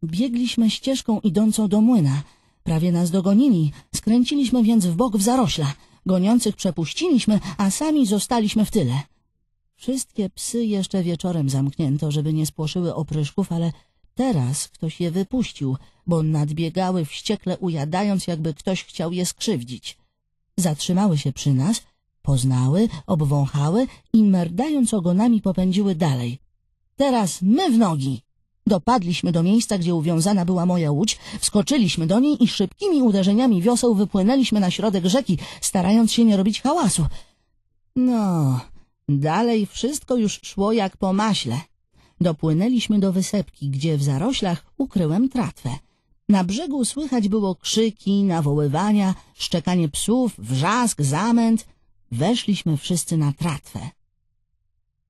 Biegliśmy ścieżką idącą do młyna. Prawie nas dogonili. Skręciliśmy więc w bok w zarośla. Goniących przepuściliśmy, a sami zostaliśmy w tyle. Wszystkie psy jeszcze wieczorem zamknięto, żeby nie spłoszyły opryszków, ale Teraz ktoś je wypuścił, bo nadbiegały wściekle ujadając, jakby ktoś chciał je skrzywdzić. Zatrzymały się przy nas, poznały, obwąchały i merdając ogonami popędziły dalej. Teraz my w nogi! Dopadliśmy do miejsca, gdzie uwiązana była moja łódź, wskoczyliśmy do niej i szybkimi uderzeniami wioseł wypłynęliśmy na środek rzeki, starając się nie robić hałasu. No, dalej wszystko już szło jak po maśle. Dopłynęliśmy do wysepki, gdzie w zaroślach ukryłem tratwę. Na brzegu słychać było krzyki, nawoływania, szczekanie psów, wrzask, zamęt. Weszliśmy wszyscy na tratwę.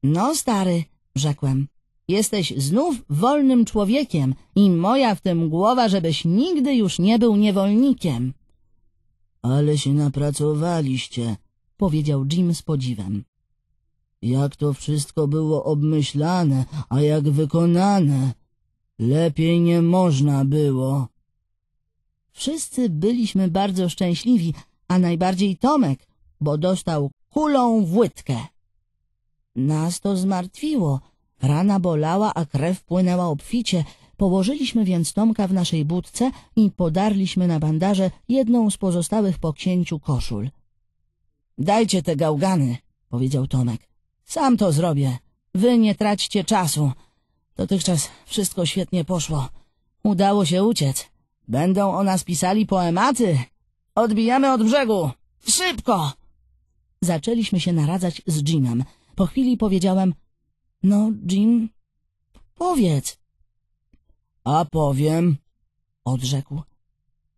No, stary, rzekłem, jesteś znów wolnym człowiekiem i moja w tym głowa, żebyś nigdy już nie był niewolnikiem. Ale się napracowaliście, powiedział Jim z podziwem jak to wszystko było obmyślane, a jak wykonane. Lepiej nie można było. Wszyscy byliśmy bardzo szczęśliwi, a najbardziej Tomek, bo dostał kulą w łydkę. Nas to zmartwiło. Rana bolała, a krew płynęła obficie. Położyliśmy więc Tomka w naszej budce i podarliśmy na bandaże jedną z pozostałych po księciu koszul. — Dajcie te gałgany — powiedział Tomek. Sam to zrobię. Wy nie traćcie czasu. Dotychczas wszystko świetnie poszło. Udało się uciec. Będą o nas pisali poematy. Odbijamy od brzegu. Szybko! Zaczęliśmy się naradzać z Jimem. Po chwili powiedziałem, no Jim, powiedz. A powiem, odrzekł.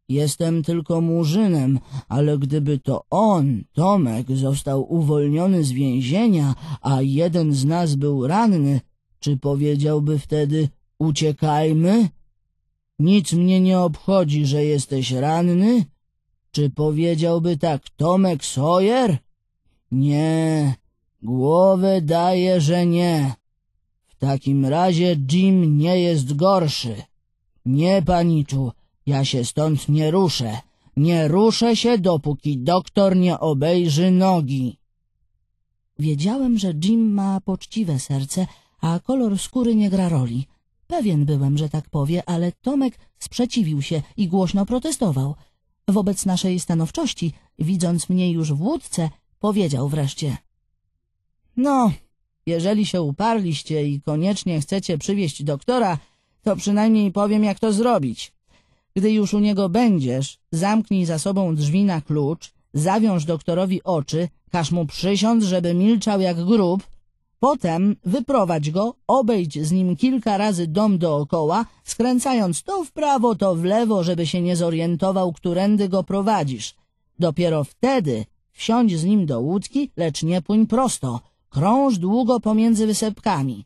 Jestem tylko murzynem, ale gdyby to on, Tomek, został uwolniony z więzienia, a jeden z nas był ranny, czy powiedziałby wtedy uciekajmy? Nic mnie nie obchodzi, że jesteś ranny? Czy powiedziałby tak Tomek Sawyer? Nie, głowę daje, że nie. W takim razie Jim nie jest gorszy. Nie, paniczu, ja się stąd nie ruszę. Nie ruszę się, dopóki doktor nie obejrzy nogi. Wiedziałem, że Jim ma poczciwe serce, a kolor skóry nie gra roli. Pewien byłem, że tak powie, ale Tomek sprzeciwił się i głośno protestował. Wobec naszej stanowczości, widząc mnie już w łódce, powiedział wreszcie. No, jeżeli się uparliście i koniecznie chcecie przywieźć doktora, to przynajmniej powiem, jak to zrobić. Gdy już u niego będziesz, zamknij za sobą drzwi na klucz, zawiąż doktorowi oczy, każ mu przysiąc, żeby milczał jak grób, potem wyprowadź go, obejdź z nim kilka razy dom dookoła, skręcając to w prawo, to w lewo, żeby się nie zorientował, którędy go prowadzisz. Dopiero wtedy wsiądź z nim do łódki, lecz nie płyń prosto, krąż długo pomiędzy wysepkami.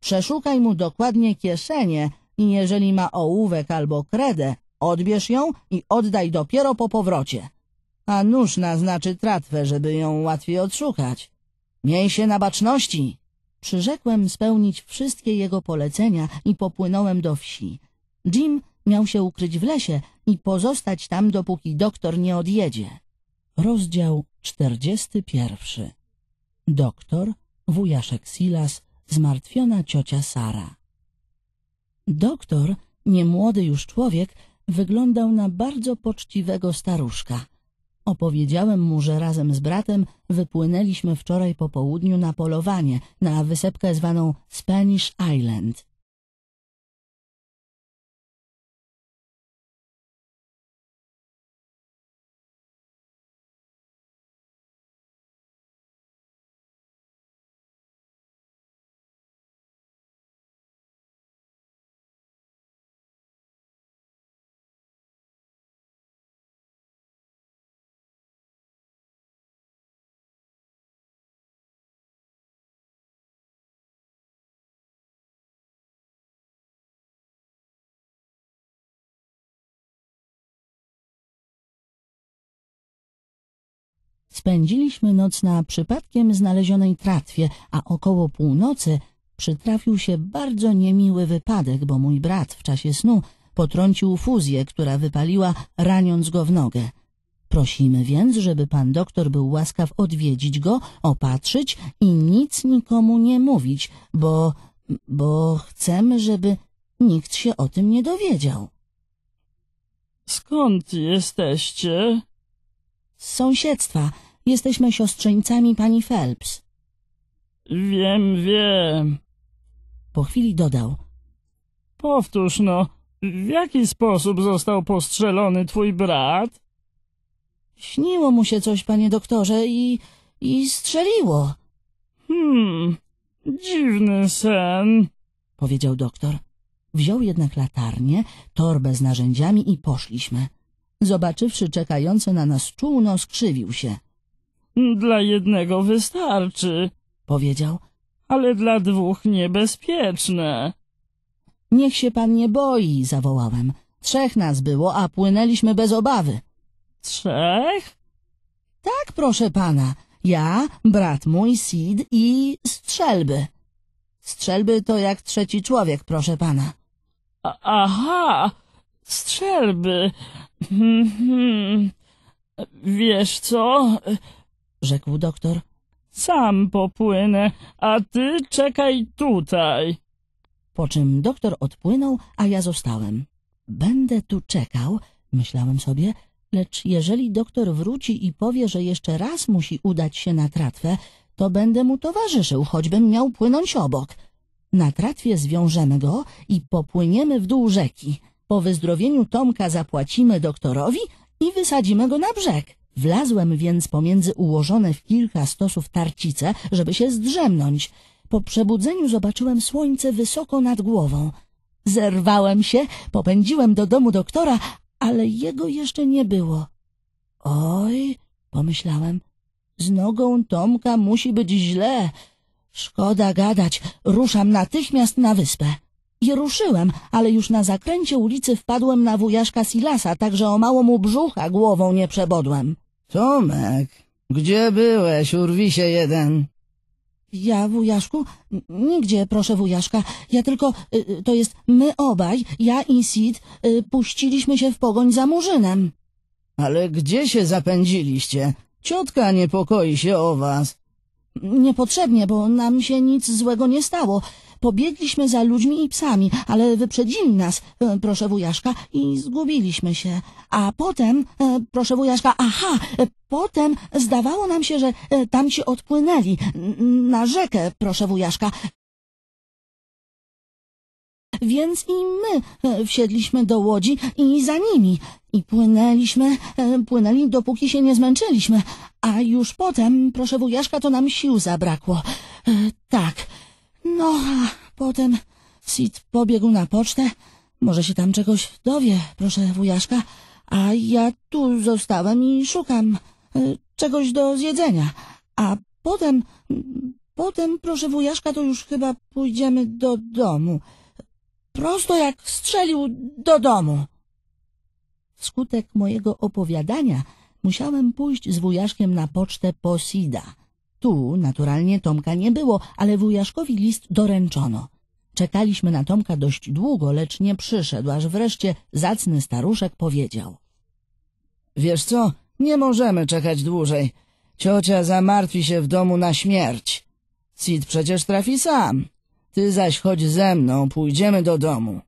Przeszukaj mu dokładnie kieszenie, i jeżeli ma ołówek albo kredę, odbierz ją i oddaj dopiero po powrocie. A nóż naznaczy tratwę, żeby ją łatwiej odszukać. Miej się na baczności! Przyrzekłem spełnić wszystkie jego polecenia i popłynąłem do wsi. Jim miał się ukryć w lesie i pozostać tam, dopóki doktor nie odjedzie. Rozdział pierwszy. Doktor, wujaszek Silas, zmartwiona ciocia Sara Doktor, niemłody już człowiek, wyglądał na bardzo poczciwego staruszka. Opowiedziałem mu, że razem z bratem wypłynęliśmy wczoraj po południu na polowanie na wysepkę zwaną Spanish Island. Spędziliśmy noc na przypadkiem znalezionej tratwie, a około północy przytrafił się bardzo niemiły wypadek, bo mój brat w czasie snu potrącił fuzję, która wypaliła, raniąc go w nogę. Prosimy więc, żeby pan doktor był łaskaw odwiedzić go, opatrzyć i nic nikomu nie mówić, bo... bo chcemy, żeby nikt się o tym nie dowiedział. Skąd jesteście? Z sąsiedztwa. Jesteśmy siostrzeńcami pani Phelps. Wiem, wiem. Po chwili dodał. Powtórz no, w jaki sposób został postrzelony twój brat? Śniło mu się coś, panie doktorze, i... i strzeliło. Hmm, dziwny sen, powiedział doktor. Wziął jednak latarnię, torbę z narzędziami i poszliśmy. Zobaczywszy czekające na nas czółno, skrzywił się. Dla jednego wystarczy, powiedział, ale dla dwóch niebezpieczne. Niech się pan nie boi, zawołałem. Trzech nas było, a płynęliśmy bez obawy. Trzech? Tak, proszę pana. Ja, brat mój, Sid i strzelby. Strzelby to jak trzeci człowiek, proszę pana. A aha, strzelby. Hmm, hmm. Wiesz co? rzekł doktor. Sam popłynę, a ty czekaj tutaj. Po czym doktor odpłynął, a ja zostałem. Będę tu czekał, myślałem sobie, lecz jeżeli doktor wróci i powie, że jeszcze raz musi udać się na tratwę, to będę mu towarzyszył, choćbym miał płynąć obok. Na tratwie zwiążemy go i popłyniemy w dół rzeki. Po wyzdrowieniu Tomka zapłacimy doktorowi i wysadzimy go na brzeg. Wlazłem więc pomiędzy ułożone w kilka stosów tarcice, żeby się zdrzemnąć. Po przebudzeniu zobaczyłem słońce wysoko nad głową. Zerwałem się, popędziłem do domu doktora, ale jego jeszcze nie było. Oj, pomyślałem, z nogą Tomka musi być źle. Szkoda gadać, ruszam natychmiast na wyspę. I ruszyłem, ale już na zakręcie ulicy wpadłem na wujaszka Silasa, tak że o mało mu brzucha głową nie przebodłem. Tomek, gdzie byłeś, urwisie jeden? Ja, wujaszku? Nigdzie, proszę wujaszka. Ja tylko, y, y, to jest my obaj, ja i Sid, y, puściliśmy się w pogoń za Murzynem. Ale gdzie się zapędziliście? Ciotka niepokoi się o was. Niepotrzebnie, bo nam się nic złego nie stało. Pobiegliśmy za ludźmi i psami, ale wyprzedzili nas, e, proszę wujaszka, i zgubiliśmy się. A potem, e, proszę wujaszka, aha, e, potem zdawało nam się, że tamci odpłynęli na rzekę, proszę wujaszka. Więc i my wsiedliśmy do łodzi i za nimi. I płynęliśmy, płynęli dopóki się nie zmęczyliśmy. A już potem, proszę wujaszka, to nam sił zabrakło. Tak. No, a potem Sid pobiegł na pocztę. Może się tam czegoś dowie, proszę wujaszka. A ja tu zostałem i szukam e, czegoś do zjedzenia. A potem, potem, proszę wujaszka, to już chyba pójdziemy do domu. Prosto jak strzelił do domu. Wskutek mojego opowiadania musiałem pójść z wujaszkiem na pocztę Posida. Sida. Tu naturalnie Tomka nie było, ale wujaszkowi list doręczono. Czekaliśmy na Tomka dość długo, lecz nie przyszedł, aż wreszcie zacny staruszek powiedział. Wiesz co, nie możemy czekać dłużej. Ciocia zamartwi się w domu na śmierć. Sid przecież trafi sam. Ty zaś chodź ze mną, pójdziemy do domu.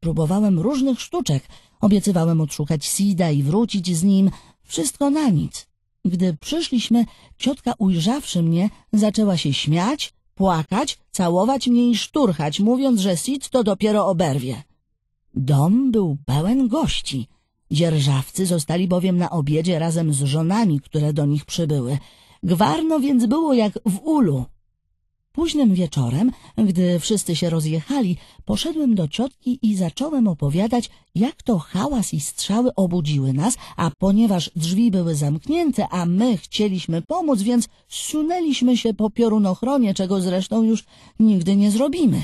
Próbowałem różnych sztuczek. Obiecywałem odszukać Sida i wrócić z nim. Wszystko na nic. Gdy przyszliśmy, ciotka ujrzawszy mnie, zaczęła się śmiać, płakać, całować mnie i szturchać, mówiąc, że sit to dopiero oberwie. Dom był pełen gości. Dzierżawcy zostali bowiem na obiedzie razem z żonami, które do nich przybyły. Gwarno więc było jak w ulu. Późnym wieczorem, gdy wszyscy się rozjechali, poszedłem do ciotki i zacząłem opowiadać, jak to hałas i strzały obudziły nas, a ponieważ drzwi były zamknięte, a my chcieliśmy pomóc, więc sunęliśmy się po piorunochronie, czego zresztą już nigdy nie zrobimy.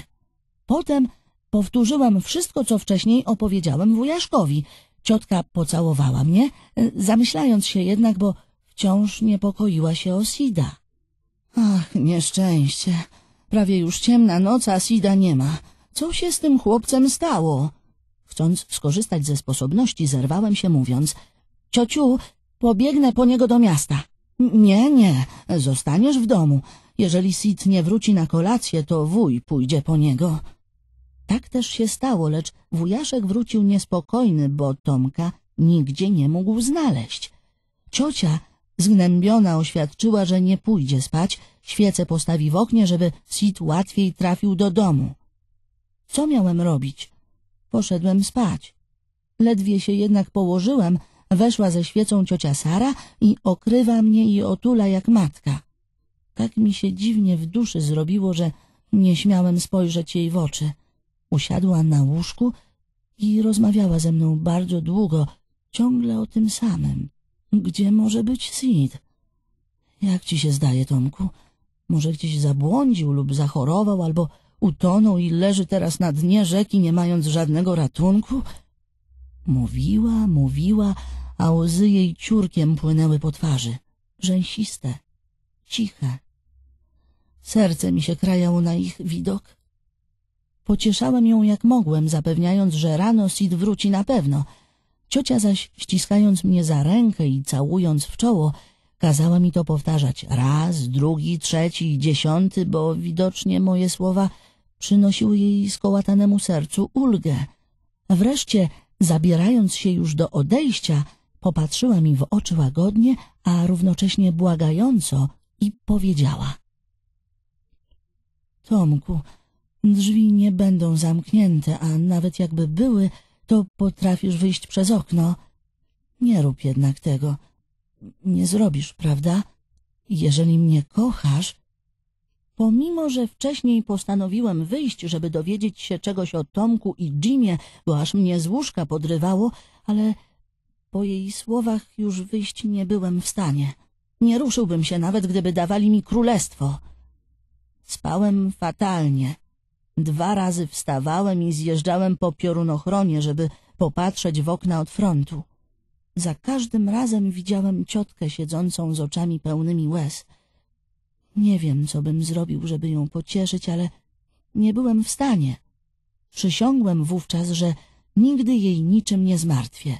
Potem powtórzyłam wszystko, co wcześniej opowiedziałem wujaszkowi. Ciotka pocałowała mnie, e, zamyślając się jednak, bo wciąż niepokoiła się o Sida. Ach, nieszczęście. Prawie już ciemna noc, a Sida nie ma. Co się z tym chłopcem stało? Chcąc skorzystać ze sposobności, zerwałem się mówiąc. Ciociu, pobiegnę po niego do miasta. Nie, nie, zostaniesz w domu. Jeżeli Sid nie wróci na kolację, to wuj pójdzie po niego. Tak też się stało, lecz wujaszek wrócił niespokojny, bo Tomka nigdzie nie mógł znaleźć. Ciocia Zgnębiona oświadczyła, że nie pójdzie spać, świecę postawi w oknie, żeby Sid łatwiej trafił do domu. Co miałem robić? Poszedłem spać. Ledwie się jednak położyłem, weszła ze świecą ciocia Sara i okrywa mnie i otula jak matka. Tak mi się dziwnie w duszy zrobiło, że nie śmiałem spojrzeć jej w oczy. Usiadła na łóżku i rozmawiała ze mną bardzo długo, ciągle o tym samym. Gdzie może być Sid? Jak ci się zdaje, Tomku? Może gdzieś zabłądził lub zachorował, albo utonął i leży teraz na dnie rzeki, nie mając żadnego ratunku? Mówiła, mówiła, a łzy jej ciurkiem płynęły po twarzy, rzęsiste, ciche. Serce mi się krajało na ich widok. Pocieszałem ją jak mogłem, zapewniając, że rano Sid wróci na pewno – Ciocia zaś, ściskając mnie za rękę i całując w czoło, kazała mi to powtarzać raz, drugi, trzeci dziesiąty, bo widocznie moje słowa przynosiły jej skołatanemu sercu ulgę. Wreszcie, zabierając się już do odejścia, popatrzyła mi w oczy łagodnie, a równocześnie błagająco i powiedziała. Tomku, drzwi nie będą zamknięte, a nawet jakby były, to potrafisz wyjść przez okno. Nie rób jednak tego. Nie zrobisz, prawda? Jeżeli mnie kochasz... Pomimo, że wcześniej postanowiłem wyjść, żeby dowiedzieć się czegoś o Tomku i Jimie, bo aż mnie z łóżka podrywało, ale po jej słowach już wyjść nie byłem w stanie. Nie ruszyłbym się nawet, gdyby dawali mi królestwo. Spałem fatalnie. Dwa razy wstawałem i zjeżdżałem po piorunochronie, żeby popatrzeć w okna od frontu. Za każdym razem widziałem ciotkę siedzącą z oczami pełnymi łez. Nie wiem, co bym zrobił, żeby ją pocieszyć, ale nie byłem w stanie. Przysiągłem wówczas, że nigdy jej niczym nie zmartwię.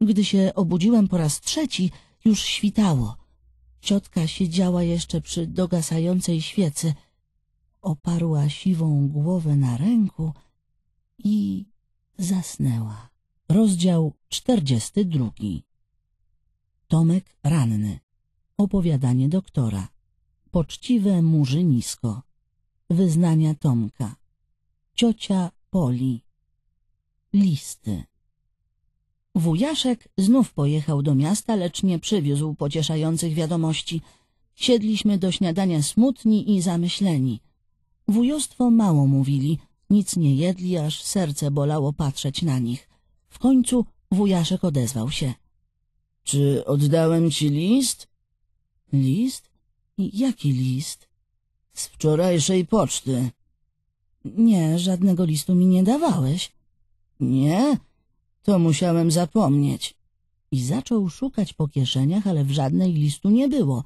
Gdy się obudziłem po raz trzeci, już świtało. Ciotka siedziała jeszcze przy dogasającej świecy, oparła siwą głowę na ręku i zasnęła. Rozdział 42 Tomek ranny Opowiadanie doktora Poczciwe murzynisko Wyznania Tomka Ciocia Poli Listy Wujaszek znów pojechał do miasta, lecz nie przywiózł pocieszających wiadomości. Siedliśmy do śniadania smutni i zamyśleni – Wujostwo mało mówili, nic nie jedli, aż serce bolało patrzeć na nich. W końcu wujaszek odezwał się. — Czy oddałem ci list? — List? Jaki list? — Z wczorajszej poczty. — Nie, żadnego listu mi nie dawałeś. — Nie? To musiałem zapomnieć. I zaczął szukać po kieszeniach, ale w żadnej listu nie było.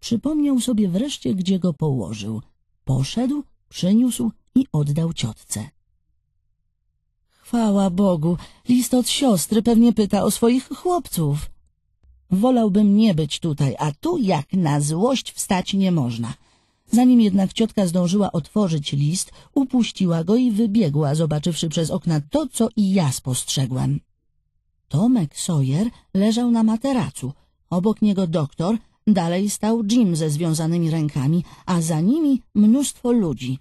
Przypomniał sobie wreszcie, gdzie go położył. Poszedł przyniósł i oddał ciotce. Chwała Bogu, list od siostry pewnie pyta o swoich chłopców. Wolałbym nie być tutaj, a tu jak na złość wstać nie można. Zanim jednak ciotka zdążyła otworzyć list, upuściła go i wybiegła, zobaczywszy przez okna to, co i ja spostrzegłem. Tomek Sawyer leżał na materacu, obok niego doktor – Dalej stał Jim ze związanymi rękami, a za nimi mnóstwo ludzi.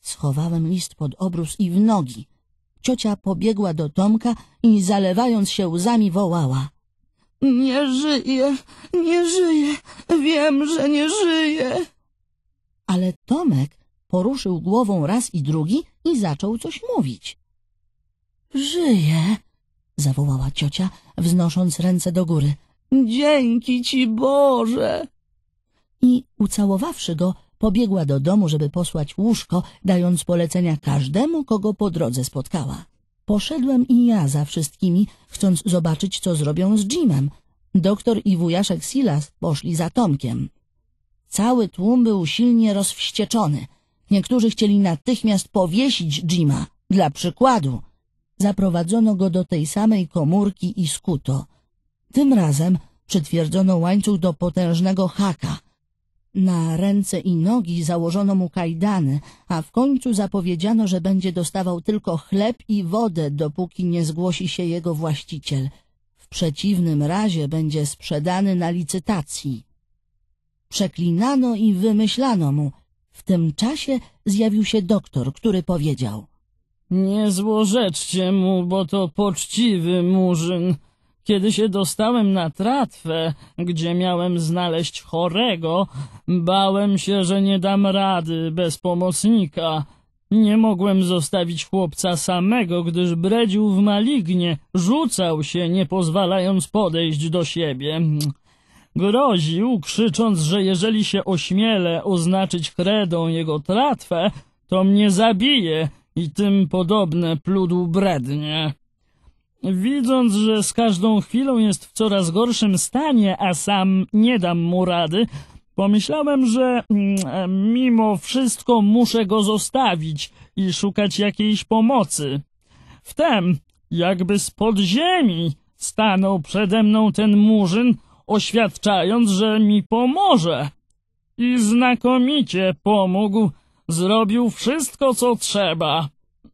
Schowałem list pod obrus i w nogi. Ciocia pobiegła do Tomka i zalewając się łzami wołała. Nie żyje, nie żyje, wiem, że nie żyje. Ale Tomek poruszył głową raz i drugi i zaczął coś mówić. Żyje, zawołała ciocia, wznosząc ręce do góry. Dzięki ci Boże! I ucałowawszy go, pobiegła do domu, żeby posłać łóżko, dając polecenia każdemu, kogo po drodze spotkała. Poszedłem i ja za wszystkimi, chcąc zobaczyć, co zrobią z Jimem. Doktor i wujaszek Silas poszli za Tomkiem. Cały tłum był silnie rozwścieczony. Niektórzy chcieli natychmiast powiesić Jima, dla przykładu. Zaprowadzono go do tej samej komórki i skuto. Tym razem przytwierdzono łańcuch do potężnego haka. Na ręce i nogi założono mu kajdany, a w końcu zapowiedziano, że będzie dostawał tylko chleb i wodę, dopóki nie zgłosi się jego właściciel. W przeciwnym razie będzie sprzedany na licytacji. Przeklinano i wymyślano mu. W tym czasie zjawił się doktor, który powiedział — Nie złorzeczcie mu, bo to poczciwy murzyn. Kiedy się dostałem na tratwę, gdzie miałem znaleźć chorego, bałem się, że nie dam rady bez pomocnika. Nie mogłem zostawić chłopca samego, gdyż bredził w malignie, rzucał się, nie pozwalając podejść do siebie. Groził, krzycząc, że jeżeli się ośmielę oznaczyć kredą jego tratwę, to mnie zabije i tym podobne pludł brednie. Widząc, że z każdą chwilą jest w coraz gorszym stanie, a sam nie dam mu rady, pomyślałem, że mm, e, mimo wszystko muszę go zostawić i szukać jakiejś pomocy. Wtem, jakby z podziemi, stanął przede mną ten murzyn, oświadczając, że mi pomoże. I znakomicie pomógł, zrobił wszystko, co trzeba.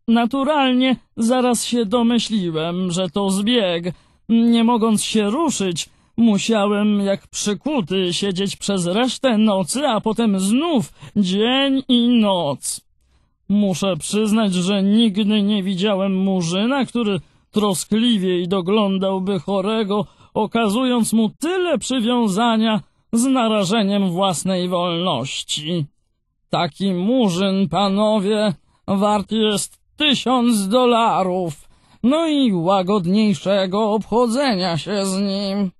Naturalnie zaraz się domyśliłem, że to zbieg. Nie mogąc się ruszyć, musiałem jak przykuty siedzieć przez resztę nocy, a potem znów dzień i noc. Muszę przyznać, że nigdy nie widziałem murzyna, który troskliwiej doglądałby chorego, okazując mu tyle przywiązania z narażeniem własnej wolności. Taki murzyn, panowie, wart jest tysiąc dolarów, no i łagodniejszego obchodzenia się z nim.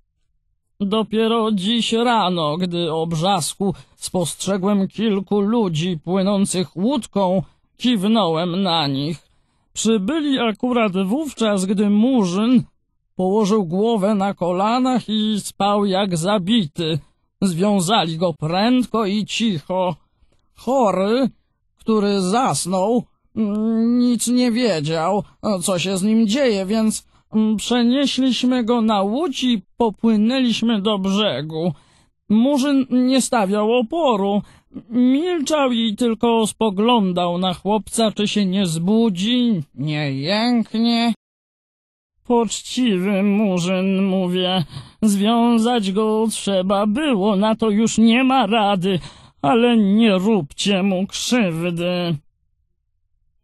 Dopiero dziś rano, gdy o brzasku spostrzegłem kilku ludzi płynących łódką, kiwnąłem na nich. Przybyli akurat wówczas, gdy murzyn położył głowę na kolanach i spał jak zabity. Związali go prędko i cicho. Chory, który zasnął, Mm, nic nie wiedział, e, co się z nim dzieje, więc mm, przenieśliśmy go na łódź i popłynęliśmy do brzegu. Murzyn nie stawiał oporu, milczał i tylko spoglądał na chłopca, czy się nie zbudzi, nie jęknie. Poczciwy murzyn, mówię, związać go trzeba było, na to już nie ma rady, ale nie róbcie mu krzywdy.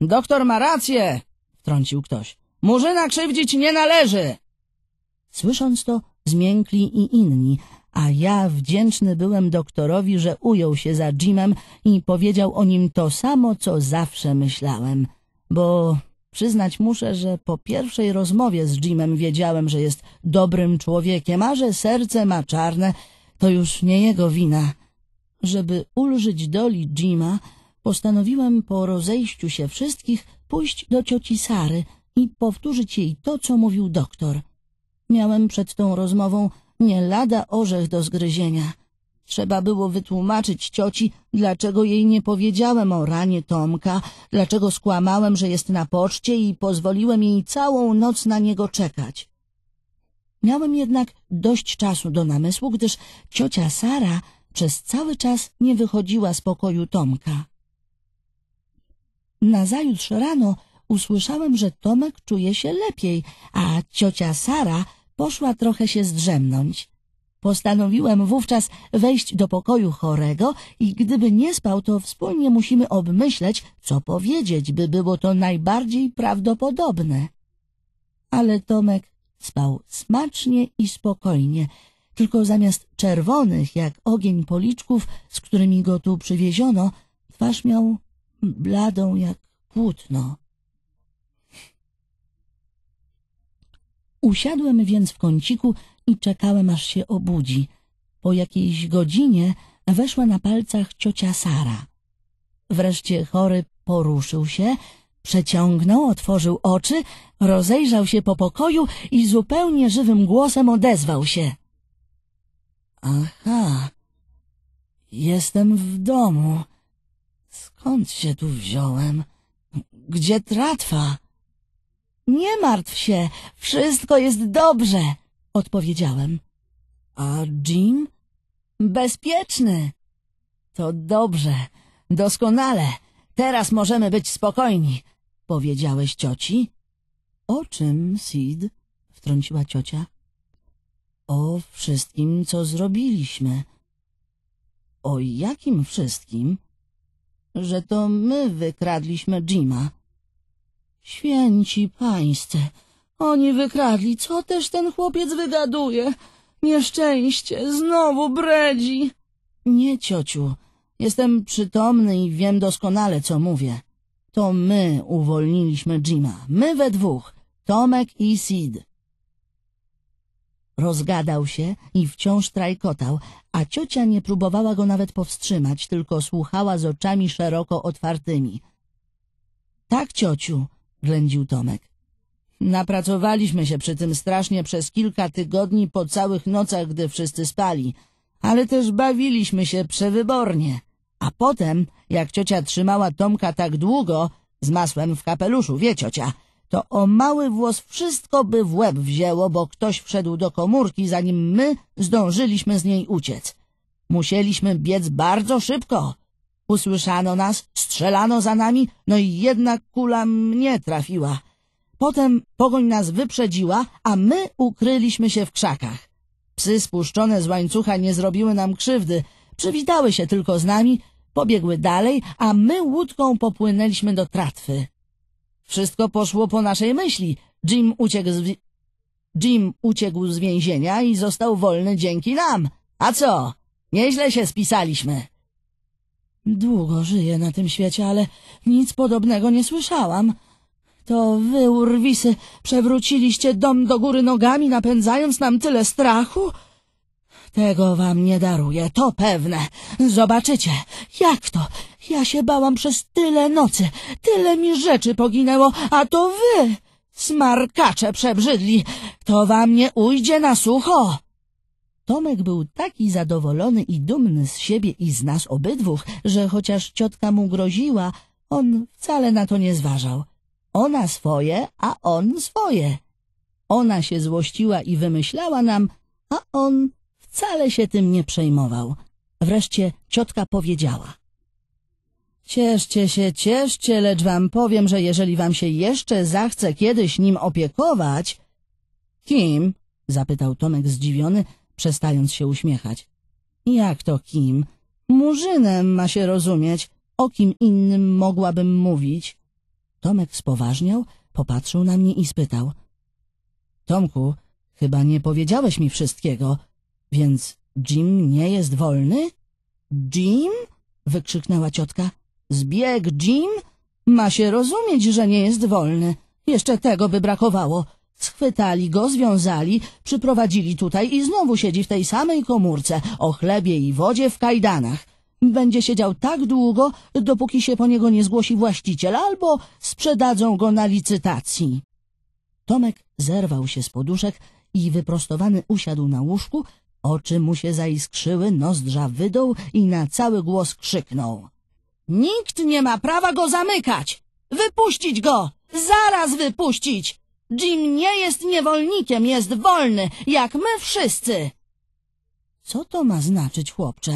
Doktor ma rację, wtrącił ktoś. Murzyna krzywdzić nie należy. Słysząc to, zmiękli i inni, a ja wdzięczny byłem doktorowi, że ujął się za Jimem i powiedział o nim to samo, co zawsze myślałem, bo Przyznać muszę, że po pierwszej rozmowie z Jimem wiedziałem, że jest dobrym człowiekiem, a że serce ma czarne, to już nie jego wina. Żeby ulżyć doli Jima, postanowiłem po rozejściu się wszystkich pójść do cioci Sary i powtórzyć jej to, co mówił doktor. Miałem przed tą rozmową nie lada orzech do zgryzienia. Trzeba było wytłumaczyć cioci, dlaczego jej nie powiedziałem o ranie Tomka, dlaczego skłamałem, że jest na poczcie i pozwoliłem jej całą noc na niego czekać. Miałem jednak dość czasu do namysłu, gdyż ciocia Sara przez cały czas nie wychodziła z pokoju Tomka. Nazajutrz rano usłyszałem, że Tomek czuje się lepiej, a ciocia Sara poszła trochę się zdrzemnąć. Postanowiłem wówczas wejść do pokoju chorego i gdyby nie spał, to wspólnie musimy obmyśleć, co powiedzieć, by było to najbardziej prawdopodobne. Ale Tomek spał smacznie i spokojnie, tylko zamiast czerwonych jak ogień policzków, z którymi go tu przywieziono, twarz miał bladą jak płótno. Usiadłem więc w kąciku i czekałem, aż się obudzi. Po jakiejś godzinie weszła na palcach ciocia Sara. Wreszcie chory poruszył się, przeciągnął, otworzył oczy, rozejrzał się po pokoju i zupełnie żywym głosem odezwał się. — Aha, jestem w domu. Skąd się tu wziąłem? Gdzie tratwa? Nie martw się, wszystko jest dobrze, odpowiedziałem. A Jim? Bezpieczny. To dobrze, doskonale. Teraz możemy być spokojni, powiedziałeś cioci. O czym, Sid? wtrąciła ciocia. O wszystkim, co zrobiliśmy. O jakim wszystkim? że to my wykradliśmy Jima. Święci pańscy, oni wykradli, co też ten chłopiec wygaduje? Nieszczęście, znowu bredzi. Nie, ciociu, jestem przytomny i wiem doskonale, co mówię. To my uwolniliśmy Jima, my we dwóch, Tomek i Sid. Rozgadał się i wciąż trajkotał, a ciocia nie próbowała go nawet powstrzymać, tylko słuchała z oczami szeroko otwartymi. — Tak, ciociu — ględził Tomek. — Napracowaliśmy się przy tym strasznie przez kilka tygodni po całych nocach, gdy wszyscy spali, ale też bawiliśmy się przewybornie. A potem, jak ciocia trzymała Tomka tak długo, z masłem w kapeluszu, wie ciocia — to o mały włos wszystko by w łeb wzięło, bo ktoś wszedł do komórki, zanim my zdążyliśmy z niej uciec. Musieliśmy biec bardzo szybko. Usłyszano nas, strzelano za nami, no i jedna kula mnie trafiła. Potem pogoń nas wyprzedziła, a my ukryliśmy się w krzakach. Psy spuszczone z łańcucha nie zrobiły nam krzywdy, przywitały się tylko z nami, pobiegły dalej, a my łódką popłynęliśmy do tratwy. Wszystko poszło po naszej myśli. Jim uciekł z... Jim uciekł z więzienia i został wolny dzięki nam. A co? Nieźle się spisaliśmy. Długo żyję na tym świecie, ale nic podobnego nie słyszałam. To wy, urwisy, przewróciliście dom do góry nogami, napędzając nam tyle strachu? Tego wam nie daruję, to pewne. Zobaczycie. Jak to? Ja się bałam przez tyle nocy, tyle mi rzeczy poginęło, a to wy, smarkacze przebrzydli, to wam nie ujdzie na sucho. Tomek był taki zadowolony i dumny z siebie i z nas obydwóch, że chociaż ciotka mu groziła, on wcale na to nie zważał. Ona swoje, a on swoje. Ona się złościła i wymyślała nam, a on Wcale się tym nie przejmował. Wreszcie ciotka powiedziała. Cieszcie się, cieszcie, lecz wam powiem, że jeżeli wam się jeszcze zachce kiedyś nim opiekować... Kim? zapytał Tomek zdziwiony, przestając się uśmiechać. Jak to kim? Murzynem ma się rozumieć. O kim innym mogłabym mówić? Tomek spoważniał, popatrzył na mnie i spytał. Tomku, chyba nie powiedziałeś mi wszystkiego. Więc Jim nie jest wolny? Jim? wykrzyknęła ciotka. Zbieg Jim? Ma się rozumieć, że nie jest wolny. Jeszcze tego by brakowało. Schwytali go, związali, przyprowadzili tutaj i znowu siedzi w tej samej komórce, o chlebie i wodzie w kajdanach. Będzie siedział tak długo, dopóki się po niego nie zgłosi właściciel albo sprzedadzą go na licytacji. Tomek zerwał się z poduszek i wyprostowany usiadł na łóżku, Oczy mu się zaiskrzyły, nozdrza wydął i na cały głos krzyknął. Nikt nie ma prawa go zamykać! Wypuścić go! Zaraz wypuścić! Jim nie jest niewolnikiem, jest wolny, jak my wszyscy! Co to ma znaczyć, chłopcze?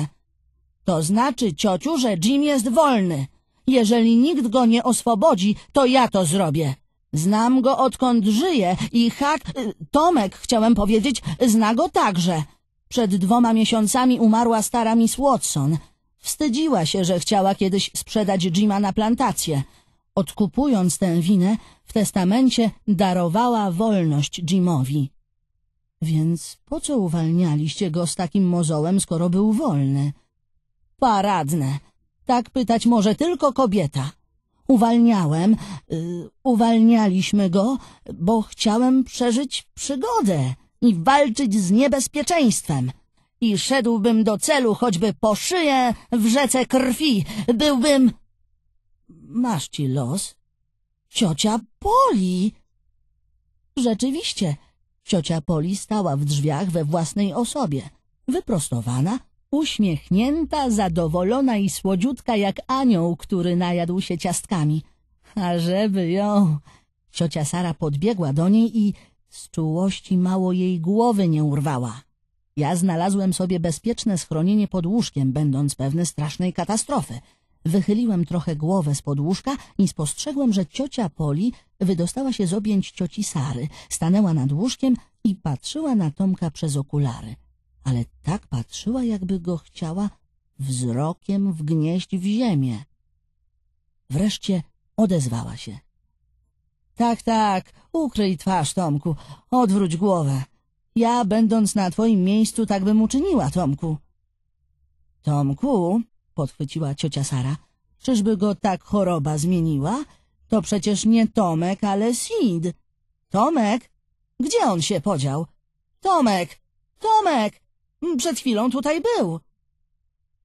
To znaczy, ciociu, że Jim jest wolny. Jeżeli nikt go nie oswobodzi, to ja to zrobię. Znam go odkąd żyje i hak... Y, Tomek, chciałem powiedzieć, zna go także. Przed dwoma miesiącami umarła stara Miss Watson. Wstydziła się, że chciała kiedyś sprzedać Jima na plantację. Odkupując tę winę, w testamencie darowała wolność Jimowi. Więc po co uwalnialiście go z takim mozołem, skoro był wolny? Paradne. Tak pytać może tylko kobieta. Uwalniałem, yy, uwalnialiśmy go, bo chciałem przeżyć przygodę i walczyć z niebezpieczeństwem. I szedłbym do celu, choćby po szyję w rzece krwi. Byłbym... Masz ci los? Ciocia Poli! Rzeczywiście, ciocia Poli stała w drzwiach we własnej osobie, wyprostowana, uśmiechnięta, zadowolona i słodziutka jak anioł, który najadł się ciastkami. A żeby ją... Ciocia Sara podbiegła do niej i z czułości mało jej głowy nie urwała. Ja znalazłem sobie bezpieczne schronienie pod łóżkiem, będąc pewny strasznej katastrofy. Wychyliłem trochę głowę z pod łóżka i spostrzegłem, że ciocia Poli wydostała się z objęć cioci Sary, stanęła nad łóżkiem i patrzyła na Tomka przez okulary. Ale tak patrzyła, jakby go chciała wzrokiem wgnieść w ziemię. Wreszcie odezwała się. Tak, tak, ukryj twarz, Tomku, odwróć głowę. Ja, będąc na twoim miejscu, tak bym uczyniła, Tomku. Tomku, podchwyciła ciocia Sara, czyżby go tak choroba zmieniła? To przecież nie Tomek, ale Sid. Tomek? Gdzie on się podział? Tomek! Tomek! Przed chwilą tutaj był.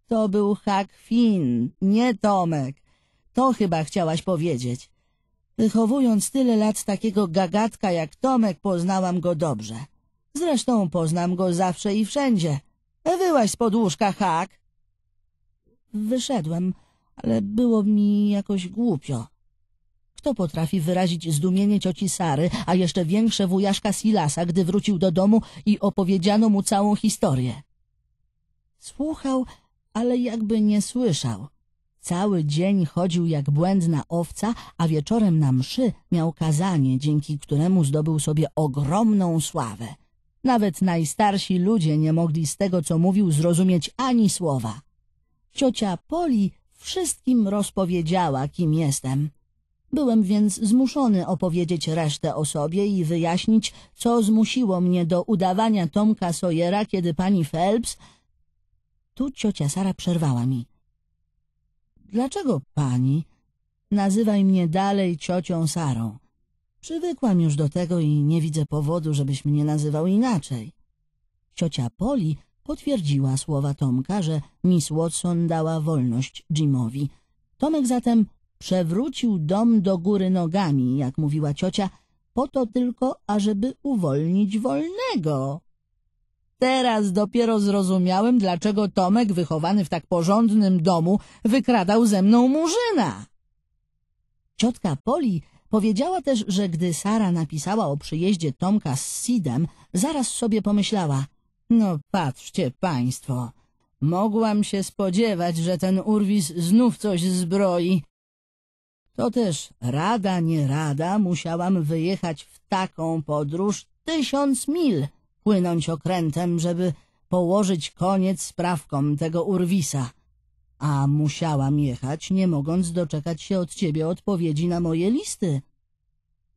To był Hak Finn, nie Tomek. To chyba chciałaś powiedzieć. Wychowując tyle lat takiego gagatka jak Tomek, poznałam go dobrze. Zresztą poznam go zawsze i wszędzie. Wyłaś spod łóżka, hak! Wyszedłem, ale było mi jakoś głupio. Kto potrafi wyrazić zdumienie cioci Sary, a jeszcze większe wujaszka Silasa, gdy wrócił do domu i opowiedziano mu całą historię? Słuchał, ale jakby nie słyszał. Cały dzień chodził jak błędna owca, a wieczorem na mszy miał kazanie, dzięki któremu zdobył sobie ogromną sławę. Nawet najstarsi ludzie nie mogli z tego, co mówił, zrozumieć ani słowa. Ciocia Poli wszystkim rozpowiedziała, kim jestem. Byłem więc zmuszony opowiedzieć resztę o sobie i wyjaśnić, co zmusiło mnie do udawania Tomka Sojera, kiedy pani Phelps... Tu ciocia Sara przerwała mi. Dlaczego pani? Nazywaj mnie dalej ciocią Sarą. Przywykłam już do tego i nie widzę powodu, żebyś mnie nazywał inaczej. Ciocia Poli potwierdziła słowa Tomka, że Miss Watson dała wolność Jimowi. Tomek zatem przewrócił dom do góry nogami, jak mówiła ciocia, po to tylko, ażeby uwolnić wolnego. Teraz dopiero zrozumiałem, dlaczego Tomek, wychowany w tak porządnym domu, wykradał ze mną murzyna. Ciotka Poli powiedziała też, że gdy Sara napisała o przyjeździe Tomka z Sidem, zaraz sobie pomyślała — no patrzcie państwo, mogłam się spodziewać, że ten Urwis znów coś zbroi. To też rada nie rada musiałam wyjechać w taką podróż tysiąc mil — płynąć okrętem, żeby położyć koniec sprawkom tego urwisa. A musiałam jechać, nie mogąc doczekać się od ciebie odpowiedzi na moje listy.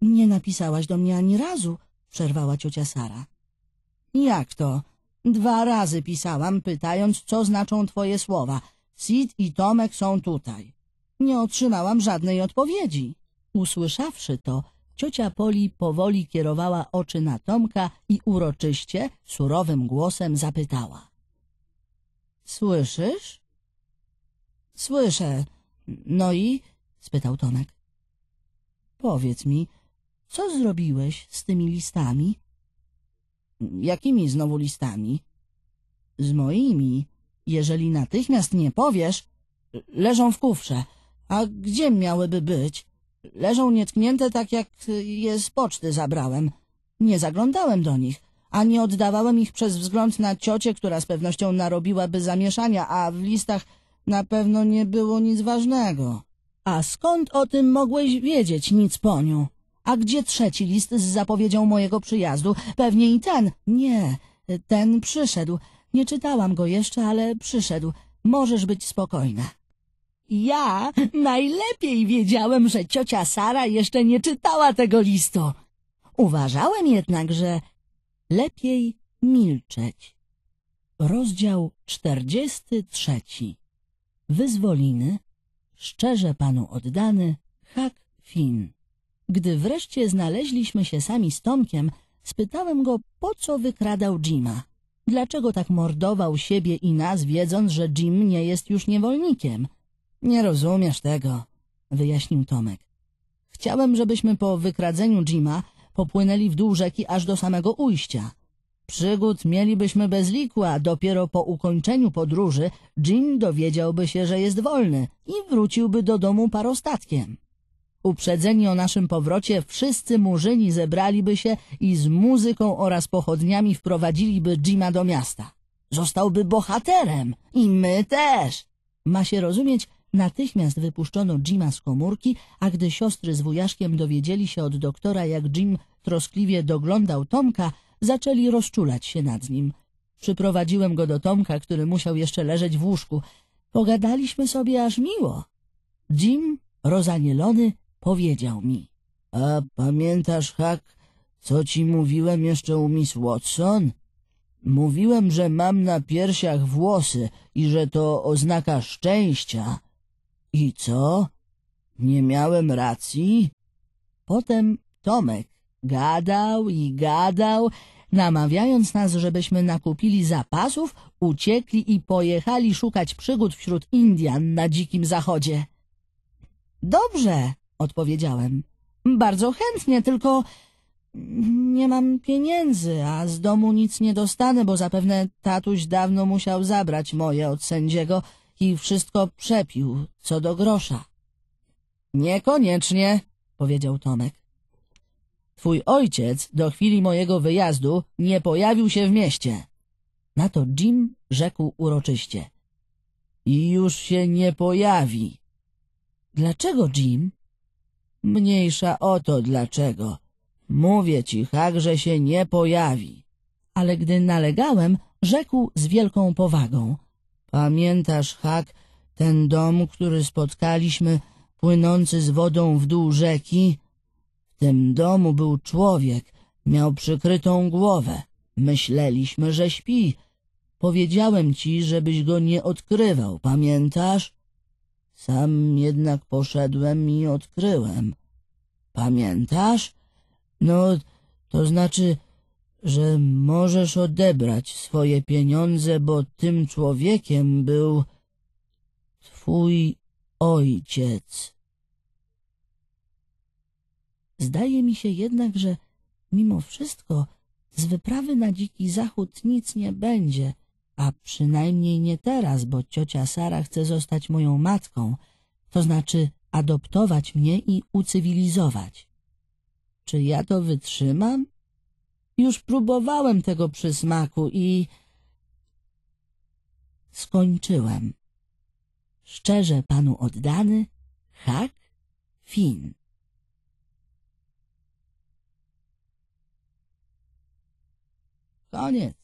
Nie napisałaś do mnie ani razu, przerwała ciocia Sara. Jak to? Dwa razy pisałam, pytając, co znaczą twoje słowa. Sid i Tomek są tutaj. Nie otrzymałam żadnej odpowiedzi. Usłyszawszy to, Ciocia Poli powoli kierowała oczy na Tomka i uroczyście, surowym głosem zapytała. Słyszysz? Słyszę. No i? spytał Tomek. Powiedz mi, co zrobiłeś z tymi listami? Jakimi znowu listami? Z moimi. Jeżeli natychmiast nie powiesz, leżą w kufrze. A gdzie miałyby być? Leżą nietknięte tak, jak y, je z poczty zabrałem. Nie zaglądałem do nich, ani oddawałem ich przez wzgląd na ciocię, która z pewnością narobiłaby zamieszania, a w listach na pewno nie było nic ważnego. A skąd o tym mogłeś wiedzieć, nic poniu? A gdzie trzeci list z zapowiedzią mojego przyjazdu? Pewnie i ten. Nie, ten przyszedł. Nie czytałam go jeszcze, ale przyszedł. Możesz być spokojna. Ja najlepiej wiedziałem, że ciocia Sara jeszcze nie czytała tego listu. Uważałem jednak, że lepiej milczeć. Rozdział 43. Wyzwoliny. Szczerze panu oddany. Hak Fin. Gdy wreszcie znaleźliśmy się sami z Tomkiem, spytałem go, po co wykradał Jima. Dlaczego tak mordował siebie i nas, wiedząc, że Jim nie jest już niewolnikiem – nie rozumiesz tego, wyjaśnił Tomek. Chciałem, żebyśmy po wykradzeniu Jima popłynęli w dół rzeki aż do samego ujścia. Przygód mielibyśmy bez liku, a dopiero po ukończeniu podróży Jim dowiedziałby się, że jest wolny i wróciłby do domu parostatkiem. Uprzedzeni o naszym powrocie, wszyscy murzyni zebraliby się i z muzyką oraz pochodniami wprowadziliby Jima do miasta. Zostałby bohaterem i my też. Ma się rozumieć, Natychmiast wypuszczono Jima z komórki, a gdy siostry z wujaszkiem dowiedzieli się od doktora, jak Jim troskliwie doglądał Tomka, zaczęli rozczulać się nad nim. Przyprowadziłem go do Tomka, który musiał jeszcze leżeć w łóżku. Pogadaliśmy sobie aż miło. Jim, rozanielony, powiedział mi. — A pamiętasz, Hak, co ci mówiłem jeszcze u Miss Watson? Mówiłem, że mam na piersiach włosy i że to oznaka szczęścia. I co? Nie miałem racji? Potem Tomek gadał i gadał, namawiając nas, żebyśmy nakupili zapasów, uciekli i pojechali szukać przygód wśród Indian na dzikim zachodzie. Dobrze, odpowiedziałem. Bardzo chętnie, tylko nie mam pieniędzy, a z domu nic nie dostanę, bo zapewne tatuś dawno musiał zabrać moje od sędziego i wszystko przepił, co do grosza. Niekoniecznie, powiedział Tomek. Twój ojciec do chwili mojego wyjazdu nie pojawił się w mieście. Na to Jim rzekł uroczyście. I już się nie pojawi. Dlaczego, Jim? Mniejsza o to dlaczego. Mówię ci, Hak, że się nie pojawi. Ale gdy nalegałem, rzekł z wielką powagą – Pamiętasz, Hak, ten dom, który spotkaliśmy, płynący z wodą w dół rzeki? W tym domu był człowiek, miał przykrytą głowę. Myśleliśmy, że śpi. Powiedziałem ci, żebyś go nie odkrywał, pamiętasz? Sam jednak poszedłem i odkryłem. Pamiętasz? No, to znaczy że możesz odebrać swoje pieniądze, bo tym człowiekiem był twój ojciec. Zdaje mi się jednak, że mimo wszystko z wyprawy na dziki zachód nic nie będzie, a przynajmniej nie teraz, bo ciocia Sara chce zostać moją matką, to znaczy adoptować mnie i ucywilizować. Czy ja to wytrzymam? Już próbowałem tego przysmaku i... Skończyłem. Szczerze panu oddany, hak, fin. Koniec.